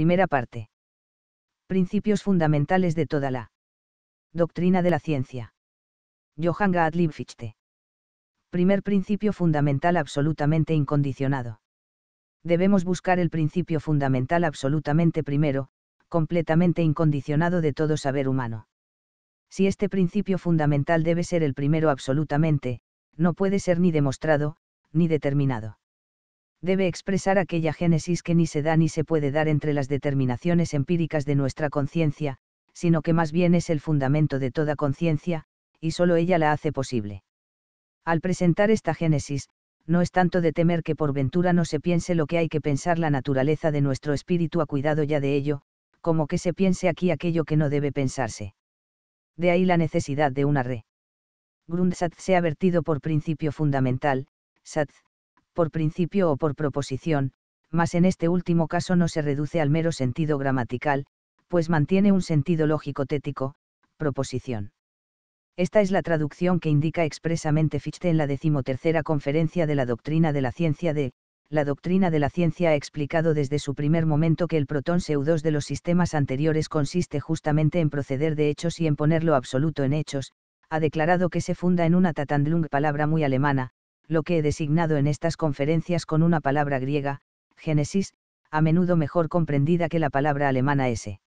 Primera parte. Principios fundamentales de toda la doctrina de la ciencia. Johann Gottlieb Fichte. Primer principio fundamental absolutamente incondicionado. Debemos buscar el principio fundamental absolutamente primero, completamente incondicionado de todo saber humano. Si este principio fundamental debe ser el primero absolutamente, no puede ser ni demostrado, ni determinado debe expresar aquella génesis que ni se da ni se puede dar entre las determinaciones empíricas de nuestra conciencia, sino que más bien es el fundamento de toda conciencia, y solo ella la hace posible. Al presentar esta génesis, no es tanto de temer que por ventura no se piense lo que hay que pensar la naturaleza de nuestro espíritu ha cuidado ya de ello, como que se piense aquí aquello que no debe pensarse. De ahí la necesidad de una re. Grundsatz se ha vertido por principio fundamental, Satz, por principio o por proposición, mas en este último caso no se reduce al mero sentido gramatical, pues mantiene un sentido lógico-tético, proposición. Esta es la traducción que indica expresamente Fichte en la decimotercera conferencia de la doctrina de la ciencia de, la doctrina de la ciencia ha explicado desde su primer momento que el protón pseudo de los sistemas anteriores consiste justamente en proceder de hechos y en poner lo absoluto en hechos, ha declarado que se funda en una Tatandlung palabra muy alemana, lo que he designado en estas conferencias con una palabra griega, génesis, a menudo mejor comprendida que la palabra alemana S.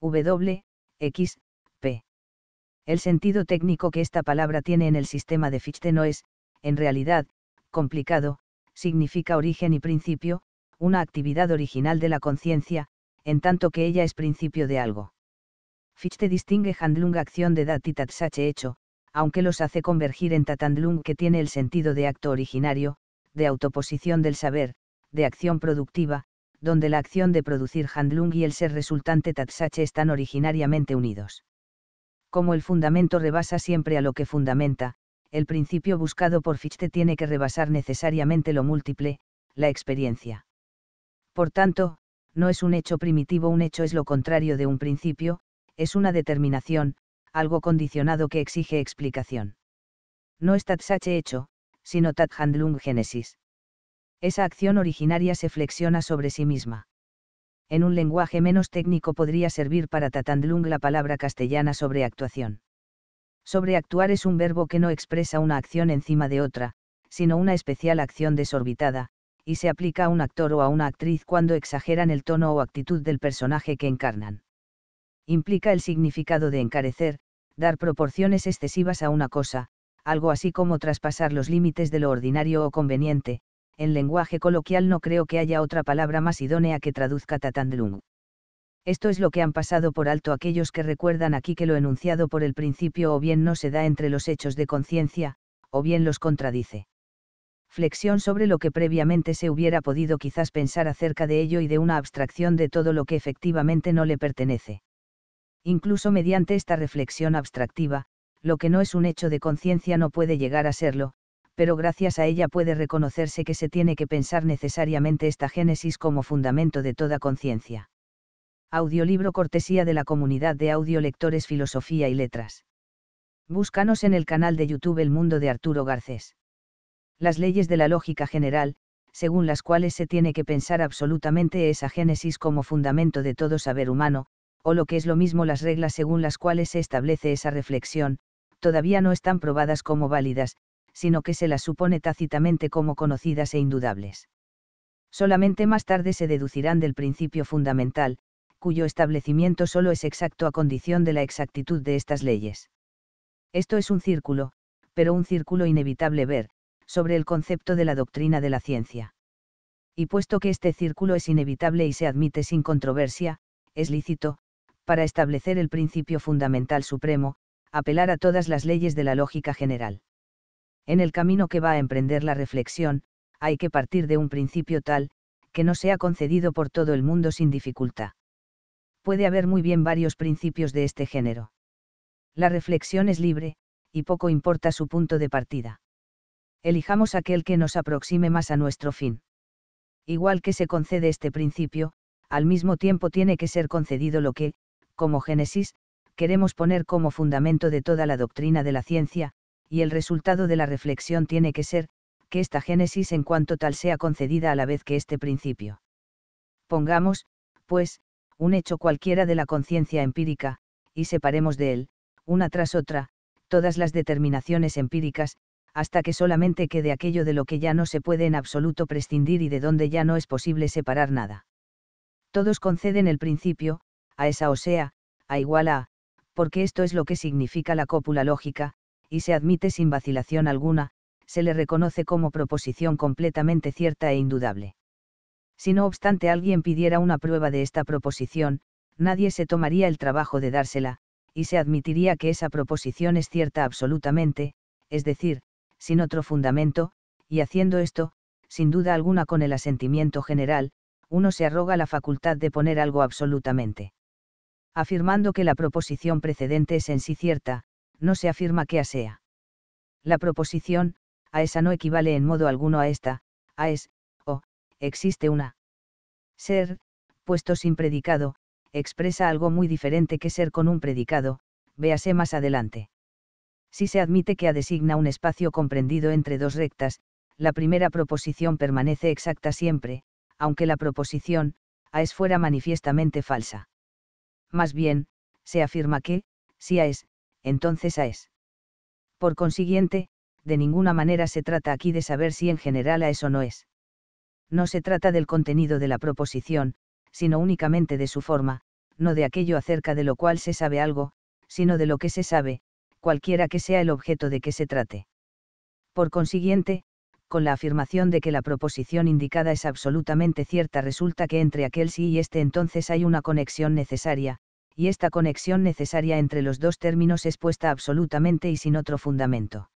W, X, P. El sentido técnico que esta palabra tiene en el sistema de Fichte no es, en realidad, complicado, significa origen y principio, una actividad original de la conciencia, en tanto que ella es principio de algo. Fichte distingue Handlung acción de Datitatsache hecho, aunque los hace convergir en Tatandlung que tiene el sentido de acto originario, de autoposición del saber, de acción productiva, donde la acción de producir Handlung y el ser resultante Tatsache están originariamente unidos. Como el fundamento rebasa siempre a lo que fundamenta, el principio buscado por Fichte tiene que rebasar necesariamente lo múltiple, la experiencia. Por tanto, no es un hecho primitivo, un hecho es lo contrario de un principio, es una determinación, algo condicionado que exige explicación. No es tatsache hecho, sino tathandlung génesis. Esa acción originaria se flexiona sobre sí misma. En un lenguaje menos técnico podría servir para tatandlung la palabra castellana sobreactuación. Sobreactuar es un verbo que no expresa una acción encima de otra, sino una especial acción desorbitada, y se aplica a un actor o a una actriz cuando exageran el tono o actitud del personaje que encarnan. Implica el significado de encarecer, dar proporciones excesivas a una cosa, algo así como traspasar los límites de lo ordinario o conveniente, en lenguaje coloquial no creo que haya otra palabra más idónea que traduzca Tatandlung. Esto es lo que han pasado por alto aquellos que recuerdan aquí que lo enunciado por el principio o bien no se da entre los hechos de conciencia, o bien los contradice. Flexión sobre lo que previamente se hubiera podido quizás pensar acerca de ello y de una abstracción de todo lo que efectivamente no le pertenece incluso mediante esta reflexión abstractiva, lo que no es un hecho de conciencia no puede llegar a serlo, pero gracias a ella puede reconocerse que se tiene que pensar necesariamente esta génesis como fundamento de toda conciencia. Audiolibro cortesía de la comunidad de audiolectores Filosofía y Letras. Búscanos en el canal de YouTube El Mundo de Arturo Garcés. Las leyes de la lógica general, según las cuales se tiene que pensar absolutamente esa génesis como fundamento de todo saber humano, o lo que es lo mismo las reglas según las cuales se establece esa reflexión, todavía no están probadas como válidas, sino que se las supone tácitamente como conocidas e indudables. Solamente más tarde se deducirán del principio fundamental, cuyo establecimiento solo es exacto a condición de la exactitud de estas leyes. Esto es un círculo, pero un círculo inevitable ver, sobre el concepto de la doctrina de la ciencia. Y puesto que este círculo es inevitable y se admite sin controversia, es lícito, para establecer el principio fundamental supremo, apelar a todas las leyes de la lógica general. En el camino que va a emprender la reflexión, hay que partir de un principio tal, que no sea concedido por todo el mundo sin dificultad. Puede haber muy bien varios principios de este género. La reflexión es libre, y poco importa su punto de partida. Elijamos aquel que nos aproxime más a nuestro fin. Igual que se concede este principio, al mismo tiempo tiene que ser concedido lo que, como Génesis, queremos poner como fundamento de toda la doctrina de la ciencia, y el resultado de la reflexión tiene que ser, que esta génesis en cuanto tal sea concedida a la vez que este principio. Pongamos, pues, un hecho cualquiera de la conciencia empírica, y separemos de él, una tras otra, todas las determinaciones empíricas, hasta que solamente quede aquello de lo que ya no se puede en absoluto prescindir y de donde ya no es posible separar nada. Todos conceden el principio, a esa o sea, a igual a, porque esto es lo que significa la cópula lógica, y se admite sin vacilación alguna, se le reconoce como proposición completamente cierta e indudable. Si no obstante alguien pidiera una prueba de esta proposición, nadie se tomaría el trabajo de dársela, y se admitiría que esa proposición es cierta absolutamente, es decir, sin otro fundamento, y haciendo esto, sin duda alguna con el asentimiento general, uno se arroga la facultad de poner algo absolutamente afirmando que la proposición precedente es en sí cierta, no se afirma que a sea. La proposición, a esa no equivale en modo alguno a esta, a es, o, existe una. Ser, puesto sin predicado, expresa algo muy diferente que ser con un predicado, véase más adelante. Si se admite que A designa un espacio comprendido entre dos rectas, la primera proposición permanece exacta siempre, aunque la proposición, A es fuera manifiestamente falsa. Más bien, se afirma que, si A es, entonces A es. Por consiguiente, de ninguna manera se trata aquí de saber si en general A es o no es. No se trata del contenido de la proposición, sino únicamente de su forma, no de aquello acerca de lo cual se sabe algo, sino de lo que se sabe, cualquiera que sea el objeto de que se trate. Por consiguiente, con la afirmación de que la proposición indicada es absolutamente cierta resulta que entre aquel sí y este entonces hay una conexión necesaria, y esta conexión necesaria entre los dos términos es puesta absolutamente y sin otro fundamento.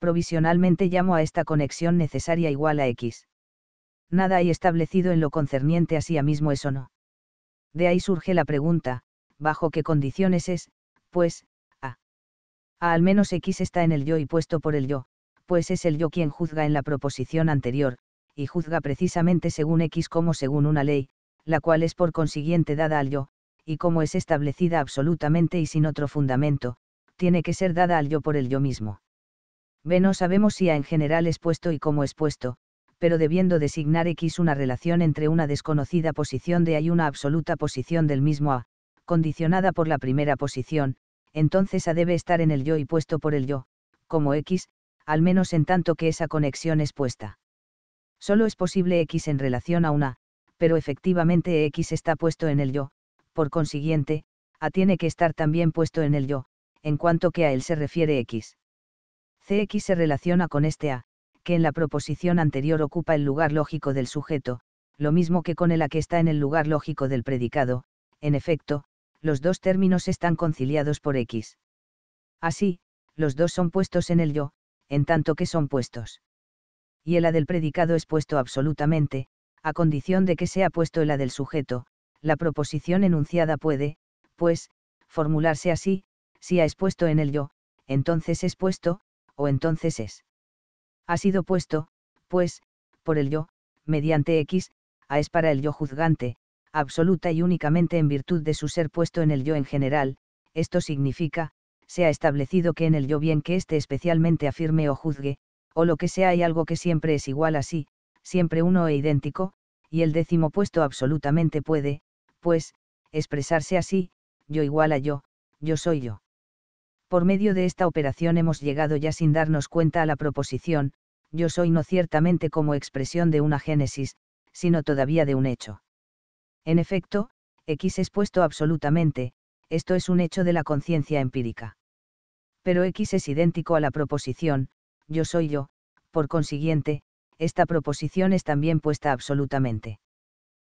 Provisionalmente llamo a esta conexión necesaria igual a X. Nada hay establecido en lo concerniente a sí mismo eso no. De ahí surge la pregunta, ¿bajo qué condiciones es, pues, A? A al menos X está en el yo y puesto por el yo, pues es el yo quien juzga en la proposición anterior, y juzga precisamente según X como según una ley, la cual es por consiguiente dada al yo, y como es establecida absolutamente y sin otro fundamento, tiene que ser dada al yo por el yo mismo. B. No sabemos si A en general es puesto y cómo es puesto, pero debiendo designar X una relación entre una desconocida posición de A y una absoluta posición del mismo A, condicionada por la primera posición, entonces A debe estar en el yo y puesto por el yo, como X, al menos en tanto que esa conexión es puesta. Solo es posible X en relación a una, pero efectivamente X está puesto en el yo, por consiguiente, A tiene que estar también puesto en el yo, en cuanto que a él se refiere X. CX se relaciona con este A, que en la proposición anterior ocupa el lugar lógico del sujeto, lo mismo que con el A que está en el lugar lógico del predicado, en efecto, los dos términos están conciliados por X. Así, los dos son puestos en el yo, en tanto que son puestos. Y el A del predicado es puesto absolutamente, a condición de que sea puesto el A del sujeto, la proposición enunciada puede, pues, formularse así, si ha expuesto en el yo, entonces es puesto, o entonces es. Ha sido puesto, pues, por el yo, mediante X, A es para el yo juzgante, absoluta y únicamente en virtud de su ser puesto en el yo en general, esto significa, se ha establecido que en el yo bien que éste especialmente afirme o juzgue, o lo que sea hay algo que siempre es igual a sí, siempre uno e idéntico, y el décimo puesto absolutamente puede, pues, expresarse así, yo igual a yo, yo soy yo. Por medio de esta operación hemos llegado ya sin darnos cuenta a la proposición, yo soy no ciertamente como expresión de una génesis, sino todavía de un hecho. En efecto, X es puesto absolutamente, esto es un hecho de la conciencia empírica. Pero X es idéntico a la proposición, yo soy yo, por consiguiente, esta proposición es también puesta absolutamente.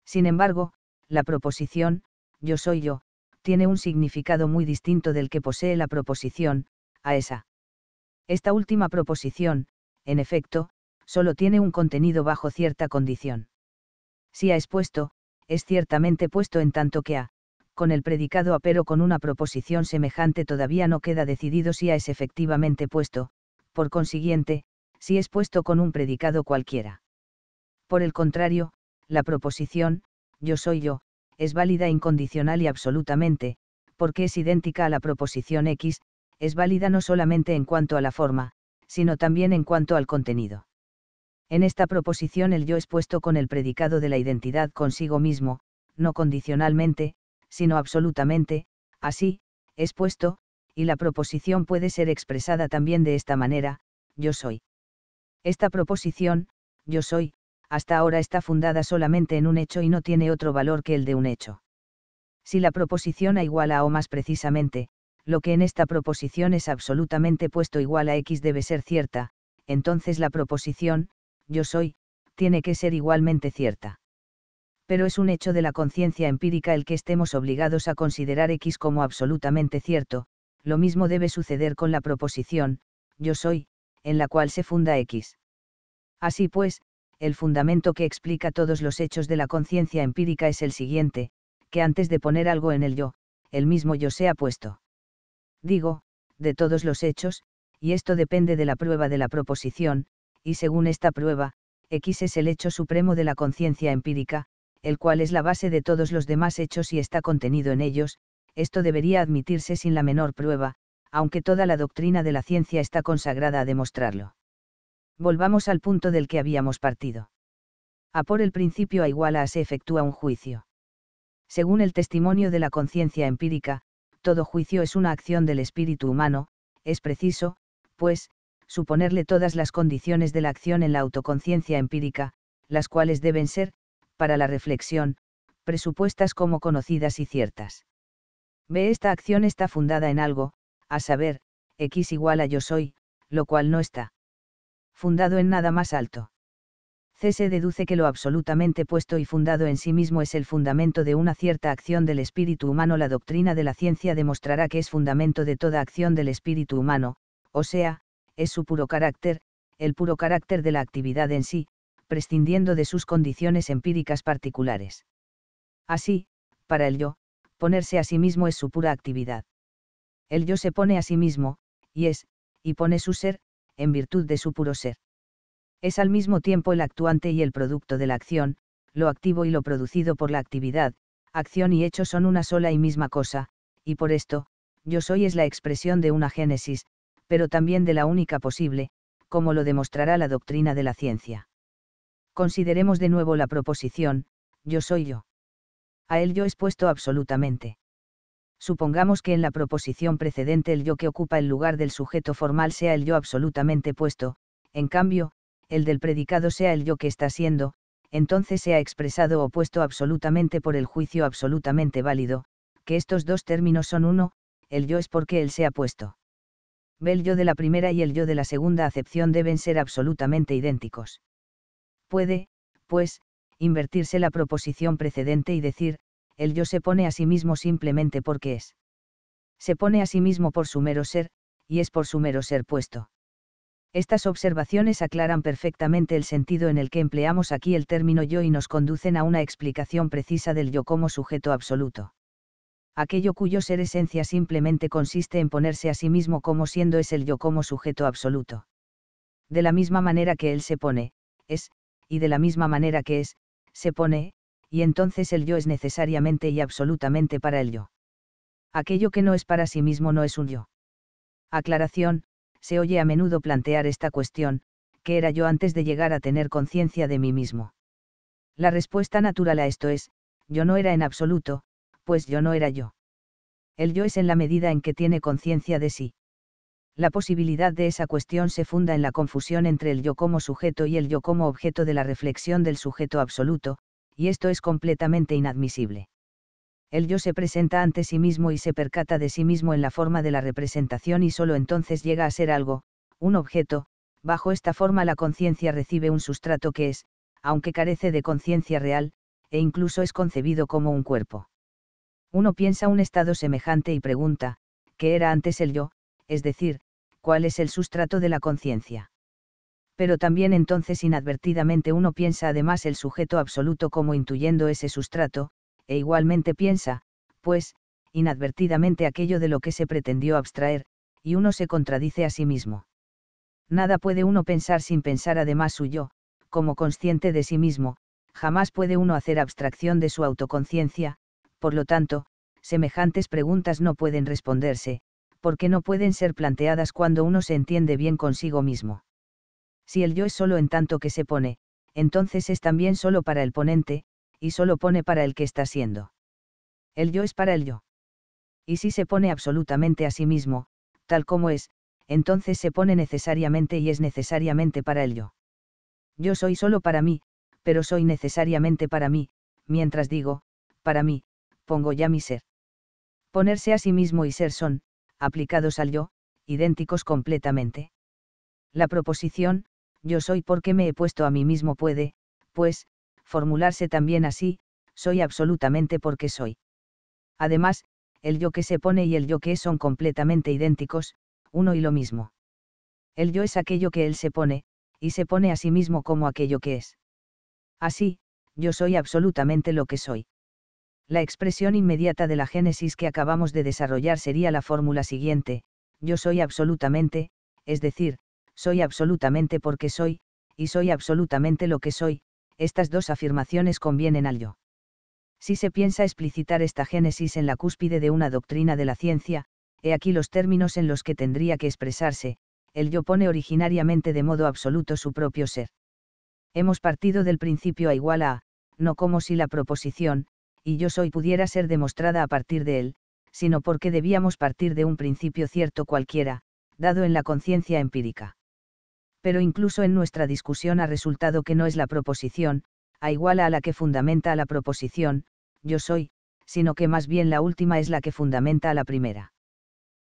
Sin embargo, la proposición, yo soy yo, tiene un significado muy distinto del que posee la proposición, a esa. Esta última proposición, en efecto, solo tiene un contenido bajo cierta condición. Si ha es puesto, es ciertamente puesto en tanto que A, con el predicado a pero con una proposición semejante todavía no queda decidido si A es efectivamente puesto, por consiguiente, si es puesto con un predicado cualquiera. Por el contrario, la proposición, yo soy yo, es válida e incondicional y absolutamente, porque es idéntica a la proposición X, es válida no solamente en cuanto a la forma, sino también en cuanto al contenido. En esta proposición el yo es puesto con el predicado de la identidad consigo mismo, no condicionalmente, sino absolutamente, así, es puesto, y la proposición puede ser expresada también de esta manera, yo soy. Esta proposición, yo soy, hasta ahora está fundada solamente en un hecho y no tiene otro valor que el de un hecho. Si la proposición a igual a o más precisamente, lo que en esta proposición es absolutamente puesto igual a x debe ser cierta, entonces la proposición, yo soy, tiene que ser igualmente cierta. Pero es un hecho de la conciencia empírica el que estemos obligados a considerar x como absolutamente cierto, lo mismo debe suceder con la proposición, yo soy, en la cual se funda x. Así pues, el fundamento que explica todos los hechos de la conciencia empírica es el siguiente, que antes de poner algo en el yo, el mismo yo se ha puesto. Digo, de todos los hechos, y esto depende de la prueba de la proposición, y según esta prueba, X es el hecho supremo de la conciencia empírica, el cual es la base de todos los demás hechos y está contenido en ellos, esto debería admitirse sin la menor prueba, aunque toda la doctrina de la ciencia está consagrada a demostrarlo. Volvamos al punto del que habíamos partido. A por el principio a igual a se efectúa un juicio. Según el testimonio de la conciencia empírica, todo juicio es una acción del espíritu humano, es preciso, pues, suponerle todas las condiciones de la acción en la autoconciencia empírica, las cuales deben ser, para la reflexión, presupuestas como conocidas y ciertas. B. Esta acción está fundada en algo, a saber, X igual a yo soy, lo cual no está fundado en nada más alto. C. Se deduce que lo absolutamente puesto y fundado en sí mismo es el fundamento de una cierta acción del espíritu humano. La doctrina de la ciencia demostrará que es fundamento de toda acción del espíritu humano, o sea, es su puro carácter, el puro carácter de la actividad en sí, prescindiendo de sus condiciones empíricas particulares. Así, para el yo, ponerse a sí mismo es su pura actividad. El yo se pone a sí mismo, y es, y pone su ser, en virtud de su puro ser. Es al mismo tiempo el actuante y el producto de la acción, lo activo y lo producido por la actividad, acción y hecho son una sola y misma cosa, y por esto, yo soy es la expresión de una génesis, pero también de la única posible, como lo demostrará la doctrina de la ciencia. Consideremos de nuevo la proposición, yo soy yo. A él yo expuesto absolutamente supongamos que en la proposición precedente el yo que ocupa el lugar del sujeto formal sea el yo absolutamente puesto, en cambio, el del predicado sea el yo que está siendo, entonces sea expresado o puesto absolutamente por el juicio absolutamente válido, que estos dos términos son uno, el yo es porque él sea ha puesto. El yo de la primera y el yo de la segunda acepción deben ser absolutamente idénticos. Puede, pues, invertirse la proposición precedente y decir, el yo se pone a sí mismo simplemente porque es. Se pone a sí mismo por su mero ser, y es por su mero ser puesto. Estas observaciones aclaran perfectamente el sentido en el que empleamos aquí el término yo y nos conducen a una explicación precisa del yo como sujeto absoluto. Aquello cuyo ser esencia simplemente consiste en ponerse a sí mismo como siendo es el yo como sujeto absoluto. De la misma manera que él se pone, es, y de la misma manera que es, se pone, y entonces el yo es necesariamente y absolutamente para el yo. Aquello que no es para sí mismo no es un yo. Aclaración, se oye a menudo plantear esta cuestión, ¿qué era yo antes de llegar a tener conciencia de mí mismo? La respuesta natural a esto es, yo no era en absoluto, pues yo no era yo. El yo es en la medida en que tiene conciencia de sí. La posibilidad de esa cuestión se funda en la confusión entre el yo como sujeto y el yo como objeto de la reflexión del sujeto absoluto, y esto es completamente inadmisible. El yo se presenta ante sí mismo y se percata de sí mismo en la forma de la representación y solo entonces llega a ser algo, un objeto, bajo esta forma la conciencia recibe un sustrato que es, aunque carece de conciencia real, e incluso es concebido como un cuerpo. Uno piensa un estado semejante y pregunta, ¿qué era antes el yo? Es decir, ¿cuál es el sustrato de la conciencia? pero también entonces inadvertidamente uno piensa además el sujeto absoluto como intuyendo ese sustrato, e igualmente piensa, pues, inadvertidamente aquello de lo que se pretendió abstraer, y uno se contradice a sí mismo. Nada puede uno pensar sin pensar además su yo, como consciente de sí mismo, jamás puede uno hacer abstracción de su autoconciencia, por lo tanto, semejantes preguntas no pueden responderse, porque no pueden ser planteadas cuando uno se entiende bien consigo mismo. Si el yo es solo en tanto que se pone, entonces es también solo para el ponente, y solo pone para el que está siendo. El yo es para el yo. Y si se pone absolutamente a sí mismo, tal como es, entonces se pone necesariamente y es necesariamente para el yo. Yo soy solo para mí, pero soy necesariamente para mí, mientras digo, para mí, pongo ya mi ser. Ponerse a sí mismo y ser son, aplicados al yo, idénticos completamente. La proposición, yo soy porque me he puesto a mí mismo puede, pues, formularse también así, soy absolutamente porque soy. Además, el yo que se pone y el yo que es son completamente idénticos, uno y lo mismo. El yo es aquello que él se pone, y se pone a sí mismo como aquello que es. Así, yo soy absolutamente lo que soy. La expresión inmediata de la génesis que acabamos de desarrollar sería la fórmula siguiente, yo soy absolutamente, es decir, soy absolutamente porque soy, y soy absolutamente lo que soy, estas dos afirmaciones convienen al yo. Si se piensa explicitar esta génesis en la cúspide de una doctrina de la ciencia, he aquí los términos en los que tendría que expresarse, el yo pone originariamente de modo absoluto su propio ser. Hemos partido del principio a igual a, no como si la proposición, y yo soy pudiera ser demostrada a partir de él, sino porque debíamos partir de un principio cierto cualquiera, dado en la conciencia empírica pero incluso en nuestra discusión ha resultado que no es la proposición, a igual a la que fundamenta a la proposición, yo soy, sino que más bien la última es la que fundamenta a la primera.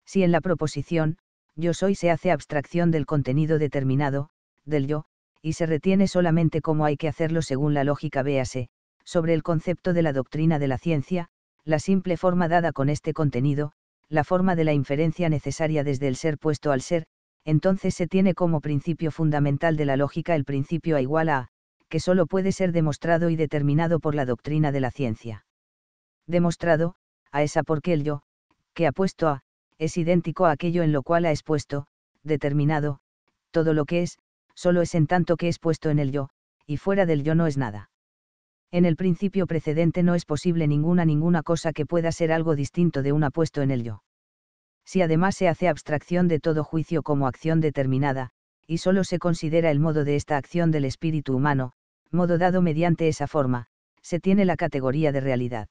Si en la proposición, yo soy se hace abstracción del contenido determinado, del yo, y se retiene solamente como hay que hacerlo según la lógica véase, sobre el concepto de la doctrina de la ciencia, la simple forma dada con este contenido, la forma de la inferencia necesaria desde el ser puesto al ser, entonces se tiene como principio fundamental de la lógica el principio A igual a, que solo puede ser demostrado y determinado por la doctrina de la ciencia. Demostrado, a esa porque el yo, que ha puesto a, es idéntico a aquello en lo cual ha expuesto, determinado, todo lo que es, solo es en tanto que es puesto en el yo, y fuera del yo no es nada. En el principio precedente no es posible ninguna ninguna cosa que pueda ser algo distinto de un apuesto en el yo si además se hace abstracción de todo juicio como acción determinada, y solo se considera el modo de esta acción del espíritu humano, modo dado mediante esa forma, se tiene la categoría de realidad.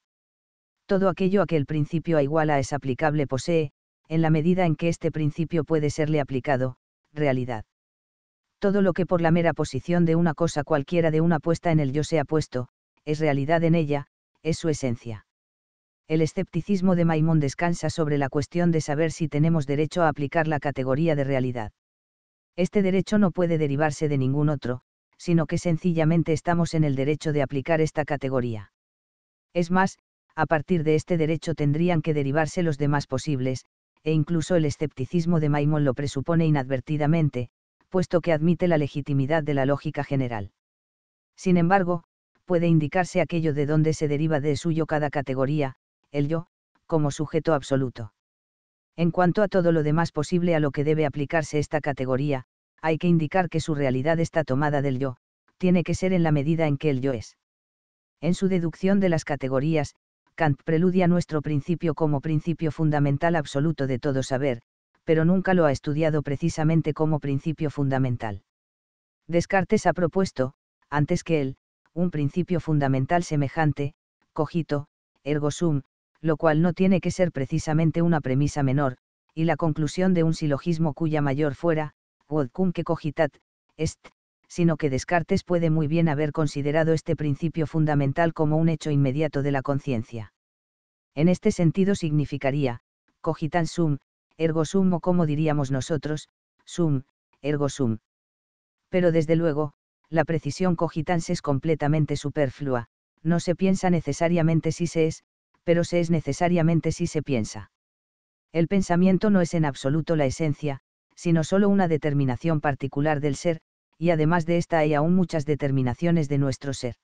Todo aquello a que el principio a iguala es aplicable posee, en la medida en que este principio puede serle aplicado, realidad. Todo lo que por la mera posición de una cosa cualquiera de una puesta en el yo sea puesto, es realidad en ella, es su esencia el escepticismo de Maimón descansa sobre la cuestión de saber si tenemos derecho a aplicar la categoría de realidad. Este derecho no puede derivarse de ningún otro, sino que sencillamente estamos en el derecho de aplicar esta categoría. Es más, a partir de este derecho tendrían que derivarse los demás posibles, e incluso el escepticismo de Maimon lo presupone inadvertidamente, puesto que admite la legitimidad de la lógica general. Sin embargo, puede indicarse aquello de dónde se deriva de suyo cada categoría, el yo, como sujeto absoluto. En cuanto a todo lo demás posible a lo que debe aplicarse esta categoría, hay que indicar que su realidad está tomada del yo, tiene que ser en la medida en que el yo es. En su deducción de las categorías, Kant preludia nuestro principio como principio fundamental absoluto de todo saber, pero nunca lo ha estudiado precisamente como principio fundamental. Descartes ha propuesto, antes que él, un principio fundamental semejante, cogito, ergo sum, lo cual no tiene que ser precisamente una premisa menor, y la conclusión de un silogismo cuya mayor fuera, quod que cogitat, est, sino que Descartes puede muy bien haber considerado este principio fundamental como un hecho inmediato de la conciencia. En este sentido significaría, cogitan sum, ergo sum o como diríamos nosotros, sum, ergo sum. Pero desde luego, la precisión cogitans es completamente superflua, no se piensa necesariamente si se es, pero se es necesariamente si se piensa. El pensamiento no es en absoluto la esencia, sino solo una determinación particular del ser, y además de esta hay aún muchas determinaciones de nuestro ser.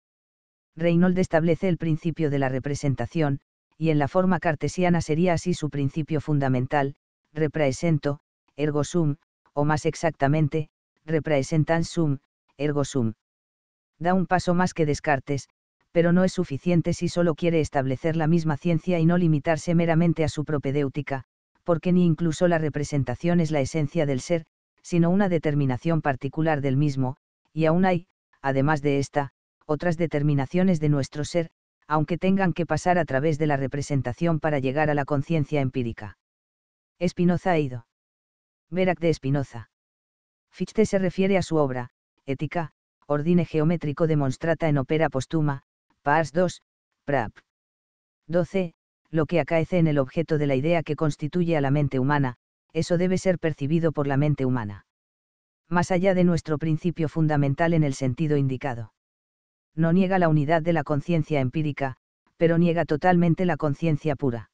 Reynold establece el principio de la representación, y en la forma cartesiana sería así su principio fundamental, represento, ergo sum, o más exactamente, representan sum, ergo sum. Da un paso más que Descartes, pero no es suficiente si solo quiere establecer la misma ciencia y no limitarse meramente a su propedéutica, porque ni incluso la representación es la esencia del ser, sino una determinación particular del mismo, y aún hay, además de esta, otras determinaciones de nuestro ser, aunque tengan que pasar a través de la representación para llegar a la conciencia empírica. Espinoza ha ido. Verac de Espinoza. Fichte se refiere a su obra, Ética, Ordine Geométrico Demonstrata en Opera Postuma, Pars 2, PRAP. 12. Lo que acaece en el objeto de la idea que constituye a la mente humana, eso debe ser percibido por la mente humana. Más allá de nuestro principio fundamental en el sentido indicado. No niega la unidad de la conciencia empírica, pero niega totalmente la conciencia pura.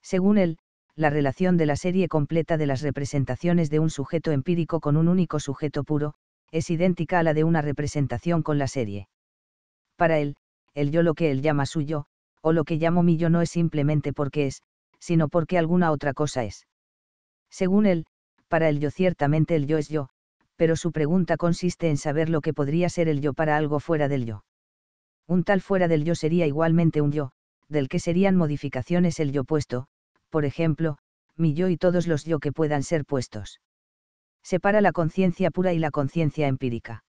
Según él, la relación de la serie completa de las representaciones de un sujeto empírico con un único sujeto puro, es idéntica a la de una representación con la serie. Para él, el yo lo que él llama suyo, o lo que llamo mi yo no es simplemente porque es, sino porque alguna otra cosa es. Según él, para el yo ciertamente el yo es yo, pero su pregunta consiste en saber lo que podría ser el yo para algo fuera del yo. Un tal fuera del yo sería igualmente un yo, del que serían modificaciones el yo puesto, por ejemplo, mi yo y todos los yo que puedan ser puestos. Separa la conciencia pura y la conciencia empírica.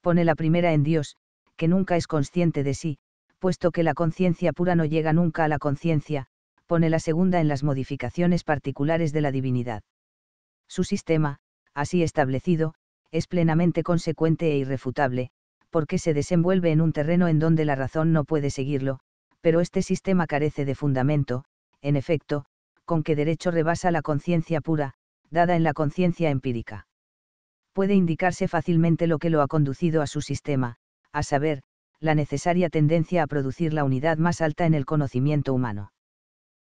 Pone la primera en Dios, que nunca es consciente de sí, puesto que la conciencia pura no llega nunca a la conciencia, pone la segunda en las modificaciones particulares de la divinidad. Su sistema, así establecido, es plenamente consecuente e irrefutable, porque se desenvuelve en un terreno en donde la razón no puede seguirlo, pero este sistema carece de fundamento, en efecto, con que derecho rebasa la conciencia pura, dada en la conciencia empírica. Puede indicarse fácilmente lo que lo ha conducido a su sistema, a saber, la necesaria tendencia a producir la unidad más alta en el conocimiento humano.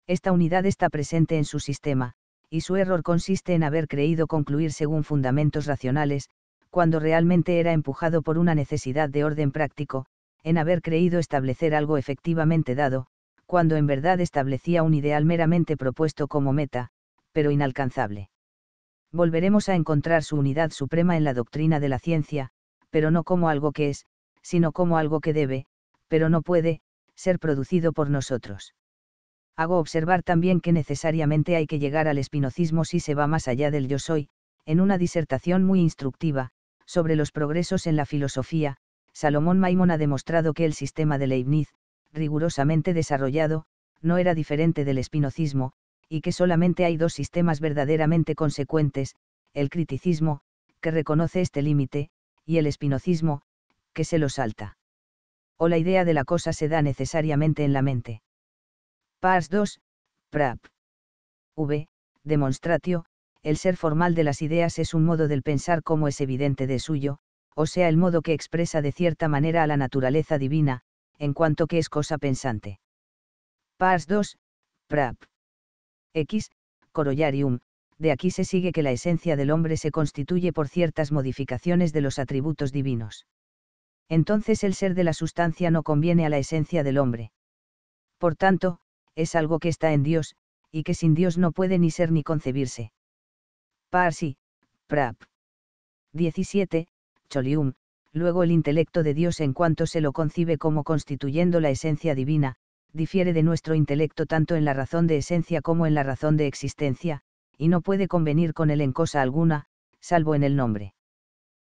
Esta unidad está presente en su sistema, y su error consiste en haber creído concluir según fundamentos racionales, cuando realmente era empujado por una necesidad de orden práctico, en haber creído establecer algo efectivamente dado, cuando en verdad establecía un ideal meramente propuesto como meta, pero inalcanzable. Volveremos a encontrar su unidad suprema en la doctrina de la ciencia, pero no como algo que es, sino como algo que debe, pero no puede, ser producido por nosotros. Hago observar también que necesariamente hay que llegar al espinocismo si se va más allá del yo soy, en una disertación muy instructiva, sobre los progresos en la filosofía, Salomón Maimón ha demostrado que el sistema de Leibniz, rigurosamente desarrollado, no era diferente del espinocismo, y que solamente hay dos sistemas verdaderamente consecuentes, el criticismo, que reconoce este límite, y el espinocismo, que se lo salta. O la idea de la cosa se da necesariamente en la mente. Pars 2, Prap. V. Demonstratio, el ser formal de las ideas es un modo del pensar como es evidente de suyo, o sea, el modo que expresa de cierta manera a la naturaleza divina, en cuanto que es cosa pensante. Pars 2, Prap. X, Corollarium, de aquí se sigue que la esencia del hombre se constituye por ciertas modificaciones de los atributos divinos entonces el ser de la sustancia no conviene a la esencia del hombre. Por tanto, es algo que está en Dios, y que sin Dios no puede ni ser ni concebirse. Parsi, Prap. 17, Cholium, luego el intelecto de Dios en cuanto se lo concibe como constituyendo la esencia divina, difiere de nuestro intelecto tanto en la razón de esencia como en la razón de existencia, y no puede convenir con él en cosa alguna, salvo en el nombre.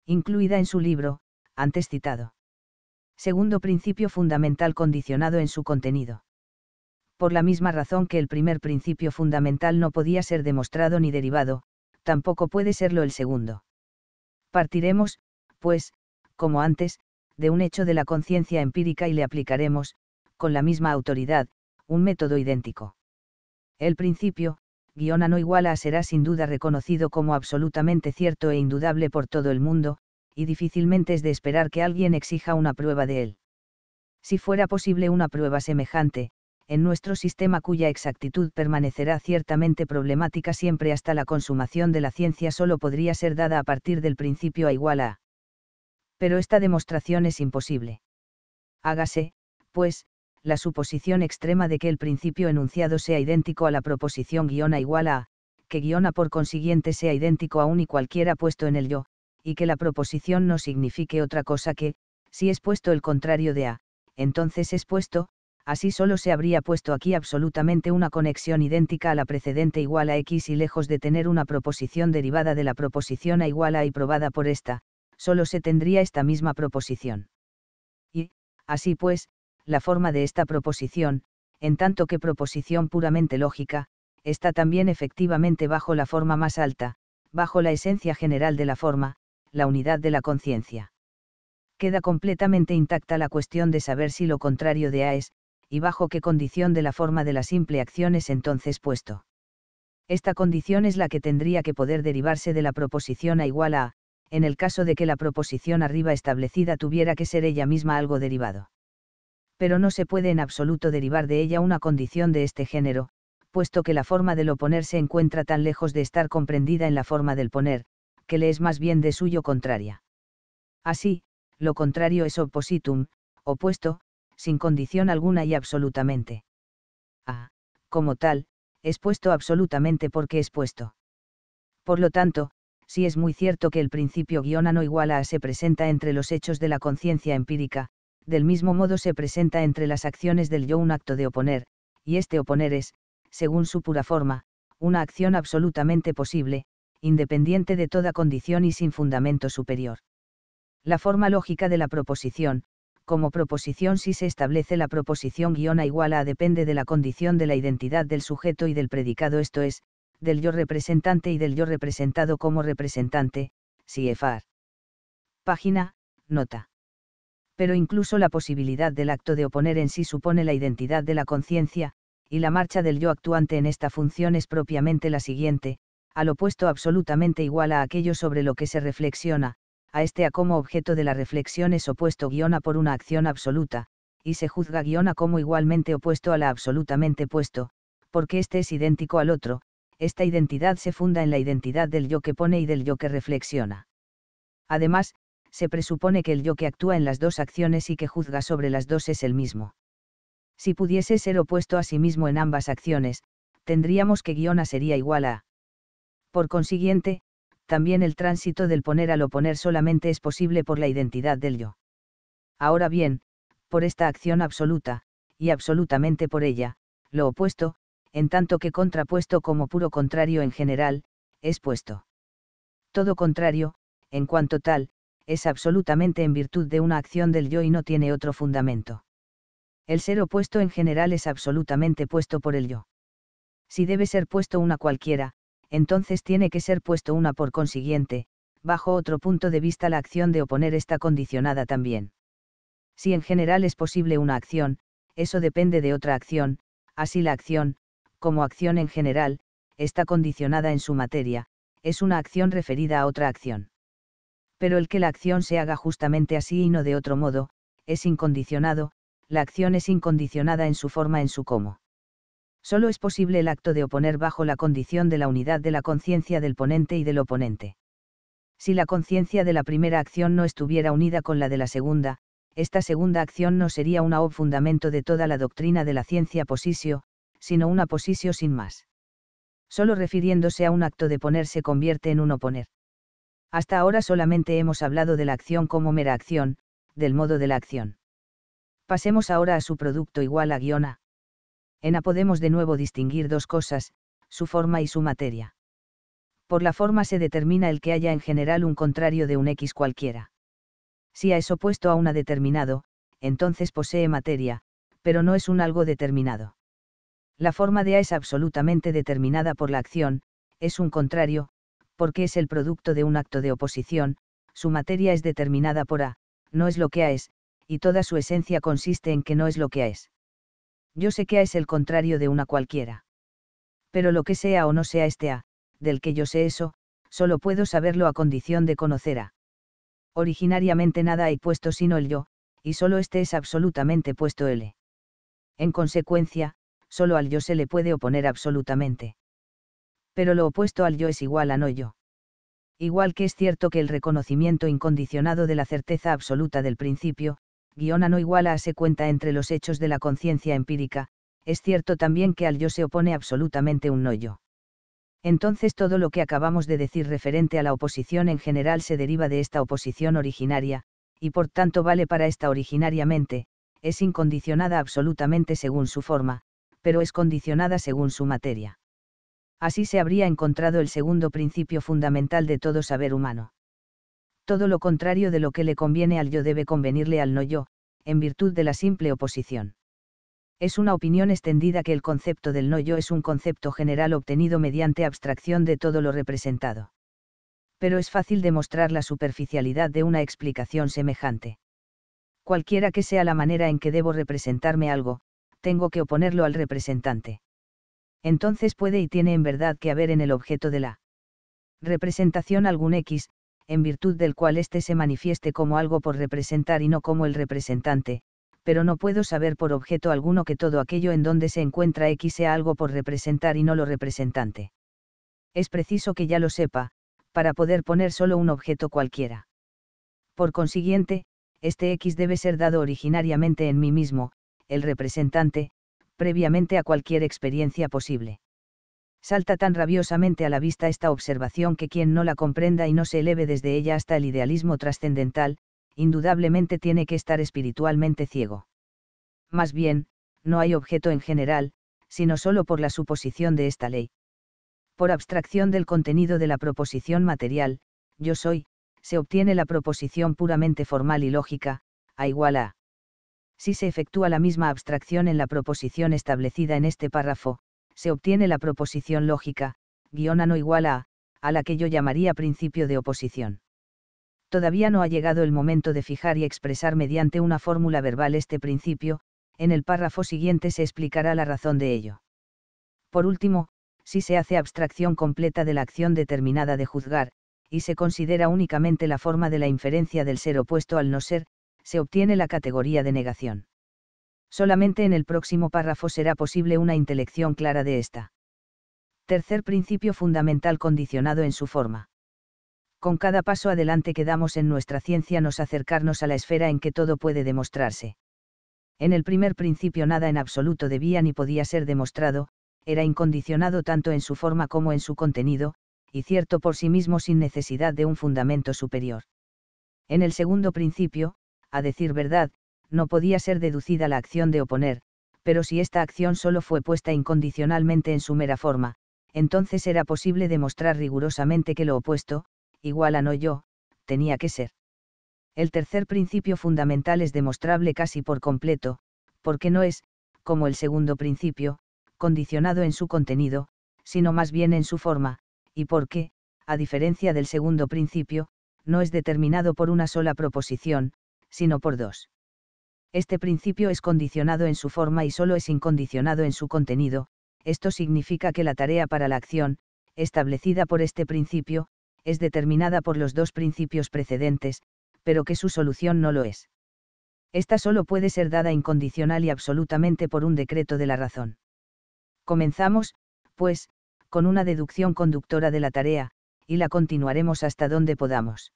Incluida en su libro, antes citado. Segundo principio fundamental condicionado en su contenido. Por la misma razón que el primer principio fundamental no podía ser demostrado ni derivado, tampoco puede serlo el segundo. Partiremos, pues, como antes, de un hecho de la conciencia empírica y le aplicaremos, con la misma autoridad, un método idéntico. El principio, a no iguala será sin duda reconocido como absolutamente cierto e indudable por todo el mundo, y difícilmente es de esperar que alguien exija una prueba de él. Si fuera posible una prueba semejante, en nuestro sistema cuya exactitud permanecerá ciertamente problemática siempre hasta la consumación de la ciencia solo podría ser dada a partir del principio a igual a. Pero esta demostración es imposible. Hágase, pues, la suposición extrema de que el principio enunciado sea idéntico a la proposición guión igual a, que guión por consiguiente sea idéntico a un y cualquiera puesto en el yo, y que la proposición no signifique otra cosa que, si es puesto el contrario de A, entonces es puesto, así solo se habría puesto aquí absolutamente una conexión idéntica a la precedente igual a x y lejos de tener una proposición derivada de la proposición a igual a y probada por esta, solo se tendría esta misma proposición. Y, así pues, la forma de esta proposición, en tanto que proposición puramente lógica, está también efectivamente bajo la forma más alta, bajo la esencia general de la forma, la unidad de la conciencia. Queda completamente intacta la cuestión de saber si lo contrario de A es, y bajo qué condición de la forma de la simple acción es entonces puesto. Esta condición es la que tendría que poder derivarse de la proposición A igual a, en el caso de que la proposición arriba establecida tuviera que ser ella misma algo derivado. Pero no se puede en absoluto derivar de ella una condición de este género, puesto que la forma del oponer se encuentra tan lejos de estar comprendida en la forma del poner, que le es más bien de suyo contraria. Así, lo contrario es oppositum, opuesto, sin condición alguna y absolutamente. A, ah, como tal, es puesto absolutamente porque es puesto. Por lo tanto, si es muy cierto que el principio guión no igual a se presenta entre los hechos de la conciencia empírica, del mismo modo se presenta entre las acciones del yo un acto de oponer, y este oponer es, según su pura forma, una acción absolutamente posible, independiente de toda condición y sin fundamento superior. La forma lógica de la proposición, como proposición si se establece la proposición guión igual a depende de la condición de la identidad del sujeto y del predicado esto es, del yo representante y del yo representado como representante, si efar. Página, nota. Pero incluso la posibilidad del acto de oponer en sí supone la identidad de la conciencia, y la marcha del yo actuante en esta función es propiamente la siguiente, al opuesto absolutamente igual a aquello sobre lo que se reflexiona, a este a como objeto de la reflexión es opuesto guiona por una acción absoluta, y se juzga guiona como igualmente opuesto a la absolutamente puesto, porque este es idéntico al otro, esta identidad se funda en la identidad del yo que pone y del yo que reflexiona. Además, se presupone que el yo que actúa en las dos acciones y que juzga sobre las dos es el mismo. Si pudiese ser opuesto a sí mismo en ambas acciones, tendríamos que guiona sería igual a por consiguiente, también el tránsito del poner al oponer solamente es posible por la identidad del yo. Ahora bien, por esta acción absoluta, y absolutamente por ella, lo opuesto, en tanto que contrapuesto como puro contrario en general, es puesto. Todo contrario, en cuanto tal, es absolutamente en virtud de una acción del yo y no tiene otro fundamento. El ser opuesto en general es absolutamente puesto por el yo. Si debe ser puesto una cualquiera, entonces tiene que ser puesto una por consiguiente, bajo otro punto de vista la acción de oponer está condicionada también. Si en general es posible una acción, eso depende de otra acción, así la acción, como acción en general, está condicionada en su materia, es una acción referida a otra acción. Pero el que la acción se haga justamente así y no de otro modo, es incondicionado, la acción es incondicionada en su forma, en su cómo. Solo es posible el acto de oponer bajo la condición de la unidad de la conciencia del ponente y del oponente. Si la conciencia de la primera acción no estuviera unida con la de la segunda, esta segunda acción no sería una o fundamento de toda la doctrina de la ciencia posisio, sino una posisio sin más. Solo refiriéndose a un acto de poner se convierte en un oponer. Hasta ahora solamente hemos hablado de la acción como mera acción, del modo de la acción. Pasemos ahora a su producto igual a guiona. En A podemos de nuevo distinguir dos cosas, su forma y su materia. Por la forma se determina el que haya en general un contrario de un X cualquiera. Si A es opuesto a una determinado, entonces posee materia, pero no es un algo determinado. La forma de A es absolutamente determinada por la acción, es un contrario, porque es el producto de un acto de oposición, su materia es determinada por A, no es lo que A es, y toda su esencia consiste en que no es lo que A es yo sé que A es el contrario de una cualquiera. Pero lo que sea o no sea este A, del que yo sé eso, solo puedo saberlo a condición de conocer A. Originariamente nada hay puesto sino el yo, y solo este es absolutamente puesto L. E. En consecuencia, solo al yo se le puede oponer absolutamente. Pero lo opuesto al yo es igual a no yo. Igual que es cierto que el reconocimiento incondicionado de la certeza absoluta del principio, guión a no iguala a se cuenta entre los hechos de la conciencia empírica, es cierto también que al yo se opone absolutamente un no yo. Entonces todo lo que acabamos de decir referente a la oposición en general se deriva de esta oposición originaria, y por tanto vale para esta originariamente, es incondicionada absolutamente según su forma, pero es condicionada según su materia. Así se habría encontrado el segundo principio fundamental de todo saber humano. Todo lo contrario de lo que le conviene al yo debe convenirle al no yo, en virtud de la simple oposición. Es una opinión extendida que el concepto del no yo es un concepto general obtenido mediante abstracción de todo lo representado. Pero es fácil demostrar la superficialidad de una explicación semejante. Cualquiera que sea la manera en que debo representarme algo, tengo que oponerlo al representante. Entonces puede y tiene en verdad que haber en el objeto de la representación algún X, en virtud del cual éste se manifieste como algo por representar y no como el representante, pero no puedo saber por objeto alguno que todo aquello en donde se encuentra X sea algo por representar y no lo representante. Es preciso que ya lo sepa, para poder poner solo un objeto cualquiera. Por consiguiente, este X debe ser dado originariamente en mí mismo, el representante, previamente a cualquier experiencia posible salta tan rabiosamente a la vista esta observación que quien no la comprenda y no se eleve desde ella hasta el idealismo trascendental, indudablemente tiene que estar espiritualmente ciego. Más bien, no hay objeto en general, sino solo por la suposición de esta ley. Por abstracción del contenido de la proposición material, yo soy, se obtiene la proposición puramente formal y lógica, a igual a. Si se efectúa la misma abstracción en la proposición establecida en este párrafo, se obtiene la proposición lógica, guión no igual a, a la que yo llamaría principio de oposición. Todavía no ha llegado el momento de fijar y expresar mediante una fórmula verbal este principio, en el párrafo siguiente se explicará la razón de ello. Por último, si se hace abstracción completa de la acción determinada de juzgar, y se considera únicamente la forma de la inferencia del ser opuesto al no ser, se obtiene la categoría de negación. Solamente en el próximo párrafo será posible una intelección clara de esta. Tercer principio fundamental condicionado en su forma. Con cada paso adelante que damos en nuestra ciencia nos acercarnos a la esfera en que todo puede demostrarse. En el primer principio nada en absoluto debía ni podía ser demostrado, era incondicionado tanto en su forma como en su contenido, y cierto por sí mismo sin necesidad de un fundamento superior. En el segundo principio, a decir verdad, no podía ser deducida la acción de oponer, pero si esta acción solo fue puesta incondicionalmente en su mera forma, entonces era posible demostrar rigurosamente que lo opuesto, igual a no yo, tenía que ser. El tercer principio fundamental es demostrable casi por completo, porque no es, como el segundo principio, condicionado en su contenido, sino más bien en su forma, y porque, a diferencia del segundo principio, no es determinado por una sola proposición, sino por dos. Este principio es condicionado en su forma y solo es incondicionado en su contenido, esto significa que la tarea para la acción, establecida por este principio, es determinada por los dos principios precedentes, pero que su solución no lo es. Esta solo puede ser dada incondicional y absolutamente por un decreto de la razón. Comenzamos, pues, con una deducción conductora de la tarea, y la continuaremos hasta donde podamos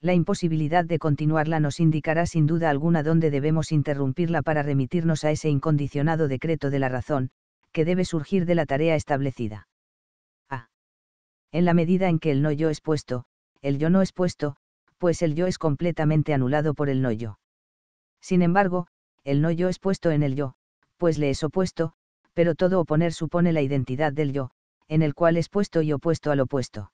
la imposibilidad de continuarla nos indicará sin duda alguna dónde debemos interrumpirla para remitirnos a ese incondicionado decreto de la razón, que debe surgir de la tarea establecida. A. Ah. En la medida en que el no yo es puesto, el yo no es puesto, pues el yo es completamente anulado por el no yo. Sin embargo, el no yo es puesto en el yo, pues le es opuesto, pero todo oponer supone la identidad del yo, en el cual es puesto y opuesto al opuesto.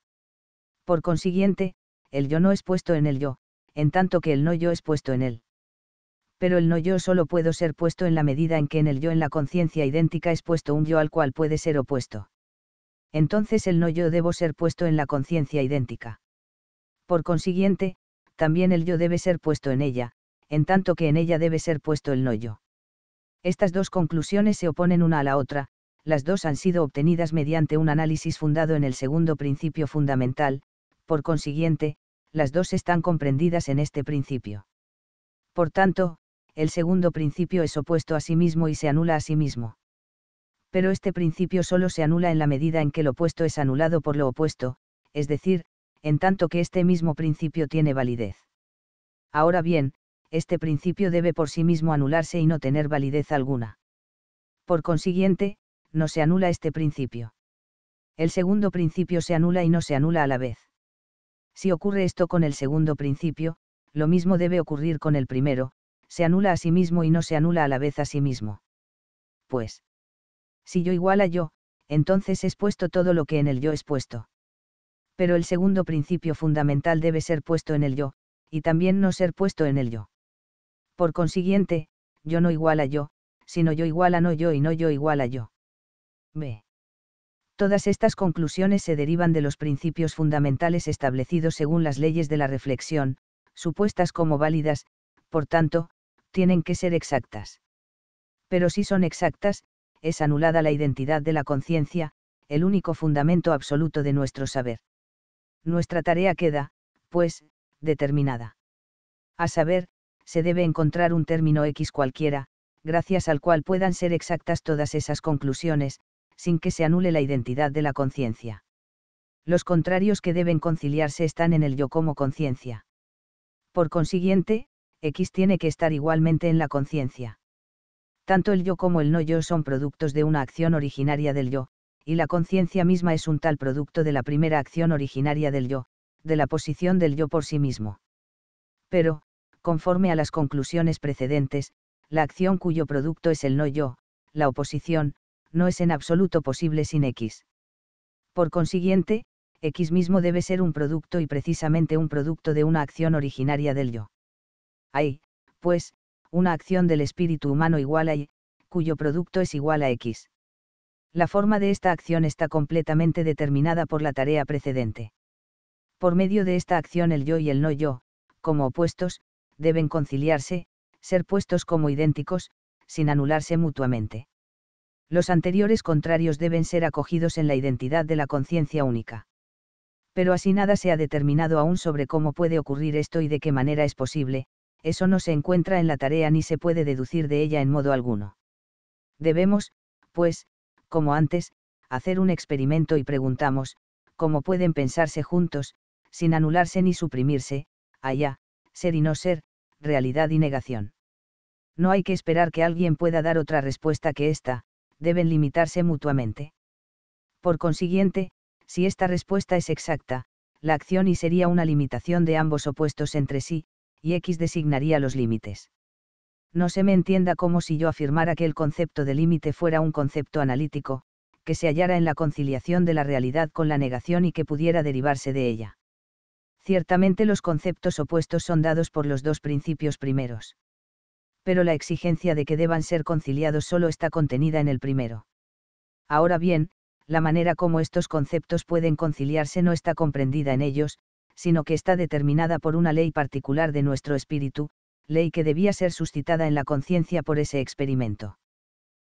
Por consiguiente, el yo no es puesto en el yo, en tanto que el no yo es puesto en él. Pero el no yo solo puedo ser puesto en la medida en que en el yo en la conciencia idéntica es puesto un yo al cual puede ser opuesto. Entonces el no yo debo ser puesto en la conciencia idéntica. Por consiguiente, también el yo debe ser puesto en ella, en tanto que en ella debe ser puesto el no yo. Estas dos conclusiones se oponen una a la otra, las dos han sido obtenidas mediante un análisis fundado en el segundo principio fundamental, por consiguiente, las dos están comprendidas en este principio. Por tanto, el segundo principio es opuesto a sí mismo y se anula a sí mismo. Pero este principio solo se anula en la medida en que lo opuesto es anulado por lo opuesto, es decir, en tanto que este mismo principio tiene validez. Ahora bien, este principio debe por sí mismo anularse y no tener validez alguna. Por consiguiente, no se anula este principio. El segundo principio se anula y no se anula a la vez. Si ocurre esto con el segundo principio, lo mismo debe ocurrir con el primero, se anula a sí mismo y no se anula a la vez a sí mismo. Pues. Si yo igual a yo, entonces es puesto todo lo que en el yo es puesto. Pero el segundo principio fundamental debe ser puesto en el yo, y también no ser puesto en el yo. Por consiguiente, yo no igual a yo, sino yo igual a no yo y no yo igual a yo. B. Todas estas conclusiones se derivan de los principios fundamentales establecidos según las leyes de la reflexión, supuestas como válidas, por tanto, tienen que ser exactas. Pero si son exactas, es anulada la identidad de la conciencia, el único fundamento absoluto de nuestro saber. Nuestra tarea queda, pues, determinada. A saber, se debe encontrar un término X cualquiera, gracias al cual puedan ser exactas todas esas conclusiones, sin que se anule la identidad de la conciencia. Los contrarios que deben conciliarse están en el yo como conciencia. Por consiguiente, X tiene que estar igualmente en la conciencia. Tanto el yo como el no yo son productos de una acción originaria del yo, y la conciencia misma es un tal producto de la primera acción originaria del yo, de la posición del yo por sí mismo. Pero, conforme a las conclusiones precedentes, la acción cuyo producto es el no yo, la oposición, no es en absoluto posible sin X. Por consiguiente, X mismo debe ser un producto y precisamente un producto de una acción originaria del yo. Hay, pues, una acción del espíritu humano igual a Y, cuyo producto es igual a X. La forma de esta acción está completamente determinada por la tarea precedente. Por medio de esta acción el yo y el no yo, como opuestos, deben conciliarse, ser puestos como idénticos, sin anularse mutuamente los anteriores contrarios deben ser acogidos en la identidad de la conciencia única. Pero así nada se ha determinado aún sobre cómo puede ocurrir esto y de qué manera es posible, eso no se encuentra en la tarea ni se puede deducir de ella en modo alguno. Debemos, pues, como antes, hacer un experimento y preguntamos, ¿cómo pueden pensarse juntos, sin anularse ni suprimirse, allá, ser y no ser, realidad y negación? No hay que esperar que alguien pueda dar otra respuesta que esta, deben limitarse mutuamente. Por consiguiente, si esta respuesta es exacta, la acción y sería una limitación de ambos opuestos entre sí, y X designaría los límites. No se me entienda como si yo afirmara que el concepto de límite fuera un concepto analítico, que se hallara en la conciliación de la realidad con la negación y que pudiera derivarse de ella. Ciertamente los conceptos opuestos son dados por los dos principios primeros pero la exigencia de que deban ser conciliados solo está contenida en el primero. Ahora bien, la manera como estos conceptos pueden conciliarse no está comprendida en ellos, sino que está determinada por una ley particular de nuestro espíritu, ley que debía ser suscitada en la conciencia por ese experimento.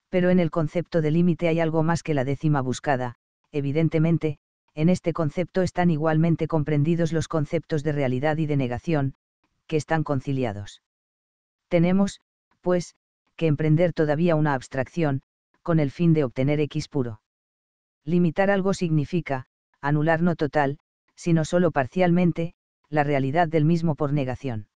Pero en el concepto de límite hay algo más que la décima buscada, evidentemente, en este concepto están igualmente comprendidos los conceptos de realidad y de negación, que están conciliados. Tenemos, pues, que emprender todavía una abstracción, con el fin de obtener X puro. Limitar algo significa, anular no total, sino solo parcialmente, la realidad del mismo por negación.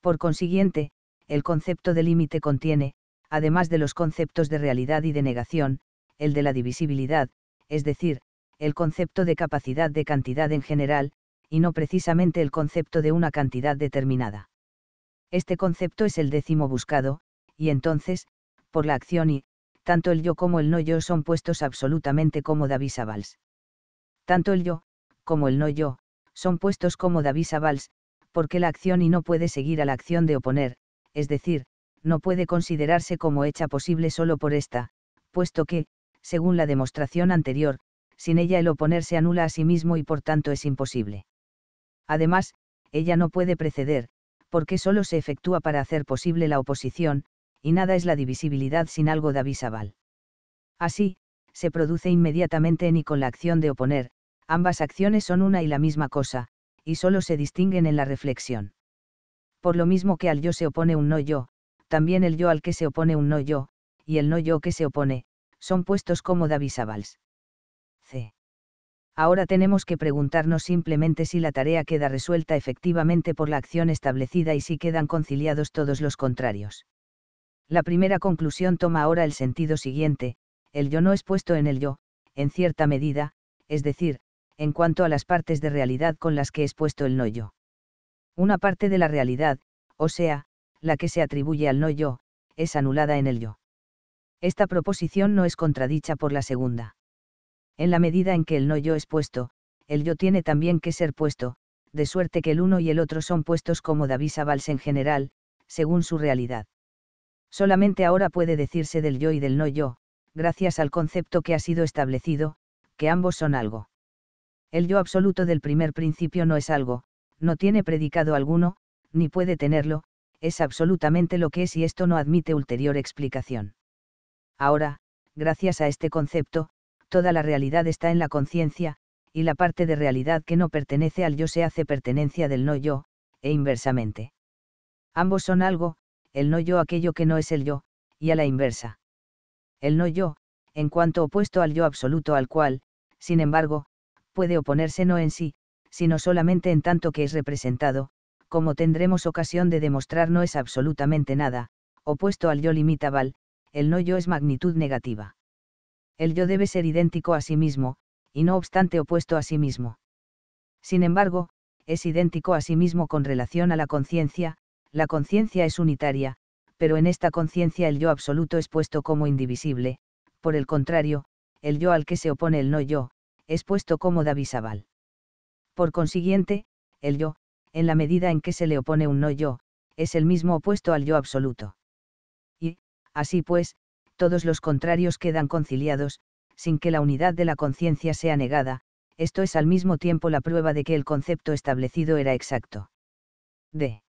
Por consiguiente, el concepto de límite contiene, además de los conceptos de realidad y de negación, el de la divisibilidad, es decir, el concepto de capacidad de cantidad en general, y no precisamente el concepto de una cantidad determinada. Este concepto es el décimo buscado, y entonces, por la acción y, tanto el yo como el no yo son puestos absolutamente como David Valls. Tanto el yo, como el no yo, son puestos como David Valls, porque la acción y no puede seguir a la acción de oponer, es decir, no puede considerarse como hecha posible solo por esta, puesto que, según la demostración anterior, sin ella el oponer se anula a sí mismo y por tanto es imposible. Además, ella no puede preceder, porque solo se efectúa para hacer posible la oposición, y nada es la divisibilidad sin algo de avisabal. Así, se produce inmediatamente en y con la acción de oponer, ambas acciones son una y la misma cosa, y solo se distinguen en la reflexión. Por lo mismo que al yo se opone un no yo, también el yo al que se opone un no yo, y el no yo que se opone, son puestos como Davisabals ahora tenemos que preguntarnos simplemente si la tarea queda resuelta efectivamente por la acción establecida y si quedan conciliados todos los contrarios. La primera conclusión toma ahora el sentido siguiente, el yo no es puesto en el yo, en cierta medida, es decir, en cuanto a las partes de realidad con las que es puesto el no yo. Una parte de la realidad, o sea, la que se atribuye al no yo, es anulada en el yo. Esta proposición no es contradicha por la segunda. En la medida en que el no yo es puesto, el yo tiene también que ser puesto, de suerte que el uno y el otro son puestos como David Valls en general, según su realidad. Solamente ahora puede decirse del yo y del no yo, gracias al concepto que ha sido establecido, que ambos son algo. El yo absoluto del primer principio no es algo, no tiene predicado alguno, ni puede tenerlo, es absolutamente lo que es y esto no admite ulterior explicación. Ahora, gracias a este concepto, Toda la realidad está en la conciencia, y la parte de realidad que no pertenece al yo se hace pertenencia del no yo, e inversamente. Ambos son algo, el no yo aquello que no es el yo, y a la inversa. El no yo, en cuanto opuesto al yo absoluto al cual, sin embargo, puede oponerse no en sí, sino solamente en tanto que es representado, como tendremos ocasión de demostrar no es absolutamente nada, opuesto al yo limitable, el no yo es magnitud negativa el yo debe ser idéntico a sí mismo, y no obstante opuesto a sí mismo. Sin embargo, es idéntico a sí mismo con relación a la conciencia, la conciencia es unitaria, pero en esta conciencia el yo absoluto es puesto como indivisible, por el contrario, el yo al que se opone el no yo, es puesto como Davisabal. Por consiguiente, el yo, en la medida en que se le opone un no yo, es el mismo opuesto al yo absoluto. Y, así pues, todos los contrarios quedan conciliados, sin que la unidad de la conciencia sea negada, esto es al mismo tiempo la prueba de que el concepto establecido era exacto. D.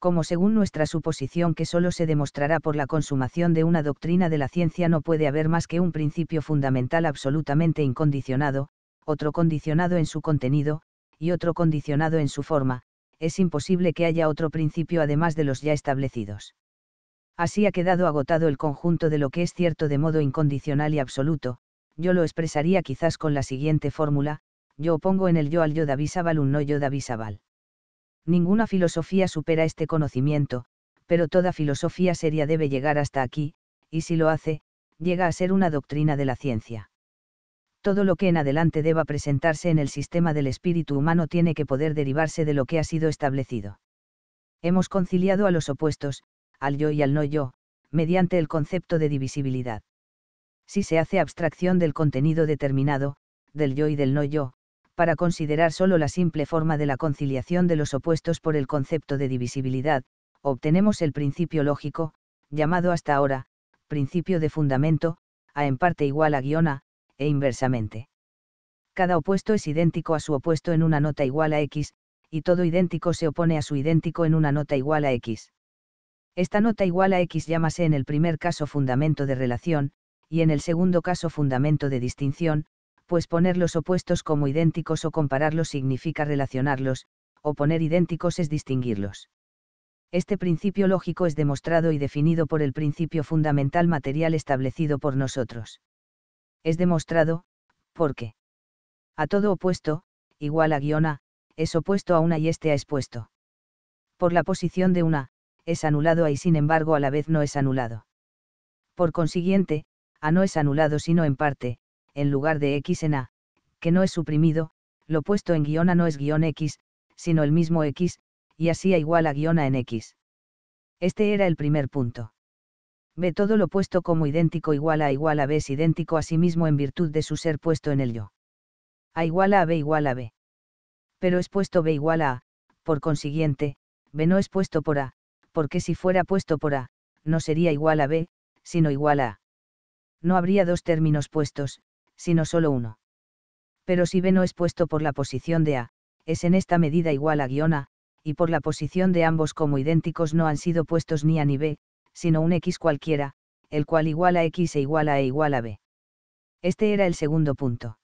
Como según nuestra suposición que solo se demostrará por la consumación de una doctrina de la ciencia no puede haber más que un principio fundamental absolutamente incondicionado, otro condicionado en su contenido, y otro condicionado en su forma, es imposible que haya otro principio además de los ya establecidos. Así ha quedado agotado el conjunto de lo que es cierto de modo incondicional y absoluto, yo lo expresaría quizás con la siguiente fórmula, yo opongo en el yo al yo davisabal un no yo davisabal. Ninguna filosofía supera este conocimiento, pero toda filosofía seria debe llegar hasta aquí, y si lo hace, llega a ser una doctrina de la ciencia. Todo lo que en adelante deba presentarse en el sistema del espíritu humano tiene que poder derivarse de lo que ha sido establecido. Hemos conciliado a los opuestos, al yo y al no yo, mediante el concepto de divisibilidad. Si se hace abstracción del contenido determinado, del yo y del no yo, para considerar solo la simple forma de la conciliación de los opuestos por el concepto de divisibilidad, obtenemos el principio lógico, llamado hasta ahora, principio de fundamento, a en parte igual a guiona, e inversamente. Cada opuesto es idéntico a su opuesto en una nota igual a x, y todo idéntico se opone a su idéntico en una nota igual a x. Esta nota igual a X llámase en el primer caso fundamento de relación, y en el segundo caso fundamento de distinción, pues poner los opuestos como idénticos o compararlos significa relacionarlos, o poner idénticos es distinguirlos. Este principio lógico es demostrado y definido por el principio fundamental material establecido por nosotros. Es demostrado, porque a todo opuesto, igual a guiona, es opuesto a una y este A expuesto Por la posición de una, es anulado a y sin embargo a la vez no es anulado. Por consiguiente, a no es anulado sino en parte, en lugar de x en a, que no es suprimido, lo puesto en guión a no es guión x, sino el mismo x, y así a igual a guión a en x. Este era el primer punto. B todo lo puesto como idéntico igual a igual a B es idéntico a sí mismo en virtud de su ser puesto en el yo. A igual a B igual a B. Pero es puesto B igual a A, por consiguiente, B no es puesto por A, porque si fuera puesto por A, no sería igual a B, sino igual a A. No habría dos términos puestos, sino solo uno. Pero si B no es puesto por la posición de A, es en esta medida igual a guión A, y por la posición de ambos como idénticos no han sido puestos ni A ni B, sino un X cualquiera, el cual igual a X e igual a E igual a B. Este era el segundo punto.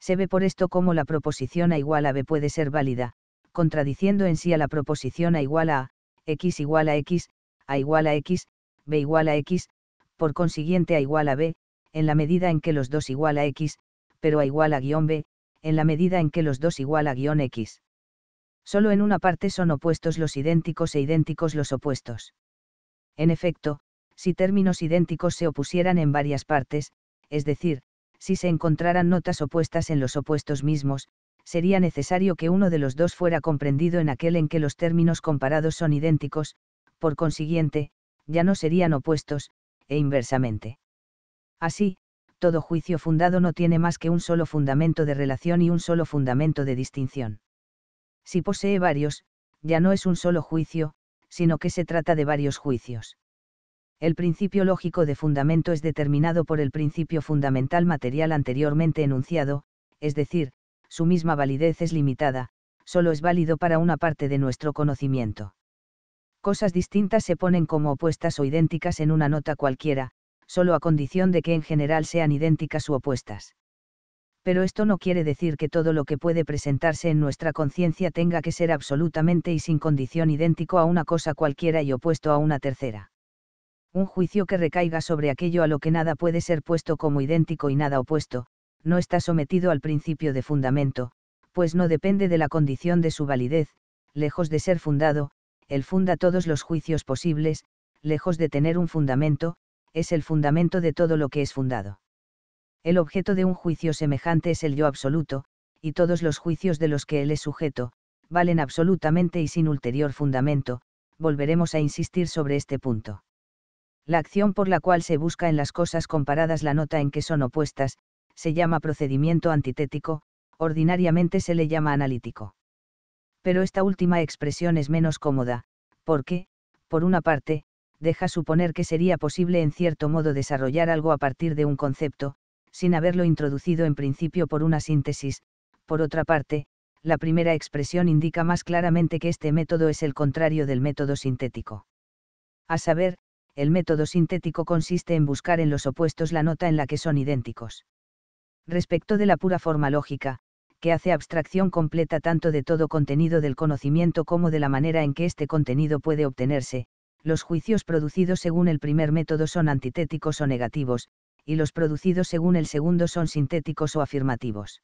Se ve por esto cómo la proposición A igual a B puede ser válida, contradiciendo en sí a la proposición A igual a A, x igual a x, a igual a x, b igual a x, por consiguiente a igual a b, en la medida en que los dos igual a x, pero a igual a guión b, en la medida en que los dos igual a guión x. Solo en una parte son opuestos los idénticos e idénticos los opuestos. En efecto, si términos idénticos se opusieran en varias partes, es decir, si se encontraran notas opuestas en los opuestos mismos, sería necesario que uno de los dos fuera comprendido en aquel en que los términos comparados son idénticos, por consiguiente, ya no serían opuestos, e inversamente. Así, todo juicio fundado no tiene más que un solo fundamento de relación y un solo fundamento de distinción. Si posee varios, ya no es un solo juicio, sino que se trata de varios juicios. El principio lógico de fundamento es determinado por el principio fundamental material anteriormente enunciado, es decir, su misma validez es limitada, solo es válido para una parte de nuestro conocimiento. Cosas distintas se ponen como opuestas o idénticas en una nota cualquiera, solo a condición de que en general sean idénticas u opuestas. Pero esto no quiere decir que todo lo que puede presentarse en nuestra conciencia tenga que ser absolutamente y sin condición idéntico a una cosa cualquiera y opuesto a una tercera. Un juicio que recaiga sobre aquello a lo que nada puede ser puesto como idéntico y nada opuesto, no está sometido al principio de fundamento, pues no depende de la condición de su validez, lejos de ser fundado, él funda todos los juicios posibles, lejos de tener un fundamento, es el fundamento de todo lo que es fundado. El objeto de un juicio semejante es el yo absoluto, y todos los juicios de los que él es sujeto, valen absolutamente y sin ulterior fundamento, volveremos a insistir sobre este punto. La acción por la cual se busca en las cosas comparadas la nota en que son opuestas, se llama procedimiento antitético, ordinariamente se le llama analítico. Pero esta última expresión es menos cómoda, porque, por una parte, deja suponer que sería posible en cierto modo desarrollar algo a partir de un concepto, sin haberlo introducido en principio por una síntesis, por otra parte, la primera expresión indica más claramente que este método es el contrario del método sintético. A saber, el método sintético consiste en buscar en los opuestos la nota en la que son idénticos respecto de la pura forma lógica, que hace abstracción completa tanto de todo contenido del conocimiento como de la manera en que este contenido puede obtenerse, los juicios producidos según el primer método son antitéticos o negativos, y los producidos según el segundo son sintéticos o afirmativos.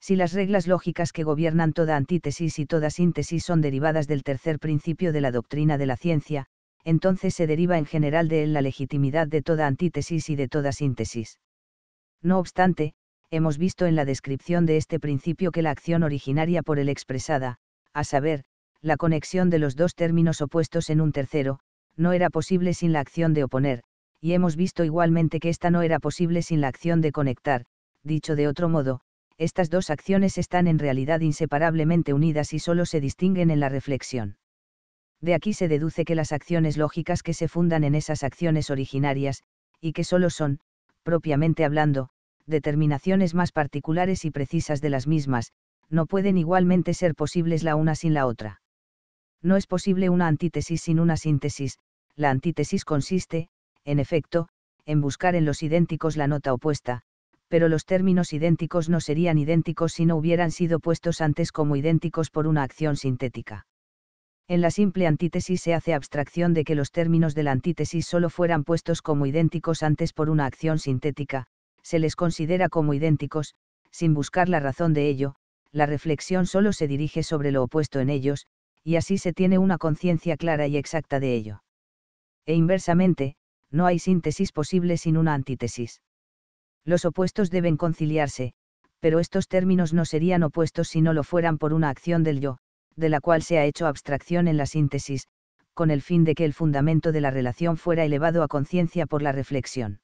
Si las reglas lógicas que gobiernan toda antítesis y toda síntesis son derivadas del tercer principio de la doctrina de la ciencia, entonces se deriva en general de él la legitimidad de toda antítesis y de toda síntesis. No obstante, hemos visto en la descripción de este principio que la acción originaria por el expresada, a saber, la conexión de los dos términos opuestos en un tercero, no era posible sin la acción de oponer, y hemos visto igualmente que esta no era posible sin la acción de conectar, dicho de otro modo, estas dos acciones están en realidad inseparablemente unidas y solo se distinguen en la reflexión. De aquí se deduce que las acciones lógicas que se fundan en esas acciones originarias, y que solo son, propiamente hablando, determinaciones más particulares y precisas de las mismas, no pueden igualmente ser posibles la una sin la otra. No es posible una antítesis sin una síntesis, la antítesis consiste, en efecto, en buscar en los idénticos la nota opuesta, pero los términos idénticos no serían idénticos si no hubieran sido puestos antes como idénticos por una acción sintética. En la simple antítesis se hace abstracción de que los términos de la antítesis solo fueran puestos como idénticos antes por una acción sintética, se les considera como idénticos, sin buscar la razón de ello, la reflexión solo se dirige sobre lo opuesto en ellos, y así se tiene una conciencia clara y exacta de ello. E inversamente, no hay síntesis posible sin una antítesis. Los opuestos deben conciliarse, pero estos términos no serían opuestos si no lo fueran por una acción del yo, de la cual se ha hecho abstracción en la síntesis, con el fin de que el fundamento de la relación fuera elevado a conciencia por la reflexión.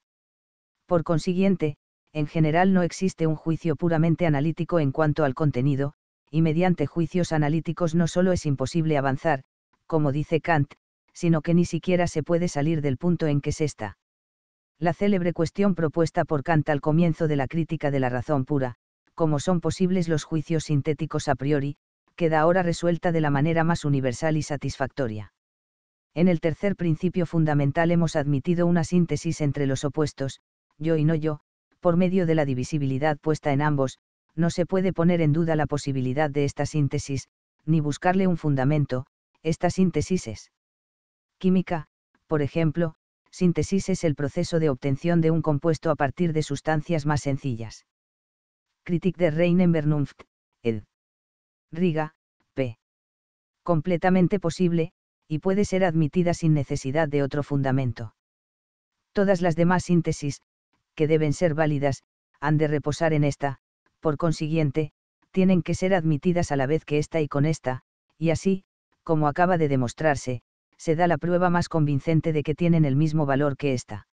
Por consiguiente, en general no existe un juicio puramente analítico en cuanto al contenido, y mediante juicios analíticos no solo es imposible avanzar, como dice Kant, sino que ni siquiera se puede salir del punto en que se está. La célebre cuestión propuesta por Kant al comienzo de la crítica de la razón pura, como son posibles los juicios sintéticos a priori, queda ahora resuelta de la manera más universal y satisfactoria. En el tercer principio fundamental hemos admitido una síntesis entre los opuestos, yo y no yo, por medio de la divisibilidad puesta en ambos, no se puede poner en duda la posibilidad de esta síntesis, ni buscarle un fundamento, esta síntesis es. Química, por ejemplo, síntesis es el proceso de obtención de un compuesto a partir de sustancias más sencillas. Critique de Vernunft, ed. Riga, p. Completamente posible, y puede ser admitida sin necesidad de otro fundamento. Todas las demás síntesis, que deben ser válidas, han de reposar en esta, por consiguiente, tienen que ser admitidas a la vez que esta y con esta, y así, como acaba de demostrarse, se da la prueba más convincente de que tienen el mismo valor que esta.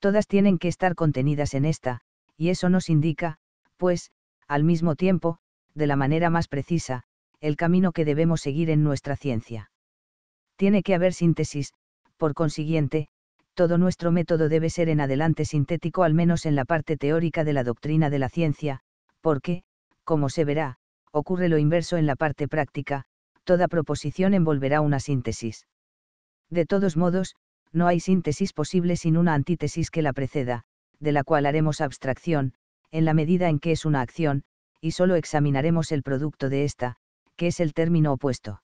Todas tienen que estar contenidas en esta, y eso nos indica, pues, al mismo tiempo, de la manera más precisa, el camino que debemos seguir en nuestra ciencia. Tiene que haber síntesis, por consiguiente, todo nuestro método debe ser en adelante sintético al menos en la parte teórica de la doctrina de la ciencia, porque, como se verá, ocurre lo inverso en la parte práctica, toda proposición envolverá una síntesis. De todos modos, no hay síntesis posible sin una antítesis que la preceda, de la cual haremos abstracción, en la medida en que es una acción, y solo examinaremos el producto de ésta, que es el término opuesto.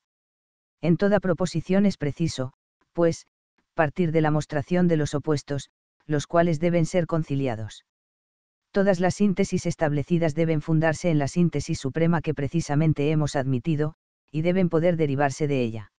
En toda proposición es preciso, pues, partir de la mostración de los opuestos, los cuales deben ser conciliados. Todas las síntesis establecidas deben fundarse en la síntesis suprema que precisamente hemos admitido, y deben poder derivarse de ella.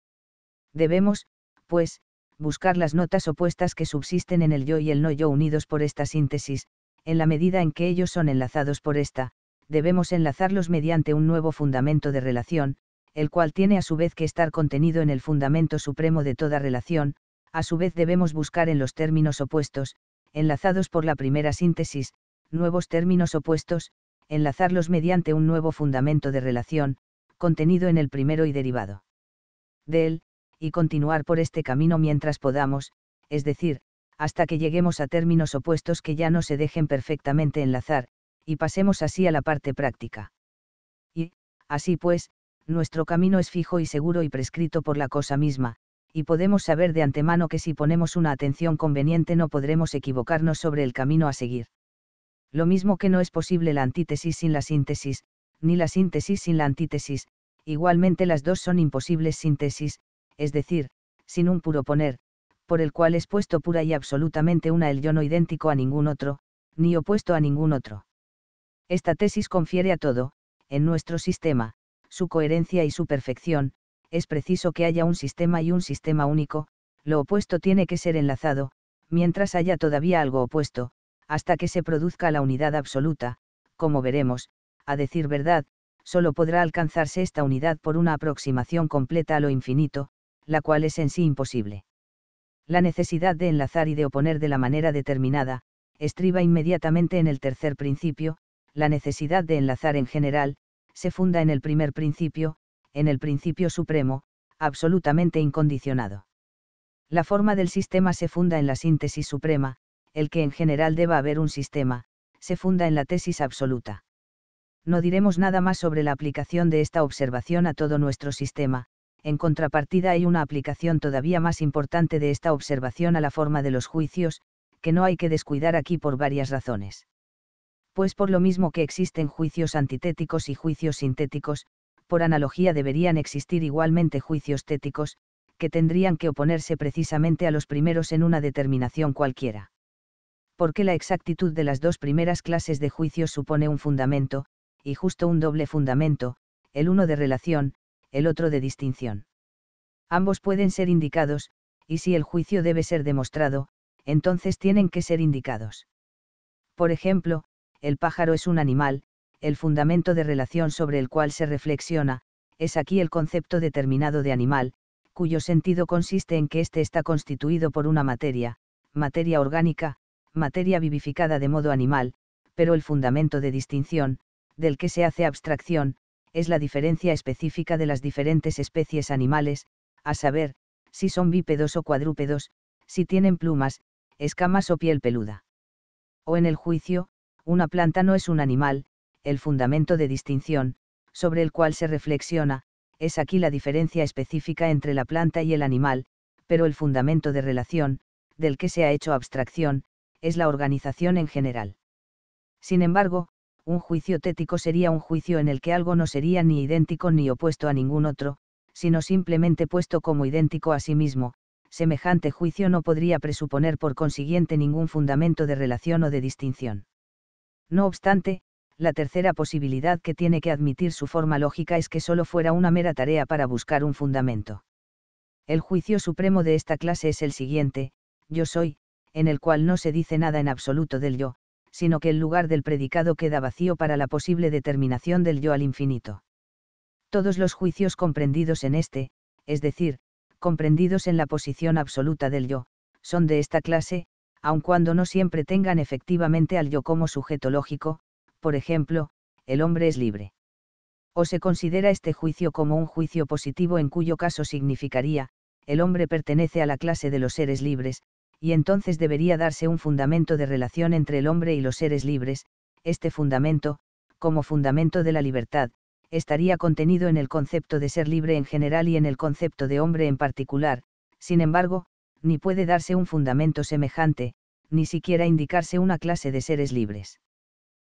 Debemos, pues, buscar las notas opuestas que subsisten en el yo y el no yo unidos por esta síntesis, en la medida en que ellos son enlazados por esta, debemos enlazarlos mediante un nuevo fundamento de relación, el cual tiene a su vez que estar contenido en el fundamento supremo de toda relación, a su vez debemos buscar en los términos opuestos, enlazados por la primera síntesis, nuevos términos opuestos, enlazarlos mediante un nuevo fundamento de relación, contenido en el primero y derivado de él, y continuar por este camino mientras podamos, es decir, hasta que lleguemos a términos opuestos que ya no se dejen perfectamente enlazar, y pasemos así a la parte práctica. Y, así pues, nuestro camino es fijo y seguro y prescrito por la cosa misma, y podemos saber de antemano que si ponemos una atención conveniente no podremos equivocarnos sobre el camino a seguir. Lo mismo que no es posible la antítesis sin la síntesis, ni la síntesis sin la antítesis, igualmente las dos son imposibles síntesis, es decir, sin un puro poner, por el cual es puesto pura y absolutamente una el yo no idéntico a ningún otro, ni opuesto a ningún otro. Esta tesis confiere a todo, en nuestro sistema, su coherencia y su perfección, es preciso que haya un sistema y un sistema único, lo opuesto tiene que ser enlazado, mientras haya todavía algo opuesto, hasta que se produzca la unidad absoluta, como veremos, a decir verdad, solo podrá alcanzarse esta unidad por una aproximación completa a lo infinito, la cual es en sí imposible. La necesidad de enlazar y de oponer de la manera determinada, estriba inmediatamente en el tercer principio, la necesidad de enlazar en general, se funda en el primer principio, en el principio supremo, absolutamente incondicionado. La forma del sistema se funda en la síntesis suprema, el que en general deba haber un sistema, se funda en la tesis absoluta. No diremos nada más sobre la aplicación de esta observación a todo nuestro sistema, en contrapartida hay una aplicación todavía más importante de esta observación a la forma de los juicios, que no hay que descuidar aquí por varias razones. Pues por lo mismo que existen juicios antitéticos y juicios sintéticos, por analogía deberían existir igualmente juicios téticos, que tendrían que oponerse precisamente a los primeros en una determinación cualquiera. Porque la exactitud de las dos primeras clases de juicios supone un fundamento, y justo un doble fundamento, el uno de relación, el otro de distinción. Ambos pueden ser indicados, y si el juicio debe ser demostrado, entonces tienen que ser indicados. Por ejemplo, el pájaro es un animal, el fundamento de relación sobre el cual se reflexiona, es aquí el concepto determinado de animal, cuyo sentido consiste en que éste está constituido por una materia, materia orgánica, materia vivificada de modo animal, pero el fundamento de distinción, del que se hace abstracción, es la diferencia específica de las diferentes especies animales, a saber, si son bípedos o cuadrúpedos, si tienen plumas, escamas o piel peluda. O en el juicio, una planta no es un animal, el fundamento de distinción, sobre el cual se reflexiona, es aquí la diferencia específica entre la planta y el animal, pero el fundamento de relación, del que se ha hecho abstracción, es la organización en general. Sin embargo, un juicio tético sería un juicio en el que algo no sería ni idéntico ni opuesto a ningún otro, sino simplemente puesto como idéntico a sí mismo, semejante juicio no podría presuponer por consiguiente ningún fundamento de relación o de distinción. No obstante, la tercera posibilidad que tiene que admitir su forma lógica es que solo fuera una mera tarea para buscar un fundamento. El juicio supremo de esta clase es el siguiente, yo soy, en el cual no se dice nada en absoluto del yo, sino que el lugar del predicado queda vacío para la posible determinación del yo al infinito. Todos los juicios comprendidos en este, es decir, comprendidos en la posición absoluta del yo, son de esta clase, aun cuando no siempre tengan efectivamente al yo como sujeto lógico, por ejemplo, el hombre es libre. O se considera este juicio como un juicio positivo en cuyo caso significaría, el hombre pertenece a la clase de los seres libres, y entonces debería darse un fundamento de relación entre el hombre y los seres libres, este fundamento, como fundamento de la libertad, estaría contenido en el concepto de ser libre en general y en el concepto de hombre en particular, sin embargo, ni puede darse un fundamento semejante, ni siquiera indicarse una clase de seres libres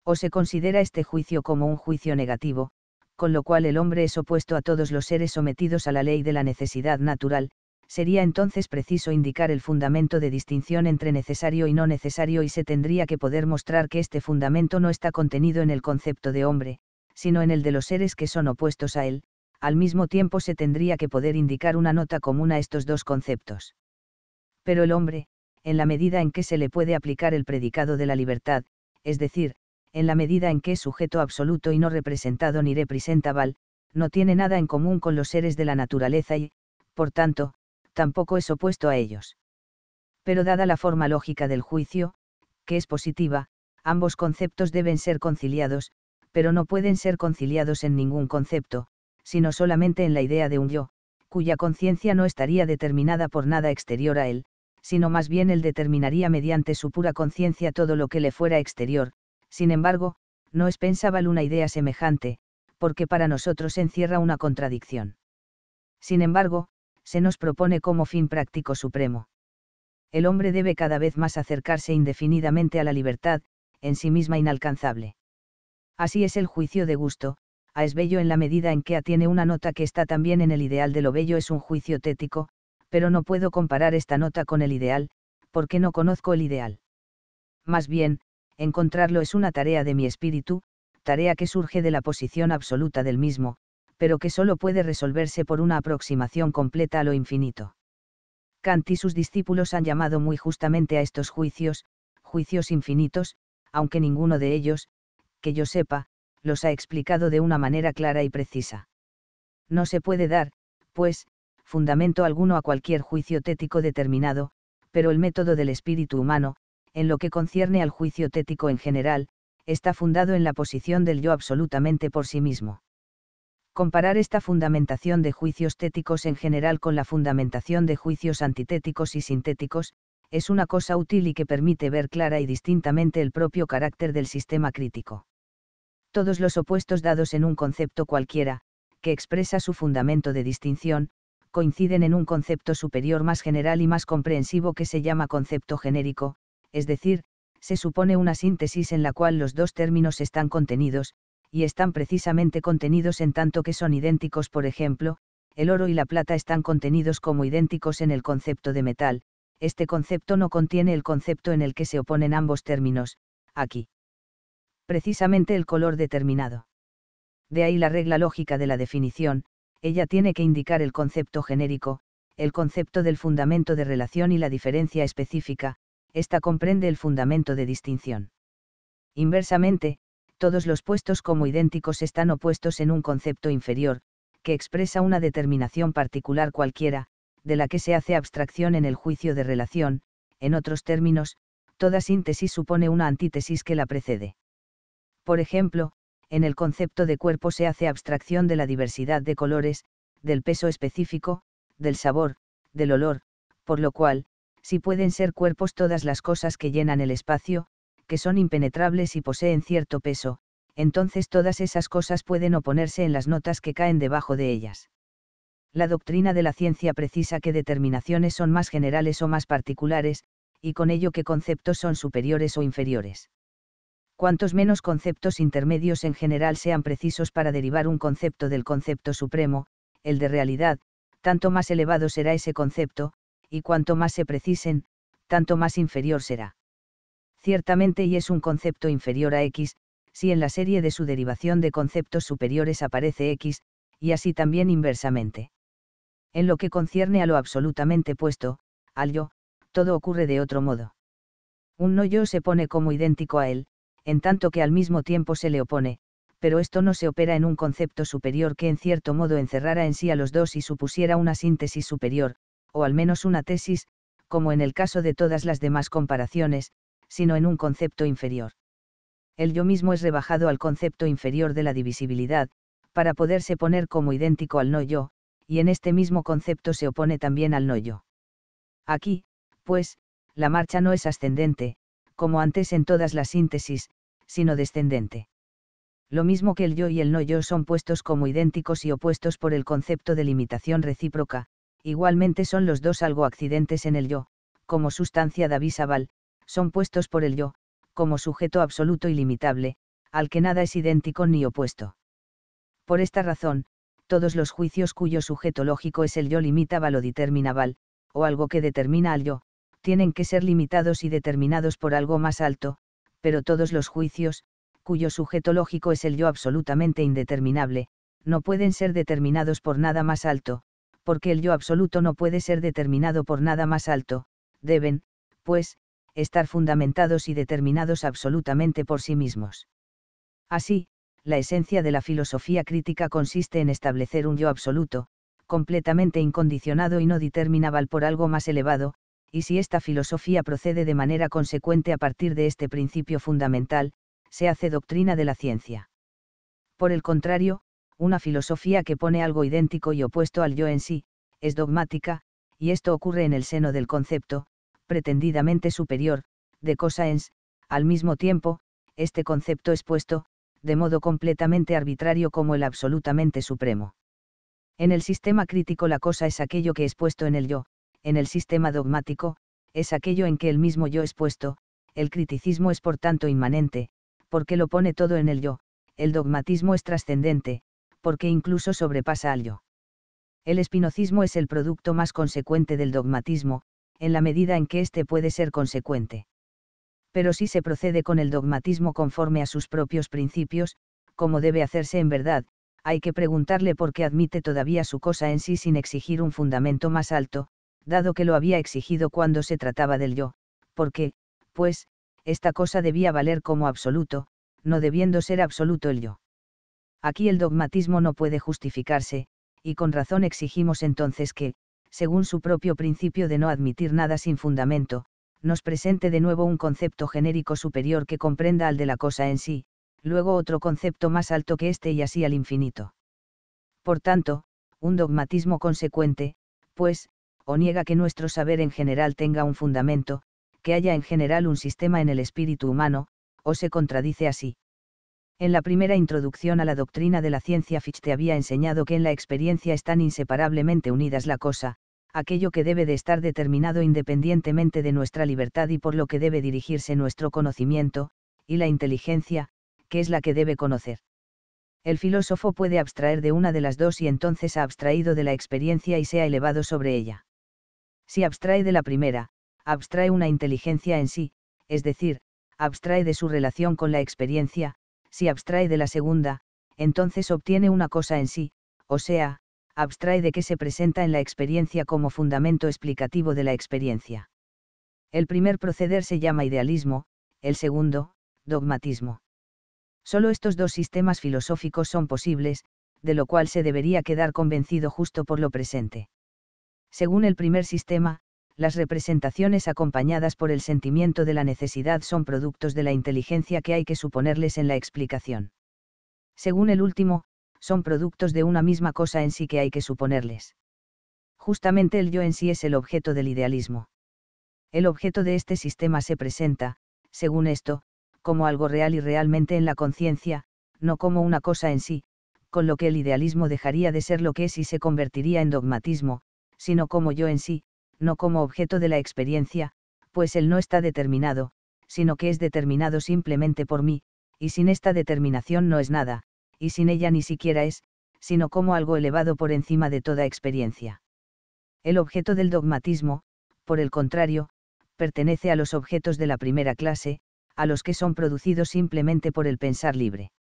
o se considera este juicio como un juicio negativo, con lo cual el hombre es opuesto a todos los seres sometidos a la ley de la necesidad natural, sería entonces preciso indicar el fundamento de distinción entre necesario y no necesario y se tendría que poder mostrar que este fundamento no está contenido en el concepto de hombre, sino en el de los seres que son opuestos a él, al mismo tiempo se tendría que poder indicar una nota común a estos dos conceptos. Pero el hombre, en la medida en que se le puede aplicar el predicado de la libertad, es decir, en la medida en que es sujeto absoluto y no representado ni representable, no tiene nada en común con los seres de la naturaleza y, por tanto, tampoco es opuesto a ellos. Pero dada la forma lógica del juicio, que es positiva, ambos conceptos deben ser conciliados, pero no pueden ser conciliados en ningún concepto, sino solamente en la idea de un yo, cuya conciencia no estaría determinada por nada exterior a él, sino más bien él determinaría mediante su pura conciencia todo lo que le fuera exterior, sin embargo, no es pensable una idea semejante, porque para nosotros encierra una contradicción. Sin embargo, se nos propone como fin práctico supremo. El hombre debe cada vez más acercarse indefinidamente a la libertad, en sí misma inalcanzable. Así es el juicio de gusto, a es bello en la medida en que atiene una nota que está también en el ideal de lo bello es un juicio tético, pero no puedo comparar esta nota con el ideal, porque no conozco el ideal. Más bien, encontrarlo es una tarea de mi espíritu, tarea que surge de la posición absoluta del mismo, pero que solo puede resolverse por una aproximación completa a lo infinito. Kant y sus discípulos han llamado muy justamente a estos juicios, juicios infinitos, aunque ninguno de ellos, que yo sepa, los ha explicado de una manera clara y precisa. No se puede dar, pues, fundamento alguno a cualquier juicio tético determinado, pero el método del espíritu humano, en lo que concierne al juicio tético en general, está fundado en la posición del yo absolutamente por sí mismo. Comparar esta fundamentación de juicios téticos en general con la fundamentación de juicios antitéticos y sintéticos, es una cosa útil y que permite ver clara y distintamente el propio carácter del sistema crítico. Todos los opuestos dados en un concepto cualquiera, que expresa su fundamento de distinción, coinciden en un concepto superior más general y más comprensivo que se llama concepto genérico, es decir, se supone una síntesis en la cual los dos términos están contenidos, y están precisamente contenidos en tanto que son idénticos, por ejemplo, el oro y la plata están contenidos como idénticos en el concepto de metal, este concepto no contiene el concepto en el que se oponen ambos términos, aquí. Precisamente el color determinado. De ahí la regla lógica de la definición, ella tiene que indicar el concepto genérico, el concepto del fundamento de relación y la diferencia específica, esta comprende el fundamento de distinción. Inversamente, todos los puestos como idénticos están opuestos en un concepto inferior, que expresa una determinación particular cualquiera, de la que se hace abstracción en el juicio de relación, en otros términos, toda síntesis supone una antítesis que la precede. Por ejemplo, en el concepto de cuerpo se hace abstracción de la diversidad de colores, del peso específico, del sabor, del olor, por lo cual, si pueden ser cuerpos todas las cosas que llenan el espacio, que son impenetrables y poseen cierto peso, entonces todas esas cosas pueden oponerse en las notas que caen debajo de ellas. La doctrina de la ciencia precisa que determinaciones son más generales o más particulares, y con ello que conceptos son superiores o inferiores. Cuantos menos conceptos intermedios en general sean precisos para derivar un concepto del concepto supremo, el de realidad, tanto más elevado será ese concepto, y cuanto más se precisen, tanto más inferior será. Ciertamente y es un concepto inferior a x, si en la serie de su derivación de conceptos superiores aparece x, y así también inversamente. En lo que concierne a lo absolutamente puesto, al yo, todo ocurre de otro modo. Un no yo se pone como idéntico a él, en tanto que al mismo tiempo se le opone, pero esto no se opera en un concepto superior que en cierto modo encerrara en sí a los dos y supusiera una síntesis superior, o al menos una tesis, como en el caso de todas las demás comparaciones, sino en un concepto inferior. El yo mismo es rebajado al concepto inferior de la divisibilidad, para poderse poner como idéntico al no yo, y en este mismo concepto se opone también al no yo. Aquí, pues, la marcha no es ascendente, como antes en todas las síntesis, sino descendente. Lo mismo que el yo y el no yo son puestos como idénticos y opuestos por el concepto de limitación recíproca, igualmente son los dos algo accidentes en el yo, como sustancia davisaval, son puestos por el yo, como sujeto absoluto ilimitable, al que nada es idéntico ni opuesto. Por esta razón, todos los juicios cuyo sujeto lógico es el yo limitabal o determinaval, o algo que determina al yo, tienen que ser limitados y determinados por algo más alto, pero todos los juicios, cuyo sujeto lógico es el yo absolutamente indeterminable, no pueden ser determinados por nada más alto, porque el yo absoluto no puede ser determinado por nada más alto, deben, pues, estar fundamentados y determinados absolutamente por sí mismos. Así, la esencia de la filosofía crítica consiste en establecer un yo absoluto, completamente incondicionado y no determinable por algo más elevado, y si esta filosofía procede de manera consecuente a partir de este principio fundamental, se hace doctrina de la ciencia. Por el contrario, una filosofía que pone algo idéntico y opuesto al yo en sí, es dogmática, y esto ocurre en el seno del concepto, pretendidamente superior, de cosa ens, al mismo tiempo, este concepto es puesto, de modo completamente arbitrario como el absolutamente supremo. En el sistema crítico la cosa es aquello que es puesto en el yo, en el sistema dogmático, es aquello en que el mismo yo es puesto, el criticismo es por tanto inmanente, porque lo pone todo en el yo, el dogmatismo es trascendente, porque incluso sobrepasa al yo. El espinocismo es el producto más consecuente del dogmatismo, en la medida en que éste puede ser consecuente. Pero si se procede con el dogmatismo conforme a sus propios principios, como debe hacerse en verdad, hay que preguntarle por qué admite todavía su cosa en sí sin exigir un fundamento más alto, dado que lo había exigido cuando se trataba del yo, porque, pues, esta cosa debía valer como absoluto, no debiendo ser absoluto el yo. Aquí el dogmatismo no puede justificarse, y con razón exigimos entonces que, según su propio principio de no admitir nada sin fundamento, nos presente de nuevo un concepto genérico superior que comprenda al de la cosa en sí, luego otro concepto más alto que este y así al infinito. Por tanto, un dogmatismo consecuente, pues, o niega que nuestro saber en general tenga un fundamento, que haya en general un sistema en el espíritu humano, o se contradice así. En la primera introducción a la doctrina de la ciencia Fichte había enseñado que en la experiencia están inseparablemente unidas la cosa, aquello que debe de estar determinado independientemente de nuestra libertad y por lo que debe dirigirse nuestro conocimiento, y la inteligencia, que es la que debe conocer. El filósofo puede abstraer de una de las dos y entonces ha abstraído de la experiencia y se ha elevado sobre ella. Si abstrae de la primera, abstrae una inteligencia en sí, es decir, abstrae de su relación con la experiencia, si abstrae de la segunda, entonces obtiene una cosa en sí, o sea, abstrae de que se presenta en la experiencia como fundamento explicativo de la experiencia. El primer proceder se llama idealismo, el segundo, dogmatismo. Solo estos dos sistemas filosóficos son posibles, de lo cual se debería quedar convencido justo por lo presente. Según el primer sistema, las representaciones acompañadas por el sentimiento de la necesidad son productos de la inteligencia que hay que suponerles en la explicación. Según el último, son productos de una misma cosa en sí que hay que suponerles. Justamente el yo en sí es el objeto del idealismo. El objeto de este sistema se presenta, según esto, como algo real y realmente en la conciencia, no como una cosa en sí, con lo que el idealismo dejaría de ser lo que es y se convertiría en dogmatismo, sino como yo en sí, no como objeto de la experiencia, pues él no está determinado, sino que es determinado simplemente por mí, y sin esta determinación no es nada, y sin ella ni siquiera es, sino como algo elevado por encima de toda experiencia. El objeto del dogmatismo, por el contrario, pertenece a los objetos de la primera clase, a los que son producidos simplemente por el pensar libre.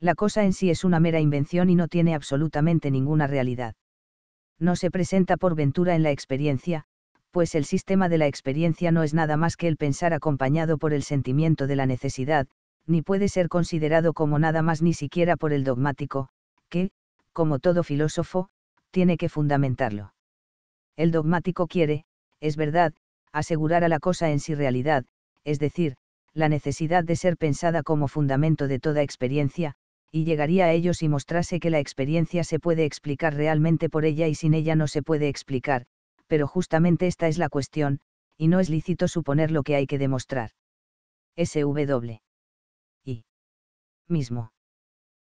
La cosa en sí es una mera invención y no tiene absolutamente ninguna realidad no se presenta por ventura en la experiencia, pues el sistema de la experiencia no es nada más que el pensar acompañado por el sentimiento de la necesidad, ni puede ser considerado como nada más ni siquiera por el dogmático, que, como todo filósofo, tiene que fundamentarlo. El dogmático quiere, es verdad, asegurar a la cosa en sí realidad, es decir, la necesidad de ser pensada como fundamento de toda experiencia, y llegaría a ellos y mostrase que la experiencia se puede explicar realmente por ella y sin ella no se puede explicar, pero justamente esta es la cuestión, y no es lícito suponer lo que hay que demostrar. SW. Y. Mismo.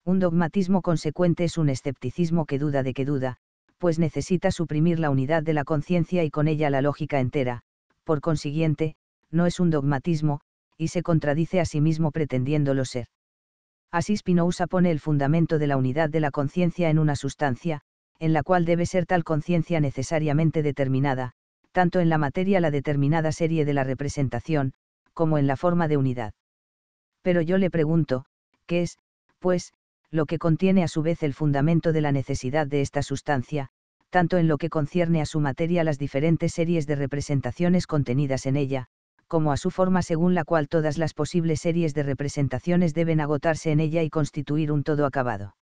Un dogmatismo consecuente es un escepticismo que duda de que duda, pues necesita suprimir la unidad de la conciencia y con ella la lógica entera, por consiguiente, no es un dogmatismo, y se contradice a sí mismo pretendiéndolo ser. Así Spinoza pone el fundamento de la unidad de la conciencia en una sustancia, en la cual debe ser tal conciencia necesariamente determinada, tanto en la materia la determinada serie de la representación, como en la forma de unidad. Pero yo le pregunto, ¿qué es, pues, lo que contiene a su vez el fundamento de la necesidad de esta sustancia, tanto en lo que concierne a su materia las diferentes series de representaciones contenidas en ella, como a su forma según la cual todas las posibles series de representaciones deben agotarse en ella y constituir un todo acabado.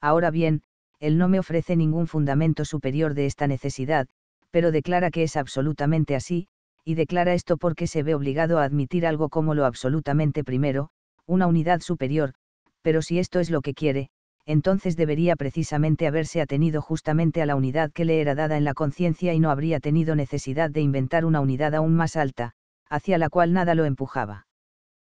Ahora bien, él no me ofrece ningún fundamento superior de esta necesidad, pero declara que es absolutamente así, y declara esto porque se ve obligado a admitir algo como lo absolutamente primero, una unidad superior, pero si esto es lo que quiere, entonces debería precisamente haberse atenido justamente a la unidad que le era dada en la conciencia y no habría tenido necesidad de inventar una unidad aún más alta, hacia la cual nada lo empujaba.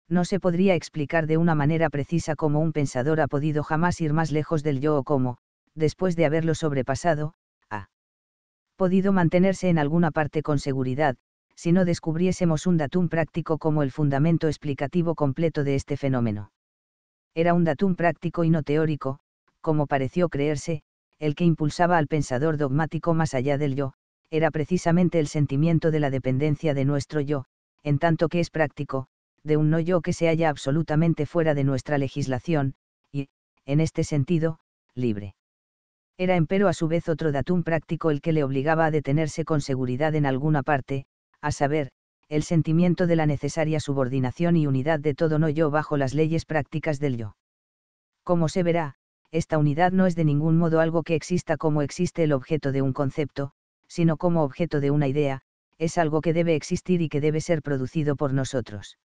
No se podría explicar de una manera precisa cómo un pensador ha podido jamás ir más lejos del yo o cómo, después de haberlo sobrepasado, ha podido mantenerse en alguna parte con seguridad, si no descubriésemos un datum práctico como el fundamento explicativo completo de este fenómeno. Era un datum práctico y no teórico, como pareció creerse, el que impulsaba al pensador dogmático más allá del yo, era precisamente el sentimiento de la dependencia de nuestro yo, en tanto que es práctico, de un no-yo que se halla absolutamente fuera de nuestra legislación, y, en este sentido, libre. Era empero a su vez otro datum práctico el que le obligaba a detenerse con seguridad en alguna parte, a saber, el sentimiento de la necesaria subordinación y unidad de todo no-yo bajo las leyes prácticas del yo. Como se verá, esta unidad no es de ningún modo algo que exista como existe el objeto de un concepto, sino como objeto de una idea, es algo que debe existir y que debe ser producido por nosotros.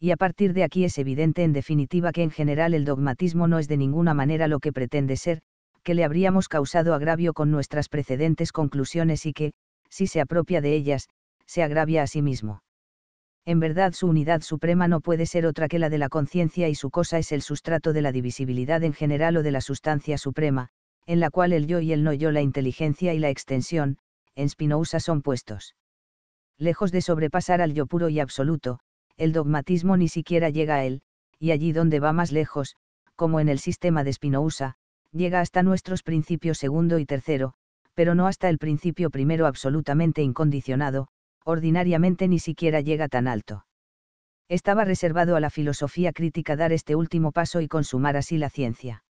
Y a partir de aquí es evidente en definitiva que en general el dogmatismo no es de ninguna manera lo que pretende ser, que le habríamos causado agravio con nuestras precedentes conclusiones y que, si se apropia de ellas, se agravia a sí mismo. En verdad su unidad suprema no puede ser otra que la de la conciencia y su cosa es el sustrato de la divisibilidad en general o de la sustancia suprema, en la cual el yo y el no yo, la inteligencia y la extensión, en Spinoza son puestos lejos de sobrepasar al yo puro y absoluto, el dogmatismo ni siquiera llega a él, y allí donde va más lejos, como en el sistema de Spinoza, llega hasta nuestros principios segundo y tercero, pero no hasta el principio primero absolutamente incondicionado, ordinariamente ni siquiera llega tan alto. Estaba reservado a la filosofía crítica dar este último paso y consumar así la ciencia.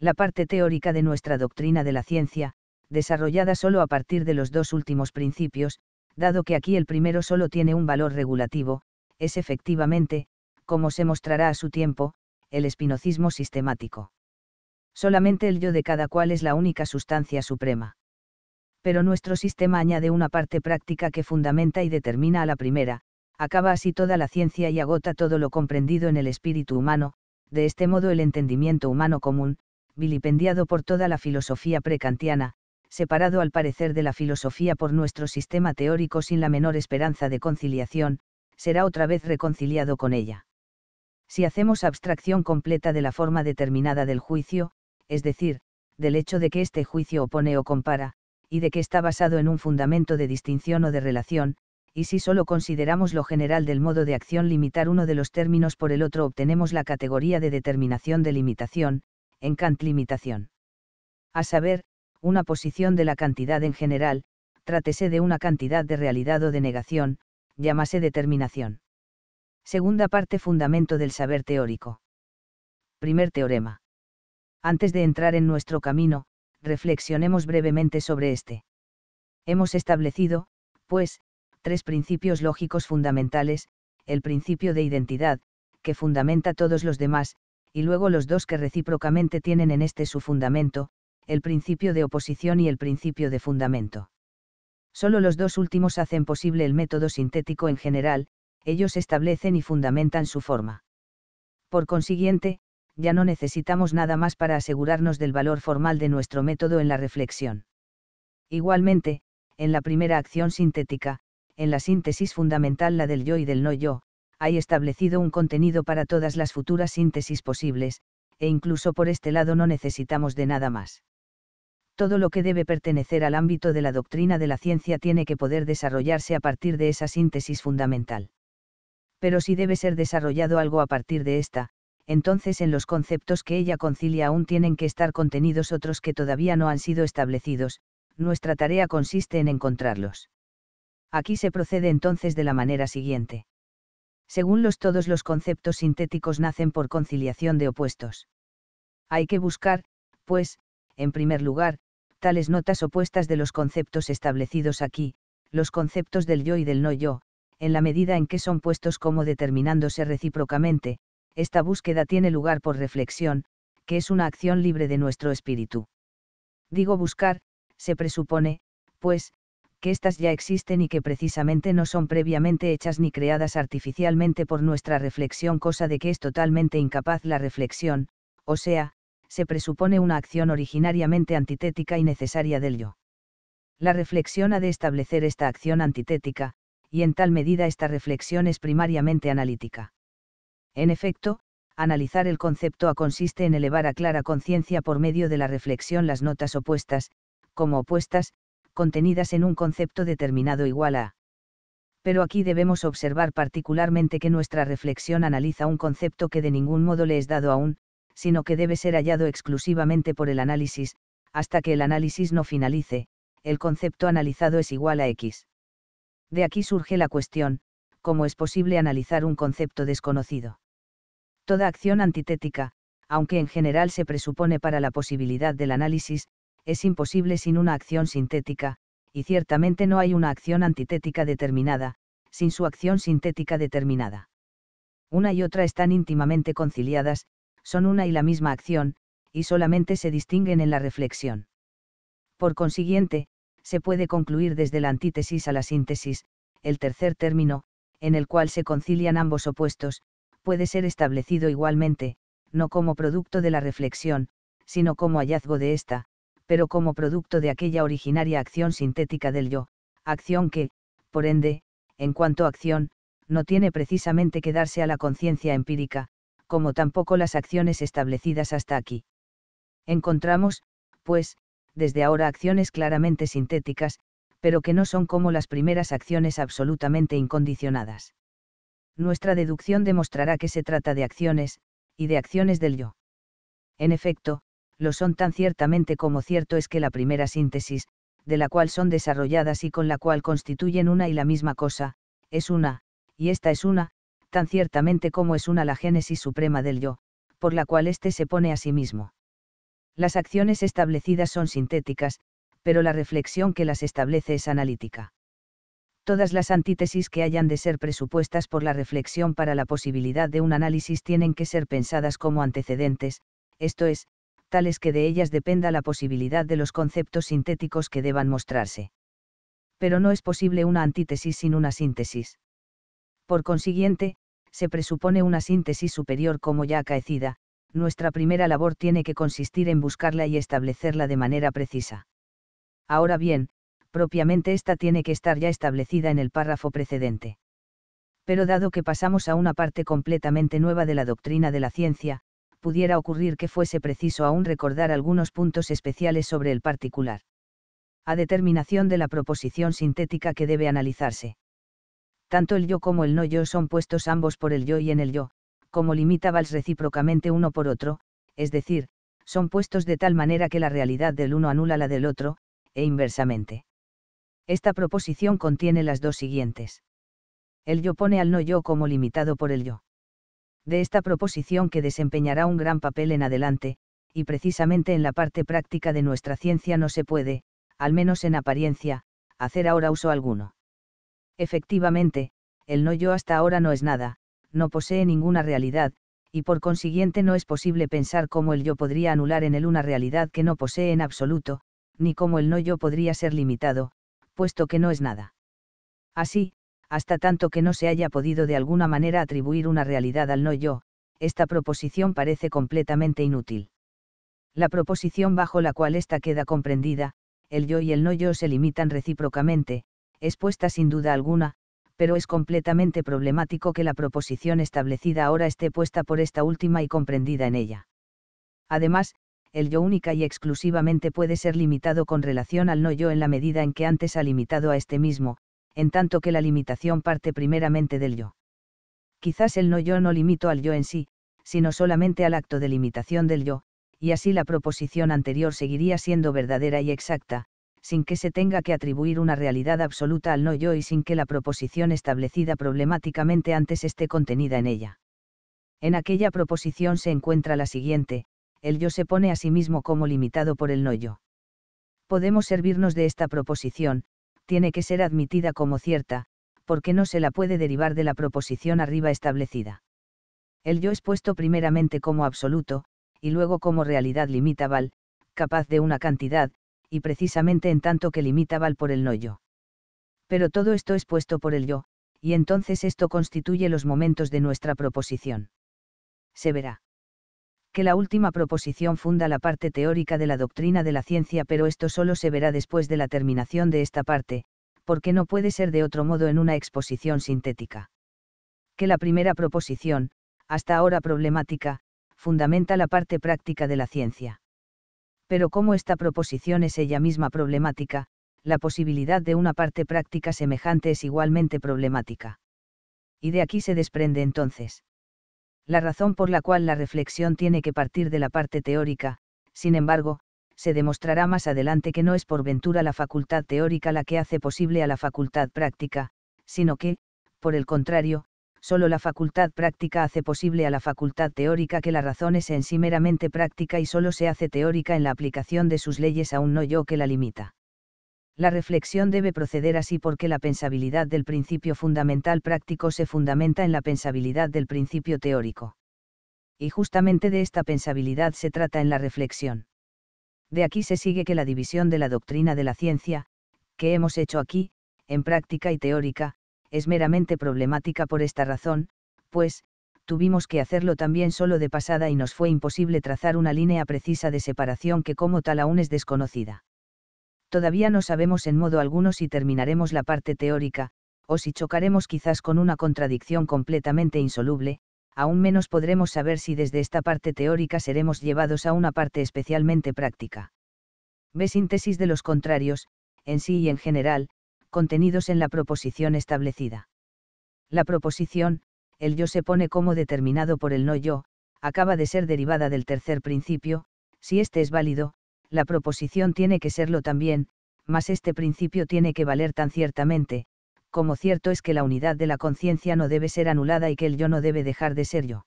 La parte teórica de nuestra doctrina de la ciencia, desarrollada solo a partir de los dos últimos principios, dado que aquí el primero solo tiene un valor regulativo, es efectivamente, como se mostrará a su tiempo, el espinocismo sistemático. Solamente el yo de cada cual es la única sustancia suprema. Pero nuestro sistema añade una parte práctica que fundamenta y determina a la primera, acaba así toda la ciencia y agota todo lo comprendido en el espíritu humano, de este modo el entendimiento humano común, vilipendiado por toda la filosofía precantiana, separado al parecer de la filosofía por nuestro sistema teórico sin la menor esperanza de conciliación, será otra vez reconciliado con ella. Si hacemos abstracción completa de la forma determinada del juicio, es decir, del hecho de que este juicio opone o compara, y de que está basado en un fundamento de distinción o de relación, y si solo consideramos lo general del modo de acción limitar uno de los términos por el otro obtenemos la categoría de determinación de limitación, en Kant limitación. A saber, una posición de la cantidad en general, trátese de una cantidad de realidad o de negación, llámase determinación. Segunda parte fundamento del saber teórico. Primer teorema. Antes de entrar en nuestro camino, reflexionemos brevemente sobre este. Hemos establecido, pues, tres principios lógicos fundamentales, el principio de identidad, que fundamenta todos los demás, y luego los dos que recíprocamente tienen en este su fundamento, el principio de oposición y el principio de fundamento. Solo los dos últimos hacen posible el método sintético en general, ellos establecen y fundamentan su forma. Por consiguiente, ya no necesitamos nada más para asegurarnos del valor formal de nuestro método en la reflexión. Igualmente, en la primera acción sintética, en la síntesis fundamental la del yo y del no yo, hay establecido un contenido para todas las futuras síntesis posibles, e incluso por este lado no necesitamos de nada más todo lo que debe pertenecer al ámbito de la doctrina de la ciencia tiene que poder desarrollarse a partir de esa síntesis fundamental. Pero si debe ser desarrollado algo a partir de esta, entonces en los conceptos que ella concilia aún tienen que estar contenidos otros que todavía no han sido establecidos, nuestra tarea consiste en encontrarlos. Aquí se procede entonces de la manera siguiente. Según los todos los conceptos sintéticos nacen por conciliación de opuestos. Hay que buscar, pues, en primer lugar, tales notas opuestas de los conceptos establecidos aquí, los conceptos del yo y del no yo, en la medida en que son puestos como determinándose recíprocamente, esta búsqueda tiene lugar por reflexión, que es una acción libre de nuestro espíritu. Digo buscar, se presupone, pues, que éstas ya existen y que precisamente no son previamente hechas ni creadas artificialmente por nuestra reflexión, cosa de que es totalmente incapaz la reflexión, o sea, se presupone una acción originariamente antitética y necesaria del yo. La reflexión ha de establecer esta acción antitética, y en tal medida esta reflexión es primariamente analítica. En efecto, analizar el concepto A consiste en elevar a clara conciencia por medio de la reflexión las notas opuestas, como opuestas, contenidas en un concepto determinado igual a. Pero aquí debemos observar particularmente que nuestra reflexión analiza un concepto que de ningún modo le es dado aún, sino que debe ser hallado exclusivamente por el análisis, hasta que el análisis no finalice, el concepto analizado es igual a X. De aquí surge la cuestión, ¿cómo es posible analizar un concepto desconocido? Toda acción antitética, aunque en general se presupone para la posibilidad del análisis, es imposible sin una acción sintética, y ciertamente no hay una acción antitética determinada, sin su acción sintética determinada. Una y otra están íntimamente conciliadas, son una y la misma acción, y solamente se distinguen en la reflexión. Por consiguiente, se puede concluir desde la antítesis a la síntesis, el tercer término, en el cual se concilian ambos opuestos, puede ser establecido igualmente, no como producto de la reflexión, sino como hallazgo de ésta, pero como producto de aquella originaria acción sintética del yo, acción que, por ende, en cuanto a acción, no tiene precisamente que darse a la conciencia empírica, como tampoco las acciones establecidas hasta aquí. Encontramos, pues, desde ahora acciones claramente sintéticas, pero que no son como las primeras acciones absolutamente incondicionadas. Nuestra deducción demostrará que se trata de acciones, y de acciones del yo. En efecto, lo son tan ciertamente como cierto es que la primera síntesis, de la cual son desarrolladas y con la cual constituyen una y la misma cosa, es una, y esta es una, tan ciertamente como es una la génesis suprema del yo, por la cual éste se pone a sí mismo. Las acciones establecidas son sintéticas, pero la reflexión que las establece es analítica. Todas las antítesis que hayan de ser presupuestas por la reflexión para la posibilidad de un análisis tienen que ser pensadas como antecedentes, esto es, tales que de ellas dependa la posibilidad de los conceptos sintéticos que deban mostrarse. Pero no es posible una antítesis sin una síntesis. Por consiguiente, se presupone una síntesis superior como ya acaecida, nuestra primera labor tiene que consistir en buscarla y establecerla de manera precisa. Ahora bien, propiamente esta tiene que estar ya establecida en el párrafo precedente. Pero dado que pasamos a una parte completamente nueva de la doctrina de la ciencia, pudiera ocurrir que fuese preciso aún recordar algunos puntos especiales sobre el particular. A determinación de la proposición sintética que debe analizarse tanto el yo como el no yo son puestos ambos por el yo y en el yo, como limita recíprocamente uno por otro, es decir, son puestos de tal manera que la realidad del uno anula la del otro, e inversamente. Esta proposición contiene las dos siguientes. El yo pone al no yo como limitado por el yo. De esta proposición que desempeñará un gran papel en adelante, y precisamente en la parte práctica de nuestra ciencia no se puede, al menos en apariencia, hacer ahora uso alguno. Efectivamente, el no yo hasta ahora no es nada, no posee ninguna realidad, y por consiguiente no es posible pensar cómo el yo podría anular en él una realidad que no posee en absoluto, ni cómo el no yo podría ser limitado, puesto que no es nada. Así, hasta tanto que no se haya podido de alguna manera atribuir una realidad al no yo, esta proposición parece completamente inútil. La proposición bajo la cual ésta queda comprendida, el yo y el no yo se limitan recíprocamente, es puesta sin duda alguna, pero es completamente problemático que la proposición establecida ahora esté puesta por esta última y comprendida en ella. Además, el yo única y exclusivamente puede ser limitado con relación al no yo en la medida en que antes ha limitado a este mismo, en tanto que la limitación parte primeramente del yo. Quizás el no yo no limito al yo en sí, sino solamente al acto de limitación del yo, y así la proposición anterior seguiría siendo verdadera y exacta, sin que se tenga que atribuir una realidad absoluta al no-yo y sin que la proposición establecida problemáticamente antes esté contenida en ella. En aquella proposición se encuentra la siguiente, el yo se pone a sí mismo como limitado por el no-yo. Podemos servirnos de esta proposición, tiene que ser admitida como cierta, porque no se la puede derivar de la proposición arriba establecida. El yo es puesto primeramente como absoluto, y luego como realidad limitable, capaz de una cantidad, y precisamente en tanto que limita val por el no-yo. Pero todo esto es puesto por el yo, y entonces esto constituye los momentos de nuestra proposición. Se verá. Que la última proposición funda la parte teórica de la doctrina de la ciencia, pero esto solo se verá después de la terminación de esta parte, porque no puede ser de otro modo en una exposición sintética. Que la primera proposición, hasta ahora problemática, fundamenta la parte práctica de la ciencia pero como esta proposición es ella misma problemática, la posibilidad de una parte práctica semejante es igualmente problemática. Y de aquí se desprende entonces la razón por la cual la reflexión tiene que partir de la parte teórica, sin embargo, se demostrará más adelante que no es por ventura la facultad teórica la que hace posible a la facultad práctica, sino que, por el contrario, Solo la facultad práctica hace posible a la facultad teórica que la razón es en sí meramente práctica y solo se hace teórica en la aplicación de sus leyes a un no yo que la limita. La reflexión debe proceder así porque la pensabilidad del principio fundamental práctico se fundamenta en la pensabilidad del principio teórico. Y justamente de esta pensabilidad se trata en la reflexión. De aquí se sigue que la división de la doctrina de la ciencia, que hemos hecho aquí, en práctica y teórica, es meramente problemática por esta razón, pues, tuvimos que hacerlo también solo de pasada y nos fue imposible trazar una línea precisa de separación que como tal aún es desconocida. Todavía no sabemos en modo alguno si terminaremos la parte teórica, o si chocaremos quizás con una contradicción completamente insoluble, aún menos podremos saber si desde esta parte teórica seremos llevados a una parte especialmente práctica. Ve Síntesis de los contrarios, en sí y en general, contenidos en la proposición establecida. La proposición, el yo se pone como determinado por el no yo, acaba de ser derivada del tercer principio, si este es válido, la proposición tiene que serlo también, mas este principio tiene que valer tan ciertamente, como cierto es que la unidad de la conciencia no debe ser anulada y que el yo no debe dejar de ser yo.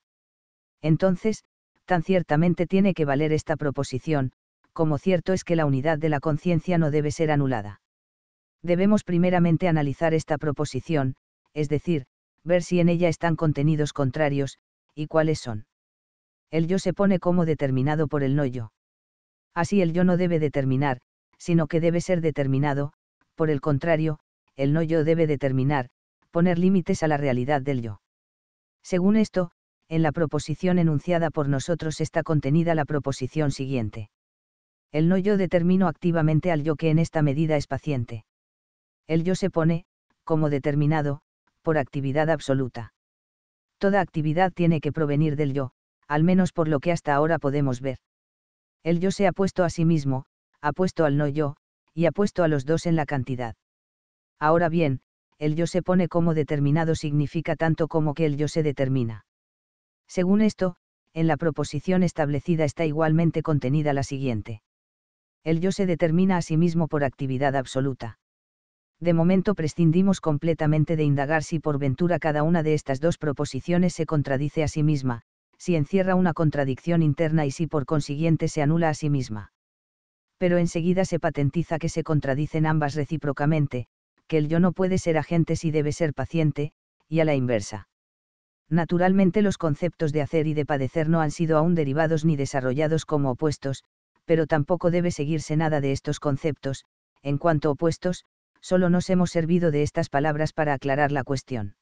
Entonces, tan ciertamente tiene que valer esta proposición, como cierto es que la unidad de la conciencia no debe ser anulada debemos primeramente analizar esta proposición, es decir, ver si en ella están contenidos contrarios, y cuáles son. El yo se pone como determinado por el no yo. Así el yo no debe determinar, sino que debe ser determinado, por el contrario, el no yo debe determinar, poner límites a la realidad del yo. Según esto, en la proposición enunciada por nosotros está contenida la proposición siguiente. El no yo determino activamente al yo que en esta medida es paciente el yo se pone, como determinado, por actividad absoluta. Toda actividad tiene que provenir del yo, al menos por lo que hasta ahora podemos ver. El yo se ha puesto a sí mismo, ha puesto al no yo, y ha puesto a los dos en la cantidad. Ahora bien, el yo se pone como determinado significa tanto como que el yo se determina. Según esto, en la proposición establecida está igualmente contenida la siguiente. El yo se determina a sí mismo por actividad absoluta de momento prescindimos completamente de indagar si por ventura cada una de estas dos proposiciones se contradice a sí misma, si encierra una contradicción interna y si por consiguiente se anula a sí misma. Pero enseguida se patentiza que se contradicen ambas recíprocamente, que el yo no puede ser agente si debe ser paciente, y a la inversa. Naturalmente los conceptos de hacer y de padecer no han sido aún derivados ni desarrollados como opuestos, pero tampoco debe seguirse nada de estos conceptos, en cuanto opuestos, solo nos hemos servido de estas palabras para aclarar la cuestión.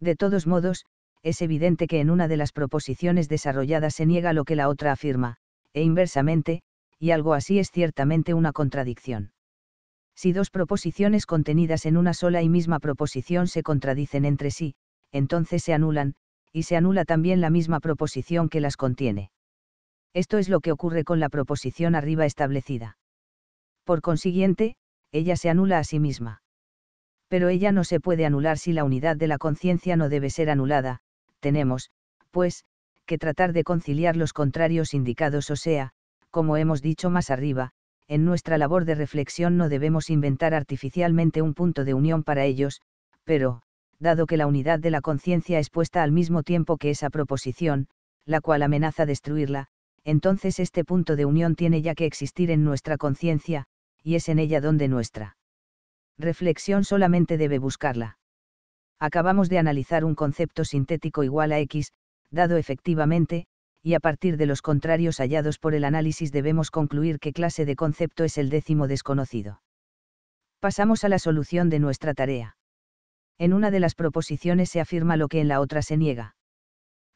De todos modos, es evidente que en una de las proposiciones desarrolladas se niega lo que la otra afirma, e inversamente, y algo así es ciertamente una contradicción. Si dos proposiciones contenidas en una sola y misma proposición se contradicen entre sí, entonces se anulan, y se anula también la misma proposición que las contiene. Esto es lo que ocurre con la proposición arriba establecida. Por consiguiente, ella se anula a sí misma. Pero ella no se puede anular si la unidad de la conciencia no debe ser anulada, tenemos, pues, que tratar de conciliar los contrarios indicados o sea, como hemos dicho más arriba, en nuestra labor de reflexión no debemos inventar artificialmente un punto de unión para ellos, pero, dado que la unidad de la conciencia es puesta al mismo tiempo que esa proposición, la cual amenaza destruirla, entonces este punto de unión tiene ya que existir en nuestra conciencia, y es en ella donde nuestra reflexión solamente debe buscarla. Acabamos de analizar un concepto sintético igual a X, dado efectivamente, y a partir de los contrarios hallados por el análisis debemos concluir qué clase de concepto es el décimo desconocido. Pasamos a la solución de nuestra tarea. En una de las proposiciones se afirma lo que en la otra se niega.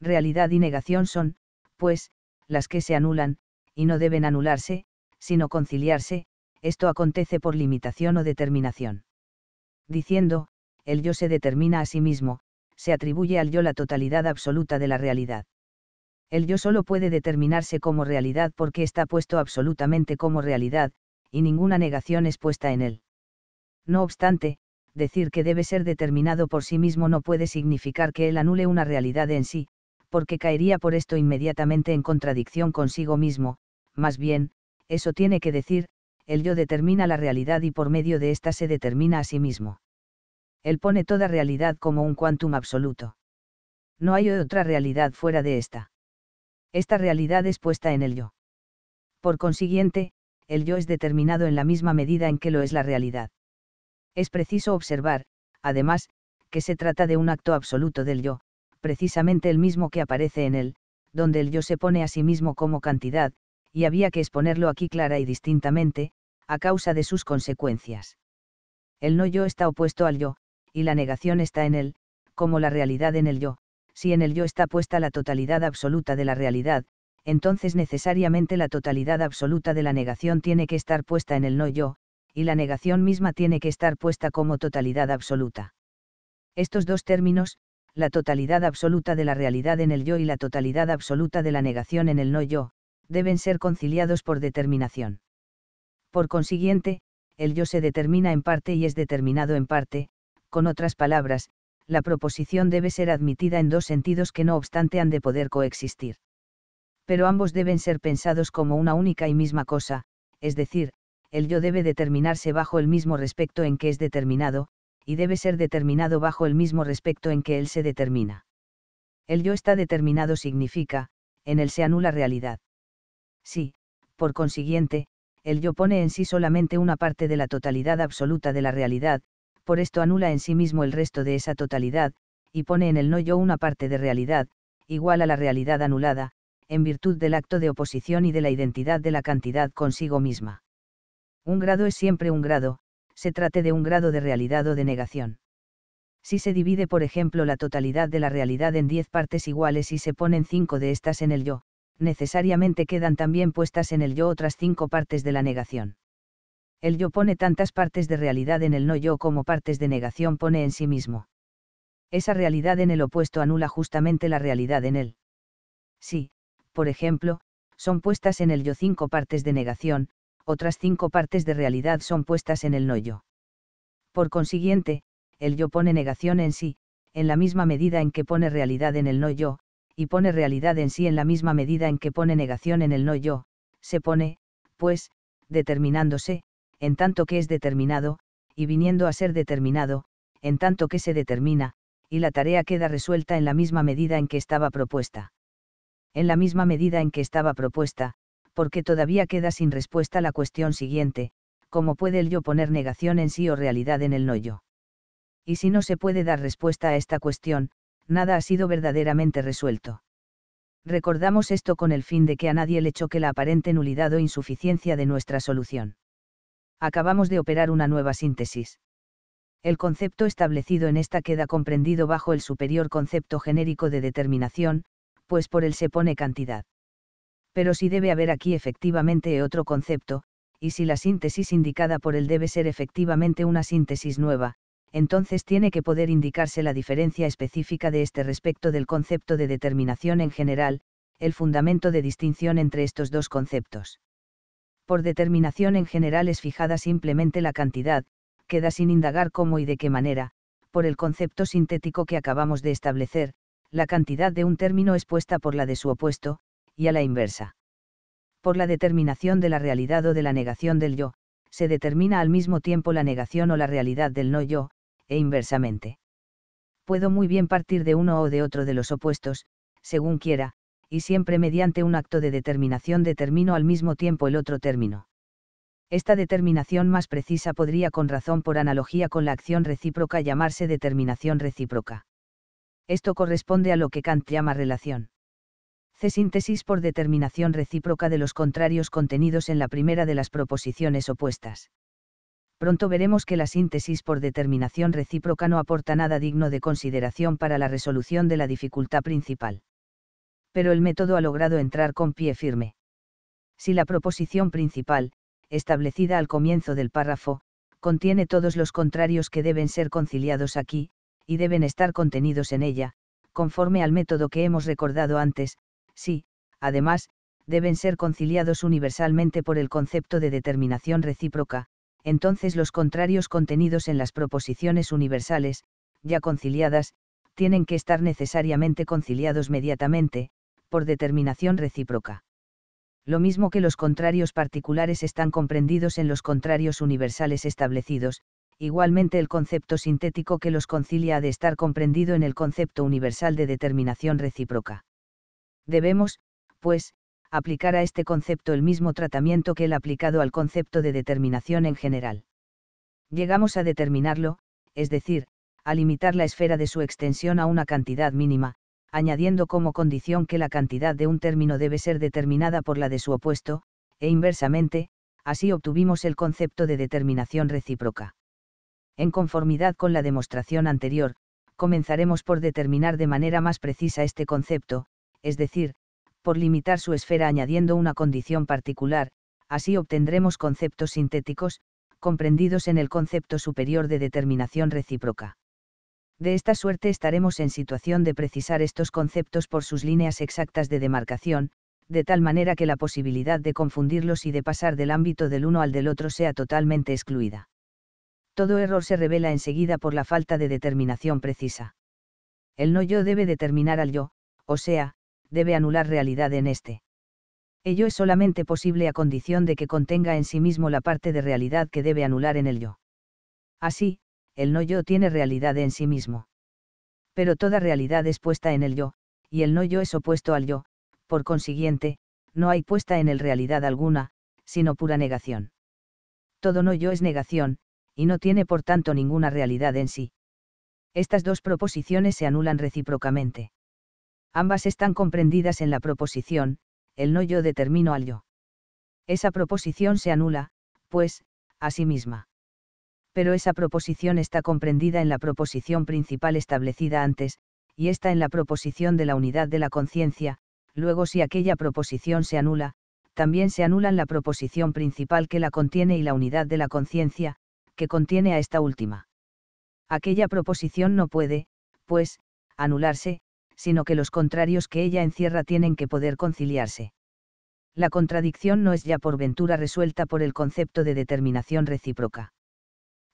Realidad y negación son, pues, las que se anulan, y no deben anularse, sino conciliarse, esto acontece por limitación o determinación. Diciendo, el yo se determina a sí mismo, se atribuye al yo la totalidad absoluta de la realidad. El yo solo puede determinarse como realidad porque está puesto absolutamente como realidad, y ninguna negación es puesta en él. No obstante, decir que debe ser determinado por sí mismo no puede significar que él anule una realidad en sí, porque caería por esto inmediatamente en contradicción consigo mismo, más bien, eso tiene que decir, el yo determina la realidad y por medio de ésta se determina a sí mismo. Él pone toda realidad como un quantum absoluto. No hay otra realidad fuera de ésta. Esta realidad es puesta en el yo. Por consiguiente, el yo es determinado en la misma medida en que lo es la realidad. Es preciso observar, además, que se trata de un acto absoluto del yo, precisamente el mismo que aparece en él, donde el yo se pone a sí mismo como cantidad, y había que exponerlo aquí clara y distintamente, a causa de sus consecuencias. El no yo está opuesto al yo, y la negación está en él, como la realidad en el yo, si en el yo está puesta la totalidad absoluta de la realidad, entonces necesariamente la totalidad absoluta de la negación tiene que estar puesta en el no yo, y la negación misma tiene que estar puesta como totalidad absoluta. Estos dos términos, la totalidad absoluta de la realidad en el yo y la totalidad absoluta de la negación en el no yo, deben ser conciliados por determinación. Por consiguiente, el yo se determina en parte y es determinado en parte, con otras palabras, la proposición debe ser admitida en dos sentidos que no obstante han de poder coexistir. Pero ambos deben ser pensados como una única y misma cosa, es decir, el yo debe determinarse bajo el mismo respecto en que es determinado, y debe ser determinado bajo el mismo respecto en que él se determina. El yo está determinado significa, en él se anula realidad. Sí, por consiguiente, el yo pone en sí solamente una parte de la totalidad absoluta de la realidad, por esto anula en sí mismo el resto de esa totalidad, y pone en el no yo una parte de realidad, igual a la realidad anulada, en virtud del acto de oposición y de la identidad de la cantidad consigo misma. Un grado es siempre un grado, se trate de un grado de realidad o de negación. Si se divide, por ejemplo, la totalidad de la realidad en diez partes iguales y se ponen cinco de estas en el yo, necesariamente quedan también puestas en el yo otras cinco partes de la negación. El yo pone tantas partes de realidad en el no yo como partes de negación pone en sí mismo. Esa realidad en el opuesto anula justamente la realidad en él. Si, por ejemplo, son puestas en el yo cinco partes de negación, otras cinco partes de realidad son puestas en el no yo. Por consiguiente, el yo pone negación en sí, en la misma medida en que pone realidad en el no yo, y pone realidad en sí en la misma medida en que pone negación en el no yo, se pone, pues, determinándose, en tanto que es determinado, y viniendo a ser determinado, en tanto que se determina, y la tarea queda resuelta en la misma medida en que estaba propuesta. En la misma medida en que estaba propuesta, porque todavía queda sin respuesta la cuestión siguiente, ¿cómo puede el yo poner negación en sí o realidad en el no yo? Y si no se puede dar respuesta a esta cuestión, nada ha sido verdaderamente resuelto. Recordamos esto con el fin de que a nadie le choque la aparente nulidad o insuficiencia de nuestra solución. Acabamos de operar una nueva síntesis. El concepto establecido en esta queda comprendido bajo el superior concepto genérico de determinación, pues por él se pone cantidad. Pero si debe haber aquí efectivamente otro concepto, y si la síntesis indicada por él debe ser efectivamente una síntesis nueva, entonces tiene que poder indicarse la diferencia específica de este respecto del concepto de determinación en general, el fundamento de distinción entre estos dos conceptos. Por determinación en general es fijada simplemente la cantidad, queda sin indagar cómo y de qué manera, por el concepto sintético que acabamos de establecer, la cantidad de un término es puesta por la de su opuesto, y a la inversa. Por la determinación de la realidad o de la negación del yo, se determina al mismo tiempo la negación o la realidad del no yo, e inversamente. Puedo muy bien partir de uno o de otro de los opuestos, según quiera, y siempre mediante un acto de determinación determino al mismo tiempo el otro término. Esta determinación más precisa podría con razón por analogía con la acción recíproca llamarse determinación recíproca. Esto corresponde a lo que Kant llama relación. C. Síntesis por determinación recíproca de los contrarios contenidos en la primera de las proposiciones opuestas pronto veremos que la síntesis por determinación recíproca no aporta nada digno de consideración para la resolución de la dificultad principal. Pero el método ha logrado entrar con pie firme. Si la proposición principal, establecida al comienzo del párrafo, contiene todos los contrarios que deben ser conciliados aquí, y deben estar contenidos en ella, conforme al método que hemos recordado antes, sí, además, deben ser conciliados universalmente por el concepto de determinación recíproca, entonces los contrarios contenidos en las proposiciones universales, ya conciliadas, tienen que estar necesariamente conciliados mediatamente, por determinación recíproca. Lo mismo que los contrarios particulares están comprendidos en los contrarios universales establecidos, igualmente el concepto sintético que los concilia ha de estar comprendido en el concepto universal de determinación recíproca. Debemos, pues, aplicar a este concepto el mismo tratamiento que el aplicado al concepto de determinación en general. Llegamos a determinarlo, es decir, a limitar la esfera de su extensión a una cantidad mínima, añadiendo como condición que la cantidad de un término debe ser determinada por la de su opuesto, e inversamente, así obtuvimos el concepto de determinación recíproca. En conformidad con la demostración anterior, comenzaremos por determinar de manera más precisa este concepto, es decir, por limitar su esfera añadiendo una condición particular, así obtendremos conceptos sintéticos, comprendidos en el concepto superior de determinación recíproca. De esta suerte estaremos en situación de precisar estos conceptos por sus líneas exactas de demarcación, de tal manera que la posibilidad de confundirlos y de pasar del ámbito del uno al del otro sea totalmente excluida. Todo error se revela enseguida por la falta de determinación precisa. El no yo debe determinar al yo, o sea, debe anular realidad en este. Ello es solamente posible a condición de que contenga en sí mismo la parte de realidad que debe anular en el yo. Así, el no yo tiene realidad en sí mismo. Pero toda realidad es puesta en el yo, y el no yo es opuesto al yo, por consiguiente, no hay puesta en el realidad alguna, sino pura negación. Todo no yo es negación, y no tiene por tanto ninguna realidad en sí. Estas dos proposiciones se anulan recíprocamente. Ambas están comprendidas en la proposición, el no yo determino al yo. Esa proposición se anula, pues, a sí misma. Pero esa proposición está comprendida en la proposición principal establecida antes, y está en la proposición de la unidad de la conciencia, luego si aquella proposición se anula, también se anulan la proposición principal que la contiene y la unidad de la conciencia, que contiene a esta última. Aquella proposición no puede, pues, anularse, sino que los contrarios que ella encierra tienen que poder conciliarse. La contradicción no es ya por ventura resuelta por el concepto de determinación recíproca.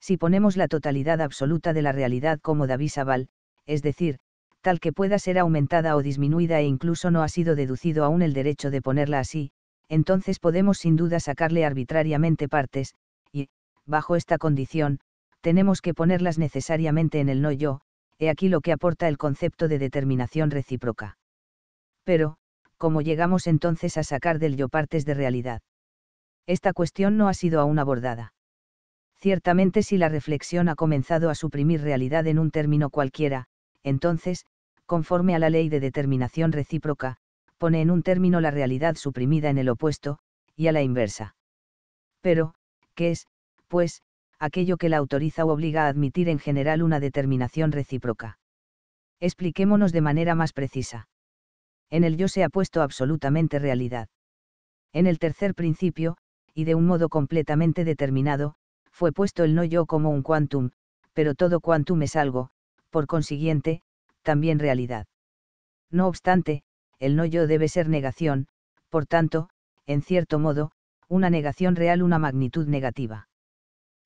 Si ponemos la totalidad absoluta de la realidad como David Sabal, es decir, tal que pueda ser aumentada o disminuida e incluso no ha sido deducido aún el derecho de ponerla así, entonces podemos sin duda sacarle arbitrariamente partes, y, bajo esta condición, tenemos que ponerlas necesariamente en el no yo, he aquí lo que aporta el concepto de determinación recíproca. Pero, ¿cómo llegamos entonces a sacar del yo partes de realidad? Esta cuestión no ha sido aún abordada. Ciertamente si la reflexión ha comenzado a suprimir realidad en un término cualquiera, entonces, conforme a la ley de determinación recíproca, pone en un término la realidad suprimida en el opuesto, y a la inversa. Pero, ¿qué es, pues, aquello que la autoriza o obliga a admitir en general una determinación recíproca. Expliquémonos de manera más precisa. En el yo se ha puesto absolutamente realidad. En el tercer principio, y de un modo completamente determinado, fue puesto el no yo como un quantum, pero todo quantum es algo, por consiguiente, también realidad. No obstante, el no yo debe ser negación, por tanto, en cierto modo, una negación real, una magnitud negativa.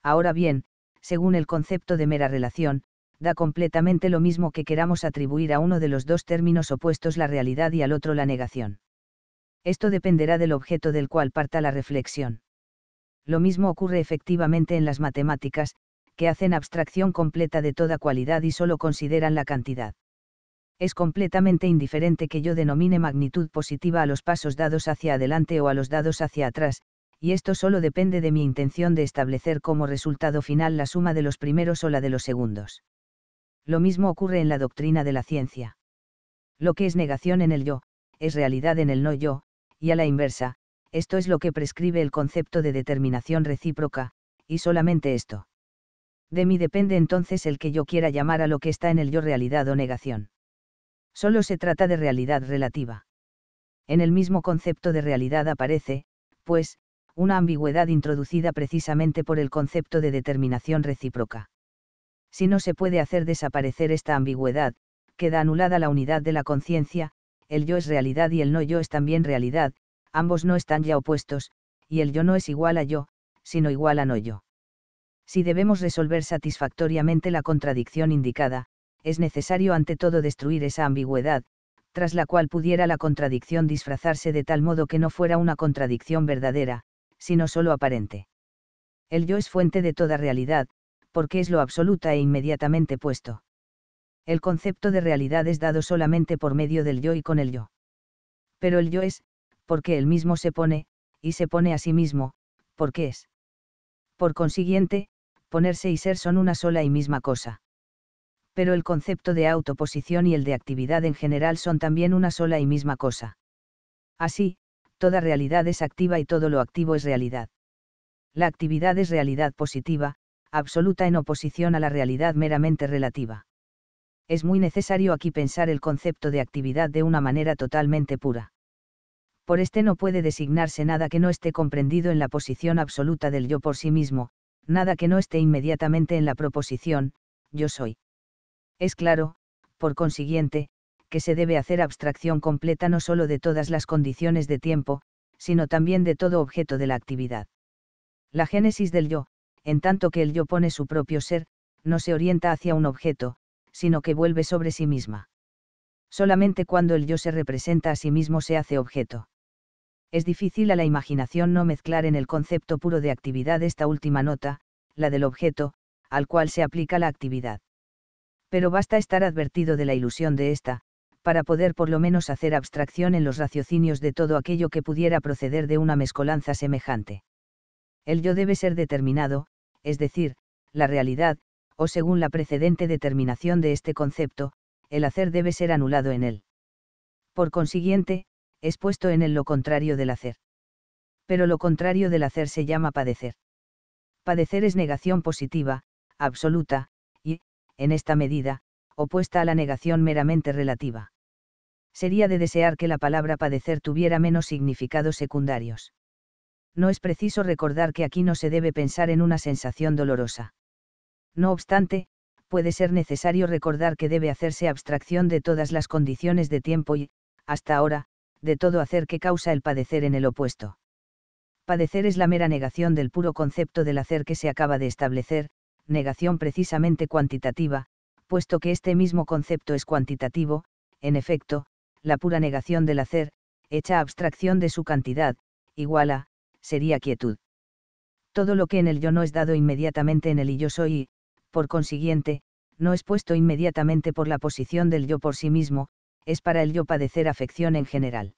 Ahora bien, según el concepto de mera relación, da completamente lo mismo que queramos atribuir a uno de los dos términos opuestos la realidad y al otro la negación. Esto dependerá del objeto del cual parta la reflexión. Lo mismo ocurre efectivamente en las matemáticas, que hacen abstracción completa de toda cualidad y solo consideran la cantidad. Es completamente indiferente que yo denomine magnitud positiva a los pasos dados hacia adelante o a los dados hacia atrás, y esto solo depende de mi intención de establecer como resultado final la suma de los primeros o la de los segundos. Lo mismo ocurre en la doctrina de la ciencia. Lo que es negación en el yo, es realidad en el no yo, y a la inversa, esto es lo que prescribe el concepto de determinación recíproca, y solamente esto. De mí depende entonces el que yo quiera llamar a lo que está en el yo realidad o negación. Solo se trata de realidad relativa. En el mismo concepto de realidad aparece, pues, una ambigüedad introducida precisamente por el concepto de determinación recíproca. Si no se puede hacer desaparecer esta ambigüedad, queda anulada la unidad de la conciencia, el yo es realidad y el no yo es también realidad, ambos no están ya opuestos, y el yo no es igual a yo, sino igual a no yo. Si debemos resolver satisfactoriamente la contradicción indicada, es necesario ante todo destruir esa ambigüedad, tras la cual pudiera la contradicción disfrazarse de tal modo que no fuera una contradicción verdadera, sino solo aparente. El yo es fuente de toda realidad, porque es lo absoluta e inmediatamente puesto. El concepto de realidad es dado solamente por medio del yo y con el yo. Pero el yo es, porque él mismo se pone, y se pone a sí mismo, porque es. Por consiguiente, ponerse y ser son una sola y misma cosa. Pero el concepto de autoposición y el de actividad en general son también una sola y misma cosa. Así, toda realidad es activa y todo lo activo es realidad. La actividad es realidad positiva, absoluta en oposición a la realidad meramente relativa. Es muy necesario aquí pensar el concepto de actividad de una manera totalmente pura. Por este no puede designarse nada que no esté comprendido en la posición absoluta del yo por sí mismo, nada que no esté inmediatamente en la proposición, yo soy. Es claro, por consiguiente, que se debe hacer abstracción completa no sólo de todas las condiciones de tiempo, sino también de todo objeto de la actividad. La génesis del yo, en tanto que el yo pone su propio ser, no se orienta hacia un objeto, sino que vuelve sobre sí misma. Solamente cuando el yo se representa a sí mismo se hace objeto. Es difícil a la imaginación no mezclar en el concepto puro de actividad esta última nota, la del objeto, al cual se aplica la actividad. Pero basta estar advertido de la ilusión de esta, para poder por lo menos hacer abstracción en los raciocinios de todo aquello que pudiera proceder de una mezcolanza semejante. El yo debe ser determinado, es decir, la realidad, o según la precedente determinación de este concepto, el hacer debe ser anulado en él. Por consiguiente, es puesto en él lo contrario del hacer. Pero lo contrario del hacer se llama padecer. Padecer es negación positiva, absoluta, y, en esta medida, opuesta a la negación meramente relativa sería de desear que la palabra padecer tuviera menos significados secundarios. No es preciso recordar que aquí no se debe pensar en una sensación dolorosa. No obstante, puede ser necesario recordar que debe hacerse abstracción de todas las condiciones de tiempo y, hasta ahora, de todo hacer que causa el padecer en el opuesto. Padecer es la mera negación del puro concepto del hacer que se acaba de establecer, negación precisamente cuantitativa, puesto que este mismo concepto es cuantitativo, en efecto, la pura negación del hacer, hecha abstracción de su cantidad, igual a, sería quietud. Todo lo que en el yo no es dado inmediatamente en el y yo soy y, por consiguiente, no es puesto inmediatamente por la posición del yo por sí mismo, es para el yo padecer afección en general.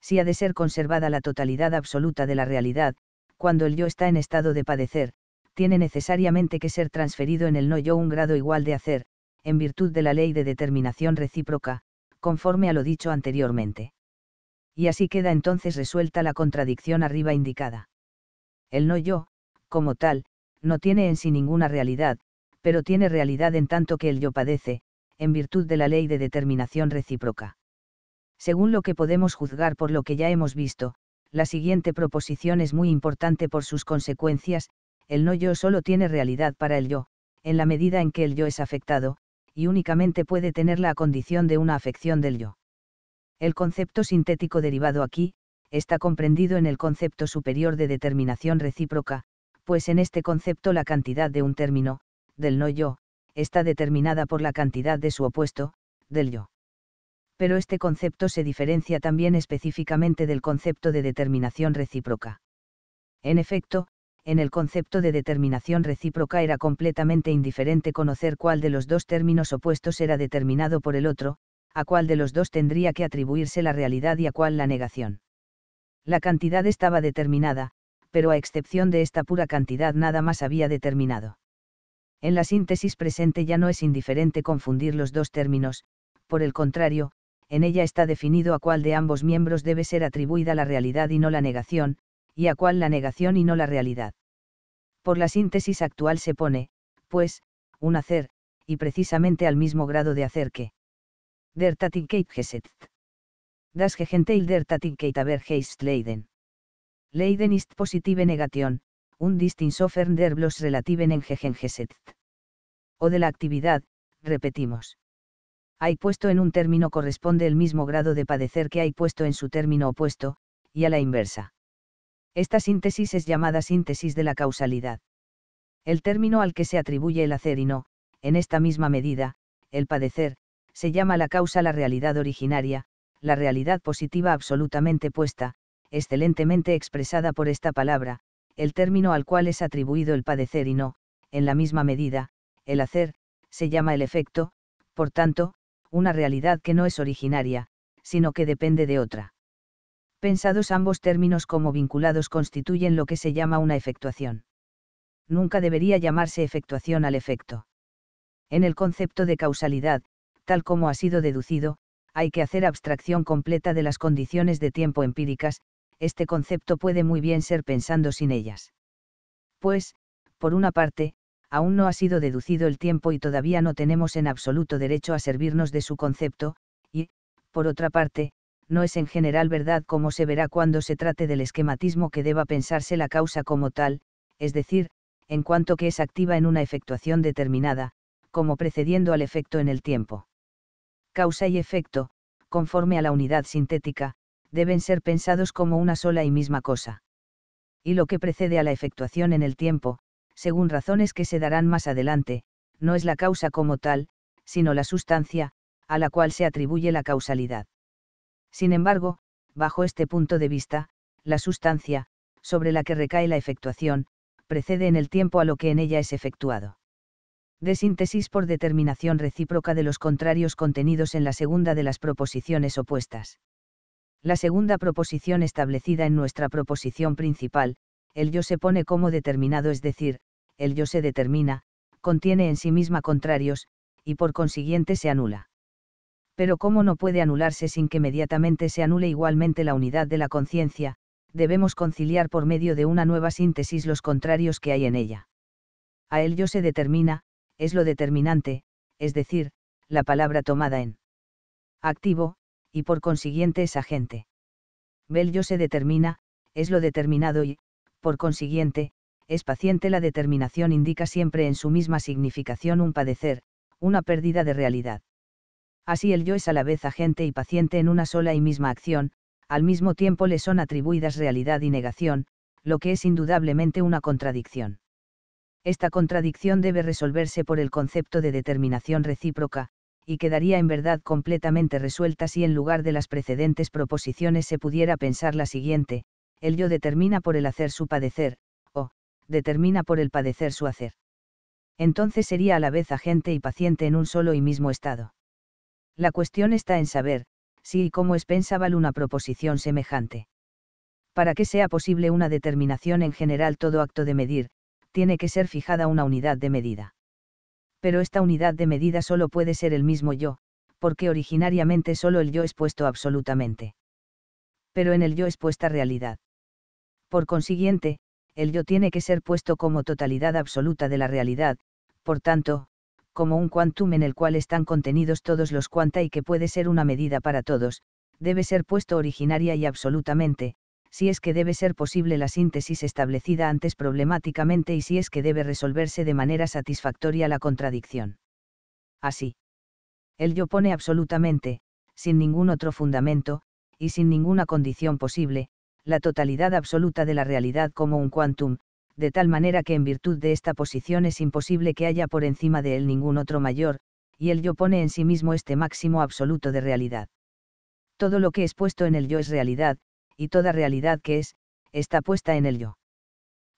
Si ha de ser conservada la totalidad absoluta de la realidad, cuando el yo está en estado de padecer, tiene necesariamente que ser transferido en el no yo un grado igual de hacer, en virtud de la ley de determinación recíproca, conforme a lo dicho anteriormente. Y así queda entonces resuelta la contradicción arriba indicada. El no yo, como tal, no tiene en sí ninguna realidad, pero tiene realidad en tanto que el yo padece, en virtud de la ley de determinación recíproca. Según lo que podemos juzgar por lo que ya hemos visto, la siguiente proposición es muy importante por sus consecuencias, el no yo solo tiene realidad para el yo, en la medida en que el yo es afectado, y únicamente puede tener la condición de una afección del yo. El concepto sintético derivado aquí, está comprendido en el concepto superior de determinación recíproca, pues en este concepto la cantidad de un término, del no yo, está determinada por la cantidad de su opuesto, del yo. Pero este concepto se diferencia también específicamente del concepto de determinación recíproca. En efecto, en el concepto de determinación recíproca era completamente indiferente conocer cuál de los dos términos opuestos era determinado por el otro, a cuál de los dos tendría que atribuirse la realidad y a cuál la negación. La cantidad estaba determinada, pero a excepción de esta pura cantidad nada más había determinado. En la síntesis presente ya no es indiferente confundir los dos términos, por el contrario, en ella está definido a cuál de ambos miembros debe ser atribuida la realidad y no la negación, y a cuál la negación y no la realidad por la síntesis actual se pone, pues, un hacer, y precisamente al mismo grado de hacer que. Der Tätigkeit Das Gegenteil der Tätigkeit aber heißt Leiden. Leiden ist positive Negation, un Distinsofern der bloß relativen en gegengesetz. O de la actividad, repetimos. Hay puesto en un término corresponde el mismo grado de padecer que hay puesto en su término opuesto, y a la inversa. Esta síntesis es llamada síntesis de la causalidad. El término al que se atribuye el hacer y no, en esta misma medida, el padecer, se llama la causa la realidad originaria, la realidad positiva absolutamente puesta, excelentemente expresada por esta palabra, el término al cual es atribuido el padecer y no, en la misma medida, el hacer, se llama el efecto, por tanto, una realidad que no es originaria, sino que depende de otra pensados ambos términos como vinculados constituyen lo que se llama una efectuación. Nunca debería llamarse efectuación al efecto. En el concepto de causalidad, tal como ha sido deducido, hay que hacer abstracción completa de las condiciones de tiempo empíricas, este concepto puede muy bien ser pensando sin ellas. Pues, por una parte, aún no ha sido deducido el tiempo y todavía no tenemos en absoluto derecho a servirnos de su concepto, y, por otra parte, no es en general verdad como se verá cuando se trate del esquematismo que deba pensarse la causa como tal, es decir, en cuanto que es activa en una efectuación determinada, como precediendo al efecto en el tiempo. Causa y efecto, conforme a la unidad sintética, deben ser pensados como una sola y misma cosa. Y lo que precede a la efectuación en el tiempo, según razones que se darán más adelante, no es la causa como tal, sino la sustancia, a la cual se atribuye la causalidad. Sin embargo, bajo este punto de vista, la sustancia, sobre la que recae la efectuación, precede en el tiempo a lo que en ella es efectuado. De síntesis por determinación recíproca de los contrarios contenidos en la segunda de las proposiciones opuestas. La segunda proposición establecida en nuestra proposición principal, el yo se pone como determinado, es decir, el yo se determina, contiene en sí misma contrarios, y por consiguiente se anula pero como no puede anularse sin que inmediatamente se anule igualmente la unidad de la conciencia, debemos conciliar por medio de una nueva síntesis los contrarios que hay en ella. A él yo se determina, es lo determinante, es decir, la palabra tomada en activo, y por consiguiente es agente. yo se determina, es lo determinado y, por consiguiente, es paciente. La determinación indica siempre en su misma significación un padecer, una pérdida de realidad. Así el yo es a la vez agente y paciente en una sola y misma acción, al mismo tiempo le son atribuidas realidad y negación, lo que es indudablemente una contradicción. Esta contradicción debe resolverse por el concepto de determinación recíproca, y quedaría en verdad completamente resuelta si en lugar de las precedentes proposiciones se pudiera pensar la siguiente, el yo determina por el hacer su padecer, o, determina por el padecer su hacer. Entonces sería a la vez agente y paciente en un solo y mismo estado. La cuestión está en saber, si y cómo es pensable una proposición semejante. Para que sea posible una determinación en general todo acto de medir, tiene que ser fijada una unidad de medida. Pero esta unidad de medida solo puede ser el mismo yo, porque originariamente solo el yo es puesto absolutamente. Pero en el yo es puesta realidad. Por consiguiente, el yo tiene que ser puesto como totalidad absoluta de la realidad, por tanto, como un quantum en el cual están contenidos todos los cuanta y que puede ser una medida para todos, debe ser puesto originaria y absolutamente, si es que debe ser posible la síntesis establecida antes problemáticamente y si es que debe resolverse de manera satisfactoria la contradicción. Así. El yo pone absolutamente, sin ningún otro fundamento, y sin ninguna condición posible, la totalidad absoluta de la realidad como un quantum, de tal manera que en virtud de esta posición es imposible que haya por encima de él ningún otro mayor, y el yo pone en sí mismo este máximo absoluto de realidad. Todo lo que es puesto en el yo es realidad, y toda realidad que es, está puesta en el yo.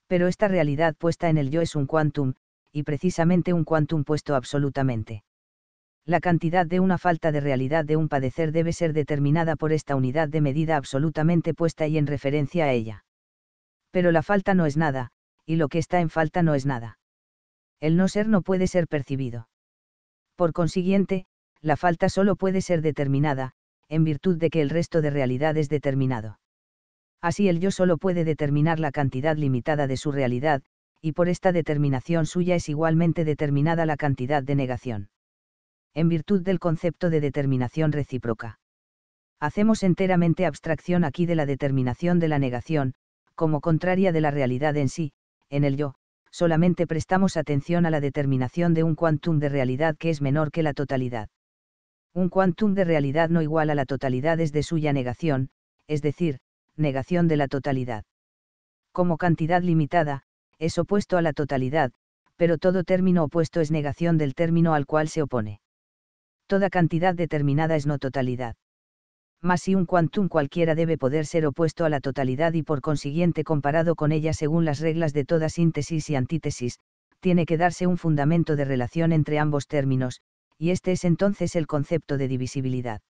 Pero esta realidad puesta en el yo es un quantum, y precisamente un quantum puesto absolutamente. La cantidad de una falta de realidad de un padecer debe ser determinada por esta unidad de medida absolutamente puesta y en referencia a ella. Pero la falta no es nada, y lo que está en falta no es nada. El no ser no puede ser percibido. Por consiguiente, la falta solo puede ser determinada, en virtud de que el resto de realidad es determinado. Así el yo solo puede determinar la cantidad limitada de su realidad, y por esta determinación suya es igualmente determinada la cantidad de negación. En virtud del concepto de determinación recíproca. Hacemos enteramente abstracción aquí de la determinación de la negación, como contraria de la realidad en sí, en el yo, solamente prestamos atención a la determinación de un quantum de realidad que es menor que la totalidad. Un quantum de realidad no igual a la totalidad es de suya negación, es decir, negación de la totalidad. Como cantidad limitada, es opuesto a la totalidad, pero todo término opuesto es negación del término al cual se opone. Toda cantidad determinada es no totalidad mas si un quantum cualquiera debe poder ser opuesto a la totalidad y por consiguiente comparado con ella según las reglas de toda síntesis y antítesis, tiene que darse un fundamento de relación entre ambos términos, y este es entonces el concepto de divisibilidad.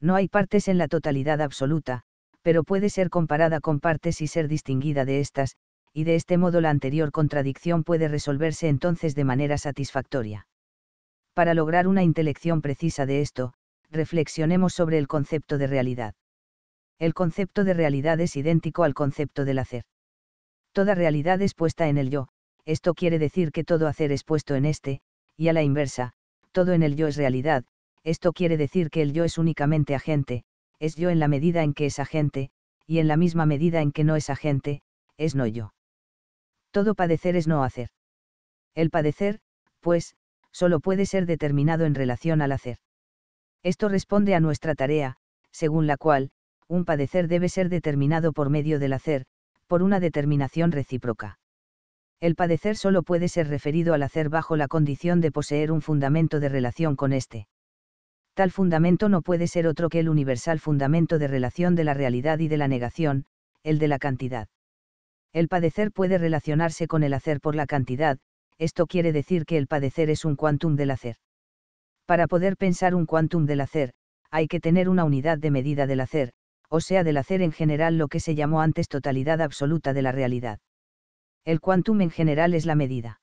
No hay partes en la totalidad absoluta, pero puede ser comparada con partes y ser distinguida de estas, y de este modo la anterior contradicción puede resolverse entonces de manera satisfactoria. Para lograr una intelección precisa de esto, reflexionemos sobre el concepto de realidad. El concepto de realidad es idéntico al concepto del hacer. Toda realidad es puesta en el yo, esto quiere decir que todo hacer es puesto en este, y a la inversa, todo en el yo es realidad, esto quiere decir que el yo es únicamente agente, es yo en la medida en que es agente, y en la misma medida en que no es agente, es no yo. Todo padecer es no hacer. El padecer, pues, solo puede ser determinado en relación al hacer. Esto responde a nuestra tarea, según la cual, un padecer debe ser determinado por medio del hacer, por una determinación recíproca. El padecer solo puede ser referido al hacer bajo la condición de poseer un fundamento de relación con éste. Tal fundamento no puede ser otro que el universal fundamento de relación de la realidad y de la negación, el de la cantidad. El padecer puede relacionarse con el hacer por la cantidad, esto quiere decir que el padecer es un quantum del hacer. Para poder pensar un quantum del hacer, hay que tener una unidad de medida del hacer, o sea del hacer en general lo que se llamó antes totalidad absoluta de la realidad. El quantum en general es la medida.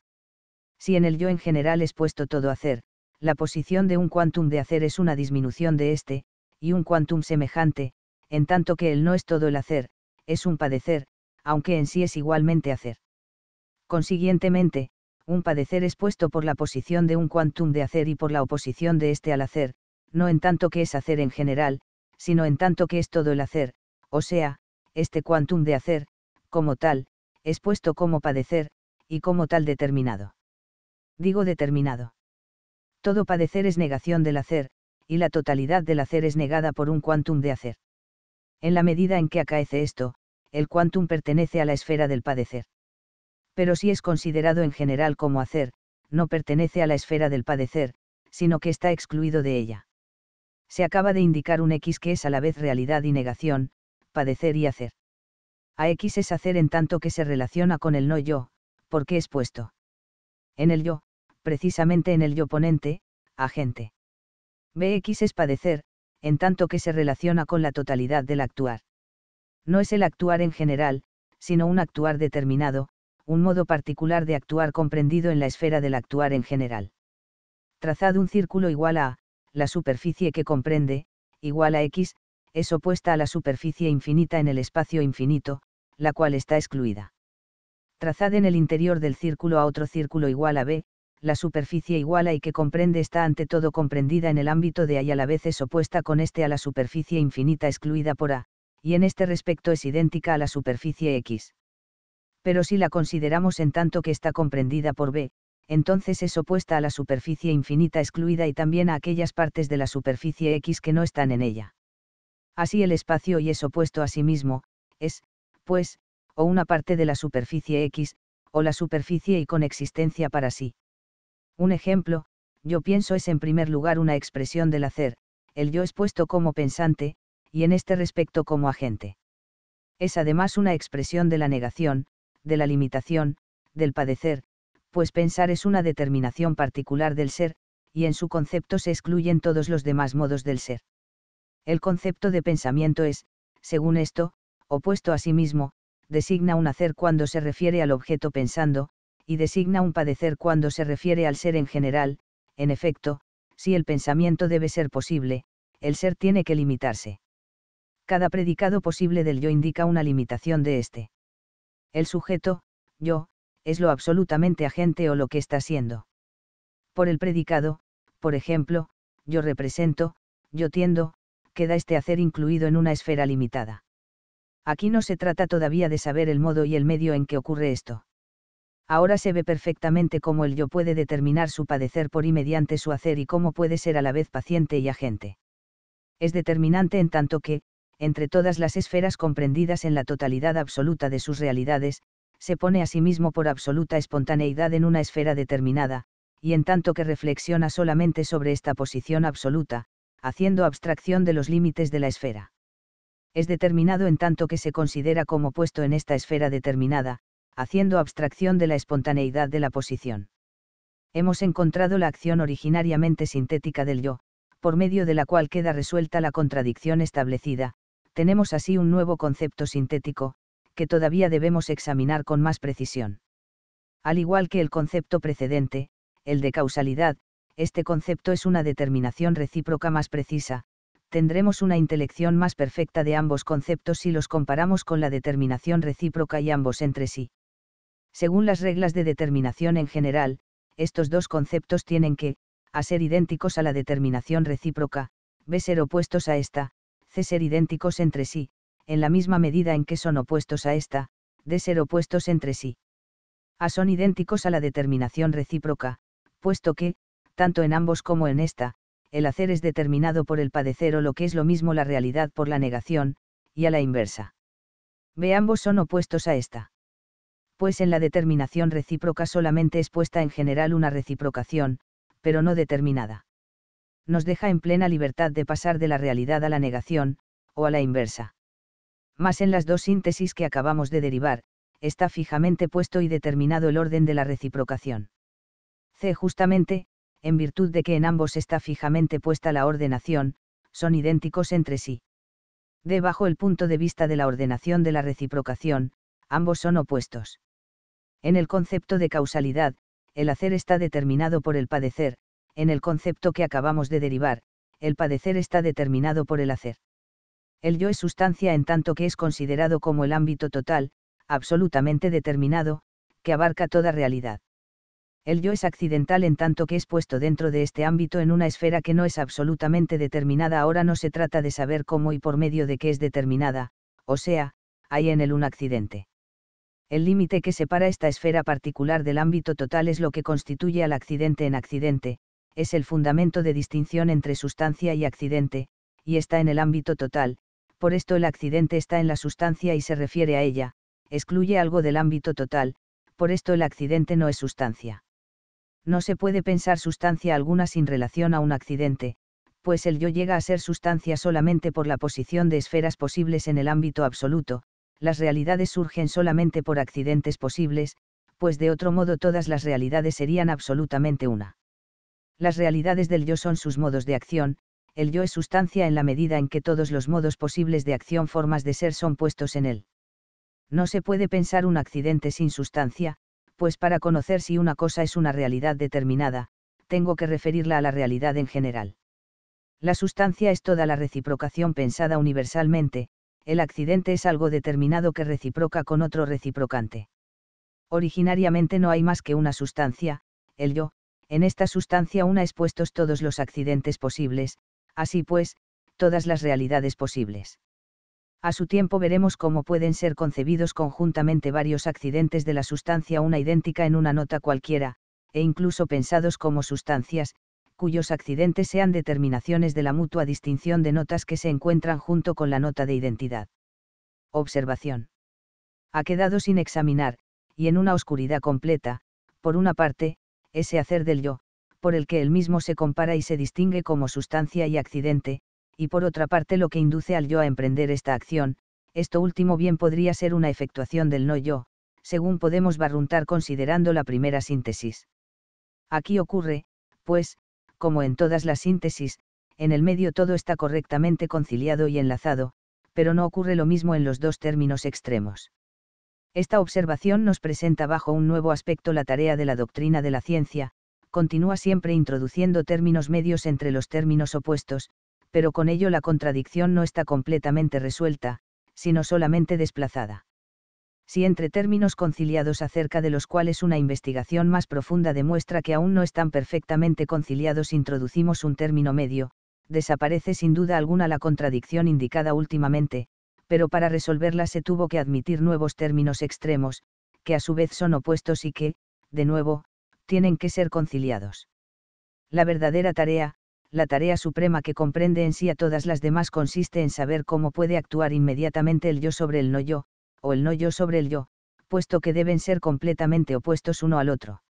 Si en el yo en general es puesto todo hacer, la posición de un quantum de hacer es una disminución de este, y un quantum semejante, en tanto que el no es todo el hacer, es un padecer, aunque en sí es igualmente hacer. Consiguientemente, un padecer es puesto por la posición de un quantum de hacer y por la oposición de este al hacer, no en tanto que es hacer en general, sino en tanto que es todo el hacer, o sea, este quantum de hacer, como tal, es puesto como padecer, y como tal determinado. Digo determinado. Todo padecer es negación del hacer, y la totalidad del hacer es negada por un quantum de hacer. En la medida en que acaece esto, el quantum pertenece a la esfera del padecer pero si es considerado en general como hacer, no pertenece a la esfera del padecer, sino que está excluido de ella. Se acaba de indicar un X que es a la vez realidad y negación, padecer y hacer. A X es hacer en tanto que se relaciona con el no yo, porque es puesto. En el yo, precisamente en el yo ponente, agente. BX es padecer, en tanto que se relaciona con la totalidad del actuar. No es el actuar en general, sino un actuar determinado, un modo particular de actuar comprendido en la esfera del actuar en general. Trazad un círculo igual a, la superficie que comprende, igual a x, es opuesta a la superficie infinita en el espacio infinito, la cual está excluida. Trazad en el interior del círculo a otro círculo igual a b, la superficie igual a y que comprende está ante todo comprendida en el ámbito de a y a la vez es opuesta con este a la superficie infinita excluida por a, y en este respecto es idéntica a la superficie x pero si la consideramos en tanto que está comprendida por B, entonces es opuesta a la superficie infinita excluida y también a aquellas partes de la superficie X que no están en ella. Así el espacio Y es opuesto a sí mismo, es, pues, o una parte de la superficie X, o la superficie y con existencia para sí. Un ejemplo, yo pienso es en primer lugar una expresión del hacer, el yo es puesto como pensante, y en este respecto como agente. Es además una expresión de la negación, de la limitación, del padecer, pues pensar es una determinación particular del ser, y en su concepto se excluyen todos los demás modos del ser. El concepto de pensamiento es, según esto, opuesto a sí mismo, designa un hacer cuando se refiere al objeto pensando, y designa un padecer cuando se refiere al ser en general, en efecto, si el pensamiento debe ser posible, el ser tiene que limitarse. Cada predicado posible del yo indica una limitación de éste. El sujeto, yo, es lo absolutamente agente o lo que está siendo. Por el predicado, por ejemplo, yo represento, yo tiendo, queda este hacer incluido en una esfera limitada. Aquí no se trata todavía de saber el modo y el medio en que ocurre esto. Ahora se ve perfectamente cómo el yo puede determinar su padecer por y mediante su hacer y cómo puede ser a la vez paciente y agente. Es determinante en tanto que, entre todas las esferas comprendidas en la totalidad absoluta de sus realidades, se pone a sí mismo por absoluta espontaneidad en una esfera determinada, y en tanto que reflexiona solamente sobre esta posición absoluta, haciendo abstracción de los límites de la esfera. Es determinado en tanto que se considera como puesto en esta esfera determinada, haciendo abstracción de la espontaneidad de la posición. Hemos encontrado la acción originariamente sintética del yo, por medio de la cual queda resuelta la contradicción establecida, tenemos así un nuevo concepto sintético, que todavía debemos examinar con más precisión. Al igual que el concepto precedente, el de causalidad, este concepto es una determinación recíproca más precisa, tendremos una intelección más perfecta de ambos conceptos si los comparamos con la determinación recíproca y ambos entre sí. Según las reglas de determinación en general, estos dos conceptos tienen que, a ser idénticos a la determinación recíproca, b ser opuestos a esta, ser idénticos entre sí, en la misma medida en que son opuestos a esta, de ser opuestos entre sí. A son idénticos a la determinación recíproca, puesto que, tanto en ambos como en esta, el hacer es determinado por el padecer o lo que es lo mismo la realidad por la negación, y a la inversa. Ve ambos son opuestos a esta. Pues en la determinación recíproca solamente es puesta en general una reciprocación, pero no determinada nos deja en plena libertad de pasar de la realidad a la negación, o a la inversa. Más en las dos síntesis que acabamos de derivar, está fijamente puesto y determinado el orden de la reciprocación. C. Justamente, en virtud de que en ambos está fijamente puesta la ordenación, son idénticos entre sí. D. Bajo el punto de vista de la ordenación de la reciprocación, ambos son opuestos. En el concepto de causalidad, el hacer está determinado por el padecer, en el concepto que acabamos de derivar, el padecer está determinado por el hacer. El yo es sustancia en tanto que es considerado como el ámbito total, absolutamente determinado, que abarca toda realidad. El yo es accidental en tanto que es puesto dentro de este ámbito en una esfera que no es absolutamente determinada. Ahora no se trata de saber cómo y por medio de qué es determinada, o sea, hay en él un accidente. El límite que separa esta esfera particular del ámbito total es lo que constituye al accidente en accidente, es el fundamento de distinción entre sustancia y accidente, y está en el ámbito total, por esto el accidente está en la sustancia y se refiere a ella, excluye algo del ámbito total, por esto el accidente no es sustancia. No se puede pensar sustancia alguna sin relación a un accidente, pues el yo llega a ser sustancia solamente por la posición de esferas posibles en el ámbito absoluto, las realidades surgen solamente por accidentes posibles, pues de otro modo todas las realidades serían absolutamente una. Las realidades del yo son sus modos de acción, el yo es sustancia en la medida en que todos los modos posibles de acción formas de ser son puestos en él. No se puede pensar un accidente sin sustancia, pues para conocer si una cosa es una realidad determinada, tengo que referirla a la realidad en general. La sustancia es toda la reciprocación pensada universalmente, el accidente es algo determinado que reciproca con otro reciprocante. Originariamente no hay más que una sustancia, el yo, en esta sustancia una expuestos todos los accidentes posibles, así pues, todas las realidades posibles. A su tiempo veremos cómo pueden ser concebidos conjuntamente varios accidentes de la sustancia una idéntica en una nota cualquiera, e incluso pensados como sustancias, cuyos accidentes sean determinaciones de la mutua distinción de notas que se encuentran junto con la nota de identidad. Observación. Ha quedado sin examinar, y en una oscuridad completa, por una parte, ese hacer del yo, por el que el mismo se compara y se distingue como sustancia y accidente, y por otra parte lo que induce al yo a emprender esta acción, esto último bien podría ser una efectuación del no yo, según podemos barruntar considerando la primera síntesis. Aquí ocurre, pues, como en todas las síntesis, en el medio todo está correctamente conciliado y enlazado, pero no ocurre lo mismo en los dos términos extremos. Esta observación nos presenta bajo un nuevo aspecto la tarea de la doctrina de la ciencia, continúa siempre introduciendo términos medios entre los términos opuestos, pero con ello la contradicción no está completamente resuelta, sino solamente desplazada. Si entre términos conciliados acerca de los cuales una investigación más profunda demuestra que aún no están perfectamente conciliados introducimos un término medio, desaparece sin duda alguna la contradicción indicada últimamente, pero para resolverla se tuvo que admitir nuevos términos extremos, que a su vez son opuestos y que, de nuevo, tienen que ser conciliados. La verdadera tarea, la tarea suprema que comprende en sí a todas las demás consiste en saber cómo puede actuar inmediatamente el yo sobre el no yo, o el no yo sobre el yo, puesto que deben ser completamente opuestos uno al otro.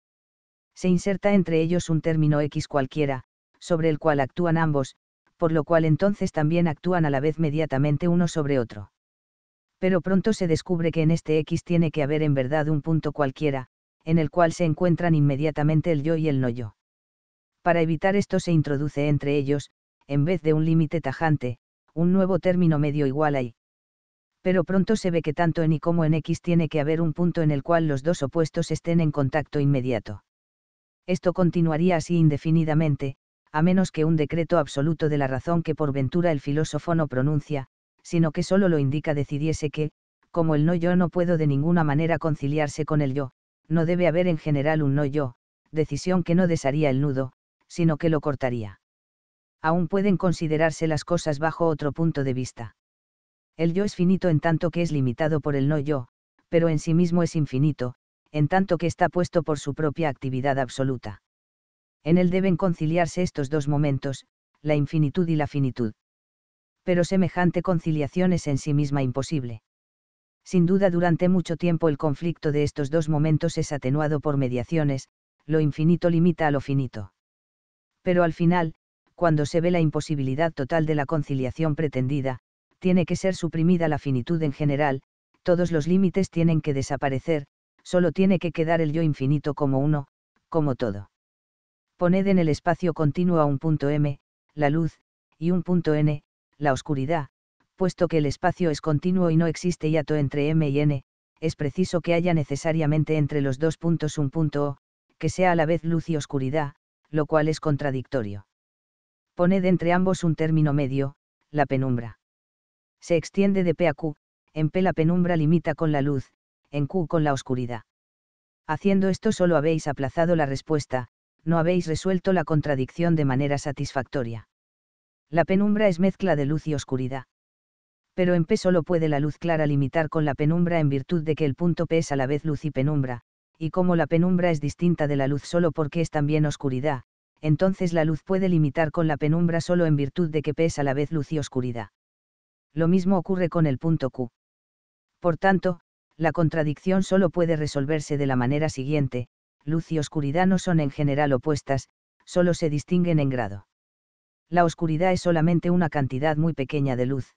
Se inserta entre ellos un término X cualquiera, sobre el cual actúan ambos, por lo cual entonces también actúan a la vez mediatamente uno sobre otro. Pero pronto se descubre que en este X tiene que haber en verdad un punto cualquiera, en el cual se encuentran inmediatamente el yo y el no yo. Para evitar esto se introduce entre ellos, en vez de un límite tajante, un nuevo término medio igual a Pero pronto se ve que tanto en y como en x tiene que haber un punto en el cual los dos opuestos estén en contacto inmediato. Esto continuaría así indefinidamente, a menos que un decreto absoluto de la razón que por ventura el filósofo no pronuncia, sino que solo lo indica decidiese que, como el no yo no puedo de ninguna manera conciliarse con el yo, no debe haber en general un no yo, decisión que no desharía el nudo, sino que lo cortaría. Aún pueden considerarse las cosas bajo otro punto de vista. El yo es finito en tanto que es limitado por el no yo, pero en sí mismo es infinito, en tanto que está puesto por su propia actividad absoluta. En él deben conciliarse estos dos momentos, la infinitud y la finitud. Pero semejante conciliación es en sí misma imposible. Sin duda durante mucho tiempo el conflicto de estos dos momentos es atenuado por mediaciones, lo infinito limita a lo finito. Pero al final, cuando se ve la imposibilidad total de la conciliación pretendida, tiene que ser suprimida la finitud en general, todos los límites tienen que desaparecer, solo tiene que quedar el yo infinito como uno, como todo. Poned en el espacio continuo a un punto m, la luz, y un punto n, la oscuridad, puesto que el espacio es continuo y no existe hiato entre m y n, es preciso que haya necesariamente entre los dos puntos un punto o, que sea a la vez luz y oscuridad, lo cual es contradictorio. Poned entre ambos un término medio, la penumbra. Se extiende de P a Q, en P la penumbra limita con la luz, en Q con la oscuridad. Haciendo esto solo habéis aplazado la respuesta, no habéis resuelto la contradicción de manera satisfactoria. La penumbra es mezcla de luz y oscuridad. Pero en P solo puede la luz clara limitar con la penumbra en virtud de que el punto P es a la vez luz y penumbra, y como la penumbra es distinta de la luz solo porque es también oscuridad, entonces la luz puede limitar con la penumbra solo en virtud de que P es a la vez luz y oscuridad. Lo mismo ocurre con el punto Q. Por tanto, la contradicción solo puede resolverse de la manera siguiente, luz y oscuridad no son en general opuestas, solo se distinguen en grado. La oscuridad es solamente una cantidad muy pequeña de luz.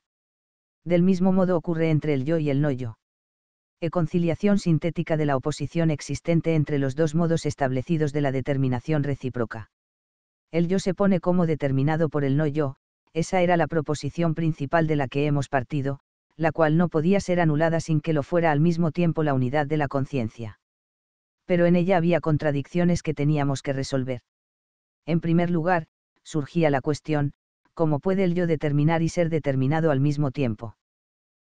Del mismo modo ocurre entre el yo y el no yo. E conciliación sintética de la oposición existente entre los dos modos establecidos de la determinación recíproca. El yo se pone como determinado por el no yo, esa era la proposición principal de la que hemos partido, la cual no podía ser anulada sin que lo fuera al mismo tiempo la unidad de la conciencia pero en ella había contradicciones que teníamos que resolver. En primer lugar, surgía la cuestión, ¿cómo puede el yo determinar y ser determinado al mismo tiempo?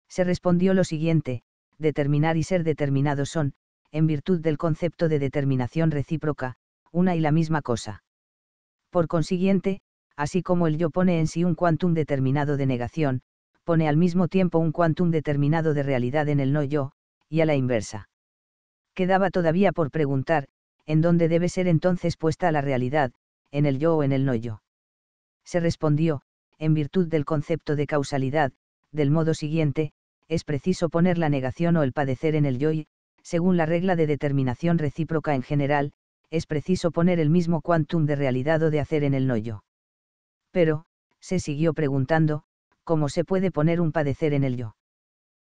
Se respondió lo siguiente, determinar y ser determinado son, en virtud del concepto de determinación recíproca, una y la misma cosa. Por consiguiente, así como el yo pone en sí un quantum determinado de negación, pone al mismo tiempo un quantum determinado de realidad en el no yo, y a la inversa quedaba todavía por preguntar, en dónde debe ser entonces puesta la realidad, en el yo o en el no yo. Se respondió, en virtud del concepto de causalidad, del modo siguiente, es preciso poner la negación o el padecer en el yo y, según la regla de determinación recíproca en general, es preciso poner el mismo quantum de realidad o de hacer en el no yo. Pero, se siguió preguntando, ¿cómo se puede poner un padecer en el yo?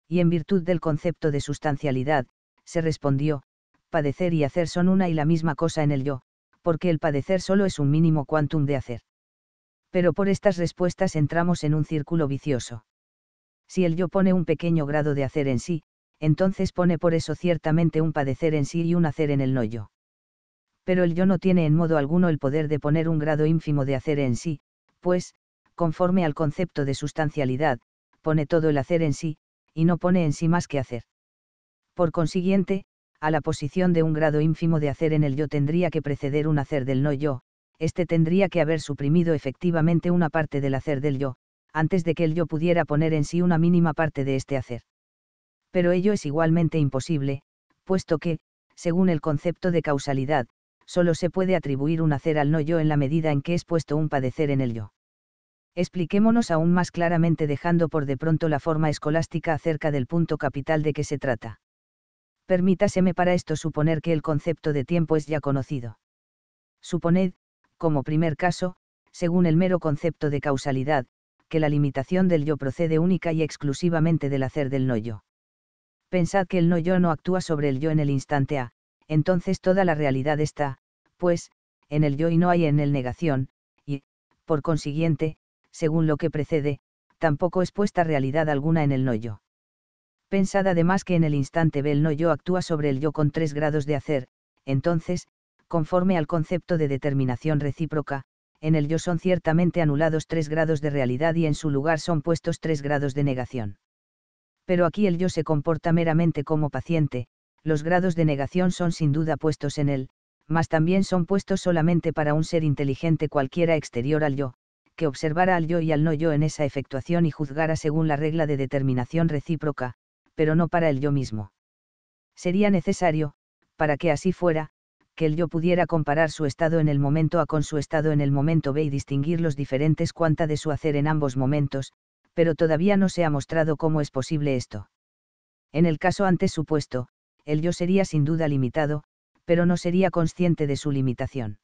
Y en virtud del concepto de sustancialidad, se respondió, padecer y hacer son una y la misma cosa en el yo, porque el padecer solo es un mínimo quantum de hacer. Pero por estas respuestas entramos en un círculo vicioso. Si el yo pone un pequeño grado de hacer en sí, entonces pone por eso ciertamente un padecer en sí y un hacer en el no yo. Pero el yo no tiene en modo alguno el poder de poner un grado ínfimo de hacer en sí, pues, conforme al concepto de sustancialidad, pone todo el hacer en sí, y no pone en sí más que hacer. Por consiguiente, a la posición de un grado ínfimo de hacer en el yo tendría que preceder un hacer del no yo, este tendría que haber suprimido efectivamente una parte del hacer del yo, antes de que el yo pudiera poner en sí una mínima parte de este hacer. Pero ello es igualmente imposible, puesto que, según el concepto de causalidad, solo se puede atribuir un hacer al no yo en la medida en que es puesto un padecer en el yo. Expliquémonos aún más claramente dejando por de pronto la forma escolástica acerca del punto capital de que se trata permítaseme para esto suponer que el concepto de tiempo es ya conocido. Suponed, como primer caso, según el mero concepto de causalidad, que la limitación del yo procede única y exclusivamente del hacer del no yo. Pensad que el no yo no actúa sobre el yo en el instante A, entonces toda la realidad está, pues, en el yo y no hay en el negación, y, por consiguiente, según lo que precede, tampoco es puesta realidad alguna en el no yo pensad además que en el instante el no yo actúa sobre el yo con tres grados de hacer, entonces, conforme al concepto de determinación recíproca, en el yo son ciertamente anulados tres grados de realidad y en su lugar son puestos tres grados de negación. Pero aquí el yo se comporta meramente como paciente, los grados de negación son sin duda puestos en él, mas también son puestos solamente para un ser inteligente cualquiera exterior al yo, que observara al yo y al no yo en esa efectuación y juzgara según la regla de determinación recíproca, pero no para el yo mismo. Sería necesario, para que así fuera, que el yo pudiera comparar su estado en el momento A con su estado en el momento B y distinguir los diferentes cuanta de su hacer en ambos momentos, pero todavía no se ha mostrado cómo es posible esto. En el caso antes supuesto, el yo sería sin duda limitado, pero no sería consciente de su limitación.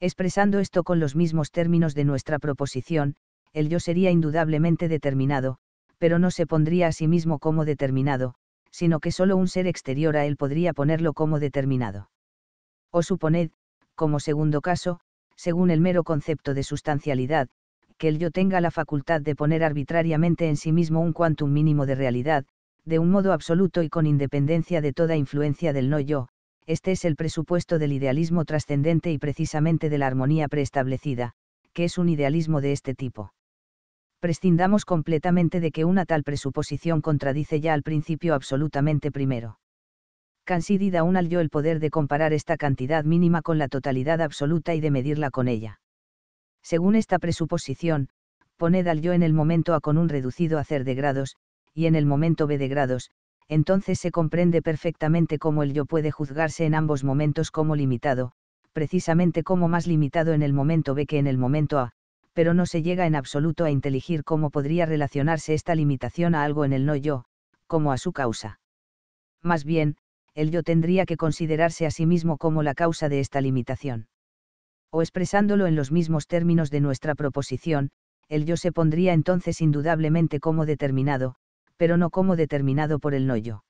Expresando esto con los mismos términos de nuestra proposición, el yo sería indudablemente determinado, pero no se pondría a sí mismo como determinado, sino que solo un ser exterior a él podría ponerlo como determinado. O suponed, como segundo caso, según el mero concepto de sustancialidad, que el yo tenga la facultad de poner arbitrariamente en sí mismo un quantum mínimo de realidad, de un modo absoluto y con independencia de toda influencia del no yo, este es el presupuesto del idealismo trascendente y precisamente de la armonía preestablecida, que es un idealismo de este tipo prescindamos completamente de que una tal presuposición contradice ya al principio absolutamente primero. Cansidida un al yo el poder de comparar esta cantidad mínima con la totalidad absoluta y de medirla con ella. Según esta presuposición, poned al yo en el momento A con un reducido hacer de grados, y en el momento B de grados, entonces se comprende perfectamente cómo el yo puede juzgarse en ambos momentos como limitado, precisamente como más limitado en el momento B que en el momento A, pero no se llega en absoluto a inteligir cómo podría relacionarse esta limitación a algo en el no yo, como a su causa. Más bien, el yo tendría que considerarse a sí mismo como la causa de esta limitación. O expresándolo en los mismos términos de nuestra proposición, el yo se pondría entonces indudablemente como determinado, pero no como determinado por el no yo.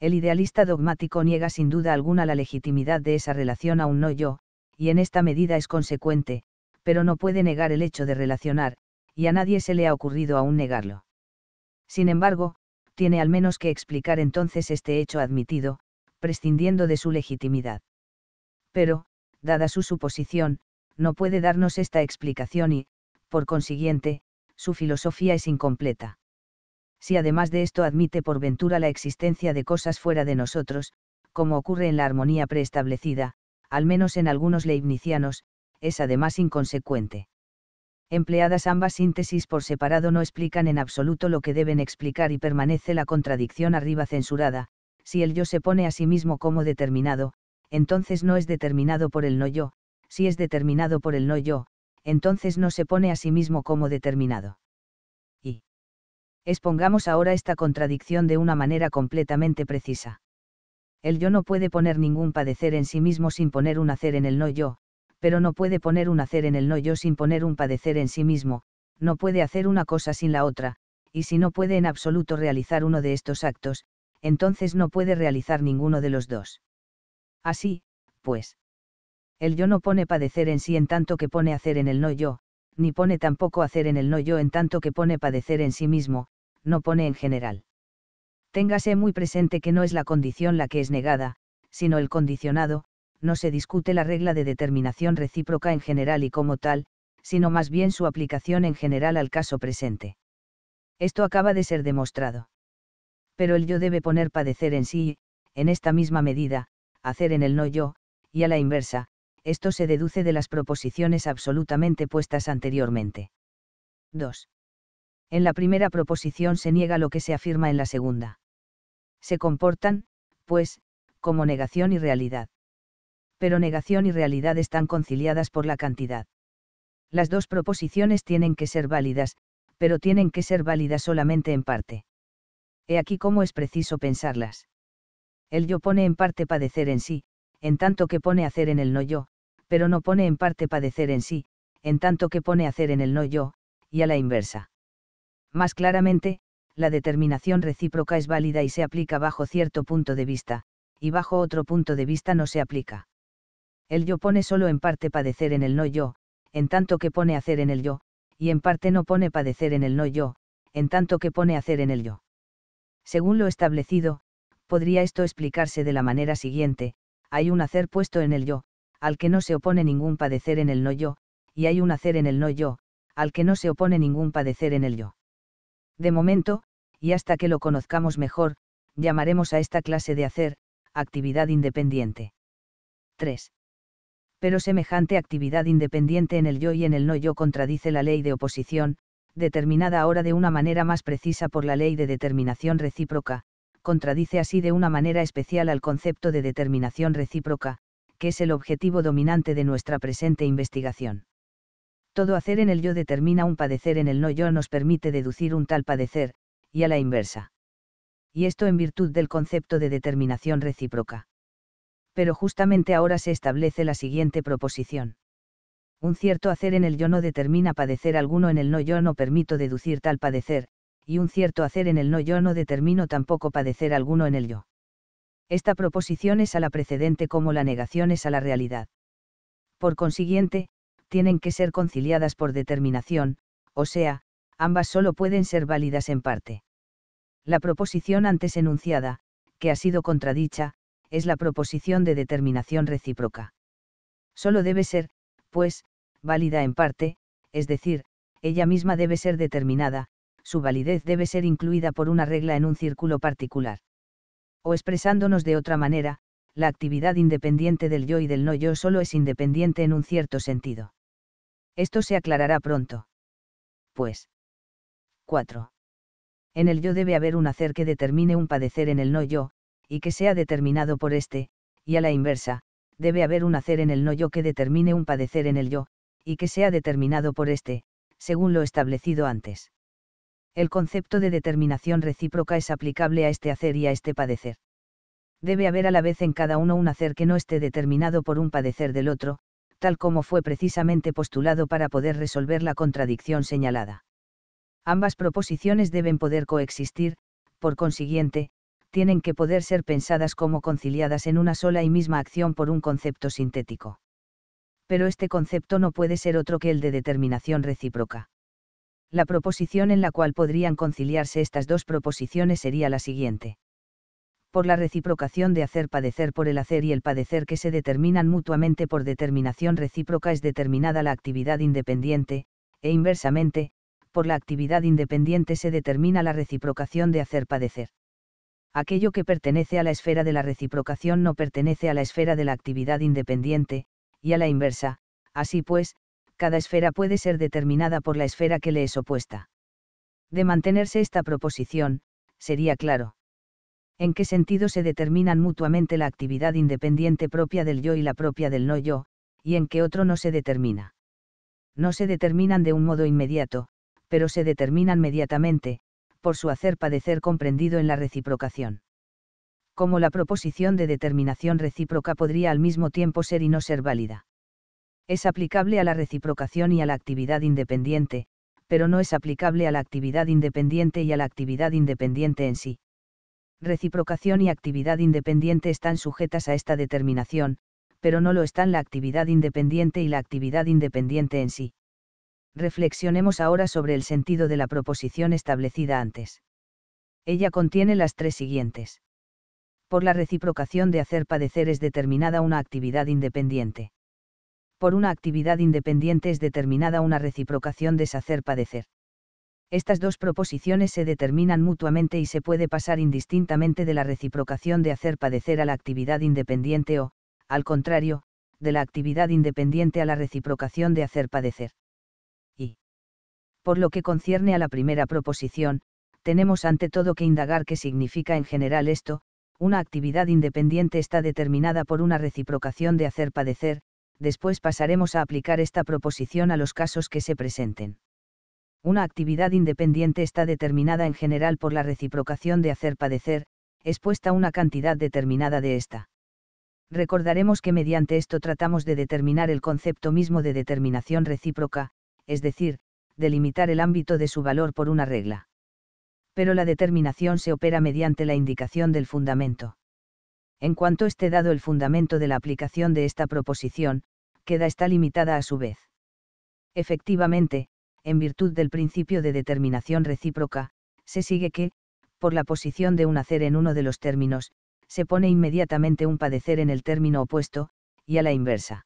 El idealista dogmático niega sin duda alguna la legitimidad de esa relación a un no yo, y en esta medida es consecuente, pero no puede negar el hecho de relacionar, y a nadie se le ha ocurrido aún negarlo. Sin embargo, tiene al menos que explicar entonces este hecho admitido, prescindiendo de su legitimidad. Pero, dada su suposición, no puede darnos esta explicación y, por consiguiente, su filosofía es incompleta. Si además de esto admite por ventura la existencia de cosas fuera de nosotros, como ocurre en la armonía preestablecida, al menos en algunos leibnicianos, es además inconsecuente. Empleadas ambas síntesis por separado no explican en absoluto lo que deben explicar y permanece la contradicción arriba censurada, si el yo se pone a sí mismo como determinado, entonces no es determinado por el no yo, si es determinado por el no yo, entonces no se pone a sí mismo como determinado. Y. Expongamos ahora esta contradicción de una manera completamente precisa. El yo no puede poner ningún padecer en sí mismo sin poner un hacer en el no yo, pero no puede poner un hacer en el no yo sin poner un padecer en sí mismo, no puede hacer una cosa sin la otra, y si no puede en absoluto realizar uno de estos actos, entonces no puede realizar ninguno de los dos. Así, pues. El yo no pone padecer en sí en tanto que pone hacer en el no yo, ni pone tampoco hacer en el no yo en tanto que pone padecer en sí mismo, no pone en general. Téngase muy presente que no es la condición la que es negada, sino el condicionado, no se discute la regla de determinación recíproca en general y como tal, sino más bien su aplicación en general al caso presente. Esto acaba de ser demostrado. Pero el yo debe poner padecer en sí, en esta misma medida, hacer en el no yo, y a la inversa, esto se deduce de las proposiciones absolutamente puestas anteriormente. 2. En la primera proposición se niega lo que se afirma en la segunda. Se comportan, pues, como negación y realidad pero negación y realidad están conciliadas por la cantidad. Las dos proposiciones tienen que ser válidas, pero tienen que ser válidas solamente en parte. He aquí cómo es preciso pensarlas. El yo pone en parte padecer en sí, en tanto que pone hacer en el no yo, pero no pone en parte padecer en sí, en tanto que pone hacer en el no yo, y a la inversa. Más claramente, la determinación recíproca es válida y se aplica bajo cierto punto de vista, y bajo otro punto de vista no se aplica. El yo pone solo en parte padecer en el no yo, en tanto que pone hacer en el yo, y en parte no pone padecer en el no yo, en tanto que pone hacer en el yo. Según lo establecido, podría esto explicarse de la manera siguiente, hay un hacer puesto en el yo, al que no se opone ningún padecer en el no yo, y hay un hacer en el no yo, al que no se opone ningún padecer en el yo. De momento, y hasta que lo conozcamos mejor, llamaremos a esta clase de hacer, actividad independiente. 3 pero semejante actividad independiente en el yo y en el no yo contradice la ley de oposición, determinada ahora de una manera más precisa por la ley de determinación recíproca, contradice así de una manera especial al concepto de determinación recíproca, que es el objetivo dominante de nuestra presente investigación. Todo hacer en el yo determina un padecer en el no yo nos permite deducir un tal padecer, y a la inversa. Y esto en virtud del concepto de determinación recíproca pero justamente ahora se establece la siguiente proposición. Un cierto hacer en el yo no determina padecer alguno en el no yo no permito deducir tal padecer, y un cierto hacer en el no yo no determino tampoco padecer alguno en el yo. Esta proposición es a la precedente como la negación es a la realidad. Por consiguiente, tienen que ser conciliadas por determinación, o sea, ambas solo pueden ser válidas en parte. La proposición antes enunciada, que ha sido contradicha, es la proposición de determinación recíproca. Solo debe ser, pues, válida en parte, es decir, ella misma debe ser determinada, su validez debe ser incluida por una regla en un círculo particular. O expresándonos de otra manera, la actividad independiente del yo y del no yo solo es independiente en un cierto sentido. Esto se aclarará pronto. Pues. 4. En el yo debe haber un hacer que determine un padecer en el no yo, y que sea determinado por este, y a la inversa, debe haber un hacer en el no yo que determine un padecer en el yo, y que sea determinado por este, según lo establecido antes. El concepto de determinación recíproca es aplicable a este hacer y a este padecer. Debe haber a la vez en cada uno un hacer que no esté determinado por un padecer del otro, tal como fue precisamente postulado para poder resolver la contradicción señalada. Ambas proposiciones deben poder coexistir, por consiguiente, tienen que poder ser pensadas como conciliadas en una sola y misma acción por un concepto sintético. Pero este concepto no puede ser otro que el de determinación recíproca. La proposición en la cual podrían conciliarse estas dos proposiciones sería la siguiente. Por la reciprocación de hacer padecer por el hacer y el padecer que se determinan mutuamente por determinación recíproca es determinada la actividad independiente, e inversamente, por la actividad independiente se determina la reciprocación de hacer padecer aquello que pertenece a la esfera de la reciprocación no pertenece a la esfera de la actividad independiente, y a la inversa, así pues, cada esfera puede ser determinada por la esfera que le es opuesta. De mantenerse esta proposición, sería claro. ¿En qué sentido se determinan mutuamente la actividad independiente propia del yo y la propia del no yo, y en qué otro no se determina? No se determinan de un modo inmediato, pero se determinan mediatamente, por su hacer padecer comprendido en la reciprocación. Como la proposición de determinación recíproca podría al mismo tiempo ser y no ser válida. Es aplicable a la reciprocación y a la actividad independiente, pero no es aplicable a la actividad independiente y a la actividad independiente en sí. Reciprocación y actividad independiente están sujetas a esta determinación, pero no lo están la actividad independiente y la actividad independiente en sí reflexionemos ahora sobre el sentido de la proposición establecida antes. Ella contiene las tres siguientes. Por la reciprocación de hacer padecer es determinada una actividad independiente. Por una actividad independiente es determinada una reciprocación de hacer padecer. Estas dos proposiciones se determinan mutuamente y se puede pasar indistintamente de la reciprocación de hacer padecer a la actividad independiente o, al contrario, de la actividad independiente a la reciprocación de hacer padecer. Por lo que concierne a la primera proposición, tenemos ante todo que indagar qué significa en general esto, una actividad independiente está determinada por una reciprocación de hacer padecer, después pasaremos a aplicar esta proposición a los casos que se presenten. Una actividad independiente está determinada en general por la reciprocación de hacer padecer, expuesta una cantidad determinada de esta. Recordaremos que mediante esto tratamos de determinar el concepto mismo de determinación recíproca, es decir, delimitar el ámbito de su valor por una regla. Pero la determinación se opera mediante la indicación del fundamento. En cuanto esté dado el fundamento de la aplicación de esta proposición, queda está limitada a su vez. Efectivamente, en virtud del principio de determinación recíproca, se sigue que, por la posición de un hacer en uno de los términos, se pone inmediatamente un padecer en el término opuesto, y a la inversa.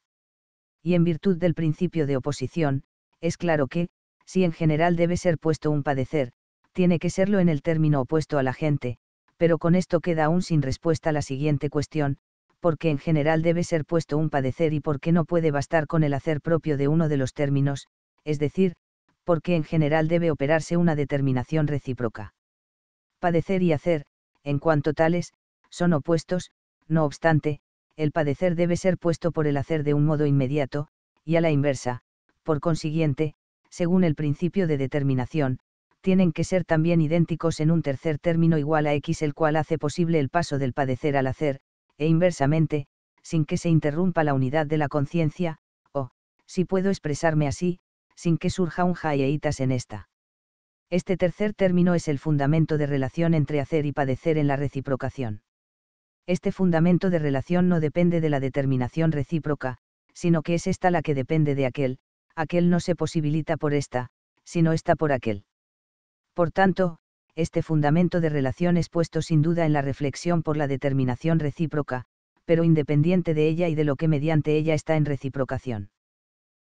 Y en virtud del principio de oposición, es claro que, si en general debe ser puesto un padecer, tiene que serlo en el término opuesto a la gente, pero con esto queda aún sin respuesta la siguiente cuestión, ¿por qué en general debe ser puesto un padecer y por qué no puede bastar con el hacer propio de uno de los términos, es decir, por qué en general debe operarse una determinación recíproca? Padecer y hacer, en cuanto tales, son opuestos, no obstante, el padecer debe ser puesto por el hacer de un modo inmediato, y a la inversa, por consiguiente, según el principio de determinación, tienen que ser también idénticos en un tercer término igual a x el cual hace posible el paso del padecer al hacer, e inversamente, sin que se interrumpa la unidad de la conciencia, o, si puedo expresarme así, sin que surja un jaeitas en esta. Este tercer término es el fundamento de relación entre hacer y padecer en la reciprocación. Este fundamento de relación no depende de la determinación recíproca, sino que es ésta la que depende de aquel, aquel no se posibilita por esta, sino está por aquel. Por tanto, este fundamento de relación es puesto sin duda en la reflexión por la determinación recíproca, pero independiente de ella y de lo que mediante ella está en reciprocación.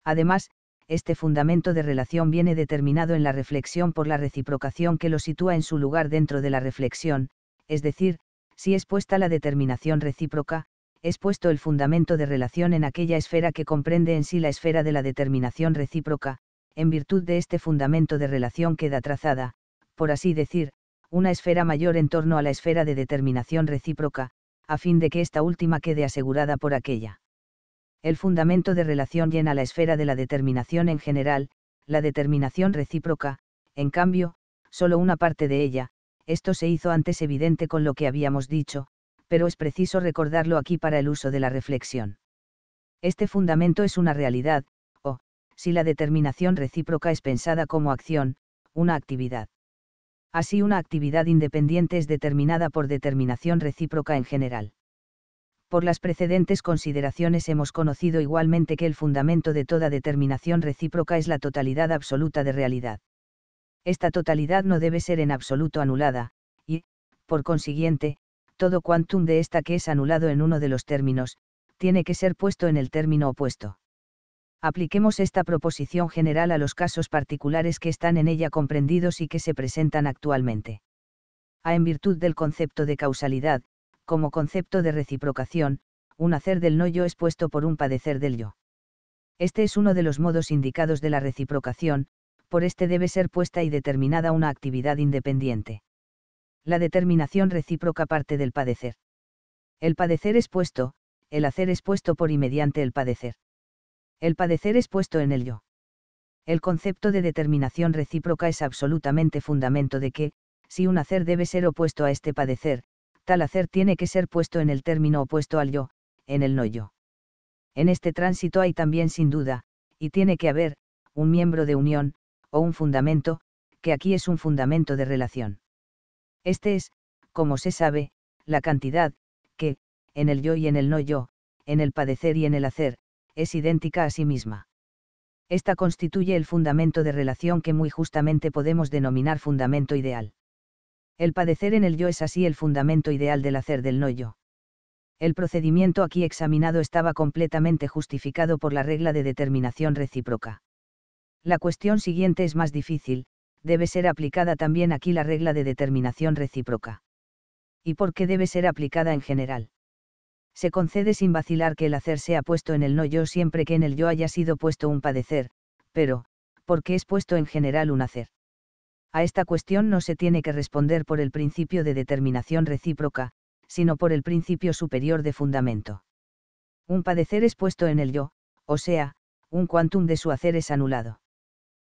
Además, este fundamento de relación viene determinado en la reflexión por la reciprocación que lo sitúa en su lugar dentro de la reflexión, es decir, si es puesta la determinación recíproca, es puesto el fundamento de relación en aquella esfera que comprende en sí la esfera de la determinación recíproca, en virtud de este fundamento de relación queda trazada, por así decir, una esfera mayor en torno a la esfera de determinación recíproca, a fin de que esta última quede asegurada por aquella. El fundamento de relación llena la esfera de la determinación en general, la determinación recíproca, en cambio, solo una parte de ella, esto se hizo antes evidente con lo que habíamos dicho, pero es preciso recordarlo aquí para el uso de la reflexión. Este fundamento es una realidad, o, si la determinación recíproca es pensada como acción, una actividad. Así una actividad independiente es determinada por determinación recíproca en general. Por las precedentes consideraciones hemos conocido igualmente que el fundamento de toda determinación recíproca es la totalidad absoluta de realidad. Esta totalidad no debe ser en absoluto anulada, y, por consiguiente, todo quantum de esta que es anulado en uno de los términos, tiene que ser puesto en el término opuesto. Apliquemos esta proposición general a los casos particulares que están en ella comprendidos y que se presentan actualmente. A en virtud del concepto de causalidad, como concepto de reciprocación, un hacer del no yo es puesto por un padecer del yo. Este es uno de los modos indicados de la reciprocación, por este debe ser puesta y determinada una actividad independiente la determinación recíproca parte del padecer. El padecer es puesto, el hacer es puesto por y mediante el padecer. El padecer es puesto en el yo. El concepto de determinación recíproca es absolutamente fundamento de que, si un hacer debe ser opuesto a este padecer, tal hacer tiene que ser puesto en el término opuesto al yo, en el no yo. En este tránsito hay también sin duda, y tiene que haber, un miembro de unión, o un fundamento, que aquí es un fundamento de relación. Este es, como se sabe, la cantidad, que, en el yo y en el no yo, en el padecer y en el hacer, es idéntica a sí misma. Esta constituye el fundamento de relación que muy justamente podemos denominar fundamento ideal. El padecer en el yo es así el fundamento ideal del hacer del no yo. El procedimiento aquí examinado estaba completamente justificado por la regla de determinación recíproca. La cuestión siguiente es más difícil, debe ser aplicada también aquí la regla de determinación recíproca. ¿Y por qué debe ser aplicada en general? Se concede sin vacilar que el hacer sea puesto en el no yo siempre que en el yo haya sido puesto un padecer, pero, ¿por qué es puesto en general un hacer? A esta cuestión no se tiene que responder por el principio de determinación recíproca, sino por el principio superior de fundamento. Un padecer es puesto en el yo, o sea, un quantum de su hacer es anulado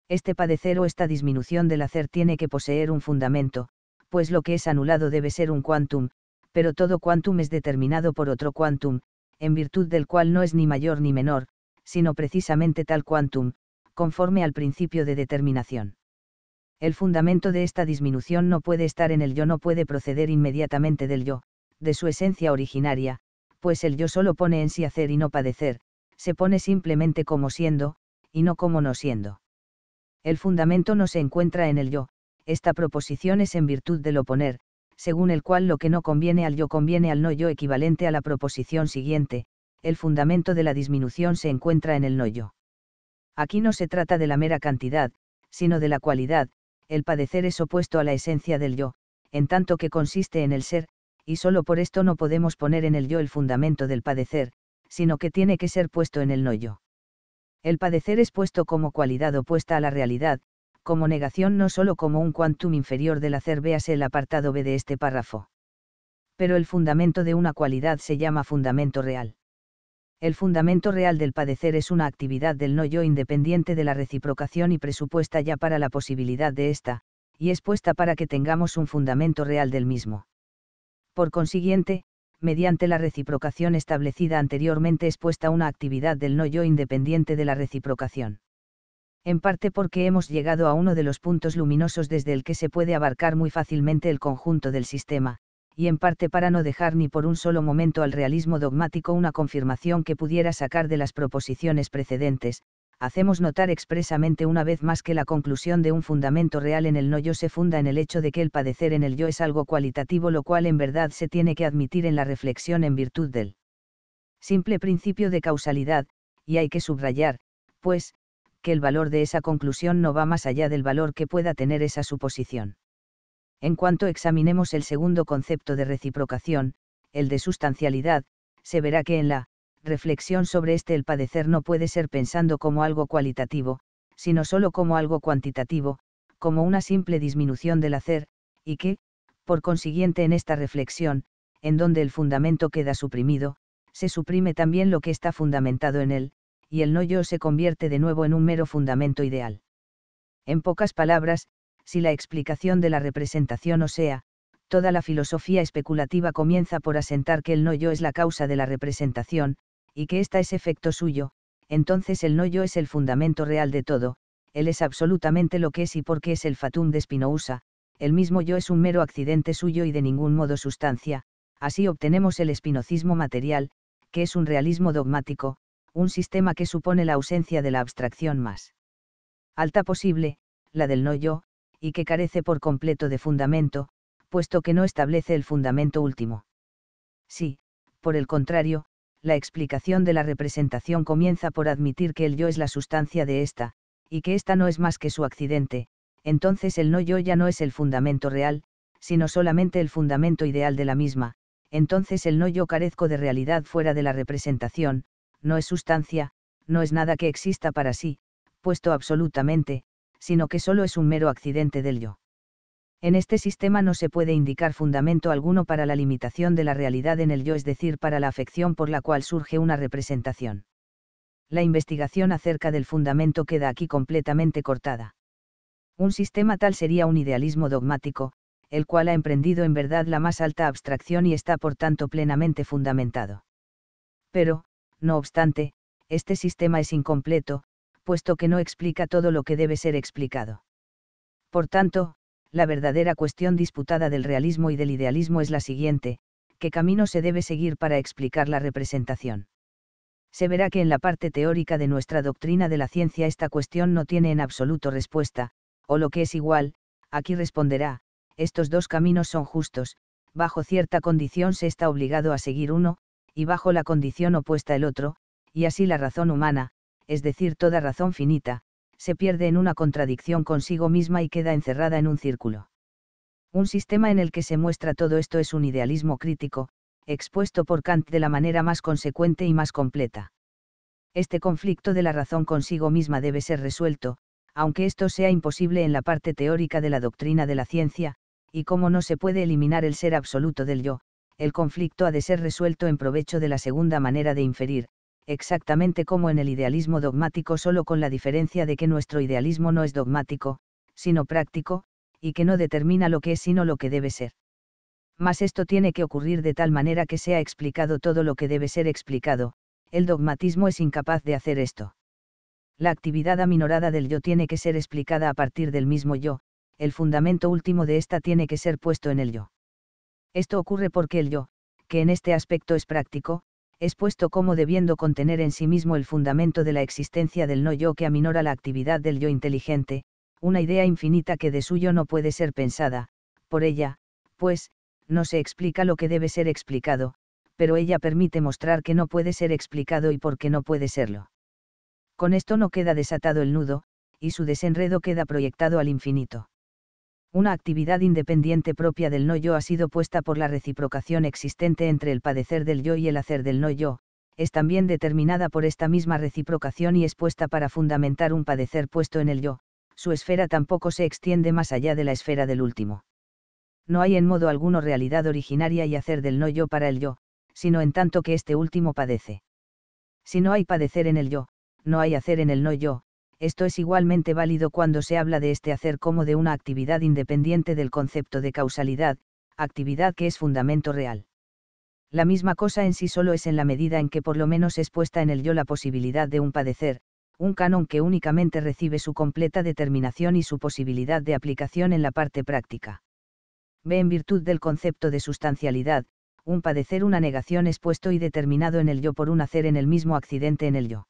este padecer o esta disminución del hacer tiene que poseer un fundamento, pues lo que es anulado debe ser un quantum, pero todo quantum es determinado por otro quantum, en virtud del cual no es ni mayor ni menor, sino precisamente tal quantum, conforme al principio de determinación. El fundamento de esta disminución no puede estar en el yo, no puede proceder inmediatamente del yo, de su esencia originaria, pues el yo solo pone en sí hacer y no padecer, se pone simplemente como siendo, y no como no siendo. El fundamento no se encuentra en el yo, esta proposición es en virtud del oponer, según el cual lo que no conviene al yo conviene al no yo equivalente a la proposición siguiente, el fundamento de la disminución se encuentra en el no yo. Aquí no se trata de la mera cantidad, sino de la cualidad, el padecer es opuesto a la esencia del yo, en tanto que consiste en el ser, y solo por esto no podemos poner en el yo el fundamento del padecer, sino que tiene que ser puesto en el no yo. El padecer es puesto como cualidad opuesta a la realidad, como negación no sólo como un quantum inferior del hacer, véase el apartado B de este párrafo. Pero el fundamento de una cualidad se llama fundamento real. El fundamento real del padecer es una actividad del no yo independiente de la reciprocación y presupuesta ya para la posibilidad de esta, y es puesta para que tengamos un fundamento real del mismo. Por consiguiente, mediante la reciprocación establecida anteriormente expuesta una actividad del no yo independiente de la reciprocación. En parte porque hemos llegado a uno de los puntos luminosos desde el que se puede abarcar muy fácilmente el conjunto del sistema, y en parte para no dejar ni por un solo momento al realismo dogmático una confirmación que pudiera sacar de las proposiciones precedentes, hacemos notar expresamente una vez más que la conclusión de un fundamento real en el no yo se funda en el hecho de que el padecer en el yo es algo cualitativo, lo cual en verdad se tiene que admitir en la reflexión en virtud del simple principio de causalidad, y hay que subrayar, pues, que el valor de esa conclusión no va más allá del valor que pueda tener esa suposición. En cuanto examinemos el segundo concepto de reciprocación, el de sustancialidad, se verá que en la reflexión sobre este el padecer no puede ser pensando como algo cualitativo, sino solo como algo cuantitativo, como una simple disminución del hacer, y que, por consiguiente en esta reflexión, en donde el fundamento queda suprimido, se suprime también lo que está fundamentado en él, y el no yo se convierte de nuevo en un mero fundamento ideal. En pocas palabras, si la explicación de la representación o sea, toda la filosofía especulativa comienza por asentar que el no yo es la causa de la representación, y que ésta es efecto suyo, entonces el no yo es el fundamento real de todo, él es absolutamente lo que es y porque es el fatum de Spinoza, el mismo yo es un mero accidente suyo y de ningún modo sustancia, así obtenemos el espinocismo material, que es un realismo dogmático, un sistema que supone la ausencia de la abstracción más alta posible, la del no yo, y que carece por completo de fundamento, puesto que no establece el fundamento último. Sí, por el contrario, la explicación de la representación comienza por admitir que el yo es la sustancia de esta y que esta no es más que su accidente, entonces el no yo ya no es el fundamento real, sino solamente el fundamento ideal de la misma, entonces el no yo carezco de realidad fuera de la representación, no es sustancia, no es nada que exista para sí, puesto absolutamente, sino que solo es un mero accidente del yo en este sistema no se puede indicar fundamento alguno para la limitación de la realidad en el yo, es decir, para la afección por la cual surge una representación. La investigación acerca del fundamento queda aquí completamente cortada. Un sistema tal sería un idealismo dogmático, el cual ha emprendido en verdad la más alta abstracción y está por tanto plenamente fundamentado. Pero, no obstante, este sistema es incompleto, puesto que no explica todo lo que debe ser explicado. Por tanto, la verdadera cuestión disputada del realismo y del idealismo es la siguiente, ¿qué camino se debe seguir para explicar la representación? Se verá que en la parte teórica de nuestra doctrina de la ciencia esta cuestión no tiene en absoluto respuesta, o lo que es igual, aquí responderá, estos dos caminos son justos, bajo cierta condición se está obligado a seguir uno, y bajo la condición opuesta el otro, y así la razón humana, es decir, toda razón finita, se pierde en una contradicción consigo misma y queda encerrada en un círculo. Un sistema en el que se muestra todo esto es un idealismo crítico, expuesto por Kant de la manera más consecuente y más completa. Este conflicto de la razón consigo misma debe ser resuelto, aunque esto sea imposible en la parte teórica de la doctrina de la ciencia, y como no se puede eliminar el ser absoluto del yo, el conflicto ha de ser resuelto en provecho de la segunda manera de inferir, exactamente como en el idealismo dogmático solo con la diferencia de que nuestro idealismo no es dogmático, sino práctico, y que no determina lo que es sino lo que debe ser. Mas esto tiene que ocurrir de tal manera que sea explicado todo lo que debe ser explicado, el dogmatismo es incapaz de hacer esto. La actividad aminorada del yo tiene que ser explicada a partir del mismo yo, el fundamento último de ésta tiene que ser puesto en el yo. Esto ocurre porque el yo, que en este aspecto es práctico, es puesto como debiendo contener en sí mismo el fundamento de la existencia del no-yo que aminora la actividad del yo inteligente, una idea infinita que de suyo no puede ser pensada, por ella, pues, no se explica lo que debe ser explicado, pero ella permite mostrar que no puede ser explicado y por qué no puede serlo. Con esto no queda desatado el nudo, y su desenredo queda proyectado al infinito una actividad independiente propia del no yo ha sido puesta por la reciprocación existente entre el padecer del yo y el hacer del no yo, es también determinada por esta misma reciprocación y es puesta para fundamentar un padecer puesto en el yo, su esfera tampoco se extiende más allá de la esfera del último. No hay en modo alguno realidad originaria y hacer del no yo para el yo, sino en tanto que este último padece. Si no hay padecer en el yo, no hay hacer en el no yo, esto es igualmente válido cuando se habla de este hacer como de una actividad independiente del concepto de causalidad, actividad que es fundamento real. La misma cosa en sí solo es en la medida en que por lo menos es puesta en el yo la posibilidad de un padecer, un canon que únicamente recibe su completa determinación y su posibilidad de aplicación en la parte práctica. Ve en virtud del concepto de sustancialidad, un padecer una negación expuesto y determinado en el yo por un hacer en el mismo accidente en el yo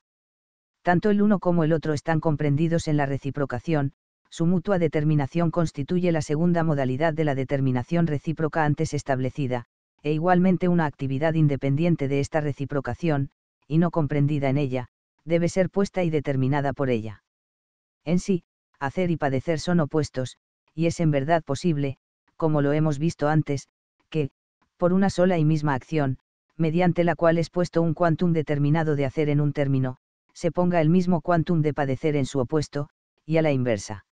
tanto el uno como el otro están comprendidos en la reciprocación, su mutua determinación constituye la segunda modalidad de la determinación recíproca antes establecida, e igualmente una actividad independiente de esta reciprocación, y no comprendida en ella, debe ser puesta y determinada por ella. En sí, hacer y padecer son opuestos, y es en verdad posible, como lo hemos visto antes, que, por una sola y misma acción, mediante la cual es puesto un quantum determinado de hacer en un término, se ponga el mismo quantum de padecer en su opuesto, y a la inversa.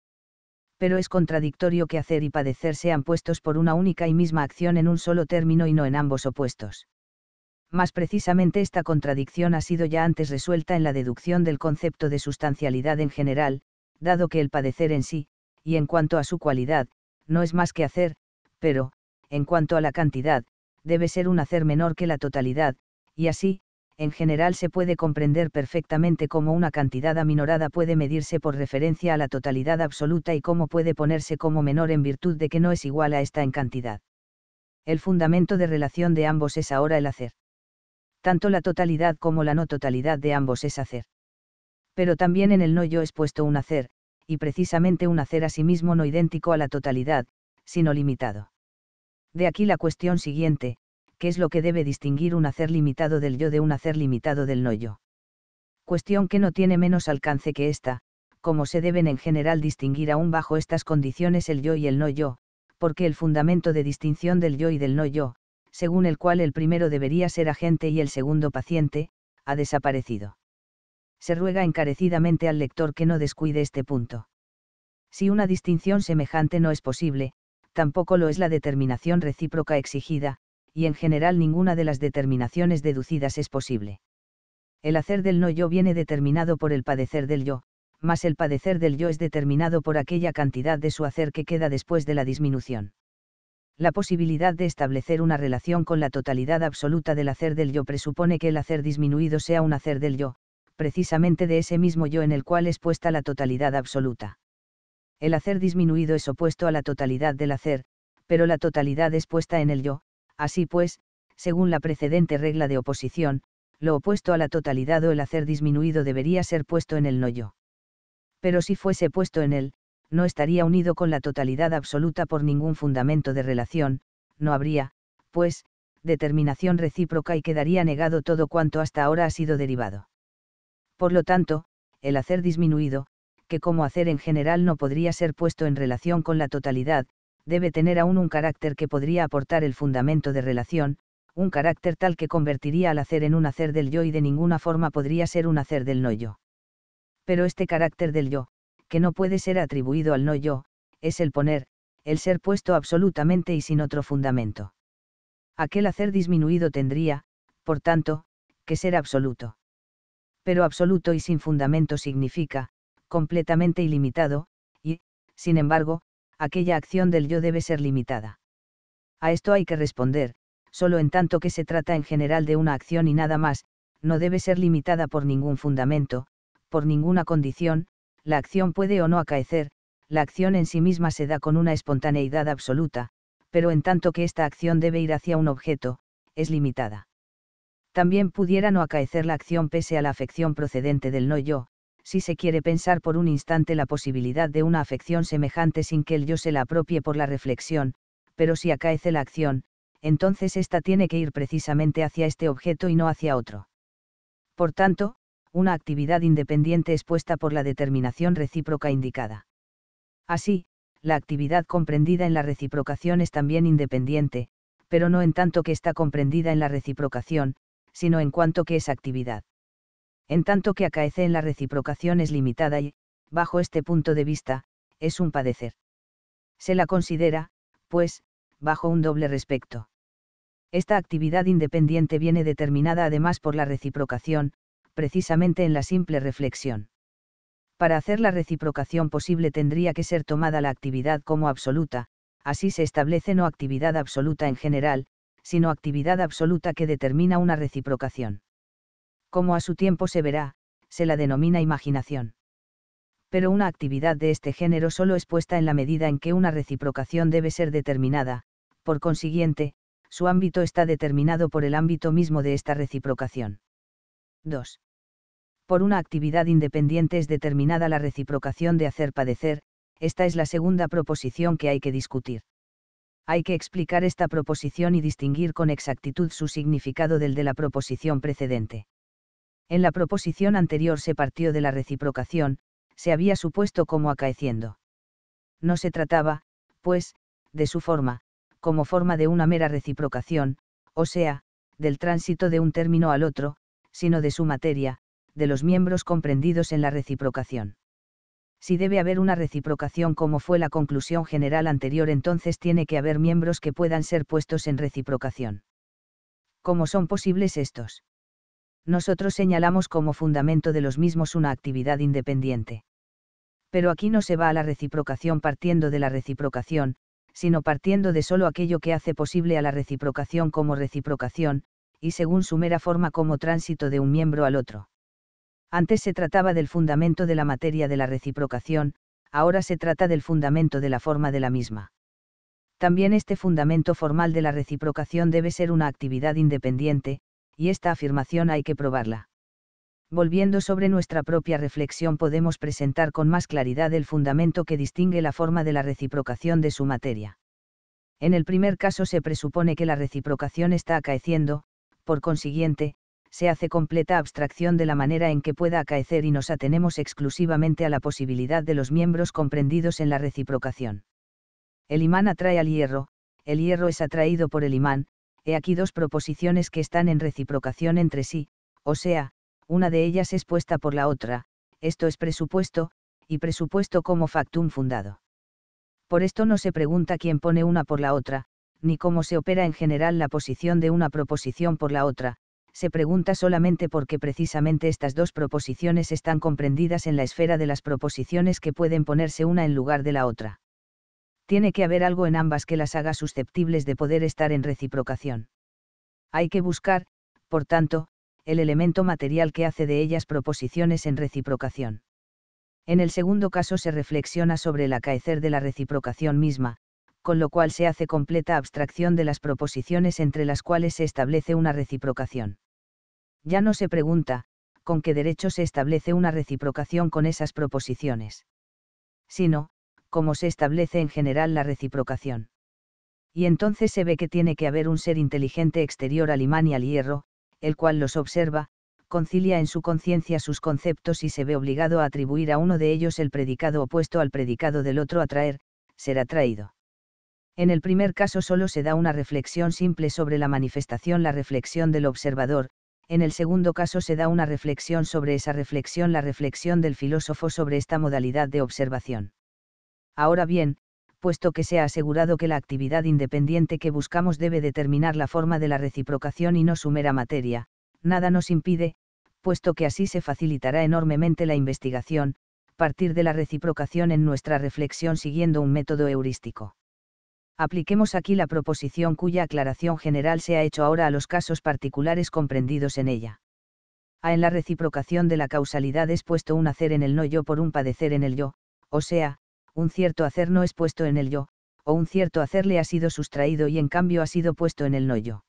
Pero es contradictorio que hacer y padecer sean puestos por una única y misma acción en un solo término y no en ambos opuestos. Más precisamente esta contradicción ha sido ya antes resuelta en la deducción del concepto de sustancialidad en general, dado que el padecer en sí, y en cuanto a su cualidad, no es más que hacer, pero, en cuanto a la cantidad, debe ser un hacer menor que la totalidad, y así, en general se puede comprender perfectamente cómo una cantidad aminorada puede medirse por referencia a la totalidad absoluta y cómo puede ponerse como menor en virtud de que no es igual a esta en cantidad. El fundamento de relación de ambos es ahora el hacer. Tanto la totalidad como la no totalidad de ambos es hacer. Pero también en el no yo es puesto un hacer, y precisamente un hacer a sí mismo no idéntico a la totalidad, sino limitado. De aquí la cuestión siguiente, Qué es lo que debe distinguir un hacer limitado del yo de un hacer limitado del no yo. Cuestión que no tiene menos alcance que esta, como se deben en general distinguir aún bajo estas condiciones el yo y el no yo, porque el fundamento de distinción del yo y del no yo, según el cual el primero debería ser agente y el segundo paciente, ha desaparecido. Se ruega encarecidamente al lector que no descuide este punto. Si una distinción semejante no es posible, tampoco lo es la determinación recíproca exigida, y en general ninguna de las determinaciones deducidas es posible. El hacer del no yo viene determinado por el padecer del yo, más el padecer del yo es determinado por aquella cantidad de su hacer que queda después de la disminución. La posibilidad de establecer una relación con la totalidad absoluta del hacer del yo presupone que el hacer disminuido sea un hacer del yo, precisamente de ese mismo yo en el cual es puesta la totalidad absoluta. El hacer disminuido es opuesto a la totalidad del hacer, pero la totalidad es puesta en el yo, Así pues, según la precedente regla de oposición, lo opuesto a la totalidad o el hacer disminuido debería ser puesto en el no-yo. Pero si fuese puesto en él, no estaría unido con la totalidad absoluta por ningún fundamento de relación, no habría, pues, determinación recíproca y quedaría negado todo cuanto hasta ahora ha sido derivado. Por lo tanto, el hacer disminuido, que como hacer en general no podría ser puesto en relación con la totalidad, debe tener aún un carácter que podría aportar el fundamento de relación, un carácter tal que convertiría al hacer en un hacer del yo y de ninguna forma podría ser un hacer del no yo. Pero este carácter del yo, que no puede ser atribuido al no yo, es el poner, el ser puesto absolutamente y sin otro fundamento. Aquel hacer disminuido tendría, por tanto, que ser absoluto. Pero absoluto y sin fundamento significa, completamente ilimitado, y, sin embargo, aquella acción del yo debe ser limitada. A esto hay que responder, solo en tanto que se trata en general de una acción y nada más, no debe ser limitada por ningún fundamento, por ninguna condición, la acción puede o no acaecer, la acción en sí misma se da con una espontaneidad absoluta, pero en tanto que esta acción debe ir hacia un objeto, es limitada. También pudiera no acaecer la acción pese a la afección procedente del no yo, si se quiere pensar por un instante la posibilidad de una afección semejante sin que el yo se la apropie por la reflexión, pero si acaece la acción, entonces ésta tiene que ir precisamente hacia este objeto y no hacia otro. Por tanto, una actividad independiente es puesta por la determinación recíproca indicada. Así, la actividad comprendida en la reciprocación es también independiente, pero no en tanto que está comprendida en la reciprocación, sino en cuanto que es actividad en tanto que acaece en la reciprocación es limitada y, bajo este punto de vista, es un padecer. Se la considera, pues, bajo un doble respecto. Esta actividad independiente viene determinada además por la reciprocación, precisamente en la simple reflexión. Para hacer la reciprocación posible tendría que ser tomada la actividad como absoluta, así se establece no actividad absoluta en general, sino actividad absoluta que determina una reciprocación como a su tiempo se verá, se la denomina imaginación. Pero una actividad de este género solo es puesta en la medida en que una reciprocación debe ser determinada, por consiguiente, su ámbito está determinado por el ámbito mismo de esta reciprocación. 2. Por una actividad independiente es determinada la reciprocación de hacer padecer, esta es la segunda proposición que hay que discutir. Hay que explicar esta proposición y distinguir con exactitud su significado del de la proposición precedente. En la proposición anterior se partió de la reciprocación, se había supuesto como acaeciendo. No se trataba, pues, de su forma, como forma de una mera reciprocación, o sea, del tránsito de un término al otro, sino de su materia, de los miembros comprendidos en la reciprocación. Si debe haber una reciprocación como fue la conclusión general anterior, entonces tiene que haber miembros que puedan ser puestos en reciprocación. ¿Cómo son posibles estos? nosotros señalamos como fundamento de los mismos una actividad independiente. Pero aquí no se va a la reciprocación partiendo de la reciprocación, sino partiendo de sólo aquello que hace posible a la reciprocación como reciprocación, y según su mera forma como tránsito de un miembro al otro. Antes se trataba del fundamento de la materia de la reciprocación, ahora se trata del fundamento de la forma de la misma. También este fundamento formal de la reciprocación debe ser una actividad independiente, y esta afirmación hay que probarla. Volviendo sobre nuestra propia reflexión podemos presentar con más claridad el fundamento que distingue la forma de la reciprocación de su materia. En el primer caso se presupone que la reciprocación está acaeciendo, por consiguiente, se hace completa abstracción de la manera en que pueda acaecer y nos atenemos exclusivamente a la posibilidad de los miembros comprendidos en la reciprocación. El imán atrae al hierro, el hierro es atraído por el imán, he aquí dos proposiciones que están en reciprocación entre sí, o sea, una de ellas es puesta por la otra, esto es presupuesto, y presupuesto como factum fundado. Por esto no se pregunta quién pone una por la otra, ni cómo se opera en general la posición de una proposición por la otra, se pregunta solamente porque precisamente estas dos proposiciones están comprendidas en la esfera de las proposiciones que pueden ponerse una en lugar de la otra tiene que haber algo en ambas que las haga susceptibles de poder estar en reciprocación. Hay que buscar, por tanto, el elemento material que hace de ellas proposiciones en reciprocación. En el segundo caso se reflexiona sobre el acaecer de la reciprocación misma, con lo cual se hace completa abstracción de las proposiciones entre las cuales se establece una reciprocación. Ya no se pregunta, con qué derecho se establece una reciprocación con esas proposiciones. Sino, como se establece en general la reciprocación. Y entonces se ve que tiene que haber un ser inteligente exterior al imán y al hierro, el cual los observa, concilia en su conciencia sus conceptos y se ve obligado a atribuir a uno de ellos el predicado opuesto al predicado del otro a traer, ser traído. En el primer caso solo se da una reflexión simple sobre la manifestación, la reflexión del observador, en el segundo caso se da una reflexión sobre esa reflexión, la reflexión del filósofo sobre esta modalidad de observación. Ahora bien, puesto que se ha asegurado que la actividad independiente que buscamos debe determinar la forma de la reciprocación y no su mera materia, nada nos impide, puesto que así se facilitará enormemente la investigación, partir de la reciprocación en nuestra reflexión siguiendo un método heurístico. Apliquemos aquí la proposición cuya aclaración general se ha hecho ahora a los casos particulares comprendidos en ella. A en la reciprocación de la causalidad es puesto un hacer en el no yo por un padecer en el yo, o sea, un cierto hacer no es puesto en el yo, o un cierto hacer le ha sido sustraído y en cambio ha sido puesto en el no yo.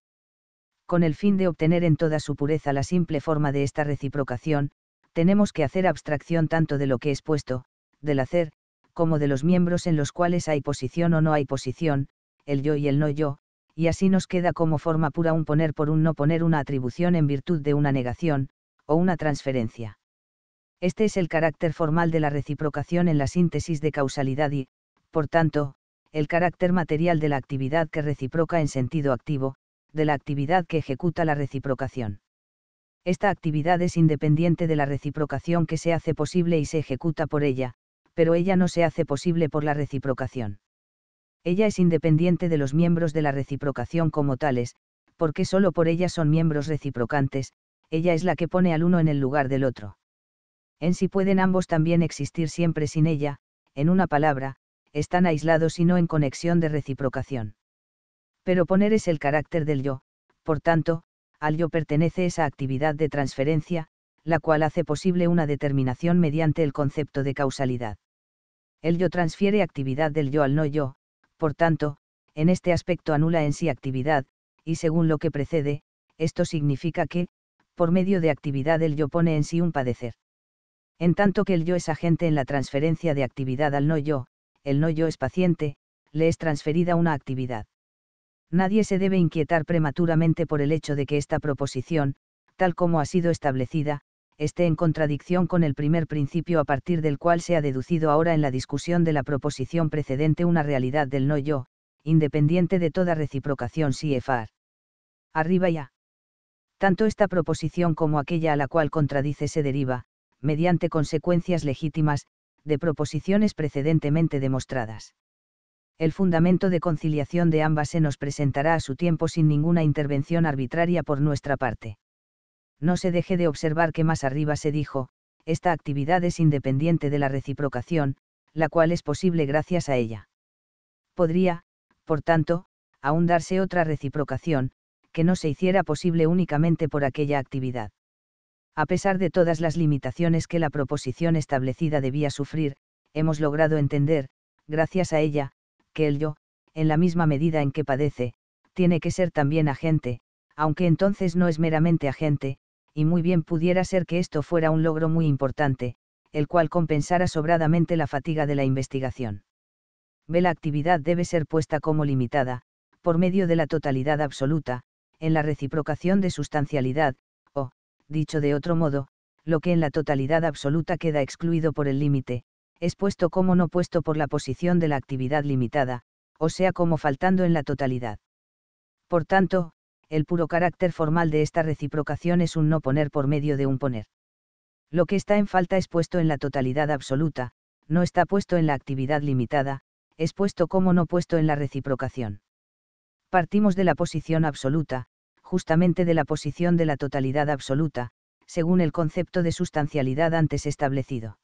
Con el fin de obtener en toda su pureza la simple forma de esta reciprocación, tenemos que hacer abstracción tanto de lo que es puesto, del hacer, como de los miembros en los cuales hay posición o no hay posición, el yo y el no yo, y así nos queda como forma pura un poner por un no poner una atribución en virtud de una negación, o una transferencia. Este es el carácter formal de la reciprocación en la síntesis de causalidad y, por tanto, el carácter material de la actividad que reciproca en sentido activo, de la actividad que ejecuta la reciprocación. Esta actividad es independiente de la reciprocación que se hace posible y se ejecuta por ella, pero ella no se hace posible por la reciprocación. Ella es independiente de los miembros de la reciprocación como tales, porque solo por ella son miembros reciprocantes, ella es la que pone al uno en el lugar del otro en sí pueden ambos también existir siempre sin ella, en una palabra, están aislados y no en conexión de reciprocación. Pero poner es el carácter del yo, por tanto, al yo pertenece esa actividad de transferencia, la cual hace posible una determinación mediante el concepto de causalidad. El yo transfiere actividad del yo al no yo, por tanto, en este aspecto anula en sí actividad, y según lo que precede, esto significa que, por medio de actividad el yo pone en sí un padecer. En tanto que el yo es agente en la transferencia de actividad al no yo, el no yo es paciente, le es transferida una actividad. Nadie se debe inquietar prematuramente por el hecho de que esta proposición, tal como ha sido establecida, esté en contradicción con el primer principio a partir del cual se ha deducido ahora en la discusión de la proposición precedente una realidad del no yo, independiente de toda reciprocación si e far. Arriba ya. Tanto esta proposición como aquella a la cual contradice se deriva, mediante consecuencias legítimas, de proposiciones precedentemente demostradas. El fundamento de conciliación de ambas se nos presentará a su tiempo sin ninguna intervención arbitraria por nuestra parte. No se deje de observar que más arriba se dijo, esta actividad es independiente de la reciprocación, la cual es posible gracias a ella. Podría, por tanto, aún darse otra reciprocación, que no se hiciera posible únicamente por aquella actividad. A pesar de todas las limitaciones que la proposición establecida debía sufrir, hemos logrado entender, gracias a ella, que el yo, en la misma medida en que padece, tiene que ser también agente, aunque entonces no es meramente agente, y muy bien pudiera ser que esto fuera un logro muy importante, el cual compensara sobradamente la fatiga de la investigación. Ve la actividad debe ser puesta como limitada, por medio de la totalidad absoluta, en la reciprocación de sustancialidad, dicho de otro modo, lo que en la totalidad absoluta queda excluido por el límite, es puesto como no puesto por la posición de la actividad limitada, o sea como faltando en la totalidad. Por tanto, el puro carácter formal de esta reciprocación es un no poner por medio de un poner. Lo que está en falta es puesto en la totalidad absoluta, no está puesto en la actividad limitada, es puesto como no puesto en la reciprocación. Partimos de la posición absoluta, justamente de la posición de la totalidad absoluta, según el concepto de sustancialidad antes establecido.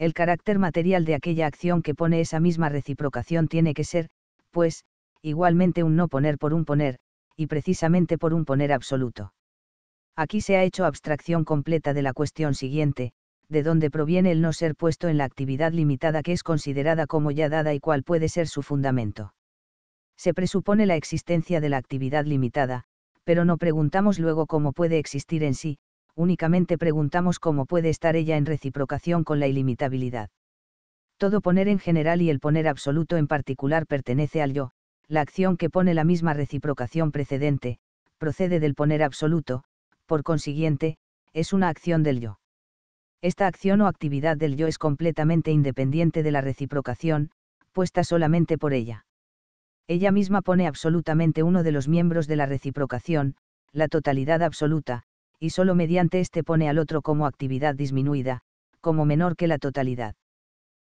El carácter material de aquella acción que pone esa misma reciprocación tiene que ser, pues, igualmente un no poner por un poner, y precisamente por un poner absoluto. Aquí se ha hecho abstracción completa de la cuestión siguiente, de dónde proviene el no ser puesto en la actividad limitada que es considerada como ya dada y cuál puede ser su fundamento. Se presupone la existencia de la actividad limitada, pero no preguntamos luego cómo puede existir en sí, únicamente preguntamos cómo puede estar ella en reciprocación con la ilimitabilidad. Todo poner en general y el poner absoluto en particular pertenece al yo, la acción que pone la misma reciprocación precedente, procede del poner absoluto, por consiguiente, es una acción del yo. Esta acción o actividad del yo es completamente independiente de la reciprocación, puesta solamente por ella ella misma pone absolutamente uno de los miembros de la reciprocación, la totalidad absoluta, y solo mediante este pone al otro como actividad disminuida, como menor que la totalidad.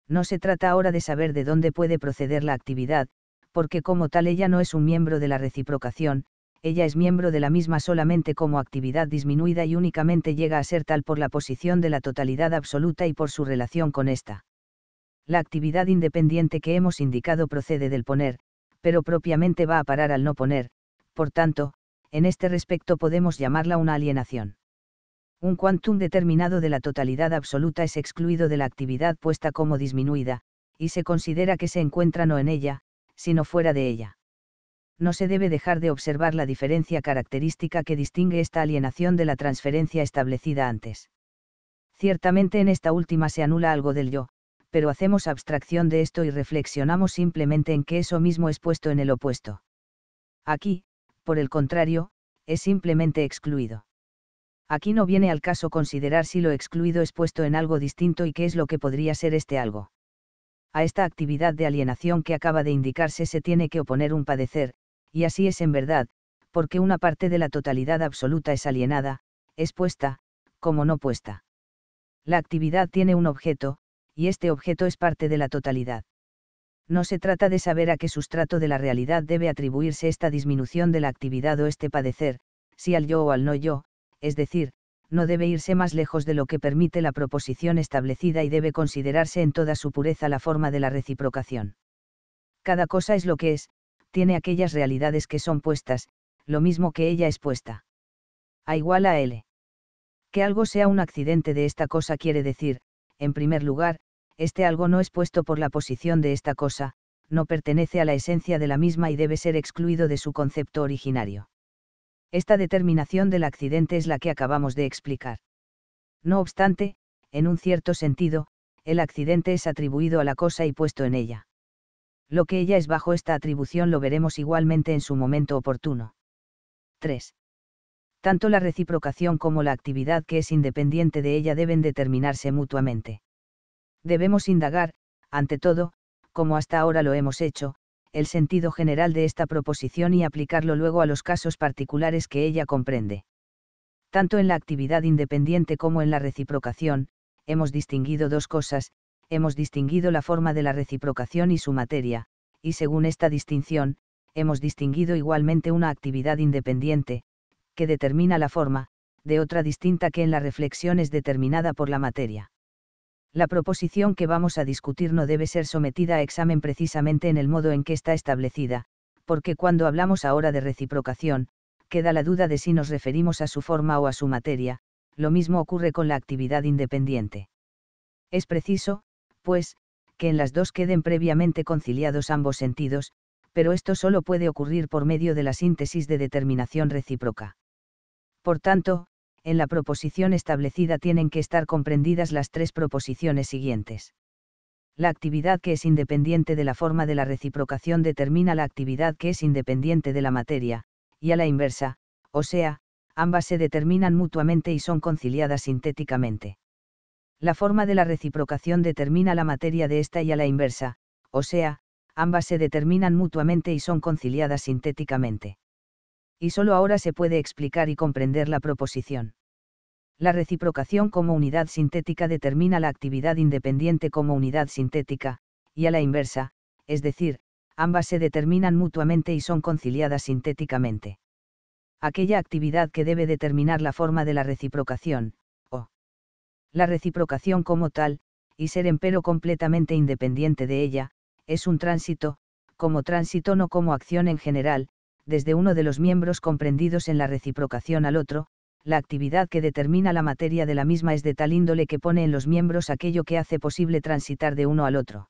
No se trata ahora de saber de dónde puede proceder la actividad, porque como tal ella no es un miembro de la reciprocación, ella es miembro de la misma solamente como actividad disminuida y únicamente llega a ser tal por la posición de la totalidad absoluta y por su relación con ésta. La actividad independiente que hemos indicado procede del poner, pero propiamente va a parar al no poner, por tanto, en este respecto podemos llamarla una alienación. Un quantum determinado de la totalidad absoluta es excluido de la actividad puesta como disminuida, y se considera que se encuentra no en ella, sino fuera de ella. No se debe dejar de observar la diferencia característica que distingue esta alienación de la transferencia establecida antes. Ciertamente en esta última se anula algo del yo, pero hacemos abstracción de esto y reflexionamos simplemente en que eso mismo es puesto en el opuesto. Aquí, por el contrario, es simplemente excluido. Aquí no viene al caso considerar si lo excluido es puesto en algo distinto y qué es lo que podría ser este algo. A esta actividad de alienación que acaba de indicarse se tiene que oponer un padecer, y así es en verdad, porque una parte de la totalidad absoluta es alienada, es puesta, como no puesta. La actividad tiene un objeto, y este objeto es parte de la totalidad. No se trata de saber a qué sustrato de la realidad debe atribuirse esta disminución de la actividad o este padecer, si al yo o al no yo, es decir, no debe irse más lejos de lo que permite la proposición establecida y debe considerarse en toda su pureza la forma de la reciprocación. Cada cosa es lo que es, tiene aquellas realidades que son puestas, lo mismo que ella es puesta. A igual a L. Que algo sea un accidente de esta cosa quiere decir, en primer lugar, este algo no es puesto por la posición de esta cosa, no pertenece a la esencia de la misma y debe ser excluido de su concepto originario. Esta determinación del accidente es la que acabamos de explicar. No obstante, en un cierto sentido, el accidente es atribuido a la cosa y puesto en ella. Lo que ella es bajo esta atribución lo veremos igualmente en su momento oportuno. 3 tanto la reciprocación como la actividad que es independiente de ella deben determinarse mutuamente. Debemos indagar, ante todo, como hasta ahora lo hemos hecho, el sentido general de esta proposición y aplicarlo luego a los casos particulares que ella comprende. Tanto en la actividad independiente como en la reciprocación, hemos distinguido dos cosas, hemos distinguido la forma de la reciprocación y su materia, y según esta distinción, hemos distinguido igualmente una actividad independiente, que determina la forma, de otra distinta que en la reflexión es determinada por la materia. La proposición que vamos a discutir no debe ser sometida a examen precisamente en el modo en que está establecida, porque cuando hablamos ahora de reciprocación, queda la duda de si nos referimos a su forma o a su materia, lo mismo ocurre con la actividad independiente. Es preciso, pues, que en las dos queden previamente conciliados ambos sentidos, pero esto solo puede ocurrir por medio de la síntesis de determinación recíproca. Por tanto, en la proposición establecida tienen que estar comprendidas las tres proposiciones siguientes. La actividad que es independiente de la forma de la reciprocación determina la actividad que es independiente de la materia, y a la inversa, o sea, ambas se determinan mutuamente y son conciliadas sintéticamente. La forma de la reciprocación determina la materia de esta y a la inversa, o sea, ambas se determinan mutuamente y son conciliadas sintéticamente y solo ahora se puede explicar y comprender la proposición. La reciprocación como unidad sintética determina la actividad independiente como unidad sintética, y a la inversa, es decir, ambas se determinan mutuamente y son conciliadas sintéticamente. Aquella actividad que debe determinar la forma de la reciprocación, o la reciprocación como tal, y ser empero completamente independiente de ella, es un tránsito, como tránsito no como acción en general, desde uno de los miembros comprendidos en la reciprocación al otro, la actividad que determina la materia de la misma es de tal índole que pone en los miembros aquello que hace posible transitar de uno al otro.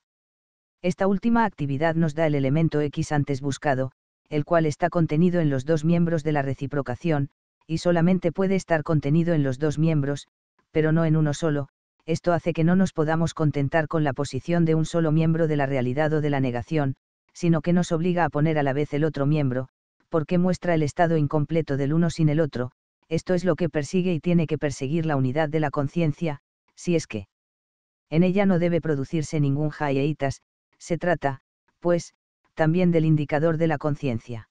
Esta última actividad nos da el elemento X antes buscado, el cual está contenido en los dos miembros de la reciprocación, y solamente puede estar contenido en los dos miembros, pero no en uno solo, esto hace que no nos podamos contentar con la posición de un solo miembro de la realidad o de la negación, sino que nos obliga a poner a la vez el otro miembro, porque muestra el estado incompleto del uno sin el otro, esto es lo que persigue y tiene que perseguir la unidad de la conciencia, si es que en ella no debe producirse ningún jaeitas, se trata, pues, también del indicador de la conciencia.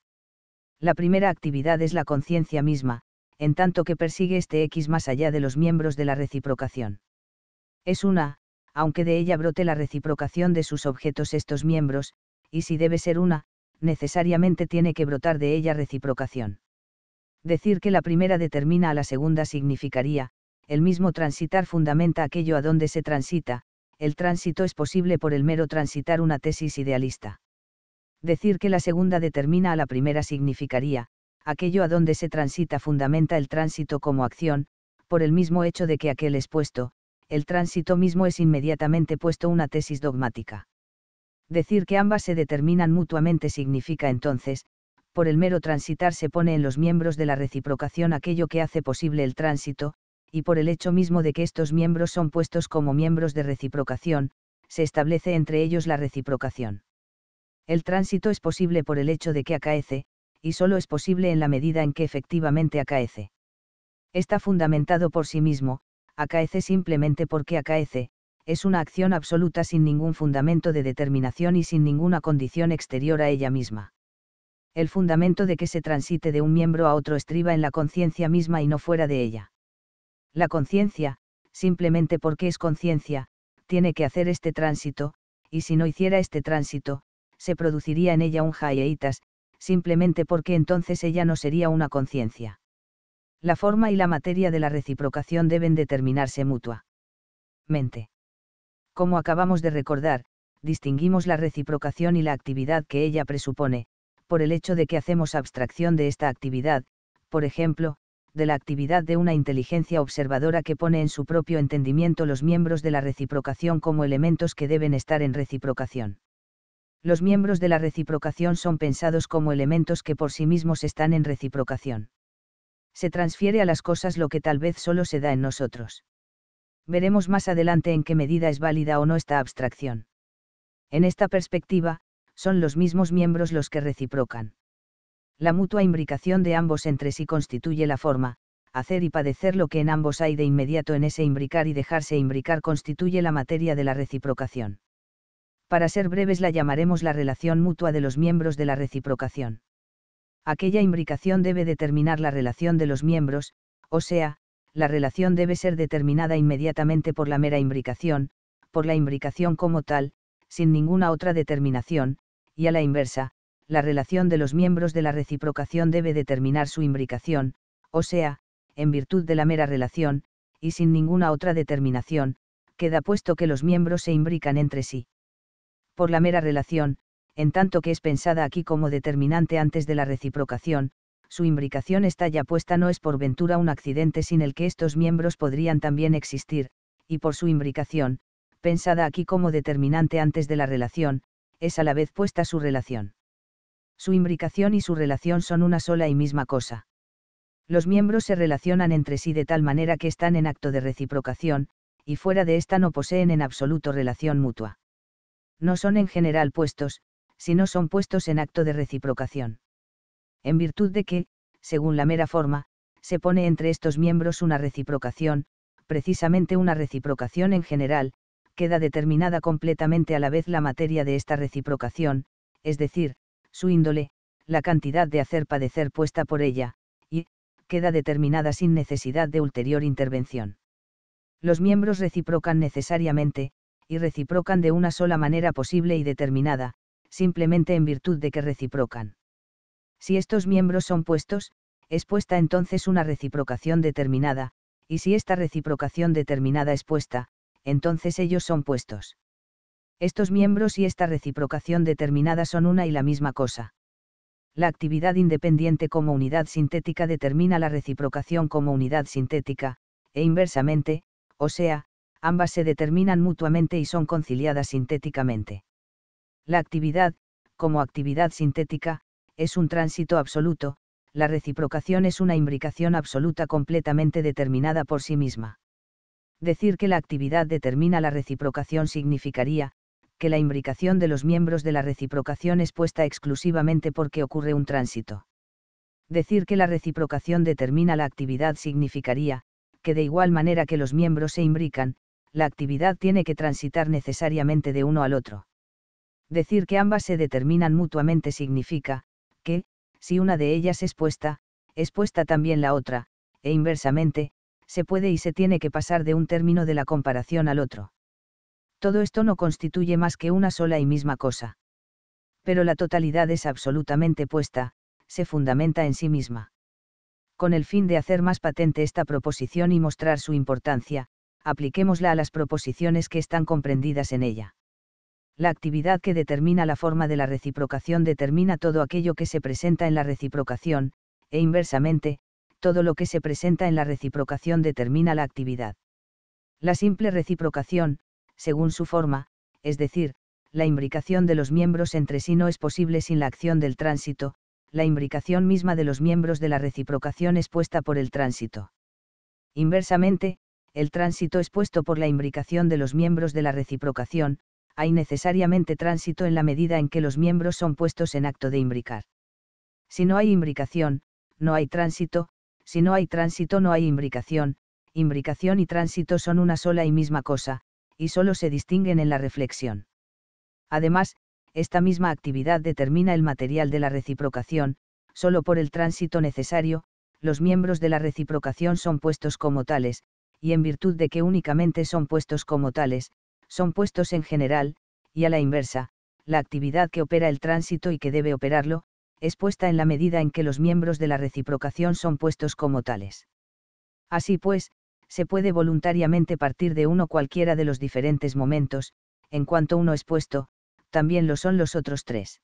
La primera actividad es la conciencia misma, en tanto que persigue este X más allá de los miembros de la reciprocación. Es una, aunque de ella brote la reciprocación de sus objetos estos miembros, y si debe ser una, necesariamente tiene que brotar de ella reciprocación. Decir que la primera determina a la segunda significaría, el mismo transitar fundamenta aquello a donde se transita, el tránsito es posible por el mero transitar una tesis idealista. Decir que la segunda determina a la primera significaría, aquello a donde se transita fundamenta el tránsito como acción, por el mismo hecho de que aquel es puesto, el tránsito mismo es inmediatamente puesto una tesis dogmática. Decir que ambas se determinan mutuamente significa entonces, por el mero transitar se pone en los miembros de la reciprocación aquello que hace posible el tránsito, y por el hecho mismo de que estos miembros son puestos como miembros de reciprocación, se establece entre ellos la reciprocación. El tránsito es posible por el hecho de que acaece, y solo es posible en la medida en que efectivamente acaece. Está fundamentado por sí mismo, acaece simplemente porque acaece, es una acción absoluta sin ningún fundamento de determinación y sin ninguna condición exterior a ella misma. El fundamento de que se transite de un miembro a otro estriba en la conciencia misma y no fuera de ella. La conciencia, simplemente porque es conciencia, tiene que hacer este tránsito, y si no hiciera este tránsito, se produciría en ella un jaeitas, simplemente porque entonces ella no sería una conciencia. La forma y la materia de la reciprocación deben determinarse mutua. Mente. Como acabamos de recordar, distinguimos la reciprocación y la actividad que ella presupone, por el hecho de que hacemos abstracción de esta actividad, por ejemplo, de la actividad de una inteligencia observadora que pone en su propio entendimiento los miembros de la reciprocación como elementos que deben estar en reciprocación. Los miembros de la reciprocación son pensados como elementos que por sí mismos están en reciprocación. Se transfiere a las cosas lo que tal vez solo se da en nosotros veremos más adelante en qué medida es válida o no esta abstracción. En esta perspectiva, son los mismos miembros los que reciprocan. La mutua imbricación de ambos entre sí constituye la forma, hacer y padecer lo que en ambos hay de inmediato en ese imbricar y dejarse imbricar constituye la materia de la reciprocación. Para ser breves la llamaremos la relación mutua de los miembros de la reciprocación. Aquella imbricación debe determinar la relación de los miembros, o sea, la relación debe ser determinada inmediatamente por la mera imbricación, por la imbricación como tal, sin ninguna otra determinación, y a la inversa, la relación de los miembros de la reciprocación debe determinar su imbricación, o sea, en virtud de la mera relación, y sin ninguna otra determinación, queda puesto que los miembros se imbrican entre sí. Por la mera relación, en tanto que es pensada aquí como determinante antes de la reciprocación, su imbricación está ya puesta no es por ventura un accidente sin el que estos miembros podrían también existir, y por su imbricación, pensada aquí como determinante antes de la relación, es a la vez puesta su relación. Su imbricación y su relación son una sola y misma cosa. Los miembros se relacionan entre sí de tal manera que están en acto de reciprocación, y fuera de ésta no poseen en absoluto relación mutua. No son en general puestos, sino son puestos en acto de reciprocación en virtud de que, según la mera forma, se pone entre estos miembros una reciprocación, precisamente una reciprocación en general, queda determinada completamente a la vez la materia de esta reciprocación, es decir, su índole, la cantidad de hacer padecer puesta por ella, y, queda determinada sin necesidad de ulterior intervención. Los miembros reciprocan necesariamente, y reciprocan de una sola manera posible y determinada, simplemente en virtud de que reciprocan. Si estos miembros son puestos, es puesta entonces una reciprocación determinada, y si esta reciprocación determinada es puesta, entonces ellos son puestos. Estos miembros y esta reciprocación determinada son una y la misma cosa. La actividad independiente como unidad sintética determina la reciprocación como unidad sintética, e inversamente, o sea, ambas se determinan mutuamente y son conciliadas sintéticamente. La actividad, como actividad sintética, es un tránsito absoluto, la reciprocación es una imbricación absoluta completamente determinada por sí misma. Decir que la actividad determina la reciprocación significaría, que la imbricación de los miembros de la reciprocación es puesta exclusivamente porque ocurre un tránsito. Decir que la reciprocación determina la actividad significaría, que de igual manera que los miembros se imbrican, la actividad tiene que transitar necesariamente de uno al otro. Decir que ambas se determinan mutuamente significa, que, si una de ellas es puesta, es puesta también la otra, e inversamente, se puede y se tiene que pasar de un término de la comparación al otro. Todo esto no constituye más que una sola y misma cosa. Pero la totalidad es absolutamente puesta, se fundamenta en sí misma. Con el fin de hacer más patente esta proposición y mostrar su importancia, apliquémosla a las proposiciones que están comprendidas en ella la actividad que determina la forma de la reciprocación determina todo aquello que se presenta en la reciprocación, e inversamente, todo lo que se presenta en la reciprocación determina la actividad. La simple reciprocación, según su forma, es decir, la imbricación de los miembros entre sí no es posible sin la acción del tránsito, la imbricación misma de los miembros de la reciprocación es puesta por el tránsito. Inversamente, el tránsito es puesto por la imbricación de los miembros de la reciprocación, hay necesariamente tránsito en la medida en que los miembros son puestos en acto de imbricar. Si no hay imbricación, no hay tránsito, si no hay tránsito no hay imbricación, imbricación y tránsito son una sola y misma cosa, y solo se distinguen en la reflexión. Además, esta misma actividad determina el material de la reciprocación, solo por el tránsito necesario, los miembros de la reciprocación son puestos como tales, y en virtud de que únicamente son puestos como tales, son puestos en general, y a la inversa, la actividad que opera el tránsito y que debe operarlo, es puesta en la medida en que los miembros de la reciprocación son puestos como tales. Así pues, se puede voluntariamente partir de uno cualquiera de los diferentes momentos, en cuanto uno es puesto, también lo son los otros tres.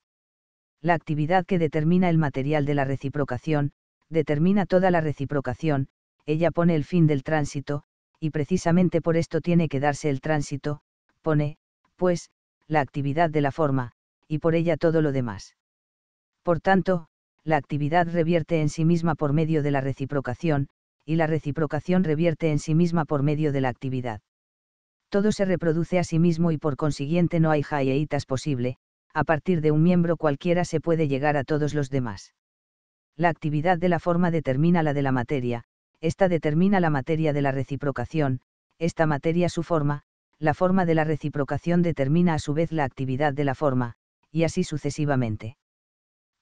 La actividad que determina el material de la reciprocación, determina toda la reciprocación, ella pone el fin del tránsito, y precisamente por esto tiene que darse el tránsito, pone, pues, la actividad de la forma, y por ella todo lo demás. Por tanto, la actividad revierte en sí misma por medio de la reciprocación, y la reciprocación revierte en sí misma por medio de la actividad. Todo se reproduce a sí mismo y por consiguiente no hay jaieitas posible, a partir de un miembro cualquiera se puede llegar a todos los demás. La actividad de la forma determina la de la materia, esta determina la materia de la reciprocación, esta materia su forma, la forma de la reciprocación determina a su vez la actividad de la forma, y así sucesivamente.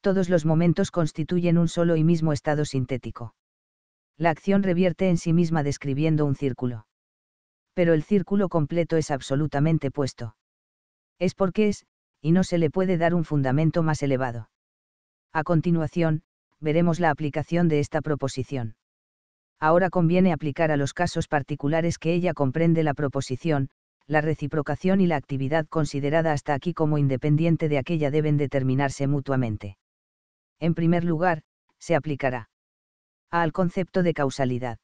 Todos los momentos constituyen un solo y mismo estado sintético. La acción revierte en sí misma describiendo un círculo. Pero el círculo completo es absolutamente puesto. Es porque es, y no se le puede dar un fundamento más elevado. A continuación, veremos la aplicación de esta proposición ahora conviene aplicar a los casos particulares que ella comprende la proposición, la reciprocación y la actividad considerada hasta aquí como independiente de aquella deben determinarse mutuamente. En primer lugar, se aplicará al concepto de causalidad.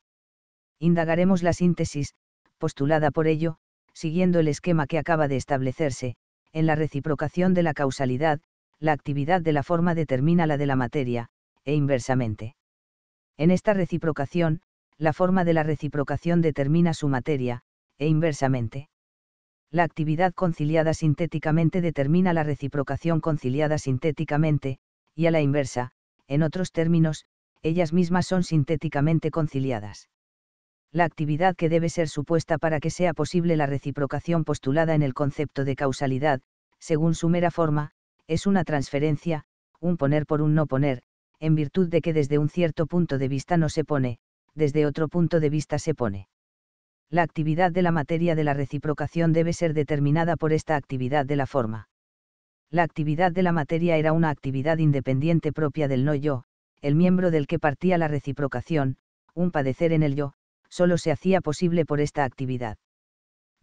Indagaremos la síntesis, postulada por ello, siguiendo el esquema que acaba de establecerse, en la reciprocación de la causalidad, la actividad de la forma determina la de la materia, e inversamente. En esta reciprocación, la forma de la reciprocación determina su materia, e inversamente la actividad conciliada sintéticamente determina la reciprocación conciliada sintéticamente, y a la inversa, en otros términos, ellas mismas son sintéticamente conciliadas. La actividad que debe ser supuesta para que sea posible la reciprocación postulada en el concepto de causalidad, según su mera forma, es una transferencia, un poner por un no poner, en virtud de que desde un cierto punto de vista no se pone, desde otro punto de vista se pone la actividad de la materia de la reciprocación debe ser determinada por esta actividad de la forma. La actividad de la materia era una actividad independiente propia del no yo, el miembro del que partía la reciprocación, un padecer en el yo, solo se hacía posible por esta actividad.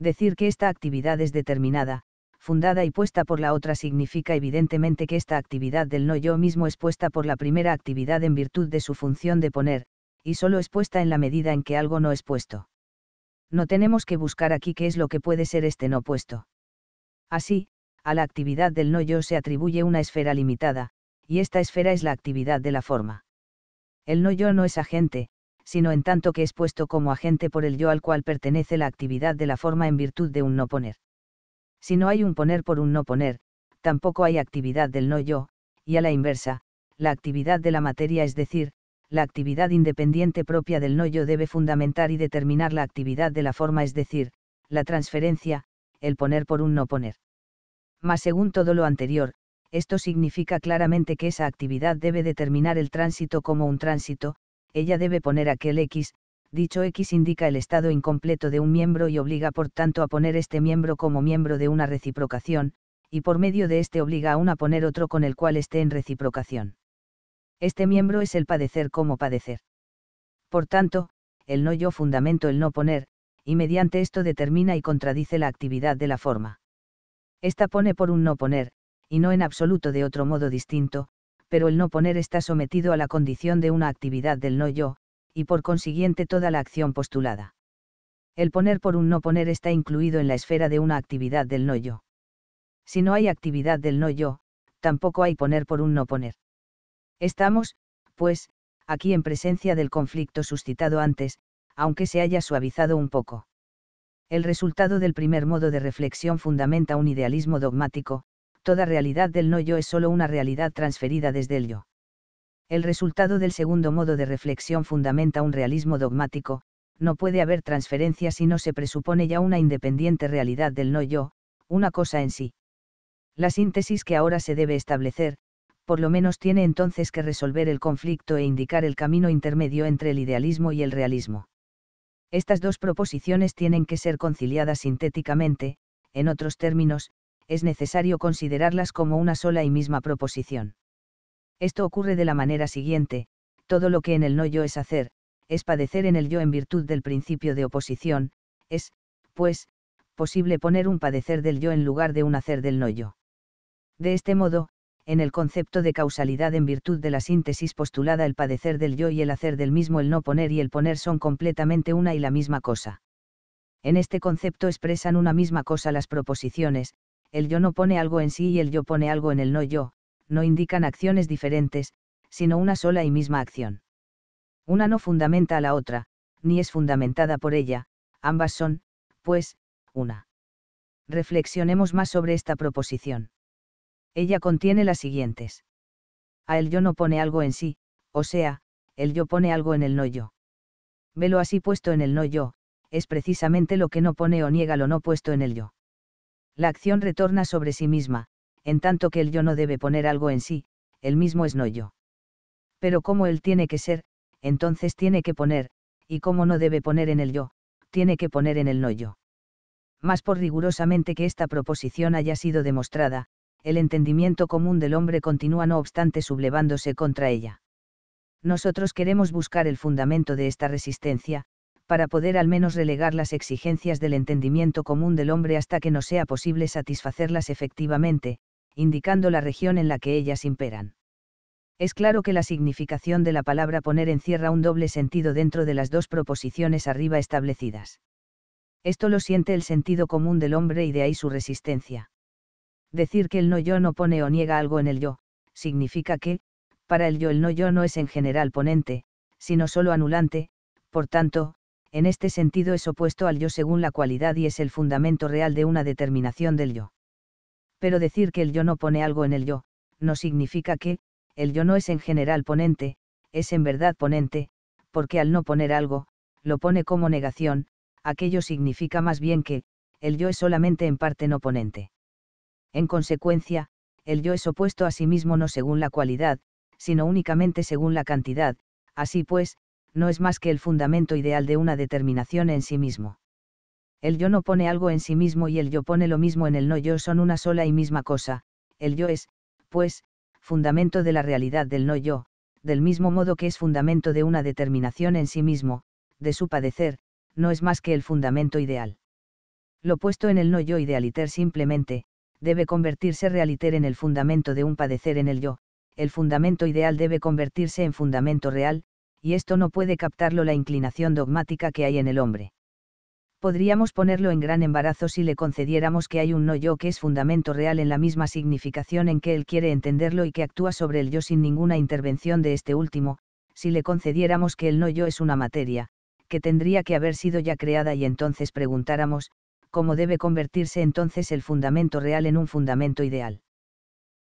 Decir que esta actividad es determinada, fundada y puesta por la otra significa evidentemente que esta actividad del no yo mismo es puesta por la primera actividad en virtud de su función de poner, y solo es puesta en la medida en que algo no es puesto no tenemos que buscar aquí qué es lo que puede ser este no puesto. Así, a la actividad del no yo se atribuye una esfera limitada, y esta esfera es la actividad de la forma. El no yo no es agente, sino en tanto que es puesto como agente por el yo al cual pertenece la actividad de la forma en virtud de un no poner. Si no hay un poner por un no poner, tampoco hay actividad del no yo, y a la inversa, la actividad de la materia es decir, la actividad independiente propia del noyo debe fundamentar y determinar la actividad de la forma, es decir, la transferencia, el poner por un no poner. Mas según todo lo anterior, esto significa claramente que esa actividad debe determinar el tránsito como un tránsito, ella debe poner aquel X, dicho X indica el estado incompleto de un miembro y obliga por tanto a poner este miembro como miembro de una reciprocación, y por medio de este obliga a un a poner otro con el cual esté en reciprocación. Este miembro es el padecer como padecer. Por tanto, el no yo fundamento el no poner, y mediante esto determina y contradice la actividad de la forma. Esta pone por un no poner, y no en absoluto de otro modo distinto, pero el no poner está sometido a la condición de una actividad del no yo, y por consiguiente toda la acción postulada. El poner por un no poner está incluido en la esfera de una actividad del no yo. Si no hay actividad del no yo, tampoco hay poner por un no poner. Estamos, pues, aquí en presencia del conflicto suscitado antes, aunque se haya suavizado un poco. El resultado del primer modo de reflexión fundamenta un idealismo dogmático, toda realidad del no yo es sólo una realidad transferida desde el yo. El resultado del segundo modo de reflexión fundamenta un realismo dogmático, no puede haber transferencia si no se presupone ya una independiente realidad del no yo, una cosa en sí. La síntesis que ahora se debe establecer, por lo menos tiene entonces que resolver el conflicto e indicar el camino intermedio entre el idealismo y el realismo. Estas dos proposiciones tienen que ser conciliadas sintéticamente, en otros términos, es necesario considerarlas como una sola y misma proposición. Esto ocurre de la manera siguiente, todo lo que en el no yo es hacer, es padecer en el yo en virtud del principio de oposición, es, pues, posible poner un padecer del yo en lugar de un hacer del no yo. De este modo, en el concepto de causalidad en virtud de la síntesis postulada el padecer del yo y el hacer del mismo el no poner y el poner son completamente una y la misma cosa. En este concepto expresan una misma cosa las proposiciones, el yo no pone algo en sí y el yo pone algo en el no yo, no indican acciones diferentes, sino una sola y misma acción. Una no fundamenta a la otra, ni es fundamentada por ella, ambas son, pues, una. Reflexionemos más sobre esta proposición. Ella contiene las siguientes. A el yo no pone algo en sí, o sea, el yo pone algo en el no yo. Velo así puesto en el no yo, es precisamente lo que no pone o niega lo no puesto en el yo. La acción retorna sobre sí misma, en tanto que el yo no debe poner algo en sí, el mismo es no yo. Pero como él tiene que ser, entonces tiene que poner, y como no debe poner en el yo, tiene que poner en el no yo. Más por rigurosamente que esta proposición haya sido demostrada, el entendimiento común del hombre continúa no obstante sublevándose contra ella. Nosotros queremos buscar el fundamento de esta resistencia, para poder al menos relegar las exigencias del entendimiento común del hombre hasta que no sea posible satisfacerlas efectivamente, indicando la región en la que ellas imperan. Es claro que la significación de la palabra poner encierra un doble sentido dentro de las dos proposiciones arriba establecidas. Esto lo siente el sentido común del hombre y de ahí su resistencia. Decir que el no-yo no pone o niega algo en el yo, significa que, para el yo el no-yo no es en general ponente, sino solo anulante, por tanto, en este sentido es opuesto al yo según la cualidad y es el fundamento real de una determinación del yo. Pero decir que el yo no pone algo en el yo, no significa que, el yo no es en general ponente, es en verdad ponente, porque al no poner algo, lo pone como negación, aquello significa más bien que, el yo es solamente en parte no ponente. En consecuencia, el yo es opuesto a sí mismo no según la cualidad, sino únicamente según la cantidad, así pues, no es más que el fundamento ideal de una determinación en sí mismo. El yo no pone algo en sí mismo y el yo pone lo mismo en el no yo son una sola y misma cosa, el yo es, pues, fundamento de la realidad del no yo, del mismo modo que es fundamento de una determinación en sí mismo, de su padecer, no es más que el fundamento ideal. Lo puesto en el no yo idealiter simplemente, debe convertirse realiter en el fundamento de un padecer en el yo, el fundamento ideal debe convertirse en fundamento real, y esto no puede captarlo la inclinación dogmática que hay en el hombre. Podríamos ponerlo en gran embarazo si le concediéramos que hay un no yo que es fundamento real en la misma significación en que él quiere entenderlo y que actúa sobre el yo sin ninguna intervención de este último, si le concediéramos que el no yo es una materia, que tendría que haber sido ya creada y entonces preguntáramos, cómo debe convertirse entonces el fundamento real en un fundamento ideal.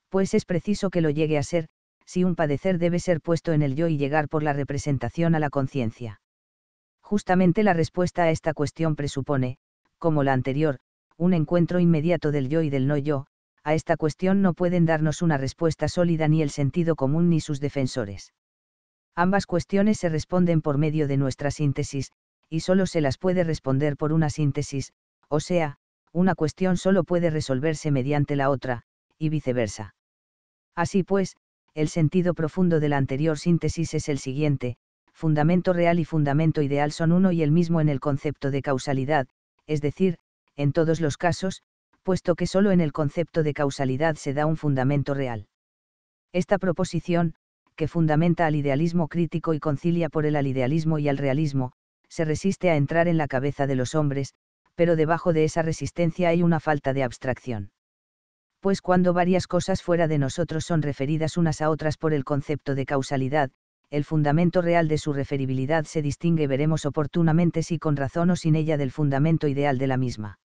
Pues es preciso que lo llegue a ser, si un padecer debe ser puesto en el yo y llegar por la representación a la conciencia. Justamente la respuesta a esta cuestión presupone, como la anterior, un encuentro inmediato del yo y del no yo, a esta cuestión no pueden darnos una respuesta sólida ni el sentido común ni sus defensores. Ambas cuestiones se responden por medio de nuestra síntesis, y solo se las puede responder por una síntesis, o sea, una cuestión solo puede resolverse mediante la otra, y viceversa. Así pues, el sentido profundo de la anterior síntesis es el siguiente, fundamento real y fundamento ideal son uno y el mismo en el concepto de causalidad, es decir, en todos los casos, puesto que solo en el concepto de causalidad se da un fundamento real. Esta proposición, que fundamenta al idealismo crítico y concilia por él al idealismo y al realismo, se resiste a entrar en la cabeza de los hombres, pero debajo de esa resistencia hay una falta de abstracción. Pues cuando varias cosas fuera de nosotros son referidas unas a otras por el concepto de causalidad, el fundamento real de su referibilidad se distingue veremos oportunamente si con razón o sin ella del fundamento ideal de la misma.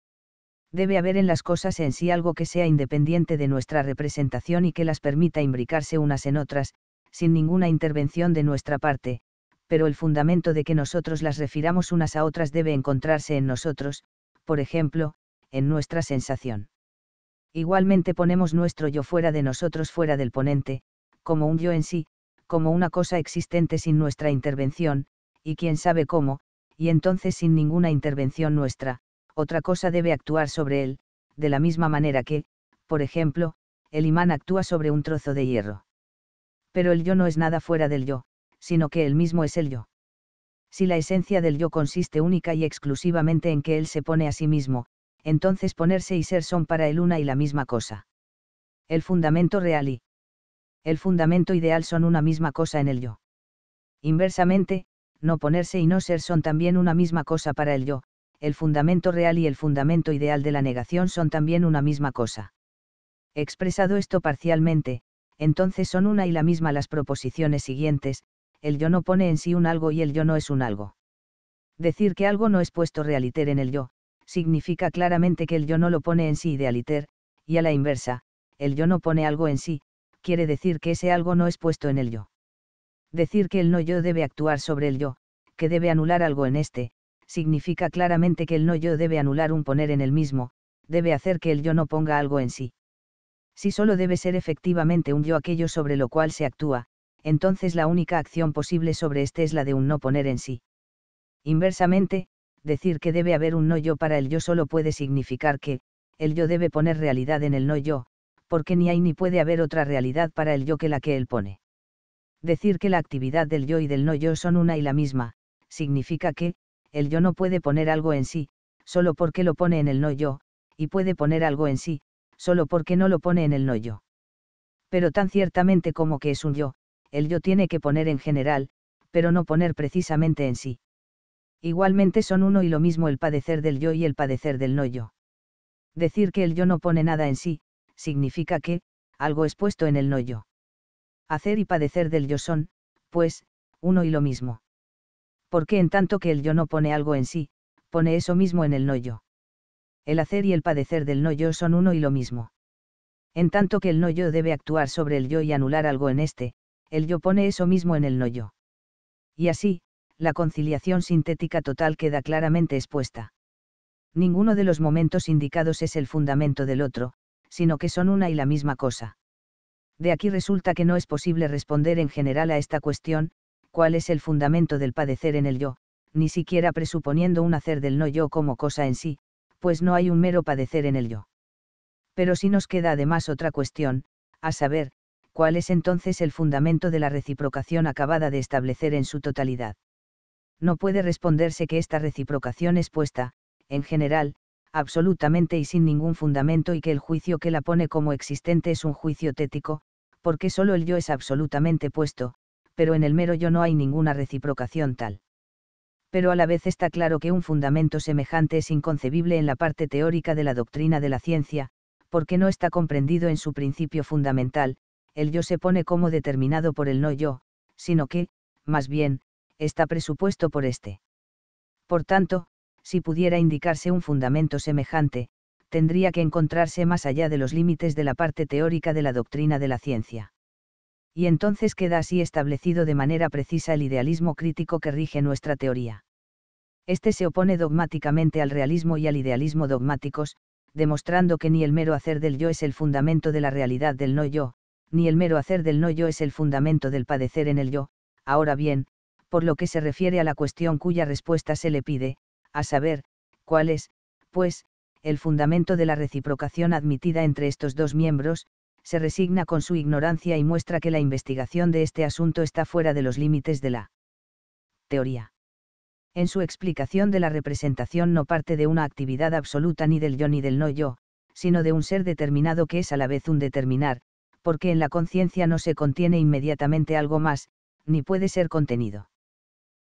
Debe haber en las cosas en sí algo que sea independiente de nuestra representación y que las permita imbricarse unas en otras, sin ninguna intervención de nuestra parte, pero el fundamento de que nosotros las refiramos unas a otras debe encontrarse en nosotros, por ejemplo, en nuestra sensación. Igualmente ponemos nuestro yo fuera de nosotros, fuera del ponente, como un yo en sí, como una cosa existente sin nuestra intervención, y quién sabe cómo, y entonces sin ninguna intervención nuestra, otra cosa debe actuar sobre él, de la misma manera que, por ejemplo, el imán actúa sobre un trozo de hierro. Pero el yo no es nada fuera del yo, sino que él mismo es el yo. Si la esencia del yo consiste única y exclusivamente en que él se pone a sí mismo, entonces ponerse y ser son para él una y la misma cosa. El fundamento real y el fundamento ideal son una misma cosa en el yo. Inversamente, no ponerse y no ser son también una misma cosa para el yo, el fundamento real y el fundamento ideal de la negación son también una misma cosa. Expresado esto parcialmente, entonces son una y la misma las proposiciones siguientes, el yo no pone en sí un algo y el yo no es un algo. Decir que algo no es puesto realiter en el yo, significa claramente que el yo no lo pone en sí idealiter, y a la inversa, el yo no pone algo en sí, quiere decir que ese algo no es puesto en el yo. Decir que el no yo debe actuar sobre el yo, que debe anular algo en este, significa claramente que el no yo debe anular un poner en el mismo, debe hacer que el yo no ponga algo en sí. Si solo debe ser efectivamente un yo aquello sobre lo cual se actúa, entonces la única acción posible sobre este es la de un no poner en sí. Inversamente, decir que debe haber un no yo para el yo solo puede significar que, el yo debe poner realidad en el no yo, porque ni hay ni puede haber otra realidad para el yo que la que él pone. Decir que la actividad del yo y del no yo son una y la misma, significa que, el yo no puede poner algo en sí, solo porque lo pone en el no yo, y puede poner algo en sí, solo porque no lo pone en el no yo. Pero tan ciertamente como que es un yo, el yo tiene que poner en general, pero no poner precisamente en sí. Igualmente son uno y lo mismo el padecer del yo y el padecer del no yo. Decir que el yo no pone nada en sí, significa que, algo es puesto en el no yo. Hacer y padecer del yo son, pues, uno y lo mismo. Porque en tanto que el yo no pone algo en sí, pone eso mismo en el no yo. El hacer y el padecer del no yo son uno y lo mismo. En tanto que el no yo debe actuar sobre el yo y anular algo en éste, el yo pone eso mismo en el no yo. Y así, la conciliación sintética total queda claramente expuesta. Ninguno de los momentos indicados es el fundamento del otro, sino que son una y la misma cosa. De aquí resulta que no es posible responder en general a esta cuestión, cuál es el fundamento del padecer en el yo, ni siquiera presuponiendo un hacer del no yo como cosa en sí, pues no hay un mero padecer en el yo. Pero sí nos queda además otra cuestión, a saber, cuál es entonces el fundamento de la reciprocación acabada de establecer en su totalidad. No puede responderse que esta reciprocación es puesta, en general, absolutamente y sin ningún fundamento y que el juicio que la pone como existente es un juicio tético, porque solo el yo es absolutamente puesto, pero en el mero yo no hay ninguna reciprocación tal. Pero a la vez está claro que un fundamento semejante es inconcebible en la parte teórica de la doctrina de la ciencia, porque no está comprendido en su principio fundamental, el yo se pone como determinado por el no yo, sino que, más bien, está presupuesto por éste. Por tanto, si pudiera indicarse un fundamento semejante, tendría que encontrarse más allá de los límites de la parte teórica de la doctrina de la ciencia. Y entonces queda así establecido de manera precisa el idealismo crítico que rige nuestra teoría. Este se opone dogmáticamente al realismo y al idealismo dogmáticos, demostrando que ni el mero hacer del yo es el fundamento de la realidad del no yo, ni el mero hacer del no yo es el fundamento del padecer en el yo, ahora bien, por lo que se refiere a la cuestión cuya respuesta se le pide, a saber, cuál es, pues, el fundamento de la reciprocación admitida entre estos dos miembros, se resigna con su ignorancia y muestra que la investigación de este asunto está fuera de los límites de la teoría. En su explicación de la representación no parte de una actividad absoluta ni del yo ni del no yo, sino de un ser determinado que es a la vez un determinar, porque en la conciencia no se contiene inmediatamente algo más, ni puede ser contenido.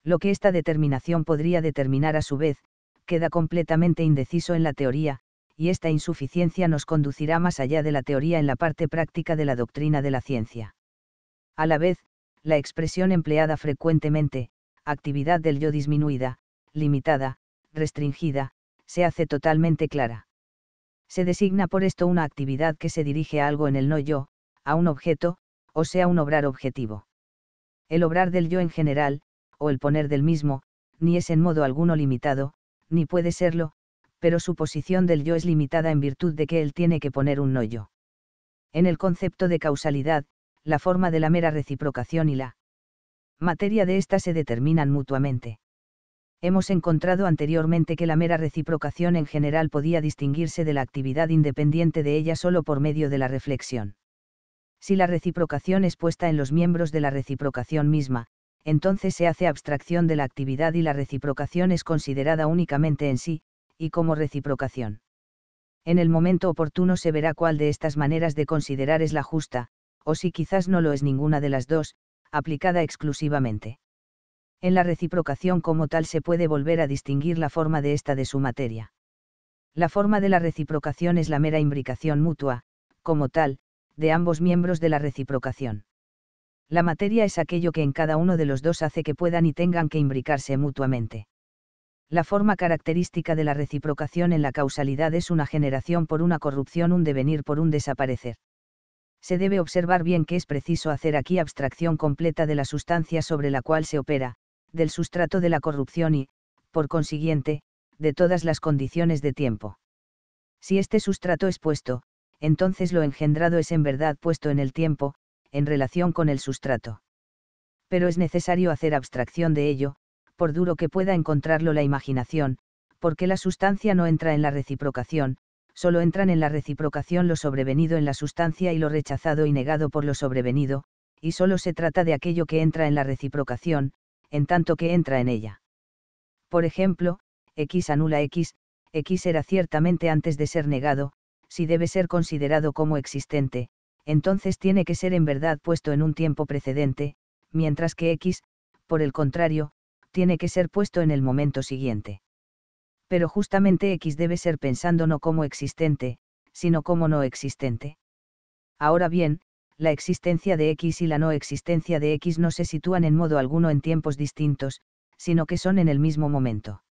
Lo que esta determinación podría determinar a su vez, queda completamente indeciso en la teoría, y esta insuficiencia nos conducirá más allá de la teoría en la parte práctica de la doctrina de la ciencia. A la vez, la expresión empleada frecuentemente, actividad del yo disminuida, limitada, restringida, se hace totalmente clara. Se designa por esto una actividad que se dirige a algo en el no yo, a un objeto, o sea un obrar objetivo. El obrar del yo en general, o el poner del mismo, ni es en modo alguno limitado, ni puede serlo, pero su posición del yo es limitada en virtud de que él tiene que poner un no yo. En el concepto de causalidad, la forma de la mera reciprocación y la materia de ésta se determinan mutuamente. Hemos encontrado anteriormente que la mera reciprocación en general podía distinguirse de la actividad independiente de ella solo por medio de la reflexión. Si la reciprocación es puesta en los miembros de la reciprocación misma, entonces se hace abstracción de la actividad y la reciprocación es considerada únicamente en sí, y como reciprocación. En el momento oportuno se verá cuál de estas maneras de considerar es la justa, o si quizás no lo es ninguna de las dos, aplicada exclusivamente. En la reciprocación como tal se puede volver a distinguir la forma de esta de su materia. La forma de la reciprocación es la mera imbricación mutua, como tal, de ambos miembros de la reciprocación. La materia es aquello que en cada uno de los dos hace que puedan y tengan que imbricarse mutuamente. La forma característica de la reciprocación en la causalidad es una generación por una corrupción, un devenir por un desaparecer. Se debe observar bien que es preciso hacer aquí abstracción completa de la sustancia sobre la cual se opera, del sustrato de la corrupción y, por consiguiente, de todas las condiciones de tiempo. Si este sustrato es puesto, entonces lo engendrado es en verdad puesto en el tiempo, en relación con el sustrato. Pero es necesario hacer abstracción de ello, por duro que pueda encontrarlo la imaginación, porque la sustancia no entra en la reciprocación, solo entran en la reciprocación lo sobrevenido en la sustancia y lo rechazado y negado por lo sobrevenido, y solo se trata de aquello que entra en la reciprocación, en tanto que entra en ella. Por ejemplo, X anula X, X era ciertamente antes de ser negado, si debe ser considerado como existente, entonces tiene que ser en verdad puesto en un tiempo precedente, mientras que X, por el contrario, tiene que ser puesto en el momento siguiente. Pero justamente X debe ser pensando no como existente, sino como no existente. Ahora bien, la existencia de X y la no existencia de X no se sitúan en modo alguno en tiempos distintos, sino que son en el mismo momento.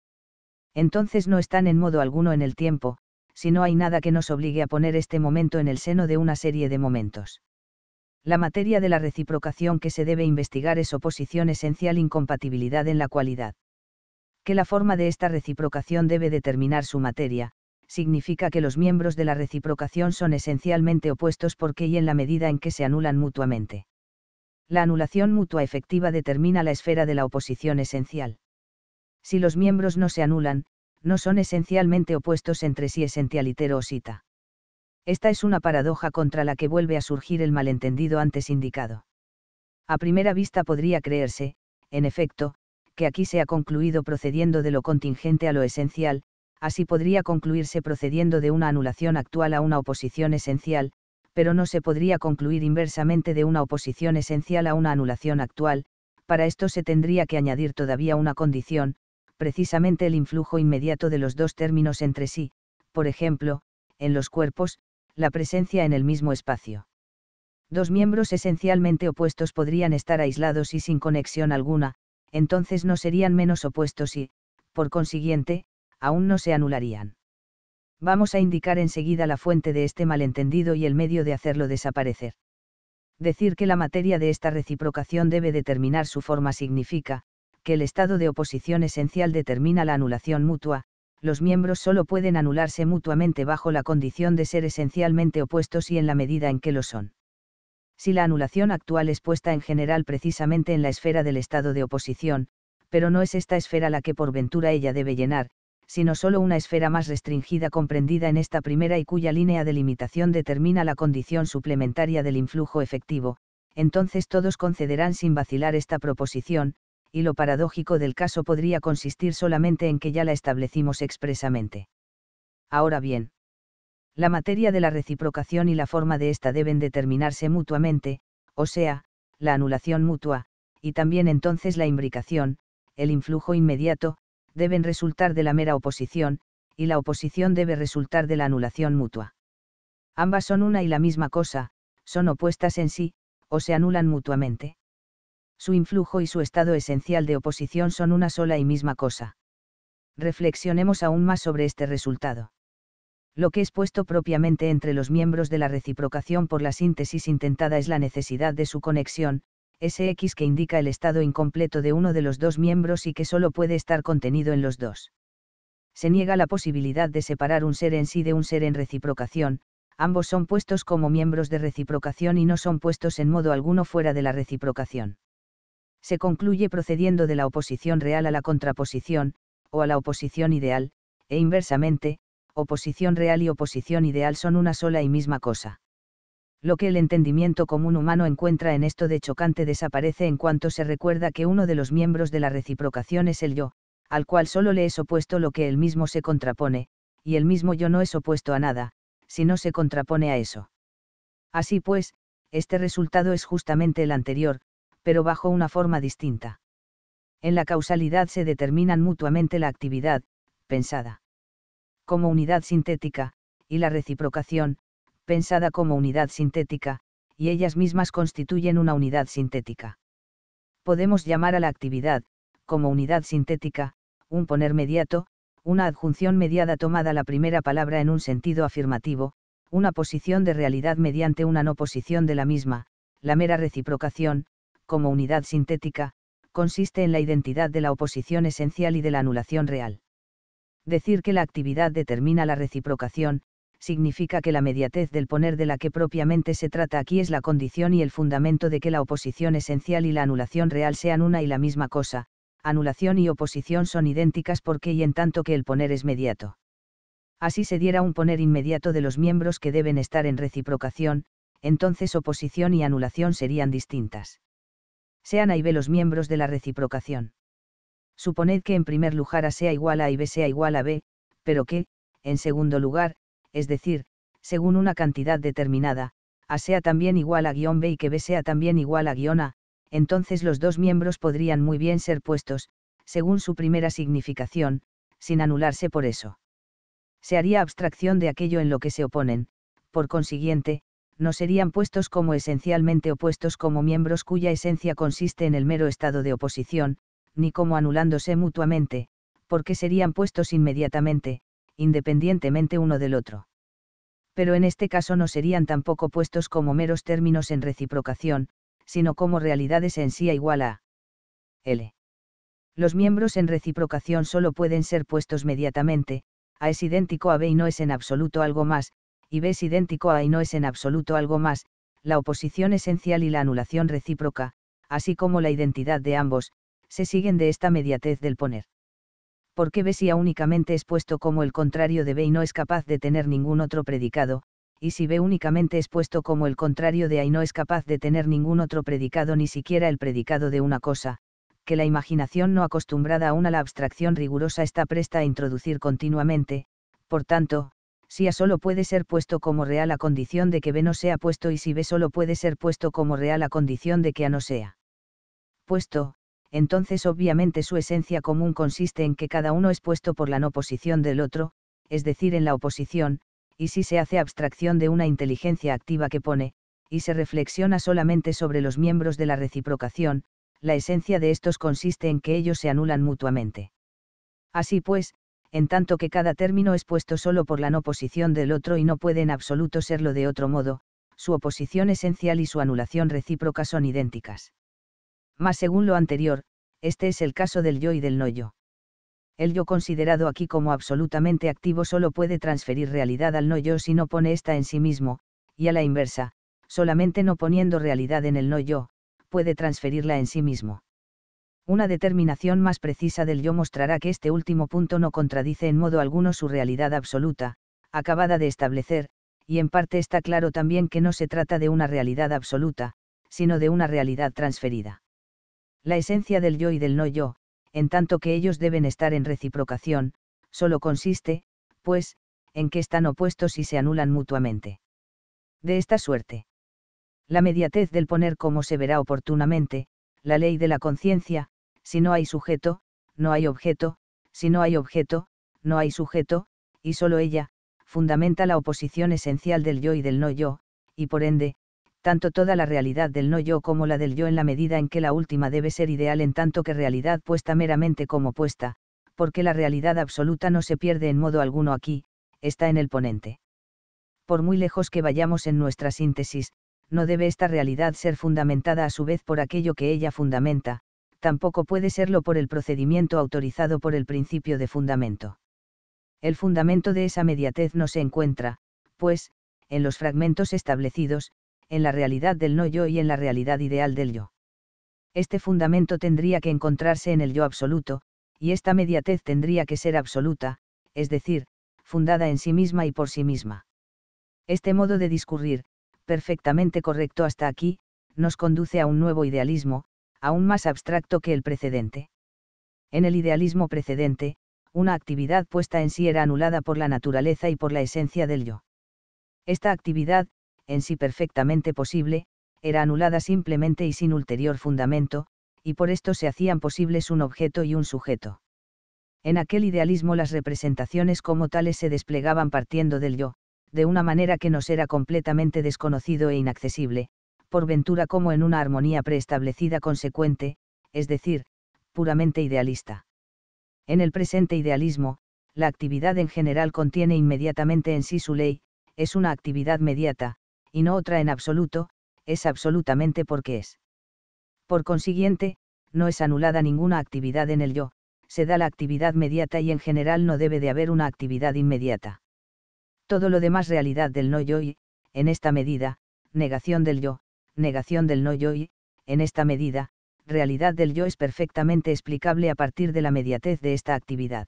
Entonces no están en modo alguno en el tiempo, si no hay nada que nos obligue a poner este momento en el seno de una serie de momentos. La materia de la reciprocación que se debe investigar es oposición esencial incompatibilidad en la cualidad. Que la forma de esta reciprocación debe determinar su materia, significa que los miembros de la reciprocación son esencialmente opuestos porque y en la medida en que se anulan mutuamente. La anulación mutua efectiva determina la esfera de la oposición esencial. Si los miembros no se anulan, no son esencialmente opuestos entre sí o sita. Esta es una paradoja contra la que vuelve a surgir el malentendido antes indicado. A primera vista podría creerse, en efecto, que aquí se ha concluido procediendo de lo contingente a lo esencial, así podría concluirse procediendo de una anulación actual a una oposición esencial, pero no se podría concluir inversamente de una oposición esencial a una anulación actual, para esto se tendría que añadir todavía una condición, precisamente el influjo inmediato de los dos términos entre sí, por ejemplo, en los cuerpos, la presencia en el mismo espacio. Dos miembros esencialmente opuestos podrían estar aislados y sin conexión alguna, entonces no serían menos opuestos y, por consiguiente, aún no se anularían. Vamos a indicar enseguida la fuente de este malentendido y el medio de hacerlo desaparecer. Decir que la materia de esta reciprocación debe determinar su forma significa, que el estado de oposición esencial determina la anulación mutua, los miembros solo pueden anularse mutuamente bajo la condición de ser esencialmente opuestos y en la medida en que lo son. Si la anulación actual es puesta en general precisamente en la esfera del estado de oposición, pero no es esta esfera la que por ventura ella debe llenar, sino solo una esfera más restringida comprendida en esta primera y cuya línea de limitación determina la condición suplementaria del influjo efectivo, entonces todos concederán sin vacilar esta proposición, y lo paradójico del caso podría consistir solamente en que ya la establecimos expresamente. Ahora bien, la materia de la reciprocación y la forma de ésta deben determinarse mutuamente, o sea, la anulación mutua, y también entonces la imbricación, el influjo inmediato, deben resultar de la mera oposición, y la oposición debe resultar de la anulación mutua. Ambas son una y la misma cosa, son opuestas en sí, o se anulan mutuamente su influjo y su estado esencial de oposición son una sola y misma cosa. Reflexionemos aún más sobre este resultado. Lo que es puesto propiamente entre los miembros de la reciprocación por la síntesis intentada es la necesidad de su conexión, ese X que indica el estado incompleto de uno de los dos miembros y que solo puede estar contenido en los dos. Se niega la posibilidad de separar un ser en sí de un ser en reciprocación, ambos son puestos como miembros de reciprocación y no son puestos en modo alguno fuera de la reciprocación se concluye procediendo de la oposición real a la contraposición, o a la oposición ideal, e inversamente, oposición real y oposición ideal son una sola y misma cosa. Lo que el entendimiento común humano encuentra en esto de chocante desaparece en cuanto se recuerda que uno de los miembros de la reciprocación es el yo, al cual solo le es opuesto lo que él mismo se contrapone, y el mismo yo no es opuesto a nada, si no se contrapone a eso. Así pues, este resultado es justamente el anterior, pero bajo una forma distinta. En la causalidad se determinan mutuamente la actividad, pensada como unidad sintética, y la reciprocación, pensada como unidad sintética, y ellas mismas constituyen una unidad sintética. Podemos llamar a la actividad, como unidad sintética, un poner mediato, una adjunción mediada tomada la primera palabra en un sentido afirmativo, una posición de realidad mediante una no posición de la misma, la mera reciprocación, como unidad sintética, consiste en la identidad de la oposición esencial y de la anulación real. Decir que la actividad determina la reciprocación, significa que la mediatez del poner de la que propiamente se trata aquí es la condición y el fundamento de que la oposición esencial y la anulación real sean una y la misma cosa, anulación y oposición son idénticas porque y en tanto que el poner es mediato. Así se diera un poner inmediato de los miembros que deben estar en reciprocación, entonces oposición y anulación serían distintas sean A y B los miembros de la reciprocación. Suponed que en primer lugar A sea igual a, y B sea igual a B, pero que, en segundo lugar, es decir, según una cantidad determinada, A sea también igual a guión B y que B sea también igual a guión A, entonces los dos miembros podrían muy bien ser puestos, según su primera significación, sin anularse por eso. Se haría abstracción de aquello en lo que se oponen, por consiguiente, no serían puestos como esencialmente opuestos como miembros cuya esencia consiste en el mero estado de oposición, ni como anulándose mutuamente, porque serían puestos inmediatamente, independientemente uno del otro. Pero en este caso no serían tampoco puestos como meros términos en reciprocación, sino como realidades en sí igual a L. Los miembros en reciprocación solo pueden ser puestos mediatamente, a es idéntico a B y no es en absoluto algo más, y ves idéntico a A y no es en absoluto algo más, la oposición esencial y la anulación recíproca, así como la identidad de ambos, se siguen de esta mediatez del poner. Porque ves si A únicamente es puesto como el contrario de B y no es capaz de tener ningún otro predicado, y si B únicamente es puesto como el contrario de A y no es capaz de tener ningún otro predicado ni siquiera el predicado de una cosa, que la imaginación no acostumbrada aún a la abstracción rigurosa está presta a introducir continuamente, por tanto, si A solo puede ser puesto como real a condición de que B no sea puesto y si B solo puede ser puesto como real a condición de que A no sea puesto, entonces obviamente su esencia común consiste en que cada uno es puesto por la no posición del otro, es decir, en la oposición, y si se hace abstracción de una inteligencia activa que pone, y se reflexiona solamente sobre los miembros de la reciprocación, la esencia de estos consiste en que ellos se anulan mutuamente. Así pues, en tanto que cada término es puesto solo por la no posición del otro y no puede en absoluto serlo de otro modo, su oposición esencial y su anulación recíproca son idénticas. Mas según lo anterior, este es el caso del yo y del no yo. El yo considerado aquí como absolutamente activo solo puede transferir realidad al no yo si no pone ésta en sí mismo, y a la inversa, solamente no poniendo realidad en el no yo, puede transferirla en sí mismo una determinación más precisa del yo mostrará que este último punto no contradice en modo alguno su realidad absoluta, acabada de establecer, y en parte está claro también que no se trata de una realidad absoluta, sino de una realidad transferida. La esencia del yo y del no yo, en tanto que ellos deben estar en reciprocación, solo consiste, pues, en que están opuestos y se anulan mutuamente. De esta suerte. La mediatez del poner como se verá oportunamente, la ley de la conciencia, si no hay sujeto, no hay objeto, si no hay objeto, no hay sujeto, y solo ella, fundamenta la oposición esencial del yo y del no yo, y por ende, tanto toda la realidad del no yo como la del yo en la medida en que la última debe ser ideal en tanto que realidad puesta meramente como puesta, porque la realidad absoluta no se pierde en modo alguno aquí, está en el ponente. Por muy lejos que vayamos en nuestra síntesis, no debe esta realidad ser fundamentada a su vez por aquello que ella fundamenta, tampoco puede serlo por el procedimiento autorizado por el principio de fundamento. El fundamento de esa mediatez no se encuentra, pues, en los fragmentos establecidos, en la realidad del no yo y en la realidad ideal del yo. Este fundamento tendría que encontrarse en el yo absoluto, y esta mediatez tendría que ser absoluta, es decir, fundada en sí misma y por sí misma. Este modo de discurrir, perfectamente correcto hasta aquí, nos conduce a un nuevo idealismo, aún más abstracto que el precedente. En el idealismo precedente, una actividad puesta en sí era anulada por la naturaleza y por la esencia del yo. Esta actividad, en sí perfectamente posible, era anulada simplemente y sin ulterior fundamento, y por esto se hacían posibles un objeto y un sujeto. En aquel idealismo las representaciones como tales se desplegaban partiendo del yo, de una manera que nos era completamente desconocido e inaccesible, por ventura como en una armonía preestablecida consecuente, es decir, puramente idealista. En el presente idealismo, la actividad en general contiene inmediatamente en sí su ley, es una actividad mediata, y no otra en absoluto, es absolutamente porque es. Por consiguiente, no es anulada ninguna actividad en el yo, se da la actividad mediata y en general no debe de haber una actividad inmediata. Todo lo demás realidad del no yo y, en esta medida, negación del yo, negación del no-yo y, en esta medida, realidad del yo es perfectamente explicable a partir de la mediatez de esta actividad.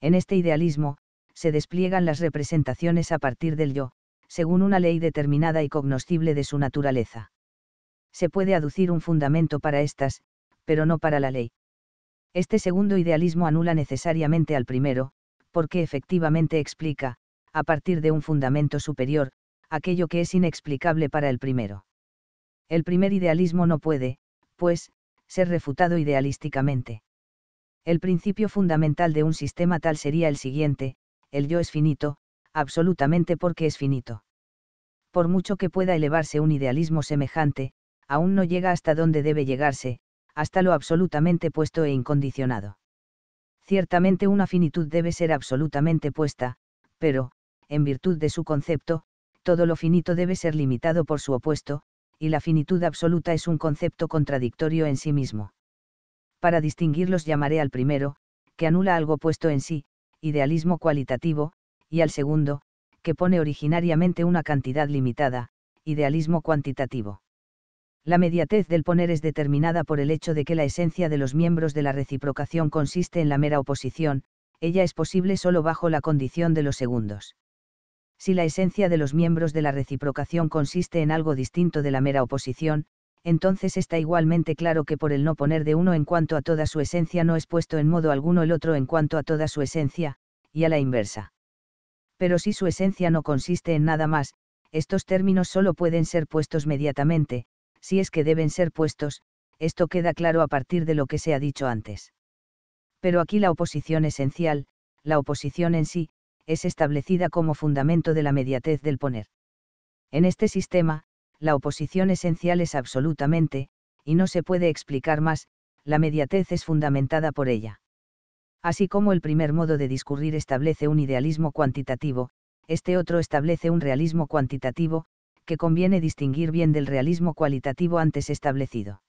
En este idealismo, se despliegan las representaciones a partir del yo, según una ley determinada y cognoscible de su naturaleza. Se puede aducir un fundamento para estas, pero no para la ley. Este segundo idealismo anula necesariamente al primero, porque efectivamente explica, a partir de un fundamento superior, aquello que es inexplicable para el primero. El primer idealismo no puede, pues, ser refutado idealísticamente. El principio fundamental de un sistema tal sería el siguiente, el yo es finito, absolutamente porque es finito. Por mucho que pueda elevarse un idealismo semejante, aún no llega hasta donde debe llegarse, hasta lo absolutamente puesto e incondicionado. Ciertamente una finitud debe ser absolutamente puesta, pero, en virtud de su concepto, todo lo finito debe ser limitado por su opuesto, y la finitud absoluta es un concepto contradictorio en sí mismo. Para distinguirlos llamaré al primero, que anula algo puesto en sí, idealismo cualitativo, y al segundo, que pone originariamente una cantidad limitada, idealismo cuantitativo. La mediatez del poner es determinada por el hecho de que la esencia de los miembros de la reciprocación consiste en la mera oposición, ella es posible solo bajo la condición de los segundos si la esencia de los miembros de la reciprocación consiste en algo distinto de la mera oposición, entonces está igualmente claro que por el no poner de uno en cuanto a toda su esencia no es puesto en modo alguno el otro en cuanto a toda su esencia, y a la inversa. Pero si su esencia no consiste en nada más, estos términos solo pueden ser puestos mediatamente, si es que deben ser puestos, esto queda claro a partir de lo que se ha dicho antes. Pero aquí la oposición esencial, la oposición en sí, es establecida como fundamento de la mediatez del poner. En este sistema, la oposición esencial es absolutamente, y no se puede explicar más, la mediatez es fundamentada por ella. Así como el primer modo de discurrir establece un idealismo cuantitativo, este otro establece un realismo cuantitativo, que conviene distinguir bien del realismo cualitativo antes establecido.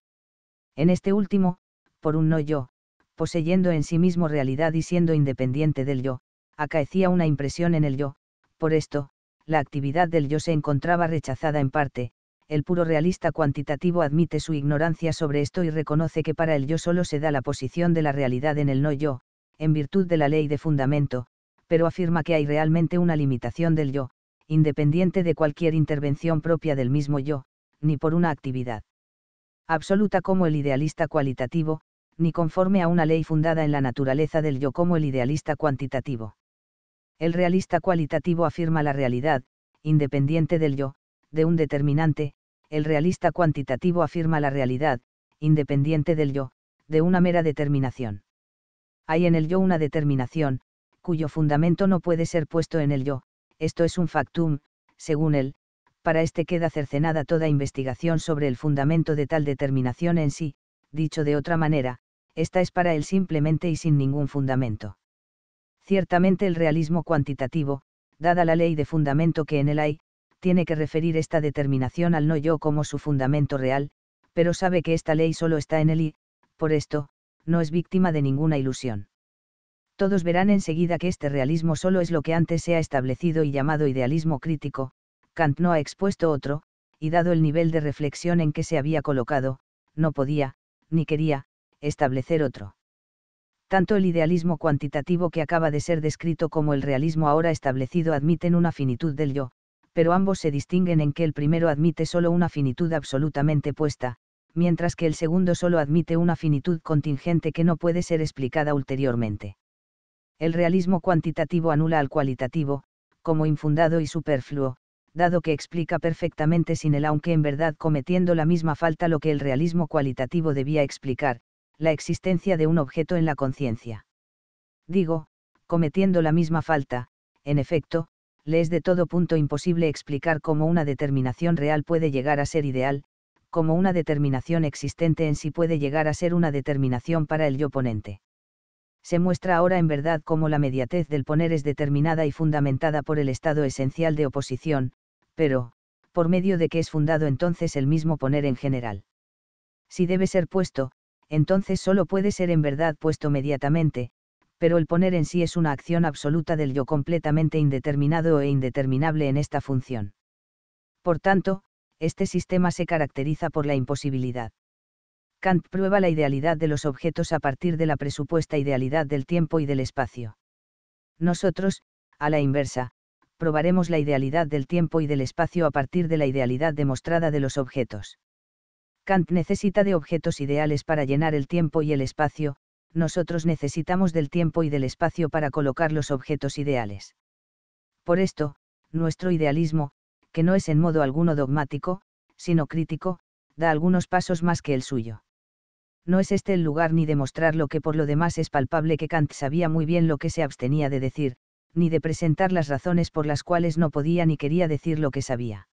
En este último, por un no yo, poseyendo en sí mismo realidad y siendo independiente del yo, acaecía una impresión en el yo, por esto, la actividad del yo se encontraba rechazada en parte, el puro realista cuantitativo admite su ignorancia sobre esto y reconoce que para el yo solo se da la posición de la realidad en el no yo, en virtud de la ley de fundamento, pero afirma que hay realmente una limitación del yo, independiente de cualquier intervención propia del mismo yo, ni por una actividad absoluta como el idealista cualitativo, ni conforme a una ley fundada en la naturaleza del yo como el idealista cuantitativo. El realista cualitativo afirma la realidad, independiente del yo, de un determinante, el realista cuantitativo afirma la realidad, independiente del yo, de una mera determinación. Hay en el yo una determinación, cuyo fundamento no puede ser puesto en el yo, esto es un factum, según él, para este queda cercenada toda investigación sobre el fundamento de tal determinación en sí, dicho de otra manera, esta es para él simplemente y sin ningún fundamento. Ciertamente el realismo cuantitativo, dada la ley de fundamento que en él hay, tiene que referir esta determinación al no yo como su fundamento real, pero sabe que esta ley solo está en él y, por esto, no es víctima de ninguna ilusión. Todos verán enseguida que este realismo solo es lo que antes se ha establecido y llamado idealismo crítico, Kant no ha expuesto otro, y dado el nivel de reflexión en que se había colocado, no podía, ni quería, establecer otro tanto el idealismo cuantitativo que acaba de ser descrito como el realismo ahora establecido admiten una finitud del yo, pero ambos se distinguen en que el primero admite solo una finitud absolutamente puesta, mientras que el segundo solo admite una finitud contingente que no puede ser explicada ulteriormente. El realismo cuantitativo anula al cualitativo, como infundado y superfluo, dado que explica perfectamente sin él aunque en verdad cometiendo la misma falta lo que el realismo cualitativo debía explicar, la existencia de un objeto en la conciencia. Digo, cometiendo la misma falta, en efecto, le es de todo punto imposible explicar cómo una determinación real puede llegar a ser ideal, cómo una determinación existente en sí puede llegar a ser una determinación para el yo ponente. Se muestra ahora en verdad cómo la mediatez del poner es determinada y fundamentada por el estado esencial de oposición, pero, por medio de que es fundado entonces el mismo poner en general. Si debe ser puesto, entonces solo puede ser en verdad puesto mediatamente, pero el poner en sí es una acción absoluta del yo completamente indeterminado e indeterminable en esta función. Por tanto, este sistema se caracteriza por la imposibilidad. Kant prueba la idealidad de los objetos a partir de la presupuesta idealidad del tiempo y del espacio. Nosotros, a la inversa, probaremos la idealidad del tiempo y del espacio a partir de la idealidad demostrada de los objetos. Kant necesita de objetos ideales para llenar el tiempo y el espacio, nosotros necesitamos del tiempo y del espacio para colocar los objetos ideales. Por esto, nuestro idealismo, que no es en modo alguno dogmático, sino crítico, da algunos pasos más que el suyo. No es este el lugar ni de mostrar lo que por lo demás es palpable que Kant sabía muy bien lo que se abstenía de decir, ni de presentar las razones por las cuales no podía ni quería decir lo que sabía.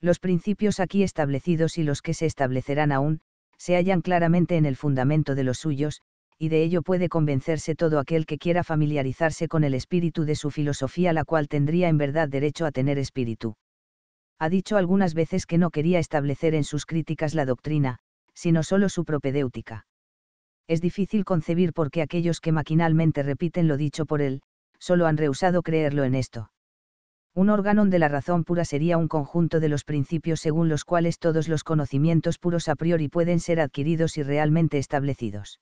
Los principios aquí establecidos y los que se establecerán aún, se hallan claramente en el fundamento de los suyos, y de ello puede convencerse todo aquel que quiera familiarizarse con el espíritu de su filosofía, la cual tendría en verdad derecho a tener espíritu. Ha dicho algunas veces que no quería establecer en sus críticas la doctrina, sino solo su propedéutica. Es difícil concebir por qué aquellos que maquinalmente repiten lo dicho por él, solo han rehusado creerlo en esto. Un órgano de la razón pura sería un conjunto de los principios según los cuales todos los conocimientos puros a priori pueden ser adquiridos y realmente establecidos.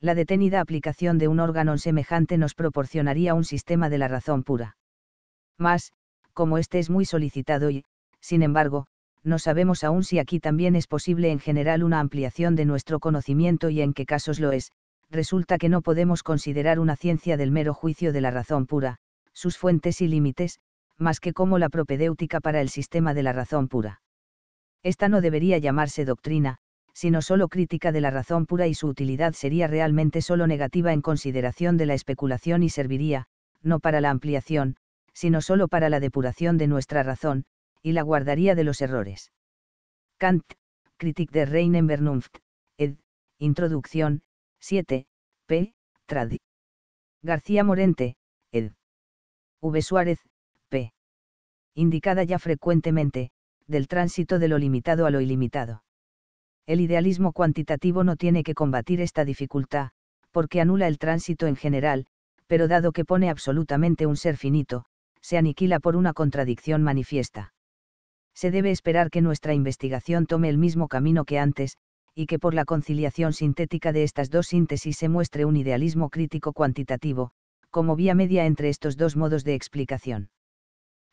La detenida aplicación de un órgano semejante nos proporcionaría un sistema de la razón pura. Mas, como este es muy solicitado y, sin embargo, no sabemos aún si aquí también es posible en general una ampliación de nuestro conocimiento y en qué casos lo es, resulta que no podemos considerar una ciencia del mero juicio de la razón pura, sus fuentes y límites, más que como la propedéutica para el sistema de la razón pura. Esta no debería llamarse doctrina, sino solo crítica de la razón pura y su utilidad sería realmente solo negativa en consideración de la especulación y serviría, no para la ampliación, sino solo para la depuración de nuestra razón, y la guardaría de los errores. Kant, Critique de Reinen Vernunft, ed. Introducción, 7, p. Trad. García Morente, ed. V. Suárez, indicada ya frecuentemente, del tránsito de lo limitado a lo ilimitado. El idealismo cuantitativo no tiene que combatir esta dificultad, porque anula el tránsito en general, pero dado que pone absolutamente un ser finito, se aniquila por una contradicción manifiesta. Se debe esperar que nuestra investigación tome el mismo camino que antes, y que por la conciliación sintética de estas dos síntesis se muestre un idealismo crítico cuantitativo, como vía media entre estos dos modos de explicación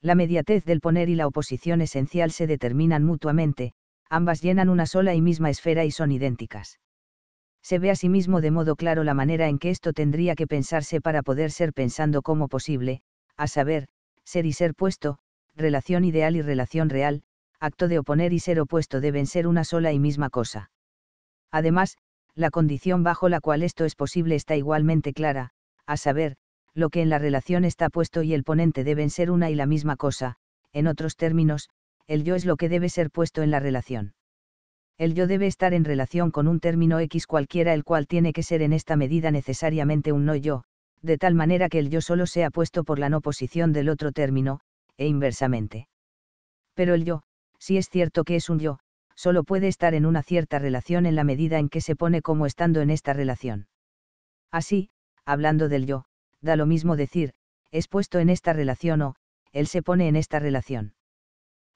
la mediatez del poner y la oposición esencial se determinan mutuamente, ambas llenan una sola y misma esfera y son idénticas. Se ve asimismo de modo claro la manera en que esto tendría que pensarse para poder ser pensando como posible, a saber, ser y ser puesto, relación ideal y relación real, acto de oponer y ser opuesto deben ser una sola y misma cosa. Además, la condición bajo la cual esto es posible está igualmente clara, a saber, lo que en la relación está puesto y el ponente deben ser una y la misma cosa, en otros términos, el yo es lo que debe ser puesto en la relación. El yo debe estar en relación con un término X cualquiera el cual tiene que ser en esta medida necesariamente un no yo, de tal manera que el yo solo sea puesto por la no posición del otro término, e inversamente. Pero el yo, si es cierto que es un yo, solo puede estar en una cierta relación en la medida en que se pone como estando en esta relación. Así, hablando del yo, da lo mismo decir, es puesto en esta relación o, él se pone en esta relación.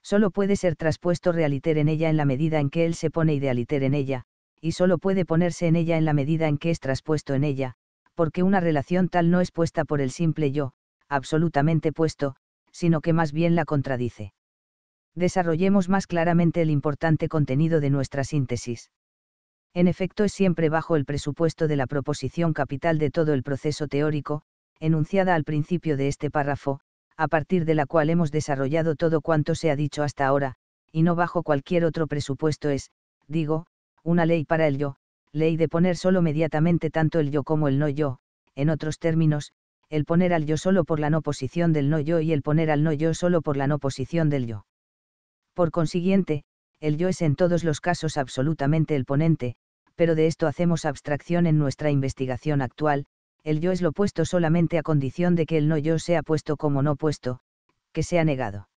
Solo puede ser traspuesto realiter en ella en la medida en que él se pone idealiter en ella, y solo puede ponerse en ella en la medida en que es traspuesto en ella, porque una relación tal no es puesta por el simple yo, absolutamente puesto, sino que más bien la contradice. Desarrollemos más claramente el importante contenido de nuestra síntesis. En efecto, es siempre bajo el presupuesto de la proposición capital de todo el proceso teórico, enunciada al principio de este párrafo, a partir de la cual hemos desarrollado todo cuanto se ha dicho hasta ahora, y no bajo cualquier otro presupuesto es, digo, una ley para el yo, ley de poner solo mediatamente tanto el yo como el no yo, en otros términos, el poner al yo solo por la no posición del no yo y el poner al no yo solo por la no posición del yo. Por consiguiente, el yo es en todos los casos absolutamente el ponente, pero de esto hacemos abstracción en nuestra investigación actual, el yo es lo puesto solamente a condición de que el no yo sea puesto como no puesto, que sea negado.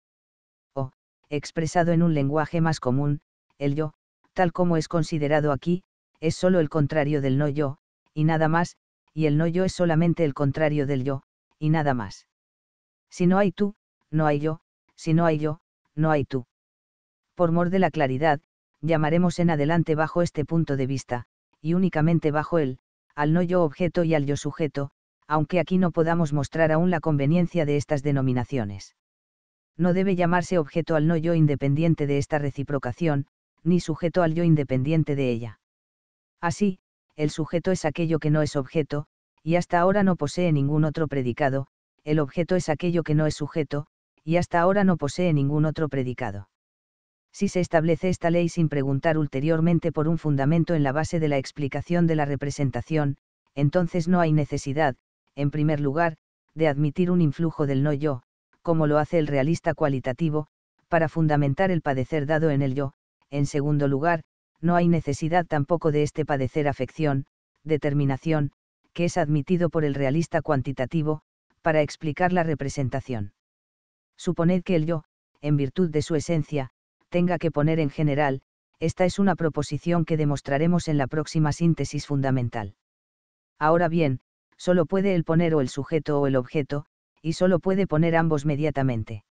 O, expresado en un lenguaje más común, el yo, tal como es considerado aquí, es sólo el contrario del no yo, y nada más, y el no yo es solamente el contrario del yo, y nada más. Si no hay tú, no hay yo, si no hay yo, no hay tú. Por mor de la claridad, llamaremos en adelante bajo este punto de vista, y únicamente bajo él, al no yo objeto y al yo sujeto, aunque aquí no podamos mostrar aún la conveniencia de estas denominaciones. No debe llamarse objeto al no yo independiente de esta reciprocación, ni sujeto al yo independiente de ella. Así, el sujeto es aquello que no es objeto, y hasta ahora no posee ningún otro predicado, el objeto es aquello que no es sujeto, y hasta ahora no posee ningún otro predicado si se establece esta ley sin preguntar ulteriormente por un fundamento en la base de la explicación de la representación, entonces no hay necesidad, en primer lugar, de admitir un influjo del no yo, como lo hace el realista cualitativo, para fundamentar el padecer dado en el yo, en segundo lugar, no hay necesidad tampoco de este padecer afección, determinación, que es admitido por el realista cuantitativo, para explicar la representación. Suponed que el yo, en virtud de su esencia, tenga que poner en general, esta es una proposición que demostraremos en la próxima síntesis fundamental. Ahora bien, solo puede el poner o el sujeto o el objeto, y solo puede poner ambos mediatamente.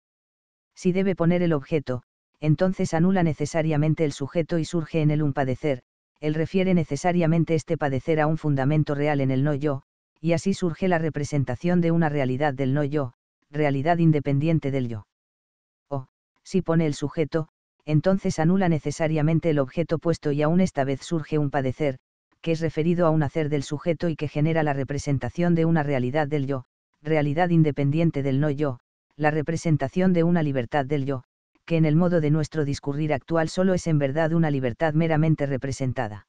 Si debe poner el objeto, entonces anula necesariamente el sujeto y surge en él un padecer, él refiere necesariamente este padecer a un fundamento real en el no yo, y así surge la representación de una realidad del no yo, realidad independiente del yo. O, si pone el sujeto, entonces anula necesariamente el objeto puesto y aún esta vez surge un padecer, que es referido a un hacer del sujeto y que genera la representación de una realidad del yo, realidad independiente del no yo, la representación de una libertad del yo, que en el modo de nuestro discurrir actual solo es en verdad una libertad meramente representada.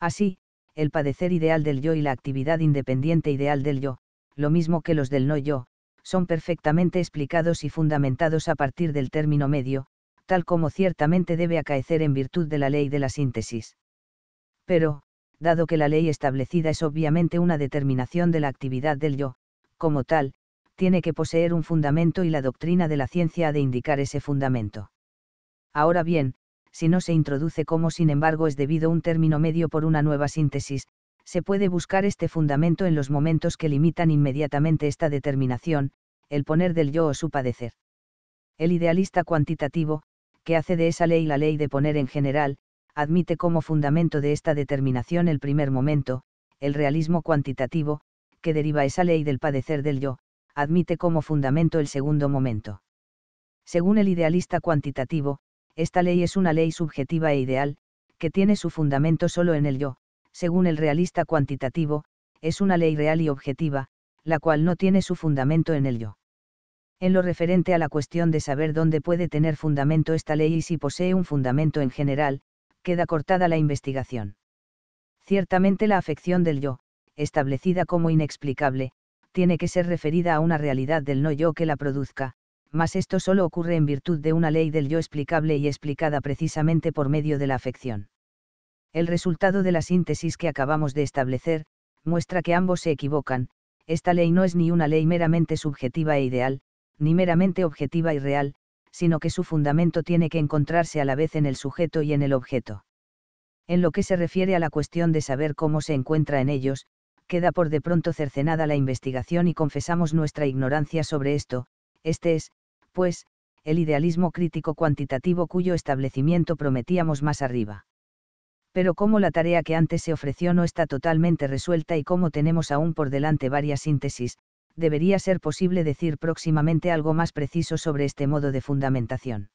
Así, el padecer ideal del yo y la actividad independiente ideal del yo, lo mismo que los del no yo, son perfectamente explicados y fundamentados a partir del término medio, tal como ciertamente debe acaecer en virtud de la ley de la síntesis. Pero, dado que la ley establecida es obviamente una determinación de la actividad del yo, como tal, tiene que poseer un fundamento y la doctrina de la ciencia ha de indicar ese fundamento. Ahora bien, si no se introduce como sin embargo es debido un término medio por una nueva síntesis, se puede buscar este fundamento en los momentos que limitan inmediatamente esta determinación, el poner del yo o su padecer. El idealista cuantitativo, que hace de esa ley la ley de poner en general, admite como fundamento de esta determinación el primer momento, el realismo cuantitativo, que deriva esa ley del padecer del yo, admite como fundamento el segundo momento. Según el idealista cuantitativo, esta ley es una ley subjetiva e ideal, que tiene su fundamento solo en el yo, según el realista cuantitativo, es una ley real y objetiva, la cual no tiene su fundamento en el yo en lo referente a la cuestión de saber dónde puede tener fundamento esta ley y si posee un fundamento en general, queda cortada la investigación. Ciertamente la afección del yo, establecida como inexplicable, tiene que ser referida a una realidad del no yo que la produzca, mas esto solo ocurre en virtud de una ley del yo explicable y explicada precisamente por medio de la afección. El resultado de la síntesis que acabamos de establecer, muestra que ambos se equivocan, esta ley no es ni una ley meramente subjetiva e ideal, ni meramente objetiva y real, sino que su fundamento tiene que encontrarse a la vez en el sujeto y en el objeto. En lo que se refiere a la cuestión de saber cómo se encuentra en ellos, queda por de pronto cercenada la investigación y confesamos nuestra ignorancia sobre esto, este es, pues, el idealismo crítico cuantitativo cuyo establecimiento prometíamos más arriba. Pero como la tarea que antes se ofreció no está totalmente resuelta y como tenemos aún por delante varias síntesis, debería ser posible decir próximamente algo más preciso sobre este modo de fundamentación.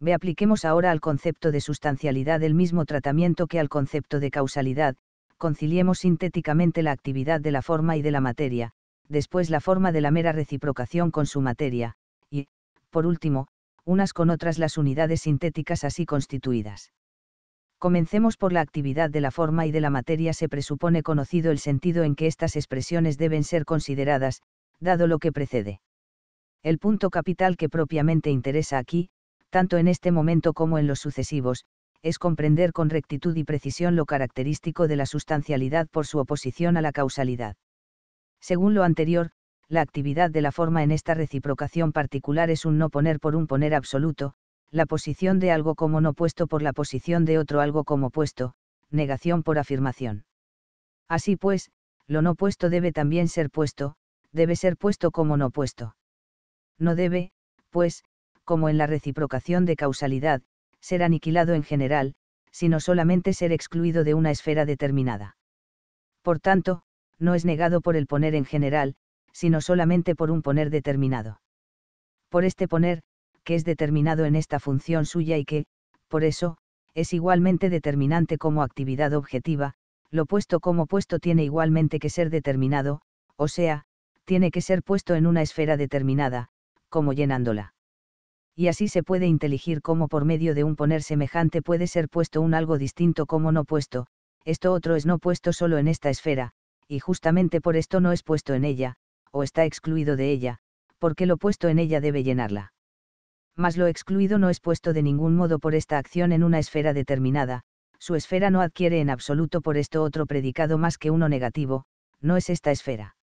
Ve apliquemos ahora al concepto de sustancialidad el mismo tratamiento que al concepto de causalidad, conciliemos sintéticamente la actividad de la forma y de la materia, después la forma de la mera reciprocación con su materia, y, por último, unas con otras las unidades sintéticas así constituidas. Comencemos por la actividad de la forma y de la materia. Se presupone conocido el sentido en que estas expresiones deben ser consideradas, dado lo que precede. El punto capital que propiamente interesa aquí, tanto en este momento como en los sucesivos, es comprender con rectitud y precisión lo característico de la sustancialidad por su oposición a la causalidad. Según lo anterior, la actividad de la forma en esta reciprocación particular es un no poner por un poner absoluto, la posición de algo como no puesto por la posición de otro algo como puesto, negación por afirmación. Así pues, lo no puesto debe también ser puesto, debe ser puesto como no puesto. No debe, pues, como en la reciprocación de causalidad, ser aniquilado en general, sino solamente ser excluido de una esfera determinada. Por tanto, no es negado por el poner en general, sino solamente por un poner determinado. Por este poner, que es determinado en esta función suya y que, por eso, es igualmente determinante como actividad objetiva, lo puesto como puesto tiene igualmente que ser determinado, o sea, tiene que ser puesto en una esfera determinada, como llenándola. Y así se puede inteligir cómo por medio de un poner semejante puede ser puesto un algo distinto como no puesto, esto otro es no puesto solo en esta esfera, y justamente por esto no es puesto en ella, o está excluido de ella, porque lo puesto en ella debe llenarla mas lo excluido no es puesto de ningún modo por esta acción en una esfera determinada, su esfera no adquiere en absoluto por esto otro predicado más que uno negativo, no es esta esfera.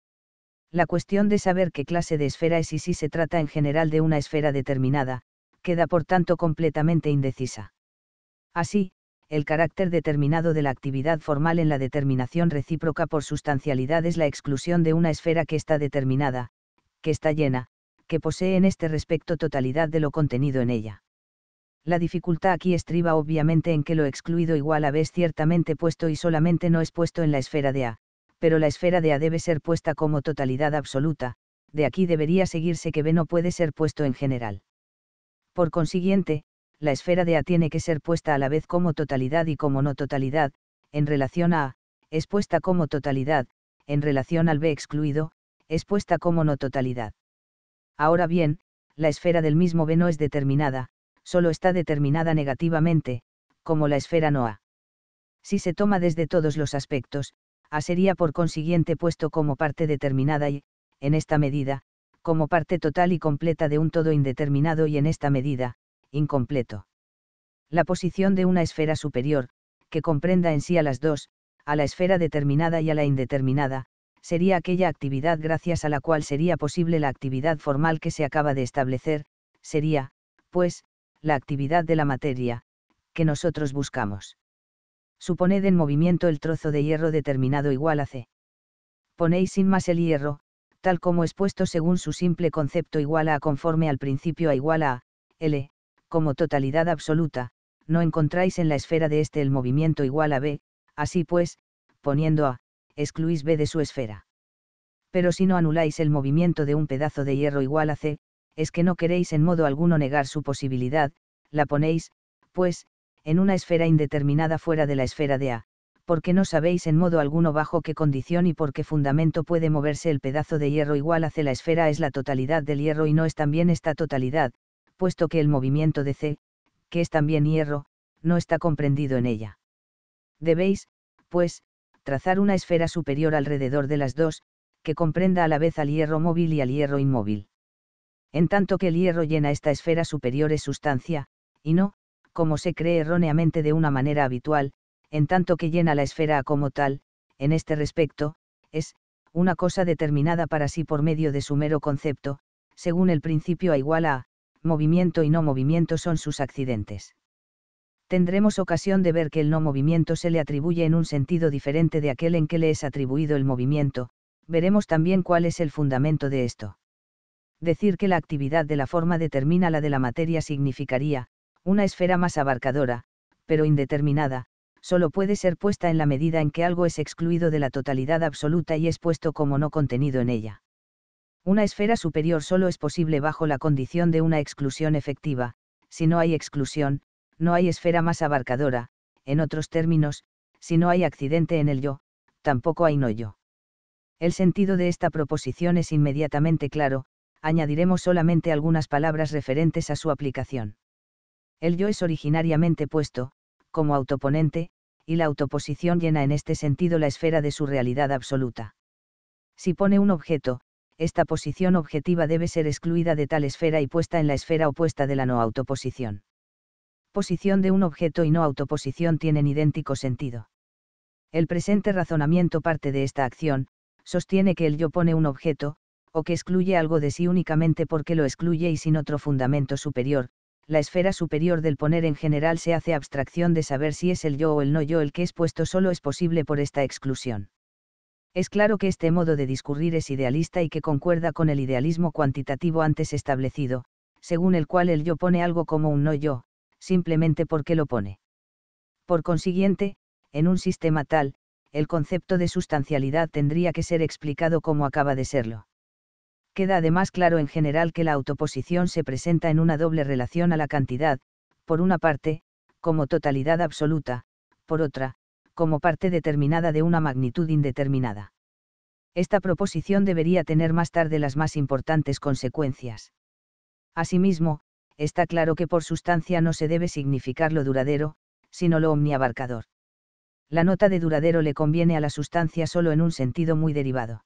La cuestión de saber qué clase de esfera es y si se trata en general de una esfera determinada, queda por tanto completamente indecisa. Así, el carácter determinado de la actividad formal en la determinación recíproca por sustancialidad es la exclusión de una esfera que está determinada, que está llena, que posee en este respecto totalidad de lo contenido en ella. La dificultad aquí estriba obviamente en que lo excluido igual a B es ciertamente puesto y solamente no es puesto en la esfera de A, pero la esfera de A debe ser puesta como totalidad absoluta, de aquí debería seguirse que B no puede ser puesto en general. Por consiguiente, la esfera de A tiene que ser puesta a la vez como totalidad y como no totalidad, en relación a A, es puesta como totalidad, en relación al B excluido, es puesta como no totalidad. Ahora bien, la esfera del mismo B no es determinada, solo está determinada negativamente, como la esfera A. Si se toma desde todos los aspectos, A sería por consiguiente puesto como parte determinada y, en esta medida, como parte total y completa de un todo indeterminado y en esta medida, incompleto. La posición de una esfera superior, que comprenda en sí a las dos, a la esfera determinada y a la indeterminada, sería aquella actividad gracias a la cual sería posible la actividad formal que se acaba de establecer, sería, pues, la actividad de la materia, que nosotros buscamos. Suponed en movimiento el trozo de hierro determinado igual a C. Ponéis sin más el hierro, tal como expuesto según su simple concepto igual a, conforme al principio a igual a, a L, como totalidad absoluta, no encontráis en la esfera de este el movimiento igual a B, así pues, poniendo a excluís B de su esfera. Pero si no anuláis el movimiento de un pedazo de hierro igual a C, es que no queréis en modo alguno negar su posibilidad, la ponéis, pues, en una esfera indeterminada fuera de la esfera de A, porque no sabéis en modo alguno bajo qué condición y por qué fundamento puede moverse el pedazo de hierro igual a C. La esfera es la totalidad del hierro y no es también esta totalidad, puesto que el movimiento de C, que es también hierro, no está comprendido en ella. Debéis, pues, trazar una esfera superior alrededor de las dos, que comprenda a la vez al hierro móvil y al hierro inmóvil. En tanto que el hierro llena esta esfera superior es sustancia, y no, como se cree erróneamente de una manera habitual, en tanto que llena la esfera a como tal, en este respecto, es, una cosa determinada para sí por medio de su mero concepto, según el principio a igual a, movimiento y no movimiento son sus accidentes tendremos ocasión de ver que el no movimiento se le atribuye en un sentido diferente de aquel en que le es atribuido el movimiento, veremos también cuál es el fundamento de esto. Decir que la actividad de la forma determina la de la materia significaría, una esfera más abarcadora, pero indeterminada, solo puede ser puesta en la medida en que algo es excluido de la totalidad absoluta y es puesto como no contenido en ella. Una esfera superior solo es posible bajo la condición de una exclusión efectiva, si no hay exclusión, no hay esfera más abarcadora, en otros términos, si no hay accidente en el yo, tampoco hay no yo. El sentido de esta proposición es inmediatamente claro, añadiremos solamente algunas palabras referentes a su aplicación. El yo es originariamente puesto, como autoponente, y la autoposición llena en este sentido la esfera de su realidad absoluta. Si pone un objeto, esta posición objetiva debe ser excluida de tal esfera y puesta en la esfera opuesta de la no autoposición posición de un objeto y no autoposición tienen idéntico sentido. El presente razonamiento parte de esta acción, sostiene que el yo pone un objeto, o que excluye algo de sí únicamente porque lo excluye y sin otro fundamento superior, la esfera superior del poner en general se hace abstracción de saber si es el yo o el no yo el que es puesto solo es posible por esta exclusión. Es claro que este modo de discurrir es idealista y que concuerda con el idealismo cuantitativo antes establecido, según el cual el yo pone algo como un no yo, simplemente porque lo pone. Por consiguiente, en un sistema tal, el concepto de sustancialidad tendría que ser explicado como acaba de serlo. Queda además claro en general que la autoposición se presenta en una doble relación a la cantidad, por una parte, como totalidad absoluta, por otra, como parte determinada de una magnitud indeterminada. Esta proposición debería tener más tarde las más importantes consecuencias. Asimismo, está claro que por sustancia no se debe significar lo duradero, sino lo omniabarcador. La nota de duradero le conviene a la sustancia solo en un sentido muy derivado.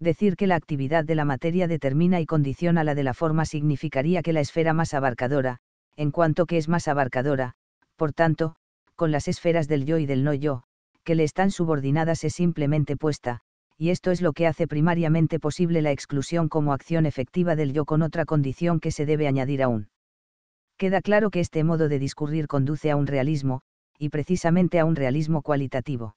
Decir que la actividad de la materia determina y condiciona la de la forma significaría que la esfera más abarcadora, en cuanto que es más abarcadora, por tanto, con las esferas del yo y del no yo, que le están subordinadas es simplemente puesta, y esto es lo que hace primariamente posible la exclusión como acción efectiva del yo con otra condición que se debe añadir aún. Queda claro que este modo de discurrir conduce a un realismo, y precisamente a un realismo cualitativo.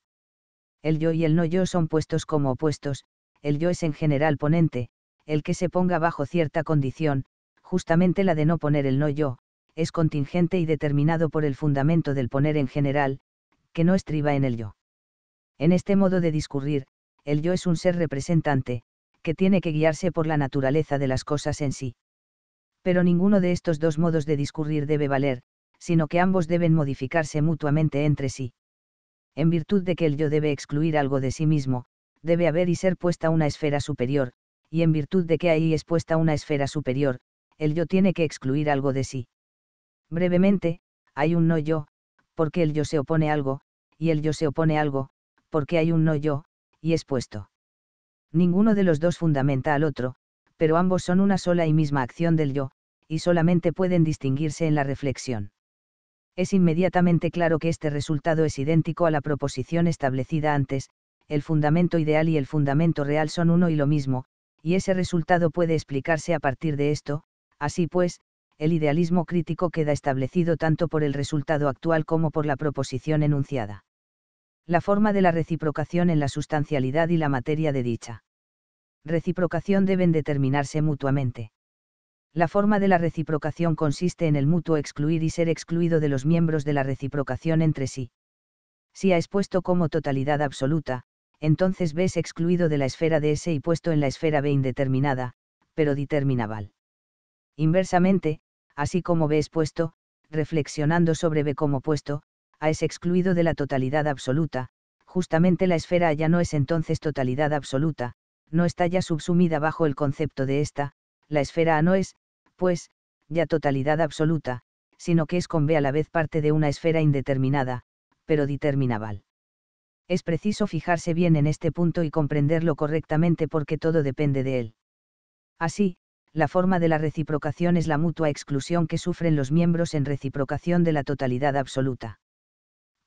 El yo y el no yo son puestos como opuestos, el yo es en general ponente, el que se ponga bajo cierta condición, justamente la de no poner el no yo, es contingente y determinado por el fundamento del poner en general, que no estriba en el yo. En este modo de discurrir, el yo es un ser representante, que tiene que guiarse por la naturaleza de las cosas en sí. Pero ninguno de estos dos modos de discurrir debe valer, sino que ambos deben modificarse mutuamente entre sí. En virtud de que el yo debe excluir algo de sí mismo, debe haber y ser puesta una esfera superior, y en virtud de que ahí es puesta una esfera superior, el yo tiene que excluir algo de sí. Brevemente, hay un no yo, porque el yo se opone algo, y el yo se opone algo, porque hay un no yo, y expuesto. Ninguno de los dos fundamenta al otro, pero ambos son una sola y misma acción del yo, y solamente pueden distinguirse en la reflexión. Es inmediatamente claro que este resultado es idéntico a la proposición establecida antes, el fundamento ideal y el fundamento real son uno y lo mismo, y ese resultado puede explicarse a partir de esto, así pues, el idealismo crítico queda establecido tanto por el resultado actual como por la proposición enunciada la forma de la reciprocación en la sustancialidad y la materia de dicha. Reciprocación deben determinarse mutuamente. La forma de la reciprocación consiste en el mutuo excluir y ser excluido de los miembros de la reciprocación entre sí. Si ha expuesto como totalidad absoluta, entonces B es excluido de la esfera de S y puesto en la esfera B indeterminada, pero determinable. Inversamente, así como B es puesto, reflexionando sobre B como puesto, a es excluido de la totalidad absoluta, justamente la esfera A ya no es entonces totalidad absoluta, no está ya subsumida bajo el concepto de esta, la esfera A no es, pues, ya totalidad absoluta, sino que es con B a la vez parte de una esfera indeterminada, pero determinable. Es preciso fijarse bien en este punto y comprenderlo correctamente porque todo depende de él. Así, la forma de la reciprocación es la mutua exclusión que sufren los miembros en reciprocación de la totalidad absoluta.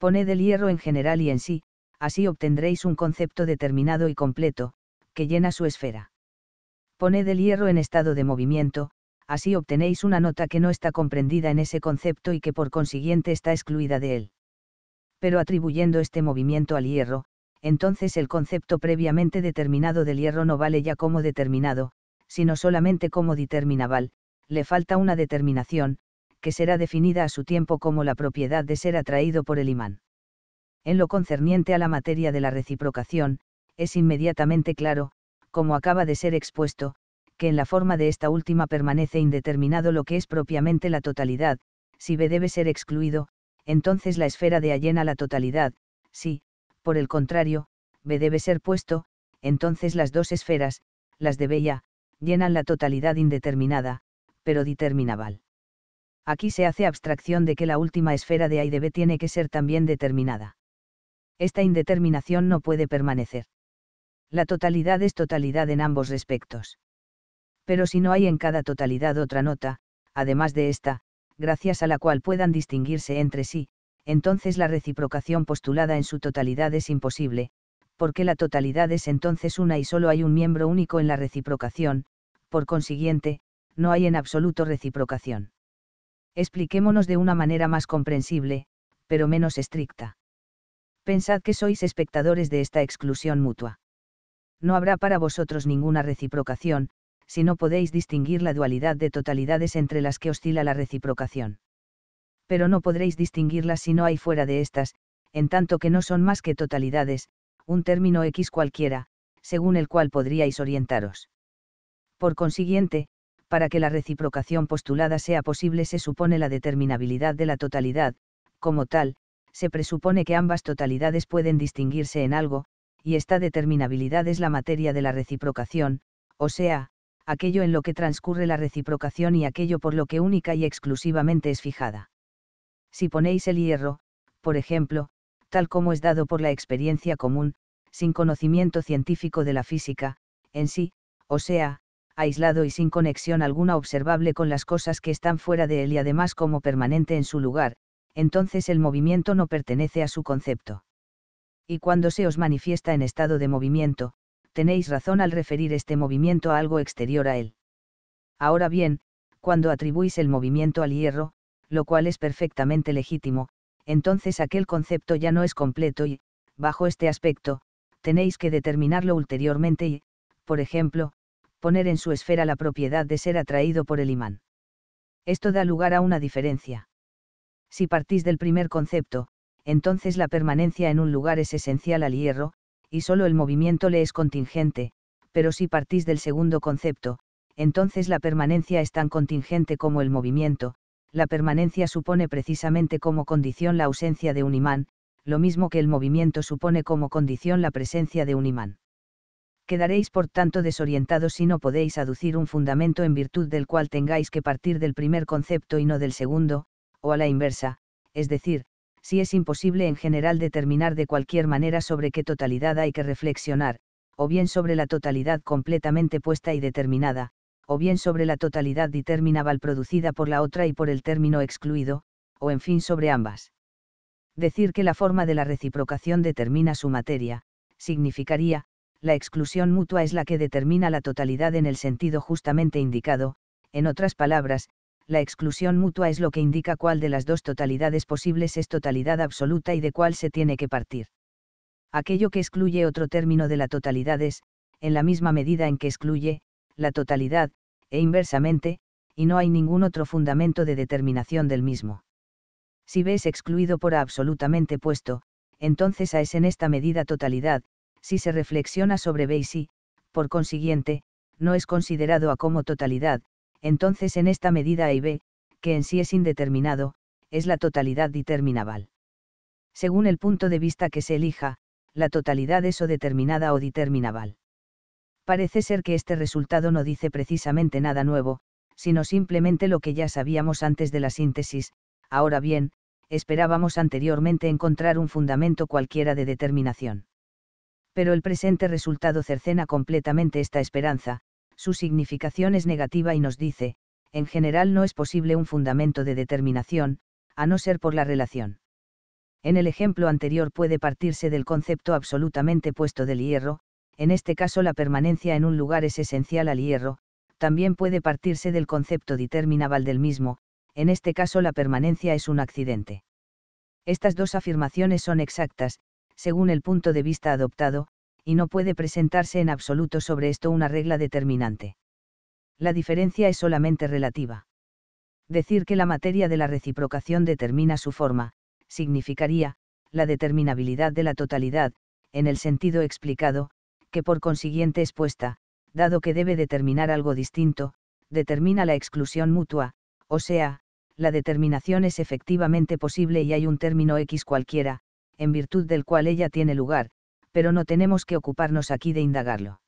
Poned el hierro en general y en sí, así obtendréis un concepto determinado y completo, que llena su esfera. Poned el hierro en estado de movimiento, así obtenéis una nota que no está comprendida en ese concepto y que por consiguiente está excluida de él. Pero atribuyendo este movimiento al hierro, entonces el concepto previamente determinado del hierro no vale ya como determinado, sino solamente como determinaval, le falta una determinación, que será definida a su tiempo como la propiedad de ser atraído por el imán. En lo concerniente a la materia de la reciprocación, es inmediatamente claro, como acaba de ser expuesto, que en la forma de esta última permanece indeterminado lo que es propiamente la totalidad, si B debe ser excluido, entonces la esfera de llena la totalidad, si, por el contrario, B debe ser puesto, entonces las dos esferas, las de B llenan la totalidad indeterminada, pero determinable aquí se hace abstracción de que la última esfera de A y de B tiene que ser también determinada. Esta indeterminación no puede permanecer. La totalidad es totalidad en ambos respectos. Pero si no hay en cada totalidad otra nota, además de esta, gracias a la cual puedan distinguirse entre sí, entonces la reciprocación postulada en su totalidad es imposible, porque la totalidad es entonces una y solo hay un miembro único en la reciprocación, por consiguiente, no hay en absoluto reciprocación. Expliquémonos de una manera más comprensible, pero menos estricta. Pensad que sois espectadores de esta exclusión mutua. No habrá para vosotros ninguna reciprocación, si no podéis distinguir la dualidad de totalidades entre las que oscila la reciprocación. Pero no podréis distinguirlas si no hay fuera de estas, en tanto que no son más que totalidades, un término X cualquiera, según el cual podríais orientaros. Por consiguiente, para que la reciprocación postulada sea posible se supone la determinabilidad de la totalidad, como tal, se presupone que ambas totalidades pueden distinguirse en algo, y esta determinabilidad es la materia de la reciprocación, o sea, aquello en lo que transcurre la reciprocación y aquello por lo que única y exclusivamente es fijada. Si ponéis el hierro, por ejemplo, tal como es dado por la experiencia común, sin conocimiento científico de la física, en sí, o sea, aislado y sin conexión alguna observable con las cosas que están fuera de él y además como permanente en su lugar, entonces el movimiento no pertenece a su concepto. Y cuando se os manifiesta en estado de movimiento, tenéis razón al referir este movimiento a algo exterior a él. Ahora bien, cuando atribuís el movimiento al hierro, lo cual es perfectamente legítimo, entonces aquel concepto ya no es completo y, bajo este aspecto, tenéis que determinarlo ulteriormente y, por ejemplo, poner en su esfera la propiedad de ser atraído por el imán. Esto da lugar a una diferencia. Si partís del primer concepto, entonces la permanencia en un lugar es esencial al hierro, y solo el movimiento le es contingente, pero si partís del segundo concepto, entonces la permanencia es tan contingente como el movimiento, la permanencia supone precisamente como condición la ausencia de un imán, lo mismo que el movimiento supone como condición la presencia de un imán quedaréis por tanto desorientados si no podéis aducir un fundamento en virtud del cual tengáis que partir del primer concepto y no del segundo, o a la inversa, es decir, si es imposible en general determinar de cualquier manera sobre qué totalidad hay que reflexionar, o bien sobre la totalidad completamente puesta y determinada, o bien sobre la totalidad determinable producida por la otra y por el término excluido, o en fin sobre ambas. Decir que la forma de la reciprocación determina su materia, significaría, la exclusión mutua es la que determina la totalidad en el sentido justamente indicado, en otras palabras, la exclusión mutua es lo que indica cuál de las dos totalidades posibles es totalidad absoluta y de cuál se tiene que partir. Aquello que excluye otro término de la totalidad es, en la misma medida en que excluye, la totalidad, e inversamente, y no hay ningún otro fundamento de determinación del mismo. Si ves excluido por A absolutamente puesto, entonces A es en esta medida totalidad, si se reflexiona sobre B y si, por consiguiente, no es considerado A como totalidad, entonces en esta medida A y B, que en sí es indeterminado, es la totalidad determinable. Según el punto de vista que se elija, la totalidad es o determinada o determinable. Parece ser que este resultado no dice precisamente nada nuevo, sino simplemente lo que ya sabíamos antes de la síntesis, ahora bien, esperábamos anteriormente encontrar un fundamento cualquiera de determinación pero el presente resultado cercena completamente esta esperanza, su significación es negativa y nos dice, en general no es posible un fundamento de determinación, a no ser por la relación. En el ejemplo anterior puede partirse del concepto absolutamente puesto del hierro, en este caso la permanencia en un lugar es esencial al hierro, también puede partirse del concepto determinable del mismo, en este caso la permanencia es un accidente. Estas dos afirmaciones son exactas, según el punto de vista adoptado, y no puede presentarse en absoluto sobre esto una regla determinante. La diferencia es solamente relativa. Decir que la materia de la reciprocación determina su forma, significaría, la determinabilidad de la totalidad, en el sentido explicado, que por consiguiente expuesta, dado que debe determinar algo distinto, determina la exclusión mutua, o sea, la determinación es efectivamente posible y hay un término x cualquiera, en virtud del cual ella tiene lugar, pero no tenemos que ocuparnos aquí de indagarlo.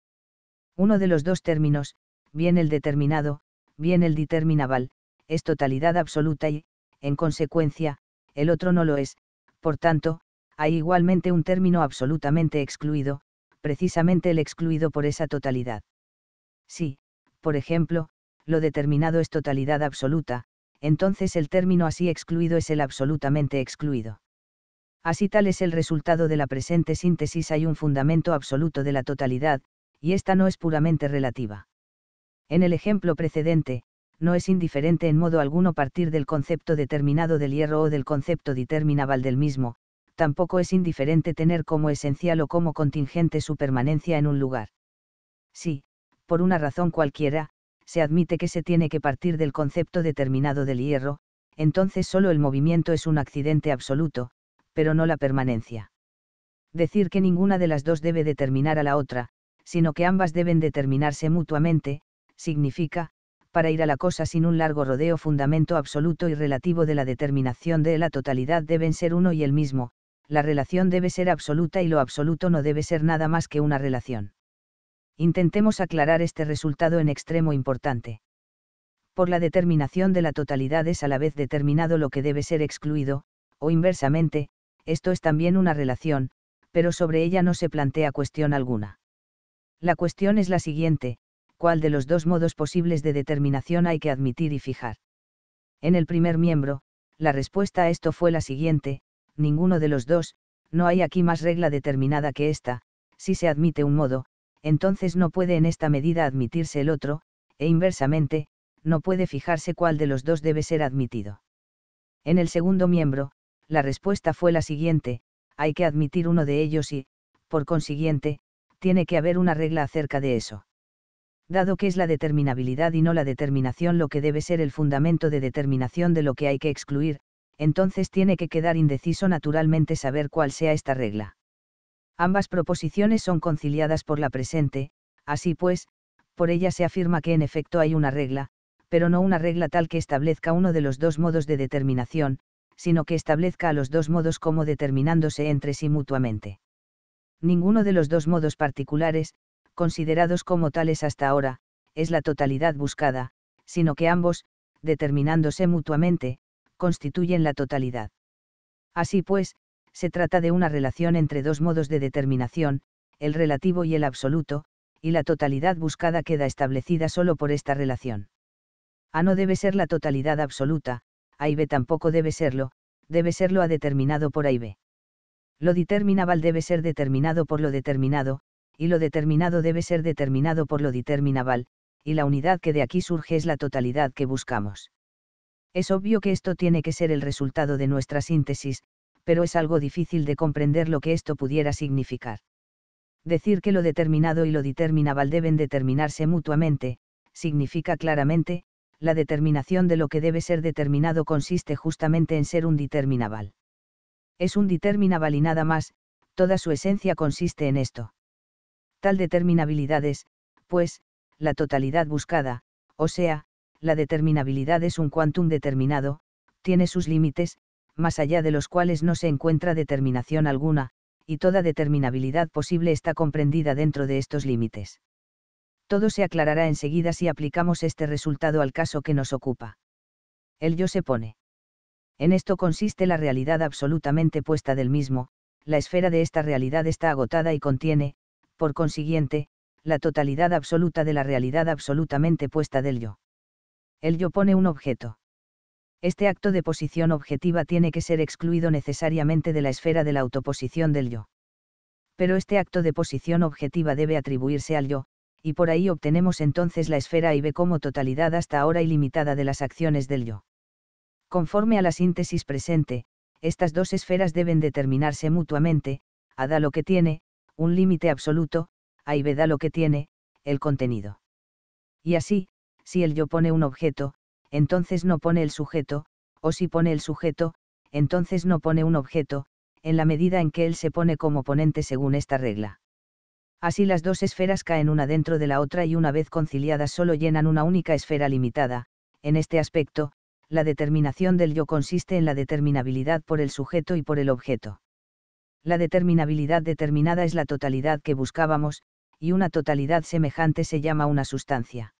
Uno de los dos términos, bien el determinado, bien el determinaval, es totalidad absoluta y, en consecuencia, el otro no lo es, por tanto, hay igualmente un término absolutamente excluido, precisamente el excluido por esa totalidad. Si, por ejemplo, lo determinado es totalidad absoluta, entonces el término así excluido es el absolutamente excluido. Así tal es el resultado de la presente síntesis hay un fundamento absoluto de la totalidad, y esta no es puramente relativa. En el ejemplo precedente, no es indiferente en modo alguno partir del concepto determinado del hierro o del concepto determinable del mismo, tampoco es indiferente tener como esencial o como contingente su permanencia en un lugar. Si, por una razón cualquiera, se admite que se tiene que partir del concepto determinado del hierro, entonces solo el movimiento es un accidente absoluto, pero no la permanencia. Decir que ninguna de las dos debe determinar a la otra, sino que ambas deben determinarse mutuamente, significa, para ir a la cosa sin un largo rodeo fundamento absoluto y relativo de la determinación de la totalidad deben ser uno y el mismo, la relación debe ser absoluta y lo absoluto no debe ser nada más que una relación. Intentemos aclarar este resultado en extremo importante. Por la determinación de la totalidad es a la vez determinado lo que debe ser excluido, o inversamente, esto es también una relación, pero sobre ella no se plantea cuestión alguna. La cuestión es la siguiente, ¿cuál de los dos modos posibles de determinación hay que admitir y fijar? En el primer miembro, la respuesta a esto fue la siguiente, ninguno de los dos, no hay aquí más regla determinada que esta, si se admite un modo, entonces no puede en esta medida admitirse el otro, e inversamente, no puede fijarse cuál de los dos debe ser admitido. En el segundo miembro, la respuesta fue la siguiente, hay que admitir uno de ellos y, por consiguiente, tiene que haber una regla acerca de eso. Dado que es la determinabilidad y no la determinación lo que debe ser el fundamento de determinación de lo que hay que excluir, entonces tiene que quedar indeciso naturalmente saber cuál sea esta regla. Ambas proposiciones son conciliadas por la presente, así pues, por ella se afirma que en efecto hay una regla, pero no una regla tal que establezca uno de los dos modos de determinación, sino que establezca a los dos modos como determinándose entre sí mutuamente. Ninguno de los dos modos particulares, considerados como tales hasta ahora, es la totalidad buscada, sino que ambos, determinándose mutuamente, constituyen la totalidad. Así pues, se trata de una relación entre dos modos de determinación, el relativo y el absoluto, y la totalidad buscada queda establecida solo por esta relación. A ah, no debe ser la totalidad absoluta, a y B tampoco debe serlo, debe serlo A determinado por A y B. Lo determinable debe ser determinado por lo determinado, y lo determinado debe ser determinado por lo determinable, y la unidad que de aquí surge es la totalidad que buscamos. Es obvio que esto tiene que ser el resultado de nuestra síntesis, pero es algo difícil de comprender lo que esto pudiera significar. Decir que lo determinado y lo determinable deben determinarse mutuamente, significa claramente, la determinación de lo que debe ser determinado consiste justamente en ser un determinable. Es un determinable y nada más, toda su esencia consiste en esto. Tal determinabilidad es, pues, la totalidad buscada, o sea, la determinabilidad es un quantum determinado, tiene sus límites, más allá de los cuales no se encuentra determinación alguna, y toda determinabilidad posible está comprendida dentro de estos límites. Todo se aclarará enseguida si aplicamos este resultado al caso que nos ocupa. El yo se pone. En esto consiste la realidad absolutamente puesta del mismo, la esfera de esta realidad está agotada y contiene, por consiguiente, la totalidad absoluta de la realidad absolutamente puesta del yo. El yo pone un objeto. Este acto de posición objetiva tiene que ser excluido necesariamente de la esfera de la autoposición del yo. Pero este acto de posición objetiva debe atribuirse al yo, y por ahí obtenemos entonces la esfera y ve como totalidad hasta ahora ilimitada de las acciones del yo. Conforme a la síntesis presente, estas dos esferas deben determinarse mutuamente, A da lo que tiene, un límite absoluto, A y B da lo que tiene, el contenido. Y así, si el yo pone un objeto, entonces no pone el sujeto, o si pone el sujeto, entonces no pone un objeto, en la medida en que él se pone como ponente según esta regla. Así las dos esferas caen una dentro de la otra y una vez conciliadas solo llenan una única esfera limitada. En este aspecto, la determinación del yo consiste en la determinabilidad por el sujeto y por el objeto. La determinabilidad determinada es la totalidad que buscábamos, y una totalidad semejante se llama una sustancia.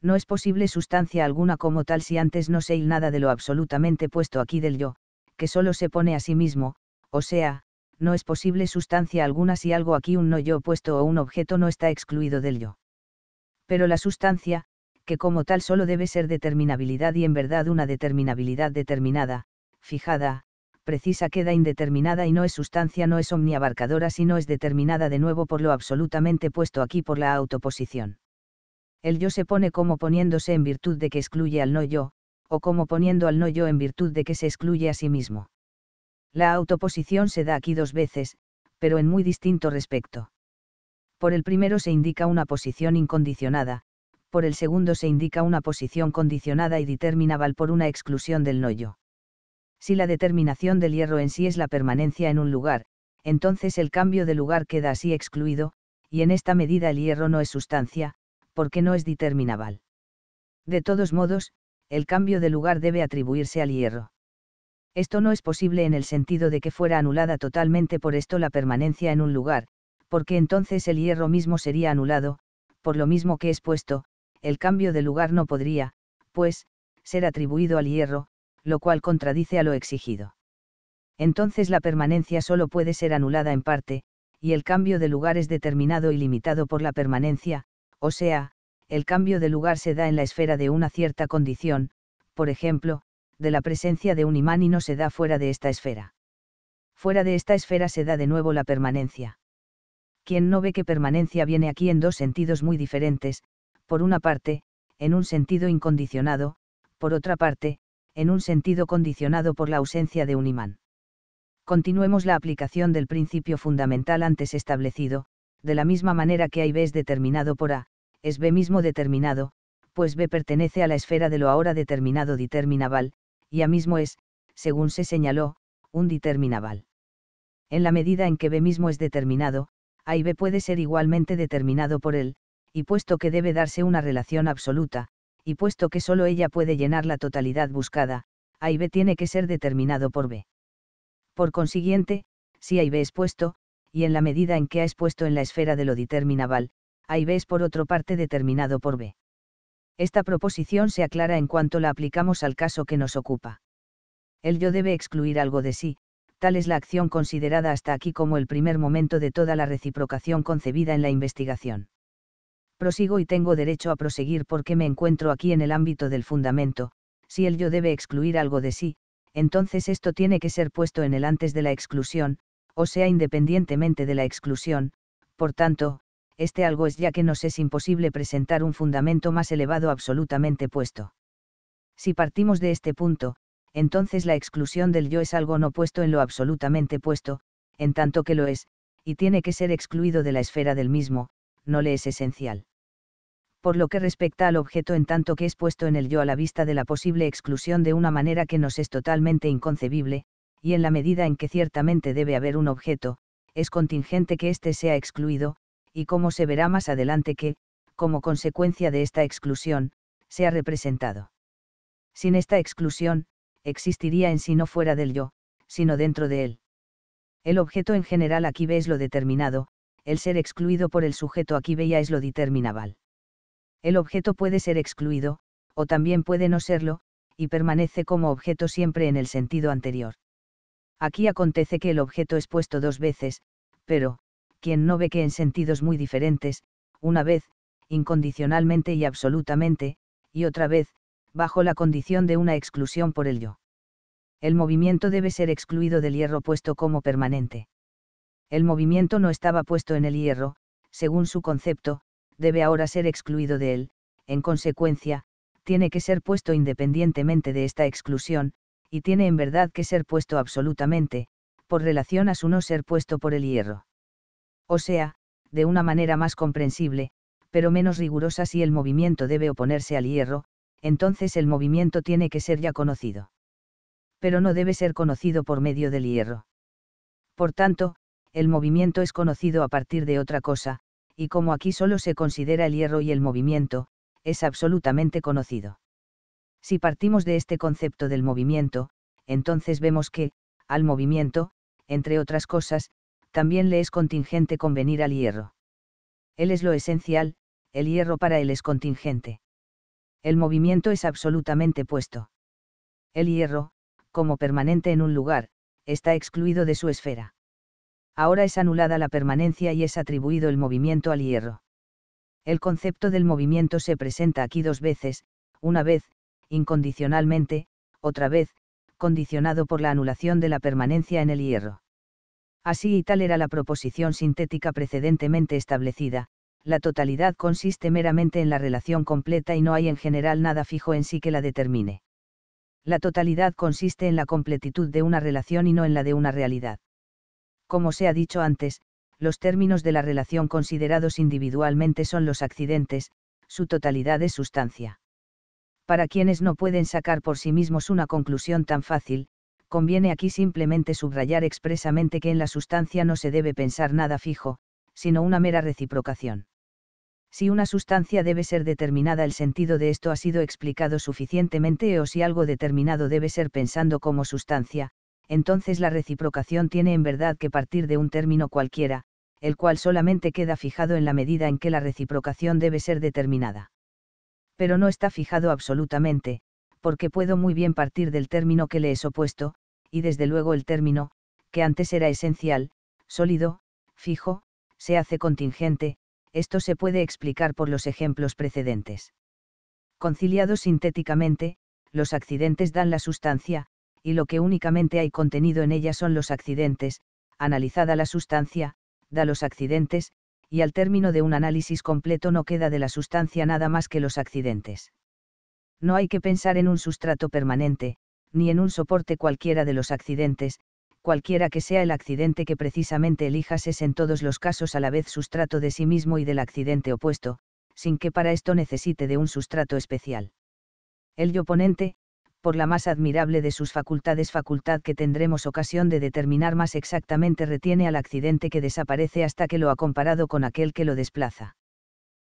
No es posible sustancia alguna como tal si antes no se nada de lo absolutamente puesto aquí del yo, que solo se pone a sí mismo, o sea, no es posible sustancia alguna si algo aquí un no yo puesto o un objeto no está excluido del yo. Pero la sustancia, que como tal solo debe ser determinabilidad y en verdad una determinabilidad determinada, fijada, precisa queda indeterminada y no es sustancia, no es omniabarcadora, no es determinada de nuevo por lo absolutamente puesto aquí por la autoposición. El yo se pone como poniéndose en virtud de que excluye al no yo, o como poniendo al no yo en virtud de que se excluye a sí mismo. La autoposición se da aquí dos veces, pero en muy distinto respecto. Por el primero se indica una posición incondicionada, por el segundo se indica una posición condicionada y determinable por una exclusión del noyo. Si la determinación del hierro en sí es la permanencia en un lugar, entonces el cambio de lugar queda así excluido, y en esta medida el hierro no es sustancia, porque no es determinable. De todos modos, el cambio de lugar debe atribuirse al hierro. Esto no es posible en el sentido de que fuera anulada totalmente por esto la permanencia en un lugar, porque entonces el hierro mismo sería anulado, por lo mismo que puesto, el cambio de lugar no podría, pues, ser atribuido al hierro, lo cual contradice a lo exigido. Entonces la permanencia solo puede ser anulada en parte, y el cambio de lugar es determinado y limitado por la permanencia, o sea, el cambio de lugar se da en la esfera de una cierta condición, por ejemplo, de la presencia de un imán y no se da fuera de esta esfera. Fuera de esta esfera se da de nuevo la permanencia. Quien no ve que permanencia viene aquí en dos sentidos muy diferentes, por una parte, en un sentido incondicionado, por otra parte, en un sentido condicionado por la ausencia de un imán. Continuemos la aplicación del principio fundamental antes establecido, de la misma manera que hay B es determinado por A, es B mismo determinado, pues B pertenece a la esfera de lo ahora determinado determinaval, a mismo es, según se señaló, un determinaval. En la medida en que B mismo es determinado, A y B puede ser igualmente determinado por él, y puesto que debe darse una relación absoluta, y puesto que solo ella puede llenar la totalidad buscada, A y B tiene que ser determinado por B. Por consiguiente, si A y B es puesto, y en la medida en que A es puesto en la esfera de lo determinaval, A y B es por otra parte determinado por B. Esta proposición se aclara en cuanto la aplicamos al caso que nos ocupa. El yo debe excluir algo de sí, tal es la acción considerada hasta aquí como el primer momento de toda la reciprocación concebida en la investigación. Prosigo y tengo derecho a proseguir porque me encuentro aquí en el ámbito del fundamento, si el yo debe excluir algo de sí, entonces esto tiene que ser puesto en el antes de la exclusión, o sea independientemente de la exclusión, por tanto, este algo es ya que nos es imposible presentar un fundamento más elevado absolutamente puesto. Si partimos de este punto, entonces la exclusión del yo es algo no puesto en lo absolutamente puesto, en tanto que lo es, y tiene que ser excluido de la esfera del mismo, no le es esencial. Por lo que respecta al objeto en tanto que es puesto en el yo a la vista de la posible exclusión de una manera que nos es totalmente inconcebible, y en la medida en que ciertamente debe haber un objeto, es contingente que éste sea excluido, y como se verá más adelante que, como consecuencia de esta exclusión, se ha representado. Sin esta exclusión, existiría en sí no fuera del yo, sino dentro de él. El objeto en general aquí ve es lo determinado, el ser excluido por el sujeto aquí ve es lo determinaval. El objeto puede ser excluido, o también puede no serlo, y permanece como objeto siempre en el sentido anterior. Aquí acontece que el objeto es puesto dos veces, pero, quien no ve que en sentidos muy diferentes, una vez, incondicionalmente y absolutamente, y otra vez, bajo la condición de una exclusión por el yo. El movimiento debe ser excluido del hierro puesto como permanente. El movimiento no estaba puesto en el hierro, según su concepto, debe ahora ser excluido de él, en consecuencia, tiene que ser puesto independientemente de esta exclusión, y tiene en verdad que ser puesto absolutamente, por relación a su no ser puesto por el hierro o sea, de una manera más comprensible, pero menos rigurosa si el movimiento debe oponerse al hierro, entonces el movimiento tiene que ser ya conocido. Pero no debe ser conocido por medio del hierro. Por tanto, el movimiento es conocido a partir de otra cosa, y como aquí solo se considera el hierro y el movimiento, es absolutamente conocido. Si partimos de este concepto del movimiento, entonces vemos que, al movimiento, entre otras cosas, también le es contingente convenir al hierro. Él es lo esencial, el hierro para él es contingente. El movimiento es absolutamente puesto. El hierro, como permanente en un lugar, está excluido de su esfera. Ahora es anulada la permanencia y es atribuido el movimiento al hierro. El concepto del movimiento se presenta aquí dos veces, una vez, incondicionalmente, otra vez, condicionado por la anulación de la permanencia en el hierro. Así y tal era la proposición sintética precedentemente establecida, la totalidad consiste meramente en la relación completa y no hay en general nada fijo en sí que la determine. La totalidad consiste en la completitud de una relación y no en la de una realidad. Como se ha dicho antes, los términos de la relación considerados individualmente son los accidentes, su totalidad es sustancia. Para quienes no pueden sacar por sí mismos una conclusión tan fácil, conviene aquí simplemente subrayar expresamente que en la sustancia no se debe pensar nada fijo, sino una mera reciprocación. Si una sustancia debe ser determinada el sentido de esto ha sido explicado suficientemente o si algo determinado debe ser pensando como sustancia, entonces la reciprocación tiene en verdad que partir de un término cualquiera, el cual solamente queda fijado en la medida en que la reciprocación debe ser determinada. Pero no está fijado absolutamente, porque puedo muy bien partir del término que le es opuesto, y desde luego el término, que antes era esencial, sólido, fijo, se hace contingente, esto se puede explicar por los ejemplos precedentes. Conciliados sintéticamente, los accidentes dan la sustancia, y lo que únicamente hay contenido en ella son los accidentes, analizada la sustancia, da los accidentes, y al término de un análisis completo no queda de la sustancia nada más que los accidentes no hay que pensar en un sustrato permanente, ni en un soporte cualquiera de los accidentes, cualquiera que sea el accidente que precisamente elijas es en todos los casos a la vez sustrato de sí mismo y del accidente opuesto, sin que para esto necesite de un sustrato especial. El yo ponente, por la más admirable de sus facultades, facultad que tendremos ocasión de determinar más exactamente, retiene al accidente que desaparece hasta que lo ha comparado con aquel que lo desplaza.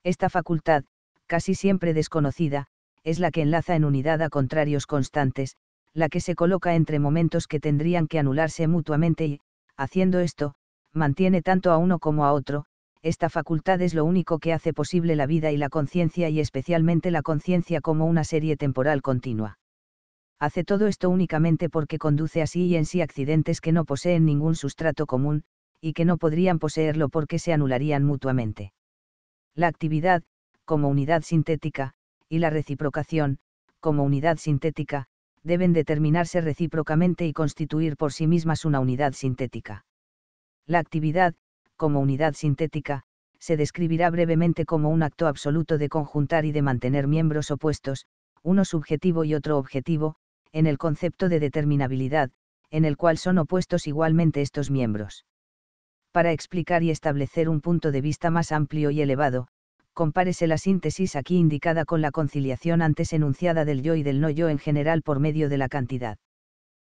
Esta facultad, casi siempre desconocida, es la que enlaza en unidad a contrarios constantes, la que se coloca entre momentos que tendrían que anularse mutuamente y, haciendo esto, mantiene tanto a uno como a otro, esta facultad es lo único que hace posible la vida y la conciencia y especialmente la conciencia como una serie temporal continua. Hace todo esto únicamente porque conduce así y en sí accidentes que no poseen ningún sustrato común, y que no podrían poseerlo porque se anularían mutuamente. La actividad, como unidad sintética, y la reciprocación, como unidad sintética, deben determinarse recíprocamente y constituir por sí mismas una unidad sintética. La actividad, como unidad sintética, se describirá brevemente como un acto absoluto de conjuntar y de mantener miembros opuestos, uno subjetivo y otro objetivo, en el concepto de determinabilidad, en el cual son opuestos igualmente estos miembros. Para explicar y establecer un punto de vista más amplio y elevado, compárese la síntesis aquí indicada con la conciliación antes enunciada del yo y del no yo en general por medio de la cantidad.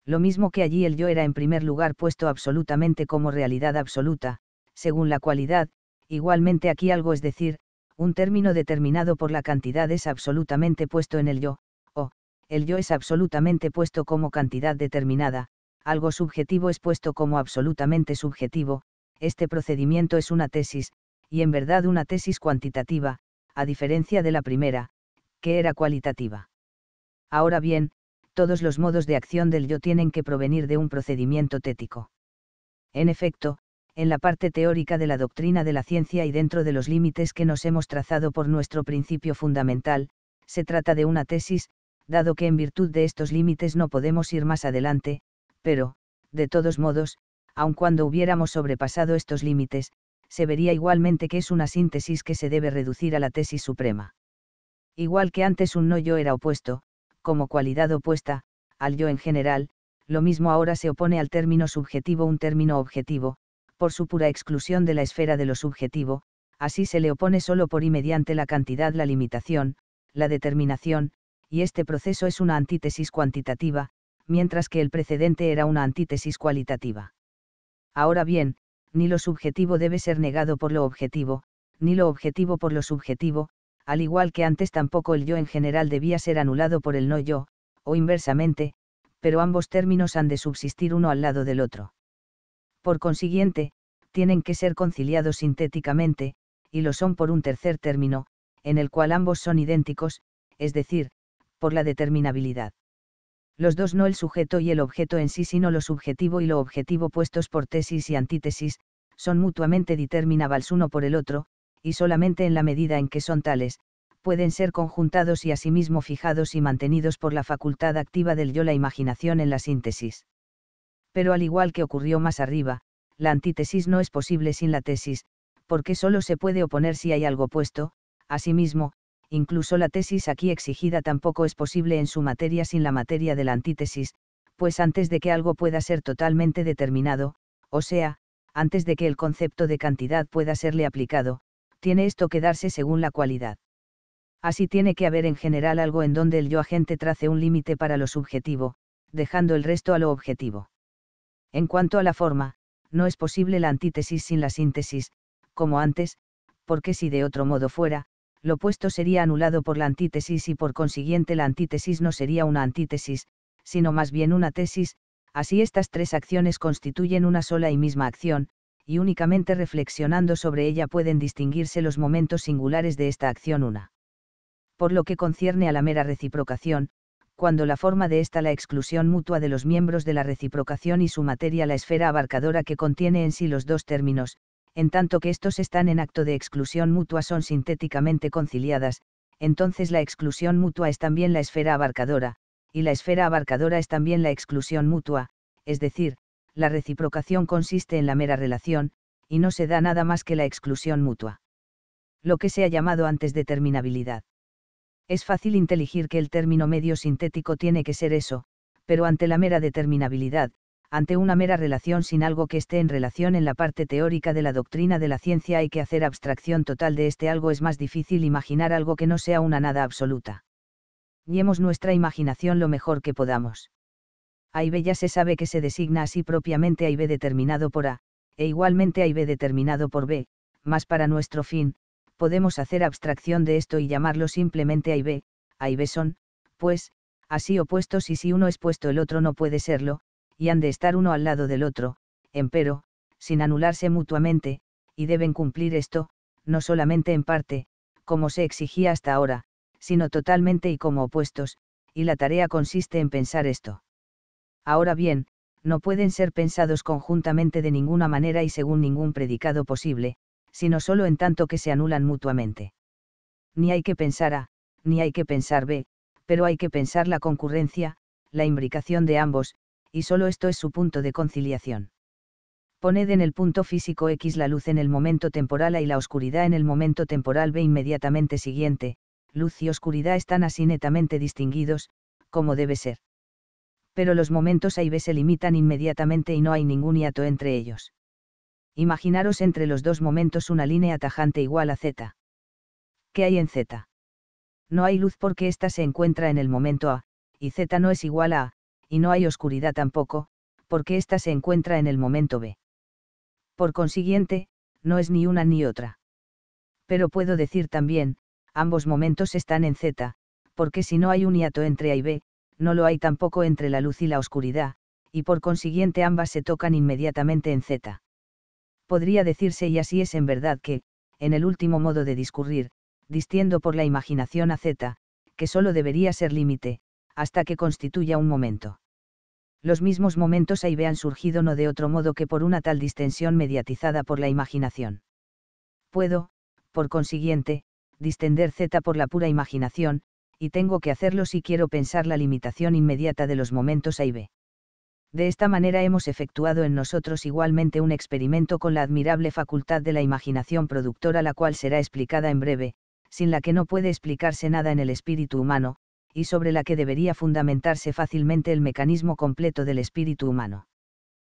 Lo mismo que allí el yo era en primer lugar puesto absolutamente como realidad absoluta, según la cualidad, igualmente aquí algo es decir, un término determinado por la cantidad es absolutamente puesto en el yo, o, el yo es absolutamente puesto como cantidad determinada, algo subjetivo es puesto como absolutamente subjetivo, este procedimiento es una tesis, y en verdad una tesis cuantitativa, a diferencia de la primera, que era cualitativa. Ahora bien, todos los modos de acción del yo tienen que provenir de un procedimiento tético. En efecto, en la parte teórica de la doctrina de la ciencia y dentro de los límites que nos hemos trazado por nuestro principio fundamental, se trata de una tesis, dado que en virtud de estos límites no podemos ir más adelante, pero, de todos modos, aun cuando hubiéramos sobrepasado estos límites, se vería igualmente que es una síntesis que se debe reducir a la tesis suprema. Igual que antes un no yo era opuesto, como cualidad opuesta, al yo en general, lo mismo ahora se opone al término subjetivo un término objetivo, por su pura exclusión de la esfera de lo subjetivo, así se le opone solo por y mediante la cantidad la limitación, la determinación, y este proceso es una antítesis cuantitativa, mientras que el precedente era una antítesis cualitativa. Ahora bien, ni lo subjetivo debe ser negado por lo objetivo, ni lo objetivo por lo subjetivo, al igual que antes tampoco el yo en general debía ser anulado por el no yo, o inversamente, pero ambos términos han de subsistir uno al lado del otro. Por consiguiente, tienen que ser conciliados sintéticamente, y lo son por un tercer término, en el cual ambos son idénticos, es decir, por la determinabilidad los dos no el sujeto y el objeto en sí sino lo subjetivo y lo objetivo puestos por tesis y antítesis, son mutuamente determinables uno por el otro, y solamente en la medida en que son tales, pueden ser conjuntados y asimismo fijados y mantenidos por la facultad activa del yo la imaginación en la síntesis. Pero al igual que ocurrió más arriba, la antítesis no es posible sin la tesis, porque solo se puede oponer si hay algo puesto, asimismo, incluso la tesis aquí exigida tampoco es posible en su materia sin la materia de la antítesis, pues antes de que algo pueda ser totalmente determinado, o sea, antes de que el concepto de cantidad pueda serle aplicado, tiene esto que darse según la cualidad. Así tiene que haber en general algo en donde el yo agente trace un límite para lo subjetivo, dejando el resto a lo objetivo. En cuanto a la forma, no es posible la antítesis sin la síntesis, como antes, porque si de otro modo fuera, lo opuesto sería anulado por la antítesis y por consiguiente la antítesis no sería una antítesis, sino más bien una tesis, así estas tres acciones constituyen una sola y misma acción, y únicamente reflexionando sobre ella pueden distinguirse los momentos singulares de esta acción una. Por lo que concierne a la mera reciprocación, cuando la forma de esta la exclusión mutua de los miembros de la reciprocación y su materia la esfera abarcadora que contiene en sí los dos términos, en tanto que estos están en acto de exclusión mutua son sintéticamente conciliadas, entonces la exclusión mutua es también la esfera abarcadora, y la esfera abarcadora es también la exclusión mutua, es decir, la reciprocación consiste en la mera relación, y no se da nada más que la exclusión mutua. Lo que se ha llamado antes determinabilidad. Es fácil inteligir que el término medio sintético tiene que ser eso, pero ante la mera determinabilidad, ante una mera relación sin algo que esté en relación en la parte teórica de la doctrina de la ciencia hay que hacer abstracción total de este algo es más difícil imaginar algo que no sea una nada absoluta. Guiemos nuestra imaginación lo mejor que podamos. A y B ya se sabe que se designa así propiamente A y B determinado por A, e igualmente A y B determinado por B, más para nuestro fin, podemos hacer abstracción de esto y llamarlo simplemente A y B, A y B son, pues, así opuestos y si uno es puesto el otro no puede serlo, y han de estar uno al lado del otro, empero, sin anularse mutuamente, y deben cumplir esto, no solamente en parte, como se exigía hasta ahora, sino totalmente y como opuestos, y la tarea consiste en pensar esto. Ahora bien, no pueden ser pensados conjuntamente de ninguna manera y según ningún predicado posible, sino solo en tanto que se anulan mutuamente. Ni hay que pensar A, ni hay que pensar B, pero hay que pensar la concurrencia, la imbricación de ambos, y solo esto es su punto de conciliación. Poned en el punto físico X la luz en el momento temporal A y la oscuridad en el momento temporal B inmediatamente siguiente, luz y oscuridad están así netamente distinguidos, como debe ser. Pero los momentos A y B se limitan inmediatamente y no hay ningún hiato entre ellos. Imaginaros entre los dos momentos una línea tajante igual a Z. ¿Qué hay en Z? No hay luz porque ésta se encuentra en el momento A, y Z no es igual a A, y no hay oscuridad tampoco, porque ésta se encuentra en el momento B. Por consiguiente, no es ni una ni otra. Pero puedo decir también, ambos momentos están en Z, porque si no hay un hiato entre A y B, no lo hay tampoco entre la luz y la oscuridad, y por consiguiente ambas se tocan inmediatamente en Z. Podría decirse y así es en verdad que, en el último modo de discurrir, distiendo por la imaginación a Z, que solo debería ser límite, hasta que constituya un momento. Los mismos momentos A y B han surgido no de otro modo que por una tal distensión mediatizada por la imaginación. Puedo, por consiguiente, distender Z por la pura imaginación, y tengo que hacerlo si quiero pensar la limitación inmediata de los momentos A y B. De esta manera hemos efectuado en nosotros igualmente un experimento con la admirable facultad de la imaginación productora la cual será explicada en breve, sin la que no puede explicarse nada en el espíritu humano, y sobre la que debería fundamentarse fácilmente el mecanismo completo del espíritu humano.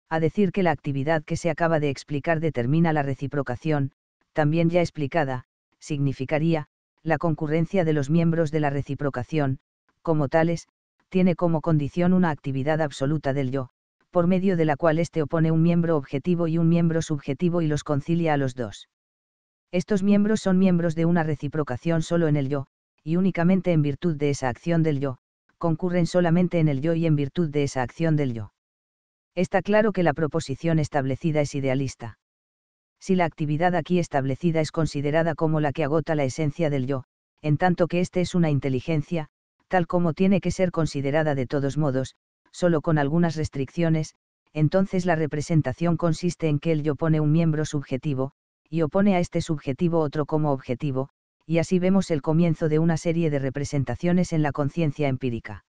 A decir que la actividad que se acaba de explicar determina la reciprocación, también ya explicada, significaría, la concurrencia de los miembros de la reciprocación, como tales, tiene como condición una actividad absoluta del yo, por medio de la cual éste opone un miembro objetivo y un miembro subjetivo y los concilia a los dos. Estos miembros son miembros de una reciprocación solo en el yo, y únicamente en virtud de esa acción del yo, concurren solamente en el yo y en virtud de esa acción del yo. Está claro que la proposición establecida es idealista. Si la actividad aquí establecida es considerada como la que agota la esencia del yo, en tanto que éste es una inteligencia, tal como tiene que ser considerada de todos modos, solo con algunas restricciones, entonces la representación consiste en que el yo pone un miembro subjetivo, y opone a este subjetivo otro como objetivo, y así vemos el comienzo de una serie de representaciones en la conciencia empírica.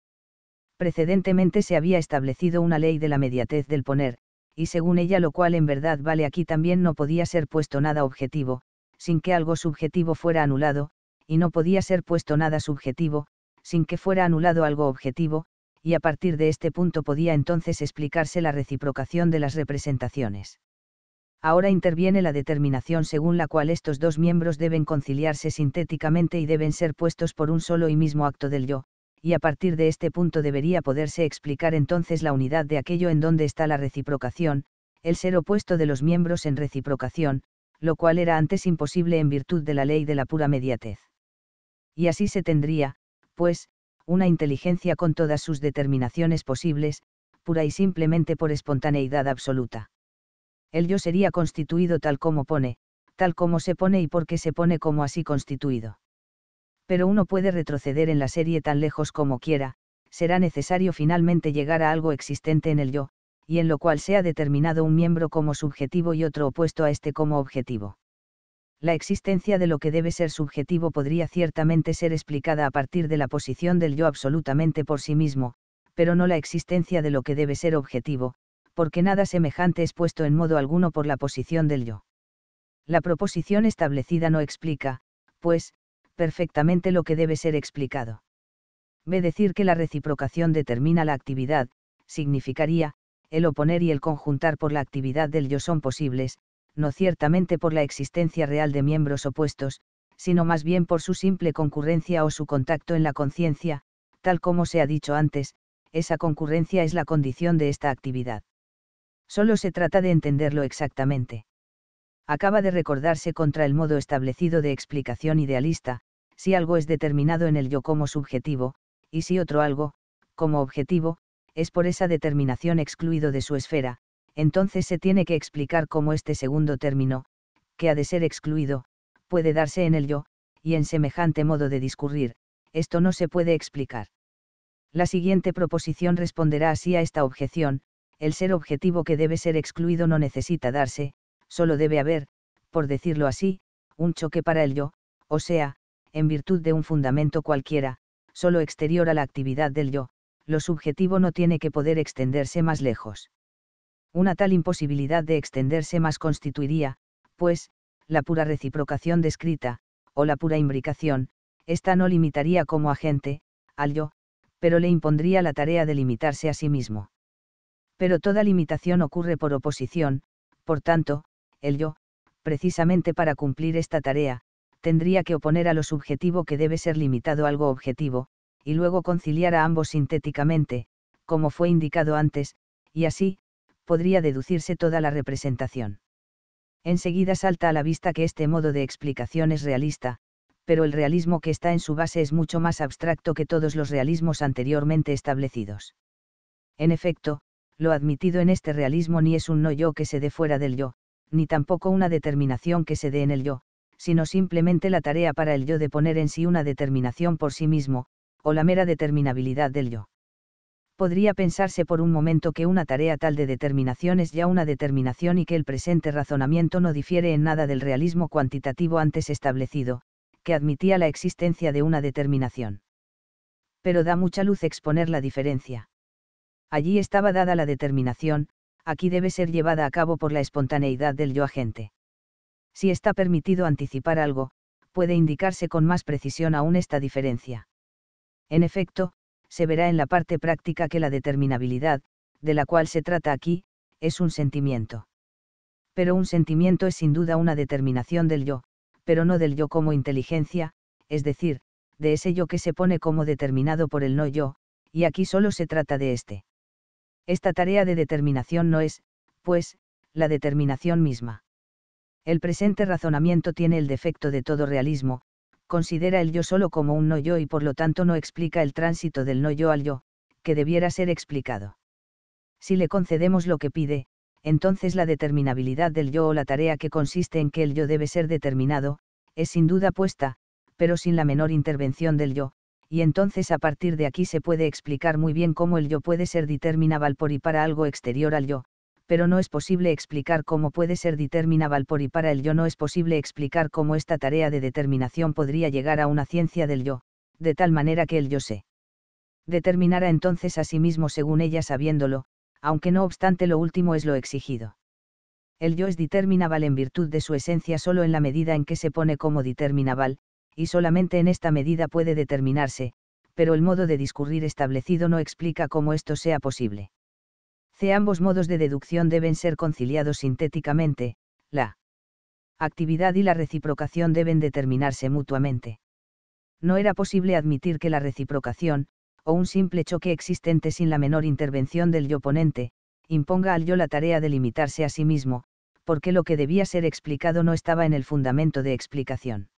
Precedentemente se había establecido una ley de la mediatez del poner, y según ella lo cual en verdad vale aquí también no podía ser puesto nada objetivo, sin que algo subjetivo fuera anulado, y no podía ser puesto nada subjetivo, sin que fuera anulado algo objetivo, y a partir de este punto podía entonces explicarse la reciprocación de las representaciones ahora interviene la determinación según la cual estos dos miembros deben conciliarse sintéticamente y deben ser puestos por un solo y mismo acto del yo, y a partir de este punto debería poderse explicar entonces la unidad de aquello en donde está la reciprocación, el ser opuesto de los miembros en reciprocación, lo cual era antes imposible en virtud de la ley de la pura mediatez. Y así se tendría, pues, una inteligencia con todas sus determinaciones posibles, pura y simplemente por espontaneidad absoluta el yo sería constituido tal como pone, tal como se pone y porque se pone como así constituido. Pero uno puede retroceder en la serie tan lejos como quiera, será necesario finalmente llegar a algo existente en el yo, y en lo cual sea determinado un miembro como subjetivo y otro opuesto a este como objetivo. La existencia de lo que debe ser subjetivo podría ciertamente ser explicada a partir de la posición del yo absolutamente por sí mismo, pero no la existencia de lo que debe ser objetivo, porque nada semejante es puesto en modo alguno por la posición del yo. La proposición establecida no explica, pues, perfectamente lo que debe ser explicado. Ve Decir que la reciprocación determina la actividad, significaría, el oponer y el conjuntar por la actividad del yo son posibles, no ciertamente por la existencia real de miembros opuestos, sino más bien por su simple concurrencia o su contacto en la conciencia, tal como se ha dicho antes, esa concurrencia es la condición de esta actividad. Solo se trata de entenderlo exactamente. Acaba de recordarse contra el modo establecido de explicación idealista, si algo es determinado en el yo como subjetivo, y si otro algo, como objetivo, es por esa determinación excluido de su esfera, entonces se tiene que explicar cómo este segundo término, que ha de ser excluido, puede darse en el yo, y en semejante modo de discurrir, esto no se puede explicar. La siguiente proposición responderá así a esta objeción, el ser objetivo que debe ser excluido no necesita darse, solo debe haber, por decirlo así, un choque para el yo, o sea, en virtud de un fundamento cualquiera, solo exterior a la actividad del yo, lo subjetivo no tiene que poder extenderse más lejos. Una tal imposibilidad de extenderse más constituiría, pues, la pura reciprocación descrita, o la pura imbricación, ésta no limitaría como agente, al yo, pero le impondría la tarea de limitarse a sí mismo pero toda limitación ocurre por oposición, por tanto, el yo, precisamente para cumplir esta tarea, tendría que oponer a lo subjetivo que debe ser limitado algo objetivo, y luego conciliar a ambos sintéticamente, como fue indicado antes, y así, podría deducirse toda la representación. Enseguida salta a la vista que este modo de explicación es realista, pero el realismo que está en su base es mucho más abstracto que todos los realismos anteriormente establecidos. En efecto, lo admitido en este realismo ni es un no yo que se dé fuera del yo, ni tampoco una determinación que se dé en el yo, sino simplemente la tarea para el yo de poner en sí una determinación por sí mismo, o la mera determinabilidad del yo. Podría pensarse por un momento que una tarea tal de determinación es ya una determinación y que el presente razonamiento no difiere en nada del realismo cuantitativo antes establecido, que admitía la existencia de una determinación. Pero da mucha luz exponer la diferencia. Allí estaba dada la determinación, aquí debe ser llevada a cabo por la espontaneidad del yo agente. Si está permitido anticipar algo, puede indicarse con más precisión aún esta diferencia. En efecto, se verá en la parte práctica que la determinabilidad, de la cual se trata aquí, es un sentimiento. Pero un sentimiento es sin duda una determinación del yo, pero no del yo como inteligencia, es decir, de ese yo que se pone como determinado por el no yo, y aquí solo se trata de este. Esta tarea de determinación no es, pues, la determinación misma. El presente razonamiento tiene el defecto de todo realismo, considera el yo solo como un no yo y por lo tanto no explica el tránsito del no yo al yo, que debiera ser explicado. Si le concedemos lo que pide, entonces la determinabilidad del yo o la tarea que consiste en que el yo debe ser determinado, es sin duda puesta, pero sin la menor intervención del yo, y entonces a partir de aquí se puede explicar muy bien cómo el yo puede ser determinable por y para algo exterior al yo, pero no es posible explicar cómo puede ser determinable por y para el yo, no es posible explicar cómo esta tarea de determinación podría llegar a una ciencia del yo, de tal manera que el yo se determinara entonces a sí mismo según ella sabiéndolo, aunque no obstante lo último es lo exigido. El yo es determinable en virtud de su esencia solo en la medida en que se pone como determinable, y solamente en esta medida puede determinarse, pero el modo de discurrir establecido no explica cómo esto sea posible. C. Ambos modos de deducción deben ser conciliados sintéticamente, la actividad y la reciprocación deben determinarse mutuamente. No era posible admitir que la reciprocación, o un simple choque existente sin la menor intervención del yo ponente, imponga al yo la tarea de limitarse a sí mismo, porque lo que debía ser explicado no estaba en el fundamento de explicación.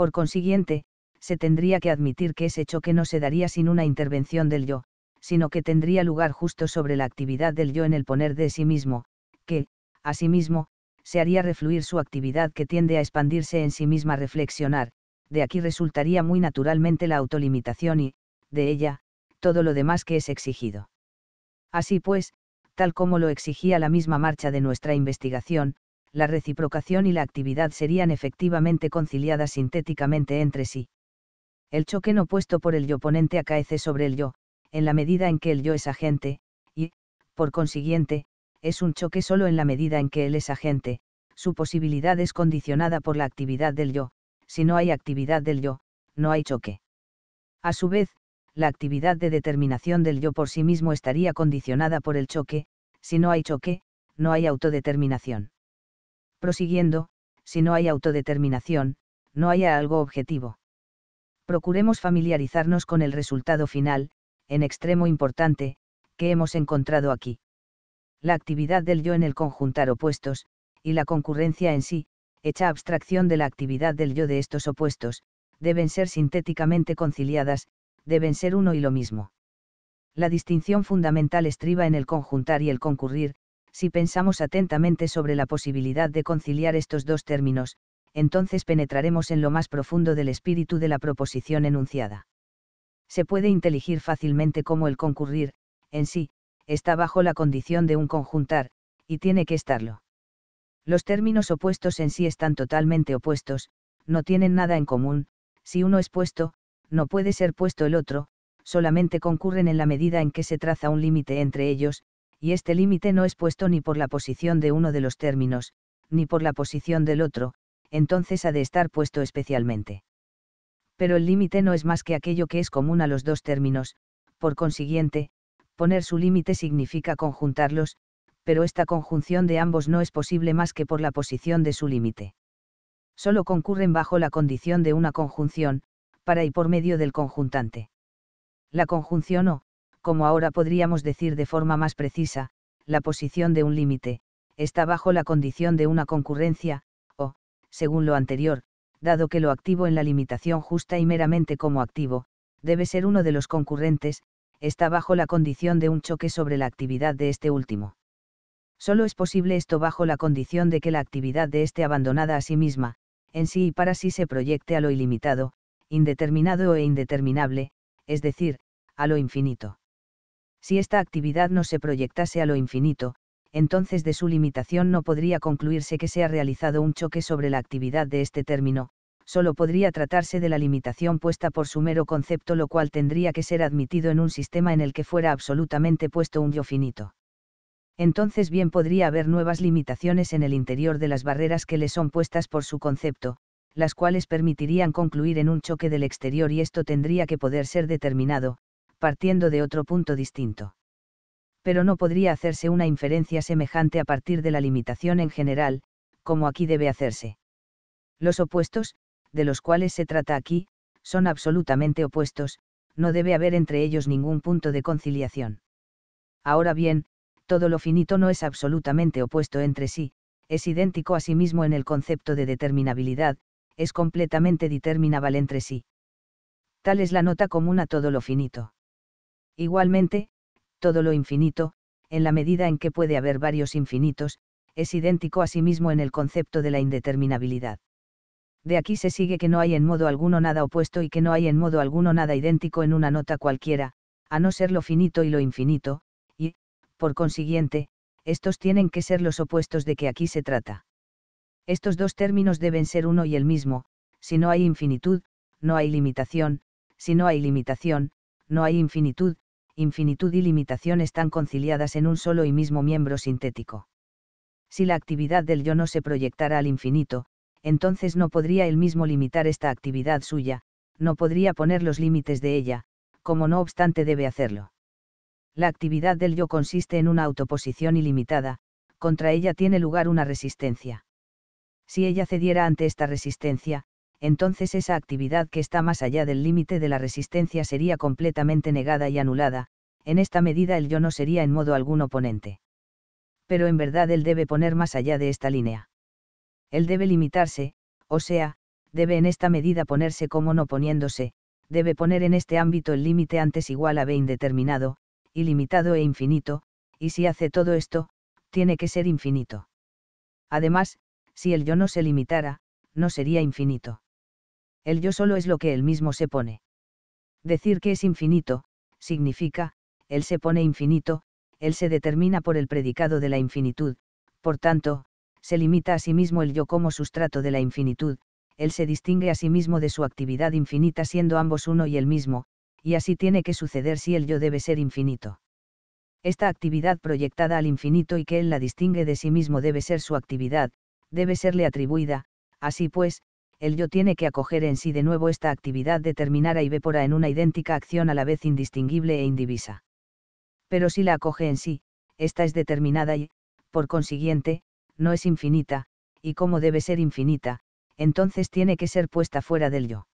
Por consiguiente, se tendría que admitir que ese choque no se daría sin una intervención del yo, sino que tendría lugar justo sobre la actividad del yo en el poner de sí mismo, que, asimismo, se haría refluir su actividad que tiende a expandirse en sí misma reflexionar, de aquí resultaría muy naturalmente la autolimitación y, de ella, todo lo demás que es exigido. Así pues, tal como lo exigía la misma marcha de nuestra investigación, la reciprocación y la actividad serían efectivamente conciliadas sintéticamente entre sí. El choque no puesto por el yo ponente acaece sobre el yo, en la medida en que el yo es agente, y, por consiguiente, es un choque solo en la medida en que él es agente, su posibilidad es condicionada por la actividad del yo, si no hay actividad del yo, no hay choque. A su vez, la actividad de determinación del yo por sí mismo estaría condicionada por el choque, si no hay choque, no hay autodeterminación prosiguiendo, si no hay autodeterminación, no haya algo objetivo. Procuremos familiarizarnos con el resultado final, en extremo importante, que hemos encontrado aquí. La actividad del yo en el conjuntar opuestos, y la concurrencia en sí, hecha abstracción de la actividad del yo de estos opuestos, deben ser sintéticamente conciliadas, deben ser uno y lo mismo. La distinción fundamental estriba en el conjuntar y el concurrir, si pensamos atentamente sobre la posibilidad de conciliar estos dos términos, entonces penetraremos en lo más profundo del espíritu de la proposición enunciada. Se puede inteligir fácilmente cómo el concurrir, en sí, está bajo la condición de un conjuntar, y tiene que estarlo. Los términos opuestos en sí están totalmente opuestos, no tienen nada en común, si uno es puesto, no puede ser puesto el otro, solamente concurren en la medida en que se traza un límite entre ellos, y este límite no es puesto ni por la posición de uno de los términos, ni por la posición del otro, entonces ha de estar puesto especialmente. Pero el límite no es más que aquello que es común a los dos términos, por consiguiente, poner su límite significa conjuntarlos, pero esta conjunción de ambos no es posible más que por la posición de su límite. Solo concurren bajo la condición de una conjunción, para y por medio del conjuntante. La conjunción o, como ahora podríamos decir de forma más precisa, la posición de un límite, está bajo la condición de una concurrencia, o, según lo anterior, dado que lo activo en la limitación justa y meramente como activo, debe ser uno de los concurrentes, está bajo la condición de un choque sobre la actividad de este último. Solo es posible esto bajo la condición de que la actividad de este abandonada a sí misma, en sí y para sí se proyecte a lo ilimitado, indeterminado e indeterminable, es decir, a lo infinito. Si esta actividad no se proyectase a lo infinito, entonces de su limitación no podría concluirse que se ha realizado un choque sobre la actividad de este término, solo podría tratarse de la limitación puesta por su mero concepto, lo cual tendría que ser admitido en un sistema en el que fuera absolutamente puesto un yo finito. Entonces bien podría haber nuevas limitaciones en el interior de las barreras que le son puestas por su concepto, las cuales permitirían concluir en un choque del exterior y esto tendría que poder ser determinado, partiendo de otro punto distinto. Pero no podría hacerse una inferencia semejante a partir de la limitación en general, como aquí debe hacerse. Los opuestos, de los cuales se trata aquí, son absolutamente opuestos, no debe haber entre ellos ningún punto de conciliación. Ahora bien, todo lo finito no es absolutamente opuesto entre sí, es idéntico a sí mismo en el concepto de determinabilidad, es completamente determinable entre sí. Tal es la nota común a todo lo finito. Igualmente, todo lo infinito, en la medida en que puede haber varios infinitos, es idéntico a sí mismo en el concepto de la indeterminabilidad. De aquí se sigue que no hay en modo alguno nada opuesto y que no hay en modo alguno nada idéntico en una nota cualquiera, a no ser lo finito y lo infinito, y, por consiguiente, estos tienen que ser los opuestos de que aquí se trata. Estos dos términos deben ser uno y el mismo, si no hay infinitud, no hay limitación, si no hay limitación, no hay infinitud, infinitud y limitación están conciliadas en un solo y mismo miembro sintético. Si la actividad del yo no se proyectara al infinito, entonces no podría él mismo limitar esta actividad suya, no podría poner los límites de ella, como no obstante debe hacerlo. La actividad del yo consiste en una autoposición ilimitada, contra ella tiene lugar una resistencia. Si ella cediera ante esta resistencia, entonces esa actividad que está más allá del límite de la resistencia sería completamente negada y anulada, en esta medida el yo no sería en modo algún oponente. Pero en verdad él debe poner más allá de esta línea. Él debe limitarse, o sea, debe en esta medida ponerse como no poniéndose, debe poner en este ámbito el límite antes igual a B indeterminado, ilimitado e infinito, y si hace todo esto, tiene que ser infinito. Además, si el yo no se limitara, no sería infinito el yo solo es lo que él mismo se pone. Decir que es infinito, significa, él se pone infinito, él se determina por el predicado de la infinitud, por tanto, se limita a sí mismo el yo como sustrato de la infinitud, él se distingue a sí mismo de su actividad infinita siendo ambos uno y el mismo, y así tiene que suceder si el yo debe ser infinito. Esta actividad proyectada al infinito y que él la distingue de sí mismo debe ser su actividad, debe serle atribuida, así pues, el yo tiene que acoger en sí de nuevo esta actividad determinada y a en una idéntica acción a la vez indistinguible e indivisa. Pero si la acoge en sí, esta es determinada y, por consiguiente, no es infinita, y como debe ser infinita, entonces tiene que ser puesta fuera del yo.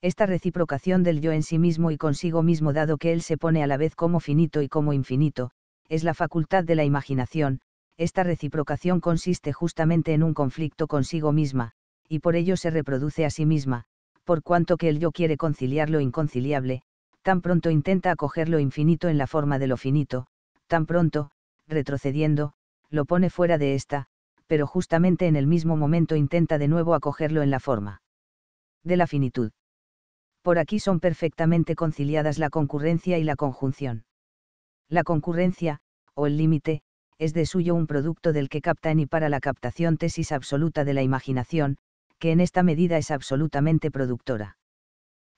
Esta reciprocación del yo en sí mismo y consigo mismo dado que él se pone a la vez como finito y como infinito, es la facultad de la imaginación, esta reciprocación consiste justamente en un conflicto consigo misma, y por ello se reproduce a sí misma, por cuanto que el yo quiere conciliar lo inconciliable, tan pronto intenta acoger lo infinito en la forma de lo finito, tan pronto, retrocediendo, lo pone fuera de ésta, pero justamente en el mismo momento intenta de nuevo acogerlo en la forma de la finitud. Por aquí son perfectamente conciliadas la concurrencia y la conjunción. La concurrencia, o el límite, es de suyo un producto del que capta y para la captación tesis absoluta de la imaginación, que en esta medida es absolutamente productora.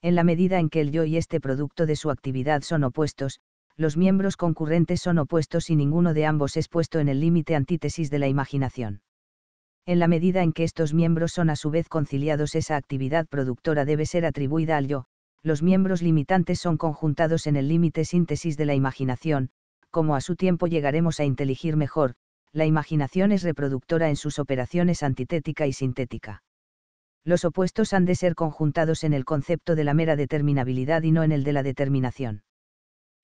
En la medida en que el yo y este producto de su actividad son opuestos, los miembros concurrentes son opuestos y ninguno de ambos es puesto en el límite antítesis de la imaginación. En la medida en que estos miembros son a su vez conciliados, esa actividad productora debe ser atribuida al yo, los miembros limitantes son conjuntados en el límite síntesis de la imaginación, como a su tiempo llegaremos a inteligir mejor, la imaginación es reproductora en sus operaciones antitética y sintética los opuestos han de ser conjuntados en el concepto de la mera determinabilidad y no en el de la determinación.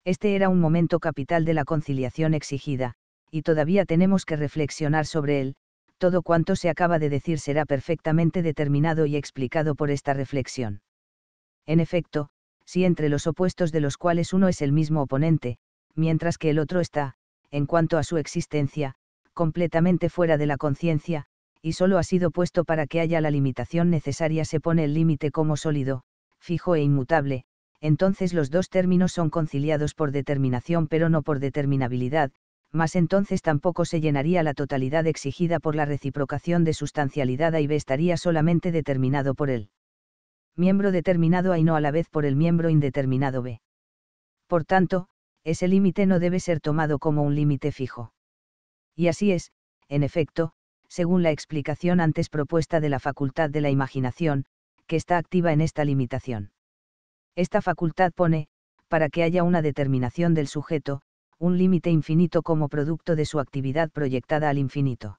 Este era un momento capital de la conciliación exigida, y todavía tenemos que reflexionar sobre él, todo cuanto se acaba de decir será perfectamente determinado y explicado por esta reflexión. En efecto, si entre los opuestos de los cuales uno es el mismo oponente, mientras que el otro está, en cuanto a su existencia, completamente fuera de la conciencia, y solo ha sido puesto para que haya la limitación necesaria se pone el límite como sólido, fijo e inmutable, entonces los dos términos son conciliados por determinación pero no por determinabilidad, más entonces tampoco se llenaría la totalidad exigida por la reciprocación de sustancialidad A y B estaría solamente determinado por el miembro determinado A y no a la vez por el miembro indeterminado B. Por tanto, ese límite no debe ser tomado como un límite fijo. Y así es, en efecto, según la explicación antes propuesta de la facultad de la imaginación, que está activa en esta limitación. Esta facultad pone, para que haya una determinación del sujeto, un límite infinito como producto de su actividad proyectada al infinito.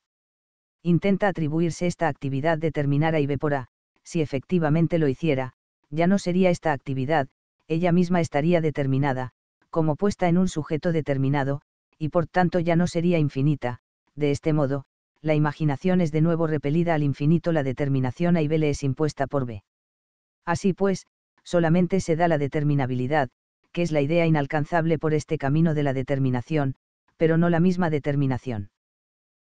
Intenta atribuirse esta actividad determinada y ve por A, si efectivamente lo hiciera, ya no sería esta actividad, ella misma estaría determinada, como puesta en un sujeto determinado, y por tanto ya no sería infinita, de este modo, la imaginación es de nuevo repelida al infinito, la determinación a y B le es impuesta por B. Así pues, solamente se da la determinabilidad, que es la idea inalcanzable por este camino de la determinación, pero no la misma determinación.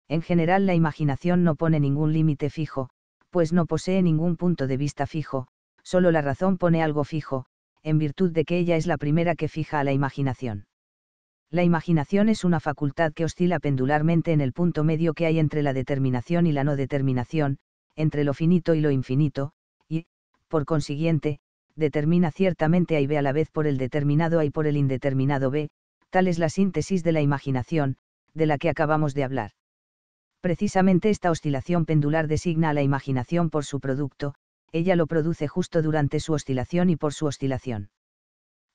En general la imaginación no pone ningún límite fijo, pues no posee ningún punto de vista fijo, solo la razón pone algo fijo, en virtud de que ella es la primera que fija a la imaginación la imaginación es una facultad que oscila pendularmente en el punto medio que hay entre la determinación y la no determinación, entre lo finito y lo infinito, y, por consiguiente, determina ciertamente A y B a la vez por el determinado A y por el indeterminado B, tal es la síntesis de la imaginación, de la que acabamos de hablar. Precisamente esta oscilación pendular designa a la imaginación por su producto, ella lo produce justo durante su oscilación y por su oscilación.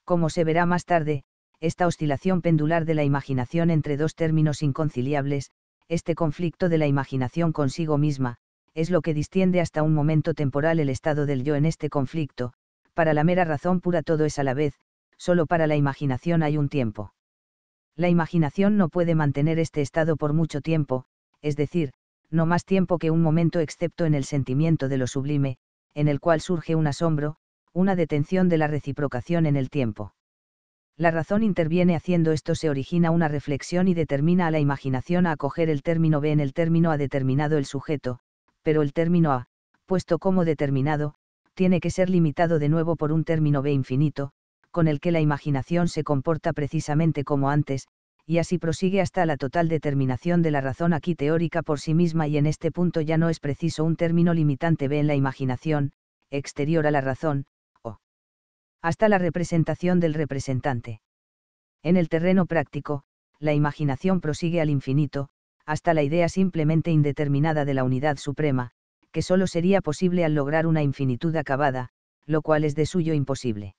Como se verá más tarde, esta oscilación pendular de la imaginación entre dos términos inconciliables, este conflicto de la imaginación consigo misma, es lo que distiende hasta un momento temporal el estado del yo en este conflicto, para la mera razón pura todo es a la vez, solo para la imaginación hay un tiempo. La imaginación no puede mantener este estado por mucho tiempo, es decir, no más tiempo que un momento excepto en el sentimiento de lo sublime, en el cual surge un asombro, una detención de la reciprocación en el tiempo la razón interviene haciendo esto se origina una reflexión y determina a la imaginación a acoger el término B en el término A determinado el sujeto, pero el término A, puesto como determinado, tiene que ser limitado de nuevo por un término B infinito, con el que la imaginación se comporta precisamente como antes, y así prosigue hasta la total determinación de la razón aquí teórica por sí misma y en este punto ya no es preciso un término limitante B en la imaginación, exterior a la razón, hasta la representación del representante. En el terreno práctico, la imaginación prosigue al infinito, hasta la idea simplemente indeterminada de la unidad suprema, que sólo sería posible al lograr una infinitud acabada, lo cual es de suyo imposible.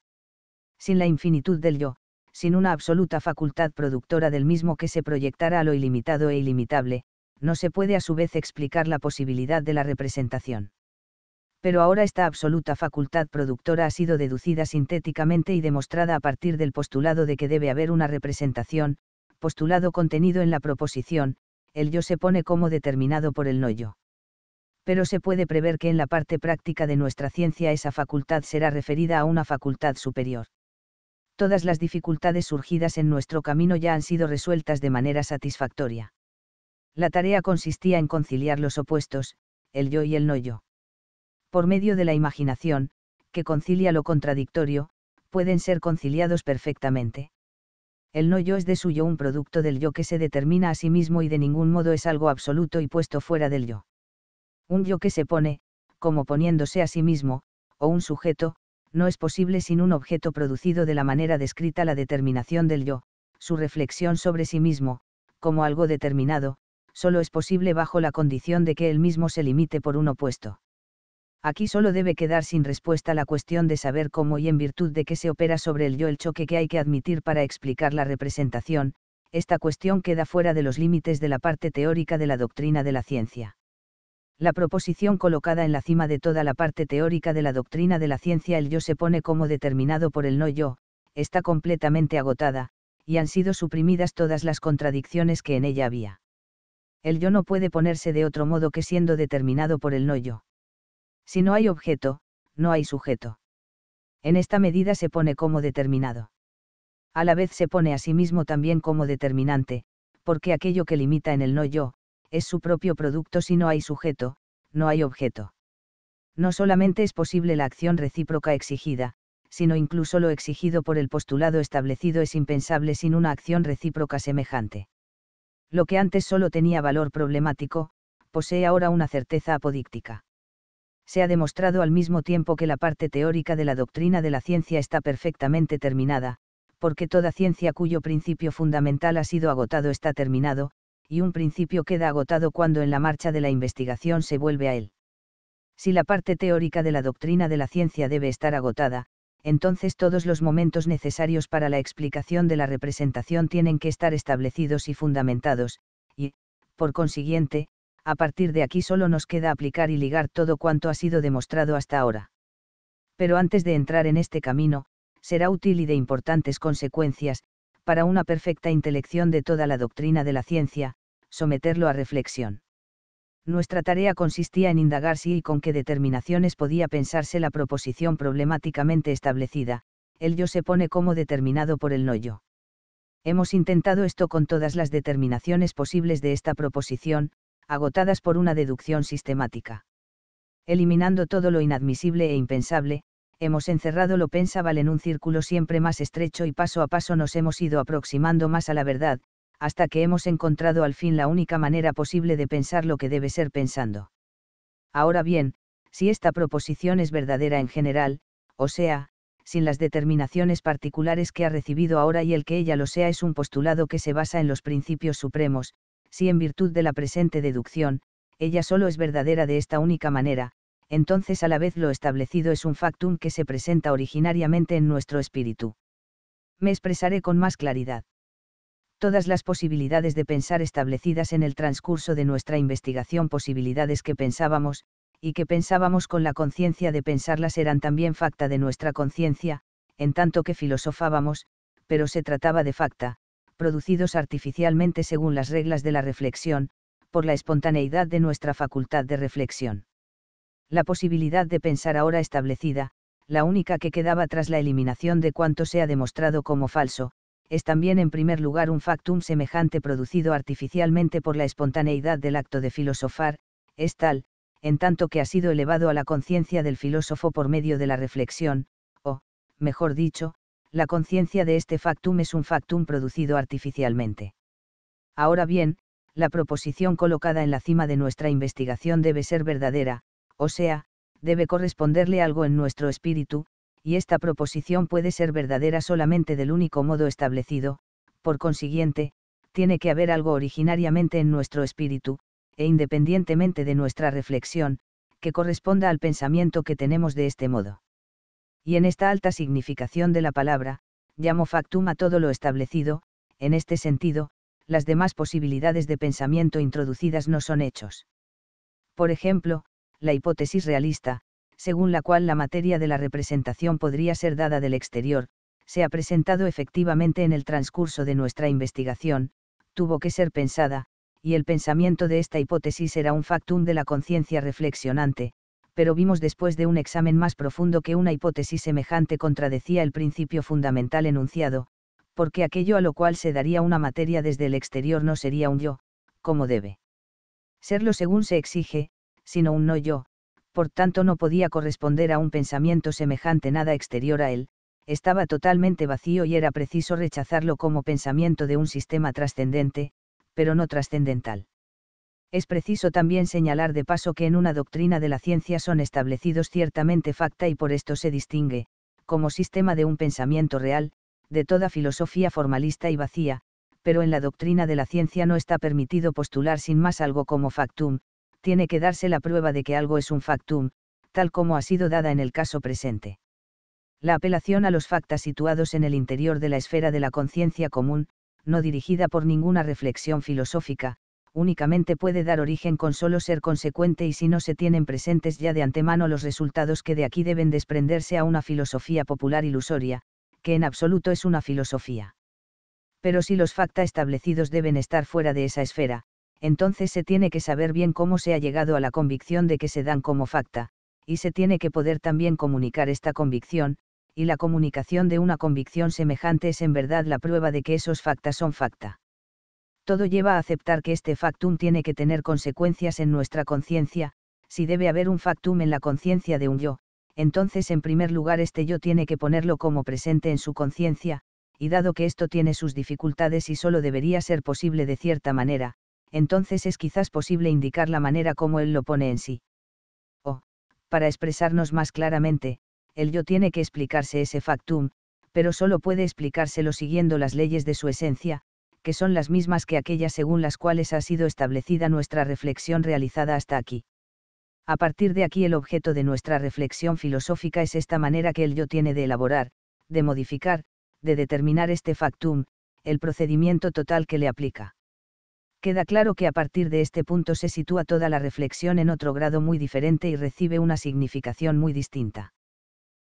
Sin la infinitud del yo, sin una absoluta facultad productora del mismo que se proyectara a lo ilimitado e ilimitable, no se puede a su vez explicar la posibilidad de la representación pero ahora esta absoluta facultad productora ha sido deducida sintéticamente y demostrada a partir del postulado de que debe haber una representación, postulado contenido en la proposición, el yo se pone como determinado por el no yo. Pero se puede prever que en la parte práctica de nuestra ciencia esa facultad será referida a una facultad superior todas las dificultades surgidas en nuestro camino ya han sido resueltas de manera satisfactoria. La tarea consistía en conciliar los opuestos, el yo y el no yo por medio de la imaginación, que concilia lo contradictorio, pueden ser conciliados perfectamente. El no yo es de suyo un producto del yo que se determina a sí mismo y de ningún modo es algo absoluto y puesto fuera del yo. Un yo que se pone, como poniéndose a sí mismo, o un sujeto, no es posible sin un objeto producido de la manera descrita la determinación del yo, su reflexión sobre sí mismo, como algo determinado, solo es posible bajo la condición de que él mismo se limite por un opuesto. Aquí solo debe quedar sin respuesta la cuestión de saber cómo y en virtud de qué se opera sobre el yo el choque que hay que admitir para explicar la representación, esta cuestión queda fuera de los límites de la parte teórica de la doctrina de la ciencia. La proposición colocada en la cima de toda la parte teórica de la doctrina de la ciencia el yo se pone como determinado por el no yo, está completamente agotada, y han sido suprimidas todas las contradicciones que en ella había. El yo no puede ponerse de otro modo que siendo determinado por el no yo. Si no hay objeto, no hay sujeto. En esta medida se pone como determinado. A la vez se pone a sí mismo también como determinante, porque aquello que limita en el no yo, es su propio producto si no hay sujeto, no hay objeto. No solamente es posible la acción recíproca exigida, sino incluso lo exigido por el postulado establecido es impensable sin una acción recíproca semejante. Lo que antes solo tenía valor problemático, posee ahora una certeza apodíctica se ha demostrado al mismo tiempo que la parte teórica de la doctrina de la ciencia está perfectamente terminada, porque toda ciencia cuyo principio fundamental ha sido agotado está terminado, y un principio queda agotado cuando en la marcha de la investigación se vuelve a él. Si la parte teórica de la doctrina de la ciencia debe estar agotada, entonces todos los momentos necesarios para la explicación de la representación tienen que estar establecidos y fundamentados, y, por consiguiente, a partir de aquí solo nos queda aplicar y ligar todo cuanto ha sido demostrado hasta ahora. Pero antes de entrar en este camino, será útil y de importantes consecuencias, para una perfecta intelección de toda la doctrina de la ciencia, someterlo a reflexión. Nuestra tarea consistía en indagar si y con qué determinaciones podía pensarse la proposición problemáticamente establecida, el yo se pone como determinado por el no yo. Hemos intentado esto con todas las determinaciones posibles de esta proposición, agotadas por una deducción sistemática. Eliminando todo lo inadmisible e impensable, hemos encerrado lo pensable en un círculo siempre más estrecho y paso a paso nos hemos ido aproximando más a la verdad, hasta que hemos encontrado al fin la única manera posible de pensar lo que debe ser pensando. Ahora bien, si esta proposición es verdadera en general, o sea, sin las determinaciones particulares que ha recibido ahora y el que ella lo sea es un postulado que se basa en los principios supremos, si en virtud de la presente deducción, ella solo es verdadera de esta única manera, entonces a la vez lo establecido es un factum que se presenta originariamente en nuestro espíritu. Me expresaré con más claridad. Todas las posibilidades de pensar establecidas en el transcurso de nuestra investigación, posibilidades que pensábamos, y que pensábamos con la conciencia de pensarlas eran también facta de nuestra conciencia, en tanto que filosofábamos, pero se trataba de facta, producidos artificialmente según las reglas de la reflexión, por la espontaneidad de nuestra facultad de reflexión. La posibilidad de pensar ahora establecida, la única que quedaba tras la eliminación de cuanto se ha demostrado como falso, es también en primer lugar un factum semejante producido artificialmente por la espontaneidad del acto de filosofar, es tal, en tanto que ha sido elevado a la conciencia del filósofo por medio de la reflexión, o, mejor dicho, la conciencia de este factum es un factum producido artificialmente. Ahora bien, la proposición colocada en la cima de nuestra investigación debe ser verdadera, o sea, debe corresponderle algo en nuestro espíritu, y esta proposición puede ser verdadera solamente del único modo establecido, por consiguiente, tiene que haber algo originariamente en nuestro espíritu, e independientemente de nuestra reflexión, que corresponda al pensamiento que tenemos de este modo y en esta alta significación de la palabra, llamo factum a todo lo establecido, en este sentido, las demás posibilidades de pensamiento introducidas no son hechos. Por ejemplo, la hipótesis realista, según la cual la materia de la representación podría ser dada del exterior, se ha presentado efectivamente en el transcurso de nuestra investigación, tuvo que ser pensada, y el pensamiento de esta hipótesis era un factum de la conciencia reflexionante, pero vimos después de un examen más profundo que una hipótesis semejante contradecía el principio fundamental enunciado, porque aquello a lo cual se daría una materia desde el exterior no sería un yo, como debe serlo según se exige, sino un no yo, por tanto no podía corresponder a un pensamiento semejante nada exterior a él, estaba totalmente vacío y era preciso rechazarlo como pensamiento de un sistema trascendente, pero no trascendental. Es preciso también señalar de paso que en una doctrina de la ciencia son establecidos ciertamente facta y por esto se distingue, como sistema de un pensamiento real, de toda filosofía formalista y vacía, pero en la doctrina de la ciencia no está permitido postular sin más algo como factum, tiene que darse la prueba de que algo es un factum, tal como ha sido dada en el caso presente. La apelación a los factas situados en el interior de la esfera de la conciencia común, no dirigida por ninguna reflexión filosófica, únicamente puede dar origen con solo ser consecuente y si no se tienen presentes ya de antemano los resultados que de aquí deben desprenderse a una filosofía popular ilusoria, que en absoluto es una filosofía. Pero si los facta establecidos deben estar fuera de esa esfera, entonces se tiene que saber bien cómo se ha llegado a la convicción de que se dan como facta, y se tiene que poder también comunicar esta convicción, y la comunicación de una convicción semejante es en verdad la prueba de que esos facta son facta todo lleva a aceptar que este factum tiene que tener consecuencias en nuestra conciencia, si debe haber un factum en la conciencia de un yo, entonces en primer lugar este yo tiene que ponerlo como presente en su conciencia, y dado que esto tiene sus dificultades y solo debería ser posible de cierta manera, entonces es quizás posible indicar la manera como él lo pone en sí. O, para expresarnos más claramente, el yo tiene que explicarse ese factum, pero solo puede explicárselo siguiendo las leyes de su esencia, que son las mismas que aquellas según las cuales ha sido establecida nuestra reflexión realizada hasta aquí. A partir de aquí el objeto de nuestra reflexión filosófica es esta manera que el yo tiene de elaborar, de modificar, de determinar este factum, el procedimiento total que le aplica. Queda claro que a partir de este punto se sitúa toda la reflexión en otro grado muy diferente y recibe una significación muy distinta.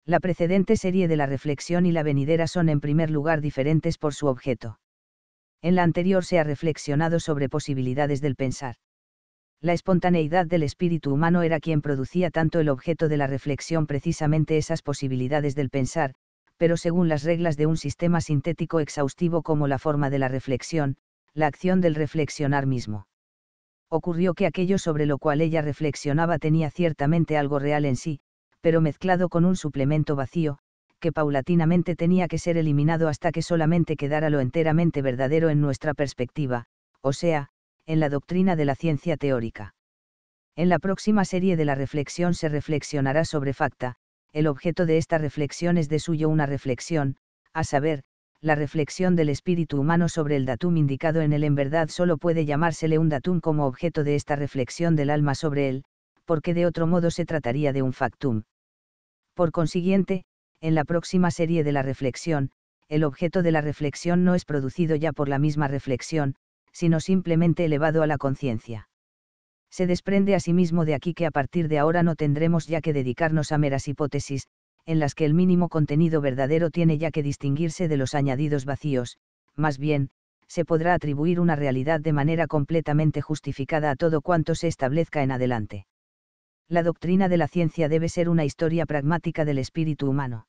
La precedente serie de la reflexión y la venidera son en primer lugar diferentes por su objeto. En la anterior se ha reflexionado sobre posibilidades del pensar. La espontaneidad del espíritu humano era quien producía tanto el objeto de la reflexión precisamente esas posibilidades del pensar, pero según las reglas de un sistema sintético exhaustivo como la forma de la reflexión, la acción del reflexionar mismo. Ocurrió que aquello sobre lo cual ella reflexionaba tenía ciertamente algo real en sí, pero mezclado con un suplemento vacío, que paulatinamente tenía que ser eliminado hasta que solamente quedara lo enteramente verdadero en nuestra perspectiva, o sea, en la doctrina de la ciencia teórica. En la próxima serie de la reflexión se reflexionará sobre facta, el objeto de esta reflexión es de suyo una reflexión, a saber, la reflexión del espíritu humano sobre el datum indicado en él en verdad solo puede llamársele un datum como objeto de esta reflexión del alma sobre él, porque de otro modo se trataría de un factum. Por consiguiente, en la próxima serie de la reflexión, el objeto de la reflexión no es producido ya por la misma reflexión, sino simplemente elevado a la conciencia. Se desprende asimismo de aquí que a partir de ahora no tendremos ya que dedicarnos a meras hipótesis, en las que el mínimo contenido verdadero tiene ya que distinguirse de los añadidos vacíos, más bien, se podrá atribuir una realidad de manera completamente justificada a todo cuanto se establezca en adelante. La doctrina de la ciencia debe ser una historia pragmática del espíritu humano.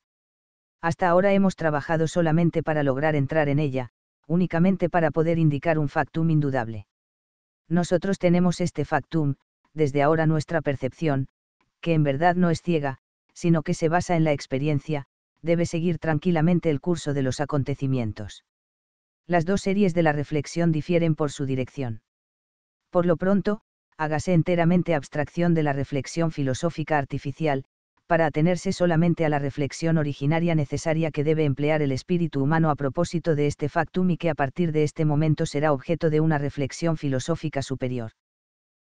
Hasta ahora hemos trabajado solamente para lograr entrar en ella, únicamente para poder indicar un factum indudable. Nosotros tenemos este factum, desde ahora nuestra percepción, que en verdad no es ciega, sino que se basa en la experiencia, debe seguir tranquilamente el curso de los acontecimientos. Las dos series de la reflexión difieren por su dirección. Por lo pronto, hágase enteramente abstracción de la reflexión filosófica artificial, para atenerse solamente a la reflexión originaria necesaria que debe emplear el espíritu humano a propósito de este factum y que a partir de este momento será objeto de una reflexión filosófica superior.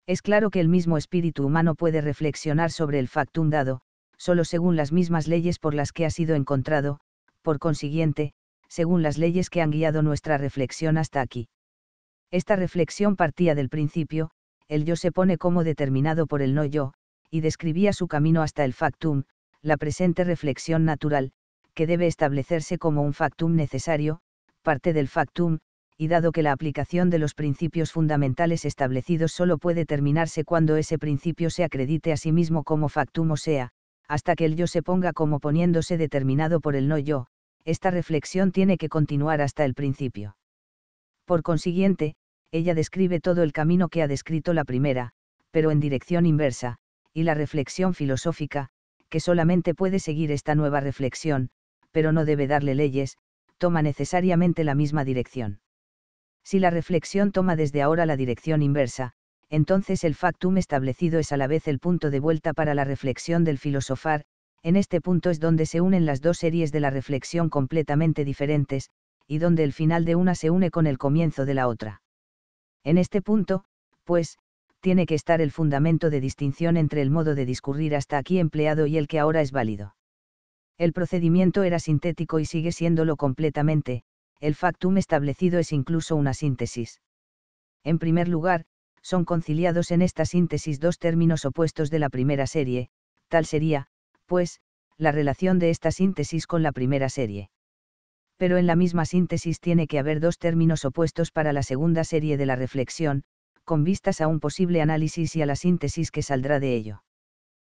Es claro que el mismo espíritu humano puede reflexionar sobre el factum dado, solo según las mismas leyes por las que ha sido encontrado, por consiguiente, según las leyes que han guiado nuestra reflexión hasta aquí. Esta reflexión partía del principio, el yo se pone como determinado por el no yo, y describía su camino hasta el factum, la presente reflexión natural, que debe establecerse como un factum necesario, parte del factum, y dado que la aplicación de los principios fundamentales establecidos solo puede terminarse cuando ese principio se acredite a sí mismo como factum o sea, hasta que el yo se ponga como poniéndose determinado por el no yo, esta reflexión tiene que continuar hasta el principio. Por consiguiente, ella describe todo el camino que ha descrito la primera, pero en dirección inversa, y la reflexión filosófica, que solamente puede seguir esta nueva reflexión, pero no debe darle leyes, toma necesariamente la misma dirección. Si la reflexión toma desde ahora la dirección inversa, entonces el factum establecido es a la vez el punto de vuelta para la reflexión del filosofar, en este punto es donde se unen las dos series de la reflexión completamente diferentes, y donde el final de una se une con el comienzo de la otra. En este punto, pues, tiene que estar el fundamento de distinción entre el modo de discurrir hasta aquí empleado y el que ahora es válido. El procedimiento era sintético y sigue siéndolo completamente, el factum establecido es incluso una síntesis. En primer lugar, son conciliados en esta síntesis dos términos opuestos de la primera serie, tal sería, pues, la relación de esta síntesis con la primera serie. Pero en la misma síntesis tiene que haber dos términos opuestos para la segunda serie de la reflexión, con vistas a un posible análisis y a la síntesis que saldrá de ello.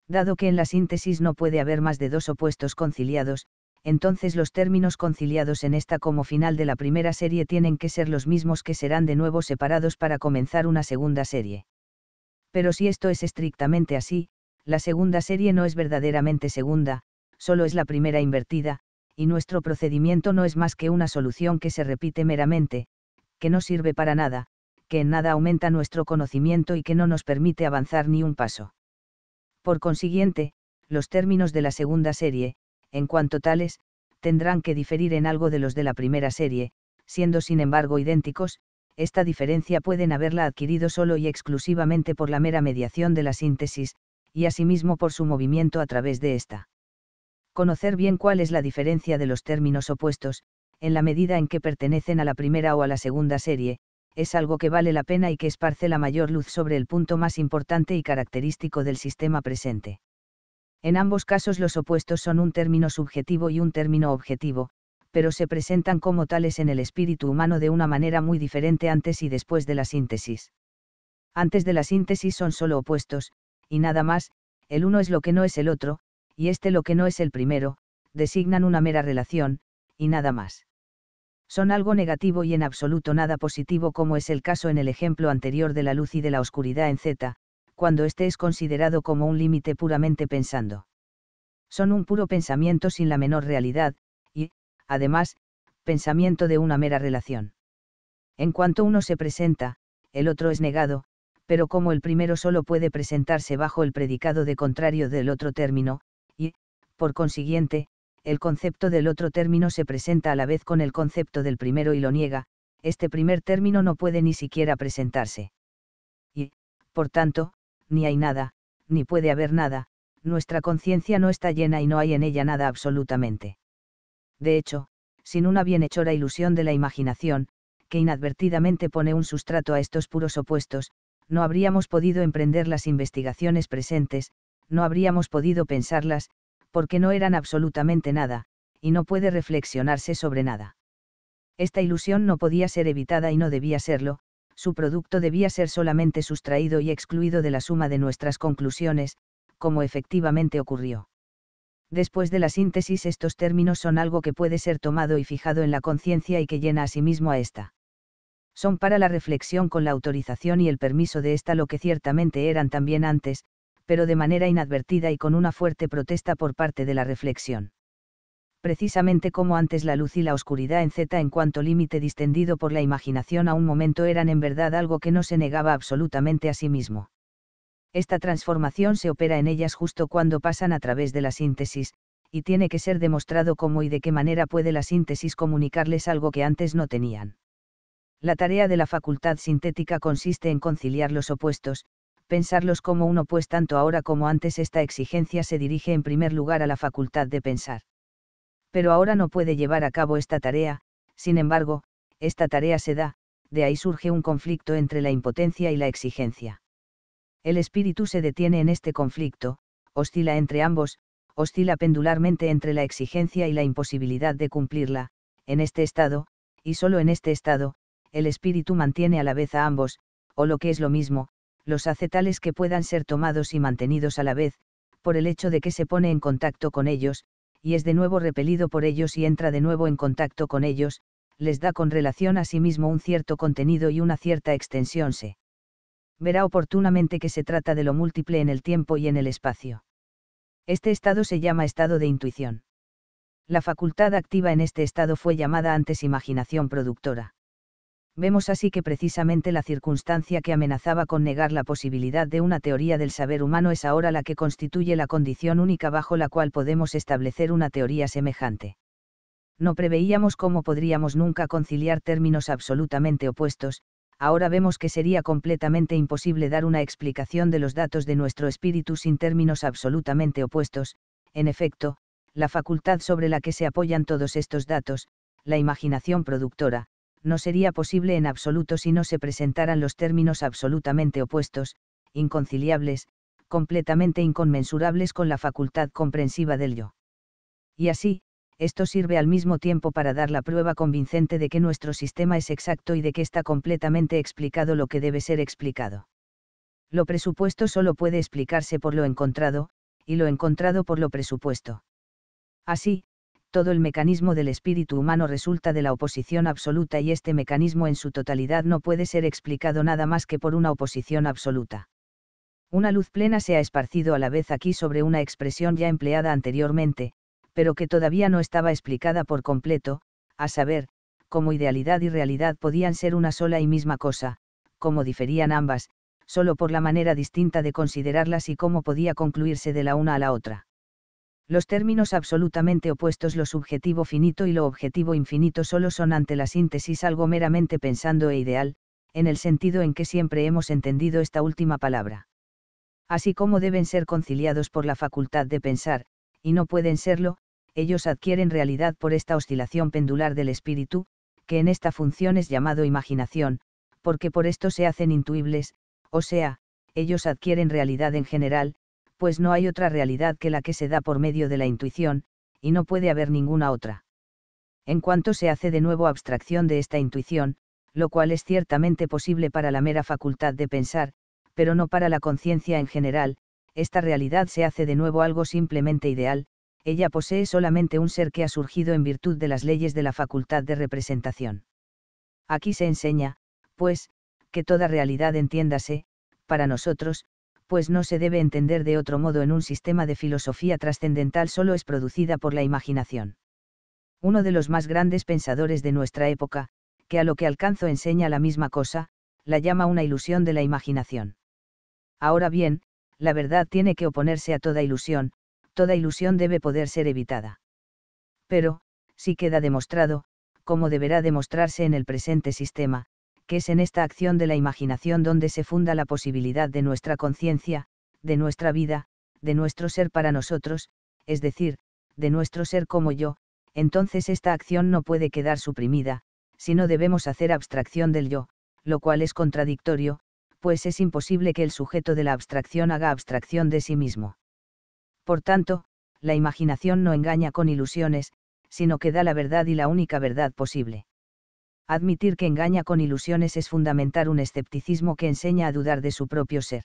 Dado que en la síntesis no puede haber más de dos opuestos conciliados, entonces los términos conciliados en esta como final de la primera serie tienen que ser los mismos que serán de nuevo separados para comenzar una segunda serie. Pero si esto es estrictamente así, la segunda serie no es verdaderamente segunda, solo es la primera invertida, y nuestro procedimiento no es más que una solución que se repite meramente, que no sirve para nada, que en nada aumenta nuestro conocimiento y que no nos permite avanzar ni un paso. Por consiguiente, los términos de la segunda serie, en cuanto tales, tendrán que diferir en algo de los de la primera serie, siendo sin embargo idénticos, esta diferencia pueden haberla adquirido solo y exclusivamente por la mera mediación de la síntesis, y asimismo por su movimiento a través de ésta. Conocer bien cuál es la diferencia de los términos opuestos, en la medida en que pertenecen a la primera o a la segunda serie, es algo que vale la pena y que esparce la mayor luz sobre el punto más importante y característico del sistema presente. En ambos casos los opuestos son un término subjetivo y un término objetivo, pero se presentan como tales en el espíritu humano de una manera muy diferente antes y después de la síntesis. Antes de la síntesis son solo opuestos, y nada más, el uno es lo que no es el otro, y este lo que no es el primero, designan una mera relación, y nada más son algo negativo y en absoluto nada positivo como es el caso en el ejemplo anterior de la luz y de la oscuridad en Z, cuando éste es considerado como un límite puramente pensando. Son un puro pensamiento sin la menor realidad, y, además, pensamiento de una mera relación. En cuanto uno se presenta, el otro es negado, pero como el primero solo puede presentarse bajo el predicado de contrario del otro término, y, por consiguiente, el concepto del otro término se presenta a la vez con el concepto del primero y lo niega, este primer término no puede ni siquiera presentarse. Y, por tanto, ni hay nada, ni puede haber nada, nuestra conciencia no está llena y no hay en ella nada absolutamente. De hecho, sin una bienhechora ilusión de la imaginación, que inadvertidamente pone un sustrato a estos puros opuestos, no habríamos podido emprender las investigaciones presentes, no habríamos podido pensarlas, porque no eran absolutamente nada, y no puede reflexionarse sobre nada. Esta ilusión no podía ser evitada y no debía serlo, su producto debía ser solamente sustraído y excluido de la suma de nuestras conclusiones, como efectivamente ocurrió. Después de la síntesis estos términos son algo que puede ser tomado y fijado en la conciencia y que llena a sí mismo a esta. Son para la reflexión con la autorización y el permiso de ésta lo que ciertamente eran también antes, pero de manera inadvertida y con una fuerte protesta por parte de la reflexión. Precisamente como antes la luz y la oscuridad en Z en cuanto límite distendido por la imaginación a un momento eran en verdad algo que no se negaba absolutamente a sí mismo. Esta transformación se opera en ellas justo cuando pasan a través de la síntesis, y tiene que ser demostrado cómo y de qué manera puede la síntesis comunicarles algo que antes no tenían. La tarea de la facultad sintética consiste en conciliar los opuestos, pensarlos como uno pues tanto ahora como antes esta exigencia se dirige en primer lugar a la facultad de pensar. Pero ahora no puede llevar a cabo esta tarea, sin embargo, esta tarea se da, de ahí surge un conflicto entre la impotencia y la exigencia. El espíritu se detiene en este conflicto, oscila entre ambos, oscila pendularmente entre la exigencia y la imposibilidad de cumplirla, en este estado, y solo en este estado, el espíritu mantiene a la vez a ambos, o lo que es lo mismo, los acetales que puedan ser tomados y mantenidos a la vez, por el hecho de que se pone en contacto con ellos, y es de nuevo repelido por ellos y entra de nuevo en contacto con ellos, les da con relación a sí mismo un cierto contenido y una cierta extensión se verá oportunamente que se trata de lo múltiple en el tiempo y en el espacio. Este estado se llama estado de intuición. La facultad activa en este estado fue llamada antes imaginación productora vemos así que precisamente la circunstancia que amenazaba con negar la posibilidad de una teoría del saber humano es ahora la que constituye la condición única bajo la cual podemos establecer una teoría semejante. No preveíamos cómo podríamos nunca conciliar términos absolutamente opuestos, ahora vemos que sería completamente imposible dar una explicación de los datos de nuestro espíritu sin términos absolutamente opuestos, en efecto, la facultad sobre la que se apoyan todos estos datos, la imaginación productora, no sería posible en absoluto si no se presentaran los términos absolutamente opuestos, inconciliables, completamente inconmensurables con la facultad comprensiva del yo. Y así, esto sirve al mismo tiempo para dar la prueba convincente de que nuestro sistema es exacto y de que está completamente explicado lo que debe ser explicado. Lo presupuesto solo puede explicarse por lo encontrado, y lo encontrado por lo presupuesto. Así, todo el mecanismo del espíritu humano resulta de la oposición absoluta y este mecanismo en su totalidad no puede ser explicado nada más que por una oposición absoluta. Una luz plena se ha esparcido a la vez aquí sobre una expresión ya empleada anteriormente, pero que todavía no estaba explicada por completo, a saber, cómo idealidad y realidad podían ser una sola y misma cosa, cómo diferían ambas, solo por la manera distinta de considerarlas y cómo podía concluirse de la una a la otra los términos absolutamente opuestos lo subjetivo finito y lo objetivo infinito solo son ante la síntesis algo meramente pensando e ideal, en el sentido en que siempre hemos entendido esta última palabra. Así como deben ser conciliados por la facultad de pensar, y no pueden serlo, ellos adquieren realidad por esta oscilación pendular del espíritu, que en esta función es llamado imaginación, porque por esto se hacen intuibles, o sea, ellos adquieren realidad en general, pues no hay otra realidad que la que se da por medio de la intuición, y no puede haber ninguna otra. En cuanto se hace de nuevo abstracción de esta intuición, lo cual es ciertamente posible para la mera facultad de pensar, pero no para la conciencia en general, esta realidad se hace de nuevo algo simplemente ideal, ella posee solamente un ser que ha surgido en virtud de las leyes de la facultad de representación. Aquí se enseña, pues, que toda realidad entiéndase, para nosotros, pues no se debe entender de otro modo en un sistema de filosofía trascendental solo es producida por la imaginación. Uno de los más grandes pensadores de nuestra época, que a lo que alcanzo enseña la misma cosa, la llama una ilusión de la imaginación. Ahora bien, la verdad tiene que oponerse a toda ilusión, toda ilusión debe poder ser evitada. Pero, si queda demostrado, como deberá demostrarse en el presente sistema, que es en esta acción de la imaginación donde se funda la posibilidad de nuestra conciencia, de nuestra vida, de nuestro ser para nosotros, es decir, de nuestro ser como yo, entonces esta acción no puede quedar suprimida, si no debemos hacer abstracción del yo, lo cual es contradictorio, pues es imposible que el sujeto de la abstracción haga abstracción de sí mismo. Por tanto, la imaginación no engaña con ilusiones, sino que da la verdad y la única verdad posible admitir que engaña con ilusiones es fundamentar un escepticismo que enseña a dudar de su propio ser.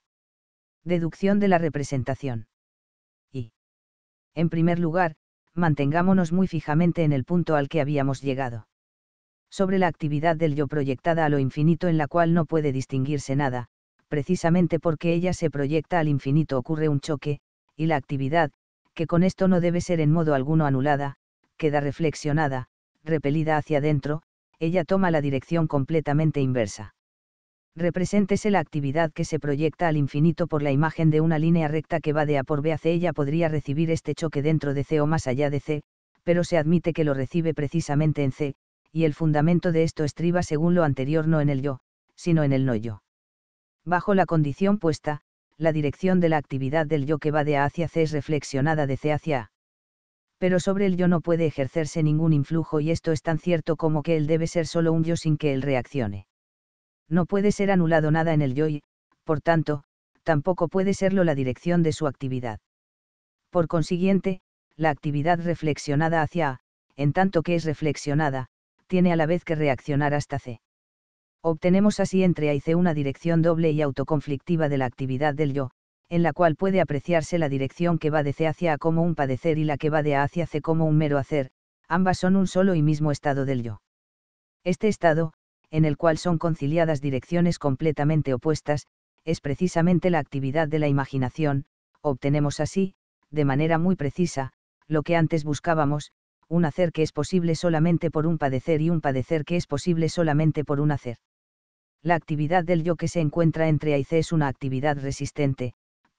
Deducción de la representación. Y. En primer lugar, mantengámonos muy fijamente en el punto al que habíamos llegado. Sobre la actividad del yo proyectada a lo infinito en la cual no puede distinguirse nada, precisamente porque ella se proyecta al infinito ocurre un choque, y la actividad, que con esto no debe ser en modo alguno anulada, queda reflexionada, repelida hacia adentro, ella toma la dirección completamente inversa. Represéntese la actividad que se proyecta al infinito por la imagen de una línea recta que va de A por B a C. Ella podría recibir este choque dentro de C o más allá de C, pero se admite que lo recibe precisamente en C, y el fundamento de esto estriba según lo anterior no en el yo, sino en el no yo. Bajo la condición puesta, la dirección de la actividad del yo que va de A hacia C es reflexionada de C hacia A pero sobre el yo no puede ejercerse ningún influjo y esto es tan cierto como que él debe ser solo un yo sin que él reaccione. No puede ser anulado nada en el yo y, por tanto, tampoco puede serlo la dirección de su actividad. Por consiguiente, la actividad reflexionada hacia A, en tanto que es reflexionada, tiene a la vez que reaccionar hasta C. Obtenemos así entre A y C una dirección doble y autoconflictiva de la actividad del yo, en la cual puede apreciarse la dirección que va de C hacia A como un padecer y la que va de A hacia C como un mero hacer, ambas son un solo y mismo estado del yo. Este estado, en el cual son conciliadas direcciones completamente opuestas, es precisamente la actividad de la imaginación, obtenemos así, de manera muy precisa, lo que antes buscábamos, un hacer que es posible solamente por un padecer y un padecer que es posible solamente por un hacer. La actividad del yo que se encuentra entre A y C es una actividad resistente,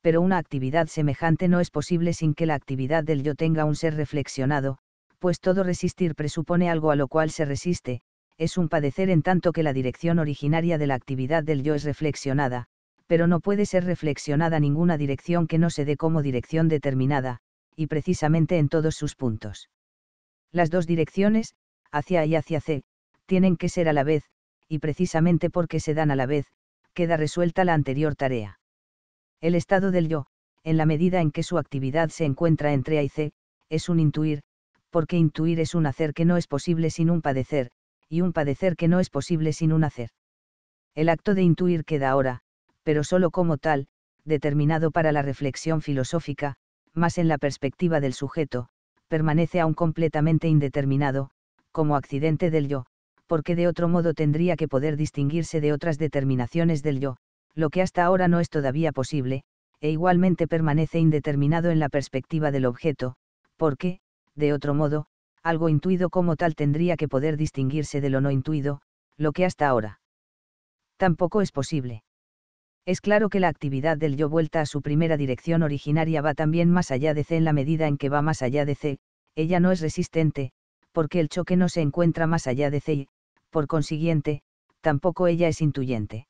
pero una actividad semejante no es posible sin que la actividad del yo tenga un ser reflexionado, pues todo resistir presupone algo a lo cual se resiste, es un padecer en tanto que la dirección originaria de la actividad del yo es reflexionada, pero no puede ser reflexionada ninguna dirección que no se dé como dirección determinada, y precisamente en todos sus puntos. Las dos direcciones, hacia A y hacia C, tienen que ser a la vez, y precisamente porque se dan a la vez, queda resuelta la anterior tarea. El estado del yo, en la medida en que su actividad se encuentra entre A y C, es un intuir, porque intuir es un hacer que no es posible sin un padecer, y un padecer que no es posible sin un hacer. El acto de intuir queda ahora, pero solo como tal, determinado para la reflexión filosófica, más en la perspectiva del sujeto, permanece aún completamente indeterminado, como accidente del yo, porque de otro modo tendría que poder distinguirse de otras determinaciones del yo, lo que hasta ahora no es todavía posible, e igualmente permanece indeterminado en la perspectiva del objeto, porque, de otro modo, algo intuido como tal tendría que poder distinguirse de lo no intuido, lo que hasta ahora tampoco es posible. Es claro que la actividad del yo vuelta a su primera dirección originaria va también más allá de C en la medida en que va más allá de C, ella no es resistente, porque el choque no se encuentra más allá de C por consiguiente, tampoco ella es intuyente.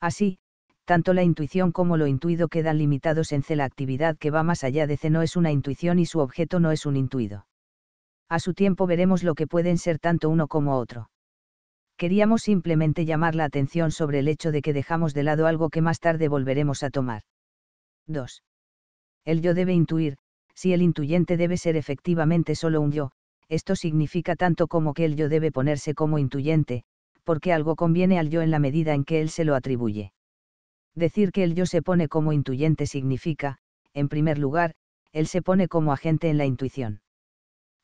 Así, tanto la intuición como lo intuido quedan limitados en C. La actividad que va más allá de C no es una intuición y su objeto no es un intuido. A su tiempo veremos lo que pueden ser tanto uno como otro. Queríamos simplemente llamar la atención sobre el hecho de que dejamos de lado algo que más tarde volveremos a tomar. 2. El yo debe intuir, si el intuyente debe ser efectivamente solo un yo, esto significa tanto como que el yo debe ponerse como intuyente, porque algo conviene al yo en la medida en que él se lo atribuye. Decir que el yo se pone como intuyente significa, en primer lugar, él se pone como agente en la intuición.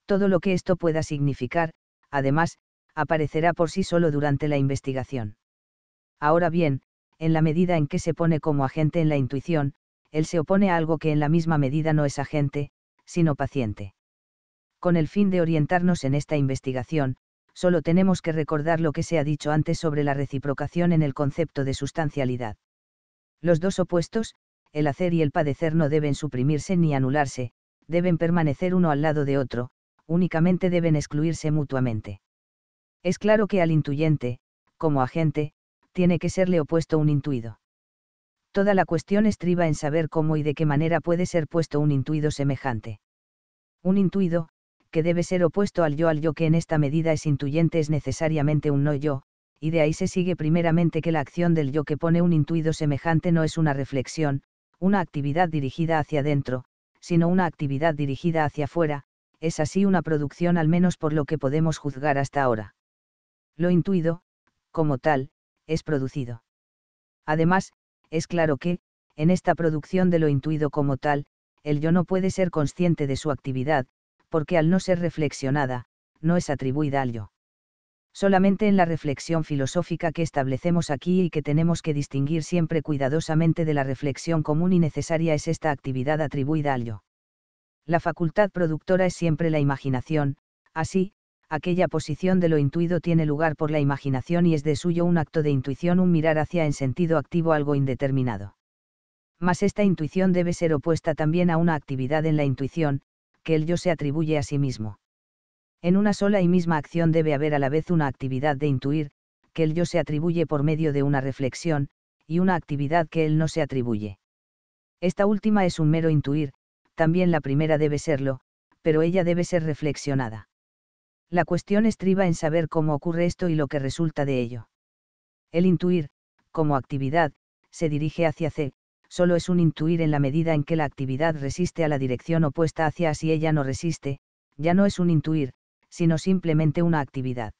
Todo lo que esto pueda significar, además, aparecerá por sí solo durante la investigación. Ahora bien, en la medida en que se pone como agente en la intuición, él se opone a algo que en la misma medida no es agente, sino paciente. Con el fin de orientarnos en esta investigación, solo tenemos que recordar lo que se ha dicho antes sobre la reciprocación en el concepto de sustancialidad. Los dos opuestos, el hacer y el padecer no deben suprimirse ni anularse, deben permanecer uno al lado de otro, únicamente deben excluirse mutuamente. Es claro que al intuyente, como agente, tiene que serle opuesto un intuido. Toda la cuestión estriba en saber cómo y de qué manera puede ser puesto un intuido semejante. Un intuido, que debe ser opuesto al yo al yo que en esta medida es intuyente es necesariamente un no yo, y de ahí se sigue primeramente que la acción del yo que pone un intuido semejante no es una reflexión, una actividad dirigida hacia adentro, sino una actividad dirigida hacia afuera, es así una producción al menos por lo que podemos juzgar hasta ahora. Lo intuido, como tal, es producido. Además, es claro que, en esta producción de lo intuido como tal, el yo no puede ser consciente de su actividad, porque al no ser reflexionada, no es atribuida al yo. Solamente en la reflexión filosófica que establecemos aquí y que tenemos que distinguir siempre cuidadosamente de la reflexión común y necesaria es esta actividad atribuida al yo. La facultad productora es siempre la imaginación, así, aquella posición de lo intuido tiene lugar por la imaginación y es de suyo un acto de intuición, un mirar hacia en sentido activo algo indeterminado. Mas esta intuición debe ser opuesta también a una actividad en la intuición, que el yo se atribuye a sí mismo. En una sola y misma acción debe haber a la vez una actividad de intuir, que el yo se atribuye por medio de una reflexión, y una actividad que él no se atribuye. Esta última es un mero intuir, también la primera debe serlo, pero ella debe ser reflexionada. La cuestión estriba en saber cómo ocurre esto y lo que resulta de ello. El intuir, como actividad, se dirige hacia C, solo es un intuir en la medida en que la actividad resiste a la dirección opuesta hacia si ella no resiste, ya no es un intuir, sino simplemente una actividad.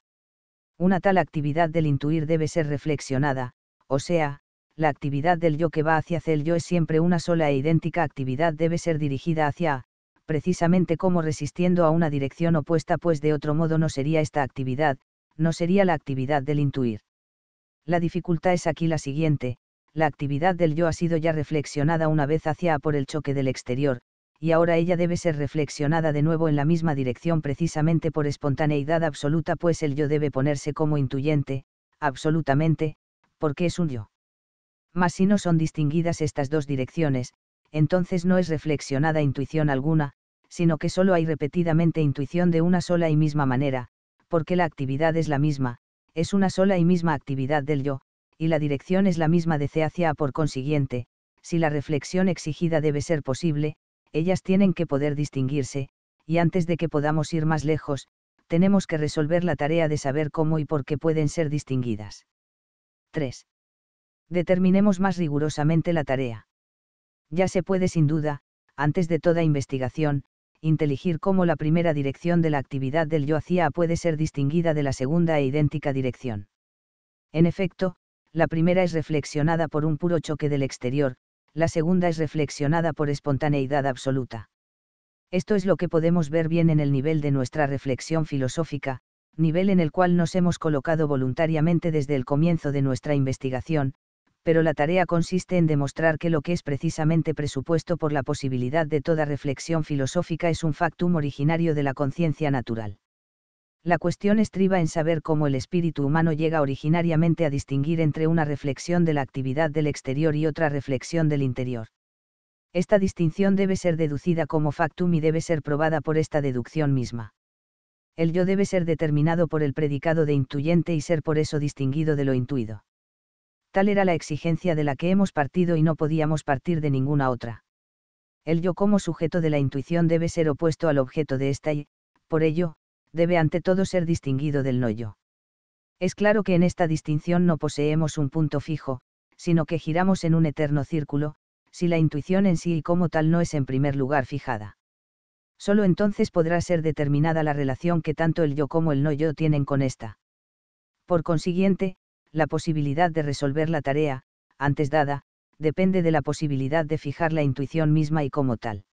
Una tal actividad del intuir debe ser reflexionada, o sea, la actividad del yo que va hacia el yo es siempre una sola e idéntica actividad debe ser dirigida hacia A, precisamente como resistiendo a una dirección opuesta pues de otro modo no sería esta actividad, no sería la actividad del intuir. La dificultad es aquí la siguiente, la actividad del yo ha sido ya reflexionada una vez hacia A por el choque del exterior, y ahora ella debe ser reflexionada de nuevo en la misma dirección precisamente por espontaneidad absoluta, pues el yo debe ponerse como intuyente, absolutamente, porque es un yo. Mas si no son distinguidas estas dos direcciones, entonces no es reflexionada intuición alguna, sino que solo hay repetidamente intuición de una sola y misma manera, porque la actividad es la misma, es una sola y misma actividad del yo, y la dirección es la misma de C hacia A por consiguiente, si la reflexión exigida debe ser posible, ellas tienen que poder distinguirse, y antes de que podamos ir más lejos, tenemos que resolver la tarea de saber cómo y por qué pueden ser distinguidas. 3. Determinemos más rigurosamente la tarea. Ya se puede sin duda, antes de toda investigación, inteligir cómo la primera dirección de la actividad del yo hacía puede ser distinguida de la segunda e idéntica dirección. En efecto, la primera es reflexionada por un puro choque del exterior, la segunda es reflexionada por espontaneidad absoluta. Esto es lo que podemos ver bien en el nivel de nuestra reflexión filosófica, nivel en el cual nos hemos colocado voluntariamente desde el comienzo de nuestra investigación, pero la tarea consiste en demostrar que lo que es precisamente presupuesto por la posibilidad de toda reflexión filosófica es un factum originario de la conciencia natural. La cuestión estriba en saber cómo el espíritu humano llega originariamente a distinguir entre una reflexión de la actividad del exterior y otra reflexión del interior. Esta distinción debe ser deducida como factum y debe ser probada por esta deducción misma. El yo debe ser determinado por el predicado de intuyente y ser por eso distinguido de lo intuido. Tal era la exigencia de la que hemos partido y no podíamos partir de ninguna otra. El yo como sujeto de la intuición debe ser opuesto al objeto de esta y, por ello, debe ante todo ser distinguido del no-yo. Es claro que en esta distinción no poseemos un punto fijo, sino que giramos en un eterno círculo, si la intuición en sí y como tal no es en primer lugar fijada. Solo entonces podrá ser determinada la relación que tanto el yo como el no yo tienen con esta. Por consiguiente, la posibilidad de resolver la tarea, antes dada, depende de la posibilidad de fijar la intuición misma y como tal.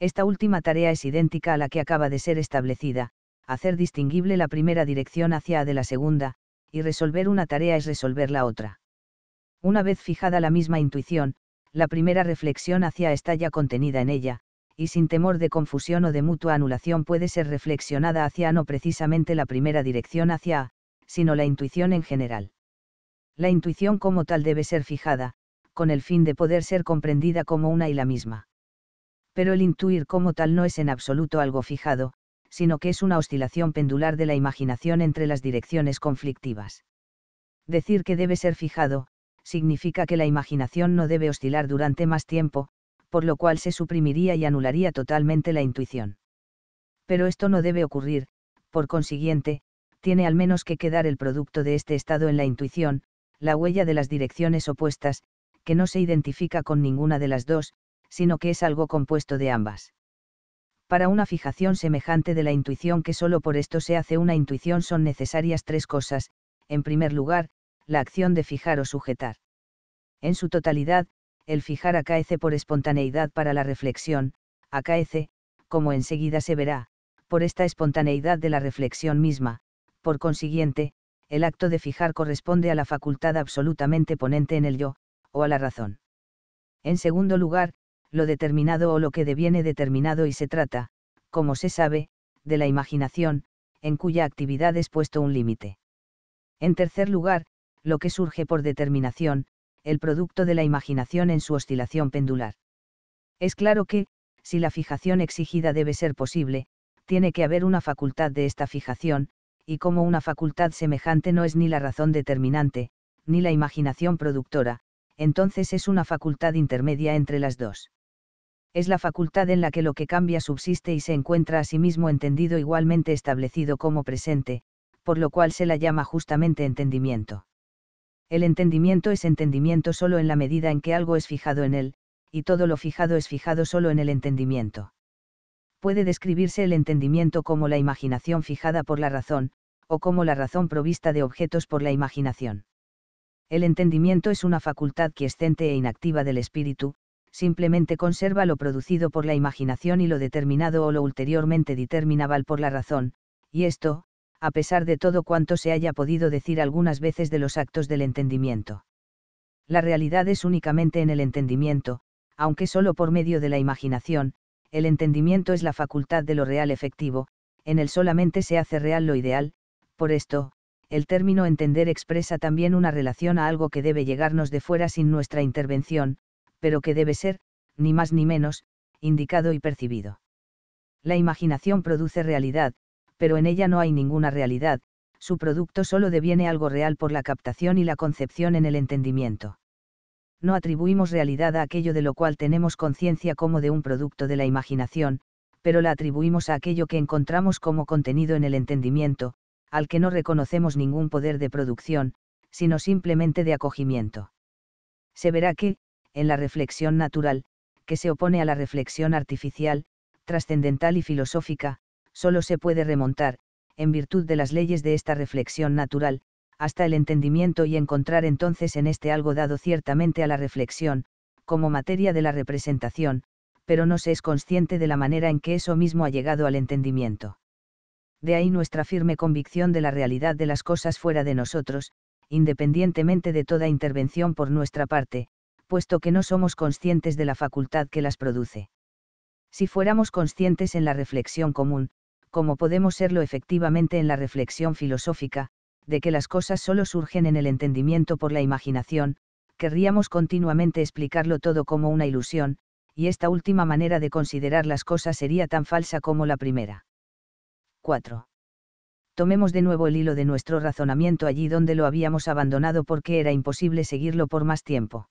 Esta última tarea es idéntica a la que acaba de ser establecida, hacer distinguible la primera dirección hacia A de la segunda, y resolver una tarea es resolver la otra. Una vez fijada la misma intuición, la primera reflexión hacia A está ya contenida en ella, y sin temor de confusión o de mutua anulación puede ser reflexionada hacia A no precisamente la primera dirección hacia A, sino la intuición en general. La intuición como tal debe ser fijada, con el fin de poder ser comprendida como una y la misma. Pero el intuir como tal no es en absoluto algo fijado, sino que es una oscilación pendular de la imaginación entre las direcciones conflictivas. Decir que debe ser fijado, significa que la imaginación no debe oscilar durante más tiempo, por lo cual se suprimiría y anularía totalmente la intuición. Pero esto no debe ocurrir, por consiguiente, tiene al menos que quedar el producto de este estado en la intuición, la huella de las direcciones opuestas, que no se identifica con ninguna de las dos, sino que es algo compuesto de ambas para una fijación semejante de la intuición que solo por esto se hace una intuición son necesarias tres cosas, en primer lugar, la acción de fijar o sujetar. En su totalidad, el fijar acaece por espontaneidad para la reflexión, acaece, como enseguida se verá, por esta espontaneidad de la reflexión misma, por consiguiente, el acto de fijar corresponde a la facultad absolutamente ponente en el yo, o a la razón. En segundo lugar, lo determinado o lo que deviene determinado y se trata, como se sabe, de la imaginación, en cuya actividad es puesto un límite. En tercer lugar, lo que surge por determinación, el producto de la imaginación en su oscilación pendular. Es claro que, si la fijación exigida debe ser posible, tiene que haber una facultad de esta fijación, y como una facultad semejante no es ni la razón determinante, ni la imaginación productora, entonces es una facultad intermedia entre las dos es la facultad en la que lo que cambia subsiste y se encuentra a sí mismo entendido igualmente establecido como presente, por lo cual se la llama justamente entendimiento. El entendimiento es entendimiento solo en la medida en que algo es fijado en él, y todo lo fijado es fijado solo en el entendimiento. Puede describirse el entendimiento como la imaginación fijada por la razón, o como la razón provista de objetos por la imaginación. El entendimiento es una facultad quiescente e inactiva del espíritu, simplemente conserva lo producido por la imaginación y lo determinado o lo ulteriormente determinable por la razón, y esto, a pesar de todo cuanto se haya podido decir algunas veces de los actos del entendimiento. La realidad es únicamente en el entendimiento, aunque solo por medio de la imaginación, el entendimiento es la facultad de lo real efectivo, en él solamente se hace real lo ideal, por esto, el término entender expresa también una relación a algo que debe llegarnos de fuera sin nuestra intervención, pero que debe ser, ni más ni menos, indicado y percibido. La imaginación produce realidad, pero en ella no hay ninguna realidad, su producto solo deviene algo real por la captación y la concepción en el entendimiento. No atribuimos realidad a aquello de lo cual tenemos conciencia como de un producto de la imaginación, pero la atribuimos a aquello que encontramos como contenido en el entendimiento, al que no reconocemos ningún poder de producción, sino simplemente de acogimiento. Se verá que, en la reflexión natural, que se opone a la reflexión artificial, trascendental y filosófica, solo se puede remontar, en virtud de las leyes de esta reflexión natural, hasta el entendimiento y encontrar entonces en este algo dado ciertamente a la reflexión, como materia de la representación, pero no se es consciente de la manera en que eso mismo ha llegado al entendimiento. De ahí nuestra firme convicción de la realidad de las cosas fuera de nosotros, independientemente de toda intervención por nuestra parte, puesto que no somos conscientes de la facultad que las produce. Si fuéramos conscientes en la reflexión común, como podemos serlo efectivamente en la reflexión filosófica, de que las cosas solo surgen en el entendimiento por la imaginación, querríamos continuamente explicarlo todo como una ilusión, y esta última manera de considerar las cosas sería tan falsa como la primera. 4. Tomemos de nuevo el hilo de nuestro razonamiento allí donde lo habíamos abandonado porque era imposible seguirlo por más tiempo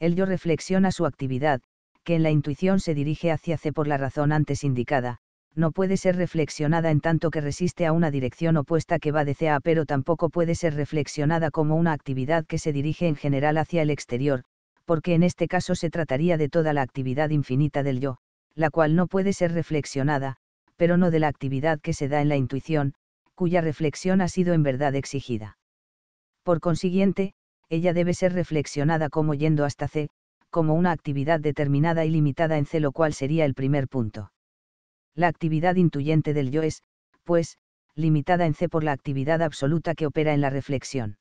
el yo reflexiona su actividad, que en la intuición se dirige hacia C por la razón antes indicada, no puede ser reflexionada en tanto que resiste a una dirección opuesta que va de C a A, pero tampoco puede ser reflexionada como una actividad que se dirige en general hacia el exterior, porque en este caso se trataría de toda la actividad infinita del yo, la cual no puede ser reflexionada, pero no de la actividad que se da en la intuición, cuya reflexión ha sido en verdad exigida. Por consiguiente, ella debe ser reflexionada como yendo hasta C, como una actividad determinada y limitada en C, lo cual sería el primer punto. La actividad intuyente del yo es, pues, limitada en C por la actividad absoluta que opera en la reflexión.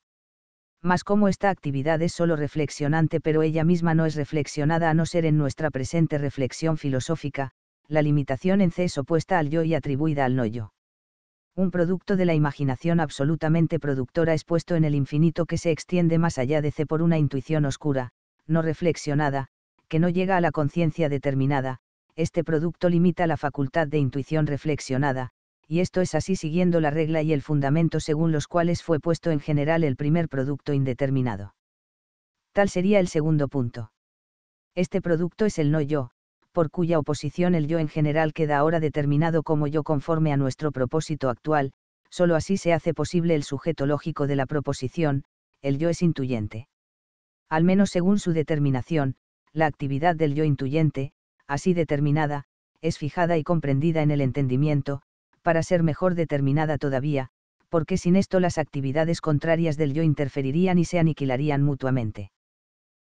Mas como esta actividad es solo reflexionante pero ella misma no es reflexionada a no ser en nuestra presente reflexión filosófica, la limitación en C es opuesta al yo y atribuida al no yo un producto de la imaginación absolutamente productora expuesto en el infinito que se extiende más allá de C por una intuición oscura, no reflexionada, que no llega a la conciencia determinada, este producto limita la facultad de intuición reflexionada, y esto es así siguiendo la regla y el fundamento según los cuales fue puesto en general el primer producto indeterminado. Tal sería el segundo punto. Este producto es el no yo, por cuya oposición el yo en general queda ahora determinado como yo conforme a nuestro propósito actual, sólo así se hace posible el sujeto lógico de la proposición, el yo es intuyente. Al menos según su determinación, la actividad del yo intuyente, así determinada, es fijada y comprendida en el entendimiento, para ser mejor determinada todavía, porque sin esto las actividades contrarias del yo interferirían y se aniquilarían mutuamente.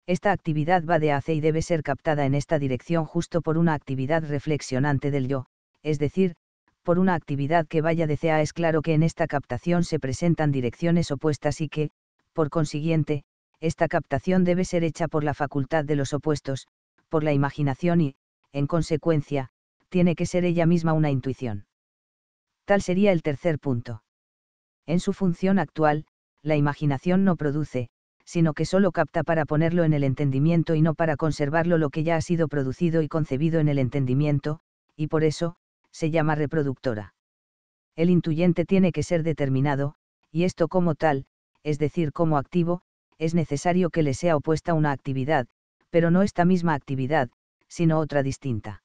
Esta actividad va de hace y debe ser captada en esta dirección justo por una actividad reflexionante del yo, es decir, por una actividad que vaya de CA es claro que en esta captación se presentan direcciones opuestas y que, por consiguiente, esta captación debe ser hecha por la facultad de los opuestos, por la imaginación y, en consecuencia, tiene que ser ella misma una intuición. Tal sería el tercer punto. En su función actual, la imaginación no produce, sino que solo capta para ponerlo en el entendimiento y no para conservarlo lo que ya ha sido producido y concebido en el entendimiento, y por eso, se llama reproductora. El intuyente tiene que ser determinado, y esto como tal, es decir, como activo, es necesario que le sea opuesta una actividad, pero no esta misma actividad, sino otra distinta.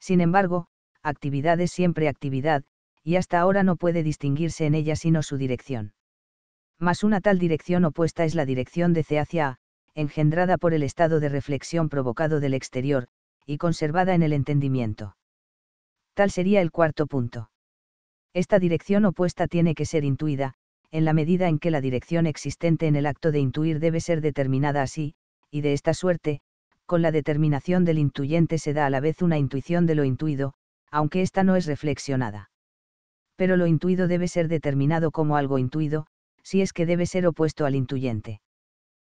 Sin embargo, actividad es siempre actividad, y hasta ahora no puede distinguirse en ella sino su dirección mas una tal dirección opuesta es la dirección de C hacia A, engendrada por el estado de reflexión provocado del exterior, y conservada en el entendimiento. Tal sería el cuarto punto. Esta dirección opuesta tiene que ser intuida, en la medida en que la dirección existente en el acto de intuir debe ser determinada así, y de esta suerte, con la determinación del intuyente se da a la vez una intuición de lo intuido, aunque ésta no es reflexionada. Pero lo intuido debe ser determinado como algo intuido, si es que debe ser opuesto al intuyente.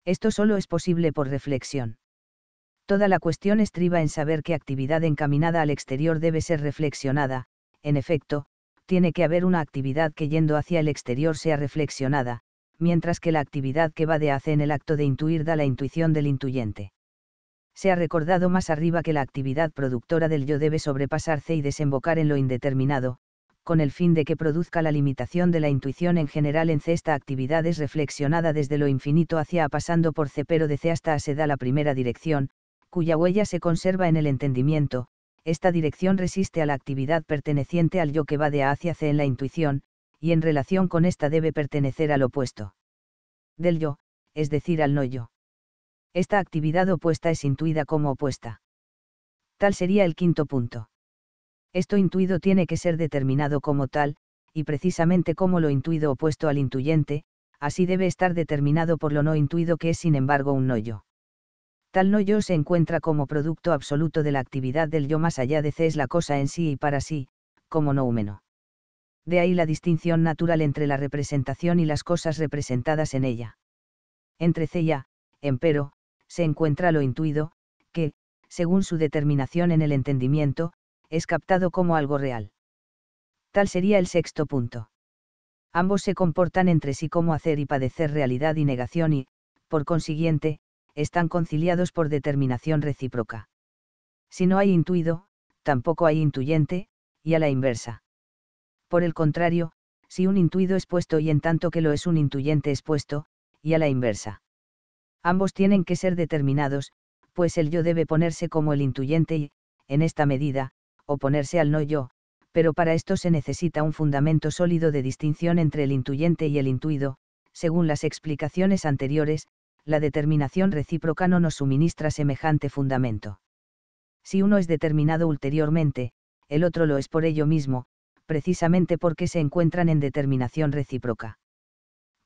Esto solo es posible por reflexión. Toda la cuestión estriba en saber qué actividad encaminada al exterior debe ser reflexionada, en efecto, tiene que haber una actividad que yendo hacia el exterior sea reflexionada, mientras que la actividad que va de hace en el acto de intuir da la intuición del intuyente. Se ha recordado más arriba que la actividad productora del yo debe sobrepasarse y desembocar en lo indeterminado, con el fin de que produzca la limitación de la intuición en general en C. Esta actividad es reflexionada desde lo infinito hacia A pasando por C pero de C hasta A se da la primera dirección, cuya huella se conserva en el entendimiento, esta dirección resiste a la actividad perteneciente al yo que va de A hacia C en la intuición, y en relación con esta debe pertenecer al opuesto del yo, es decir, al no yo. Esta actividad opuesta es intuida como opuesta. Tal sería el quinto punto. Esto intuido tiene que ser determinado como tal, y precisamente como lo intuido opuesto al intuyente, así debe estar determinado por lo no intuido que es sin embargo un no yo. Tal no yo se encuentra como producto absoluto de la actividad del yo más allá de C es la cosa en sí y para sí, como no noumeno. De ahí la distinción natural entre la representación y las cosas representadas en ella. Entre C y empero, se encuentra lo intuido, que, según su determinación en el entendimiento, es captado como algo real. Tal sería el sexto punto. Ambos se comportan entre sí como hacer y padecer realidad y negación y, por consiguiente, están conciliados por determinación recíproca. Si no hay intuido, tampoco hay intuyente, y a la inversa. Por el contrario, si un intuido es puesto y en tanto que lo es un intuyente es puesto, y a la inversa. Ambos tienen que ser determinados, pues el yo debe ponerse como el intuyente y, en esta medida, oponerse al no yo, pero para esto se necesita un fundamento sólido de distinción entre el intuyente y el intuido, según las explicaciones anteriores, la determinación recíproca no nos suministra semejante fundamento. Si uno es determinado ulteriormente, el otro lo es por ello mismo, precisamente porque se encuentran en determinación recíproca.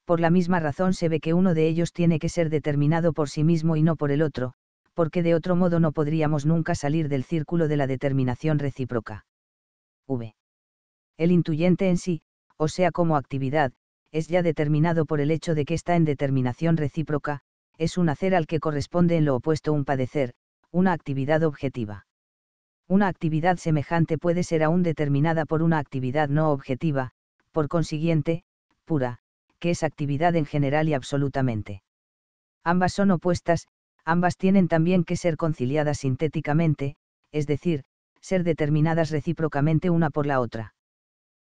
Por la misma razón se ve que uno de ellos tiene que ser determinado por sí mismo y no por el otro, porque de otro modo no podríamos nunca salir del círculo de la determinación recíproca. V. El intuyente en sí, o sea como actividad, es ya determinado por el hecho de que está en determinación recíproca, es un hacer al que corresponde en lo opuesto un padecer, una actividad objetiva. Una actividad semejante puede ser aún determinada por una actividad no objetiva, por consiguiente, pura, que es actividad en general y absolutamente. Ambas son opuestas, ambas tienen también que ser conciliadas sintéticamente, es decir, ser determinadas recíprocamente una por la otra.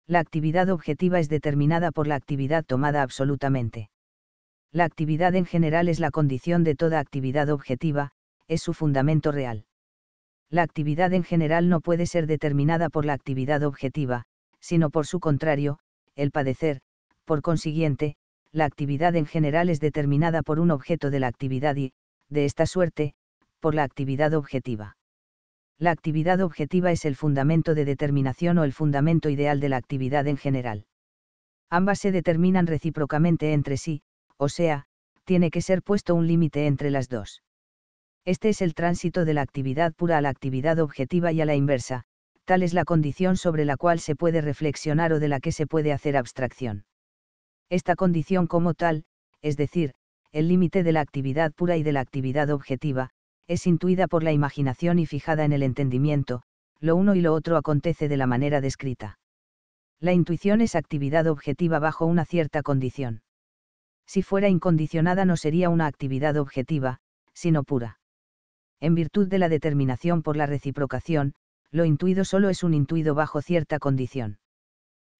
La actividad objetiva es determinada por la actividad tomada absolutamente. La actividad en general es la condición de toda actividad objetiva, es su fundamento real. La actividad en general no puede ser determinada por la actividad objetiva, sino por su contrario, el padecer, por consiguiente, la actividad en general es determinada por un objeto de la actividad y, de esta suerte, por la actividad objetiva. La actividad objetiva es el fundamento de determinación o el fundamento ideal de la actividad en general. Ambas se determinan recíprocamente entre sí, o sea, tiene que ser puesto un límite entre las dos. Este es el tránsito de la actividad pura a la actividad objetiva y a la inversa, tal es la condición sobre la cual se puede reflexionar o de la que se puede hacer abstracción. Esta condición como tal, es decir, el límite de la actividad pura y de la actividad objetiva, es intuida por la imaginación y fijada en el entendimiento, lo uno y lo otro acontece de la manera descrita. La intuición es actividad objetiva bajo una cierta condición. Si fuera incondicionada no sería una actividad objetiva, sino pura. En virtud de la determinación por la reciprocación, lo intuido solo es un intuido bajo cierta condición.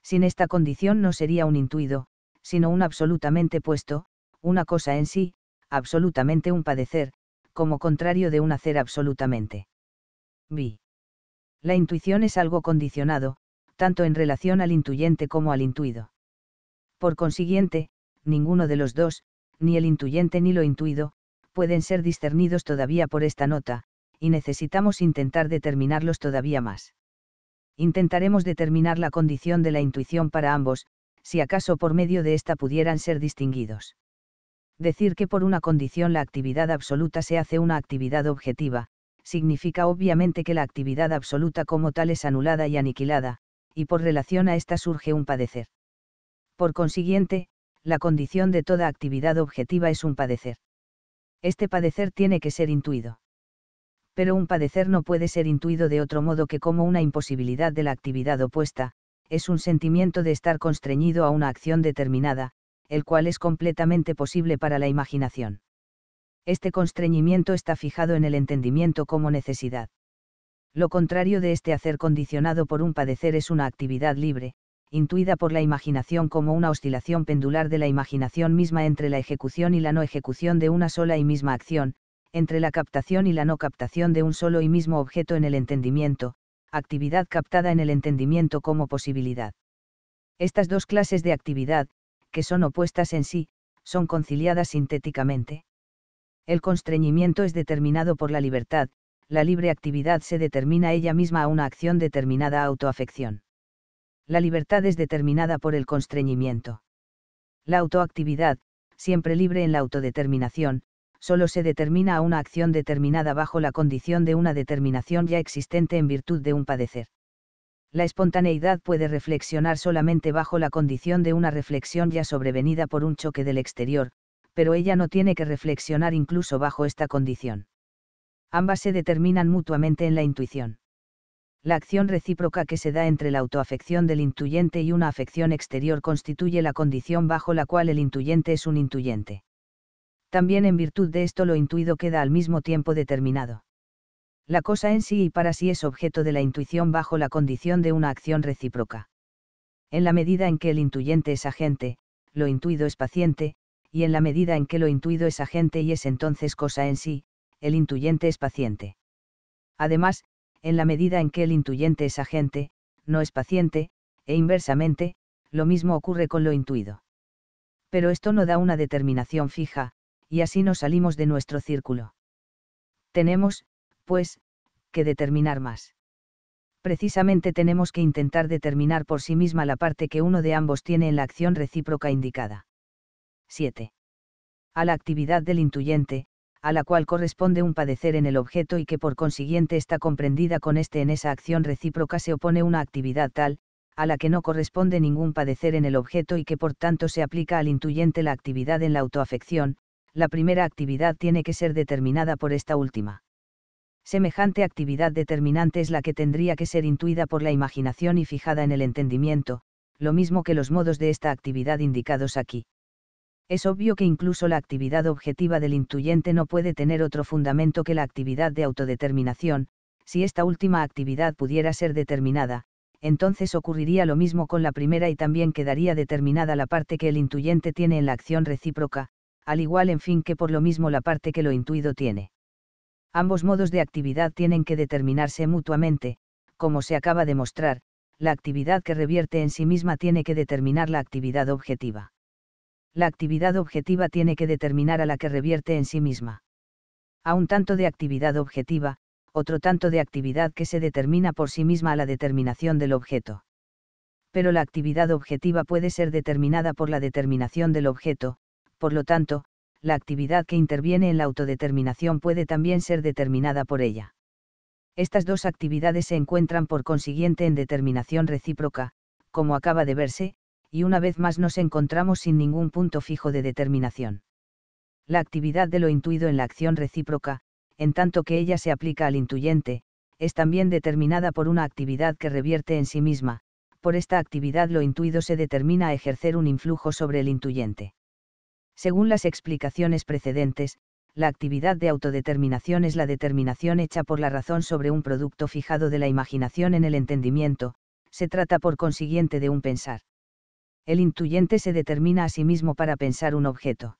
Sin esta condición no sería un intuido, sino un absolutamente puesto, una cosa en sí, absolutamente un padecer, como contrario de un hacer absolutamente. B. La intuición es algo condicionado, tanto en relación al intuyente como al intuido. Por consiguiente, ninguno de los dos, ni el intuyente ni lo intuido, pueden ser discernidos todavía por esta nota, y necesitamos intentar determinarlos todavía más. Intentaremos determinar la condición de la intuición para ambos, si acaso por medio de ésta pudieran ser distinguidos. Decir que por una condición la actividad absoluta se hace una actividad objetiva, significa obviamente que la actividad absoluta como tal es anulada y aniquilada, y por relación a esta surge un padecer. Por consiguiente, la condición de toda actividad objetiva es un padecer. Este padecer tiene que ser intuido. Pero un padecer no puede ser intuido de otro modo que como una imposibilidad de la actividad opuesta, es un sentimiento de estar constreñido a una acción determinada, el cual es completamente posible para la imaginación. Este constreñimiento está fijado en el entendimiento como necesidad. Lo contrario de este hacer condicionado por un padecer es una actividad libre, intuida por la imaginación como una oscilación pendular de la imaginación misma entre la ejecución y la no ejecución de una sola y misma acción, entre la captación y la no captación de un solo y mismo objeto en el entendimiento, actividad captada en el entendimiento como posibilidad. Estas dos clases de actividad, que son opuestas en sí, son conciliadas sintéticamente. El constreñimiento es determinado por la libertad, la libre actividad se determina ella misma a una acción determinada autoafección. La libertad es determinada por el constreñimiento. La autoactividad, siempre libre en la autodeterminación, solo se determina a una acción determinada bajo la condición de una determinación ya existente en virtud de un padecer la espontaneidad puede reflexionar solamente bajo la condición de una reflexión ya sobrevenida por un choque del exterior, pero ella no tiene que reflexionar incluso bajo esta condición. Ambas se determinan mutuamente en la intuición. La acción recíproca que se da entre la autoafección del intuyente y una afección exterior constituye la condición bajo la cual el intuyente es un intuyente. También en virtud de esto lo intuido queda al mismo tiempo determinado la cosa en sí y para sí es objeto de la intuición bajo la condición de una acción recíproca. En la medida en que el intuyente es agente, lo intuido es paciente, y en la medida en que lo intuido es agente y es entonces cosa en sí, el intuyente es paciente. Además, en la medida en que el intuyente es agente, no es paciente, e inversamente, lo mismo ocurre con lo intuido. Pero esto no da una determinación fija, y así nos salimos de nuestro círculo. Tenemos, pues, que determinar más. Precisamente tenemos que intentar determinar por sí misma la parte que uno de ambos tiene en la acción recíproca indicada. 7. A la actividad del intuyente, a la cual corresponde un padecer en el objeto y que por consiguiente está comprendida con este en esa acción recíproca se opone una actividad tal, a la que no corresponde ningún padecer en el objeto y que por tanto se aplica al intuyente la actividad en la autoafección, la primera actividad tiene que ser determinada por esta última semejante actividad determinante es la que tendría que ser intuida por la imaginación y fijada en el entendimiento, lo mismo que los modos de esta actividad indicados aquí. Es obvio que incluso la actividad objetiva del intuyente no puede tener otro fundamento que la actividad de autodeterminación, si esta última actividad pudiera ser determinada, entonces ocurriría lo mismo con la primera y también quedaría determinada la parte que el intuyente tiene en la acción recíproca, al igual en fin que por lo mismo la parte que lo intuido tiene. Ambos modos de actividad tienen que determinarse mutuamente, como se acaba de mostrar, la actividad que revierte en sí misma tiene que determinar la actividad objetiva. La actividad objetiva tiene que determinar a la que revierte en sí misma. A un tanto de actividad objetiva, otro tanto de actividad que se determina por sí misma a la determinación del objeto. Pero la actividad objetiva puede ser determinada por la determinación del objeto, por lo tanto, la actividad que interviene en la autodeterminación puede también ser determinada por ella. Estas dos actividades se encuentran por consiguiente en determinación recíproca, como acaba de verse, y una vez más nos encontramos sin ningún punto fijo de determinación. La actividad de lo intuido en la acción recíproca, en tanto que ella se aplica al intuyente, es también determinada por una actividad que revierte en sí misma, por esta actividad lo intuido se determina a ejercer un influjo sobre el intuyente. Según las explicaciones precedentes, la actividad de autodeterminación es la determinación hecha por la razón sobre un producto fijado de la imaginación en el entendimiento, se trata por consiguiente de un pensar. El intuyente se determina a sí mismo para pensar un objeto.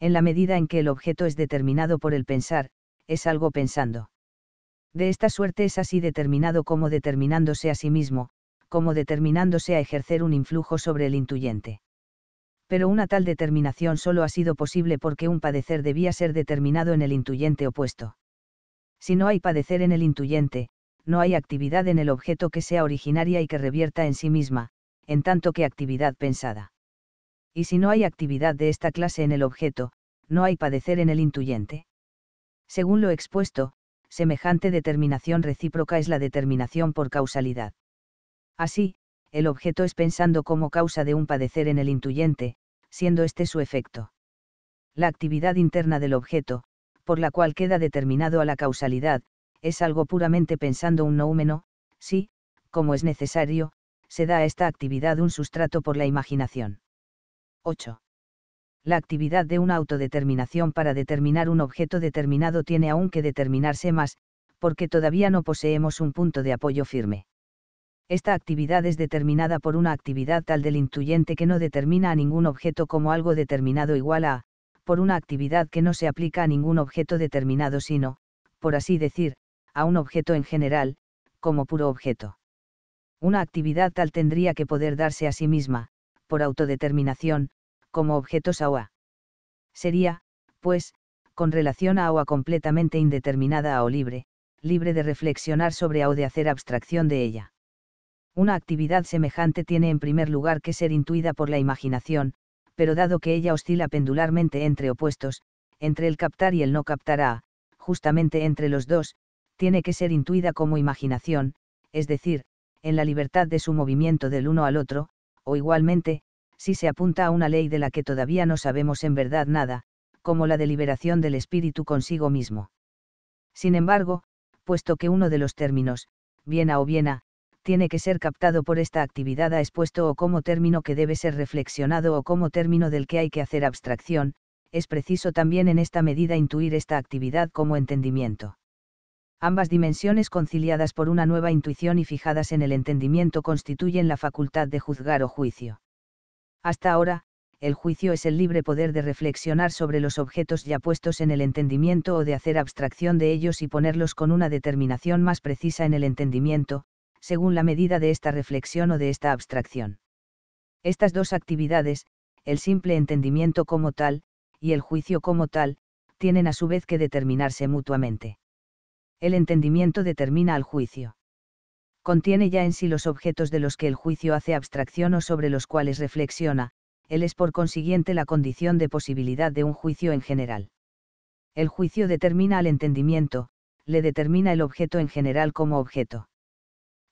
En la medida en que el objeto es determinado por el pensar, es algo pensando. De esta suerte es así determinado como determinándose a sí mismo, como determinándose a ejercer un influjo sobre el intuyente pero una tal determinación solo ha sido posible porque un padecer debía ser determinado en el intuyente opuesto. Si no hay padecer en el intuyente, no hay actividad en el objeto que sea originaria y que revierta en sí misma, en tanto que actividad pensada. Y si no hay actividad de esta clase en el objeto, no hay padecer en el intuyente. Según lo expuesto, semejante determinación recíproca es la determinación por causalidad. Así, el objeto es pensando como causa de un padecer en el intuyente, siendo este su efecto. La actividad interna del objeto, por la cual queda determinado a la causalidad, es algo puramente pensando un noúmeno, si, como es necesario, se da a esta actividad un sustrato por la imaginación. 8. La actividad de una autodeterminación para determinar un objeto determinado tiene aún que determinarse más, porque todavía no poseemos un punto de apoyo firme. Esta actividad es determinada por una actividad tal del intuyente que no determina a ningún objeto como algo determinado igual a, por una actividad que no se aplica a ningún objeto determinado sino, por así decir, a un objeto en general, como puro objeto. Una actividad tal tendría que poder darse a sí misma, por autodeterminación, como objetos a Sería, pues, con relación a OA completamente indeterminada O libre, libre de reflexionar sobre A o de hacer abstracción de ella. Una actividad semejante tiene en primer lugar que ser intuida por la imaginación, pero dado que ella oscila pendularmente entre opuestos, entre el captar y el no captar a, justamente entre los dos, tiene que ser intuida como imaginación, es decir, en la libertad de su movimiento del uno al otro, o igualmente, si se apunta a una ley de la que todavía no sabemos en verdad nada, como la deliberación del espíritu consigo mismo. Sin embargo, puesto que uno de los términos, Viena o Viena, tiene que ser captado por esta actividad a expuesto o como término que debe ser reflexionado o como término del que hay que hacer abstracción, es preciso también en esta medida intuir esta actividad como entendimiento. Ambas dimensiones conciliadas por una nueva intuición y fijadas en el entendimiento constituyen la facultad de juzgar o juicio. Hasta ahora, el juicio es el libre poder de reflexionar sobre los objetos ya puestos en el entendimiento o de hacer abstracción de ellos y ponerlos con una determinación más precisa en el entendimiento, según la medida de esta reflexión o de esta abstracción. Estas dos actividades, el simple entendimiento como tal, y el juicio como tal, tienen a su vez que determinarse mutuamente. El entendimiento determina al juicio. Contiene ya en sí los objetos de los que el juicio hace abstracción o sobre los cuales reflexiona, él es por consiguiente la condición de posibilidad de un juicio en general. El juicio determina al entendimiento, le determina el objeto en general como objeto.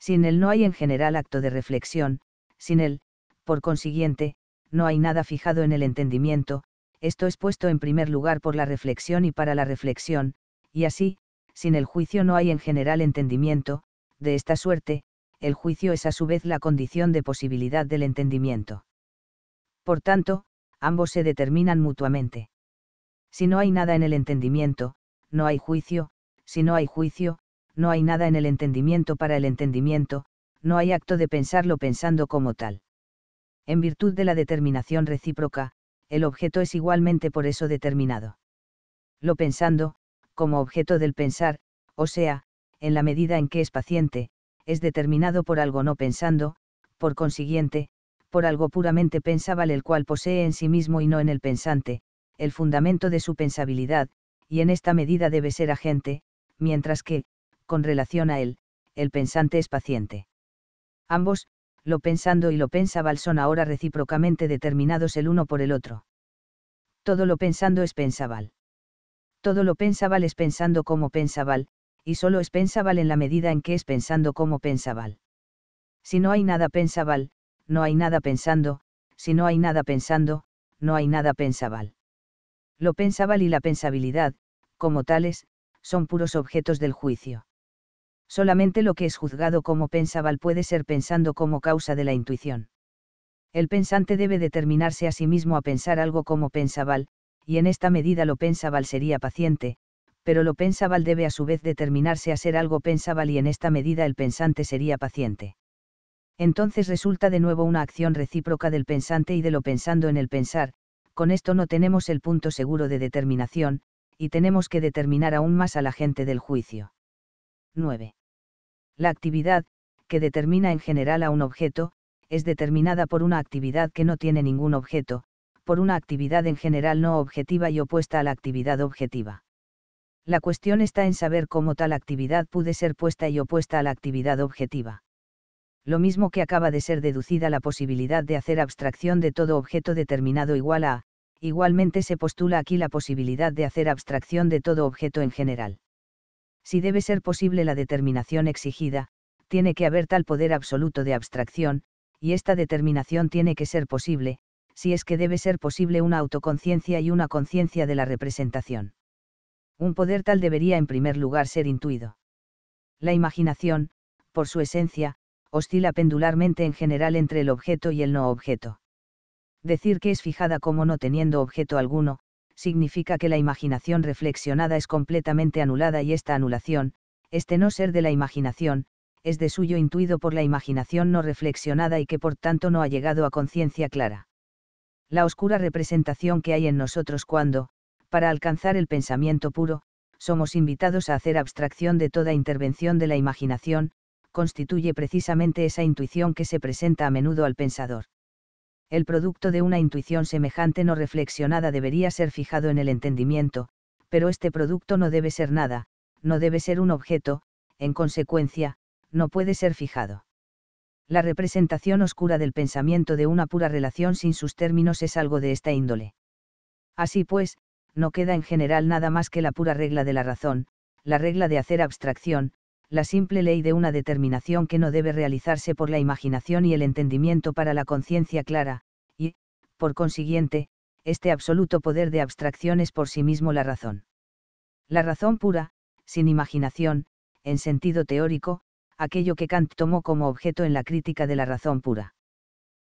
Sin él no hay en general acto de reflexión, sin él, por consiguiente, no hay nada fijado en el entendimiento, esto es puesto en primer lugar por la reflexión y para la reflexión, y así, sin el juicio no hay en general entendimiento, de esta suerte, el juicio es a su vez la condición de posibilidad del entendimiento. Por tanto, ambos se determinan mutuamente. Si no hay nada en el entendimiento, no hay juicio, si no hay juicio, no hay nada en el entendimiento para el entendimiento, no hay acto de pensarlo pensando como tal. En virtud de la determinación recíproca, el objeto es igualmente por eso determinado. Lo pensando, como objeto del pensar, o sea, en la medida en que es paciente, es determinado por algo no pensando, por consiguiente, por algo puramente pensable el cual posee en sí mismo y no en el pensante, el fundamento de su pensabilidad, y en esta medida debe ser agente, mientras que, con relación a él, el pensante es paciente. Ambos, lo pensando y lo pensaval son ahora recíprocamente determinados el uno por el otro. Todo lo pensando es pensaval. Todo lo pensaval es pensando como pensaval, y solo es pensaval en la medida en que es pensando como pensaval. Si no hay nada pensaval, no hay nada pensando, si no hay nada pensando, no hay nada pensaval. Lo pensaval y la pensabilidad, como tales, son puros objetos del juicio. Solamente lo que es juzgado como pensaval puede ser pensando como causa de la intuición. El pensante debe determinarse a sí mismo a pensar algo como pensaval, y en esta medida lo pensaval sería paciente, pero lo pensaval debe a su vez determinarse a ser algo pensaval y en esta medida el pensante sería paciente. Entonces resulta de nuevo una acción recíproca del pensante y de lo pensando en el pensar, con esto no tenemos el punto seguro de determinación, y tenemos que determinar aún más a la gente del juicio. 9. La actividad, que determina en general a un objeto, es determinada por una actividad que no tiene ningún objeto, por una actividad en general no objetiva y opuesta a la actividad objetiva. La cuestión está en saber cómo tal actividad puede ser puesta y opuesta a la actividad objetiva. Lo mismo que acaba de ser deducida la posibilidad de hacer abstracción de todo objeto determinado igual a, igualmente se postula aquí la posibilidad de hacer abstracción de todo objeto en general si debe ser posible la determinación exigida, tiene que haber tal poder absoluto de abstracción, y esta determinación tiene que ser posible, si es que debe ser posible una autoconciencia y una conciencia de la representación. Un poder tal debería en primer lugar ser intuido. La imaginación, por su esencia, oscila pendularmente en general entre el objeto y el no objeto. Decir que es fijada como no teniendo objeto alguno, significa que la imaginación reflexionada es completamente anulada y esta anulación, este no ser de la imaginación, es de suyo intuido por la imaginación no reflexionada y que por tanto no ha llegado a conciencia clara. La oscura representación que hay en nosotros cuando, para alcanzar el pensamiento puro, somos invitados a hacer abstracción de toda intervención de la imaginación, constituye precisamente esa intuición que se presenta a menudo al pensador el producto de una intuición semejante no reflexionada debería ser fijado en el entendimiento, pero este producto no debe ser nada, no debe ser un objeto, en consecuencia, no puede ser fijado. La representación oscura del pensamiento de una pura relación sin sus términos es algo de esta índole. Así pues, no queda en general nada más que la pura regla de la razón, la regla de hacer abstracción, la simple ley de una determinación que no debe realizarse por la imaginación y el entendimiento para la conciencia clara, y, por consiguiente, este absoluto poder de abstracción es por sí mismo la razón. La razón pura, sin imaginación, en sentido teórico, aquello que Kant tomó como objeto en la crítica de la razón pura.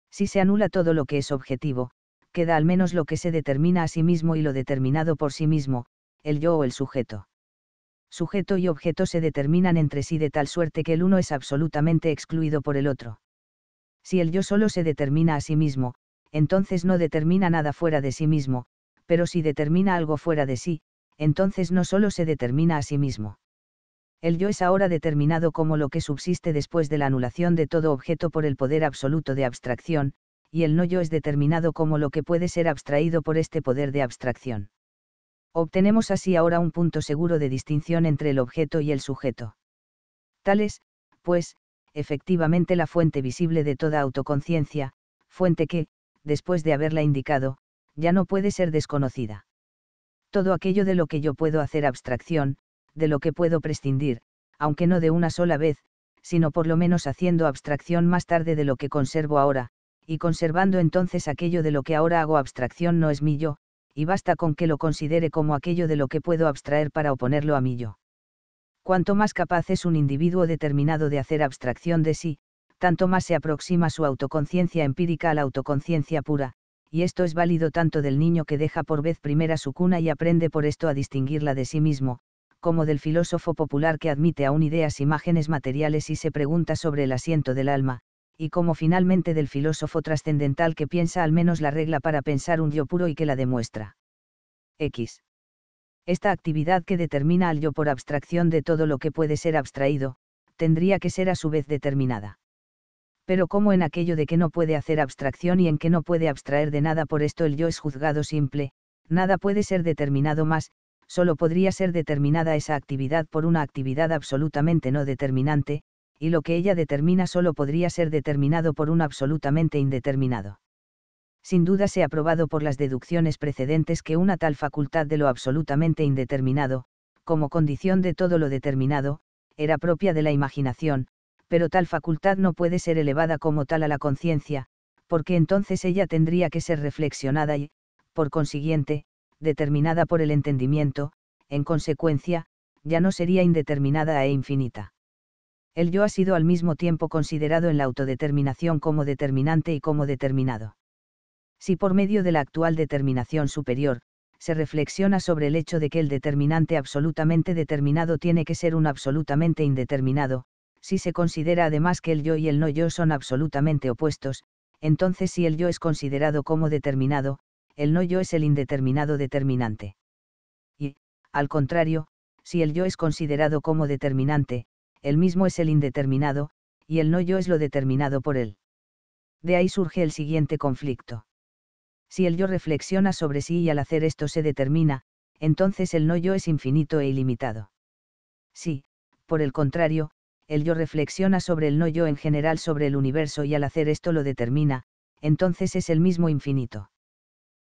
Si se anula todo lo que es objetivo, queda al menos lo que se determina a sí mismo y lo determinado por sí mismo, el yo o el sujeto sujeto y objeto se determinan entre sí de tal suerte que el uno es absolutamente excluido por el otro. Si el yo solo se determina a sí mismo, entonces no determina nada fuera de sí mismo, pero si determina algo fuera de sí, entonces no solo se determina a sí mismo. El yo es ahora determinado como lo que subsiste después de la anulación de todo objeto por el poder absoluto de abstracción, y el no yo es determinado como lo que puede ser abstraído por este poder de abstracción. Obtenemos así ahora un punto seguro de distinción entre el objeto y el sujeto. es, pues, efectivamente la fuente visible de toda autoconciencia, fuente que, después de haberla indicado, ya no puede ser desconocida. Todo aquello de lo que yo puedo hacer abstracción, de lo que puedo prescindir, aunque no de una sola vez, sino por lo menos haciendo abstracción más tarde de lo que conservo ahora, y conservando entonces aquello de lo que ahora hago abstracción no es mi yo, y basta con que lo considere como aquello de lo que puedo abstraer para oponerlo a mí yo. Cuanto más capaz es un individuo determinado de hacer abstracción de sí, tanto más se aproxima su autoconciencia empírica a la autoconciencia pura, y esto es válido tanto del niño que deja por vez primera su cuna y aprende por esto a distinguirla de sí mismo, como del filósofo popular que admite aún ideas, imágenes materiales y se pregunta sobre el asiento del alma, y como finalmente del filósofo trascendental que piensa al menos la regla para pensar un yo puro y que la demuestra. X. Esta actividad que determina al yo por abstracción de todo lo que puede ser abstraído, tendría que ser a su vez determinada. Pero como en aquello de que no puede hacer abstracción y en que no puede abstraer de nada por esto el yo es juzgado simple, nada puede ser determinado más, solo podría ser determinada esa actividad por una actividad absolutamente no determinante, y lo que ella determina solo podría ser determinado por un absolutamente indeterminado. Sin duda se ha probado por las deducciones precedentes que una tal facultad de lo absolutamente indeterminado, como condición de todo lo determinado, era propia de la imaginación, pero tal facultad no puede ser elevada como tal a la conciencia, porque entonces ella tendría que ser reflexionada y, por consiguiente, determinada por el entendimiento, en consecuencia, ya no sería indeterminada e infinita el yo ha sido al mismo tiempo considerado en la autodeterminación como determinante y como determinado. Si por medio de la actual determinación superior, se reflexiona sobre el hecho de que el determinante absolutamente determinado tiene que ser un absolutamente indeterminado, si se considera además que el yo y el no yo son absolutamente opuestos, entonces si el yo es considerado como determinado, el no yo es el indeterminado determinante. Y, al contrario, si el yo es considerado como determinante, el mismo es el indeterminado, y el no yo es lo determinado por él. De ahí surge el siguiente conflicto. Si el yo reflexiona sobre sí y al hacer esto se determina, entonces el no yo es infinito e ilimitado. Si, por el contrario, el yo reflexiona sobre el no yo en general sobre el universo y al hacer esto lo determina, entonces es el mismo infinito.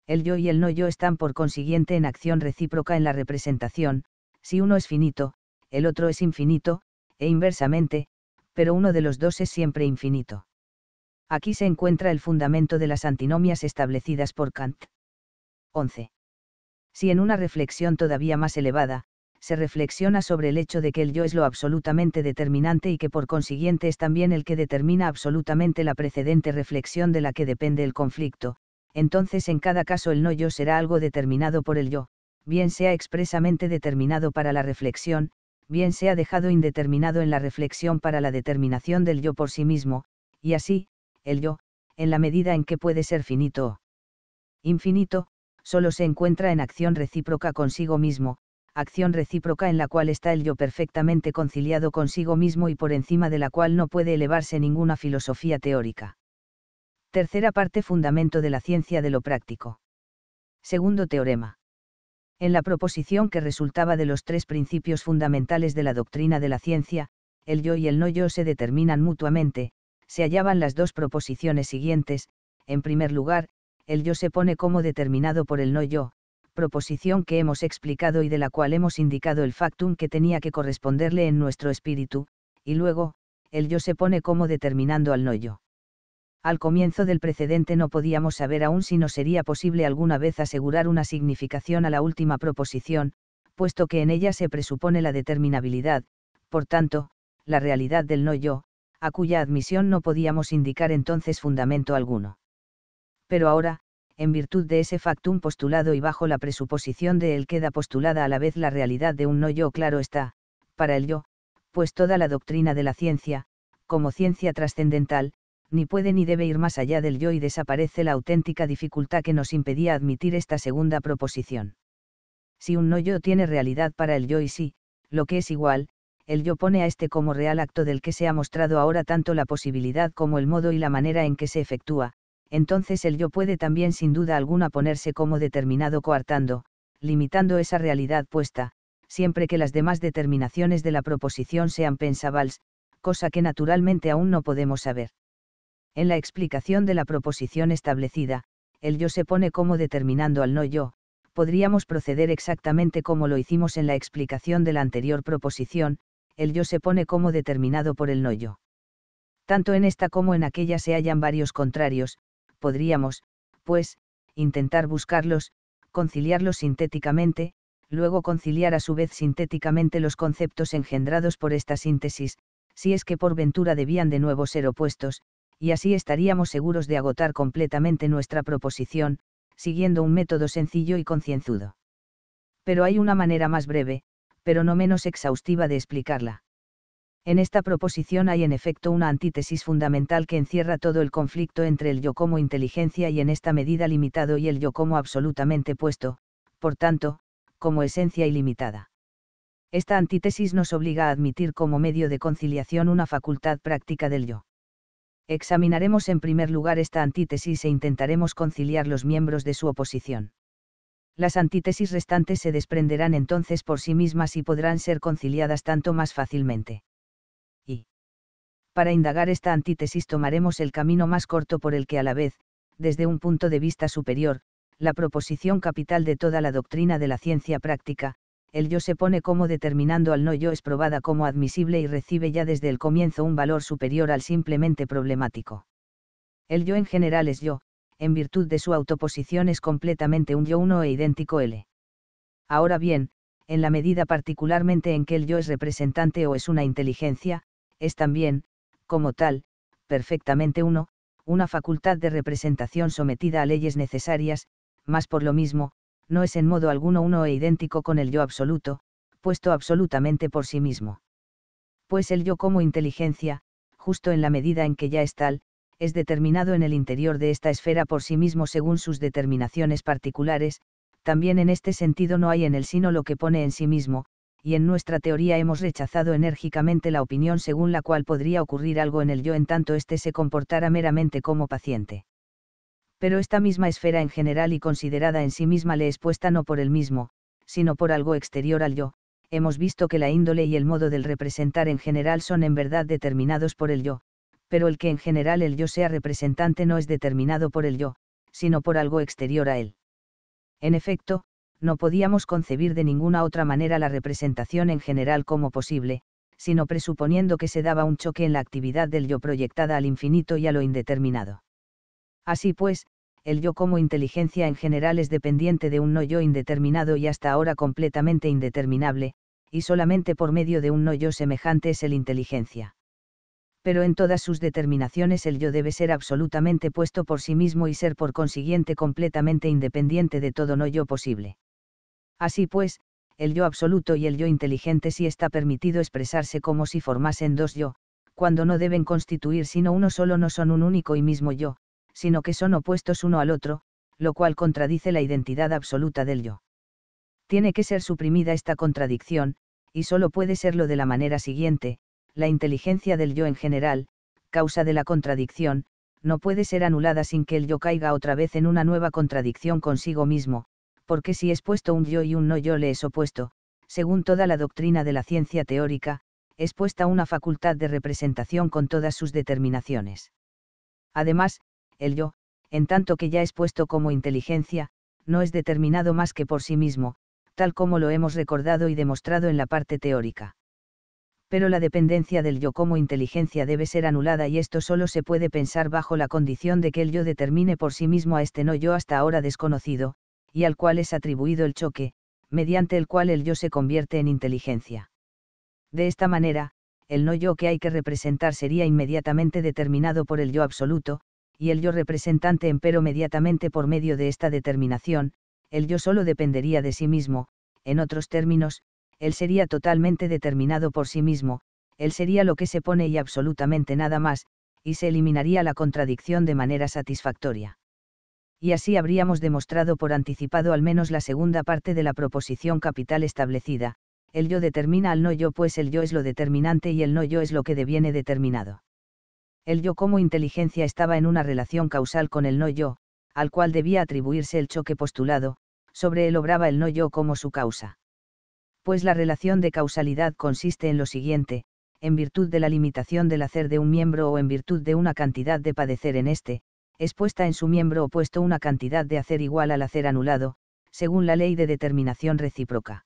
El yo y el no yo están por consiguiente en acción recíproca en la representación, si uno es finito, el otro es infinito, e inversamente, pero uno de los dos es siempre infinito. Aquí se encuentra el fundamento de las antinomias establecidas por Kant. 11. Si en una reflexión todavía más elevada, se reflexiona sobre el hecho de que el yo es lo absolutamente determinante y que por consiguiente es también el que determina absolutamente la precedente reflexión de la que depende el conflicto, entonces en cada caso el no yo será algo determinado por el yo, bien sea expresamente determinado para la reflexión, bien se ha dejado indeterminado en la reflexión para la determinación del yo por sí mismo, y así, el yo, en la medida en que puede ser finito o infinito, solo se encuentra en acción recíproca consigo mismo, acción recíproca en la cual está el yo perfectamente conciliado consigo mismo y por encima de la cual no puede elevarse ninguna filosofía teórica. Tercera parte Fundamento de la ciencia de lo práctico. Segundo teorema en la proposición que resultaba de los tres principios fundamentales de la doctrina de la ciencia, el yo y el no yo se determinan mutuamente, se hallaban las dos proposiciones siguientes, en primer lugar, el yo se pone como determinado por el no yo, proposición que hemos explicado y de la cual hemos indicado el factum que tenía que corresponderle en nuestro espíritu, y luego, el yo se pone como determinando al no yo al comienzo del precedente no podíamos saber aún si no sería posible alguna vez asegurar una significación a la última proposición, puesto que en ella se presupone la determinabilidad, por tanto, la realidad del no yo, a cuya admisión no podíamos indicar entonces fundamento alguno. Pero ahora, en virtud de ese factum postulado y bajo la presuposición de él queda postulada a la vez la realidad de un no yo, claro está, para el yo, pues toda la doctrina de la ciencia, como ciencia trascendental, ni puede ni debe ir más allá del yo y desaparece la auténtica dificultad que nos impedía admitir esta segunda proposición. Si un no yo tiene realidad para el yo y sí, lo que es igual, el yo pone a este como real acto del que se ha mostrado ahora tanto la posibilidad como el modo y la manera en que se efectúa, entonces el yo puede también sin duda alguna ponerse como determinado coartando, limitando esa realidad puesta, siempre que las demás determinaciones de la proposición sean pensables, cosa que naturalmente aún no podemos saber. En la explicación de la proposición establecida, el yo se pone como determinando al no yo, podríamos proceder exactamente como lo hicimos en la explicación de la anterior proposición, el yo se pone como determinado por el no yo. Tanto en esta como en aquella se hallan varios contrarios, podríamos, pues, intentar buscarlos, conciliarlos sintéticamente, luego conciliar a su vez sintéticamente los conceptos engendrados por esta síntesis, si es que por ventura debían de nuevo ser opuestos, y así estaríamos seguros de agotar completamente nuestra proposición, siguiendo un método sencillo y concienzudo. Pero hay una manera más breve, pero no menos exhaustiva de explicarla. En esta proposición hay en efecto una antítesis fundamental que encierra todo el conflicto entre el yo como inteligencia y en esta medida limitado y el yo como absolutamente puesto, por tanto, como esencia ilimitada. Esta antítesis nos obliga a admitir como medio de conciliación una facultad práctica del yo examinaremos en primer lugar esta antítesis e intentaremos conciliar los miembros de su oposición. Las antítesis restantes se desprenderán entonces por sí mismas y podrán ser conciliadas tanto más fácilmente. Y para indagar esta antítesis tomaremos el camino más corto por el que a la vez, desde un punto de vista superior, la proposición capital de toda la doctrina de la ciencia práctica, el yo se pone como determinando al no yo es probada como admisible y recibe ya desde el comienzo un valor superior al simplemente problemático. El yo en general es yo, en virtud de su autoposición es completamente un yo uno e idéntico L. Ahora bien, en la medida particularmente en que el yo es representante o es una inteligencia, es también, como tal, perfectamente uno, una facultad de representación sometida a leyes necesarias, más por lo mismo, no es en modo alguno uno e idéntico con el yo absoluto, puesto absolutamente por sí mismo. Pues el yo como inteligencia, justo en la medida en que ya es tal, es determinado en el interior de esta esfera por sí mismo según sus determinaciones particulares, también en este sentido no hay en el sino lo que pone en sí mismo, y en nuestra teoría hemos rechazado enérgicamente la opinión según la cual podría ocurrir algo en el yo en tanto éste se comportara meramente como paciente pero esta misma esfera en general y considerada en sí misma le es puesta no por el mismo, sino por algo exterior al yo, hemos visto que la índole y el modo del representar en general son en verdad determinados por el yo, pero el que en general el yo sea representante no es determinado por el yo, sino por algo exterior a él. En efecto, no podíamos concebir de ninguna otra manera la representación en general como posible, sino presuponiendo que se daba un choque en la actividad del yo proyectada al infinito y a lo indeterminado. Así pues, el yo como inteligencia en general es dependiente de un no yo indeterminado y hasta ahora completamente indeterminable, y solamente por medio de un no yo semejante es el inteligencia. Pero en todas sus determinaciones el yo debe ser absolutamente puesto por sí mismo y ser por consiguiente completamente independiente de todo no yo posible. Así pues, el yo absoluto y el yo inteligente si está permitido expresarse como si formasen dos yo, cuando no deben constituir sino uno solo no son un único y mismo yo, sino que son opuestos uno al otro, lo cual contradice la identidad absoluta del yo. Tiene que ser suprimida esta contradicción, y solo puede serlo de la manera siguiente, la inteligencia del yo en general, causa de la contradicción, no puede ser anulada sin que el yo caiga otra vez en una nueva contradicción consigo mismo, porque si es puesto un yo y un no yo le es opuesto, según toda la doctrina de la ciencia teórica, es puesta una facultad de representación con todas sus determinaciones. Además, el yo, en tanto que ya es puesto como inteligencia, no es determinado más que por sí mismo, tal como lo hemos recordado y demostrado en la parte teórica. Pero la dependencia del yo como inteligencia debe ser anulada y esto solo se puede pensar bajo la condición de que el yo determine por sí mismo a este no yo hasta ahora desconocido, y al cual es atribuido el choque, mediante el cual el yo se convierte en inteligencia. De esta manera, el no yo que hay que representar sería inmediatamente determinado por el yo absoluto, y el yo representante empero mediatamente por medio de esta determinación, el yo solo dependería de sí mismo, en otros términos, él sería totalmente determinado por sí mismo, él sería lo que se pone y absolutamente nada más, y se eliminaría la contradicción de manera satisfactoria. Y así habríamos demostrado por anticipado al menos la segunda parte de la proposición capital establecida, el yo determina al no yo pues el yo es lo determinante y el no yo es lo que deviene determinado. El yo como inteligencia estaba en una relación causal con el no yo, al cual debía atribuirse el choque postulado, sobre él obraba el no yo como su causa. Pues la relación de causalidad consiste en lo siguiente, en virtud de la limitación del hacer de un miembro o en virtud de una cantidad de padecer en éste, es puesta en su miembro opuesto una cantidad de hacer igual al hacer anulado, según la ley de determinación recíproca.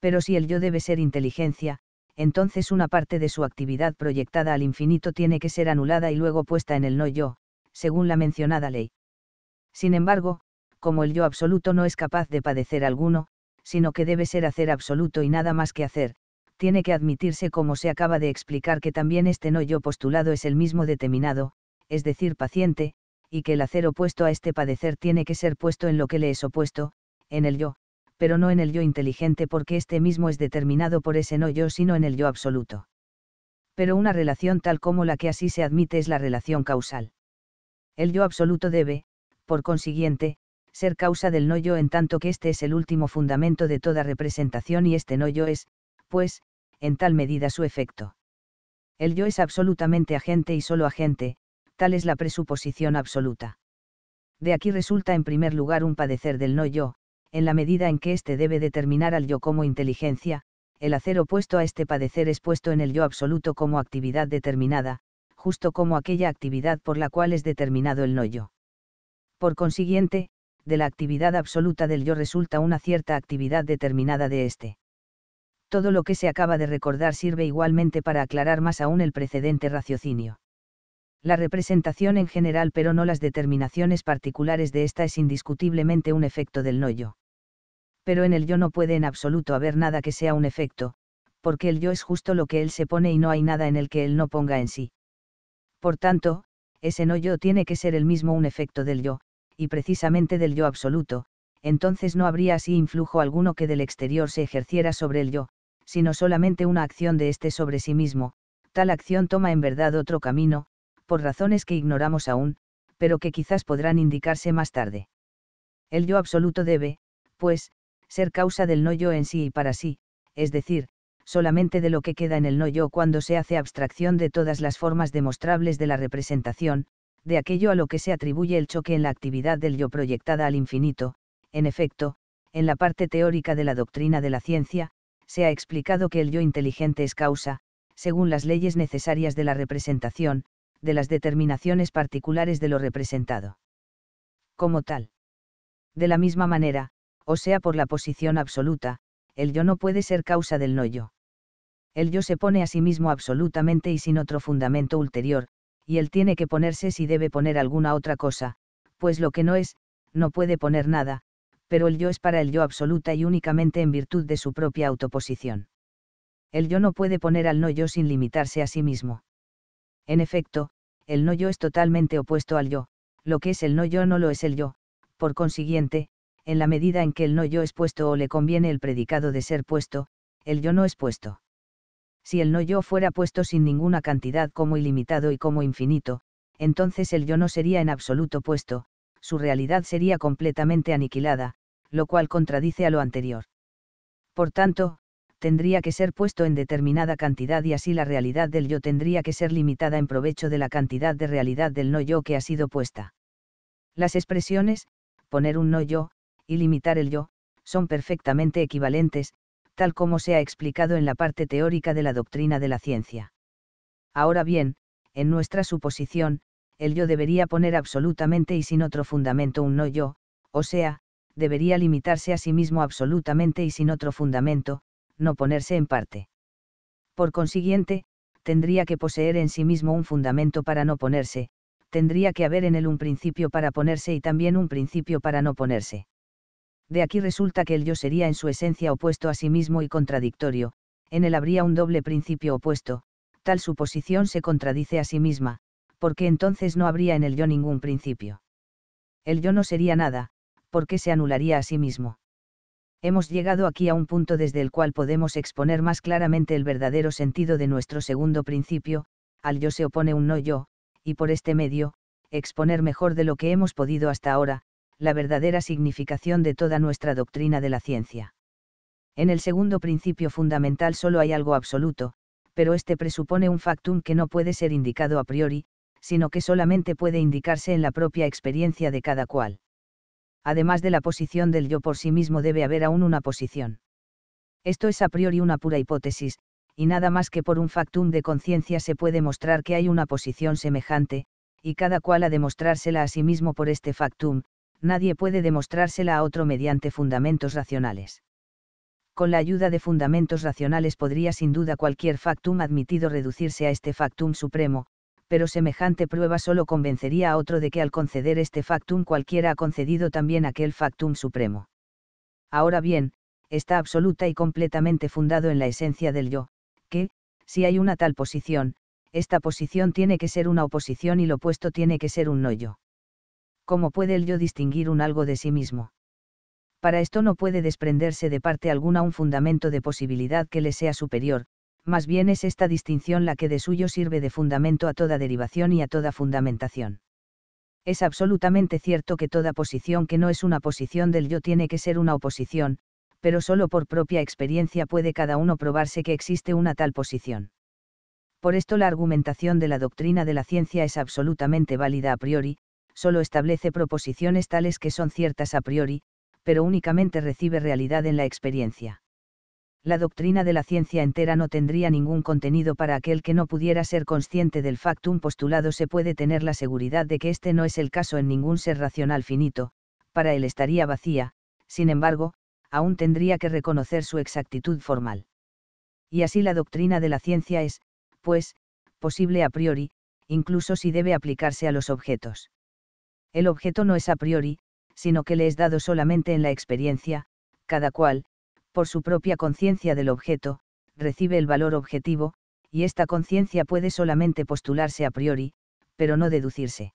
Pero si el yo debe ser inteligencia, entonces una parte de su actividad proyectada al infinito tiene que ser anulada y luego puesta en el no yo, según la mencionada ley. Sin embargo, como el yo absoluto no es capaz de padecer alguno, sino que debe ser hacer absoluto y nada más que hacer, tiene que admitirse como se acaba de explicar que también este no yo postulado es el mismo determinado, es decir, paciente, y que el hacer opuesto a este padecer tiene que ser puesto en lo que le es opuesto, en el yo, pero no en el yo inteligente porque este mismo es determinado por ese no yo sino en el yo absoluto. Pero una relación tal como la que así se admite es la relación causal. El yo absoluto debe, por consiguiente, ser causa del no yo en tanto que este es el último fundamento de toda representación y este no yo es, pues, en tal medida su efecto. El yo es absolutamente agente y solo agente, tal es la presuposición absoluta. De aquí resulta en primer lugar un padecer del no yo, en la medida en que éste debe determinar al yo como inteligencia, el hacer opuesto a este padecer es puesto en el yo absoluto como actividad determinada, justo como aquella actividad por la cual es determinado el no yo. Por consiguiente, de la actividad absoluta del yo resulta una cierta actividad determinada de éste. Todo lo que se acaba de recordar sirve igualmente para aclarar más aún el precedente raciocinio. La representación en general pero no las determinaciones particulares de ésta es indiscutiblemente un efecto del no yo pero en el yo no puede en absoluto haber nada que sea un efecto, porque el yo es justo lo que él se pone y no hay nada en el que él no ponga en sí. Por tanto, ese no yo tiene que ser el mismo un efecto del yo, y precisamente del yo absoluto, entonces no habría así influjo alguno que del exterior se ejerciera sobre el yo, sino solamente una acción de éste sobre sí mismo, tal acción toma en verdad otro camino, por razones que ignoramos aún, pero que quizás podrán indicarse más tarde. El yo absoluto debe, pues, ser causa del no yo en sí y para sí, es decir, solamente de lo que queda en el no yo cuando se hace abstracción de todas las formas demostrables de la representación, de aquello a lo que se atribuye el choque en la actividad del yo proyectada al infinito, en efecto, en la parte teórica de la doctrina de la ciencia, se ha explicado que el yo inteligente es causa, según las leyes necesarias de la representación, de las determinaciones particulares de lo representado. Como tal. De la misma manera, o sea por la posición absoluta, el yo no puede ser causa del no yo. El yo se pone a sí mismo absolutamente y sin otro fundamento ulterior, y él tiene que ponerse si debe poner alguna otra cosa, pues lo que no es, no puede poner nada, pero el yo es para el yo absoluta y únicamente en virtud de su propia autoposición. El yo no puede poner al no yo sin limitarse a sí mismo. En efecto, el no yo es totalmente opuesto al yo, lo que es el no yo no lo es el yo, por consiguiente, en la medida en que el no yo es puesto o le conviene el predicado de ser puesto, el yo no es puesto. Si el no yo fuera puesto sin ninguna cantidad como ilimitado y como infinito, entonces el yo no sería en absoluto puesto, su realidad sería completamente aniquilada, lo cual contradice a lo anterior. Por tanto, tendría que ser puesto en determinada cantidad y así la realidad del yo tendría que ser limitada en provecho de la cantidad de realidad del no yo que ha sido puesta. Las expresiones, poner un no yo, y limitar el yo, son perfectamente equivalentes, tal como se ha explicado en la parte teórica de la doctrina de la ciencia. Ahora bien, en nuestra suposición, el yo debería poner absolutamente y sin otro fundamento un no yo, o sea, debería limitarse a sí mismo absolutamente y sin otro fundamento, no ponerse en parte. Por consiguiente, tendría que poseer en sí mismo un fundamento para no ponerse, tendría que haber en él un principio para ponerse y también un principio para no ponerse de aquí resulta que el yo sería en su esencia opuesto a sí mismo y contradictorio, en él habría un doble principio opuesto, tal suposición se contradice a sí misma, porque entonces no habría en el yo ningún principio. El yo no sería nada, porque se anularía a sí mismo. Hemos llegado aquí a un punto desde el cual podemos exponer más claramente el verdadero sentido de nuestro segundo principio, al yo se opone un no yo, y por este medio, exponer mejor de lo que hemos podido hasta ahora, la verdadera significación de toda nuestra doctrina de la ciencia. En el segundo principio fundamental solo hay algo absoluto, pero este presupone un factum que no puede ser indicado a priori, sino que solamente puede indicarse en la propia experiencia de cada cual. Además de la posición del yo por sí mismo debe haber aún una posición. Esto es a priori una pura hipótesis, y nada más que por un factum de conciencia se puede mostrar que hay una posición semejante, y cada cual ha de mostrársela a sí mismo por este factum, nadie puede demostrársela a otro mediante fundamentos racionales. Con la ayuda de fundamentos racionales podría sin duda cualquier factum admitido reducirse a este factum supremo, pero semejante prueba solo convencería a otro de que al conceder este factum cualquiera ha concedido también aquel factum supremo. Ahora bien, está absoluta y completamente fundado en la esencia del yo, que, si hay una tal posición, esta posición tiene que ser una oposición y lo opuesto tiene que ser un no yo. ¿cómo puede el yo distinguir un algo de sí mismo? Para esto no puede desprenderse de parte alguna un fundamento de posibilidad que le sea superior, más bien es esta distinción la que de suyo sirve de fundamento a toda derivación y a toda fundamentación. Es absolutamente cierto que toda posición que no es una posición del yo tiene que ser una oposición, pero solo por propia experiencia puede cada uno probarse que existe una tal posición. Por esto la argumentación de la doctrina de la ciencia es absolutamente válida a priori, solo establece proposiciones tales que son ciertas a priori, pero únicamente recibe realidad en la experiencia. La doctrina de la ciencia entera no tendría ningún contenido para aquel que no pudiera ser consciente del factum postulado se puede tener la seguridad de que este no es el caso en ningún ser racional finito, para él estaría vacía, sin embargo, aún tendría que reconocer su exactitud formal. Y así la doctrina de la ciencia es, pues, posible a priori, incluso si debe aplicarse a los objetos. El objeto no es a priori, sino que le es dado solamente en la experiencia, cada cual, por su propia conciencia del objeto, recibe el valor objetivo, y esta conciencia puede solamente postularse a priori, pero no deducirse.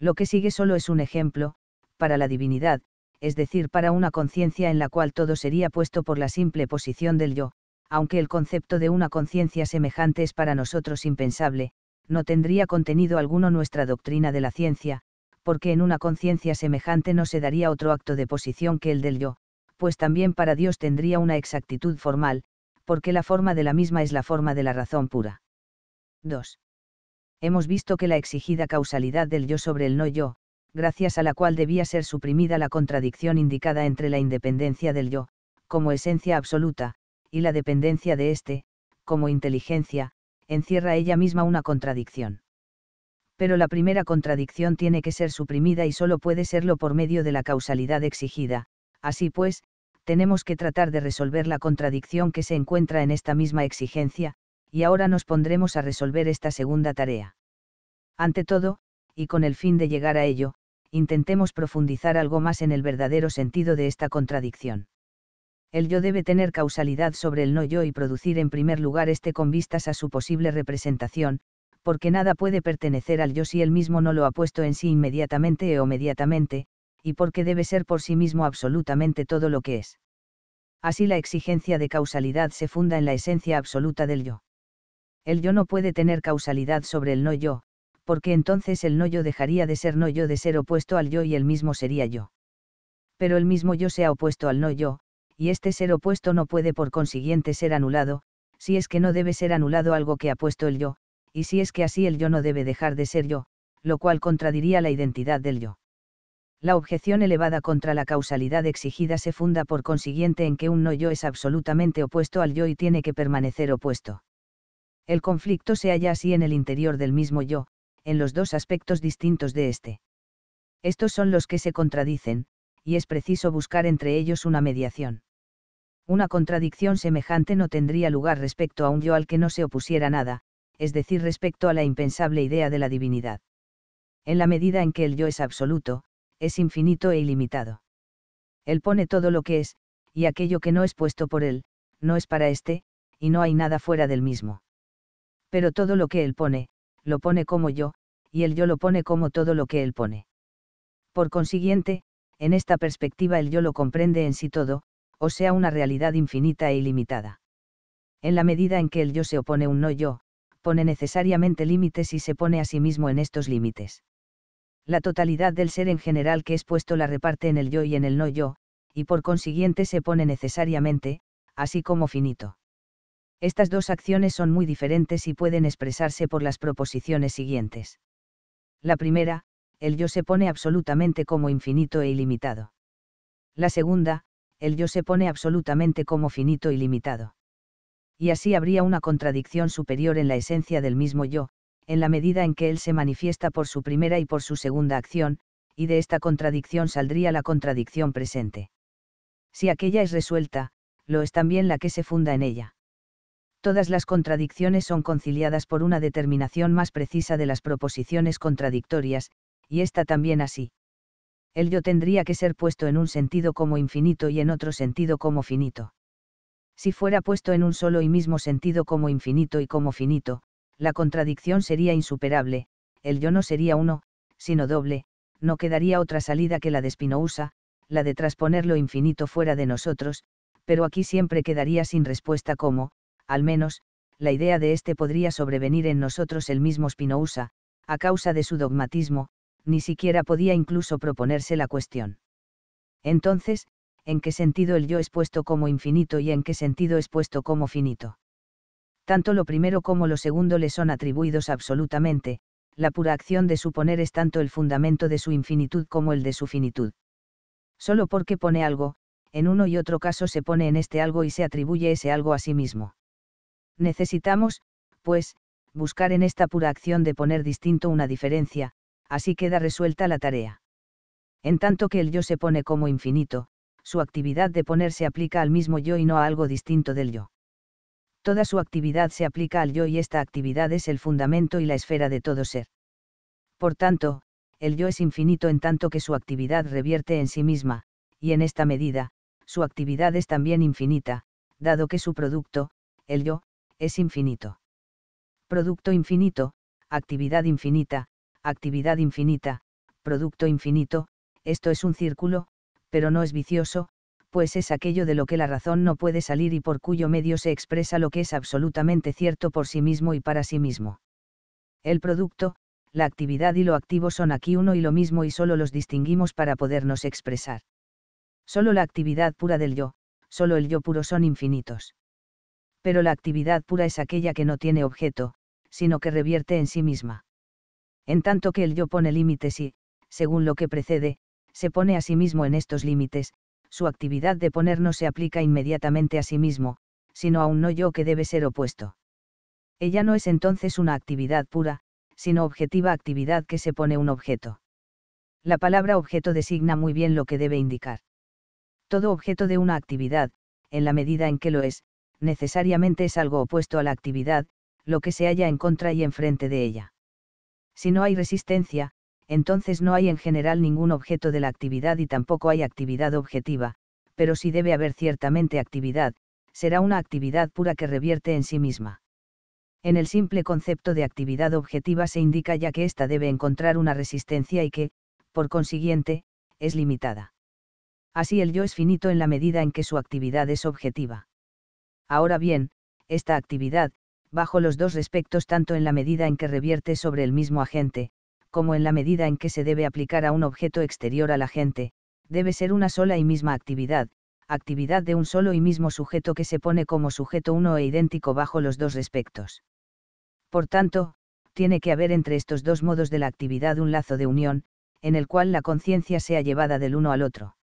Lo que sigue solo es un ejemplo, para la divinidad, es decir, para una conciencia en la cual todo sería puesto por la simple posición del yo, aunque el concepto de una conciencia semejante es para nosotros impensable, no tendría contenido alguno nuestra doctrina de la ciencia, porque en una conciencia semejante no se daría otro acto de posición que el del yo, pues también para Dios tendría una exactitud formal, porque la forma de la misma es la forma de la razón pura. 2. Hemos visto que la exigida causalidad del yo sobre el no yo, gracias a la cual debía ser suprimida la contradicción indicada entre la independencia del yo, como esencia absoluta, y la dependencia de éste, como inteligencia, encierra ella misma una contradicción pero la primera contradicción tiene que ser suprimida y solo puede serlo por medio de la causalidad exigida. Así pues, tenemos que tratar de resolver la contradicción que se encuentra en esta misma exigencia, y ahora nos pondremos a resolver esta segunda tarea. Ante todo, y con el fin de llegar a ello, intentemos profundizar algo más en el verdadero sentido de esta contradicción. El yo debe tener causalidad sobre el no yo y producir en primer lugar este con vistas a su posible representación, porque nada puede pertenecer al yo si él mismo no lo ha puesto en sí inmediatamente o mediatamente, y porque debe ser por sí mismo absolutamente todo lo que es. Así la exigencia de causalidad se funda en la esencia absoluta del yo. El yo no puede tener causalidad sobre el no yo, porque entonces el no yo dejaría de ser no yo de ser opuesto al yo y el mismo sería yo. Pero el mismo yo sea opuesto al no yo, y este ser opuesto no puede por consiguiente ser anulado, si es que no debe ser anulado algo que ha puesto el yo, y si es que así el yo no debe dejar de ser yo, lo cual contradiría la identidad del yo. La objeción elevada contra la causalidad exigida se funda por consiguiente en que un no yo es absolutamente opuesto al yo y tiene que permanecer opuesto. El conflicto se halla así en el interior del mismo yo, en los dos aspectos distintos de éste. Estos son los que se contradicen, y es preciso buscar entre ellos una mediación. Una contradicción semejante no tendría lugar respecto a un yo al que no se opusiera nada, es decir, respecto a la impensable idea de la divinidad. En la medida en que el yo es absoluto, es infinito e ilimitado. Él pone todo lo que es, y aquello que no es puesto por él, no es para éste, y no hay nada fuera del mismo. Pero todo lo que él pone, lo pone como yo, y el yo lo pone como todo lo que él pone. Por consiguiente, en esta perspectiva el yo lo comprende en sí todo, o sea una realidad infinita e ilimitada. En la medida en que el yo se opone un no yo, pone necesariamente límites y se pone a sí mismo en estos límites. La totalidad del ser en general que es puesto la reparte en el yo y en el no yo, y por consiguiente se pone necesariamente, así como finito. Estas dos acciones son muy diferentes y pueden expresarse por las proposiciones siguientes. La primera, el yo se pone absolutamente como infinito e ilimitado. La segunda, el yo se pone absolutamente como finito y e limitado y así habría una contradicción superior en la esencia del mismo yo, en la medida en que él se manifiesta por su primera y por su segunda acción, y de esta contradicción saldría la contradicción presente. Si aquella es resuelta, lo es también la que se funda en ella. Todas las contradicciones son conciliadas por una determinación más precisa de las proposiciones contradictorias, y esta también así. El yo tendría que ser puesto en un sentido como infinito y en otro sentido como finito. Si fuera puesto en un solo y mismo sentido como infinito y como finito, la contradicción sería insuperable, el yo no sería uno, sino doble, no quedaría otra salida que la de Spinoza, la de trasponer lo infinito fuera de nosotros, pero aquí siempre quedaría sin respuesta como, al menos, la idea de éste podría sobrevenir en nosotros el mismo Spinoza, a causa de su dogmatismo, ni siquiera podía incluso proponerse la cuestión. Entonces, en qué sentido el yo es puesto como infinito y en qué sentido es puesto como finito. Tanto lo primero como lo segundo le son atribuidos absolutamente, la pura acción de suponer es tanto el fundamento de su infinitud como el de su finitud. Solo porque pone algo, en uno y otro caso se pone en este algo y se atribuye ese algo a sí mismo. Necesitamos, pues, buscar en esta pura acción de poner distinto una diferencia, así queda resuelta la tarea. En tanto que el yo se pone como infinito, su actividad de poner se aplica al mismo yo y no a algo distinto del yo. Toda su actividad se aplica al yo y esta actividad es el fundamento y la esfera de todo ser. Por tanto, el yo es infinito en tanto que su actividad revierte en sí misma, y en esta medida, su actividad es también infinita, dado que su producto, el yo, es infinito. Producto infinito, actividad infinita, actividad infinita, producto infinito, esto es un círculo, pero no es vicioso, pues es aquello de lo que la razón no puede salir y por cuyo medio se expresa lo que es absolutamente cierto por sí mismo y para sí mismo. El producto, la actividad y lo activo son aquí uno y lo mismo y solo los distinguimos para podernos expresar. Solo la actividad pura del yo, solo el yo puro son infinitos. Pero la actividad pura es aquella que no tiene objeto, sino que revierte en sí misma. En tanto que el yo pone límites y, según lo que precede, se pone a sí mismo en estos límites, su actividad de poner no se aplica inmediatamente a sí mismo, sino a un no yo que debe ser opuesto. Ella no es entonces una actividad pura, sino objetiva actividad que se pone un objeto. La palabra objeto designa muy bien lo que debe indicar. Todo objeto de una actividad, en la medida en que lo es, necesariamente es algo opuesto a la actividad, lo que se halla en contra y enfrente de ella. Si no hay resistencia, entonces no hay en general ningún objeto de la actividad y tampoco hay actividad objetiva, pero si debe haber ciertamente actividad, será una actividad pura que revierte en sí misma. En el simple concepto de actividad objetiva se indica ya que ésta debe encontrar una resistencia y que, por consiguiente, es limitada. Así el yo es finito en la medida en que su actividad es objetiva. Ahora bien, esta actividad, bajo los dos respectos tanto en la medida en que revierte sobre el mismo agente, como en la medida en que se debe aplicar a un objeto exterior a la gente, debe ser una sola y misma actividad, actividad de un solo y mismo sujeto que se pone como sujeto uno e idéntico bajo los dos respectos. Por tanto, tiene que haber entre estos dos modos de la actividad un lazo de unión, en el cual la conciencia sea llevada del uno al otro.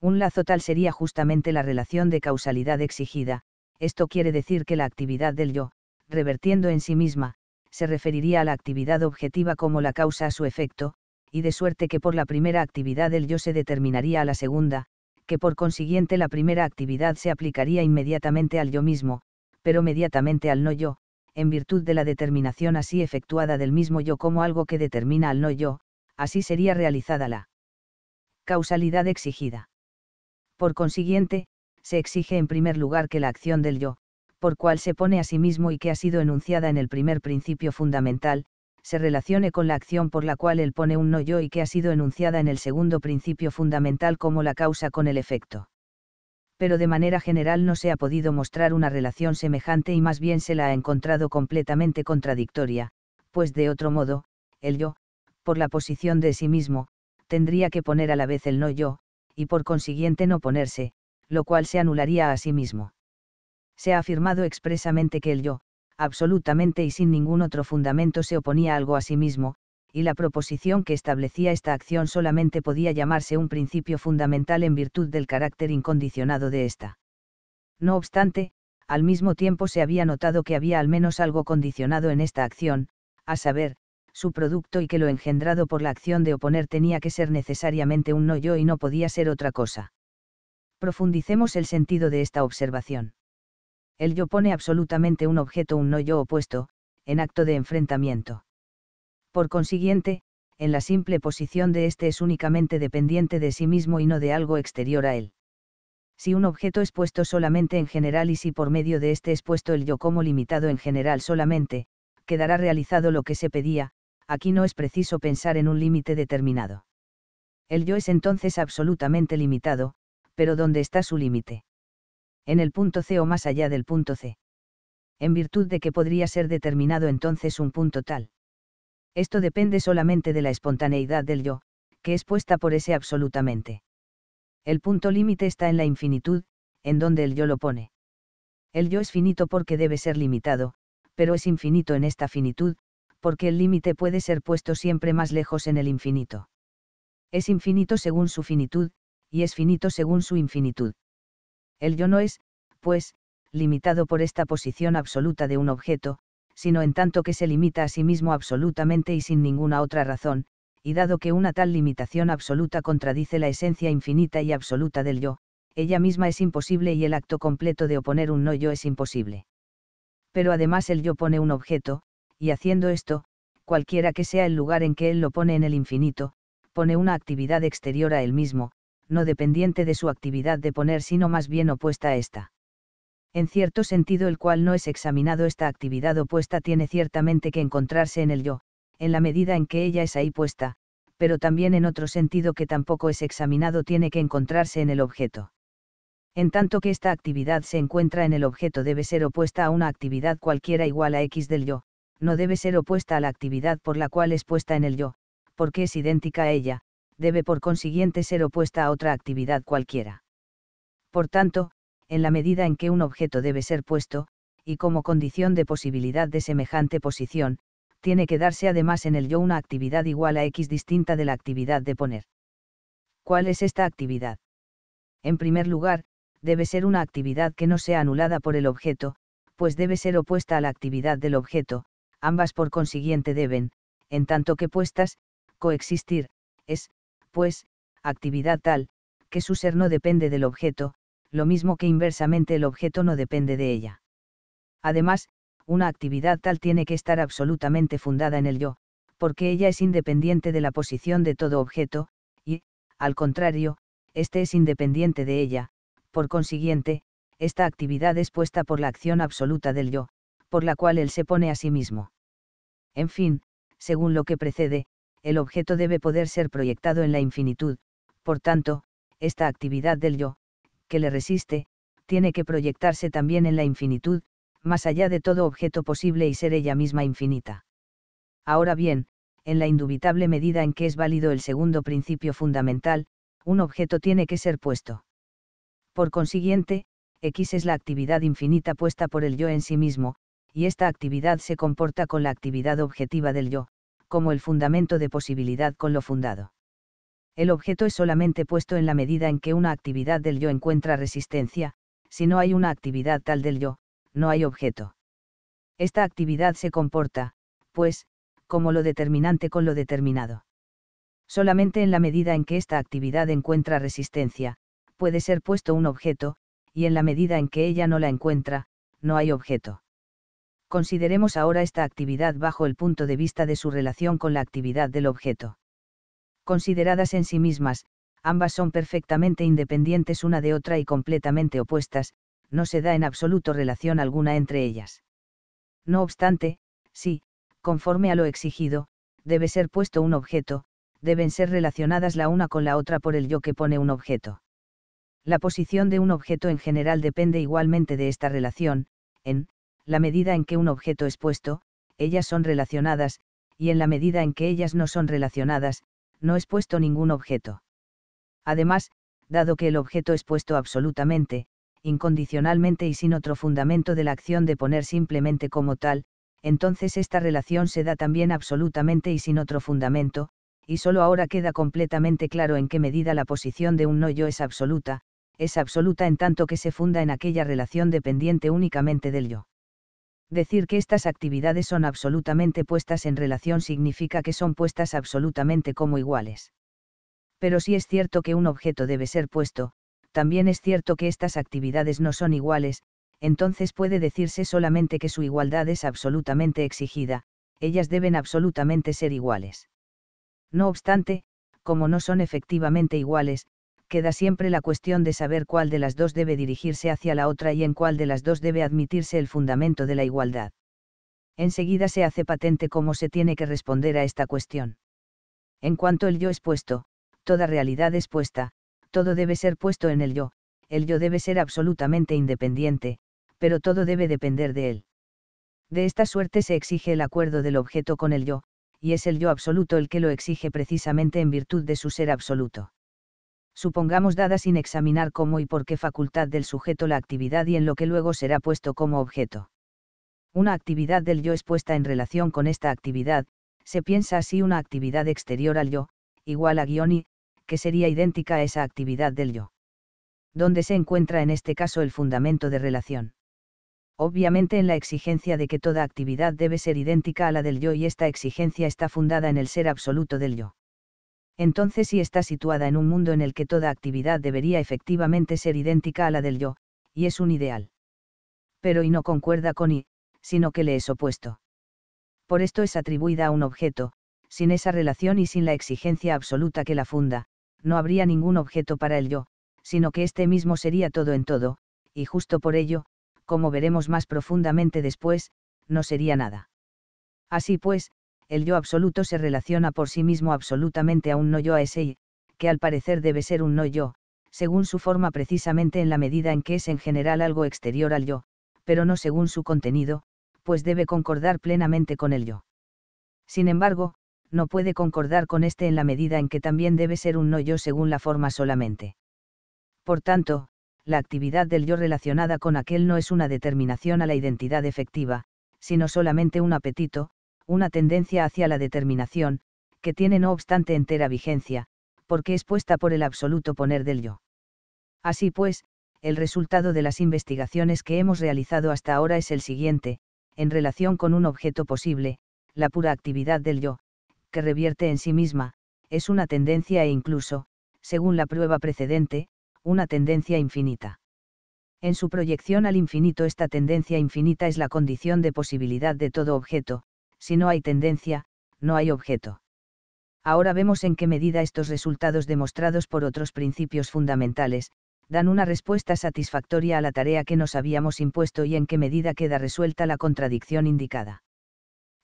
Un lazo tal sería justamente la relación de causalidad exigida, esto quiere decir que la actividad del yo, revertiendo en sí misma, se referiría a la actividad objetiva como la causa a su efecto, y de suerte que por la primera actividad el yo se determinaría a la segunda, que por consiguiente la primera actividad se aplicaría inmediatamente al yo mismo, pero mediatamente al no yo, en virtud de la determinación así efectuada del mismo yo como algo que determina al no yo, así sería realizada la causalidad exigida. Por consiguiente, se exige en primer lugar que la acción del yo, por cual se pone a sí mismo y que ha sido enunciada en el primer principio fundamental, se relacione con la acción por la cual él pone un no yo y que ha sido enunciada en el segundo principio fundamental como la causa con el efecto. Pero de manera general no se ha podido mostrar una relación semejante y más bien se la ha encontrado completamente contradictoria, pues de otro modo, el yo, por la posición de sí mismo, tendría que poner a la vez el no yo, y por consiguiente no ponerse, lo cual se anularía a sí mismo se ha afirmado expresamente que el yo, absolutamente y sin ningún otro fundamento se oponía algo a sí mismo, y la proposición que establecía esta acción solamente podía llamarse un principio fundamental en virtud del carácter incondicionado de ésta. No obstante, al mismo tiempo se había notado que había al menos algo condicionado en esta acción, a saber, su producto y que lo engendrado por la acción de oponer tenía que ser necesariamente un no yo y no podía ser otra cosa. Profundicemos el sentido de esta observación. El yo pone absolutamente un objeto, un no yo opuesto, en acto de enfrentamiento. Por consiguiente, en la simple posición de éste es únicamente dependiente de sí mismo y no de algo exterior a él. Si un objeto es puesto solamente en general y si por medio de éste es puesto el yo como limitado en general solamente, quedará realizado lo que se pedía, aquí no es preciso pensar en un límite determinado. El yo es entonces absolutamente limitado, pero ¿dónde está su límite? en el punto C o más allá del punto C. En virtud de que podría ser determinado entonces un punto tal. Esto depende solamente de la espontaneidad del yo, que es puesta por ese absolutamente. El punto límite está en la infinitud, en donde el yo lo pone. El yo es finito porque debe ser limitado, pero es infinito en esta finitud, porque el límite puede ser puesto siempre más lejos en el infinito. Es infinito según su finitud, y es finito según su infinitud. El yo no es, pues, limitado por esta posición absoluta de un objeto, sino en tanto que se limita a sí mismo absolutamente y sin ninguna otra razón, y dado que una tal limitación absoluta contradice la esencia infinita y absoluta del yo, ella misma es imposible y el acto completo de oponer un no yo es imposible. Pero además el yo pone un objeto, y haciendo esto, cualquiera que sea el lugar en que él lo pone en el infinito, pone una actividad exterior a él mismo, no dependiente de su actividad de poner sino más bien opuesta a esta. En cierto sentido el cual no es examinado esta actividad opuesta tiene ciertamente que encontrarse en el yo, en la medida en que ella es ahí puesta, pero también en otro sentido que tampoco es examinado tiene que encontrarse en el objeto. En tanto que esta actividad se encuentra en el objeto debe ser opuesta a una actividad cualquiera igual a X del yo, no debe ser opuesta a la actividad por la cual es puesta en el yo, porque es idéntica a ella, debe por consiguiente ser opuesta a otra actividad cualquiera. Por tanto, en la medida en que un objeto debe ser puesto, y como condición de posibilidad de semejante posición, tiene que darse además en el yo una actividad igual a X distinta de la actividad de poner. ¿Cuál es esta actividad? En primer lugar, debe ser una actividad que no sea anulada por el objeto, pues debe ser opuesta a la actividad del objeto, ambas por consiguiente deben, en tanto que puestas, coexistir, es, pues, actividad tal, que su ser no depende del objeto, lo mismo que inversamente el objeto no depende de ella. Además, una actividad tal tiene que estar absolutamente fundada en el yo, porque ella es independiente de la posición de todo objeto, y, al contrario, éste es independiente de ella, por consiguiente, esta actividad es puesta por la acción absoluta del yo, por la cual él se pone a sí mismo. En fin, según lo que precede, el objeto debe poder ser proyectado en la infinitud, por tanto, esta actividad del yo, que le resiste, tiene que proyectarse también en la infinitud, más allá de todo objeto posible y ser ella misma infinita. Ahora bien, en la indubitable medida en que es válido el segundo principio fundamental, un objeto tiene que ser puesto. Por consiguiente, X es la actividad infinita puesta por el yo en sí mismo, y esta actividad se comporta con la actividad objetiva del yo, como el fundamento de posibilidad con lo fundado. El objeto es solamente puesto en la medida en que una actividad del yo encuentra resistencia, si no hay una actividad tal del yo, no hay objeto. Esta actividad se comporta, pues, como lo determinante con lo determinado. Solamente en la medida en que esta actividad encuentra resistencia, puede ser puesto un objeto, y en la medida en que ella no la encuentra, no hay objeto consideremos ahora esta actividad bajo el punto de vista de su relación con la actividad del objeto. Consideradas en sí mismas, ambas son perfectamente independientes una de otra y completamente opuestas, no se da en absoluto relación alguna entre ellas. No obstante, sí, conforme a lo exigido, debe ser puesto un objeto, deben ser relacionadas la una con la otra por el yo que pone un objeto. La posición de un objeto en general depende igualmente de esta relación, en, la medida en que un objeto es puesto, ellas son relacionadas, y en la medida en que ellas no son relacionadas, no es puesto ningún objeto. Además, dado que el objeto es puesto absolutamente, incondicionalmente y sin otro fundamento de la acción de poner simplemente como tal, entonces esta relación se da también absolutamente y sin otro fundamento, y solo ahora queda completamente claro en qué medida la posición de un no yo es absoluta, es absoluta en tanto que se funda en aquella relación dependiente únicamente del yo. Decir que estas actividades son absolutamente puestas en relación significa que son puestas absolutamente como iguales. Pero si es cierto que un objeto debe ser puesto, también es cierto que estas actividades no son iguales, entonces puede decirse solamente que su igualdad es absolutamente exigida, ellas deben absolutamente ser iguales. No obstante, como no son efectivamente iguales, queda siempre la cuestión de saber cuál de las dos debe dirigirse hacia la otra y en cuál de las dos debe admitirse el fundamento de la igualdad. Enseguida se hace patente cómo se tiene que responder a esta cuestión. En cuanto el yo es puesto, toda realidad es puesta, todo debe ser puesto en el yo, el yo debe ser absolutamente independiente, pero todo debe depender de él. De esta suerte se exige el acuerdo del objeto con el yo, y es el yo absoluto el que lo exige precisamente en virtud de su ser absoluto supongamos dada sin examinar cómo y por qué facultad del sujeto la actividad y en lo que luego será puesto como objeto. Una actividad del yo expuesta en relación con esta actividad, se piensa así una actividad exterior al yo, igual a guión y, que sería idéntica a esa actividad del yo. ¿Dónde se encuentra en este caso el fundamento de relación? Obviamente en la exigencia de que toda actividad debe ser idéntica a la del yo y esta exigencia está fundada en el ser absoluto del yo entonces si está situada en un mundo en el que toda actividad debería efectivamente ser idéntica a la del yo, y es un ideal. Pero y no concuerda con y, sino que le es opuesto. Por esto es atribuida a un objeto, sin esa relación y sin la exigencia absoluta que la funda, no habría ningún objeto para el yo, sino que este mismo sería todo en todo, y justo por ello, como veremos más profundamente después, no sería nada. Así pues, el yo absoluto se relaciona por sí mismo absolutamente a un no yo a ese que al parecer debe ser un no yo, según su forma precisamente en la medida en que es en general algo exterior al yo, pero no según su contenido, pues debe concordar plenamente con el yo. Sin embargo, no puede concordar con este en la medida en que también debe ser un no yo según la forma solamente. Por tanto, la actividad del yo relacionada con aquel no es una determinación a la identidad efectiva, sino solamente un apetito, una tendencia hacia la determinación, que tiene no obstante entera vigencia, porque es puesta por el absoluto poner del yo. Así pues, el resultado de las investigaciones que hemos realizado hasta ahora es el siguiente, en relación con un objeto posible, la pura actividad del yo, que revierte en sí misma, es una tendencia e incluso, según la prueba precedente, una tendencia infinita. En su proyección al infinito esta tendencia infinita es la condición de posibilidad de todo objeto, si no hay tendencia, no hay objeto. Ahora vemos en qué medida estos resultados demostrados por otros principios fundamentales, dan una respuesta satisfactoria a la tarea que nos habíamos impuesto y en qué medida queda resuelta la contradicción indicada.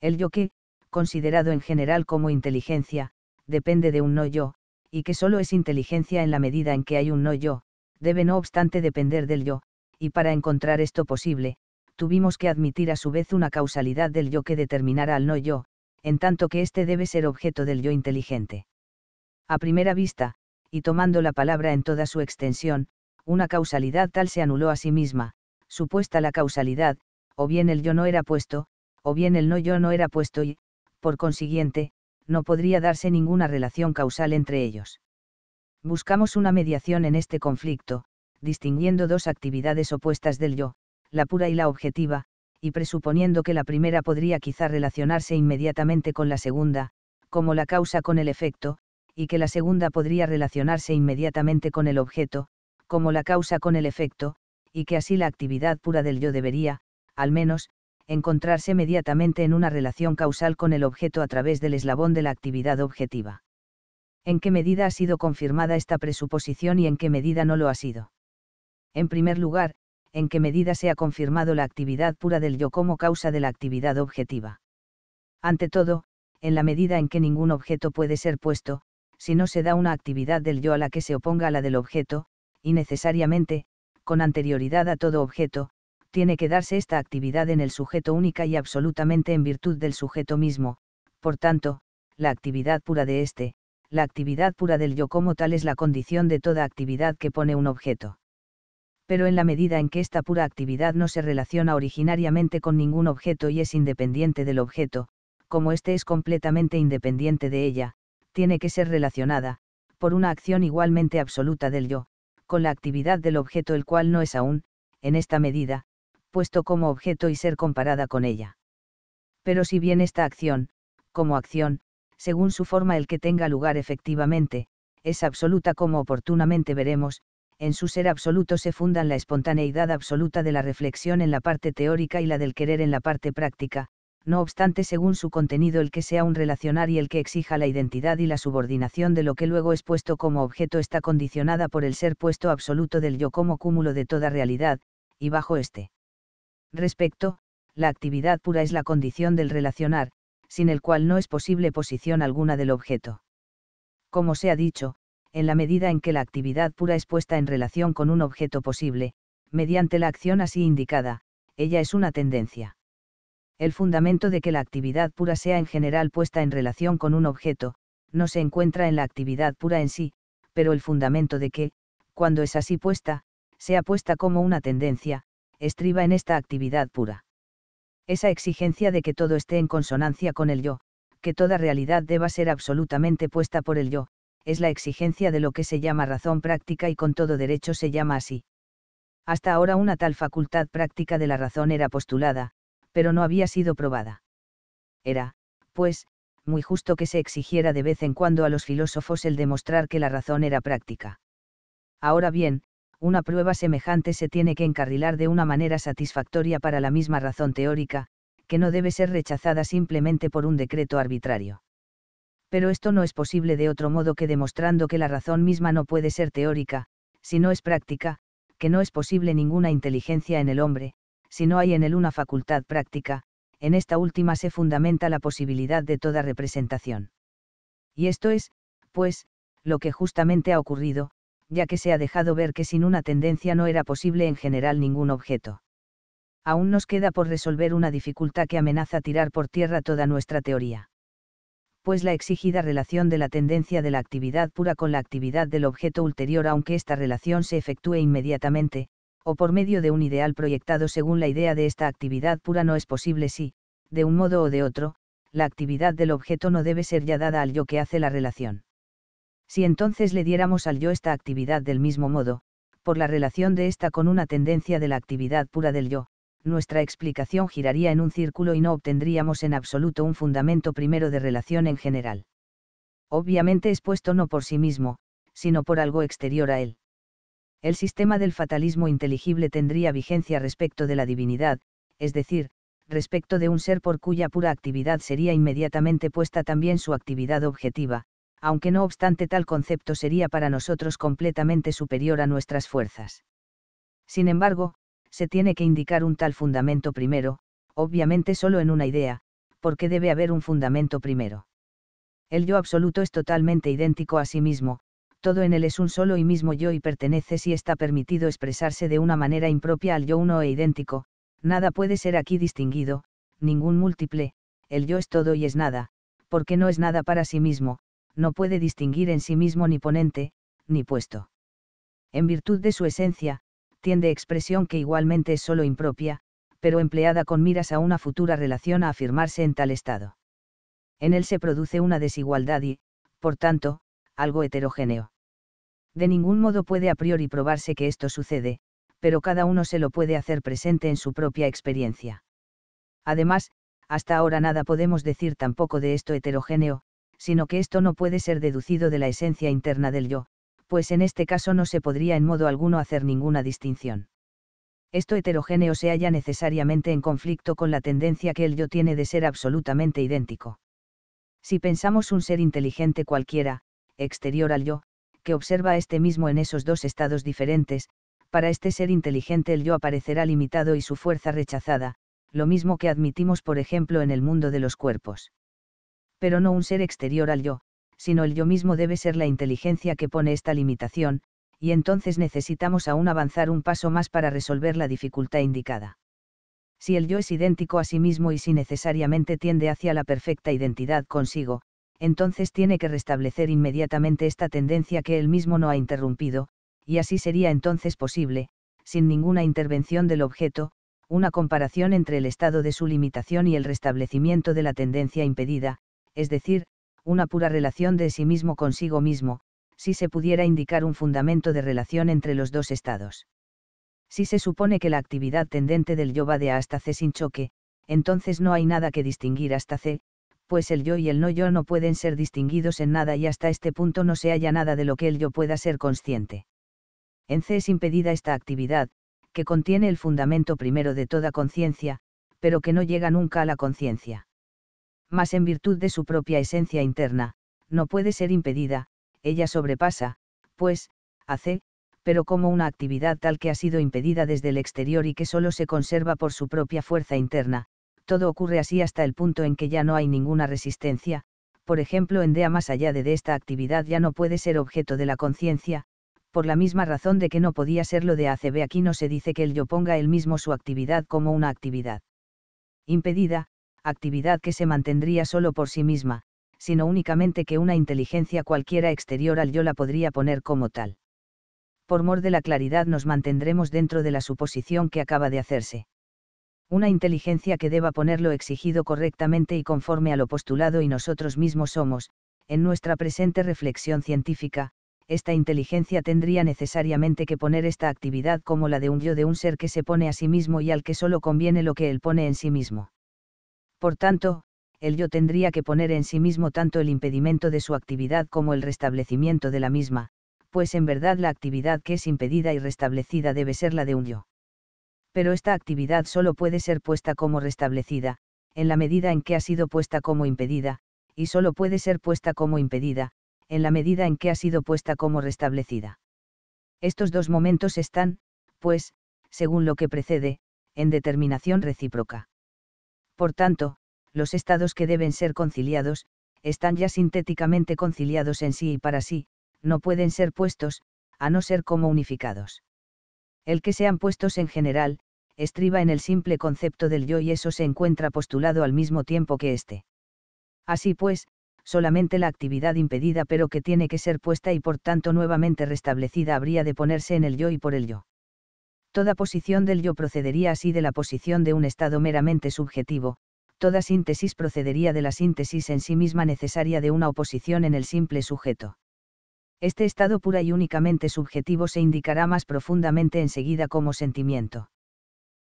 El yo que, considerado en general como inteligencia, depende de un no yo, y que solo es inteligencia en la medida en que hay un no yo, debe no obstante depender del yo, y para encontrar esto posible, tuvimos que admitir a su vez una causalidad del yo que determinara al no yo, en tanto que éste debe ser objeto del yo inteligente. A primera vista, y tomando la palabra en toda su extensión, una causalidad tal se anuló a sí misma, supuesta la causalidad, o bien el yo no era puesto, o bien el no yo no era puesto y, por consiguiente, no podría darse ninguna relación causal entre ellos. Buscamos una mediación en este conflicto, distinguiendo dos actividades opuestas del yo, la pura y la objetiva, y presuponiendo que la primera podría quizá relacionarse inmediatamente con la segunda, como la causa con el efecto, y que la segunda podría relacionarse inmediatamente con el objeto, como la causa con el efecto, y que así la actividad pura del yo debería, al menos, encontrarse inmediatamente en una relación causal con el objeto a través del eslabón de la actividad objetiva. ¿En qué medida ha sido confirmada esta presuposición y en qué medida no lo ha sido? En primer lugar, en qué medida se ha confirmado la actividad pura del yo como causa de la actividad objetiva. Ante todo, en la medida en que ningún objeto puede ser puesto, si no se da una actividad del yo a la que se oponga a la del objeto, y necesariamente, con anterioridad a todo objeto, tiene que darse esta actividad en el sujeto única y absolutamente en virtud del sujeto mismo, por tanto, la actividad pura de éste, la actividad pura del yo como tal es la condición de toda actividad que pone un objeto pero en la medida en que esta pura actividad no se relaciona originariamente con ningún objeto y es independiente del objeto, como éste es completamente independiente de ella, tiene que ser relacionada, por una acción igualmente absoluta del yo, con la actividad del objeto el cual no es aún, en esta medida, puesto como objeto y ser comparada con ella. Pero si bien esta acción, como acción, según su forma el que tenga lugar efectivamente, es absoluta como oportunamente veremos, en su ser absoluto se fundan la espontaneidad absoluta de la reflexión en la parte teórica y la del querer en la parte práctica, no obstante según su contenido el que sea un relacionar y el que exija la identidad y la subordinación de lo que luego es puesto como objeto está condicionada por el ser puesto absoluto del yo como cúmulo de toda realidad, y bajo este. Respecto, la actividad pura es la condición del relacionar, sin el cual no es posible posición alguna del objeto. Como se ha dicho, en la medida en que la actividad pura es puesta en relación con un objeto posible, mediante la acción así indicada, ella es una tendencia. El fundamento de que la actividad pura sea en general puesta en relación con un objeto, no se encuentra en la actividad pura en sí, pero el fundamento de que, cuando es así puesta, sea puesta como una tendencia, estriba en esta actividad pura. Esa exigencia de que todo esté en consonancia con el yo, que toda realidad deba ser absolutamente puesta por el yo, es la exigencia de lo que se llama razón práctica y con todo derecho se llama así. Hasta ahora una tal facultad práctica de la razón era postulada, pero no había sido probada. Era, pues, muy justo que se exigiera de vez en cuando a los filósofos el demostrar que la razón era práctica. Ahora bien, una prueba semejante se tiene que encarrilar de una manera satisfactoria para la misma razón teórica, que no debe ser rechazada simplemente por un decreto arbitrario pero esto no es posible de otro modo que demostrando que la razón misma no puede ser teórica, si no es práctica, que no es posible ninguna inteligencia en el hombre, si no hay en él una facultad práctica, en esta última se fundamenta la posibilidad de toda representación. Y esto es, pues, lo que justamente ha ocurrido, ya que se ha dejado ver que sin una tendencia no era posible en general ningún objeto. Aún nos queda por resolver una dificultad que amenaza tirar por tierra toda nuestra teoría pues la exigida relación de la tendencia de la actividad pura con la actividad del objeto ulterior, aunque esta relación se efectúe inmediatamente, o por medio de un ideal proyectado según la idea de esta actividad pura, no es posible si, de un modo o de otro, la actividad del objeto no debe ser ya dada al yo que hace la relación. Si entonces le diéramos al yo esta actividad del mismo modo, por la relación de esta con una tendencia de la actividad pura del yo, nuestra explicación giraría en un círculo y no obtendríamos en absoluto un fundamento primero de relación en general. Obviamente es puesto no por sí mismo, sino por algo exterior a él. El sistema del fatalismo inteligible tendría vigencia respecto de la divinidad, es decir, respecto de un ser por cuya pura actividad sería inmediatamente puesta también su actividad objetiva, aunque no obstante tal concepto sería para nosotros completamente superior a nuestras fuerzas. Sin embargo, se tiene que indicar un tal fundamento primero, obviamente solo en una idea, porque debe haber un fundamento primero. El yo absoluto es totalmente idéntico a sí mismo, todo en él es un solo y mismo yo y pertenece si está permitido expresarse de una manera impropia al yo uno e idéntico, nada puede ser aquí distinguido, ningún múltiple, el yo es todo y es nada, porque no es nada para sí mismo, no puede distinguir en sí mismo ni ponente, ni puesto. En virtud de su esencia, tiende expresión que igualmente es solo impropia, pero empleada con miras a una futura relación a afirmarse en tal estado. En él se produce una desigualdad y, por tanto, algo heterogéneo. De ningún modo puede a priori probarse que esto sucede, pero cada uno se lo puede hacer presente en su propia experiencia. Además, hasta ahora nada podemos decir tampoco de esto heterogéneo, sino que esto no puede ser deducido de la esencia interna del yo, pues en este caso no se podría en modo alguno hacer ninguna distinción. Esto heterogéneo se halla necesariamente en conflicto con la tendencia que el yo tiene de ser absolutamente idéntico. Si pensamos un ser inteligente cualquiera, exterior al yo, que observa este mismo en esos dos estados diferentes, para este ser inteligente el yo aparecerá limitado y su fuerza rechazada, lo mismo que admitimos por ejemplo en el mundo de los cuerpos. Pero no un ser exterior al yo, sino el yo mismo debe ser la inteligencia que pone esta limitación, y entonces necesitamos aún avanzar un paso más para resolver la dificultad indicada. Si el yo es idéntico a sí mismo y si necesariamente tiende hacia la perfecta identidad consigo, entonces tiene que restablecer inmediatamente esta tendencia que él mismo no ha interrumpido, y así sería entonces posible, sin ninguna intervención del objeto, una comparación entre el estado de su limitación y el restablecimiento de la tendencia impedida, es decir, una pura relación de sí mismo consigo mismo, si se pudiera indicar un fundamento de relación entre los dos estados. Si se supone que la actividad tendente del yo va de A hasta C sin choque, entonces no hay nada que distinguir hasta C, pues el yo y el no yo no pueden ser distinguidos en nada y hasta este punto no se halla nada de lo que el yo pueda ser consciente. En C es impedida esta actividad, que contiene el fundamento primero de toda conciencia, pero que no llega nunca a la conciencia mas en virtud de su propia esencia interna, no puede ser impedida, ella sobrepasa, pues, hace, pero como una actividad tal que ha sido impedida desde el exterior y que solo se conserva por su propia fuerza interna, todo ocurre así hasta el punto en que ya no hay ninguna resistencia, por ejemplo en DEA más allá de, de esta actividad ya no puede ser objeto de la conciencia, por la misma razón de que no podía serlo de ACB aquí no se dice que el yo ponga él mismo su actividad como una actividad impedida, actividad que se mantendría solo por sí misma, sino únicamente que una inteligencia cualquiera exterior al yo la podría poner como tal. Por mor de la claridad nos mantendremos dentro de la suposición que acaba de hacerse. Una inteligencia que deba poner lo exigido correctamente y conforme a lo postulado y nosotros mismos somos, en nuestra presente reflexión científica, esta inteligencia tendría necesariamente que poner esta actividad como la de un yo de un ser que se pone a sí mismo y al que solo conviene lo que él pone en sí mismo. Por tanto, el yo tendría que poner en sí mismo tanto el impedimento de su actividad como el restablecimiento de la misma, pues en verdad la actividad que es impedida y restablecida debe ser la de un yo. Pero esta actividad solo puede ser puesta como restablecida, en la medida en que ha sido puesta como impedida, y solo puede ser puesta como impedida, en la medida en que ha sido puesta como restablecida. Estos dos momentos están, pues, según lo que precede, en determinación recíproca. Por tanto, los estados que deben ser conciliados, están ya sintéticamente conciliados en sí y para sí, no pueden ser puestos, a no ser como unificados. El que sean puestos en general, estriba en el simple concepto del yo y eso se encuentra postulado al mismo tiempo que éste. Así pues, solamente la actividad impedida pero que tiene que ser puesta y por tanto nuevamente restablecida habría de ponerse en el yo y por el yo. Toda posición del yo procedería así de la posición de un estado meramente subjetivo, toda síntesis procedería de la síntesis en sí misma necesaria de una oposición en el simple sujeto. Este estado pura y únicamente subjetivo se indicará más profundamente enseguida como sentimiento.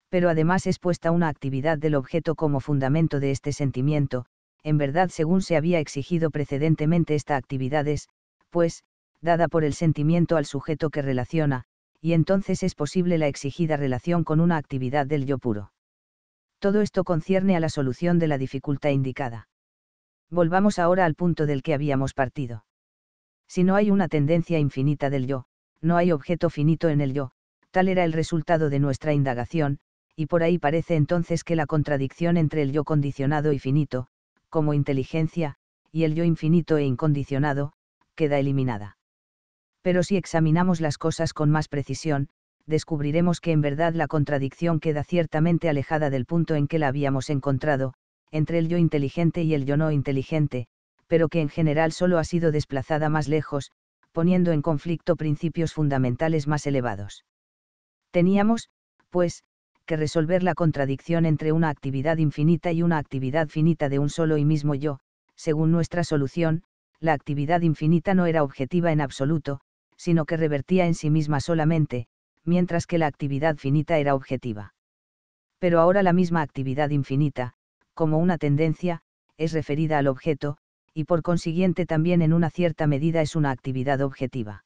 Pero además es puesta una actividad del objeto como fundamento de este sentimiento, en verdad según se había exigido precedentemente esta actividad es, pues, dada por el sentimiento al sujeto que relaciona, y entonces es posible la exigida relación con una actividad del yo puro. Todo esto concierne a la solución de la dificultad indicada. Volvamos ahora al punto del que habíamos partido. Si no hay una tendencia infinita del yo, no hay objeto finito en el yo, tal era el resultado de nuestra indagación, y por ahí parece entonces que la contradicción entre el yo condicionado y finito, como inteligencia, y el yo infinito e incondicionado, queda eliminada pero si examinamos las cosas con más precisión, descubriremos que en verdad la contradicción queda ciertamente alejada del punto en que la habíamos encontrado, entre el yo inteligente y el yo no inteligente, pero que en general solo ha sido desplazada más lejos, poniendo en conflicto principios fundamentales más elevados. Teníamos, pues, que resolver la contradicción entre una actividad infinita y una actividad finita de un solo y mismo yo, según nuestra solución, la actividad infinita no era objetiva en absoluto, sino que revertía en sí misma solamente, mientras que la actividad finita era objetiva. Pero ahora la misma actividad infinita, como una tendencia, es referida al objeto, y por consiguiente también en una cierta medida es una actividad objetiva.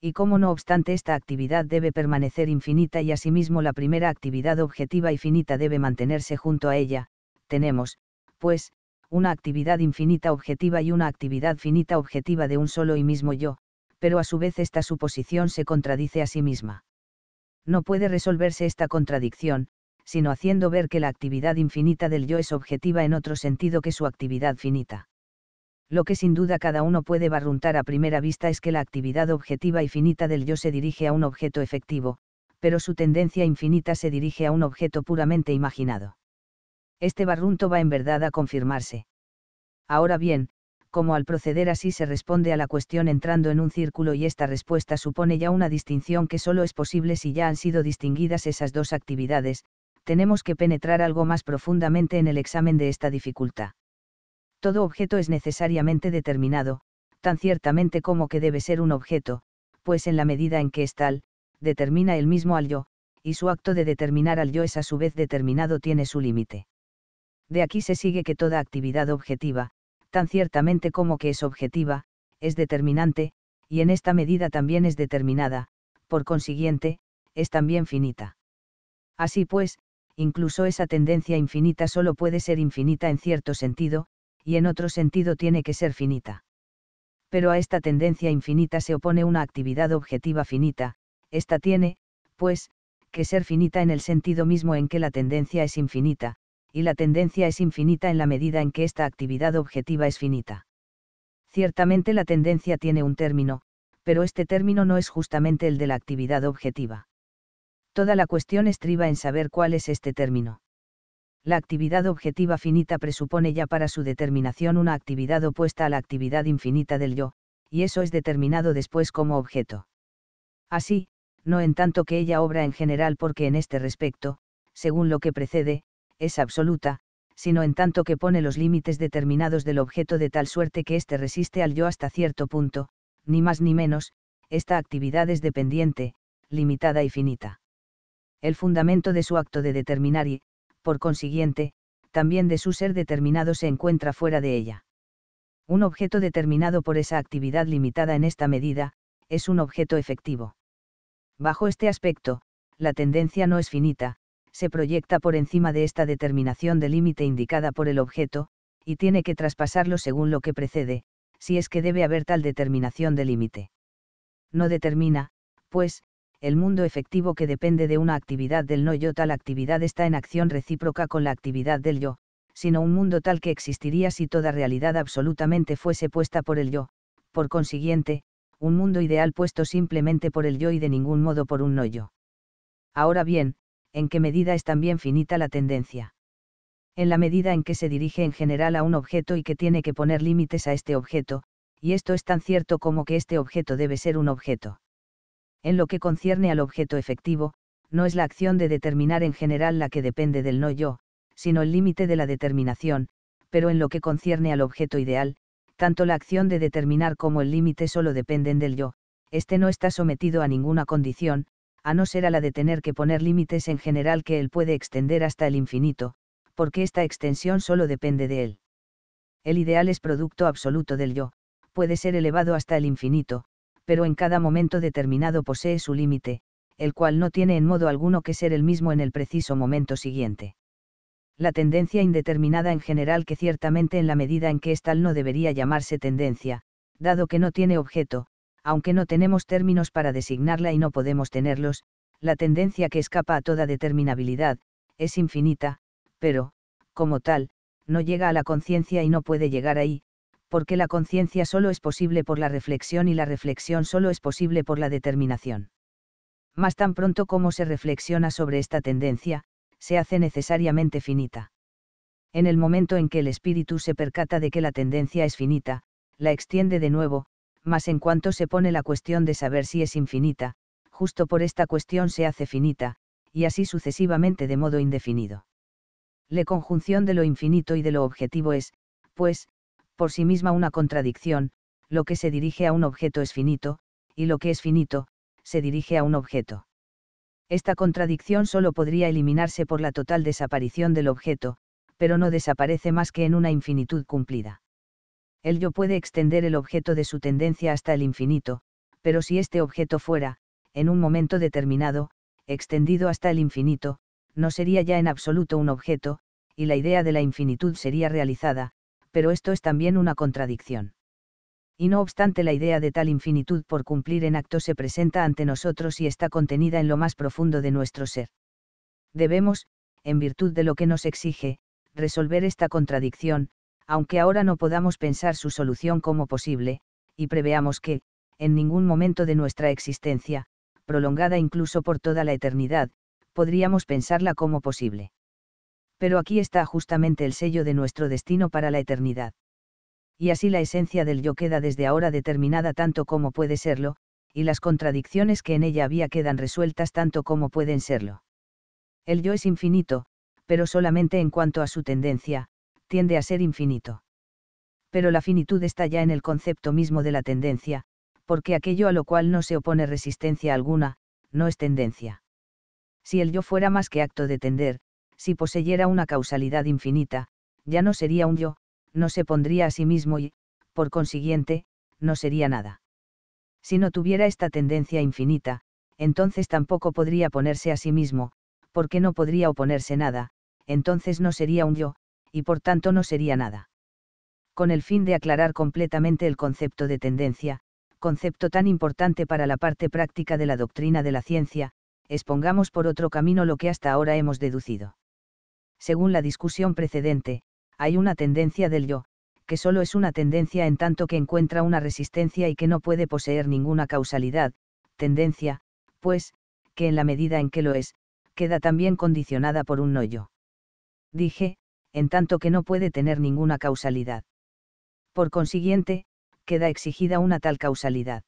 Y como no obstante esta actividad debe permanecer infinita y asimismo la primera actividad objetiva y finita debe mantenerse junto a ella, tenemos, pues, una actividad infinita objetiva y una actividad finita objetiva de un solo y mismo yo, pero a su vez esta suposición se contradice a sí misma. No puede resolverse esta contradicción, sino haciendo ver que la actividad infinita del yo es objetiva en otro sentido que su actividad finita. Lo que sin duda cada uno puede barruntar a primera vista es que la actividad objetiva y finita del yo se dirige a un objeto efectivo, pero su tendencia infinita se dirige a un objeto puramente imaginado. Este barrunto va en verdad a confirmarse. Ahora bien, como al proceder así se responde a la cuestión entrando en un círculo y esta respuesta supone ya una distinción que solo es posible si ya han sido distinguidas esas dos actividades, tenemos que penetrar algo más profundamente en el examen de esta dificultad. Todo objeto es necesariamente determinado, tan ciertamente como que debe ser un objeto, pues en la medida en que es tal, determina el mismo al yo, y su acto de determinar al yo es a su vez determinado tiene su límite. De aquí se sigue que toda actividad objetiva, tan ciertamente como que es objetiva, es determinante, y en esta medida también es determinada, por consiguiente, es también finita. Así pues, incluso esa tendencia infinita solo puede ser infinita en cierto sentido, y en otro sentido tiene que ser finita. Pero a esta tendencia infinita se opone una actividad objetiva finita, esta tiene, pues, que ser finita en el sentido mismo en que la tendencia es infinita, y la tendencia es infinita en la medida en que esta actividad objetiva es finita. Ciertamente la tendencia tiene un término, pero este término no es justamente el de la actividad objetiva. Toda la cuestión estriba en saber cuál es este término. La actividad objetiva finita presupone ya para su determinación una actividad opuesta a la actividad infinita del yo, y eso es determinado después como objeto. Así, no en tanto que ella obra en general porque en este respecto, según lo que precede, es absoluta, sino en tanto que pone los límites determinados del objeto de tal suerte que éste resiste al yo hasta cierto punto, ni más ni menos, esta actividad es dependiente, limitada y finita. El fundamento de su acto de determinar y, por consiguiente, también de su ser determinado se encuentra fuera de ella. Un objeto determinado por esa actividad limitada en esta medida, es un objeto efectivo. Bajo este aspecto, la tendencia no es finita, se proyecta por encima de esta determinación de límite indicada por el objeto, y tiene que traspasarlo según lo que precede, si es que debe haber tal determinación de límite. No determina, pues, el mundo efectivo que depende de una actividad del no-yo tal actividad está en acción recíproca con la actividad del yo, sino un mundo tal que existiría si toda realidad absolutamente fuese puesta por el yo, por consiguiente, un mundo ideal puesto simplemente por el yo y de ningún modo por un no-yo. Ahora bien, en qué medida es también finita la tendencia. En la medida en que se dirige en general a un objeto y que tiene que poner límites a este objeto, y esto es tan cierto como que este objeto debe ser un objeto. En lo que concierne al objeto efectivo, no es la acción de determinar en general la que depende del no yo, sino el límite de la determinación, pero en lo que concierne al objeto ideal, tanto la acción de determinar como el límite solo dependen del yo, este no está sometido a ninguna condición, a no ser a la de tener que poner límites en general que él puede extender hasta el infinito, porque esta extensión solo depende de él. El ideal es producto absoluto del yo, puede ser elevado hasta el infinito, pero en cada momento determinado posee su límite, el cual no tiene en modo alguno que ser el mismo en el preciso momento siguiente. La tendencia indeterminada en general que ciertamente en la medida en que es tal no debería llamarse tendencia, dado que no tiene objeto, aunque no tenemos términos para designarla y no podemos tenerlos, la tendencia que escapa a toda determinabilidad, es infinita, pero, como tal, no llega a la conciencia y no puede llegar ahí, porque la conciencia solo es posible por la reflexión y la reflexión solo es posible por la determinación. Mas tan pronto como se reflexiona sobre esta tendencia, se hace necesariamente finita. En el momento en que el espíritu se percata de que la tendencia es finita, la extiende de nuevo, mas en cuanto se pone la cuestión de saber si es infinita, justo por esta cuestión se hace finita, y así sucesivamente de modo indefinido. La conjunción de lo infinito y de lo objetivo es, pues, por sí misma una contradicción, lo que se dirige a un objeto es finito, y lo que es finito, se dirige a un objeto. Esta contradicción solo podría eliminarse por la total desaparición del objeto, pero no desaparece más que en una infinitud cumplida el yo puede extender el objeto de su tendencia hasta el infinito, pero si este objeto fuera, en un momento determinado, extendido hasta el infinito, no sería ya en absoluto un objeto, y la idea de la infinitud sería realizada, pero esto es también una contradicción. Y no obstante la idea de tal infinitud por cumplir en acto se presenta ante nosotros y está contenida en lo más profundo de nuestro ser. Debemos, en virtud de lo que nos exige, resolver esta contradicción, aunque ahora no podamos pensar su solución como posible, y preveamos que, en ningún momento de nuestra existencia, prolongada incluso por toda la eternidad, podríamos pensarla como posible. Pero aquí está justamente el sello de nuestro destino para la eternidad. Y así la esencia del yo queda desde ahora determinada tanto como puede serlo, y las contradicciones que en ella había quedan resueltas tanto como pueden serlo. El yo es infinito, pero solamente en cuanto a su tendencia, tiende a ser infinito. Pero la finitud está ya en el concepto mismo de la tendencia, porque aquello a lo cual no se opone resistencia alguna, no es tendencia. Si el yo fuera más que acto de tender, si poseyera una causalidad infinita, ya no sería un yo, no se pondría a sí mismo y, por consiguiente, no sería nada. Si no tuviera esta tendencia infinita, entonces tampoco podría ponerse a sí mismo, porque no podría oponerse nada, entonces no sería un yo, y por tanto no sería nada. Con el fin de aclarar completamente el concepto de tendencia, concepto tan importante para la parte práctica de la doctrina de la ciencia, expongamos por otro camino lo que hasta ahora hemos deducido. Según la discusión precedente, hay una tendencia del yo, que solo es una tendencia en tanto que encuentra una resistencia y que no puede poseer ninguna causalidad, tendencia, pues, que en la medida en que lo es, queda también condicionada por un no yo. Dije, en tanto que no puede tener ninguna causalidad. Por consiguiente, queda exigida una tal causalidad.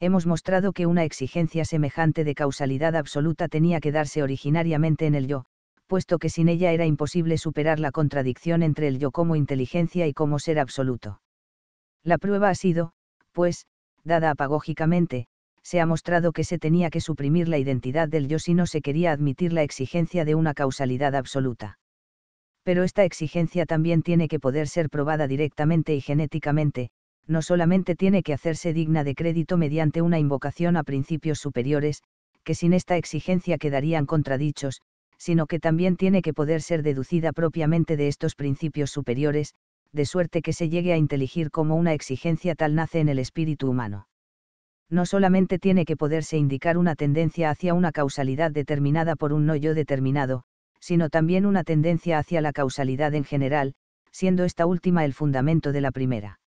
Hemos mostrado que una exigencia semejante de causalidad absoluta tenía que darse originariamente en el yo, puesto que sin ella era imposible superar la contradicción entre el yo como inteligencia y como ser absoluto. La prueba ha sido, pues, dada apagógicamente, se ha mostrado que se tenía que suprimir la identidad del yo si no se quería admitir la exigencia de una causalidad absoluta pero esta exigencia también tiene que poder ser probada directamente y genéticamente, no solamente tiene que hacerse digna de crédito mediante una invocación a principios superiores, que sin esta exigencia quedarían contradichos, sino que también tiene que poder ser deducida propiamente de estos principios superiores, de suerte que se llegue a inteligir como una exigencia tal nace en el espíritu humano. No solamente tiene que poderse indicar una tendencia hacia una causalidad determinada por un no yo determinado, sino también una tendencia hacia la causalidad en general, siendo esta última el fundamento de la primera.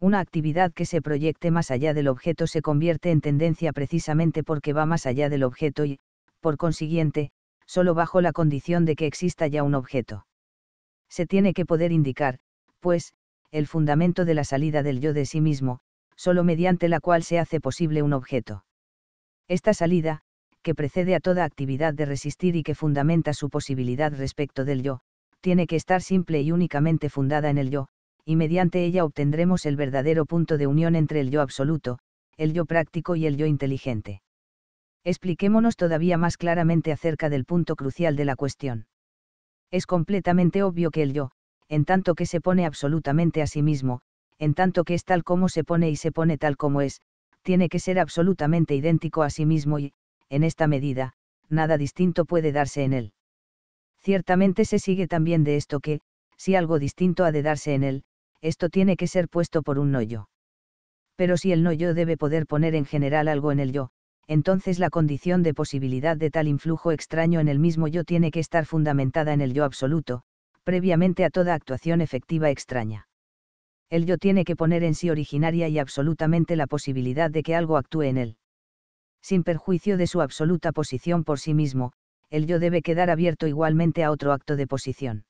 Una actividad que se proyecte más allá del objeto se convierte en tendencia precisamente porque va más allá del objeto y, por consiguiente, solo bajo la condición de que exista ya un objeto. Se tiene que poder indicar, pues, el fundamento de la salida del yo de sí mismo, solo mediante la cual se hace posible un objeto. Esta salida, que precede a toda actividad de resistir y que fundamenta su posibilidad respecto del yo, tiene que estar simple y únicamente fundada en el yo, y mediante ella obtendremos el verdadero punto de unión entre el yo absoluto, el yo práctico y el yo inteligente. Expliquémonos todavía más claramente acerca del punto crucial de la cuestión. Es completamente obvio que el yo, en tanto que se pone absolutamente a sí mismo, en tanto que es tal como se pone y se pone tal como es, tiene que ser absolutamente idéntico a sí mismo y, en esta medida, nada distinto puede darse en él. Ciertamente se sigue también de esto que, si algo distinto ha de darse en él, esto tiene que ser puesto por un no yo. Pero si el no yo debe poder poner en general algo en el yo, entonces la condición de posibilidad de tal influjo extraño en el mismo yo tiene que estar fundamentada en el yo absoluto, previamente a toda actuación efectiva extraña. El yo tiene que poner en sí originaria y absolutamente la posibilidad de que algo actúe en él sin perjuicio de su absoluta posición por sí mismo, el yo debe quedar abierto igualmente a otro acto de posición.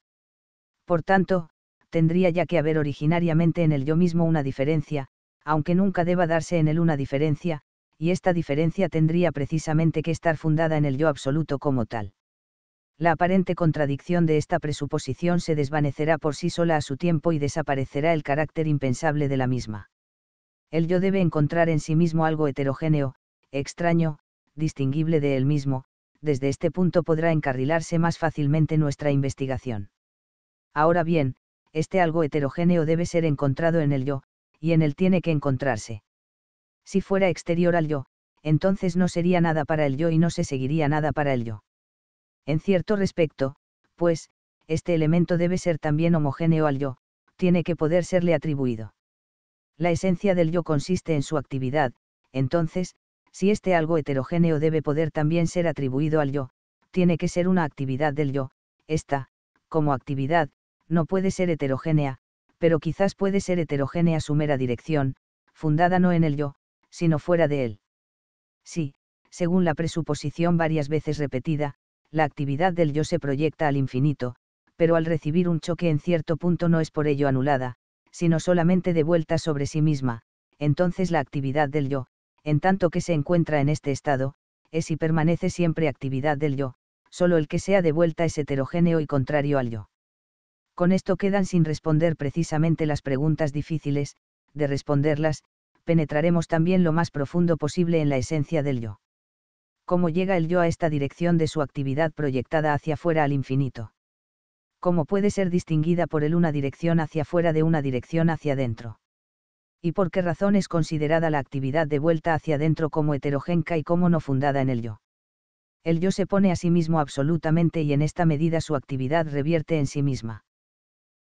Por tanto, tendría ya que haber originariamente en el yo mismo una diferencia, aunque nunca deba darse en él una diferencia, y esta diferencia tendría precisamente que estar fundada en el yo absoluto como tal. La aparente contradicción de esta presuposición se desvanecerá por sí sola a su tiempo y desaparecerá el carácter impensable de la misma. El yo debe encontrar en sí mismo algo heterogéneo, extraño, distinguible de él mismo, desde este punto podrá encarrilarse más fácilmente nuestra investigación. Ahora bien, este algo heterogéneo debe ser encontrado en el yo, y en él tiene que encontrarse. Si fuera exterior al yo, entonces no sería nada para el yo y no se seguiría nada para el yo. En cierto respecto, pues, este elemento debe ser también homogéneo al yo, tiene que poder serle atribuido. La esencia del yo consiste en su actividad, entonces, si este algo heterogéneo debe poder también ser atribuido al yo, tiene que ser una actividad del yo, esta, como actividad, no puede ser heterogénea, pero quizás puede ser heterogénea su mera dirección, fundada no en el yo, sino fuera de él. Sí, según la presuposición varias veces repetida, la actividad del yo se proyecta al infinito, pero al recibir un choque en cierto punto no es por ello anulada, sino solamente devuelta sobre sí misma, entonces la actividad del yo, en tanto que se encuentra en este estado, es y permanece siempre actividad del yo, solo el que sea de vuelta es heterogéneo y contrario al yo. Con esto quedan sin responder precisamente las preguntas difíciles, de responderlas, penetraremos también lo más profundo posible en la esencia del yo. ¿Cómo llega el yo a esta dirección de su actividad proyectada hacia fuera al infinito? ¿Cómo puede ser distinguida por él una dirección hacia fuera de una dirección hacia adentro? y por qué razón es considerada la actividad de vuelta hacia adentro como heterogénica y como no fundada en el yo. El yo se pone a sí mismo absolutamente y en esta medida su actividad revierte en sí misma.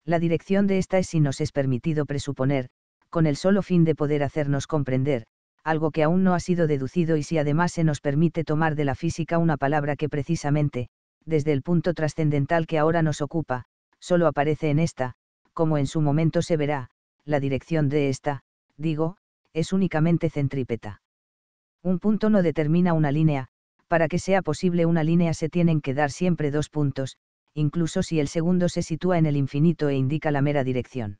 La dirección de esta es si nos es permitido presuponer, con el solo fin de poder hacernos comprender, algo que aún no ha sido deducido y si además se nos permite tomar de la física una palabra que precisamente, desde el punto trascendental que ahora nos ocupa, solo aparece en esta, como en su momento se verá, la dirección de esta, digo, es únicamente centrípeta. Un punto no determina una línea, para que sea posible una línea se tienen que dar siempre dos puntos, incluso si el segundo se sitúa en el infinito e indica la mera dirección.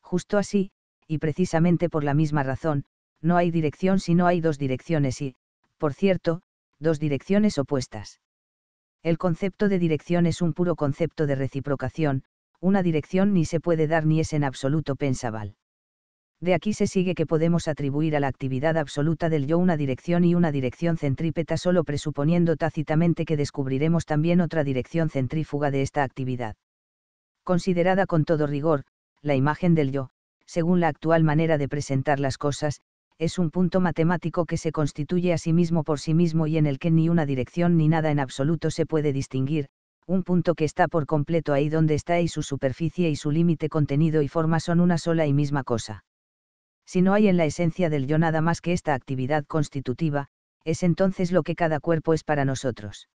Justo así, y precisamente por la misma razón, no hay dirección si no hay dos direcciones y, por cierto, dos direcciones opuestas. El concepto de dirección es un puro concepto de reciprocación, una dirección ni se puede dar ni es en absoluto pensable. De aquí se sigue que podemos atribuir a la actividad absoluta del yo una dirección y una dirección centrípeta solo presuponiendo tácitamente que descubriremos también otra dirección centrífuga de esta actividad. Considerada con todo rigor, la imagen del yo, según la actual manera de presentar las cosas, es un punto matemático que se constituye a sí mismo por sí mismo y en el que ni una dirección ni nada en absoluto se puede distinguir, un punto que está por completo ahí donde está y su superficie y su límite contenido y forma son una sola y misma cosa. Si no hay en la esencia del yo nada más que esta actividad constitutiva, es entonces lo que cada cuerpo es para nosotros.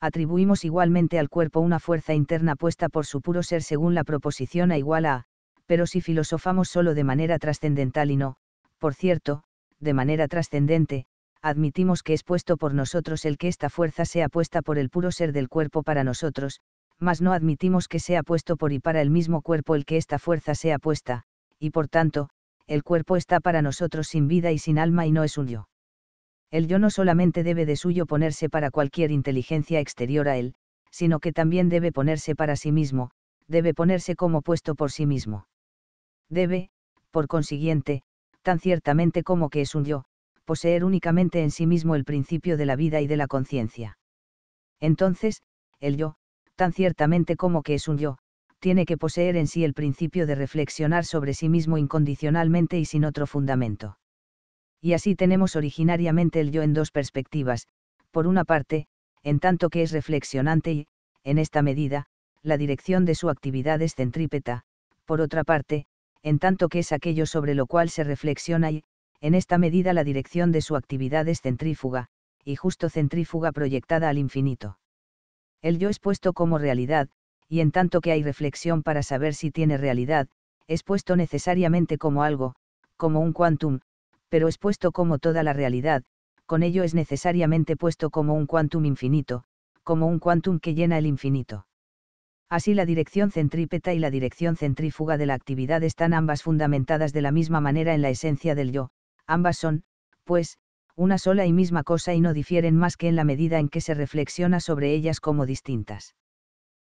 Atribuimos igualmente al cuerpo una fuerza interna puesta por su puro ser según la proposición a igual a, pero si filosofamos solo de manera trascendental y no, por cierto, de manera trascendente, admitimos que es puesto por nosotros el que esta fuerza sea puesta por el puro ser del cuerpo para nosotros, mas no admitimos que sea puesto por y para el mismo cuerpo el que esta fuerza sea puesta, y por tanto, el cuerpo está para nosotros sin vida y sin alma y no es un yo. El yo no solamente debe de suyo ponerse para cualquier inteligencia exterior a él, sino que también debe ponerse para sí mismo, debe ponerse como puesto por sí mismo. Debe, por consiguiente, tan ciertamente como que es un yo, poseer únicamente en sí mismo el principio de la vida y de la conciencia. Entonces, el yo, tan ciertamente como que es un yo, tiene que poseer en sí el principio de reflexionar sobre sí mismo incondicionalmente y sin otro fundamento. Y así tenemos originariamente el yo en dos perspectivas, por una parte, en tanto que es reflexionante y, en esta medida, la dirección de su actividad es centrípeta, por otra parte, en tanto que es aquello sobre lo cual se reflexiona y, en esta medida la dirección de su actividad es centrífuga, y justo centrífuga proyectada al infinito. El yo es puesto como realidad, y en tanto que hay reflexión para saber si tiene realidad, es puesto necesariamente como algo, como un quantum, pero es puesto como toda la realidad, con ello es necesariamente puesto como un quantum infinito, como un quantum que llena el infinito. Así la dirección centrípeta y la dirección centrífuga de la actividad están ambas fundamentadas de la misma manera en la esencia del yo, ambas son, pues, una sola y misma cosa y no difieren más que en la medida en que se reflexiona sobre ellas como distintas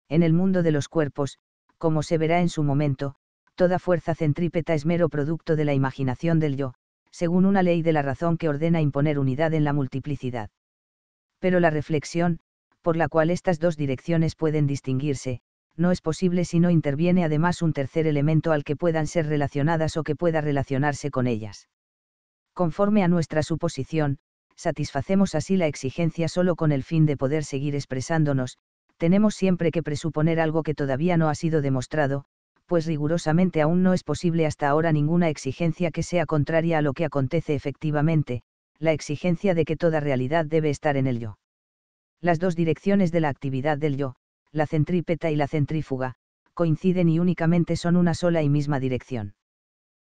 en el mundo de los cuerpos, como se verá en su momento, toda fuerza centrípeta es mero producto de la imaginación del yo, según una ley de la razón que ordena imponer unidad en la multiplicidad. Pero la reflexión, por la cual estas dos direcciones pueden distinguirse, no es posible si no interviene además un tercer elemento al que puedan ser relacionadas o que pueda relacionarse con ellas. Conforme a nuestra suposición, satisfacemos así la exigencia solo con el fin de poder seguir expresándonos, tenemos siempre que presuponer algo que todavía no ha sido demostrado, pues rigurosamente aún no es posible hasta ahora ninguna exigencia que sea contraria a lo que acontece efectivamente, la exigencia de que toda realidad debe estar en el yo. Las dos direcciones de la actividad del yo, la centrípeta y la centrífuga, coinciden y únicamente son una sola y misma dirección.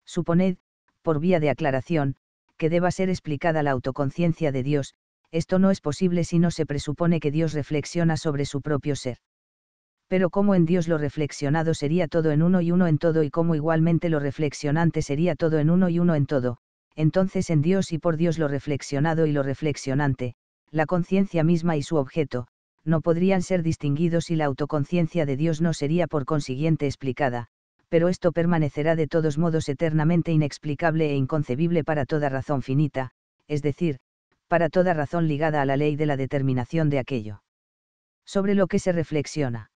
Suponed, por vía de aclaración, que deba ser explicada la autoconciencia de Dios, esto no es posible si no se presupone que Dios reflexiona sobre su propio ser. Pero como en Dios lo reflexionado sería todo en uno y uno en todo y como igualmente lo reflexionante sería todo en uno y uno en todo, entonces en Dios y por Dios lo reflexionado y lo reflexionante, la conciencia misma y su objeto, no podrían ser distinguidos y la autoconciencia de Dios no sería por consiguiente explicada, pero esto permanecerá de todos modos eternamente inexplicable e inconcebible para toda razón finita, es decir, para toda razón ligada a la ley de la determinación de aquello. Sobre lo que se reflexiona.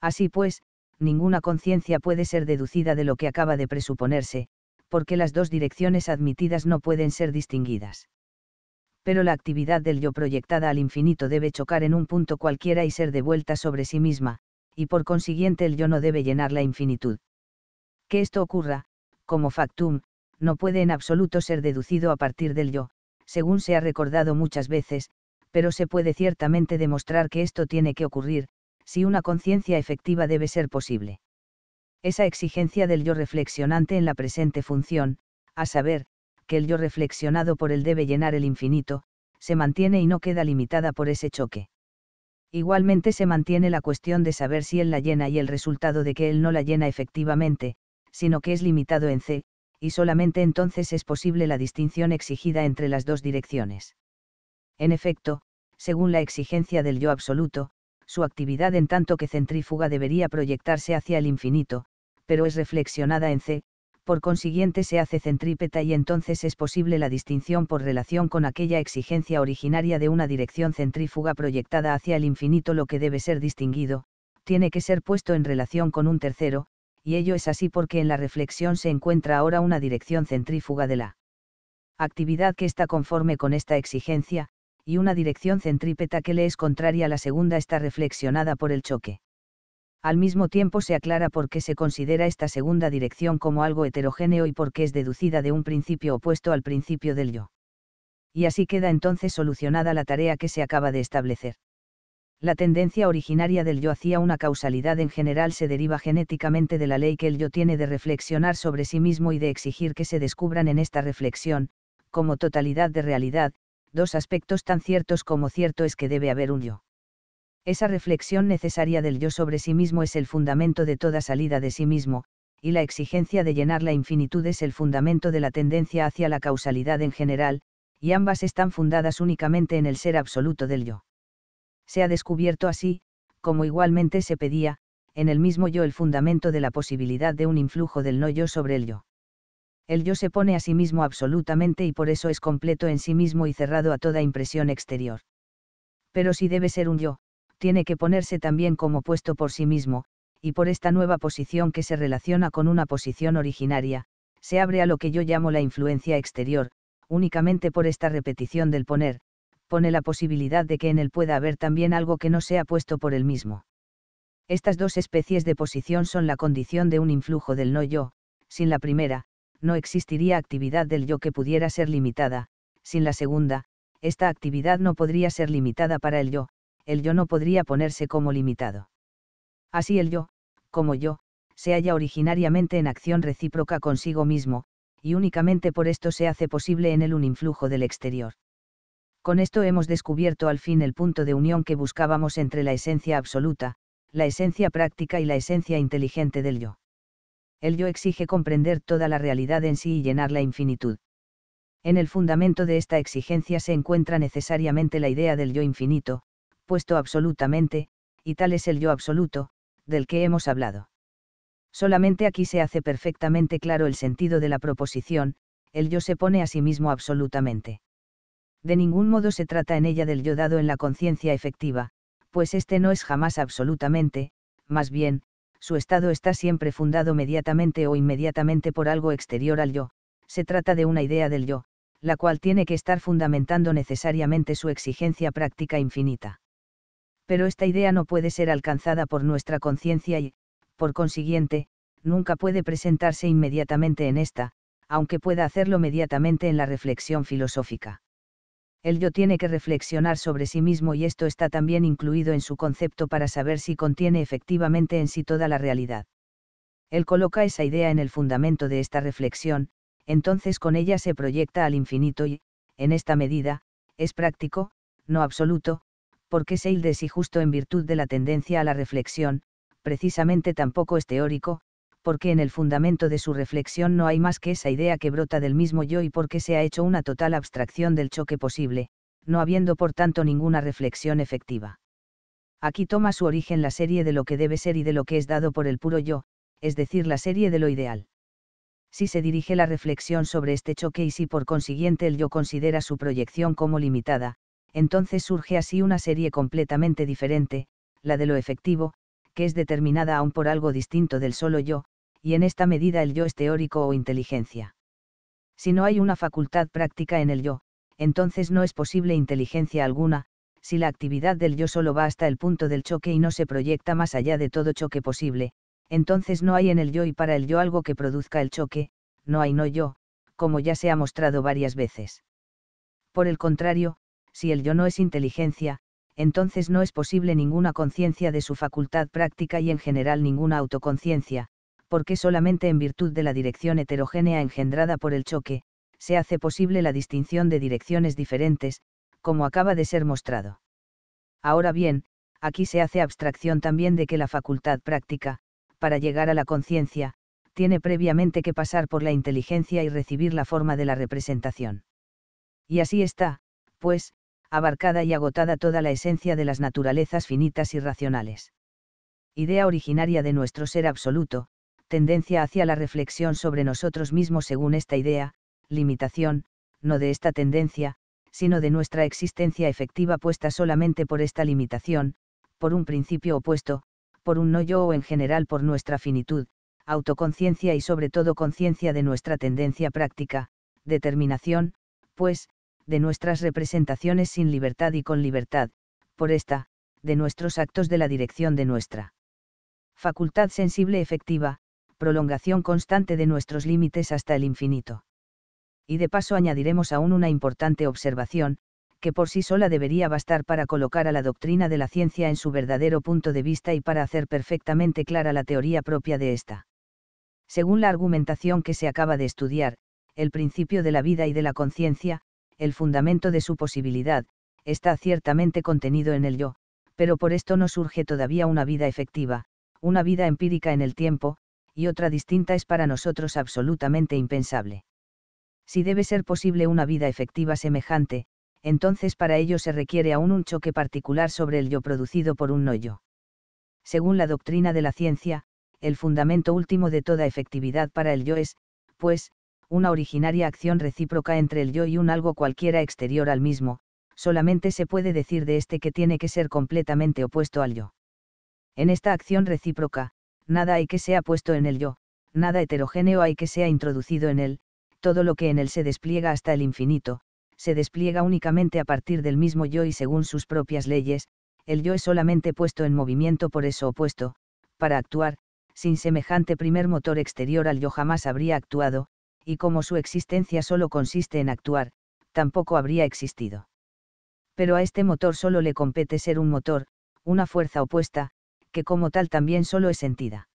Así pues, ninguna conciencia puede ser deducida de lo que acaba de presuponerse, porque las dos direcciones admitidas no pueden ser distinguidas. Pero la actividad del yo proyectada al infinito debe chocar en un punto cualquiera y ser devuelta sobre sí misma, y por consiguiente el yo no debe llenar la infinitud. Que esto ocurra, como factum, no puede en absoluto ser deducido a partir del yo, según se ha recordado muchas veces, pero se puede ciertamente demostrar que esto tiene que ocurrir, si una conciencia efectiva debe ser posible. Esa exigencia del yo reflexionante en la presente función, a saber, que el yo reflexionado por él debe llenar el infinito, se mantiene y no queda limitada por ese choque. Igualmente se mantiene la cuestión de saber si él la llena y el resultado de que él no la llena efectivamente, sino que es limitado en C, y solamente entonces es posible la distinción exigida entre las dos direcciones. En efecto, según la exigencia del yo absoluto, su actividad en tanto que centrífuga debería proyectarse hacia el infinito, pero es reflexionada en C, por consiguiente se hace centrípeta y entonces es posible la distinción por relación con aquella exigencia originaria de una dirección centrífuga proyectada hacia el infinito lo que debe ser distinguido, tiene que ser puesto en relación con un tercero, y ello es así porque en la reflexión se encuentra ahora una dirección centrífuga de la actividad que está conforme con esta exigencia, y una dirección centrípeta que le es contraria a la segunda está reflexionada por el choque. Al mismo tiempo se aclara por qué se considera esta segunda dirección como algo heterogéneo y por qué es deducida de un principio opuesto al principio del yo. Y así queda entonces solucionada la tarea que se acaba de establecer la tendencia originaria del yo hacia una causalidad en general se deriva genéticamente de la ley que el yo tiene de reflexionar sobre sí mismo y de exigir que se descubran en esta reflexión, como totalidad de realidad, dos aspectos tan ciertos como cierto es que debe haber un yo. Esa reflexión necesaria del yo sobre sí mismo es el fundamento de toda salida de sí mismo, y la exigencia de llenar la infinitud es el fundamento de la tendencia hacia la causalidad en general, y ambas están fundadas únicamente en el ser absoluto del yo se ha descubierto así, como igualmente se pedía, en el mismo yo el fundamento de la posibilidad de un influjo del no yo sobre el yo. El yo se pone a sí mismo absolutamente y por eso es completo en sí mismo y cerrado a toda impresión exterior. Pero si debe ser un yo, tiene que ponerse también como puesto por sí mismo, y por esta nueva posición que se relaciona con una posición originaria, se abre a lo que yo llamo la influencia exterior, únicamente por esta repetición del poner, pone la posibilidad de que en él pueda haber también algo que no sea puesto por él mismo. Estas dos especies de posición son la condición de un influjo del no yo, sin la primera, no existiría actividad del yo que pudiera ser limitada, sin la segunda, esta actividad no podría ser limitada para el yo, el yo no podría ponerse como limitado. Así el yo, como yo, se halla originariamente en acción recíproca consigo mismo, y únicamente por esto se hace posible en él un influjo del exterior. Con esto hemos descubierto al fin el punto de unión que buscábamos entre la esencia absoluta, la esencia práctica y la esencia inteligente del yo. El yo exige comprender toda la realidad en sí y llenar la infinitud. En el fundamento de esta exigencia se encuentra necesariamente la idea del yo infinito, puesto absolutamente, y tal es el yo absoluto, del que hemos hablado. Solamente aquí se hace perfectamente claro el sentido de la proposición, el yo se pone a sí mismo absolutamente de ningún modo se trata en ella del yo dado en la conciencia efectiva, pues éste no es jamás absolutamente, más bien, su estado está siempre fundado mediatamente o inmediatamente por algo exterior al yo, se trata de una idea del yo, la cual tiene que estar fundamentando necesariamente su exigencia práctica infinita. Pero esta idea no puede ser alcanzada por nuestra conciencia y, por consiguiente, nunca puede presentarse inmediatamente en esta, aunque pueda hacerlo mediatamente en la reflexión filosófica el yo tiene que reflexionar sobre sí mismo y esto está también incluido en su concepto para saber si contiene efectivamente en sí toda la realidad. Él coloca esa idea en el fundamento de esta reflexión, entonces con ella se proyecta al infinito y, en esta medida, es práctico, no absoluto, porque Seildes y justo en virtud de la tendencia a la reflexión, precisamente tampoco es teórico, porque en el fundamento de su reflexión no hay más que esa idea que brota del mismo yo y porque se ha hecho una total abstracción del choque posible, no habiendo por tanto ninguna reflexión efectiva. Aquí toma su origen la serie de lo que debe ser y de lo que es dado por el puro yo, es decir, la serie de lo ideal. Si se dirige la reflexión sobre este choque y si por consiguiente el yo considera su proyección como limitada, entonces surge así una serie completamente diferente, la de lo efectivo, que es determinada aún por algo distinto del solo yo, y en esta medida el yo es teórico o inteligencia. Si no hay una facultad práctica en el yo, entonces no es posible inteligencia alguna, si la actividad del yo solo va hasta el punto del choque y no se proyecta más allá de todo choque posible, entonces no hay en el yo y para el yo algo que produzca el choque, no hay no yo, como ya se ha mostrado varias veces. Por el contrario, si el yo no es inteligencia, entonces no es posible ninguna conciencia de su facultad práctica y en general ninguna autoconciencia, porque solamente en virtud de la dirección heterogénea engendrada por el choque, se hace posible la distinción de direcciones diferentes, como acaba de ser mostrado. Ahora bien, aquí se hace abstracción también de que la facultad práctica, para llegar a la conciencia, tiene previamente que pasar por la inteligencia y recibir la forma de la representación. Y así está, pues, abarcada y agotada toda la esencia de las naturalezas finitas y racionales. Idea originaria de nuestro ser absoluto, tendencia hacia la reflexión sobre nosotros mismos según esta idea, limitación, no de esta tendencia, sino de nuestra existencia efectiva puesta solamente por esta limitación, por un principio opuesto, por un no yo o en general por nuestra finitud, autoconciencia y sobre todo conciencia de nuestra tendencia práctica, determinación, pues, de nuestras representaciones sin libertad y con libertad, por esta, de nuestros actos de la dirección de nuestra facultad sensible efectiva, prolongación constante de nuestros límites hasta el infinito. Y de paso añadiremos aún una importante observación, que por sí sola debería bastar para colocar a la doctrina de la ciencia en su verdadero punto de vista y para hacer perfectamente clara la teoría propia de ésta. Según la argumentación que se acaba de estudiar, el principio de la vida y de la conciencia, el fundamento de su posibilidad, está ciertamente contenido en el yo, pero por esto no surge todavía una vida efectiva, una vida empírica en el tiempo, y otra distinta es para nosotros absolutamente impensable. Si debe ser posible una vida efectiva semejante, entonces para ello se requiere aún un choque particular sobre el yo producido por un no yo. Según la doctrina de la ciencia, el fundamento último de toda efectividad para el yo es, pues, una originaria acción recíproca entre el yo y un algo cualquiera exterior al mismo, solamente se puede decir de este que tiene que ser completamente opuesto al yo. En esta acción recíproca, nada hay que sea puesto en el yo, nada heterogéneo hay que sea introducido en él, todo lo que en él se despliega hasta el infinito, se despliega únicamente a partir del mismo yo y según sus propias leyes, el yo es solamente puesto en movimiento por eso opuesto, para actuar, sin semejante primer motor exterior al yo jamás habría actuado, y como su existencia solo consiste en actuar, tampoco habría existido. Pero a este motor solo le compete ser un motor, una fuerza opuesta, que como tal también solo es sentida.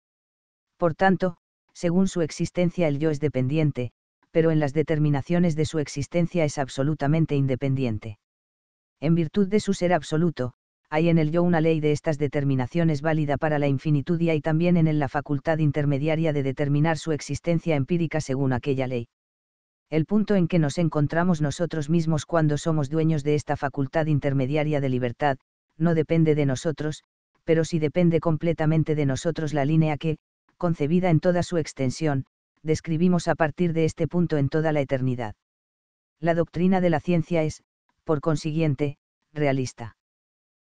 Por tanto, según su existencia el yo es dependiente, pero en las determinaciones de su existencia es absolutamente independiente. En virtud de su ser absoluto, hay en el yo una ley de estas determinaciones válida para la infinitud y hay también en él la facultad intermediaria de determinar su existencia empírica según aquella ley. El punto en que nos encontramos nosotros mismos cuando somos dueños de esta facultad intermediaria de libertad, no depende de nosotros, pero si depende completamente de nosotros la línea que, concebida en toda su extensión, describimos a partir de este punto en toda la eternidad. La doctrina de la ciencia es, por consiguiente, realista.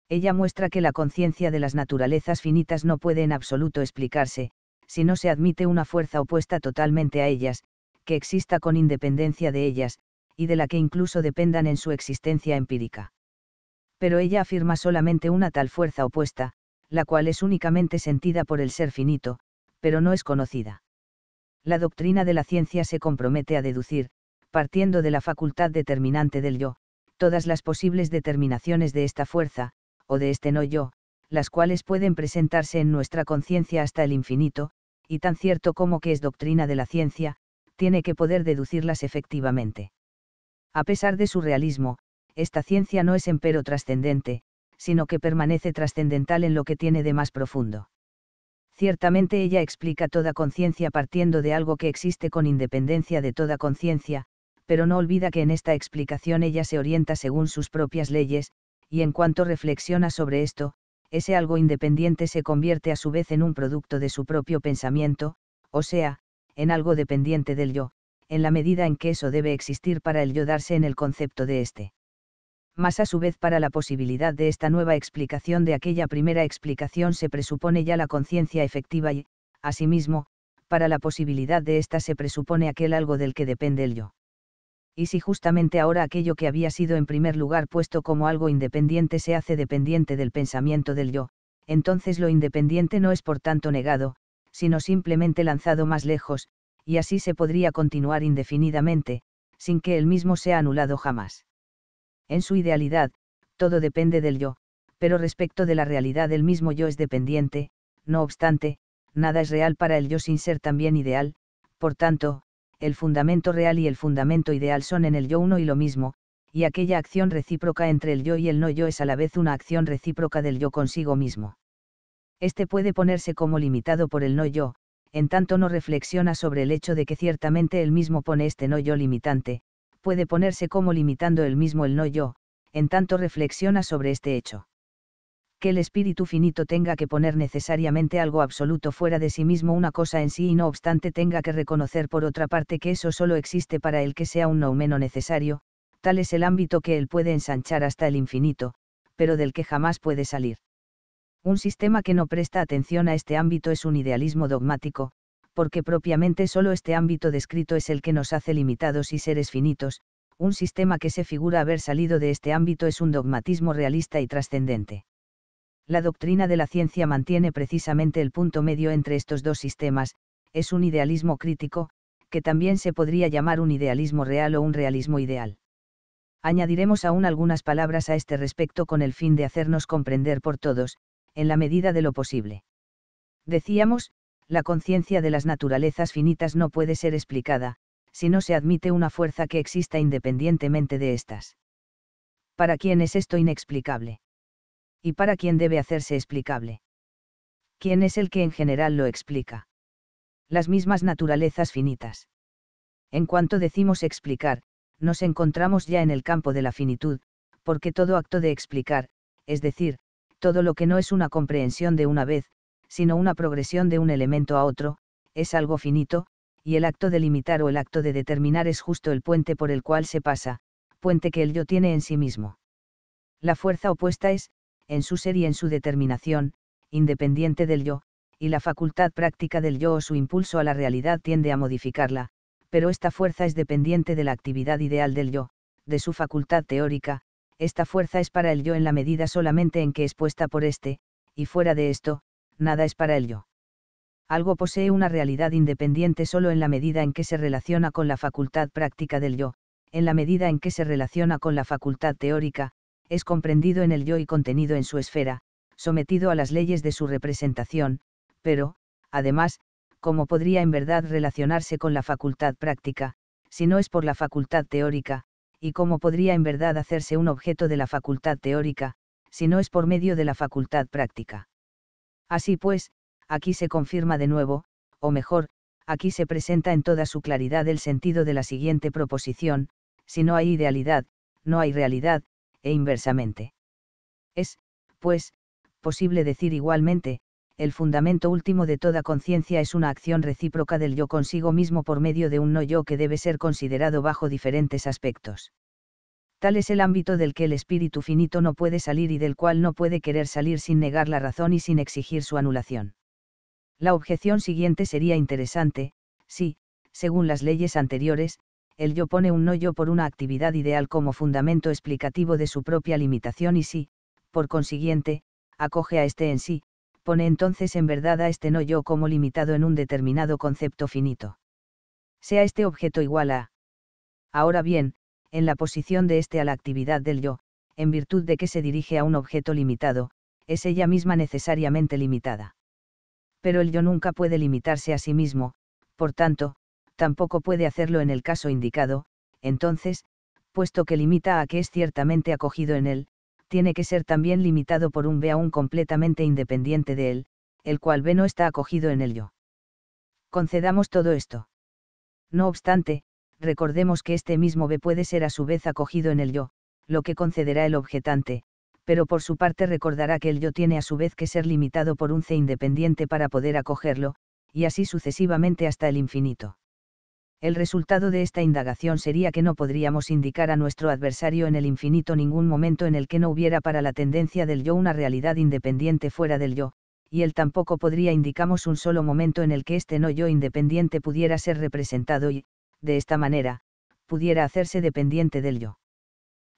Ella muestra que la conciencia de las naturalezas finitas no puede en absoluto explicarse, si no se admite una fuerza opuesta totalmente a ellas, que exista con independencia de ellas, y de la que incluso dependan en su existencia empírica. Pero ella afirma solamente una tal fuerza opuesta, la cual es únicamente sentida por el ser finito, pero no es conocida. La doctrina de la ciencia se compromete a deducir, partiendo de la facultad determinante del yo, todas las posibles determinaciones de esta fuerza, o de este no yo, las cuales pueden presentarse en nuestra conciencia hasta el infinito, y tan cierto como que es doctrina de la ciencia, tiene que poder deducirlas efectivamente. A pesar de su realismo, esta ciencia no es empero trascendente, sino que permanece trascendental en lo que tiene de más profundo. Ciertamente ella explica toda conciencia partiendo de algo que existe con independencia de toda conciencia, pero no olvida que en esta explicación ella se orienta según sus propias leyes, y en cuanto reflexiona sobre esto, ese algo independiente se convierte a su vez en un producto de su propio pensamiento, o sea, en algo dependiente del yo, en la medida en que eso debe existir para el yo darse en el concepto de éste mas a su vez para la posibilidad de esta nueva explicación de aquella primera explicación se presupone ya la conciencia efectiva y, asimismo, para la posibilidad de esta se presupone aquel algo del que depende el yo. Y si justamente ahora aquello que había sido en primer lugar puesto como algo independiente se hace dependiente del pensamiento del yo, entonces lo independiente no es por tanto negado, sino simplemente lanzado más lejos, y así se podría continuar indefinidamente, sin que el mismo sea anulado jamás. En su idealidad, todo depende del yo, pero respecto de la realidad el mismo yo es dependiente, no obstante, nada es real para el yo sin ser también ideal, por tanto, el fundamento real y el fundamento ideal son en el yo uno y lo mismo, y aquella acción recíproca entre el yo y el no yo es a la vez una acción recíproca del yo consigo mismo. Este puede ponerse como limitado por el no yo, en tanto no reflexiona sobre el hecho de que ciertamente él mismo pone este no yo limitante, puede ponerse como limitando el mismo el no yo, en tanto reflexiona sobre este hecho. Que el espíritu finito tenga que poner necesariamente algo absoluto fuera de sí mismo una cosa en sí y no obstante tenga que reconocer por otra parte que eso solo existe para el que sea un no menos necesario, tal es el ámbito que él puede ensanchar hasta el infinito, pero del que jamás puede salir. Un sistema que no presta atención a este ámbito es un idealismo dogmático, porque propiamente solo este ámbito descrito es el que nos hace limitados y seres finitos, un sistema que se figura haber salido de este ámbito es un dogmatismo realista y trascendente. La doctrina de la ciencia mantiene precisamente el punto medio entre estos dos sistemas, es un idealismo crítico, que también se podría llamar un idealismo real o un realismo ideal. Añadiremos aún algunas palabras a este respecto con el fin de hacernos comprender por todos, en la medida de lo posible. Decíamos, la conciencia de las naturalezas finitas no puede ser explicada, si no se admite una fuerza que exista independientemente de éstas. ¿Para quién es esto inexplicable? ¿Y para quién debe hacerse explicable? ¿Quién es el que en general lo explica? Las mismas naturalezas finitas. En cuanto decimos explicar, nos encontramos ya en el campo de la finitud, porque todo acto de explicar, es decir, todo lo que no es una comprensión de una vez, sino una progresión de un elemento a otro, es algo finito, y el acto de limitar o el acto de determinar es justo el puente por el cual se pasa, puente que el yo tiene en sí mismo. La fuerza opuesta es, en su ser y en su determinación, independiente del yo, y la facultad práctica del yo o su impulso a la realidad tiende a modificarla, pero esta fuerza es dependiente de la actividad ideal del yo, de su facultad teórica, esta fuerza es para el yo en la medida solamente en que es puesta por éste, y fuera de esto, nada es para el yo. Algo posee una realidad independiente solo en la medida en que se relaciona con la facultad práctica del yo, en la medida en que se relaciona con la facultad teórica, es comprendido en el yo y contenido en su esfera, sometido a las leyes de su representación, pero, además, ¿cómo podría en verdad relacionarse con la facultad práctica, si no es por la facultad teórica, y cómo podría en verdad hacerse un objeto de la facultad teórica, si no es por medio de la facultad práctica? Así pues, aquí se confirma de nuevo, o mejor, aquí se presenta en toda su claridad el sentido de la siguiente proposición, si no hay idealidad, no hay realidad, e inversamente. Es, pues, posible decir igualmente, el fundamento último de toda conciencia es una acción recíproca del yo consigo mismo por medio de un no yo que debe ser considerado bajo diferentes aspectos. Tal es el ámbito del que el espíritu finito no puede salir y del cual no puede querer salir sin negar la razón y sin exigir su anulación. La objeción siguiente sería interesante, si, según las leyes anteriores, el yo pone un no yo por una actividad ideal como fundamento explicativo de su propia limitación y si, por consiguiente, acoge a este en sí, pone entonces en verdad a este no yo como limitado en un determinado concepto finito. Sea este objeto igual a. Ahora bien, en la posición de éste a la actividad del yo, en virtud de que se dirige a un objeto limitado, es ella misma necesariamente limitada. Pero el yo nunca puede limitarse a sí mismo, por tanto, tampoco puede hacerlo en el caso indicado, entonces, puesto que limita a que es ciertamente acogido en él, tiene que ser también limitado por un B aún completamente independiente de él, el cual B no está acogido en el yo. Concedamos todo esto. No obstante, recordemos que este mismo B puede ser a su vez acogido en el yo, lo que concederá el objetante, pero por su parte recordará que el yo tiene a su vez que ser limitado por un C independiente para poder acogerlo, y así sucesivamente hasta el infinito. El resultado de esta indagación sería que no podríamos indicar a nuestro adversario en el infinito ningún momento en el que no hubiera para la tendencia del yo una realidad independiente fuera del yo, y él tampoco podría indicamos un solo momento en el que este no yo independiente pudiera ser representado y, de esta manera, pudiera hacerse dependiente del yo.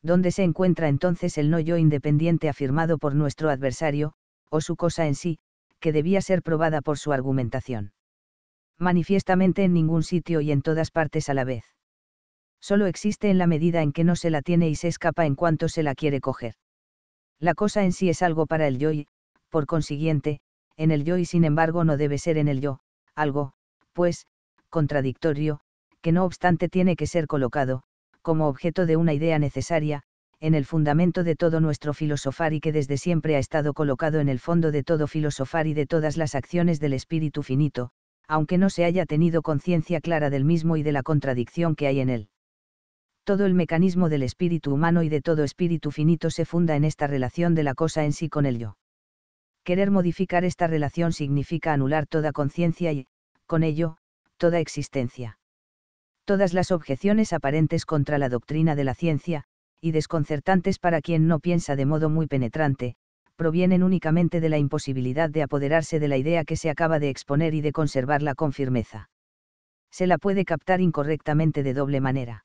¿Dónde se encuentra entonces el no yo independiente afirmado por nuestro adversario, o su cosa en sí, que debía ser probada por su argumentación? Manifiestamente en ningún sitio y en todas partes a la vez. Solo existe en la medida en que no se la tiene y se escapa en cuanto se la quiere coger. La cosa en sí es algo para el yo y, por consiguiente, en el yo y sin embargo no debe ser en el yo, algo, pues, contradictorio, que no obstante tiene que ser colocado, como objeto de una idea necesaria, en el fundamento de todo nuestro filosofar y que desde siempre ha estado colocado en el fondo de todo filosofar y de todas las acciones del espíritu finito, aunque no se haya tenido conciencia clara del mismo y de la contradicción que hay en él. Todo el mecanismo del espíritu humano y de todo espíritu finito se funda en esta relación de la cosa en sí con el yo. Querer modificar esta relación significa anular toda conciencia y, con ello, toda existencia todas las objeciones aparentes contra la doctrina de la ciencia, y desconcertantes para quien no piensa de modo muy penetrante, provienen únicamente de la imposibilidad de apoderarse de la idea que se acaba de exponer y de conservarla con firmeza. Se la puede captar incorrectamente de doble manera.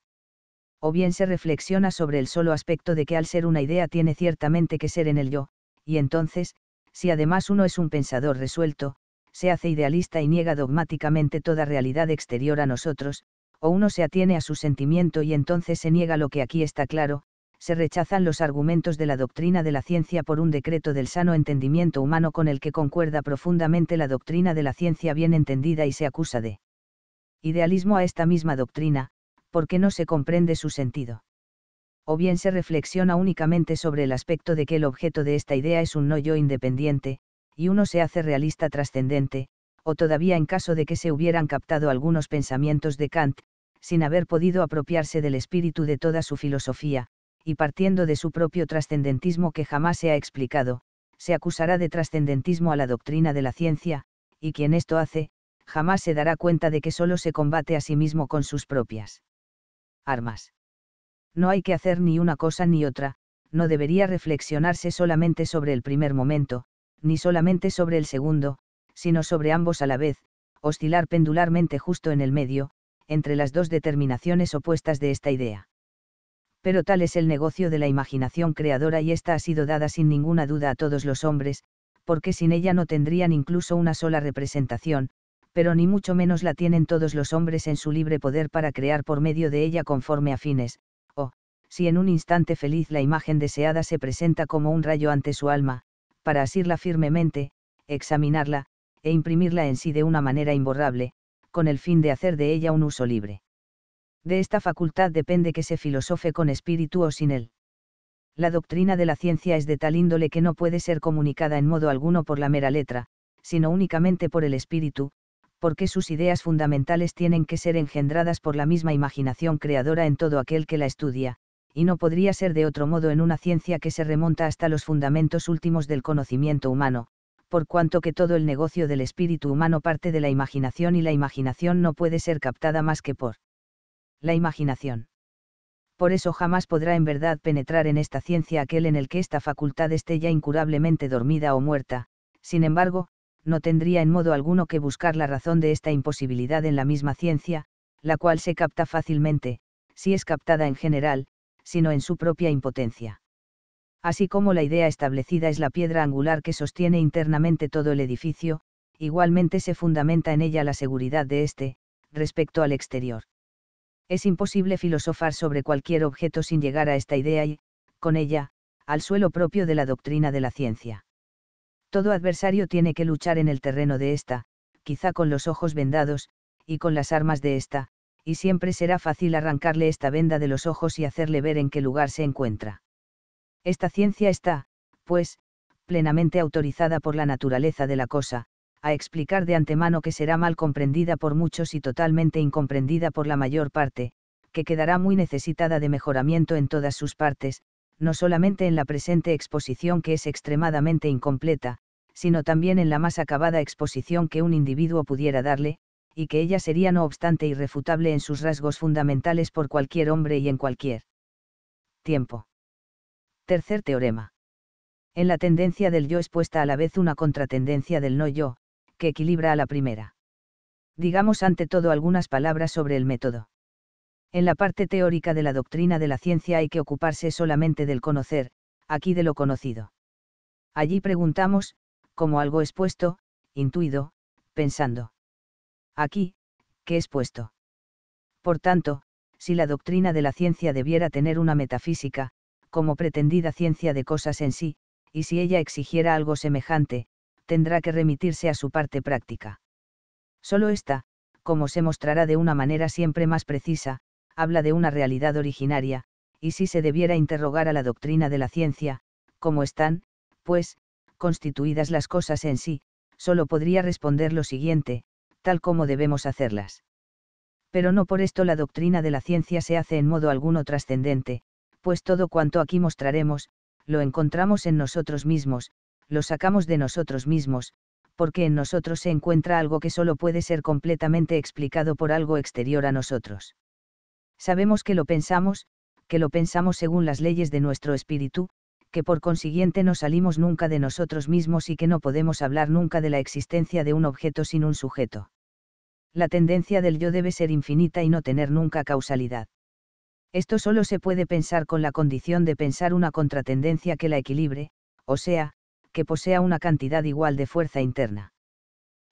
O bien se reflexiona sobre el solo aspecto de que al ser una idea tiene ciertamente que ser en el yo, y entonces, si además uno es un pensador resuelto, se hace idealista y niega dogmáticamente toda realidad exterior a nosotros, o uno se atiene a su sentimiento y entonces se niega lo que aquí está claro, se rechazan los argumentos de la doctrina de la ciencia por un decreto del sano entendimiento humano con el que concuerda profundamente la doctrina de la ciencia bien entendida y se acusa de idealismo a esta misma doctrina, porque no se comprende su sentido. O bien se reflexiona únicamente sobre el aspecto de que el objeto de esta idea es un no yo independiente, y uno se hace realista trascendente, o todavía en caso de que se hubieran captado algunos pensamientos de Kant, sin haber podido apropiarse del espíritu de toda su filosofía, y partiendo de su propio trascendentismo que jamás se ha explicado, se acusará de trascendentismo a la doctrina de la ciencia, y quien esto hace, jamás se dará cuenta de que solo se combate a sí mismo con sus propias armas. No hay que hacer ni una cosa ni otra, no debería reflexionarse solamente sobre el primer momento, ni solamente sobre el segundo, sino sobre ambos a la vez, oscilar pendularmente justo en el medio, entre las dos determinaciones opuestas de esta idea. Pero tal es el negocio de la imaginación creadora y esta ha sido dada sin ninguna duda a todos los hombres, porque sin ella no tendrían incluso una sola representación, pero ni mucho menos la tienen todos los hombres en su libre poder para crear por medio de ella conforme a fines, o, si en un instante feliz la imagen deseada se presenta como un rayo ante su alma, para asirla firmemente, examinarla, e imprimirla en sí de una manera imborrable, con el fin de hacer de ella un uso libre. De esta facultad depende que se filosofe con espíritu o sin él. La doctrina de la ciencia es de tal índole que no puede ser comunicada en modo alguno por la mera letra, sino únicamente por el espíritu, porque sus ideas fundamentales tienen que ser engendradas por la misma imaginación creadora en todo aquel que la estudia, y no podría ser de otro modo en una ciencia que se remonta hasta los fundamentos últimos del conocimiento humano, por cuanto que todo el negocio del espíritu humano parte de la imaginación y la imaginación no puede ser captada más que por la imaginación. Por eso jamás podrá en verdad penetrar en esta ciencia aquel en el que esta facultad esté ya incurablemente dormida o muerta, sin embargo, no tendría en modo alguno que buscar la razón de esta imposibilidad en la misma ciencia, la cual se capta fácilmente, si es captada en general, sino en su propia impotencia así como la idea establecida es la piedra angular que sostiene internamente todo el edificio, igualmente se fundamenta en ella la seguridad de éste, respecto al exterior. Es imposible filosofar sobre cualquier objeto sin llegar a esta idea y, con ella, al suelo propio de la doctrina de la ciencia. Todo adversario tiene que luchar en el terreno de ésta, quizá con los ojos vendados, y con las armas de esta, y siempre será fácil arrancarle esta venda de los ojos y hacerle ver en qué lugar se encuentra. Esta ciencia está, pues, plenamente autorizada por la naturaleza de la cosa, a explicar de antemano que será mal comprendida por muchos y totalmente incomprendida por la mayor parte, que quedará muy necesitada de mejoramiento en todas sus partes, no solamente en la presente exposición que es extremadamente incompleta, sino también en la más acabada exposición que un individuo pudiera darle, y que ella sería no obstante irrefutable en sus rasgos fundamentales por cualquier hombre y en cualquier tiempo. Tercer teorema. En la tendencia del yo puesta a la vez una contratendencia del no yo, que equilibra a la primera. Digamos ante todo algunas palabras sobre el método. En la parte teórica de la doctrina de la ciencia hay que ocuparse solamente del conocer, aquí de lo conocido. Allí preguntamos, como algo expuesto, intuido, pensando. Aquí, ¿qué es puesto? Por tanto, si la doctrina de la ciencia debiera tener una metafísica, como pretendida ciencia de cosas en sí, y si ella exigiera algo semejante, tendrá que remitirse a su parte práctica. Solo esta, como se mostrará de una manera siempre más precisa, habla de una realidad originaria, y si se debiera interrogar a la doctrina de la ciencia, como están, pues, constituidas las cosas en sí, solo podría responder lo siguiente, tal como debemos hacerlas. Pero no por esto la doctrina de la ciencia se hace en modo alguno trascendente, pues todo cuanto aquí mostraremos, lo encontramos en nosotros mismos, lo sacamos de nosotros mismos, porque en nosotros se encuentra algo que solo puede ser completamente explicado por algo exterior a nosotros. Sabemos que lo pensamos, que lo pensamos según las leyes de nuestro espíritu, que por consiguiente no salimos nunca de nosotros mismos y que no podemos hablar nunca de la existencia de un objeto sin un sujeto. La tendencia del yo debe ser infinita y no tener nunca causalidad. Esto solo se puede pensar con la condición de pensar una contratendencia que la equilibre, o sea, que posea una cantidad igual de fuerza interna.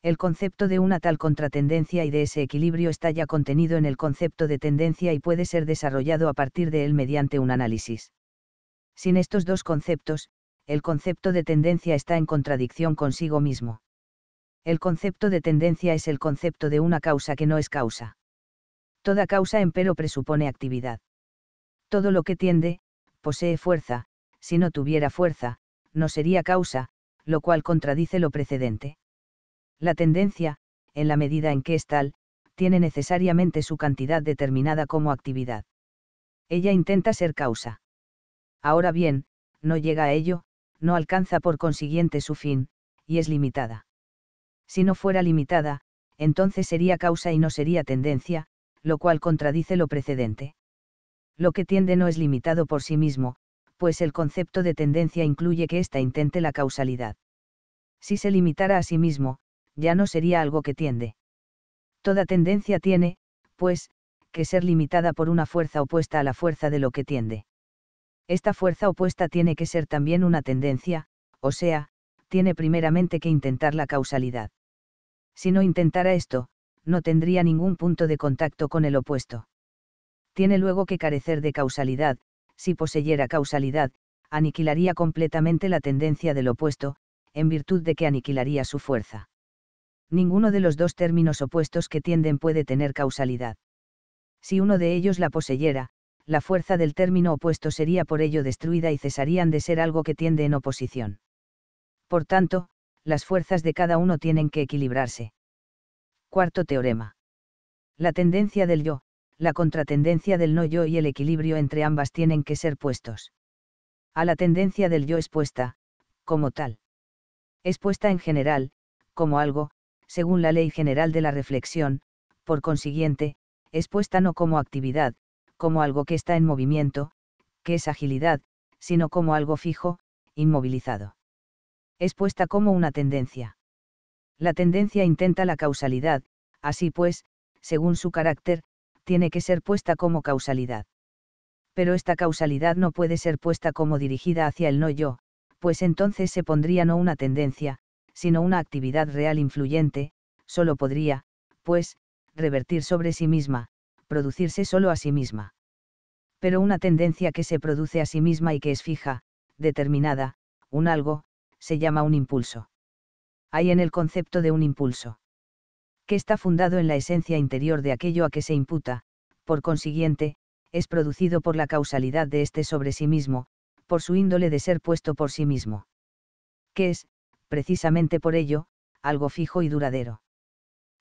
El concepto de una tal contratendencia y de ese equilibrio está ya contenido en el concepto de tendencia y puede ser desarrollado a partir de él mediante un análisis. Sin estos dos conceptos, el concepto de tendencia está en contradicción consigo mismo. El concepto de tendencia es el concepto de una causa que no es causa. Toda causa empero presupone actividad. Todo lo que tiende, posee fuerza, si no tuviera fuerza, no sería causa, lo cual contradice lo precedente. La tendencia, en la medida en que es tal, tiene necesariamente su cantidad determinada como actividad. Ella intenta ser causa. Ahora bien, no llega a ello, no alcanza por consiguiente su fin, y es limitada. Si no fuera limitada, entonces sería causa y no sería tendencia, lo cual contradice lo precedente lo que tiende no es limitado por sí mismo, pues el concepto de tendencia incluye que ésta intente la causalidad. Si se limitara a sí mismo, ya no sería algo que tiende. Toda tendencia tiene, pues, que ser limitada por una fuerza opuesta a la fuerza de lo que tiende. Esta fuerza opuesta tiene que ser también una tendencia, o sea, tiene primeramente que intentar la causalidad. Si no intentara esto, no tendría ningún punto de contacto con el opuesto tiene luego que carecer de causalidad, si poseyera causalidad, aniquilaría completamente la tendencia del opuesto, en virtud de que aniquilaría su fuerza. Ninguno de los dos términos opuestos que tienden puede tener causalidad. Si uno de ellos la poseyera, la fuerza del término opuesto sería por ello destruida y cesarían de ser algo que tiende en oposición. Por tanto, las fuerzas de cada uno tienen que equilibrarse. Cuarto teorema. La tendencia del yo, la contratendencia del no yo y el equilibrio entre ambas tienen que ser puestos. A la tendencia del yo es puesta, como tal. Es puesta en general, como algo, según la ley general de la reflexión, por consiguiente, es puesta no como actividad, como algo que está en movimiento, que es agilidad, sino como algo fijo, inmovilizado. Es puesta como una tendencia. La tendencia intenta la causalidad, así pues, según su carácter, tiene que ser puesta como causalidad. Pero esta causalidad no puede ser puesta como dirigida hacia el no yo, pues entonces se pondría no una tendencia, sino una actividad real influyente, solo podría, pues, revertir sobre sí misma, producirse solo a sí misma. Pero una tendencia que se produce a sí misma y que es fija, determinada, un algo, se llama un impulso. Hay en el concepto de un impulso que está fundado en la esencia interior de aquello a que se imputa, por consiguiente, es producido por la causalidad de éste sobre sí mismo, por su índole de ser puesto por sí mismo. Que es, precisamente por ello, algo fijo y duradero.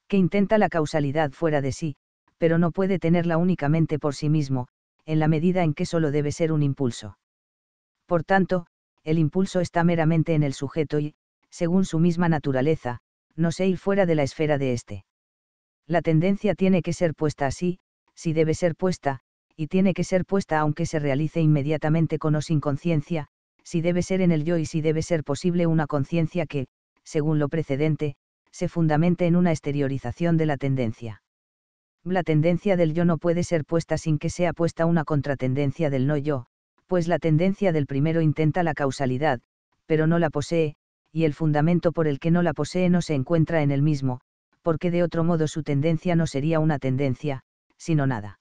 Que intenta la causalidad fuera de sí, pero no puede tenerla únicamente por sí mismo, en la medida en que solo debe ser un impulso. Por tanto, el impulso está meramente en el sujeto y, según su misma naturaleza, no sé ir fuera de la esfera de este. La tendencia tiene que ser puesta así, si debe ser puesta, y tiene que ser puesta aunque se realice inmediatamente con o sin conciencia, si debe ser en el yo y si debe ser posible una conciencia que, según lo precedente, se fundamente en una exteriorización de la tendencia. La tendencia del yo no puede ser puesta sin que sea puesta una contratendencia del no yo, pues la tendencia del primero intenta la causalidad, pero no la posee, y el fundamento por el que no la posee no se encuentra en el mismo, porque de otro modo su tendencia no sería una tendencia, sino nada.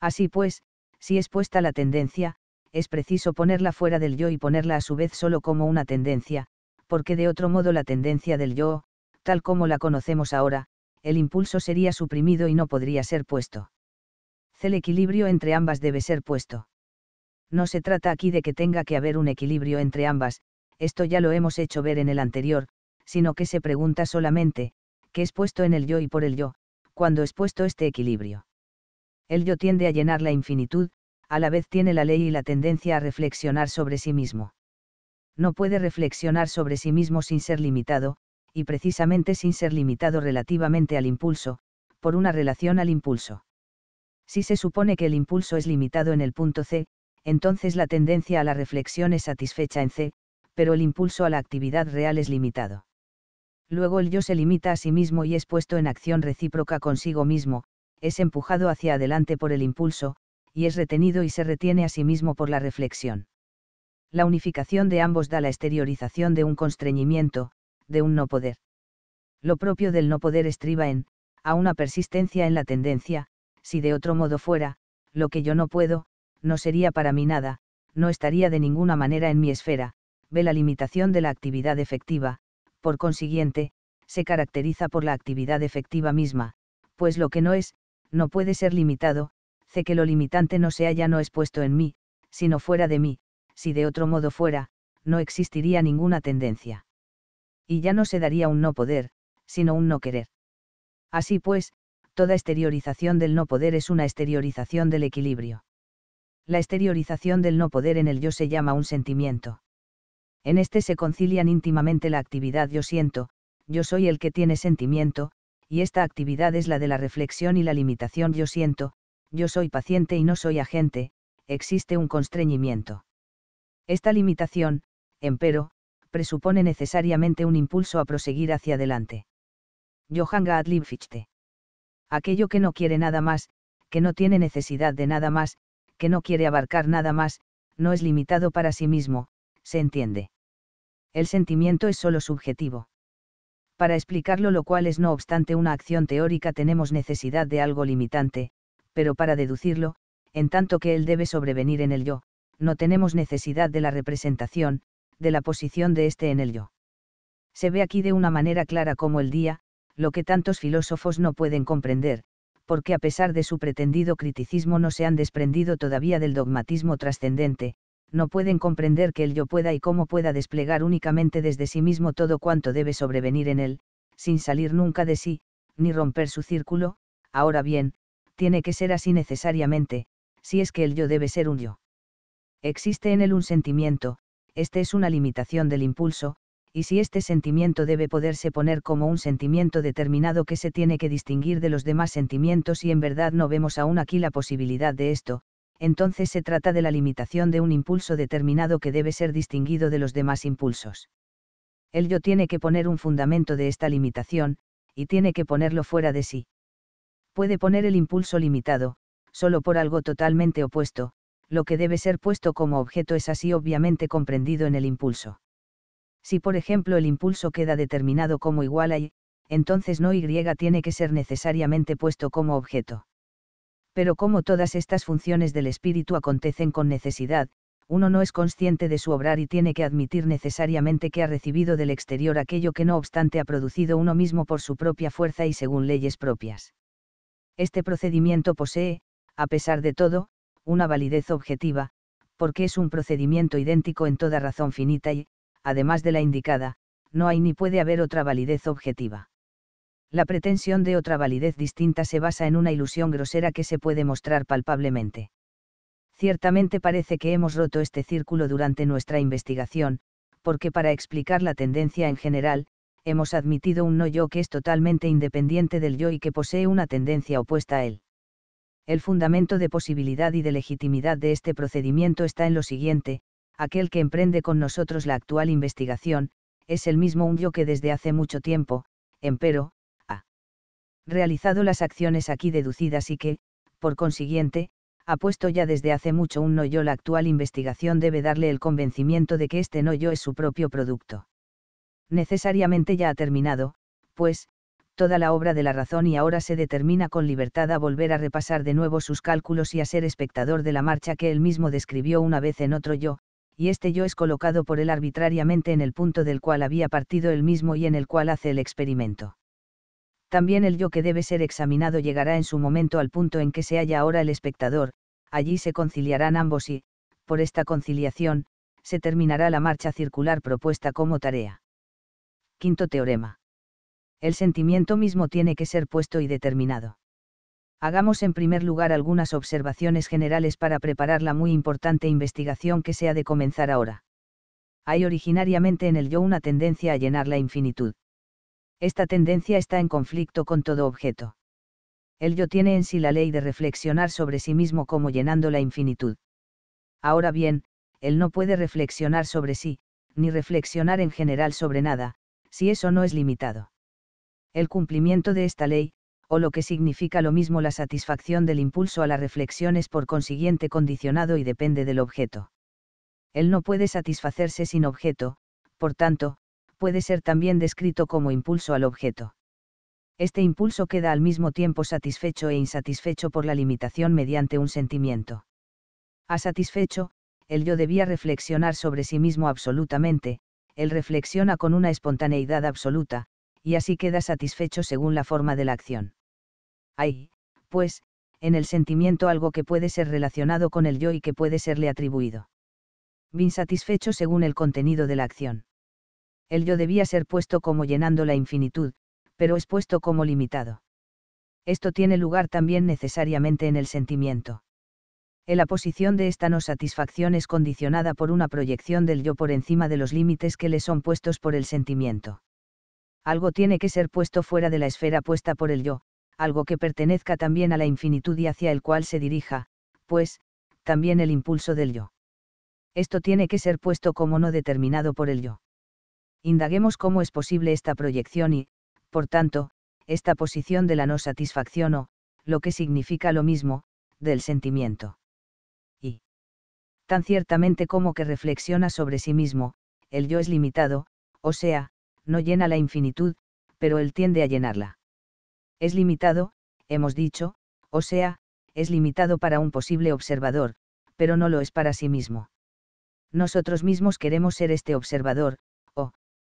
Así pues, si es puesta la tendencia, es preciso ponerla fuera del yo y ponerla a su vez solo como una tendencia, porque de otro modo la tendencia del yo, tal como la conocemos ahora, el impulso sería suprimido y no podría ser puesto. El equilibrio entre ambas debe ser puesto. No se trata aquí de que tenga que haber un equilibrio entre ambas, esto ya lo hemos hecho ver en el anterior, sino que se pregunta solamente, ¿qué es puesto en el yo y por el yo, cuando es puesto este equilibrio? El yo tiende a llenar la infinitud, a la vez tiene la ley y la tendencia a reflexionar sobre sí mismo. No puede reflexionar sobre sí mismo sin ser limitado, y precisamente sin ser limitado relativamente al impulso, por una relación al impulso. Si se supone que el impulso es limitado en el punto C, entonces la tendencia a la reflexión es satisfecha en C, pero el impulso a la actividad real es limitado. Luego el yo se limita a sí mismo y es puesto en acción recíproca consigo mismo, es empujado hacia adelante por el impulso, y es retenido y se retiene a sí mismo por la reflexión. La unificación de ambos da la exteriorización de un constreñimiento, de un no poder. Lo propio del no poder estriba en, a una persistencia en la tendencia, si de otro modo fuera, lo que yo no puedo, no sería para mí nada, no estaría de ninguna manera en mi esfera, ve la limitación de la actividad efectiva, por consiguiente, se caracteriza por la actividad efectiva misma, pues lo que no es, no puede ser limitado, sé que lo limitante no sea ya no expuesto en mí, sino fuera de mí, si de otro modo fuera, no existiría ninguna tendencia. Y ya no se daría un no poder, sino un no querer. Así pues, toda exteriorización del no poder es una exteriorización del equilibrio. La exteriorización del no poder en el yo se llama un sentimiento. En este se concilian íntimamente la actividad yo siento, yo soy el que tiene sentimiento, y esta actividad es la de la reflexión y la limitación yo siento, yo soy paciente y no soy agente, existe un constreñimiento. Esta limitación, empero, presupone necesariamente un impulso a proseguir hacia adelante. Johann Gottlieb Aquello que no quiere nada más, que no tiene necesidad de nada más, que no quiere abarcar nada más, no es limitado para sí mismo, se entiende el sentimiento es solo subjetivo. Para explicarlo lo cual es no obstante una acción teórica tenemos necesidad de algo limitante, pero para deducirlo, en tanto que él debe sobrevenir en el yo, no tenemos necesidad de la representación, de la posición de éste en el yo. Se ve aquí de una manera clara como el día, lo que tantos filósofos no pueden comprender, porque a pesar de su pretendido criticismo no se han desprendido todavía del dogmatismo trascendente, no pueden comprender que el yo pueda y cómo pueda desplegar únicamente desde sí mismo todo cuanto debe sobrevenir en él, sin salir nunca de sí, ni romper su círculo, ahora bien, tiene que ser así necesariamente, si es que el yo debe ser un yo. Existe en él un sentimiento, este es una limitación del impulso, y si este sentimiento debe poderse poner como un sentimiento determinado que se tiene que distinguir de los demás sentimientos y en verdad no vemos aún aquí la posibilidad de esto, entonces se trata de la limitación de un impulso determinado que debe ser distinguido de los demás impulsos. El yo tiene que poner un fundamento de esta limitación, y tiene que ponerlo fuera de sí. Puede poner el impulso limitado, solo por algo totalmente opuesto, lo que debe ser puesto como objeto es así obviamente comprendido en el impulso. Si por ejemplo el impulso queda determinado como igual a y, entonces no y tiene que ser necesariamente puesto como objeto pero como todas estas funciones del espíritu acontecen con necesidad, uno no es consciente de su obrar y tiene que admitir necesariamente que ha recibido del exterior aquello que no obstante ha producido uno mismo por su propia fuerza y según leyes propias. Este procedimiento posee, a pesar de todo, una validez objetiva, porque es un procedimiento idéntico en toda razón finita y, además de la indicada, no hay ni puede haber otra validez objetiva la pretensión de otra validez distinta se basa en una ilusión grosera que se puede mostrar palpablemente. Ciertamente parece que hemos roto este círculo durante nuestra investigación, porque para explicar la tendencia en general, hemos admitido un no-yo que es totalmente independiente del yo y que posee una tendencia opuesta a él. El fundamento de posibilidad y de legitimidad de este procedimiento está en lo siguiente, aquel que emprende con nosotros la actual investigación, es el mismo un yo que desde hace mucho tiempo, empero, realizado las acciones aquí deducidas y que, por consiguiente, ha puesto ya desde hace mucho un no yo, la actual investigación debe darle el convencimiento de que este no yo es su propio producto. Necesariamente ya ha terminado, pues, toda la obra de la razón y ahora se determina con libertad a volver a repasar de nuevo sus cálculos y a ser espectador de la marcha que él mismo describió una vez en otro yo, y este yo es colocado por él arbitrariamente en el punto del cual había partido él mismo y en el cual hace el experimento también el yo que debe ser examinado llegará en su momento al punto en que se halla ahora el espectador, allí se conciliarán ambos y, por esta conciliación, se terminará la marcha circular propuesta como tarea. Quinto teorema. El sentimiento mismo tiene que ser puesto y determinado. Hagamos en primer lugar algunas observaciones generales para preparar la muy importante investigación que se ha de comenzar ahora. Hay originariamente en el yo una tendencia a llenar la infinitud. Esta tendencia está en conflicto con todo objeto. El yo tiene en sí la ley de reflexionar sobre sí mismo como llenando la infinitud. Ahora bien, él no puede reflexionar sobre sí, ni reflexionar en general sobre nada, si eso no es limitado. El cumplimiento de esta ley, o lo que significa lo mismo la satisfacción del impulso a la reflexión es por consiguiente condicionado y depende del objeto. Él no puede satisfacerse sin objeto, por tanto, puede ser también descrito como impulso al objeto. Este impulso queda al mismo tiempo satisfecho e insatisfecho por la limitación mediante un sentimiento. A satisfecho, el yo debía reflexionar sobre sí mismo absolutamente, él reflexiona con una espontaneidad absoluta, y así queda satisfecho según la forma de la acción. Hay, pues, en el sentimiento algo que puede ser relacionado con el yo y que puede serle atribuido. Bien según el contenido de la acción el yo debía ser puesto como llenando la infinitud, pero es puesto como limitado. Esto tiene lugar también necesariamente en el sentimiento. En la posición de esta no satisfacción es condicionada por una proyección del yo por encima de los límites que le son puestos por el sentimiento. Algo tiene que ser puesto fuera de la esfera puesta por el yo, algo que pertenezca también a la infinitud y hacia el cual se dirija, pues, también el impulso del yo. Esto tiene que ser puesto como no determinado por el yo indaguemos cómo es posible esta proyección y, por tanto, esta posición de la no satisfacción o, lo que significa lo mismo, del sentimiento. Y, tan ciertamente como que reflexiona sobre sí mismo, el yo es limitado, o sea, no llena la infinitud, pero él tiende a llenarla. Es limitado, hemos dicho, o sea, es limitado para un posible observador, pero no lo es para sí mismo. Nosotros mismos queremos ser este observador,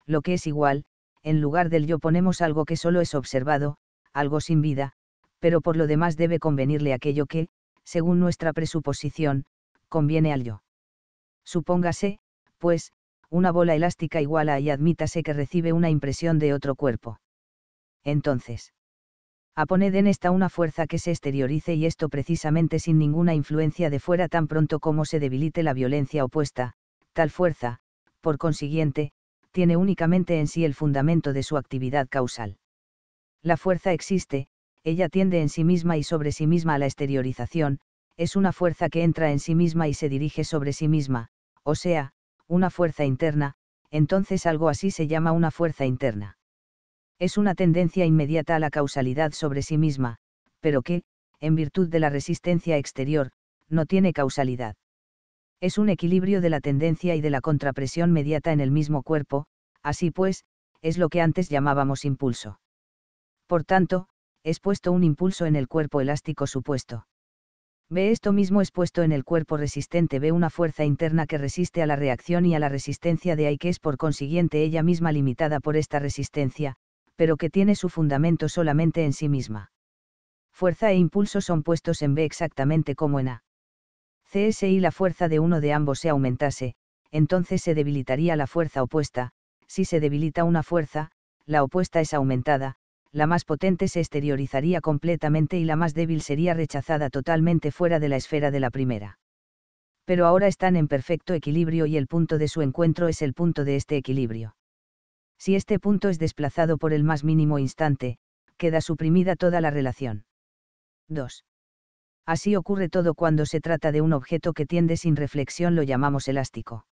lo que es igual, en lugar del yo ponemos algo que solo es observado, algo sin vida, pero por lo demás debe convenirle aquello que, según nuestra presuposición, conviene al yo. Supóngase, pues, una bola elástica igual a y admítase que recibe una impresión de otro cuerpo. Entonces, aponed en esta una fuerza que se exteriorice y esto precisamente sin ninguna influencia de fuera tan pronto como se debilite la violencia opuesta, tal fuerza, por consiguiente, tiene únicamente en sí el fundamento de su actividad causal. La fuerza existe, ella tiende en sí misma y sobre sí misma a la exteriorización, es una fuerza que entra en sí misma y se dirige sobre sí misma, o sea, una fuerza interna, entonces algo así se llama una fuerza interna. Es una tendencia inmediata a la causalidad sobre sí misma, pero que, en virtud de la resistencia exterior, no tiene causalidad es un equilibrio de la tendencia y de la contrapresión mediata en el mismo cuerpo, así pues, es lo que antes llamábamos impulso. Por tanto, es puesto un impulso en el cuerpo elástico supuesto. B esto mismo es puesto en el cuerpo resistente B una fuerza interna que resiste a la reacción y a la resistencia de A y que es por consiguiente ella misma limitada por esta resistencia, pero que tiene su fundamento solamente en sí misma. Fuerza e impulso son puestos en B exactamente como en A. CSI la fuerza de uno de ambos se aumentase, entonces se debilitaría la fuerza opuesta, si se debilita una fuerza, la opuesta es aumentada, la más potente se exteriorizaría completamente y la más débil sería rechazada totalmente fuera de la esfera de la primera. Pero ahora están en perfecto equilibrio y el punto de su encuentro es el punto de este equilibrio. Si este punto es desplazado por el más mínimo instante, queda suprimida toda la relación. 2. Así ocurre todo cuando se trata de un objeto que tiende sin reflexión lo llamamos elástico.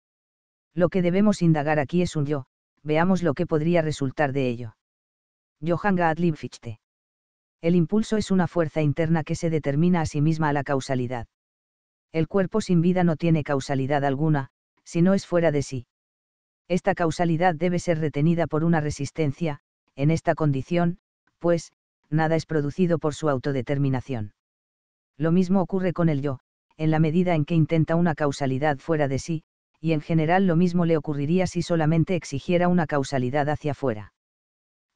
Lo que debemos indagar aquí es un yo, veamos lo que podría resultar de ello. Johann Gottlieb Fichte. El impulso es una fuerza interna que se determina a sí misma a la causalidad. El cuerpo sin vida no tiene causalidad alguna, si no es fuera de sí. Esta causalidad debe ser retenida por una resistencia, en esta condición, pues, nada es producido por su autodeterminación. Lo mismo ocurre con el yo, en la medida en que intenta una causalidad fuera de sí, y en general lo mismo le ocurriría si solamente exigiera una causalidad hacia afuera.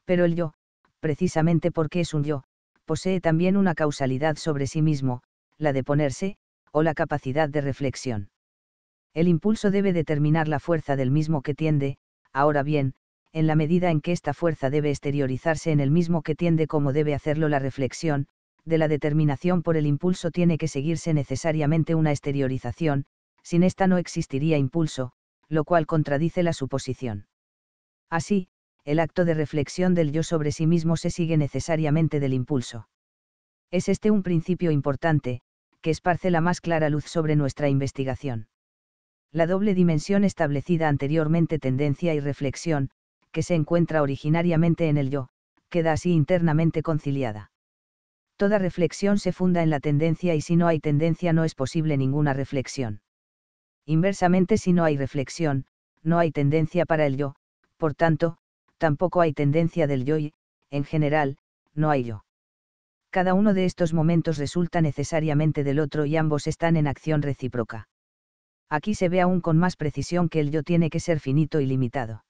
Pero el yo, precisamente porque es un yo, posee también una causalidad sobre sí mismo, la de ponerse, o la capacidad de reflexión. El impulso debe determinar la fuerza del mismo que tiende, ahora bien, en la medida en que esta fuerza debe exteriorizarse en el mismo que tiende como debe hacerlo la reflexión, de la determinación por el impulso tiene que seguirse necesariamente una exteriorización, sin esta no existiría impulso, lo cual contradice la suposición. Así, el acto de reflexión del yo sobre sí mismo se sigue necesariamente del impulso. Es este un principio importante, que esparce la más clara luz sobre nuestra investigación. La doble dimensión establecida anteriormente tendencia y reflexión, que se encuentra originariamente en el yo, queda así internamente conciliada toda reflexión se funda en la tendencia y si no hay tendencia no es posible ninguna reflexión. Inversamente si no hay reflexión, no hay tendencia para el yo, por tanto, tampoco hay tendencia del yo y, en general, no hay yo. Cada uno de estos momentos resulta necesariamente del otro y ambos están en acción recíproca. Aquí se ve aún con más precisión que el yo tiene que ser finito y limitado.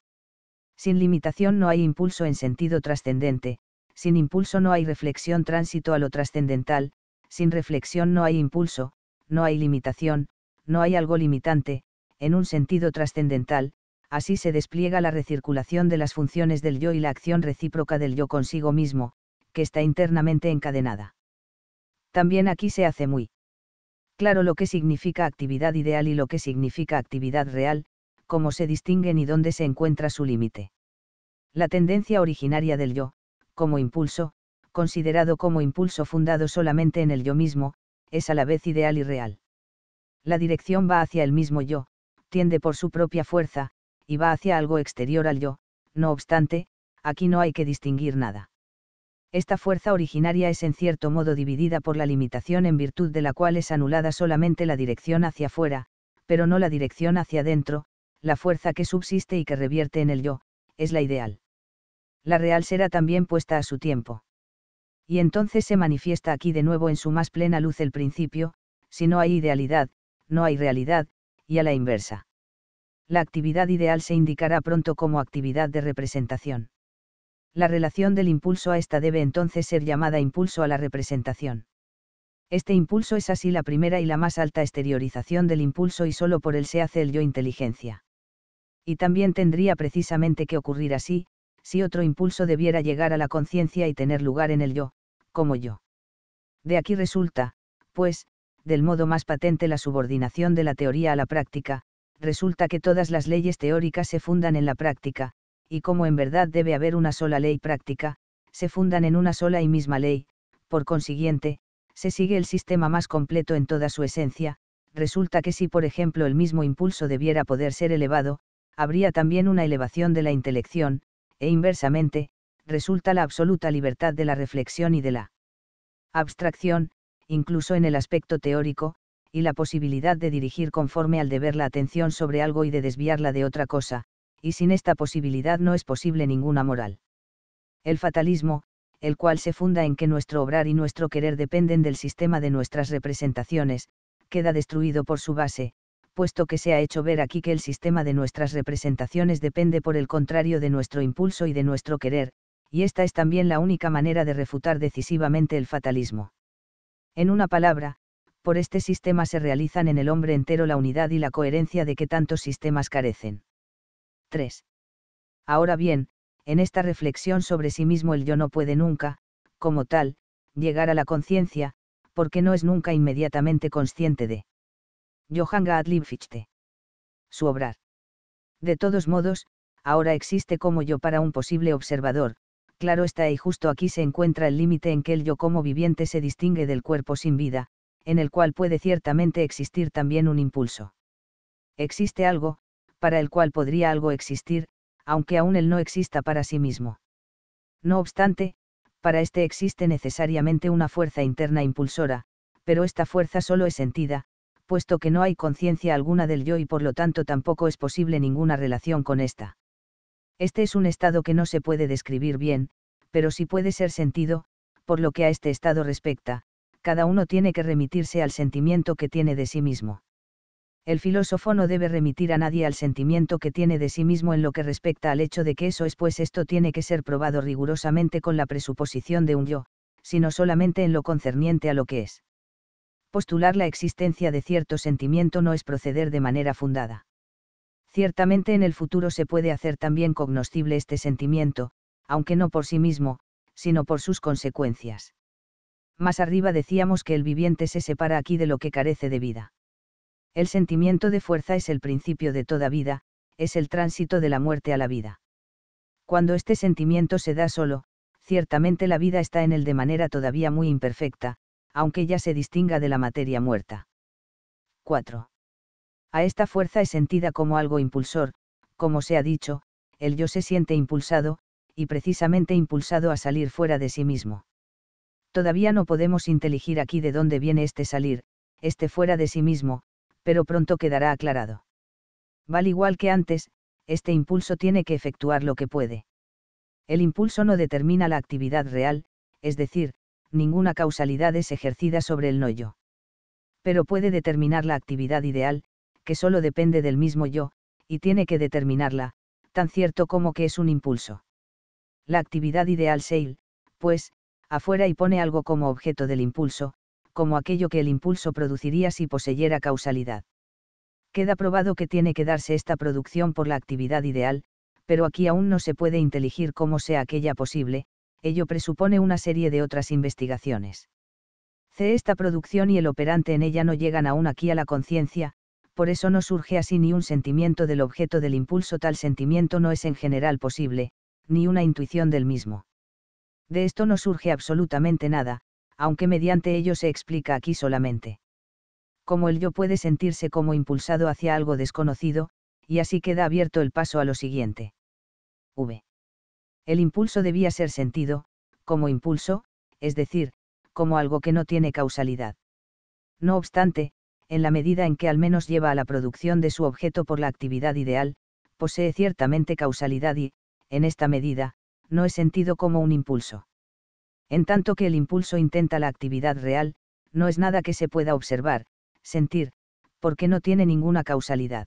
Sin limitación no hay impulso en sentido trascendente, sin impulso no hay reflexión tránsito a lo trascendental, sin reflexión no hay impulso, no hay limitación, no hay algo limitante, en un sentido trascendental, así se despliega la recirculación de las funciones del yo y la acción recíproca del yo consigo mismo, que está internamente encadenada. También aquí se hace muy claro lo que significa actividad ideal y lo que significa actividad real, cómo se distinguen y dónde se encuentra su límite. La tendencia originaria del yo, como impulso, considerado como impulso fundado solamente en el yo mismo, es a la vez ideal y real. La dirección va hacia el mismo yo, tiende por su propia fuerza, y va hacia algo exterior al yo, no obstante, aquí no hay que distinguir nada. Esta fuerza originaria es en cierto modo dividida por la limitación en virtud de la cual es anulada solamente la dirección hacia afuera, pero no la dirección hacia adentro, la fuerza que subsiste y que revierte en el yo, es la ideal la real será también puesta a su tiempo. Y entonces se manifiesta aquí de nuevo en su más plena luz el principio, si no hay idealidad, no hay realidad, y a la inversa. La actividad ideal se indicará pronto como actividad de representación. La relación del impulso a esta debe entonces ser llamada impulso a la representación. Este impulso es así la primera y la más alta exteriorización del impulso y solo por él se hace el yo inteligencia. Y también tendría precisamente que ocurrir así, si otro impulso debiera llegar a la conciencia y tener lugar en el yo, como yo. De aquí resulta, pues, del modo más patente la subordinación de la teoría a la práctica, resulta que todas las leyes teóricas se fundan en la práctica, y como en verdad debe haber una sola ley práctica, se fundan en una sola y misma ley, por consiguiente, se sigue el sistema más completo en toda su esencia, resulta que si por ejemplo el mismo impulso debiera poder ser elevado, habría también una elevación de la intelección, e inversamente, resulta la absoluta libertad de la reflexión y de la abstracción, incluso en el aspecto teórico, y la posibilidad de dirigir conforme al deber la atención sobre algo y de desviarla de otra cosa, y sin esta posibilidad no es posible ninguna moral. El fatalismo, el cual se funda en que nuestro obrar y nuestro querer dependen del sistema de nuestras representaciones, queda destruido por su base, puesto que se ha hecho ver aquí que el sistema de nuestras representaciones depende por el contrario de nuestro impulso y de nuestro querer, y esta es también la única manera de refutar decisivamente el fatalismo. En una palabra, por este sistema se realizan en el hombre entero la unidad y la coherencia de que tantos sistemas carecen. 3. Ahora bien, en esta reflexión sobre sí mismo el yo no puede nunca, como tal, llegar a la conciencia, porque no es nunca inmediatamente consciente de Johann Gottlieb Su obrar. De todos modos, ahora existe como yo para un posible observador, claro está y justo aquí se encuentra el límite en que el yo como viviente se distingue del cuerpo sin vida, en el cual puede ciertamente existir también un impulso. Existe algo, para el cual podría algo existir, aunque aún él no exista para sí mismo. No obstante, para este existe necesariamente una fuerza interna impulsora, pero esta fuerza solo es sentida, puesto que no hay conciencia alguna del yo y por lo tanto tampoco es posible ninguna relación con ésta. Este es un estado que no se puede describir bien, pero sí puede ser sentido, por lo que a este estado respecta, cada uno tiene que remitirse al sentimiento que tiene de sí mismo. El filósofo no debe remitir a nadie al sentimiento que tiene de sí mismo en lo que respecta al hecho de que eso es, pues esto tiene que ser probado rigurosamente con la presuposición de un yo, sino solamente en lo concerniente a lo que es postular la existencia de cierto sentimiento no es proceder de manera fundada. Ciertamente en el futuro se puede hacer también cognoscible este sentimiento, aunque no por sí mismo, sino por sus consecuencias. Más arriba decíamos que el viviente se separa aquí de lo que carece de vida. El sentimiento de fuerza es el principio de toda vida, es el tránsito de la muerte a la vida. Cuando este sentimiento se da solo, ciertamente la vida está en él de manera todavía muy imperfecta, aunque ya se distinga de la materia muerta. 4. A esta fuerza es sentida como algo impulsor, como se ha dicho, el yo se siente impulsado, y precisamente impulsado a salir fuera de sí mismo. Todavía no podemos inteligir aquí de dónde viene este salir, este fuera de sí mismo, pero pronto quedará aclarado. Val igual que antes, este impulso tiene que efectuar lo que puede. El impulso no determina la actividad real, es decir, ninguna causalidad es ejercida sobre el no-yo. Pero puede determinar la actividad ideal, que solo depende del mismo yo, y tiene que determinarla, tan cierto como que es un impulso. La actividad ideal se pues, afuera y pone algo como objeto del impulso, como aquello que el impulso produciría si poseyera causalidad. Queda probado que tiene que darse esta producción por la actividad ideal, pero aquí aún no se puede inteligir cómo sea aquella posible, ello presupone una serie de otras investigaciones. C. Esta producción y el operante en ella no llegan aún aquí a la conciencia, por eso no surge así ni un sentimiento del objeto del impulso, tal sentimiento no es en general posible, ni una intuición del mismo. De esto no surge absolutamente nada, aunque mediante ello se explica aquí solamente. Como el yo puede sentirse como impulsado hacia algo desconocido, y así queda abierto el paso a lo siguiente. V. El impulso debía ser sentido, como impulso, es decir, como algo que no tiene causalidad. No obstante, en la medida en que al menos lleva a la producción de su objeto por la actividad ideal, posee ciertamente causalidad y, en esta medida, no es sentido como un impulso. En tanto que el impulso intenta la actividad real, no es nada que se pueda observar, sentir, porque no tiene ninguna causalidad.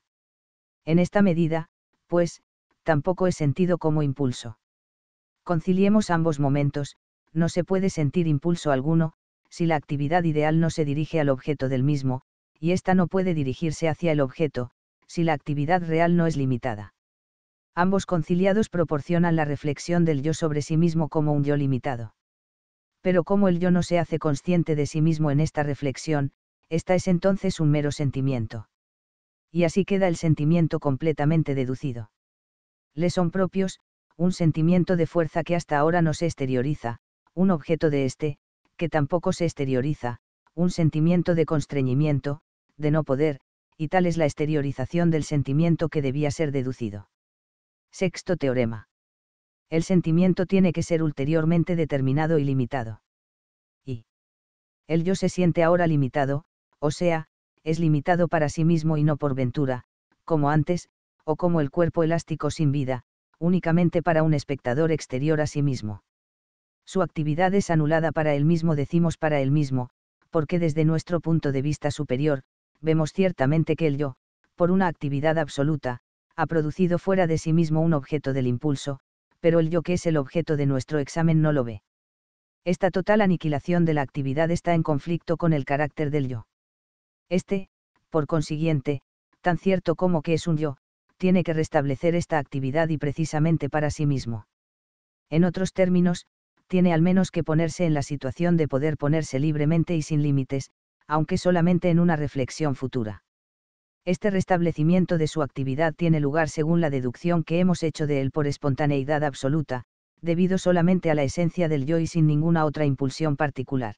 En esta medida, pues, tampoco es sentido como impulso. Conciliemos ambos momentos, no se puede sentir impulso alguno, si la actividad ideal no se dirige al objeto del mismo, y ésta no puede dirigirse hacia el objeto, si la actividad real no es limitada. Ambos conciliados proporcionan la reflexión del yo sobre sí mismo como un yo limitado. Pero como el yo no se hace consciente de sí mismo en esta reflexión, esta es entonces un mero sentimiento. Y así queda el sentimiento completamente deducido. Le son propios, un sentimiento de fuerza que hasta ahora no se exterioriza, un objeto de este que tampoco se exterioriza, un sentimiento de constreñimiento, de no poder, y tal es la exteriorización del sentimiento que debía ser deducido. Sexto teorema. El sentimiento tiene que ser ulteriormente determinado y limitado. Y. El yo se siente ahora limitado, o sea, es limitado para sí mismo y no por ventura, como antes, o como el cuerpo elástico sin vida, únicamente para un espectador exterior a sí mismo. Su actividad es anulada para él mismo, decimos para él mismo, porque desde nuestro punto de vista superior, vemos ciertamente que el yo, por una actividad absoluta, ha producido fuera de sí mismo un objeto del impulso, pero el yo que es el objeto de nuestro examen no lo ve. Esta total aniquilación de la actividad está en conflicto con el carácter del yo. Este, por consiguiente, tan cierto como que es un yo, tiene que restablecer esta actividad y precisamente para sí mismo. En otros términos, tiene al menos que ponerse en la situación de poder ponerse libremente y sin límites, aunque solamente en una reflexión futura. Este restablecimiento de su actividad tiene lugar según la deducción que hemos hecho de él por espontaneidad absoluta, debido solamente a la esencia del yo y sin ninguna otra impulsión particular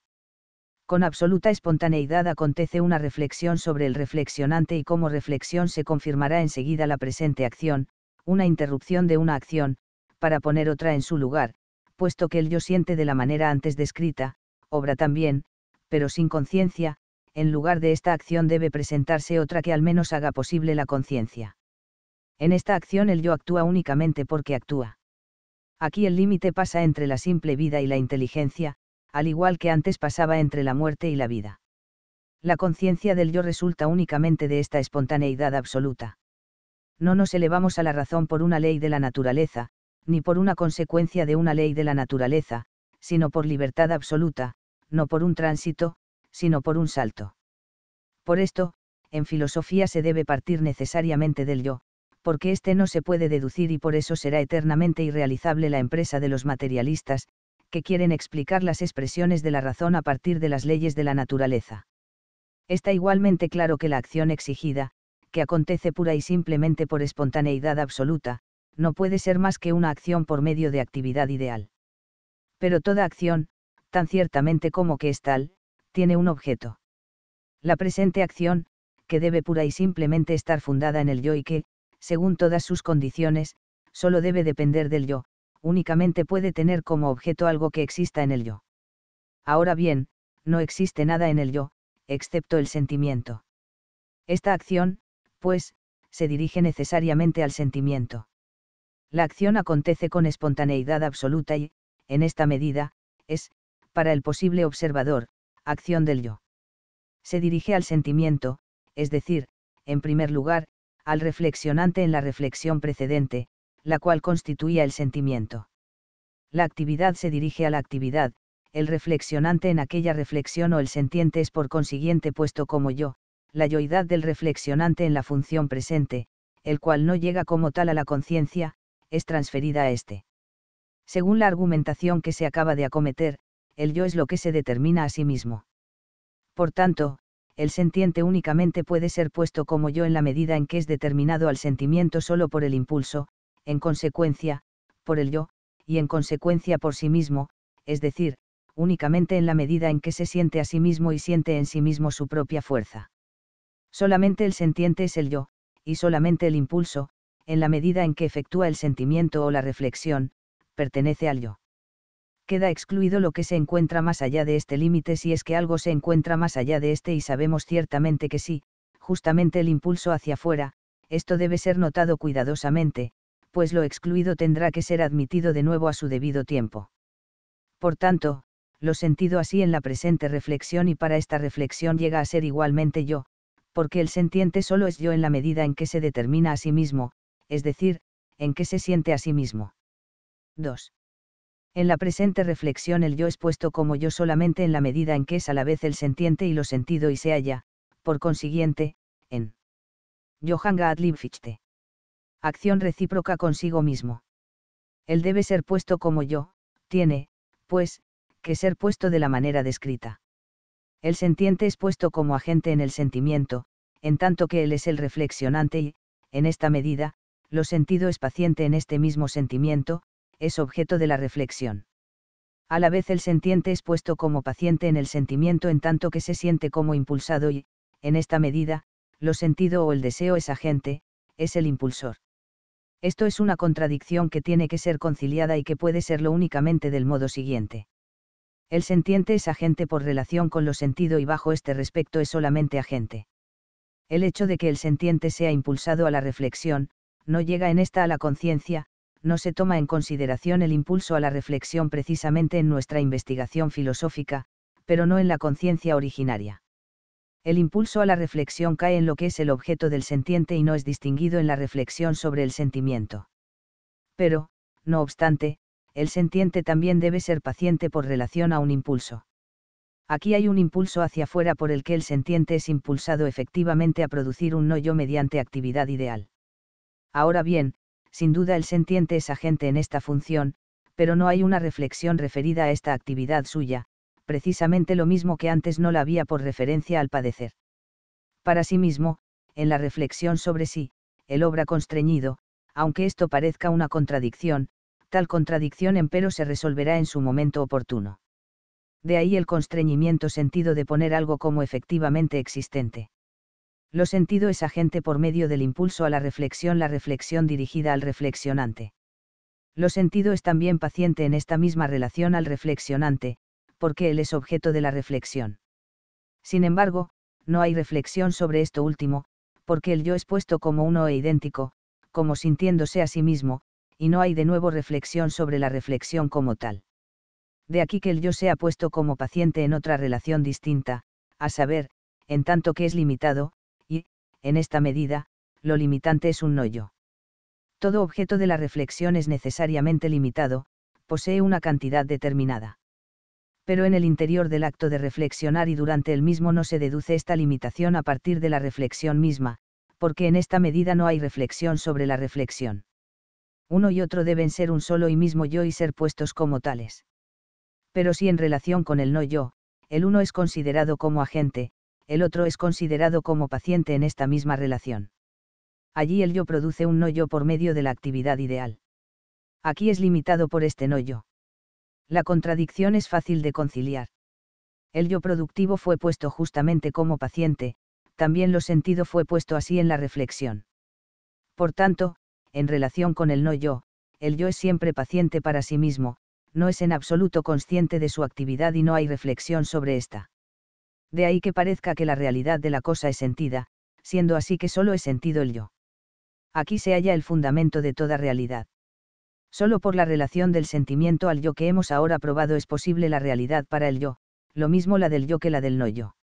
con absoluta espontaneidad acontece una reflexión sobre el reflexionante y como reflexión se confirmará enseguida la presente acción, una interrupción de una acción, para poner otra en su lugar, puesto que el yo siente de la manera antes descrita, obra también, pero sin conciencia, en lugar de esta acción debe presentarse otra que al menos haga posible la conciencia. En esta acción el yo actúa únicamente porque actúa. Aquí el límite pasa entre la simple vida y la inteligencia, al igual que antes pasaba entre la muerte y la vida. La conciencia del yo resulta únicamente de esta espontaneidad absoluta. No nos elevamos a la razón por una ley de la naturaleza, ni por una consecuencia de una ley de la naturaleza, sino por libertad absoluta, no por un tránsito, sino por un salto. Por esto, en filosofía se debe partir necesariamente del yo, porque éste no se puede deducir y por eso será eternamente irrealizable la empresa de los materialistas, que quieren explicar las expresiones de la razón a partir de las leyes de la naturaleza. Está igualmente claro que la acción exigida, que acontece pura y simplemente por espontaneidad absoluta, no puede ser más que una acción por medio de actividad ideal. Pero toda acción, tan ciertamente como que es tal, tiene un objeto. La presente acción, que debe pura y simplemente estar fundada en el yo y que, según todas sus condiciones, solo debe depender del yo, únicamente puede tener como objeto algo que exista en el yo. Ahora bien, no existe nada en el yo, excepto el sentimiento. Esta acción, pues, se dirige necesariamente al sentimiento. La acción acontece con espontaneidad absoluta y, en esta medida, es, para el posible observador, acción del yo. Se dirige al sentimiento, es decir, en primer lugar, al reflexionante en la reflexión precedente, la cual constituía el sentimiento. La actividad se dirige a la actividad, el reflexionante en aquella reflexión o el sentiente es por consiguiente puesto como yo, la yoidad del reflexionante en la función presente, el cual no llega como tal a la conciencia, es transferida a éste. Según la argumentación que se acaba de acometer, el yo es lo que se determina a sí mismo. Por tanto, el sentiente únicamente puede ser puesto como yo en la medida en que es determinado al sentimiento solo por el impulso, en consecuencia, por el yo, y en consecuencia por sí mismo, es decir, únicamente en la medida en que se siente a sí mismo y siente en sí mismo su propia fuerza. Solamente el sentiente es el yo, y solamente el impulso, en la medida en que efectúa el sentimiento o la reflexión, pertenece al yo. Queda excluido lo que se encuentra más allá de este límite si es que algo se encuentra más allá de este y sabemos ciertamente que sí, justamente el impulso hacia afuera, esto debe ser notado cuidadosamente, pues lo excluido tendrá que ser admitido de nuevo a su debido tiempo. Por tanto, lo sentido así en la presente reflexión y para esta reflexión llega a ser igualmente yo, porque el sentiente solo es yo en la medida en que se determina a sí mismo, es decir, en que se siente a sí mismo. 2. En la presente reflexión el yo es puesto como yo solamente en la medida en que es a la vez el sentiente y lo sentido y se halla, por consiguiente, en Johann Gottlieb acción recíproca consigo mismo. Él debe ser puesto como yo, tiene, pues, que ser puesto de la manera descrita. El sentiente es puesto como agente en el sentimiento, en tanto que él es el reflexionante y, en esta medida, lo sentido es paciente en este mismo sentimiento, es objeto de la reflexión. A la vez el sentiente es puesto como paciente en el sentimiento en tanto que se siente como impulsado y, en esta medida, lo sentido o el deseo es agente, es el impulsor. Esto es una contradicción que tiene que ser conciliada y que puede serlo únicamente del modo siguiente. El sentiente es agente por relación con lo sentido y bajo este respecto es solamente agente. El hecho de que el sentiente sea impulsado a la reflexión, no llega en esta a la conciencia, no se toma en consideración el impulso a la reflexión precisamente en nuestra investigación filosófica, pero no en la conciencia originaria el impulso a la reflexión cae en lo que es el objeto del sentiente y no es distinguido en la reflexión sobre el sentimiento. Pero, no obstante, el sentiente también debe ser paciente por relación a un impulso. Aquí hay un impulso hacia afuera por el que el sentiente es impulsado efectivamente a producir un no yo mediante actividad ideal. Ahora bien, sin duda el sentiente es agente en esta función, pero no hay una reflexión referida a esta actividad suya, precisamente lo mismo que antes no la había por referencia al padecer. Para sí mismo, en la reflexión sobre sí, el obra constreñido, aunque esto parezca una contradicción, tal contradicción empero se resolverá en su momento oportuno. De ahí el constreñimiento sentido de poner algo como efectivamente existente. Lo sentido es agente por medio del impulso a la reflexión, la reflexión dirigida al reflexionante. Lo sentido es también paciente en esta misma relación al reflexionante, porque él es objeto de la reflexión. Sin embargo, no hay reflexión sobre esto último, porque el yo es puesto como uno e idéntico, como sintiéndose a sí mismo, y no hay de nuevo reflexión sobre la reflexión como tal. De aquí que el yo sea puesto como paciente en otra relación distinta, a saber, en tanto que es limitado, y, en esta medida, lo limitante es un no yo. Todo objeto de la reflexión es necesariamente limitado, posee una cantidad determinada pero en el interior del acto de reflexionar y durante el mismo no se deduce esta limitación a partir de la reflexión misma, porque en esta medida no hay reflexión sobre la reflexión. Uno y otro deben ser un solo y mismo yo y ser puestos como tales. Pero si en relación con el no yo, el uno es considerado como agente, el otro es considerado como paciente en esta misma relación. Allí el yo produce un no yo por medio de la actividad ideal. Aquí es limitado por este no yo la contradicción es fácil de conciliar. El yo productivo fue puesto justamente como paciente, también lo sentido fue puesto así en la reflexión. Por tanto, en relación con el no yo, el yo es siempre paciente para sí mismo, no es en absoluto consciente de su actividad y no hay reflexión sobre esta. De ahí que parezca que la realidad de la cosa es sentida, siendo así que solo es sentido el yo. Aquí se halla el fundamento de toda realidad. Solo por la relación del sentimiento al yo que hemos ahora probado es posible la realidad para el yo, lo mismo la del yo que la del no yo.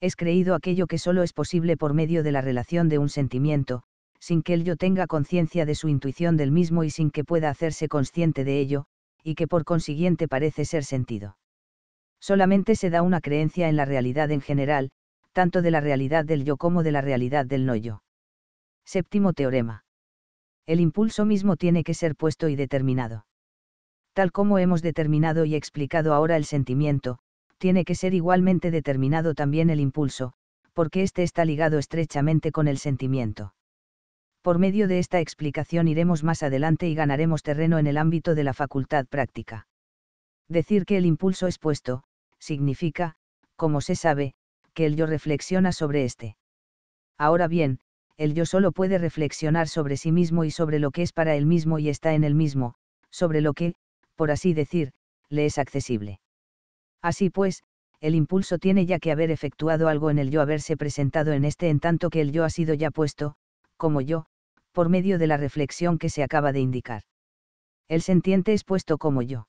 Es creído aquello que solo es posible por medio de la relación de un sentimiento, sin que el yo tenga conciencia de su intuición del mismo y sin que pueda hacerse consciente de ello, y que por consiguiente parece ser sentido. Solamente se da una creencia en la realidad en general, tanto de la realidad del yo como de la realidad del no yo. Séptimo teorema el impulso mismo tiene que ser puesto y determinado. Tal como hemos determinado y explicado ahora el sentimiento, tiene que ser igualmente determinado también el impulso, porque éste está ligado estrechamente con el sentimiento. Por medio de esta explicación iremos más adelante y ganaremos terreno en el ámbito de la facultad práctica. Decir que el impulso es puesto, significa, como se sabe, que el yo reflexiona sobre éste. Ahora bien, el yo solo puede reflexionar sobre sí mismo y sobre lo que es para él mismo y está en él mismo, sobre lo que, por así decir, le es accesible. Así pues, el impulso tiene ya que haber efectuado algo en el yo, haberse presentado en este en tanto que el yo ha sido ya puesto, como yo, por medio de la reflexión que se acaba de indicar. El sentiente es puesto como yo.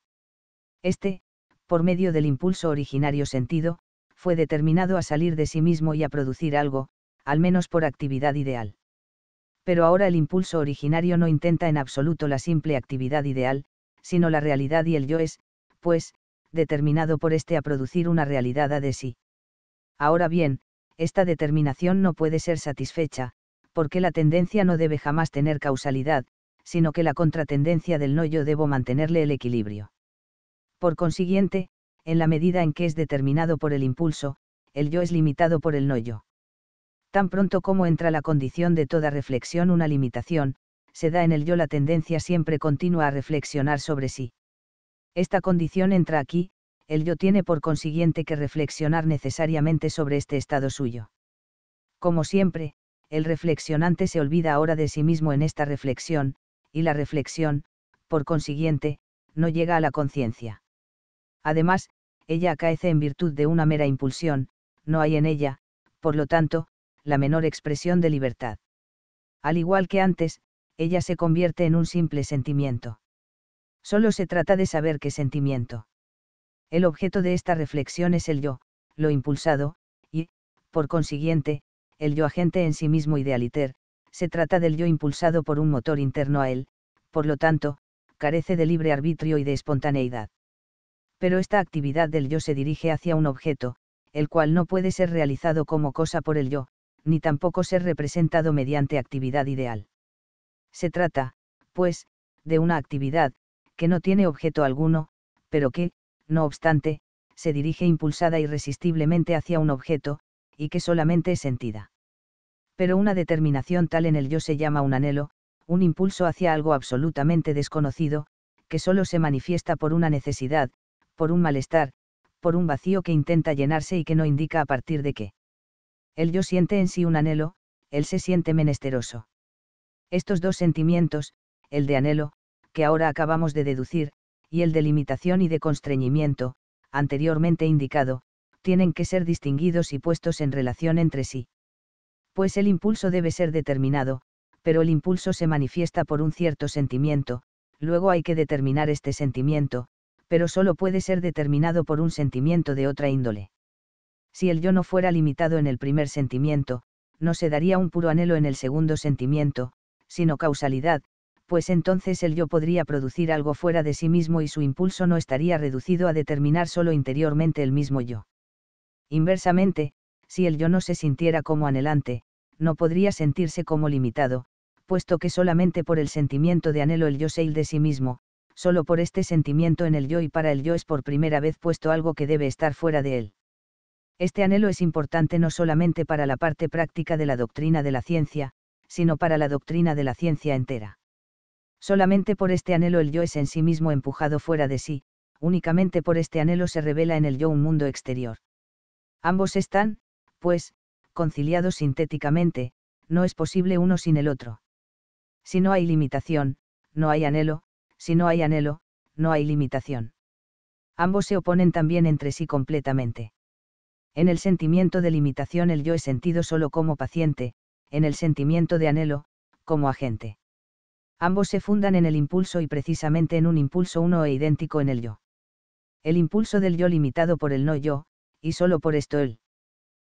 Este, por medio del impulso originario sentido, fue determinado a salir de sí mismo y a producir algo, al menos por actividad ideal. Pero ahora el impulso originario no intenta en absoluto la simple actividad ideal, sino la realidad y el yo es, pues, determinado por éste a producir una realidad a de sí. Ahora bien, esta determinación no puede ser satisfecha, porque la tendencia no debe jamás tener causalidad, sino que la contratendencia del no yo debo mantenerle el equilibrio. Por consiguiente, en la medida en que es determinado por el impulso, el yo es limitado por el no yo. Tan pronto como entra la condición de toda reflexión una limitación, se da en el yo la tendencia siempre continua a reflexionar sobre sí. Esta condición entra aquí, el yo tiene por consiguiente que reflexionar necesariamente sobre este estado suyo. Como siempre, el reflexionante se olvida ahora de sí mismo en esta reflexión, y la reflexión, por consiguiente, no llega a la conciencia. Además, ella acaece en virtud de una mera impulsión, no hay en ella, por lo tanto, la menor expresión de libertad. Al igual que antes, ella se convierte en un simple sentimiento. Solo se trata de saber qué sentimiento. El objeto de esta reflexión es el yo, lo impulsado, y, por consiguiente, el yo agente en sí mismo idealiter, se trata del yo impulsado por un motor interno a él, por lo tanto, carece de libre arbitrio y de espontaneidad. Pero esta actividad del yo se dirige hacia un objeto, el cual no puede ser realizado como cosa por el yo, ni tampoco ser representado mediante actividad ideal. Se trata, pues, de una actividad, que no tiene objeto alguno, pero que, no obstante, se dirige impulsada irresistiblemente hacia un objeto, y que solamente es sentida. Pero una determinación tal en el yo se llama un anhelo, un impulso hacia algo absolutamente desconocido, que solo se manifiesta por una necesidad, por un malestar, por un vacío que intenta llenarse y que no indica a partir de qué. El yo siente en sí un anhelo, él se siente menesteroso. Estos dos sentimientos, el de anhelo, que ahora acabamos de deducir, y el de limitación y de constreñimiento, anteriormente indicado, tienen que ser distinguidos y puestos en relación entre sí. Pues el impulso debe ser determinado, pero el impulso se manifiesta por un cierto sentimiento, luego hay que determinar este sentimiento, pero solo puede ser determinado por un sentimiento de otra índole. Si el yo no fuera limitado en el primer sentimiento, no se daría un puro anhelo en el segundo sentimiento, sino causalidad, pues entonces el yo podría producir algo fuera de sí mismo y su impulso no estaría reducido a determinar solo interiormente el mismo yo. Inversamente, si el yo no se sintiera como anhelante, no podría sentirse como limitado, puesto que solamente por el sentimiento de anhelo el yo se de sí mismo, solo por este sentimiento en el yo y para el yo es por primera vez puesto algo que debe estar fuera de él. Este anhelo es importante no solamente para la parte práctica de la doctrina de la ciencia, sino para la doctrina de la ciencia entera. Solamente por este anhelo el yo es en sí mismo empujado fuera de sí, únicamente por este anhelo se revela en el yo un mundo exterior. Ambos están, pues, conciliados sintéticamente, no es posible uno sin el otro. Si no hay limitación, no hay anhelo, si no hay anhelo, no hay limitación. Ambos se oponen también entre sí completamente. En el sentimiento de limitación el yo es sentido solo como paciente, en el sentimiento de anhelo, como agente. Ambos se fundan en el impulso y precisamente en un impulso uno e idéntico en el yo. El impulso del yo limitado por el no yo, y solo por esto el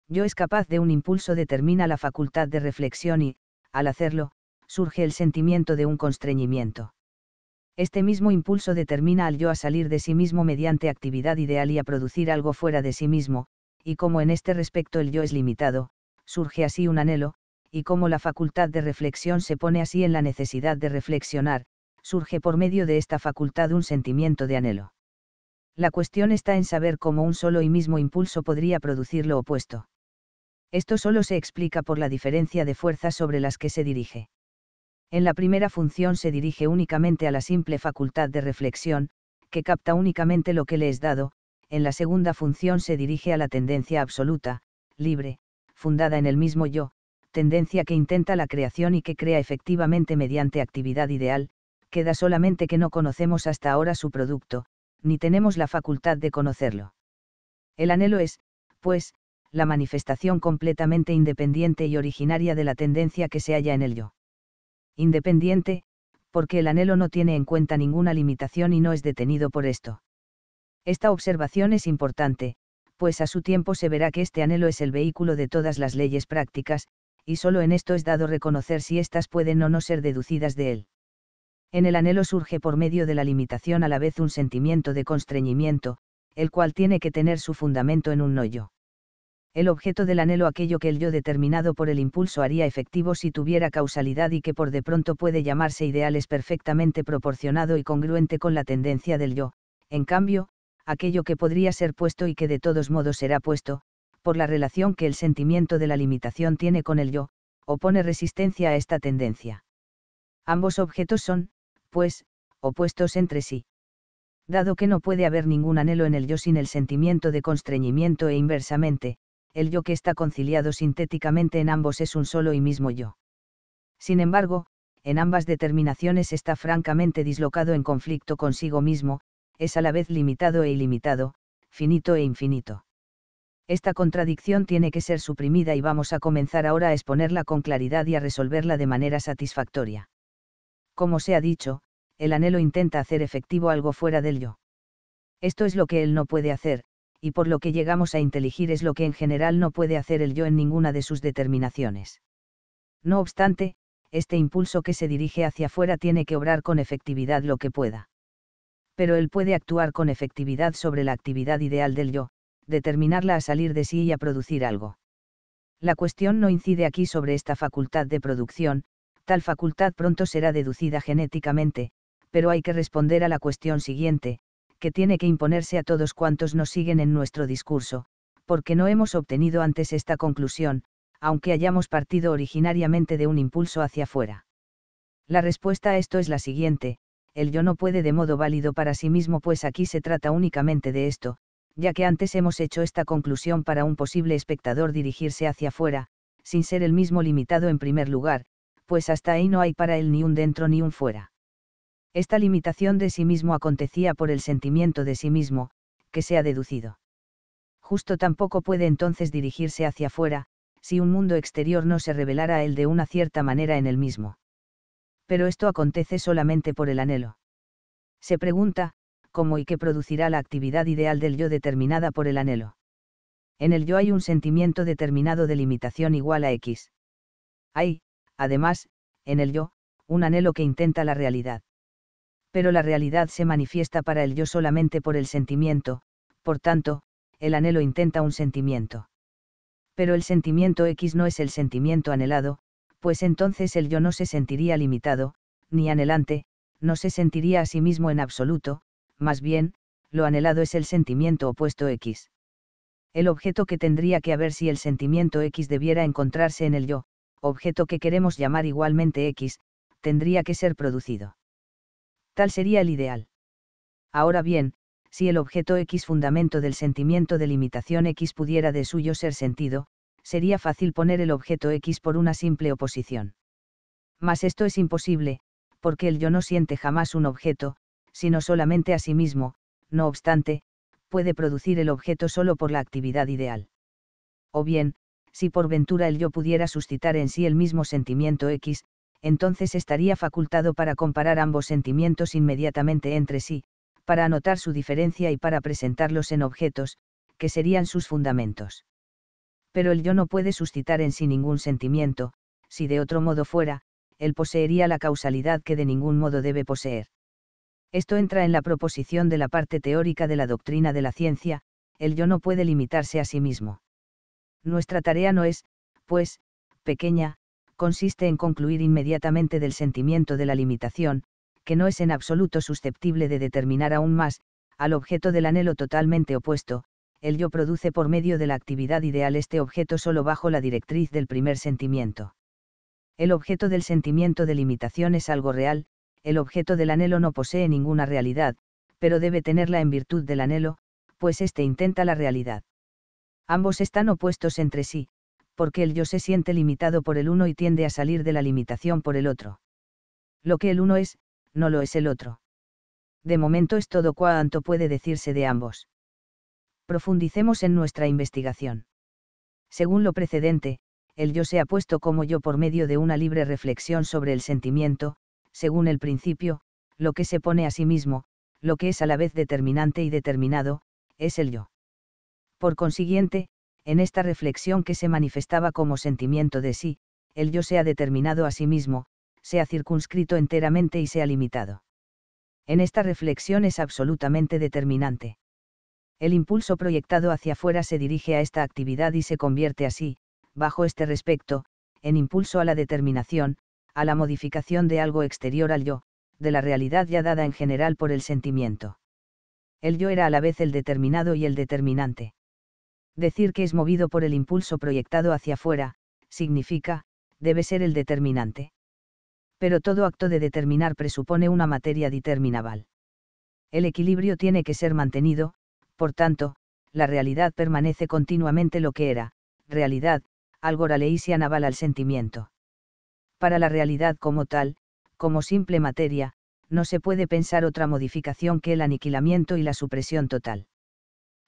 yo es capaz de un impulso determina la facultad de reflexión y, al hacerlo, surge el sentimiento de un constreñimiento. Este mismo impulso determina al yo a salir de sí mismo mediante actividad ideal y a producir algo fuera de sí mismo, y como en este respecto el yo es limitado, surge así un anhelo, y como la facultad de reflexión se pone así en la necesidad de reflexionar, surge por medio de esta facultad un sentimiento de anhelo. La cuestión está en saber cómo un solo y mismo impulso podría producir lo opuesto. Esto solo se explica por la diferencia de fuerzas sobre las que se dirige. En la primera función se dirige únicamente a la simple facultad de reflexión, que capta únicamente lo que le es dado, en la segunda función se dirige a la tendencia absoluta, libre, fundada en el mismo yo, tendencia que intenta la creación y que crea efectivamente mediante actividad ideal, queda solamente que no conocemos hasta ahora su producto, ni tenemos la facultad de conocerlo. El anhelo es, pues, la manifestación completamente independiente y originaria de la tendencia que se halla en el yo. Independiente, porque el anhelo no tiene en cuenta ninguna limitación y no es detenido por esto. Esta observación es importante, pues a su tiempo se verá que este anhelo es el vehículo de todas las leyes prácticas, y solo en esto es dado reconocer si éstas pueden o no ser deducidas de él. En el anhelo surge por medio de la limitación a la vez un sentimiento de constreñimiento, el cual tiene que tener su fundamento en un no yo. El objeto del anhelo aquello que el yo determinado por el impulso haría efectivo si tuviera causalidad y que por de pronto puede llamarse ideal es perfectamente proporcionado y congruente con la tendencia del yo, en cambio, aquello que podría ser puesto y que de todos modos será puesto, por la relación que el sentimiento de la limitación tiene con el yo, opone resistencia a esta tendencia. Ambos objetos son, pues, opuestos entre sí. Dado que no puede haber ningún anhelo en el yo sin el sentimiento de constreñimiento e inversamente, el yo que está conciliado sintéticamente en ambos es un solo y mismo yo. Sin embargo, en ambas determinaciones está francamente dislocado en conflicto consigo mismo, es a la vez limitado e ilimitado, finito e infinito. Esta contradicción tiene que ser suprimida y vamos a comenzar ahora a exponerla con claridad y a resolverla de manera satisfactoria. Como se ha dicho, el anhelo intenta hacer efectivo algo fuera del yo. Esto es lo que él no puede hacer, y por lo que llegamos a inteligir es lo que en general no puede hacer el yo en ninguna de sus determinaciones. No obstante, este impulso que se dirige hacia afuera tiene que obrar con efectividad lo que pueda pero él puede actuar con efectividad sobre la actividad ideal del yo, determinarla a salir de sí y a producir algo. La cuestión no incide aquí sobre esta facultad de producción, tal facultad pronto será deducida genéticamente, pero hay que responder a la cuestión siguiente, que tiene que imponerse a todos cuantos nos siguen en nuestro discurso, porque no hemos obtenido antes esta conclusión, aunque hayamos partido originariamente de un impulso hacia afuera. La respuesta a esto es la siguiente, el yo no puede de modo válido para sí mismo pues aquí se trata únicamente de esto, ya que antes hemos hecho esta conclusión para un posible espectador dirigirse hacia afuera, sin ser el mismo limitado en primer lugar, pues hasta ahí no hay para él ni un dentro ni un fuera. Esta limitación de sí mismo acontecía por el sentimiento de sí mismo, que se ha deducido. Justo tampoco puede entonces dirigirse hacia afuera, si un mundo exterior no se revelara él de una cierta manera en el mismo pero esto acontece solamente por el anhelo. Se pregunta, cómo y qué producirá la actividad ideal del yo determinada por el anhelo. En el yo hay un sentimiento determinado de limitación igual a X. Hay, además, en el yo, un anhelo que intenta la realidad. Pero la realidad se manifiesta para el yo solamente por el sentimiento, por tanto, el anhelo intenta un sentimiento. Pero el sentimiento X no es el sentimiento anhelado, pues entonces el yo no se sentiría limitado, ni anhelante, no se sentiría a sí mismo en absoluto, más bien, lo anhelado es el sentimiento opuesto X. El objeto que tendría que haber si el sentimiento X debiera encontrarse en el yo, objeto que queremos llamar igualmente X, tendría que ser producido. Tal sería el ideal. Ahora bien, si el objeto X fundamento del sentimiento de limitación X pudiera de suyo ser sentido, sería fácil poner el objeto X por una simple oposición. Mas esto es imposible, porque el yo no siente jamás un objeto, sino solamente a sí mismo, no obstante, puede producir el objeto solo por la actividad ideal. O bien, si por ventura el yo pudiera suscitar en sí el mismo sentimiento X, entonces estaría facultado para comparar ambos sentimientos inmediatamente entre sí, para anotar su diferencia y para presentarlos en objetos, que serían sus fundamentos pero el yo no puede suscitar en sí ningún sentimiento, si de otro modo fuera, él poseería la causalidad que de ningún modo debe poseer. Esto entra en la proposición de la parte teórica de la doctrina de la ciencia, el yo no puede limitarse a sí mismo. Nuestra tarea no es, pues, pequeña, consiste en concluir inmediatamente del sentimiento de la limitación, que no es en absoluto susceptible de determinar aún más, al objeto del anhelo totalmente opuesto, el yo produce por medio de la actividad ideal este objeto solo bajo la directriz del primer sentimiento. El objeto del sentimiento de limitación es algo real, el objeto del anhelo no posee ninguna realidad, pero debe tenerla en virtud del anhelo, pues éste intenta la realidad. Ambos están opuestos entre sí, porque el yo se siente limitado por el uno y tiende a salir de la limitación por el otro. Lo que el uno es, no lo es el otro. De momento es todo cuanto puede decirse de ambos profundicemos en nuestra investigación. Según lo precedente, el yo se ha puesto como yo por medio de una libre reflexión sobre el sentimiento, según el principio, lo que se pone a sí mismo, lo que es a la vez determinante y determinado, es el yo. Por consiguiente, en esta reflexión que se manifestaba como sentimiento de sí, el yo se ha determinado a sí mismo, se ha circunscrito enteramente y se ha limitado. En esta reflexión es absolutamente determinante el impulso proyectado hacia afuera se dirige a esta actividad y se convierte así, bajo este respecto, en impulso a la determinación, a la modificación de algo exterior al yo, de la realidad ya dada en general por el sentimiento. El yo era a la vez el determinado y el determinante. Decir que es movido por el impulso proyectado hacia afuera, significa, debe ser el determinante. Pero todo acto de determinar presupone una materia determinable. El equilibrio tiene que ser mantenido, por tanto, la realidad permanece continuamente lo que era, realidad, algo leísia naval al sentimiento. Para la realidad como tal, como simple materia, no se puede pensar otra modificación que el aniquilamiento y la supresión total.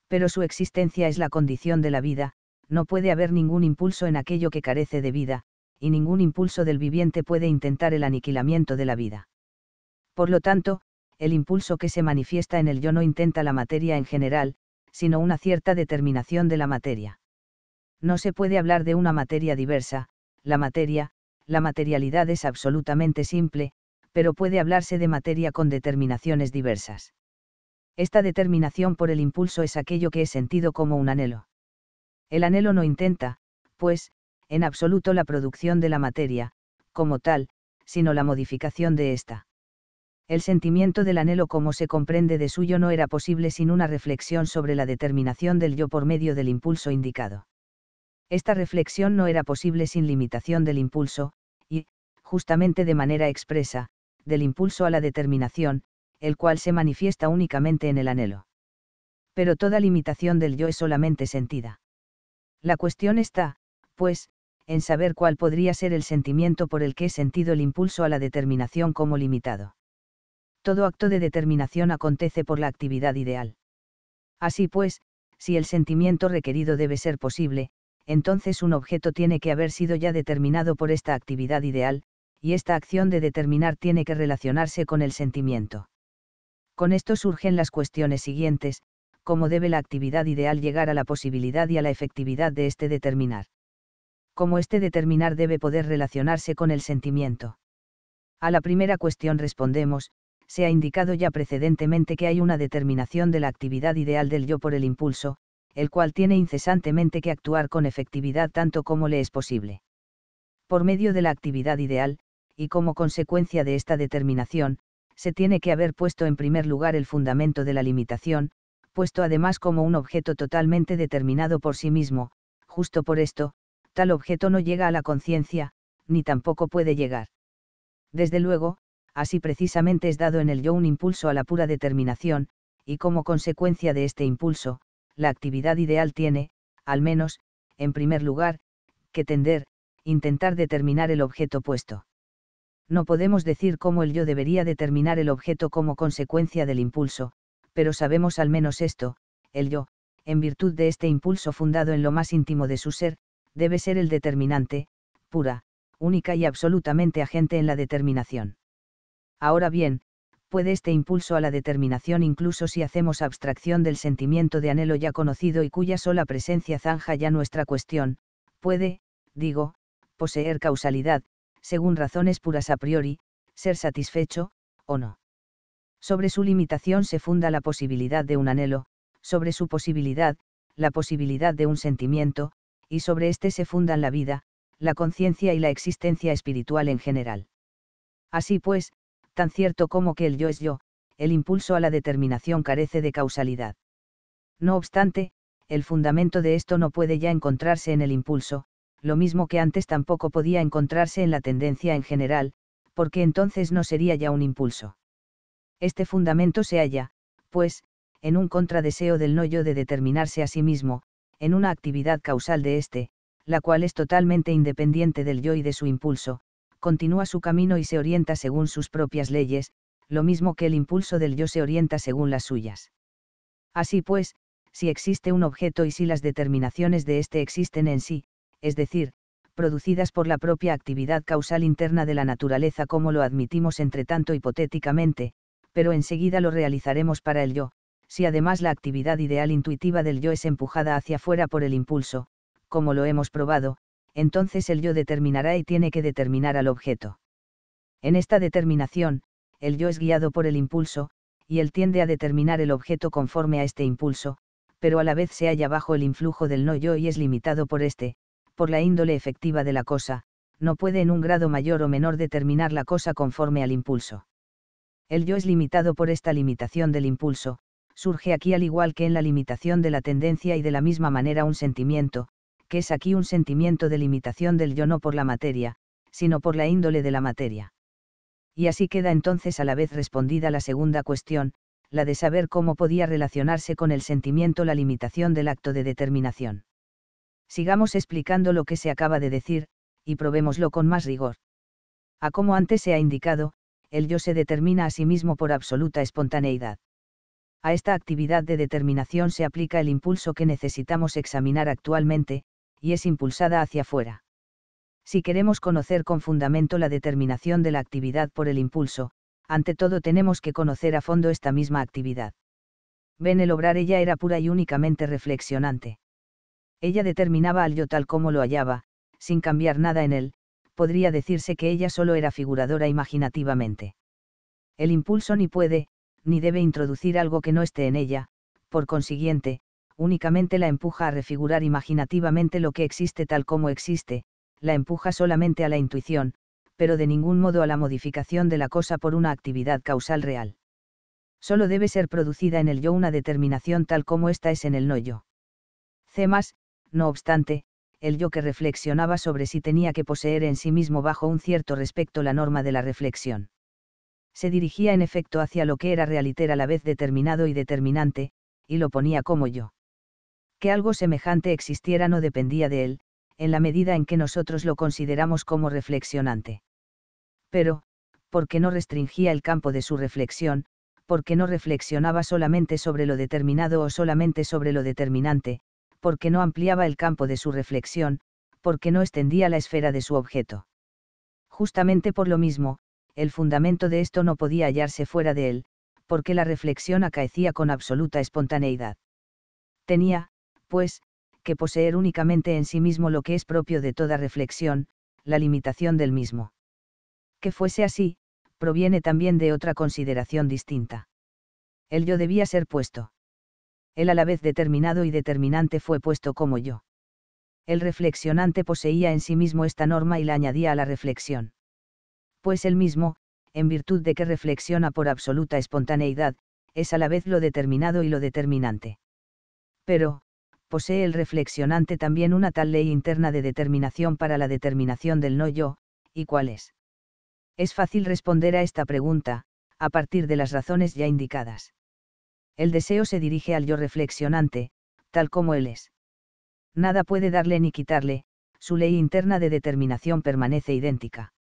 Pero su existencia es la condición de la vida, no puede haber ningún impulso en aquello que carece de vida, y ningún impulso del viviente puede intentar el aniquilamiento de la vida. Por lo tanto, el impulso que se manifiesta en el yo no intenta la materia en general, sino una cierta determinación de la materia. No se puede hablar de una materia diversa, la materia, la materialidad es absolutamente simple, pero puede hablarse de materia con determinaciones diversas. Esta determinación por el impulso es aquello que es sentido como un anhelo. El anhelo no intenta, pues, en absoluto la producción de la materia, como tal, sino la modificación de ésta el sentimiento del anhelo como se comprende de suyo no era posible sin una reflexión sobre la determinación del yo por medio del impulso indicado. Esta reflexión no era posible sin limitación del impulso, y, justamente de manera expresa, del impulso a la determinación, el cual se manifiesta únicamente en el anhelo. Pero toda limitación del yo es solamente sentida. La cuestión está, pues, en saber cuál podría ser el sentimiento por el que he sentido el impulso a la determinación como limitado todo acto de determinación acontece por la actividad ideal. Así pues, si el sentimiento requerido debe ser posible, entonces un objeto tiene que haber sido ya determinado por esta actividad ideal, y esta acción de determinar tiene que relacionarse con el sentimiento. Con esto surgen las cuestiones siguientes, cómo debe la actividad ideal llegar a la posibilidad y a la efectividad de este determinar. Cómo este determinar debe poder relacionarse con el sentimiento. A la primera cuestión respondemos, se ha indicado ya precedentemente que hay una determinación de la actividad ideal del yo por el impulso, el cual tiene incesantemente que actuar con efectividad tanto como le es posible. Por medio de la actividad ideal, y como consecuencia de esta determinación, se tiene que haber puesto en primer lugar el fundamento de la limitación, puesto además como un objeto totalmente determinado por sí mismo, justo por esto, tal objeto no llega a la conciencia, ni tampoco puede llegar. Desde luego, así precisamente es dado en el yo un impulso a la pura determinación, y como consecuencia de este impulso, la actividad ideal tiene, al menos, en primer lugar, que tender, intentar determinar el objeto puesto. No podemos decir cómo el yo debería determinar el objeto como consecuencia del impulso, pero sabemos al menos esto, el yo, en virtud de este impulso fundado en lo más íntimo de su ser, debe ser el determinante, pura, única y absolutamente agente en la determinación. Ahora bien, puede este impulso a la determinación incluso si hacemos abstracción del sentimiento de anhelo ya conocido y cuya sola presencia zanja ya nuestra cuestión, puede, digo, poseer causalidad, según razones puras a priori, ser satisfecho, o no. Sobre su limitación se funda la posibilidad de un anhelo, sobre su posibilidad, la posibilidad de un sentimiento, y sobre éste se fundan la vida, la conciencia y la existencia espiritual en general. Así pues, tan cierto como que el yo es yo, el impulso a la determinación carece de causalidad. No obstante, el fundamento de esto no puede ya encontrarse en el impulso, lo mismo que antes tampoco podía encontrarse en la tendencia en general, porque entonces no sería ya un impulso. Este fundamento se halla, pues, en un contradeseo del no yo de determinarse a sí mismo, en una actividad causal de éste, la cual es totalmente independiente del yo y de su impulso, continúa su camino y se orienta según sus propias leyes, lo mismo que el impulso del yo se orienta según las suyas. Así pues, si existe un objeto y si las determinaciones de éste existen en sí, es decir, producidas por la propia actividad causal interna de la naturaleza como lo admitimos entre tanto hipotéticamente, pero enseguida lo realizaremos para el yo, si además la actividad ideal intuitiva del yo es empujada hacia afuera por el impulso, como lo hemos probado, entonces el yo determinará y tiene que determinar al objeto. En esta determinación, el yo es guiado por el impulso, y él tiende a determinar el objeto conforme a este impulso, pero a la vez se halla bajo el influjo del no yo y es limitado por este, por la índole efectiva de la cosa, no puede en un grado mayor o menor determinar la cosa conforme al impulso. El yo es limitado por esta limitación del impulso, surge aquí al igual que en la limitación de la tendencia y de la misma manera un sentimiento, que es aquí un sentimiento de limitación del yo no por la materia, sino por la índole de la materia. Y así queda entonces a la vez respondida la segunda cuestión, la de saber cómo podía relacionarse con el sentimiento la limitación del acto de determinación. Sigamos explicando lo que se acaba de decir, y probémoslo con más rigor. A como antes se ha indicado, el yo se determina a sí mismo por absoluta espontaneidad. A esta actividad de determinación se aplica el impulso que necesitamos examinar actualmente, y es impulsada hacia afuera. Si queremos conocer con fundamento la determinación de la actividad por el impulso, ante todo tenemos que conocer a fondo esta misma actividad. Ven el obrar ella era pura y únicamente reflexionante. Ella determinaba al yo tal como lo hallaba, sin cambiar nada en él, podría decirse que ella solo era figuradora imaginativamente. El impulso ni puede, ni debe introducir algo que no esté en ella, por consiguiente, únicamente la empuja a refigurar imaginativamente lo que existe tal como existe, la empuja solamente a la intuición, pero de ningún modo a la modificación de la cosa por una actividad causal real. Solo debe ser producida en el yo una determinación tal como esta es en el no yo. C no obstante, el yo que reflexionaba sobre si tenía que poseer en sí mismo bajo un cierto respecto la norma de la reflexión. Se dirigía en efecto hacia lo que era realiter a la vez determinado y determinante, y lo ponía como yo que algo semejante existiera no dependía de él, en la medida en que nosotros lo consideramos como reflexionante. Pero, porque no restringía el campo de su reflexión, porque no reflexionaba solamente sobre lo determinado o solamente sobre lo determinante, porque no ampliaba el campo de su reflexión, porque no extendía la esfera de su objeto. Justamente por lo mismo, el fundamento de esto no podía hallarse fuera de él, porque la reflexión acaecía con absoluta espontaneidad. Tenía, pues, que poseer únicamente en sí mismo lo que es propio de toda reflexión, la limitación del mismo. Que fuese así, proviene también de otra consideración distinta. El yo debía ser puesto. Él a la vez determinado y determinante fue puesto como yo. El reflexionante poseía en sí mismo esta norma y la añadía a la reflexión. Pues él mismo, en virtud de que reflexiona por absoluta espontaneidad, es a la vez lo determinado y lo determinante. Pero, posee el reflexionante también una tal ley interna de determinación para la determinación del no yo, y cuál es. Es fácil responder a esta pregunta, a partir de las razones ya indicadas. El deseo se dirige al yo reflexionante, tal como él es. Nada puede darle ni quitarle, su ley interna de determinación permanece idéntica.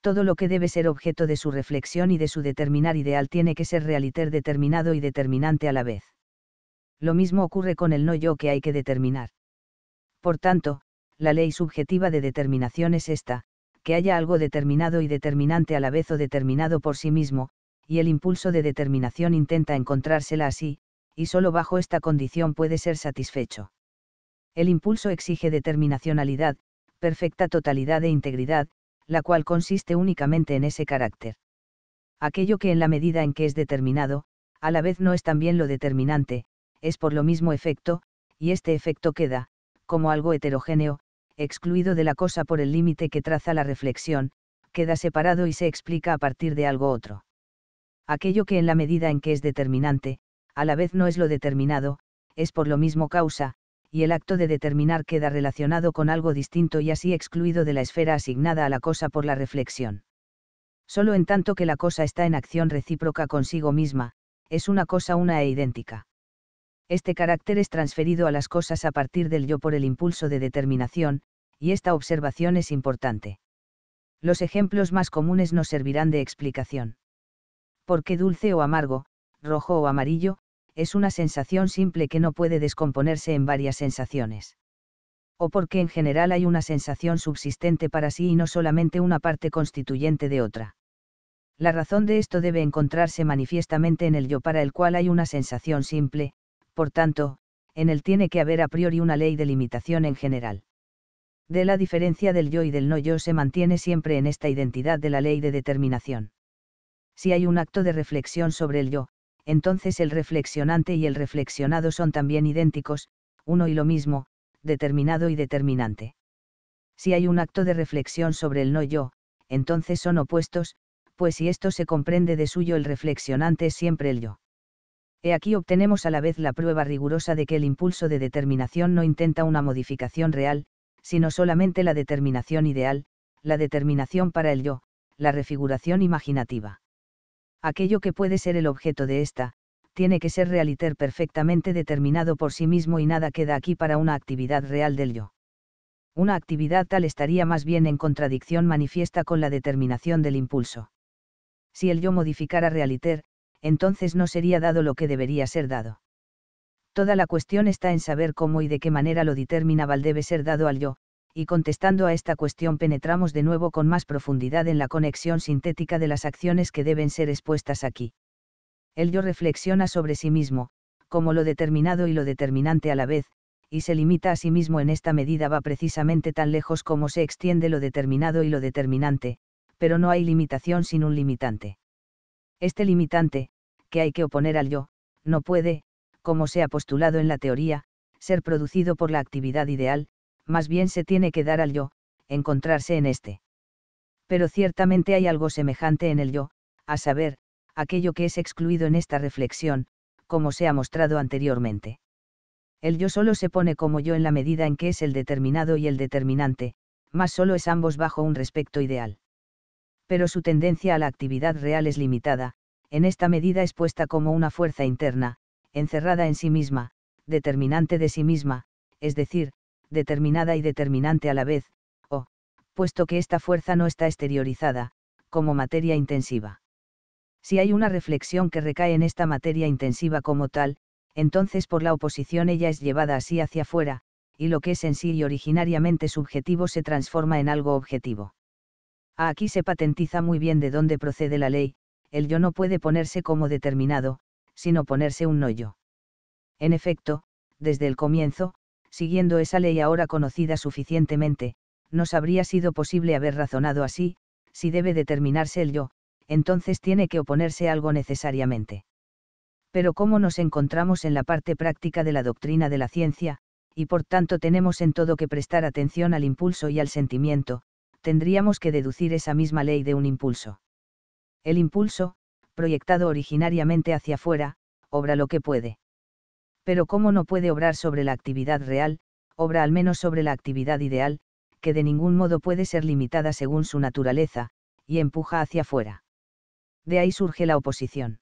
Todo lo que debe ser objeto de su reflexión y de su determinar ideal tiene que ser realiter determinado y determinante a la vez. Lo mismo ocurre con el no yo que hay que determinar. Por tanto, la ley subjetiva de determinación es esta, que haya algo determinado y determinante a la vez o determinado por sí mismo, y el impulso de determinación intenta encontrársela así, y solo bajo esta condición puede ser satisfecho. El impulso exige determinacionalidad, perfecta totalidad e integridad, la cual consiste únicamente en ese carácter. Aquello que en la medida en que es determinado, a la vez no es también lo determinante, es por lo mismo efecto, y este efecto queda, como algo heterogéneo, excluido de la cosa por el límite que traza la reflexión, queda separado y se explica a partir de algo otro. Aquello que en la medida en que es determinante, a la vez no es lo determinado, es por lo mismo causa, y el acto de determinar queda relacionado con algo distinto y así excluido de la esfera asignada a la cosa por la reflexión. Solo en tanto que la cosa está en acción recíproca consigo misma, es una cosa una e idéntica. Este carácter es transferido a las cosas a partir del yo por el impulso de determinación, y esta observación es importante. Los ejemplos más comunes nos servirán de explicación. Porque dulce o amargo, rojo o amarillo, es una sensación simple que no puede descomponerse en varias sensaciones. O porque en general hay una sensación subsistente para sí y no solamente una parte constituyente de otra. La razón de esto debe encontrarse manifiestamente en el yo para el cual hay una sensación simple, por tanto, en él tiene que haber a priori una ley de limitación en general. De la diferencia del yo y del no yo se mantiene siempre en esta identidad de la ley de determinación. Si hay un acto de reflexión sobre el yo, entonces el reflexionante y el reflexionado son también idénticos, uno y lo mismo, determinado y determinante. Si hay un acto de reflexión sobre el no yo, entonces son opuestos, pues si esto se comprende de suyo el reflexionante es siempre el yo. He aquí obtenemos a la vez la prueba rigurosa de que el impulso de determinación no intenta una modificación real, sino solamente la determinación ideal, la determinación para el yo, la refiguración imaginativa. Aquello que puede ser el objeto de esta, tiene que ser realiter perfectamente determinado por sí mismo y nada queda aquí para una actividad real del yo. Una actividad tal estaría más bien en contradicción manifiesta con la determinación del impulso. Si el yo modificara realiter, entonces no sería dado lo que debería ser dado. Toda la cuestión está en saber cómo y de qué manera lo determinable debe ser dado al yo, y contestando a esta cuestión penetramos de nuevo con más profundidad en la conexión sintética de las acciones que deben ser expuestas aquí. El yo reflexiona sobre sí mismo, como lo determinado y lo determinante a la vez, y se limita a sí mismo en esta medida va precisamente tan lejos como se extiende lo determinado y lo determinante, pero no hay limitación sin un limitante. Este limitante, que hay que oponer al yo, no puede, como se ha postulado en la teoría, ser producido por la actividad ideal, más bien se tiene que dar al yo, encontrarse en éste. Pero ciertamente hay algo semejante en el yo, a saber, aquello que es excluido en esta reflexión, como se ha mostrado anteriormente. El yo solo se pone como yo en la medida en que es el determinado y el determinante, más solo es ambos bajo un respecto ideal pero su tendencia a la actividad real es limitada, en esta medida es puesta como una fuerza interna, encerrada en sí misma, determinante de sí misma, es decir, determinada y determinante a la vez, o, puesto que esta fuerza no está exteriorizada, como materia intensiva. Si hay una reflexión que recae en esta materia intensiva como tal, entonces por la oposición ella es llevada así hacia afuera, y lo que es en sí y originariamente subjetivo se transforma en algo objetivo. Aquí se patentiza muy bien de dónde procede la ley, el yo no puede ponerse como determinado, sino ponerse un no yo. En efecto, desde el comienzo, siguiendo esa ley ahora conocida suficientemente, nos habría sido posible haber razonado así, si debe determinarse el yo, entonces tiene que oponerse algo necesariamente. Pero como nos encontramos en la parte práctica de la doctrina de la ciencia, y por tanto tenemos en todo que prestar atención al impulso y al sentimiento, tendríamos que deducir esa misma ley de un impulso. El impulso, proyectado originariamente hacia afuera, obra lo que puede. Pero como no puede obrar sobre la actividad real, obra al menos sobre la actividad ideal, que de ningún modo puede ser limitada según su naturaleza, y empuja hacia afuera. De ahí surge la oposición.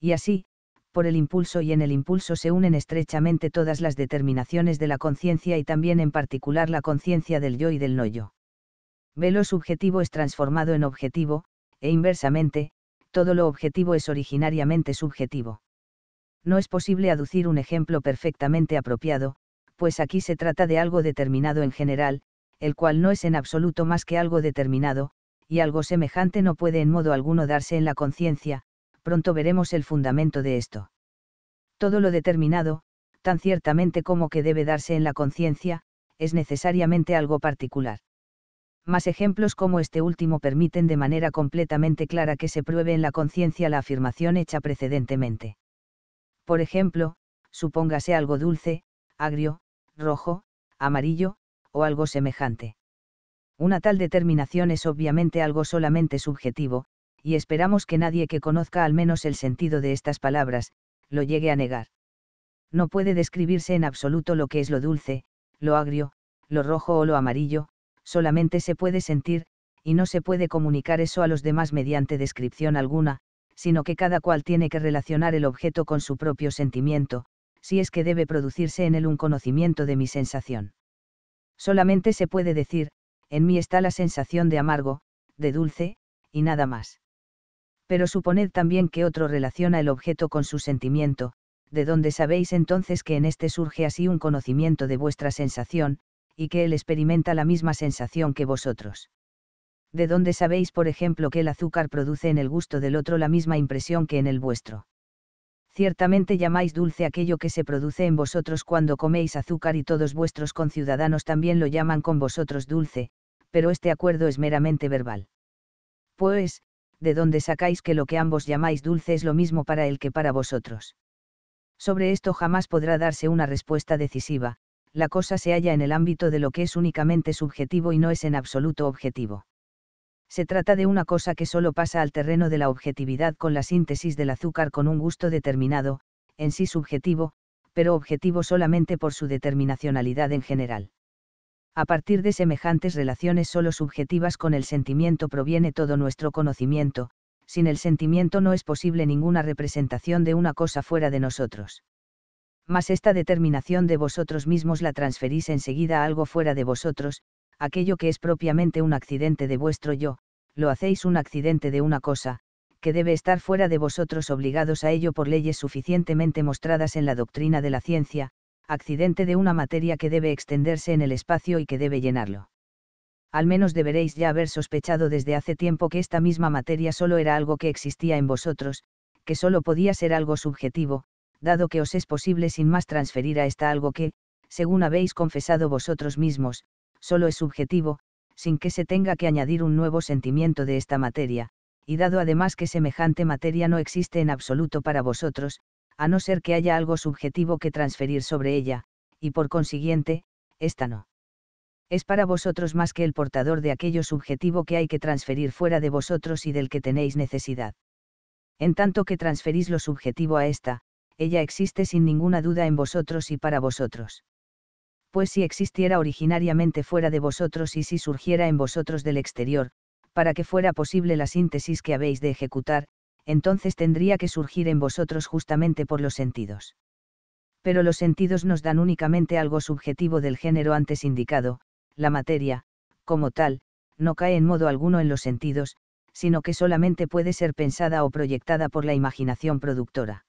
Y así, por el impulso y en el impulso se unen estrechamente todas las determinaciones de la conciencia y también en particular la conciencia del yo y del no yo. Velo Lo subjetivo es transformado en objetivo, e inversamente, todo lo objetivo es originariamente subjetivo. No es posible aducir un ejemplo perfectamente apropiado, pues aquí se trata de algo determinado en general, el cual no es en absoluto más que algo determinado, y algo semejante no puede en modo alguno darse en la conciencia, pronto veremos el fundamento de esto. Todo lo determinado, tan ciertamente como que debe darse en la conciencia, es necesariamente algo particular. Más ejemplos como este último permiten de manera completamente clara que se pruebe en la conciencia la afirmación hecha precedentemente. Por ejemplo, supóngase algo dulce, agrio, rojo, amarillo, o algo semejante. Una tal determinación es obviamente algo solamente subjetivo, y esperamos que nadie que conozca al menos el sentido de estas palabras, lo llegue a negar. No puede describirse en absoluto lo que es lo dulce, lo agrio, lo rojo o lo amarillo, solamente se puede sentir, y no se puede comunicar eso a los demás mediante descripción alguna, sino que cada cual tiene que relacionar el objeto con su propio sentimiento, si es que debe producirse en él un conocimiento de mi sensación. Solamente se puede decir, en mí está la sensación de amargo, de dulce, y nada más. Pero suponed también que otro relaciona el objeto con su sentimiento, de donde sabéis entonces que en este surge así un conocimiento de vuestra sensación, y que él experimenta la misma sensación que vosotros. ¿De dónde sabéis, por ejemplo, que el azúcar produce en el gusto del otro la misma impresión que en el vuestro? Ciertamente llamáis dulce aquello que se produce en vosotros cuando coméis azúcar y todos vuestros conciudadanos también lo llaman con vosotros dulce, pero este acuerdo es meramente verbal. Pues, ¿de dónde sacáis que lo que ambos llamáis dulce es lo mismo para él que para vosotros? Sobre esto jamás podrá darse una respuesta decisiva, la cosa se halla en el ámbito de lo que es únicamente subjetivo y no es en absoluto objetivo. Se trata de una cosa que solo pasa al terreno de la objetividad con la síntesis del azúcar con un gusto determinado, en sí subjetivo, pero objetivo solamente por su determinacionalidad en general. A partir de semejantes relaciones solo subjetivas con el sentimiento proviene todo nuestro conocimiento, sin el sentimiento no es posible ninguna representación de una cosa fuera de nosotros mas esta determinación de vosotros mismos la transferís enseguida a algo fuera de vosotros, aquello que es propiamente un accidente de vuestro yo, lo hacéis un accidente de una cosa, que debe estar fuera de vosotros obligados a ello por leyes suficientemente mostradas en la doctrina de la ciencia, accidente de una materia que debe extenderse en el espacio y que debe llenarlo. Al menos deberéis ya haber sospechado desde hace tiempo que esta misma materia solo era algo que existía en vosotros, que solo podía ser algo subjetivo, dado que os es posible sin más transferir a esta algo que, según habéis confesado vosotros mismos, solo es subjetivo, sin que se tenga que añadir un nuevo sentimiento de esta materia, y dado además que semejante materia no existe en absoluto para vosotros, a no ser que haya algo subjetivo que transferir sobre ella, y por consiguiente, esta no. Es para vosotros más que el portador de aquello subjetivo que hay que transferir fuera de vosotros y del que tenéis necesidad. En tanto que transferís lo subjetivo a esta, ella existe sin ninguna duda en vosotros y para vosotros. Pues si existiera originariamente fuera de vosotros y si surgiera en vosotros del exterior, para que fuera posible la síntesis que habéis de ejecutar, entonces tendría que surgir en vosotros justamente por los sentidos. Pero los sentidos nos dan únicamente algo subjetivo del género antes indicado, la materia, como tal, no cae en modo alguno en los sentidos, sino que solamente puede ser pensada o proyectada por la imaginación productora.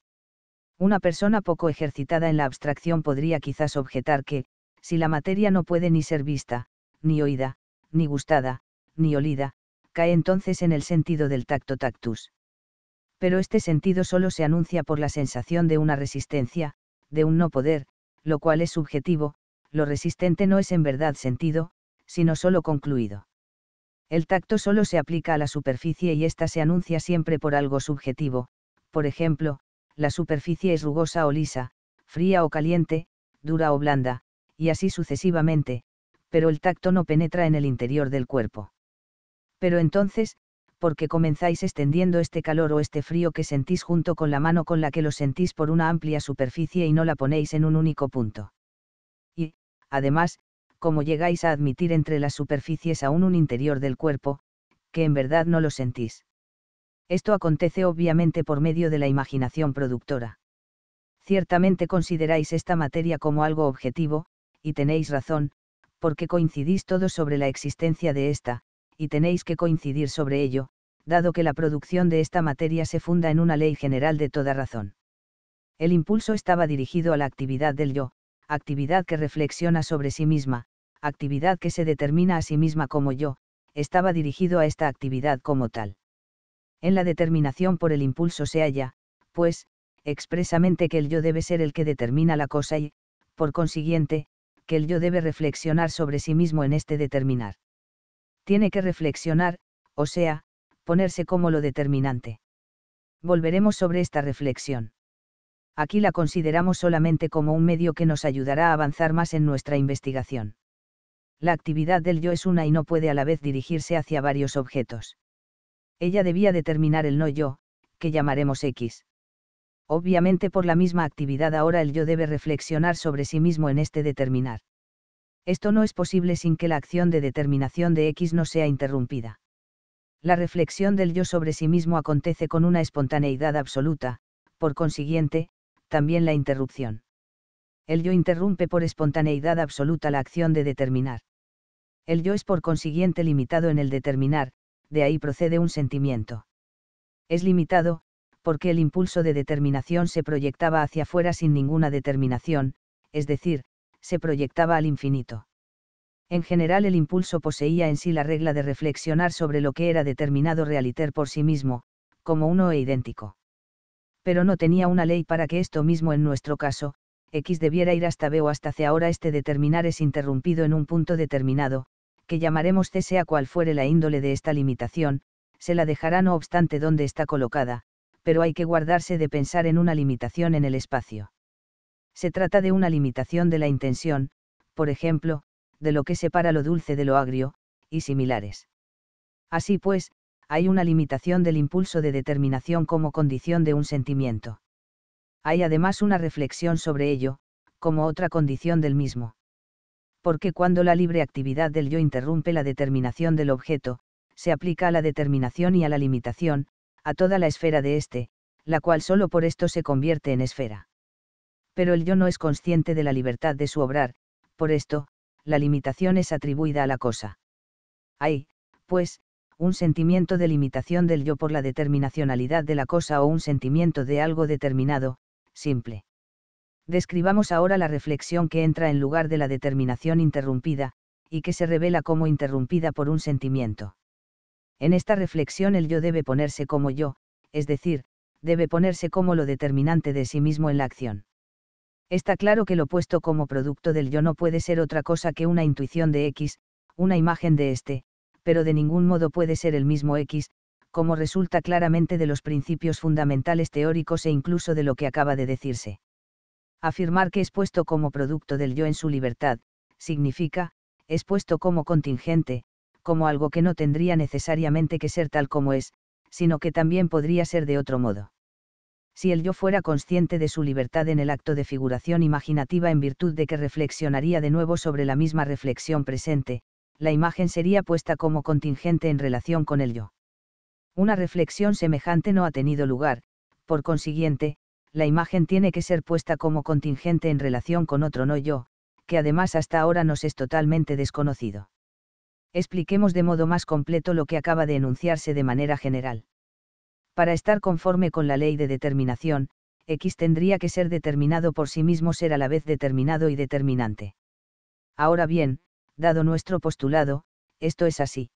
Una persona poco ejercitada en la abstracción podría quizás objetar que, si la materia no puede ni ser vista, ni oída, ni gustada, ni olida, cae entonces en el sentido del tacto tactus. Pero este sentido solo se anuncia por la sensación de una resistencia, de un no poder, lo cual es subjetivo, lo resistente no es en verdad sentido, sino solo concluido. El tacto solo se aplica a la superficie y ésta se anuncia siempre por algo subjetivo, por ejemplo, la superficie es rugosa o lisa, fría o caliente, dura o blanda, y así sucesivamente, pero el tacto no penetra en el interior del cuerpo. Pero entonces, ¿por qué comenzáis extendiendo este calor o este frío que sentís junto con la mano con la que lo sentís por una amplia superficie y no la ponéis en un único punto? Y, además, ¿cómo llegáis a admitir entre las superficies aún un interior del cuerpo, que en verdad no lo sentís? Esto acontece obviamente por medio de la imaginación productora. Ciertamente consideráis esta materia como algo objetivo, y tenéis razón, porque coincidís todos sobre la existencia de esta, y tenéis que coincidir sobre ello, dado que la producción de esta materia se funda en una ley general de toda razón. El impulso estaba dirigido a la actividad del yo, actividad que reflexiona sobre sí misma, actividad que se determina a sí misma como yo, estaba dirigido a esta actividad como tal. En la determinación por el impulso se halla, pues, expresamente que el yo debe ser el que determina la cosa y, por consiguiente, que el yo debe reflexionar sobre sí mismo en este determinar. Tiene que reflexionar, o sea, ponerse como lo determinante. Volveremos sobre esta reflexión. Aquí la consideramos solamente como un medio que nos ayudará a avanzar más en nuestra investigación. La actividad del yo es una y no puede a la vez dirigirse hacia varios objetos ella debía determinar el no yo, que llamaremos X. Obviamente por la misma actividad ahora el yo debe reflexionar sobre sí mismo en este determinar. Esto no es posible sin que la acción de determinación de X no sea interrumpida. La reflexión del yo sobre sí mismo acontece con una espontaneidad absoluta, por consiguiente, también la interrupción. El yo interrumpe por espontaneidad absoluta la acción de determinar. El yo es por consiguiente limitado en el determinar, de ahí procede un sentimiento. Es limitado, porque el impulso de determinación se proyectaba hacia afuera sin ninguna determinación, es decir, se proyectaba al infinito. En general el impulso poseía en sí la regla de reflexionar sobre lo que era determinado realiter por sí mismo, como uno e idéntico. Pero no tenía una ley para que esto mismo en nuestro caso, X debiera ir hasta B o hasta C ahora este determinar es interrumpido en un punto determinado, que llamaremos C sea cual fuere la índole de esta limitación, se la dejará no obstante donde está colocada, pero hay que guardarse de pensar en una limitación en el espacio. Se trata de una limitación de la intención, por ejemplo, de lo que separa lo dulce de lo agrio, y similares. Así pues, hay una limitación del impulso de determinación como condición de un sentimiento. Hay además una reflexión sobre ello, como otra condición del mismo porque cuando la libre actividad del yo interrumpe la determinación del objeto, se aplica a la determinación y a la limitación, a toda la esfera de éste, la cual solo por esto se convierte en esfera. Pero el yo no es consciente de la libertad de su obrar, por esto, la limitación es atribuida a la cosa. Hay, pues, un sentimiento de limitación del yo por la determinacionalidad de la cosa o un sentimiento de algo determinado, simple. Describamos ahora la reflexión que entra en lugar de la determinación interrumpida, y que se revela como interrumpida por un sentimiento. En esta reflexión el yo debe ponerse como yo, es decir, debe ponerse como lo determinante de sí mismo en la acción. Está claro que lo puesto como producto del yo no puede ser otra cosa que una intuición de X, una imagen de este, pero de ningún modo puede ser el mismo X, como resulta claramente de los principios fundamentales teóricos e incluso de lo que acaba de decirse. Afirmar que es puesto como producto del yo en su libertad, significa, es puesto como contingente, como algo que no tendría necesariamente que ser tal como es, sino que también podría ser de otro modo. Si el yo fuera consciente de su libertad en el acto de figuración imaginativa en virtud de que reflexionaría de nuevo sobre la misma reflexión presente, la imagen sería puesta como contingente en relación con el yo. Una reflexión semejante no ha tenido lugar, por consiguiente, la imagen tiene que ser puesta como contingente en relación con otro no yo, que además hasta ahora nos es totalmente desconocido. Expliquemos de modo más completo lo que acaba de enunciarse de manera general. Para estar conforme con la ley de determinación, X tendría que ser determinado por sí mismo ser a la vez determinado y determinante. Ahora bien, dado nuestro postulado, esto es así.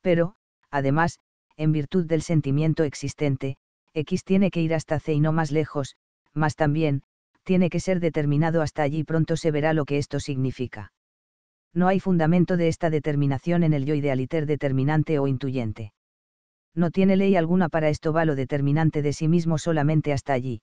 Pero, además, en virtud del sentimiento existente, X tiene que ir hasta C y no más lejos, más también, tiene que ser determinado hasta allí pronto se verá lo que esto significa. No hay fundamento de esta determinación en el yo idealiter determinante o intuyente. No tiene ley alguna para esto va lo determinante de sí mismo solamente hasta allí.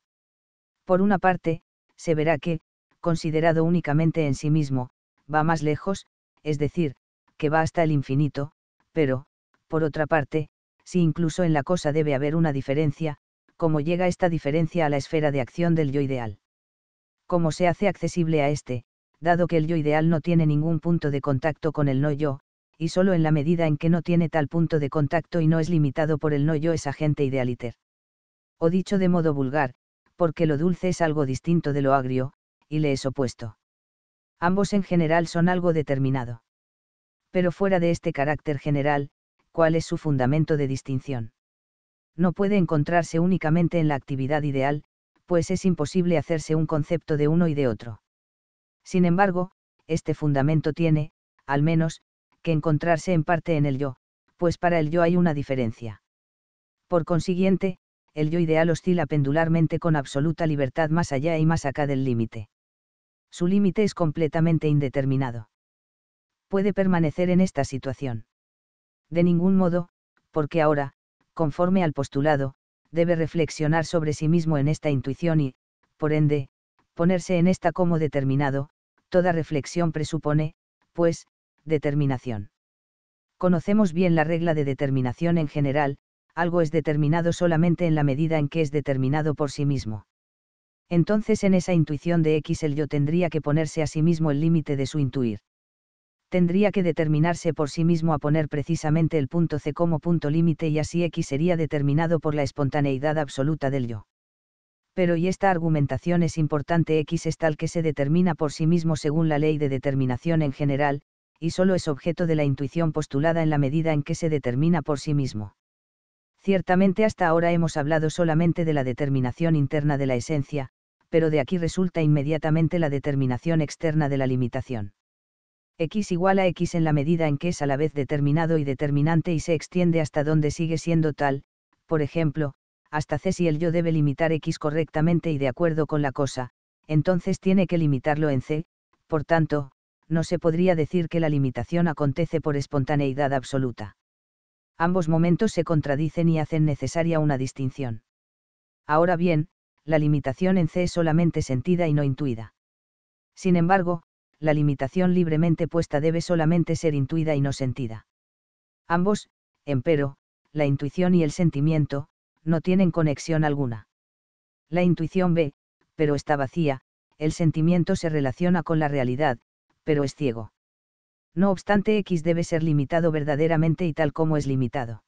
Por una parte, se verá que, considerado únicamente en sí mismo, va más lejos, es decir, que va hasta el infinito, pero, por otra parte, si incluso en la cosa debe haber una diferencia, cómo llega esta diferencia a la esfera de acción del yo ideal. Cómo se hace accesible a este, dado que el yo ideal no tiene ningún punto de contacto con el no yo, y solo en la medida en que no tiene tal punto de contacto y no es limitado por el no yo es agente idealiter. O dicho de modo vulgar, porque lo dulce es algo distinto de lo agrio, y le es opuesto. Ambos en general son algo determinado. Pero fuera de este carácter general, cuál es su fundamento de distinción. No puede encontrarse únicamente en la actividad ideal, pues es imposible hacerse un concepto de uno y de otro. Sin embargo, este fundamento tiene, al menos, que encontrarse en parte en el yo, pues para el yo hay una diferencia. Por consiguiente, el yo ideal oscila pendularmente con absoluta libertad más allá y más acá del límite. Su límite es completamente indeterminado. Puede permanecer en esta situación de ningún modo, porque ahora, conforme al postulado, debe reflexionar sobre sí mismo en esta intuición y, por ende, ponerse en esta como determinado, toda reflexión presupone, pues, determinación. Conocemos bien la regla de determinación en general, algo es determinado solamente en la medida en que es determinado por sí mismo. Entonces en esa intuición de X el yo tendría que ponerse a sí mismo el límite de su intuir tendría que determinarse por sí mismo a poner precisamente el punto C como punto límite y así X sería determinado por la espontaneidad absoluta del yo. Pero y esta argumentación es importante X es tal que se determina por sí mismo según la ley de determinación en general, y solo es objeto de la intuición postulada en la medida en que se determina por sí mismo. Ciertamente hasta ahora hemos hablado solamente de la determinación interna de la esencia, pero de aquí resulta inmediatamente la determinación externa de la limitación x igual a x en la medida en que es a la vez determinado y determinante y se extiende hasta donde sigue siendo tal, por ejemplo, hasta c si el yo debe limitar x correctamente y de acuerdo con la cosa, entonces tiene que limitarlo en c, por tanto, no se podría decir que la limitación acontece por espontaneidad absoluta. Ambos momentos se contradicen y hacen necesaria una distinción. Ahora bien, la limitación en C es solamente sentida y no intuida. Sin embargo, la limitación libremente puesta debe solamente ser intuida y no sentida. Ambos, empero, la intuición y el sentimiento, no tienen conexión alguna. La intuición ve, pero está vacía, el sentimiento se relaciona con la realidad, pero es ciego. No obstante, X debe ser limitado verdaderamente y tal como es limitado.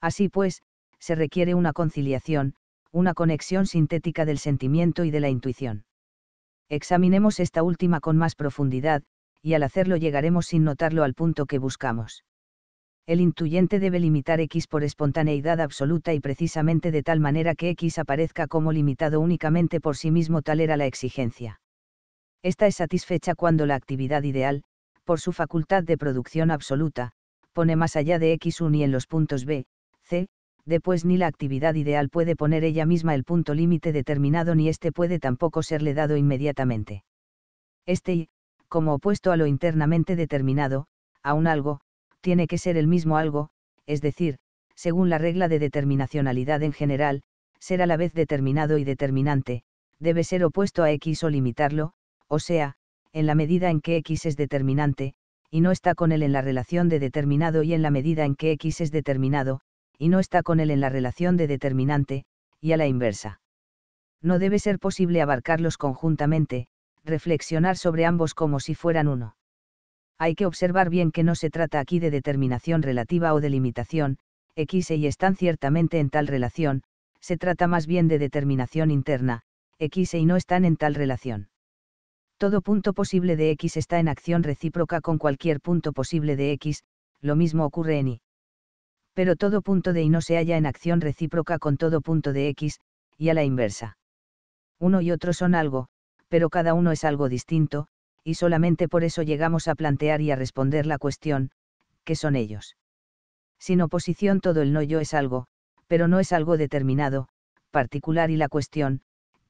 Así pues, se requiere una conciliación, una conexión sintética del sentimiento y de la intuición examinemos esta última con más profundidad, y al hacerlo llegaremos sin notarlo al punto que buscamos. El intuyente debe limitar X por espontaneidad absoluta y precisamente de tal manera que X aparezca como limitado únicamente por sí mismo tal era la exigencia. Esta es satisfecha cuando la actividad ideal, por su facultad de producción absoluta, pone más allá de x un y en los puntos B, C, después ni la actividad ideal puede poner ella misma el punto límite determinado ni este puede tampoco serle dado inmediatamente. Este y, como opuesto a lo internamente determinado, a un algo, tiene que ser el mismo algo, es decir, según la regla de determinacionalidad en general, ser a la vez determinado y determinante, debe ser opuesto a X o limitarlo, o sea, en la medida en que X es determinante, y no está con él en la relación de determinado y en la medida en que X es determinado, y no está con él en la relación de determinante, y a la inversa. No debe ser posible abarcarlos conjuntamente, reflexionar sobre ambos como si fueran uno. Hay que observar bien que no se trata aquí de determinación relativa o de limitación, X Y están ciertamente en tal relación, se trata más bien de determinación interna, X Y no están en tal relación. Todo punto posible de X está en acción recíproca con cualquier punto posible de X, lo mismo ocurre en Y pero todo punto de y no se halla en acción recíproca con todo punto de x, y a la inversa. Uno y otro son algo, pero cada uno es algo distinto, y solamente por eso llegamos a plantear y a responder la cuestión, ¿qué son ellos? Sin oposición todo el no yo es algo, pero no es algo determinado, particular y la cuestión,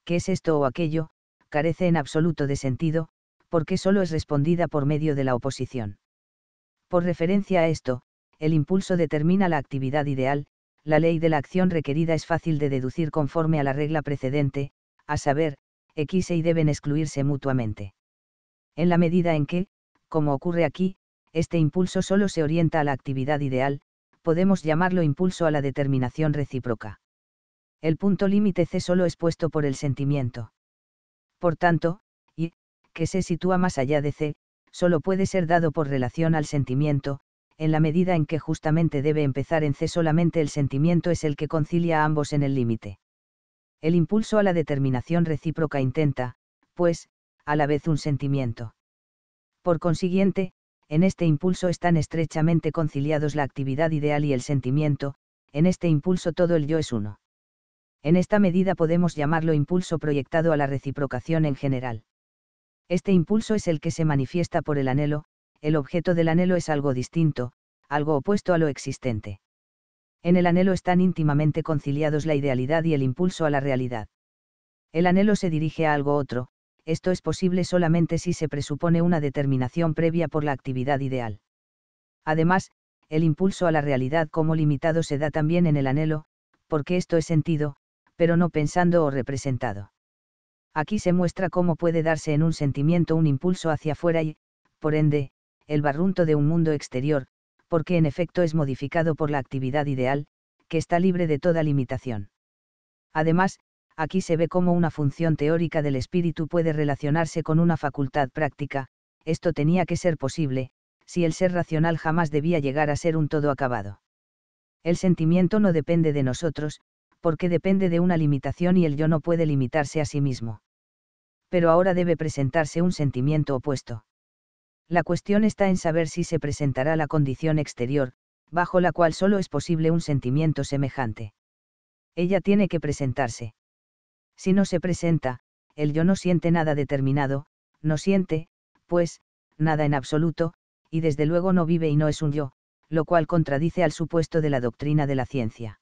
¿qué es esto o aquello?, carece en absoluto de sentido, porque solo es respondida por medio de la oposición. Por referencia a esto, el impulso determina la actividad ideal, la ley de la acción requerida es fácil de deducir conforme a la regla precedente, a saber, X e Y deben excluirse mutuamente. En la medida en que, como ocurre aquí, este impulso solo se orienta a la actividad ideal, podemos llamarlo impulso a la determinación recíproca. El punto límite C solo es puesto por el sentimiento. Por tanto, Y, que se sitúa más allá de C, solo puede ser dado por relación al sentimiento, en la medida en que justamente debe empezar en C solamente el sentimiento es el que concilia a ambos en el límite. El impulso a la determinación recíproca intenta, pues, a la vez un sentimiento. Por consiguiente, en este impulso están estrechamente conciliados la actividad ideal y el sentimiento, en este impulso todo el yo es uno. En esta medida podemos llamarlo impulso proyectado a la reciprocación en general. Este impulso es el que se manifiesta por el anhelo, el objeto del anhelo es algo distinto, algo opuesto a lo existente. En el anhelo están íntimamente conciliados la idealidad y el impulso a la realidad. El anhelo se dirige a algo otro, esto es posible solamente si se presupone una determinación previa por la actividad ideal. Además, el impulso a la realidad como limitado se da también en el anhelo, porque esto es sentido, pero no pensando o representado. Aquí se muestra cómo puede darse en un sentimiento un impulso hacia afuera y, por ende, el barrunto de un mundo exterior, porque en efecto es modificado por la actividad ideal, que está libre de toda limitación. Además, aquí se ve cómo una función teórica del espíritu puede relacionarse con una facultad práctica, esto tenía que ser posible, si el ser racional jamás debía llegar a ser un todo acabado. El sentimiento no depende de nosotros, porque depende de una limitación y el yo no puede limitarse a sí mismo. Pero ahora debe presentarse un sentimiento opuesto. La cuestión está en saber si se presentará la condición exterior, bajo la cual solo es posible un sentimiento semejante. Ella tiene que presentarse. Si no se presenta, el yo no siente nada determinado, no siente, pues, nada en absoluto, y desde luego no vive y no es un yo, lo cual contradice al supuesto de la doctrina de la ciencia.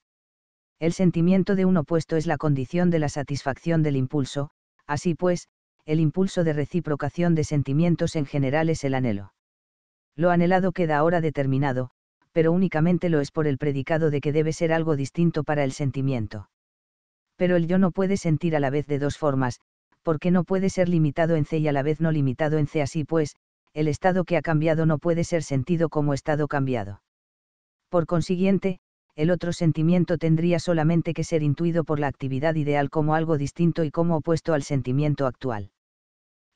El sentimiento de un opuesto es la condición de la satisfacción del impulso, así pues, el impulso de reciprocación de sentimientos en general es el anhelo. Lo anhelado queda ahora determinado, pero únicamente lo es por el predicado de que debe ser algo distinto para el sentimiento. Pero el yo no puede sentir a la vez de dos formas, porque no puede ser limitado en C y a la vez no limitado en C así pues, el estado que ha cambiado no puede ser sentido como estado cambiado. Por consiguiente, el otro sentimiento tendría solamente que ser intuido por la actividad ideal como algo distinto y como opuesto al sentimiento actual.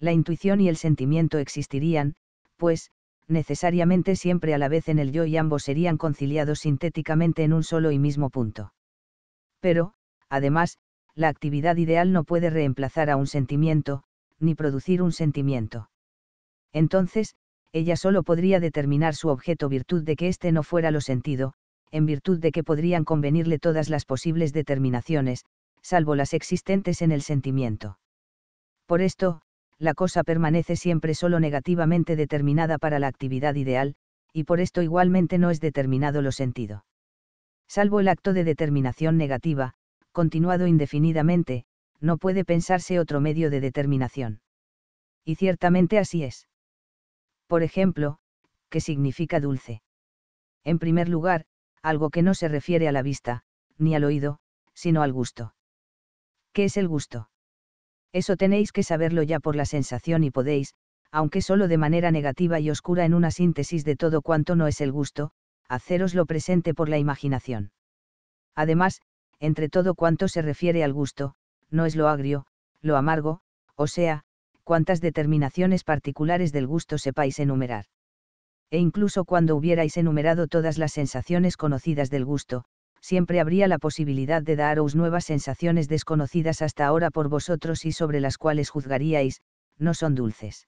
La intuición y el sentimiento existirían, pues, necesariamente siempre a la vez en el yo y ambos serían conciliados sintéticamente en un solo y mismo punto. Pero, además, la actividad ideal no puede reemplazar a un sentimiento, ni producir un sentimiento. Entonces, ella solo podría determinar su objeto virtud de que éste no fuera lo sentido, en virtud de que podrían convenirle todas las posibles determinaciones, salvo las existentes en el sentimiento. Por esto, la cosa permanece siempre solo negativamente determinada para la actividad ideal, y por esto igualmente no es determinado lo sentido. Salvo el acto de determinación negativa, continuado indefinidamente, no puede pensarse otro medio de determinación. Y ciertamente así es. Por ejemplo, ¿qué significa dulce? En primer lugar, algo que no se refiere a la vista, ni al oído, sino al gusto. ¿Qué es el gusto? Eso tenéis que saberlo ya por la sensación y podéis, aunque solo de manera negativa y oscura en una síntesis de todo cuanto no es el gusto, haceros lo presente por la imaginación. Además, entre todo cuanto se refiere al gusto, no es lo agrio, lo amargo, o sea, cuántas determinaciones particulares del gusto sepáis enumerar e incluso cuando hubierais enumerado todas las sensaciones conocidas del gusto, siempre habría la posibilidad de daros nuevas sensaciones desconocidas hasta ahora por vosotros y sobre las cuales juzgaríais, no son dulces.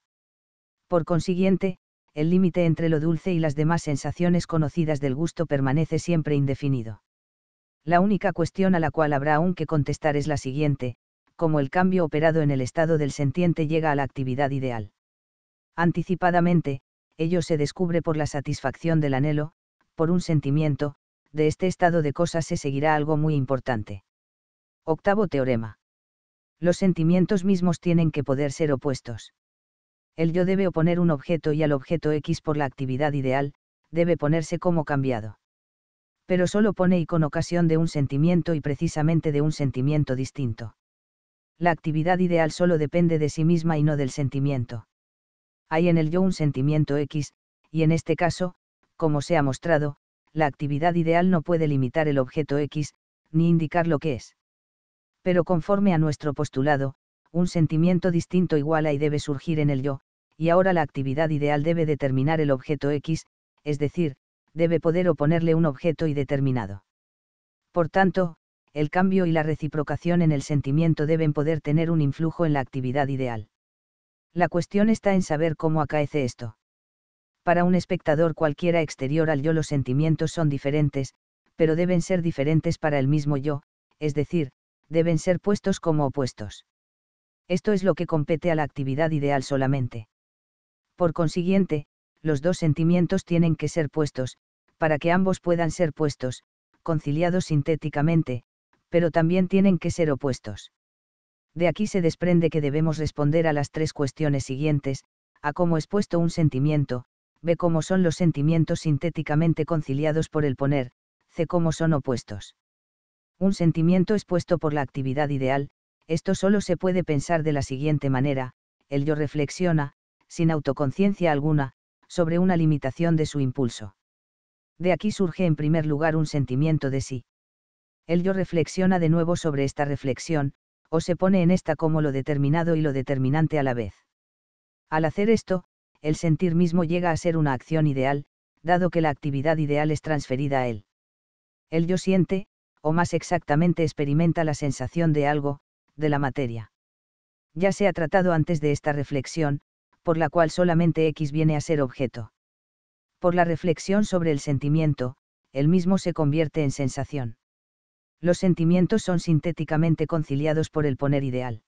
Por consiguiente, el límite entre lo dulce y las demás sensaciones conocidas del gusto permanece siempre indefinido. La única cuestión a la cual habrá aún que contestar es la siguiente, cómo el cambio operado en el estado del sentiente llega a la actividad ideal. Anticipadamente, ello se descubre por la satisfacción del anhelo, por un sentimiento, de este estado de cosas se seguirá algo muy importante. Octavo teorema. Los sentimientos mismos tienen que poder ser opuestos. El yo debe oponer un objeto y al objeto X por la actividad ideal, debe ponerse como cambiado. Pero solo pone y con ocasión de un sentimiento y precisamente de un sentimiento distinto. La actividad ideal solo depende de sí misma y no del sentimiento hay en el yo un sentimiento X, y en este caso, como se ha mostrado, la actividad ideal no puede limitar el objeto X, ni indicar lo que es. Pero conforme a nuestro postulado, un sentimiento distinto igual a y debe surgir en el yo, y ahora la actividad ideal debe determinar el objeto X, es decir, debe poder oponerle un objeto y determinado. Por tanto, el cambio y la reciprocación en el sentimiento deben poder tener un influjo en la actividad ideal. La cuestión está en saber cómo acaece esto. Para un espectador cualquiera exterior al yo los sentimientos son diferentes, pero deben ser diferentes para el mismo yo, es decir, deben ser puestos como opuestos. Esto es lo que compete a la actividad ideal solamente. Por consiguiente, los dos sentimientos tienen que ser puestos, para que ambos puedan ser puestos, conciliados sintéticamente, pero también tienen que ser opuestos. De aquí se desprende que debemos responder a las tres cuestiones siguientes, a cómo es puesto un sentimiento, b cómo son los sentimientos sintéticamente conciliados por el poner, c cómo son opuestos. Un sentimiento es puesto por la actividad ideal, esto solo se puede pensar de la siguiente manera, el yo reflexiona, sin autoconciencia alguna, sobre una limitación de su impulso. De aquí surge en primer lugar un sentimiento de sí. El yo reflexiona de nuevo sobre esta reflexión, o se pone en esta como lo determinado y lo determinante a la vez. Al hacer esto, el sentir mismo llega a ser una acción ideal, dado que la actividad ideal es transferida a él. El yo siente, o más exactamente experimenta la sensación de algo, de la materia. Ya se ha tratado antes de esta reflexión, por la cual solamente X viene a ser objeto. Por la reflexión sobre el sentimiento, el mismo se convierte en sensación los sentimientos son sintéticamente conciliados por el poner ideal.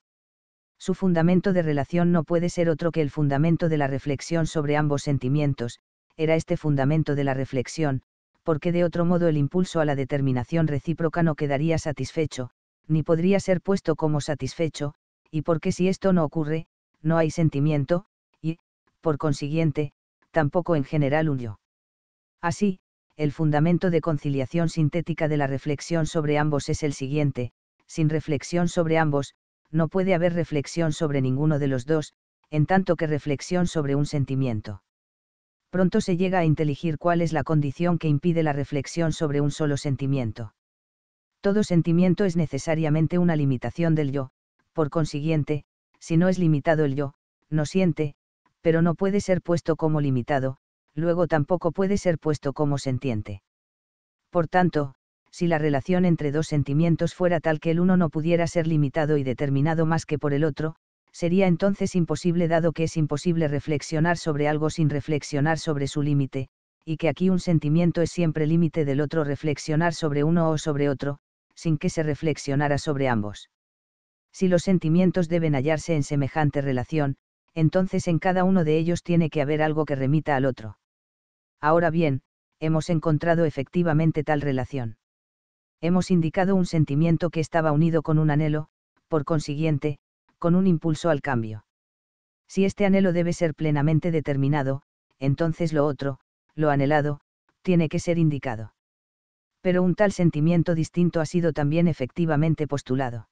Su fundamento de relación no puede ser otro que el fundamento de la reflexión sobre ambos sentimientos, era este fundamento de la reflexión, porque de otro modo el impulso a la determinación recíproca no quedaría satisfecho, ni podría ser puesto como satisfecho, y porque si esto no ocurre, no hay sentimiento, y, por consiguiente, tampoco en general un yo. Así, el fundamento de conciliación sintética de la reflexión sobre ambos es el siguiente, sin reflexión sobre ambos, no puede haber reflexión sobre ninguno de los dos, en tanto que reflexión sobre un sentimiento. Pronto se llega a inteligir cuál es la condición que impide la reflexión sobre un solo sentimiento. Todo sentimiento es necesariamente una limitación del yo, por consiguiente, si no es limitado el yo, no siente, pero no puede ser puesto como limitado, luego tampoco puede ser puesto como sentiente. Por tanto, si la relación entre dos sentimientos fuera tal que el uno no pudiera ser limitado y determinado más que por el otro, sería entonces imposible dado que es imposible reflexionar sobre algo sin reflexionar sobre su límite, y que aquí un sentimiento es siempre límite del otro reflexionar sobre uno o sobre otro, sin que se reflexionara sobre ambos. Si los sentimientos deben hallarse en semejante relación, entonces en cada uno de ellos tiene que haber algo que remita al otro. Ahora bien, hemos encontrado efectivamente tal relación. Hemos indicado un sentimiento que estaba unido con un anhelo, por consiguiente, con un impulso al cambio. Si este anhelo debe ser plenamente determinado, entonces lo otro, lo anhelado, tiene que ser indicado. Pero un tal sentimiento distinto ha sido también efectivamente postulado.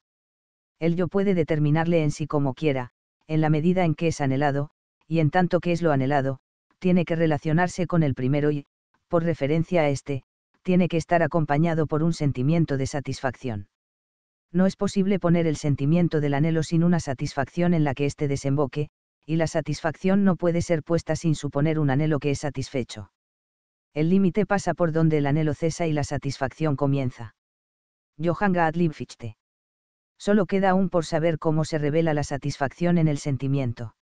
El yo puede determinarle en sí como quiera, en la medida en que es anhelado, y en tanto que es lo anhelado, tiene que relacionarse con el primero y, por referencia a este, tiene que estar acompañado por un sentimiento de satisfacción. No es posible poner el sentimiento del anhelo sin una satisfacción en la que éste desemboque, y la satisfacción no puede ser puesta sin suponer un anhelo que es satisfecho. El límite pasa por donde el anhelo cesa y la satisfacción comienza. Johann Gottlieb Fichte. Solo queda aún por saber cómo se revela la satisfacción en el sentimiento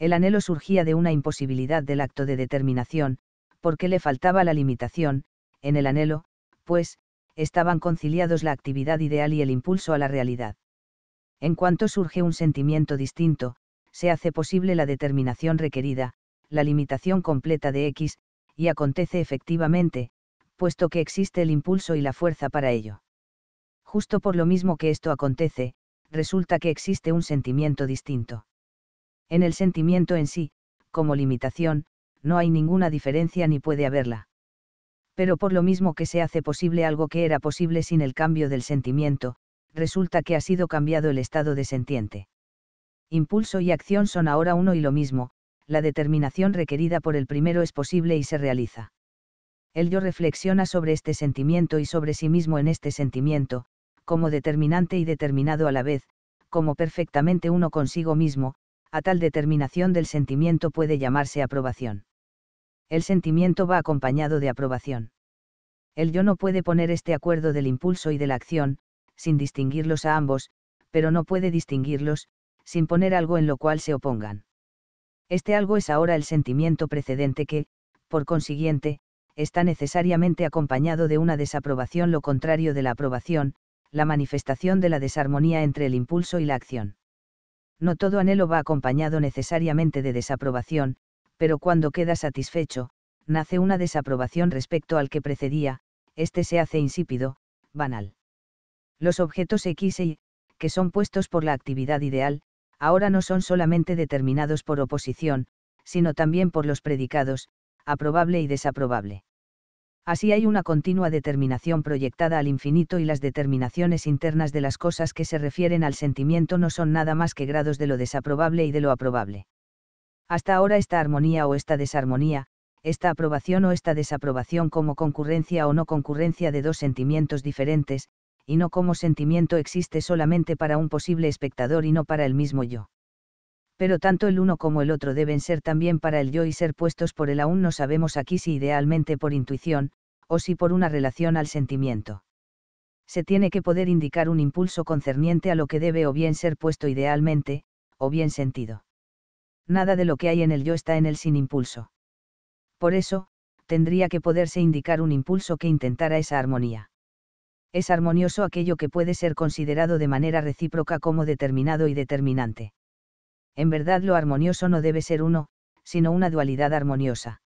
el anhelo surgía de una imposibilidad del acto de determinación, porque le faltaba la limitación, en el anhelo, pues, estaban conciliados la actividad ideal y el impulso a la realidad. En cuanto surge un sentimiento distinto, se hace posible la determinación requerida, la limitación completa de X, y acontece efectivamente, puesto que existe el impulso y la fuerza para ello. Justo por lo mismo que esto acontece, resulta que existe un sentimiento distinto. En el sentimiento en sí, como limitación, no hay ninguna diferencia ni puede haberla. Pero por lo mismo que se hace posible algo que era posible sin el cambio del sentimiento, resulta que ha sido cambiado el estado de sentiente. Impulso y acción son ahora uno y lo mismo, la determinación requerida por el primero es posible y se realiza. El yo reflexiona sobre este sentimiento y sobre sí mismo en este sentimiento, como determinante y determinado a la vez, como perfectamente uno consigo mismo, a tal determinación del sentimiento puede llamarse aprobación. El sentimiento va acompañado de aprobación. El yo no puede poner este acuerdo del impulso y de la acción, sin distinguirlos a ambos, pero no puede distinguirlos, sin poner algo en lo cual se opongan. Este algo es ahora el sentimiento precedente que, por consiguiente, está necesariamente acompañado de una desaprobación, lo contrario de la aprobación, la manifestación de la desarmonía entre el impulso y la acción. No todo anhelo va acompañado necesariamente de desaprobación, pero cuando queda satisfecho, nace una desaprobación respecto al que precedía, este se hace insípido, banal. Los objetos X y, que son puestos por la actividad ideal, ahora no son solamente determinados por oposición, sino también por los predicados, aprobable y desaprobable. Así hay una continua determinación proyectada al infinito y las determinaciones internas de las cosas que se refieren al sentimiento no son nada más que grados de lo desaprobable y de lo aprobable. Hasta ahora esta armonía o esta desarmonía, esta aprobación o esta desaprobación como concurrencia o no concurrencia de dos sentimientos diferentes, y no como sentimiento existe solamente para un posible espectador y no para el mismo yo. Pero tanto el uno como el otro deben ser también para el yo y ser puestos por el aún no sabemos aquí si idealmente por intuición, o si por una relación al sentimiento. Se tiene que poder indicar un impulso concerniente a lo que debe o bien ser puesto idealmente, o bien sentido. Nada de lo que hay en el yo está en el sin impulso. Por eso, tendría que poderse indicar un impulso que intentara esa armonía. Es armonioso aquello que puede ser considerado de manera recíproca como determinado y determinante. En verdad lo armonioso no debe ser uno, sino una dualidad armoniosa.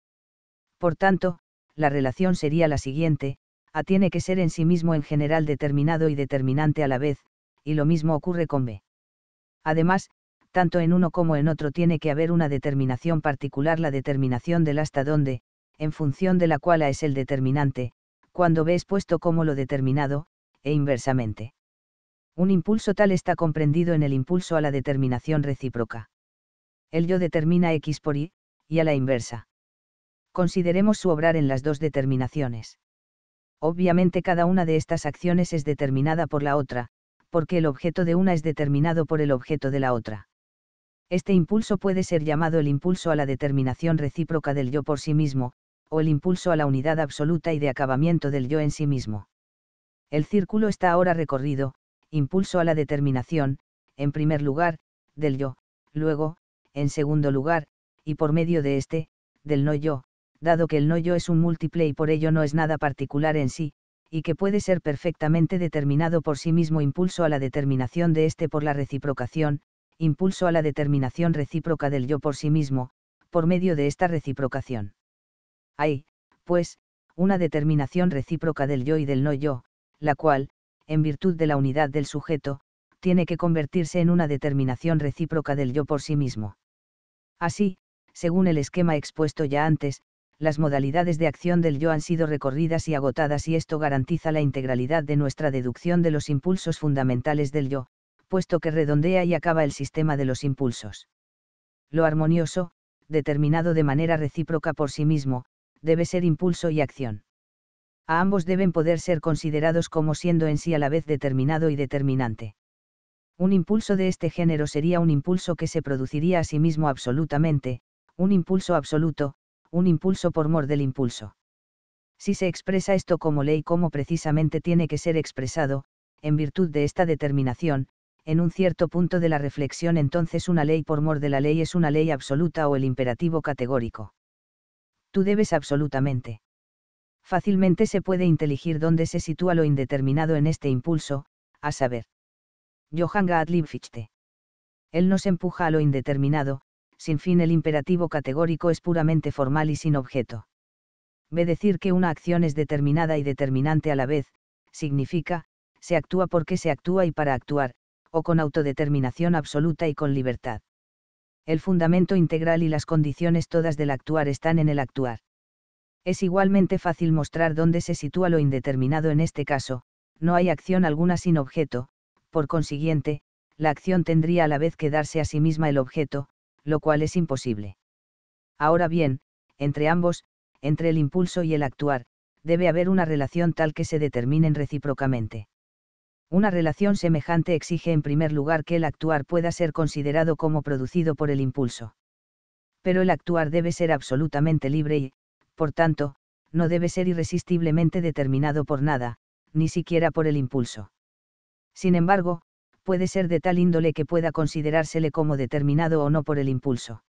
Por tanto, la relación sería la siguiente, A tiene que ser en sí mismo en general determinado y determinante a la vez, y lo mismo ocurre con B. Además, tanto en uno como en otro tiene que haber una determinación particular, la determinación del hasta dónde, en función de la cual A es el determinante, cuando B es puesto como lo determinado, e inversamente. Un impulso tal está comprendido en el impulso a la determinación recíproca. El yo determina X por Y, y a la inversa consideremos su obrar en las dos determinaciones. Obviamente cada una de estas acciones es determinada por la otra, porque el objeto de una es determinado por el objeto de la otra. Este impulso puede ser llamado el impulso a la determinación recíproca del yo por sí mismo, o el impulso a la unidad absoluta y de acabamiento del yo en sí mismo. El círculo está ahora recorrido, impulso a la determinación, en primer lugar, del yo, luego, en segundo lugar, y por medio de este, del no yo, dado que el no-yo es un múltiple y por ello no es nada particular en sí, y que puede ser perfectamente determinado por sí mismo impulso a la determinación de éste por la reciprocación, impulso a la determinación recíproca del yo por sí mismo, por medio de esta reciprocación. Hay, pues, una determinación recíproca del yo y del no yo, la cual, en virtud de la unidad del sujeto, tiene que convertirse en una determinación recíproca del yo por sí mismo. Así, según el esquema expuesto ya antes, las modalidades de acción del yo han sido recorridas y agotadas y esto garantiza la integralidad de nuestra deducción de los impulsos fundamentales del yo, puesto que redondea y acaba el sistema de los impulsos. Lo armonioso, determinado de manera recíproca por sí mismo, debe ser impulso y acción. A ambos deben poder ser considerados como siendo en sí a la vez determinado y determinante. Un impulso de este género sería un impulso que se produciría a sí mismo absolutamente, un impulso absoluto, un impulso por mor del impulso. Si se expresa esto como ley como precisamente tiene que ser expresado, en virtud de esta determinación, en un cierto punto de la reflexión entonces una ley por mor de la ley es una ley absoluta o el imperativo categórico. Tú debes absolutamente. Fácilmente se puede inteligir dónde se sitúa lo indeterminado en este impulso, a saber. Johann Gottlieb Fichte. Él nos empuja a lo indeterminado, sin fin el imperativo categórico es puramente formal y sin objeto. Ve Decir que una acción es determinada y determinante a la vez, significa, se actúa porque se actúa y para actuar, o con autodeterminación absoluta y con libertad. El fundamento integral y las condiciones todas del actuar están en el actuar. Es igualmente fácil mostrar dónde se sitúa lo indeterminado en este caso, no hay acción alguna sin objeto, por consiguiente, la acción tendría a la vez que darse a sí misma el objeto, lo cual es imposible. Ahora bien, entre ambos, entre el impulso y el actuar, debe haber una relación tal que se determinen recíprocamente. Una relación semejante exige en primer lugar que el actuar pueda ser considerado como producido por el impulso. Pero el actuar debe ser absolutamente libre y, por tanto, no debe ser irresistiblemente determinado por nada, ni siquiera por el impulso. Sin embargo, puede ser de tal índole que pueda considerársele como determinado o no por el impulso.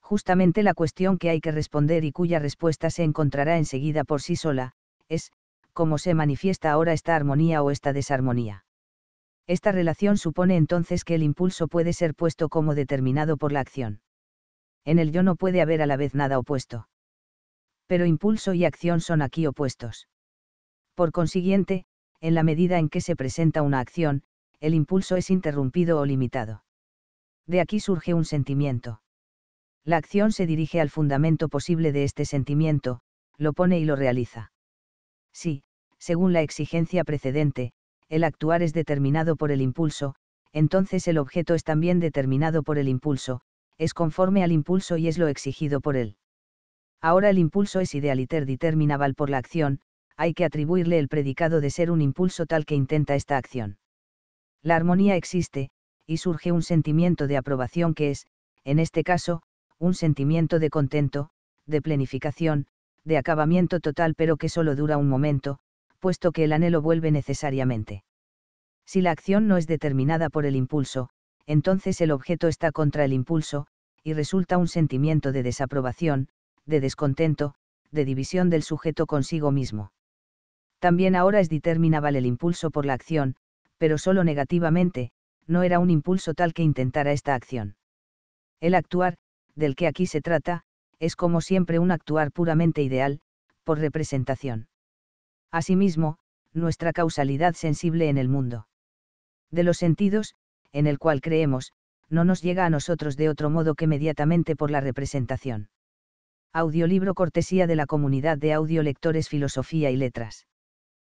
Justamente la cuestión que hay que responder y cuya respuesta se encontrará enseguida por sí sola, es, cómo se manifiesta ahora esta armonía o esta desarmonía. Esta relación supone entonces que el impulso puede ser puesto como determinado por la acción. En el yo no puede haber a la vez nada opuesto. Pero impulso y acción son aquí opuestos. Por consiguiente, en la medida en que se presenta una acción, el impulso es interrumpido o limitado. De aquí surge un sentimiento. La acción se dirige al fundamento posible de este sentimiento, lo pone y lo realiza. Si, según la exigencia precedente, el actuar es determinado por el impulso, entonces el objeto es también determinado por el impulso, es conforme al impulso y es lo exigido por él. Ahora el impulso es idealiter determinable por la acción, hay que atribuirle el predicado de ser un impulso tal que intenta esta acción. La armonía existe, y surge un sentimiento de aprobación que es, en este caso, un sentimiento de contento, de plenificación, de acabamiento total pero que solo dura un momento, puesto que el anhelo vuelve necesariamente. Si la acción no es determinada por el impulso, entonces el objeto está contra el impulso, y resulta un sentimiento de desaprobación, de descontento, de división del sujeto consigo mismo. También ahora es determinable el impulso por la acción, pero solo negativamente, no era un impulso tal que intentara esta acción. El actuar, del que aquí se trata, es como siempre un actuar puramente ideal, por representación. Asimismo, nuestra causalidad sensible en el mundo. De los sentidos, en el cual creemos, no nos llega a nosotros de otro modo que inmediatamente por la representación. Audiolibro cortesía de la comunidad de audiolectores Filosofía y Letras.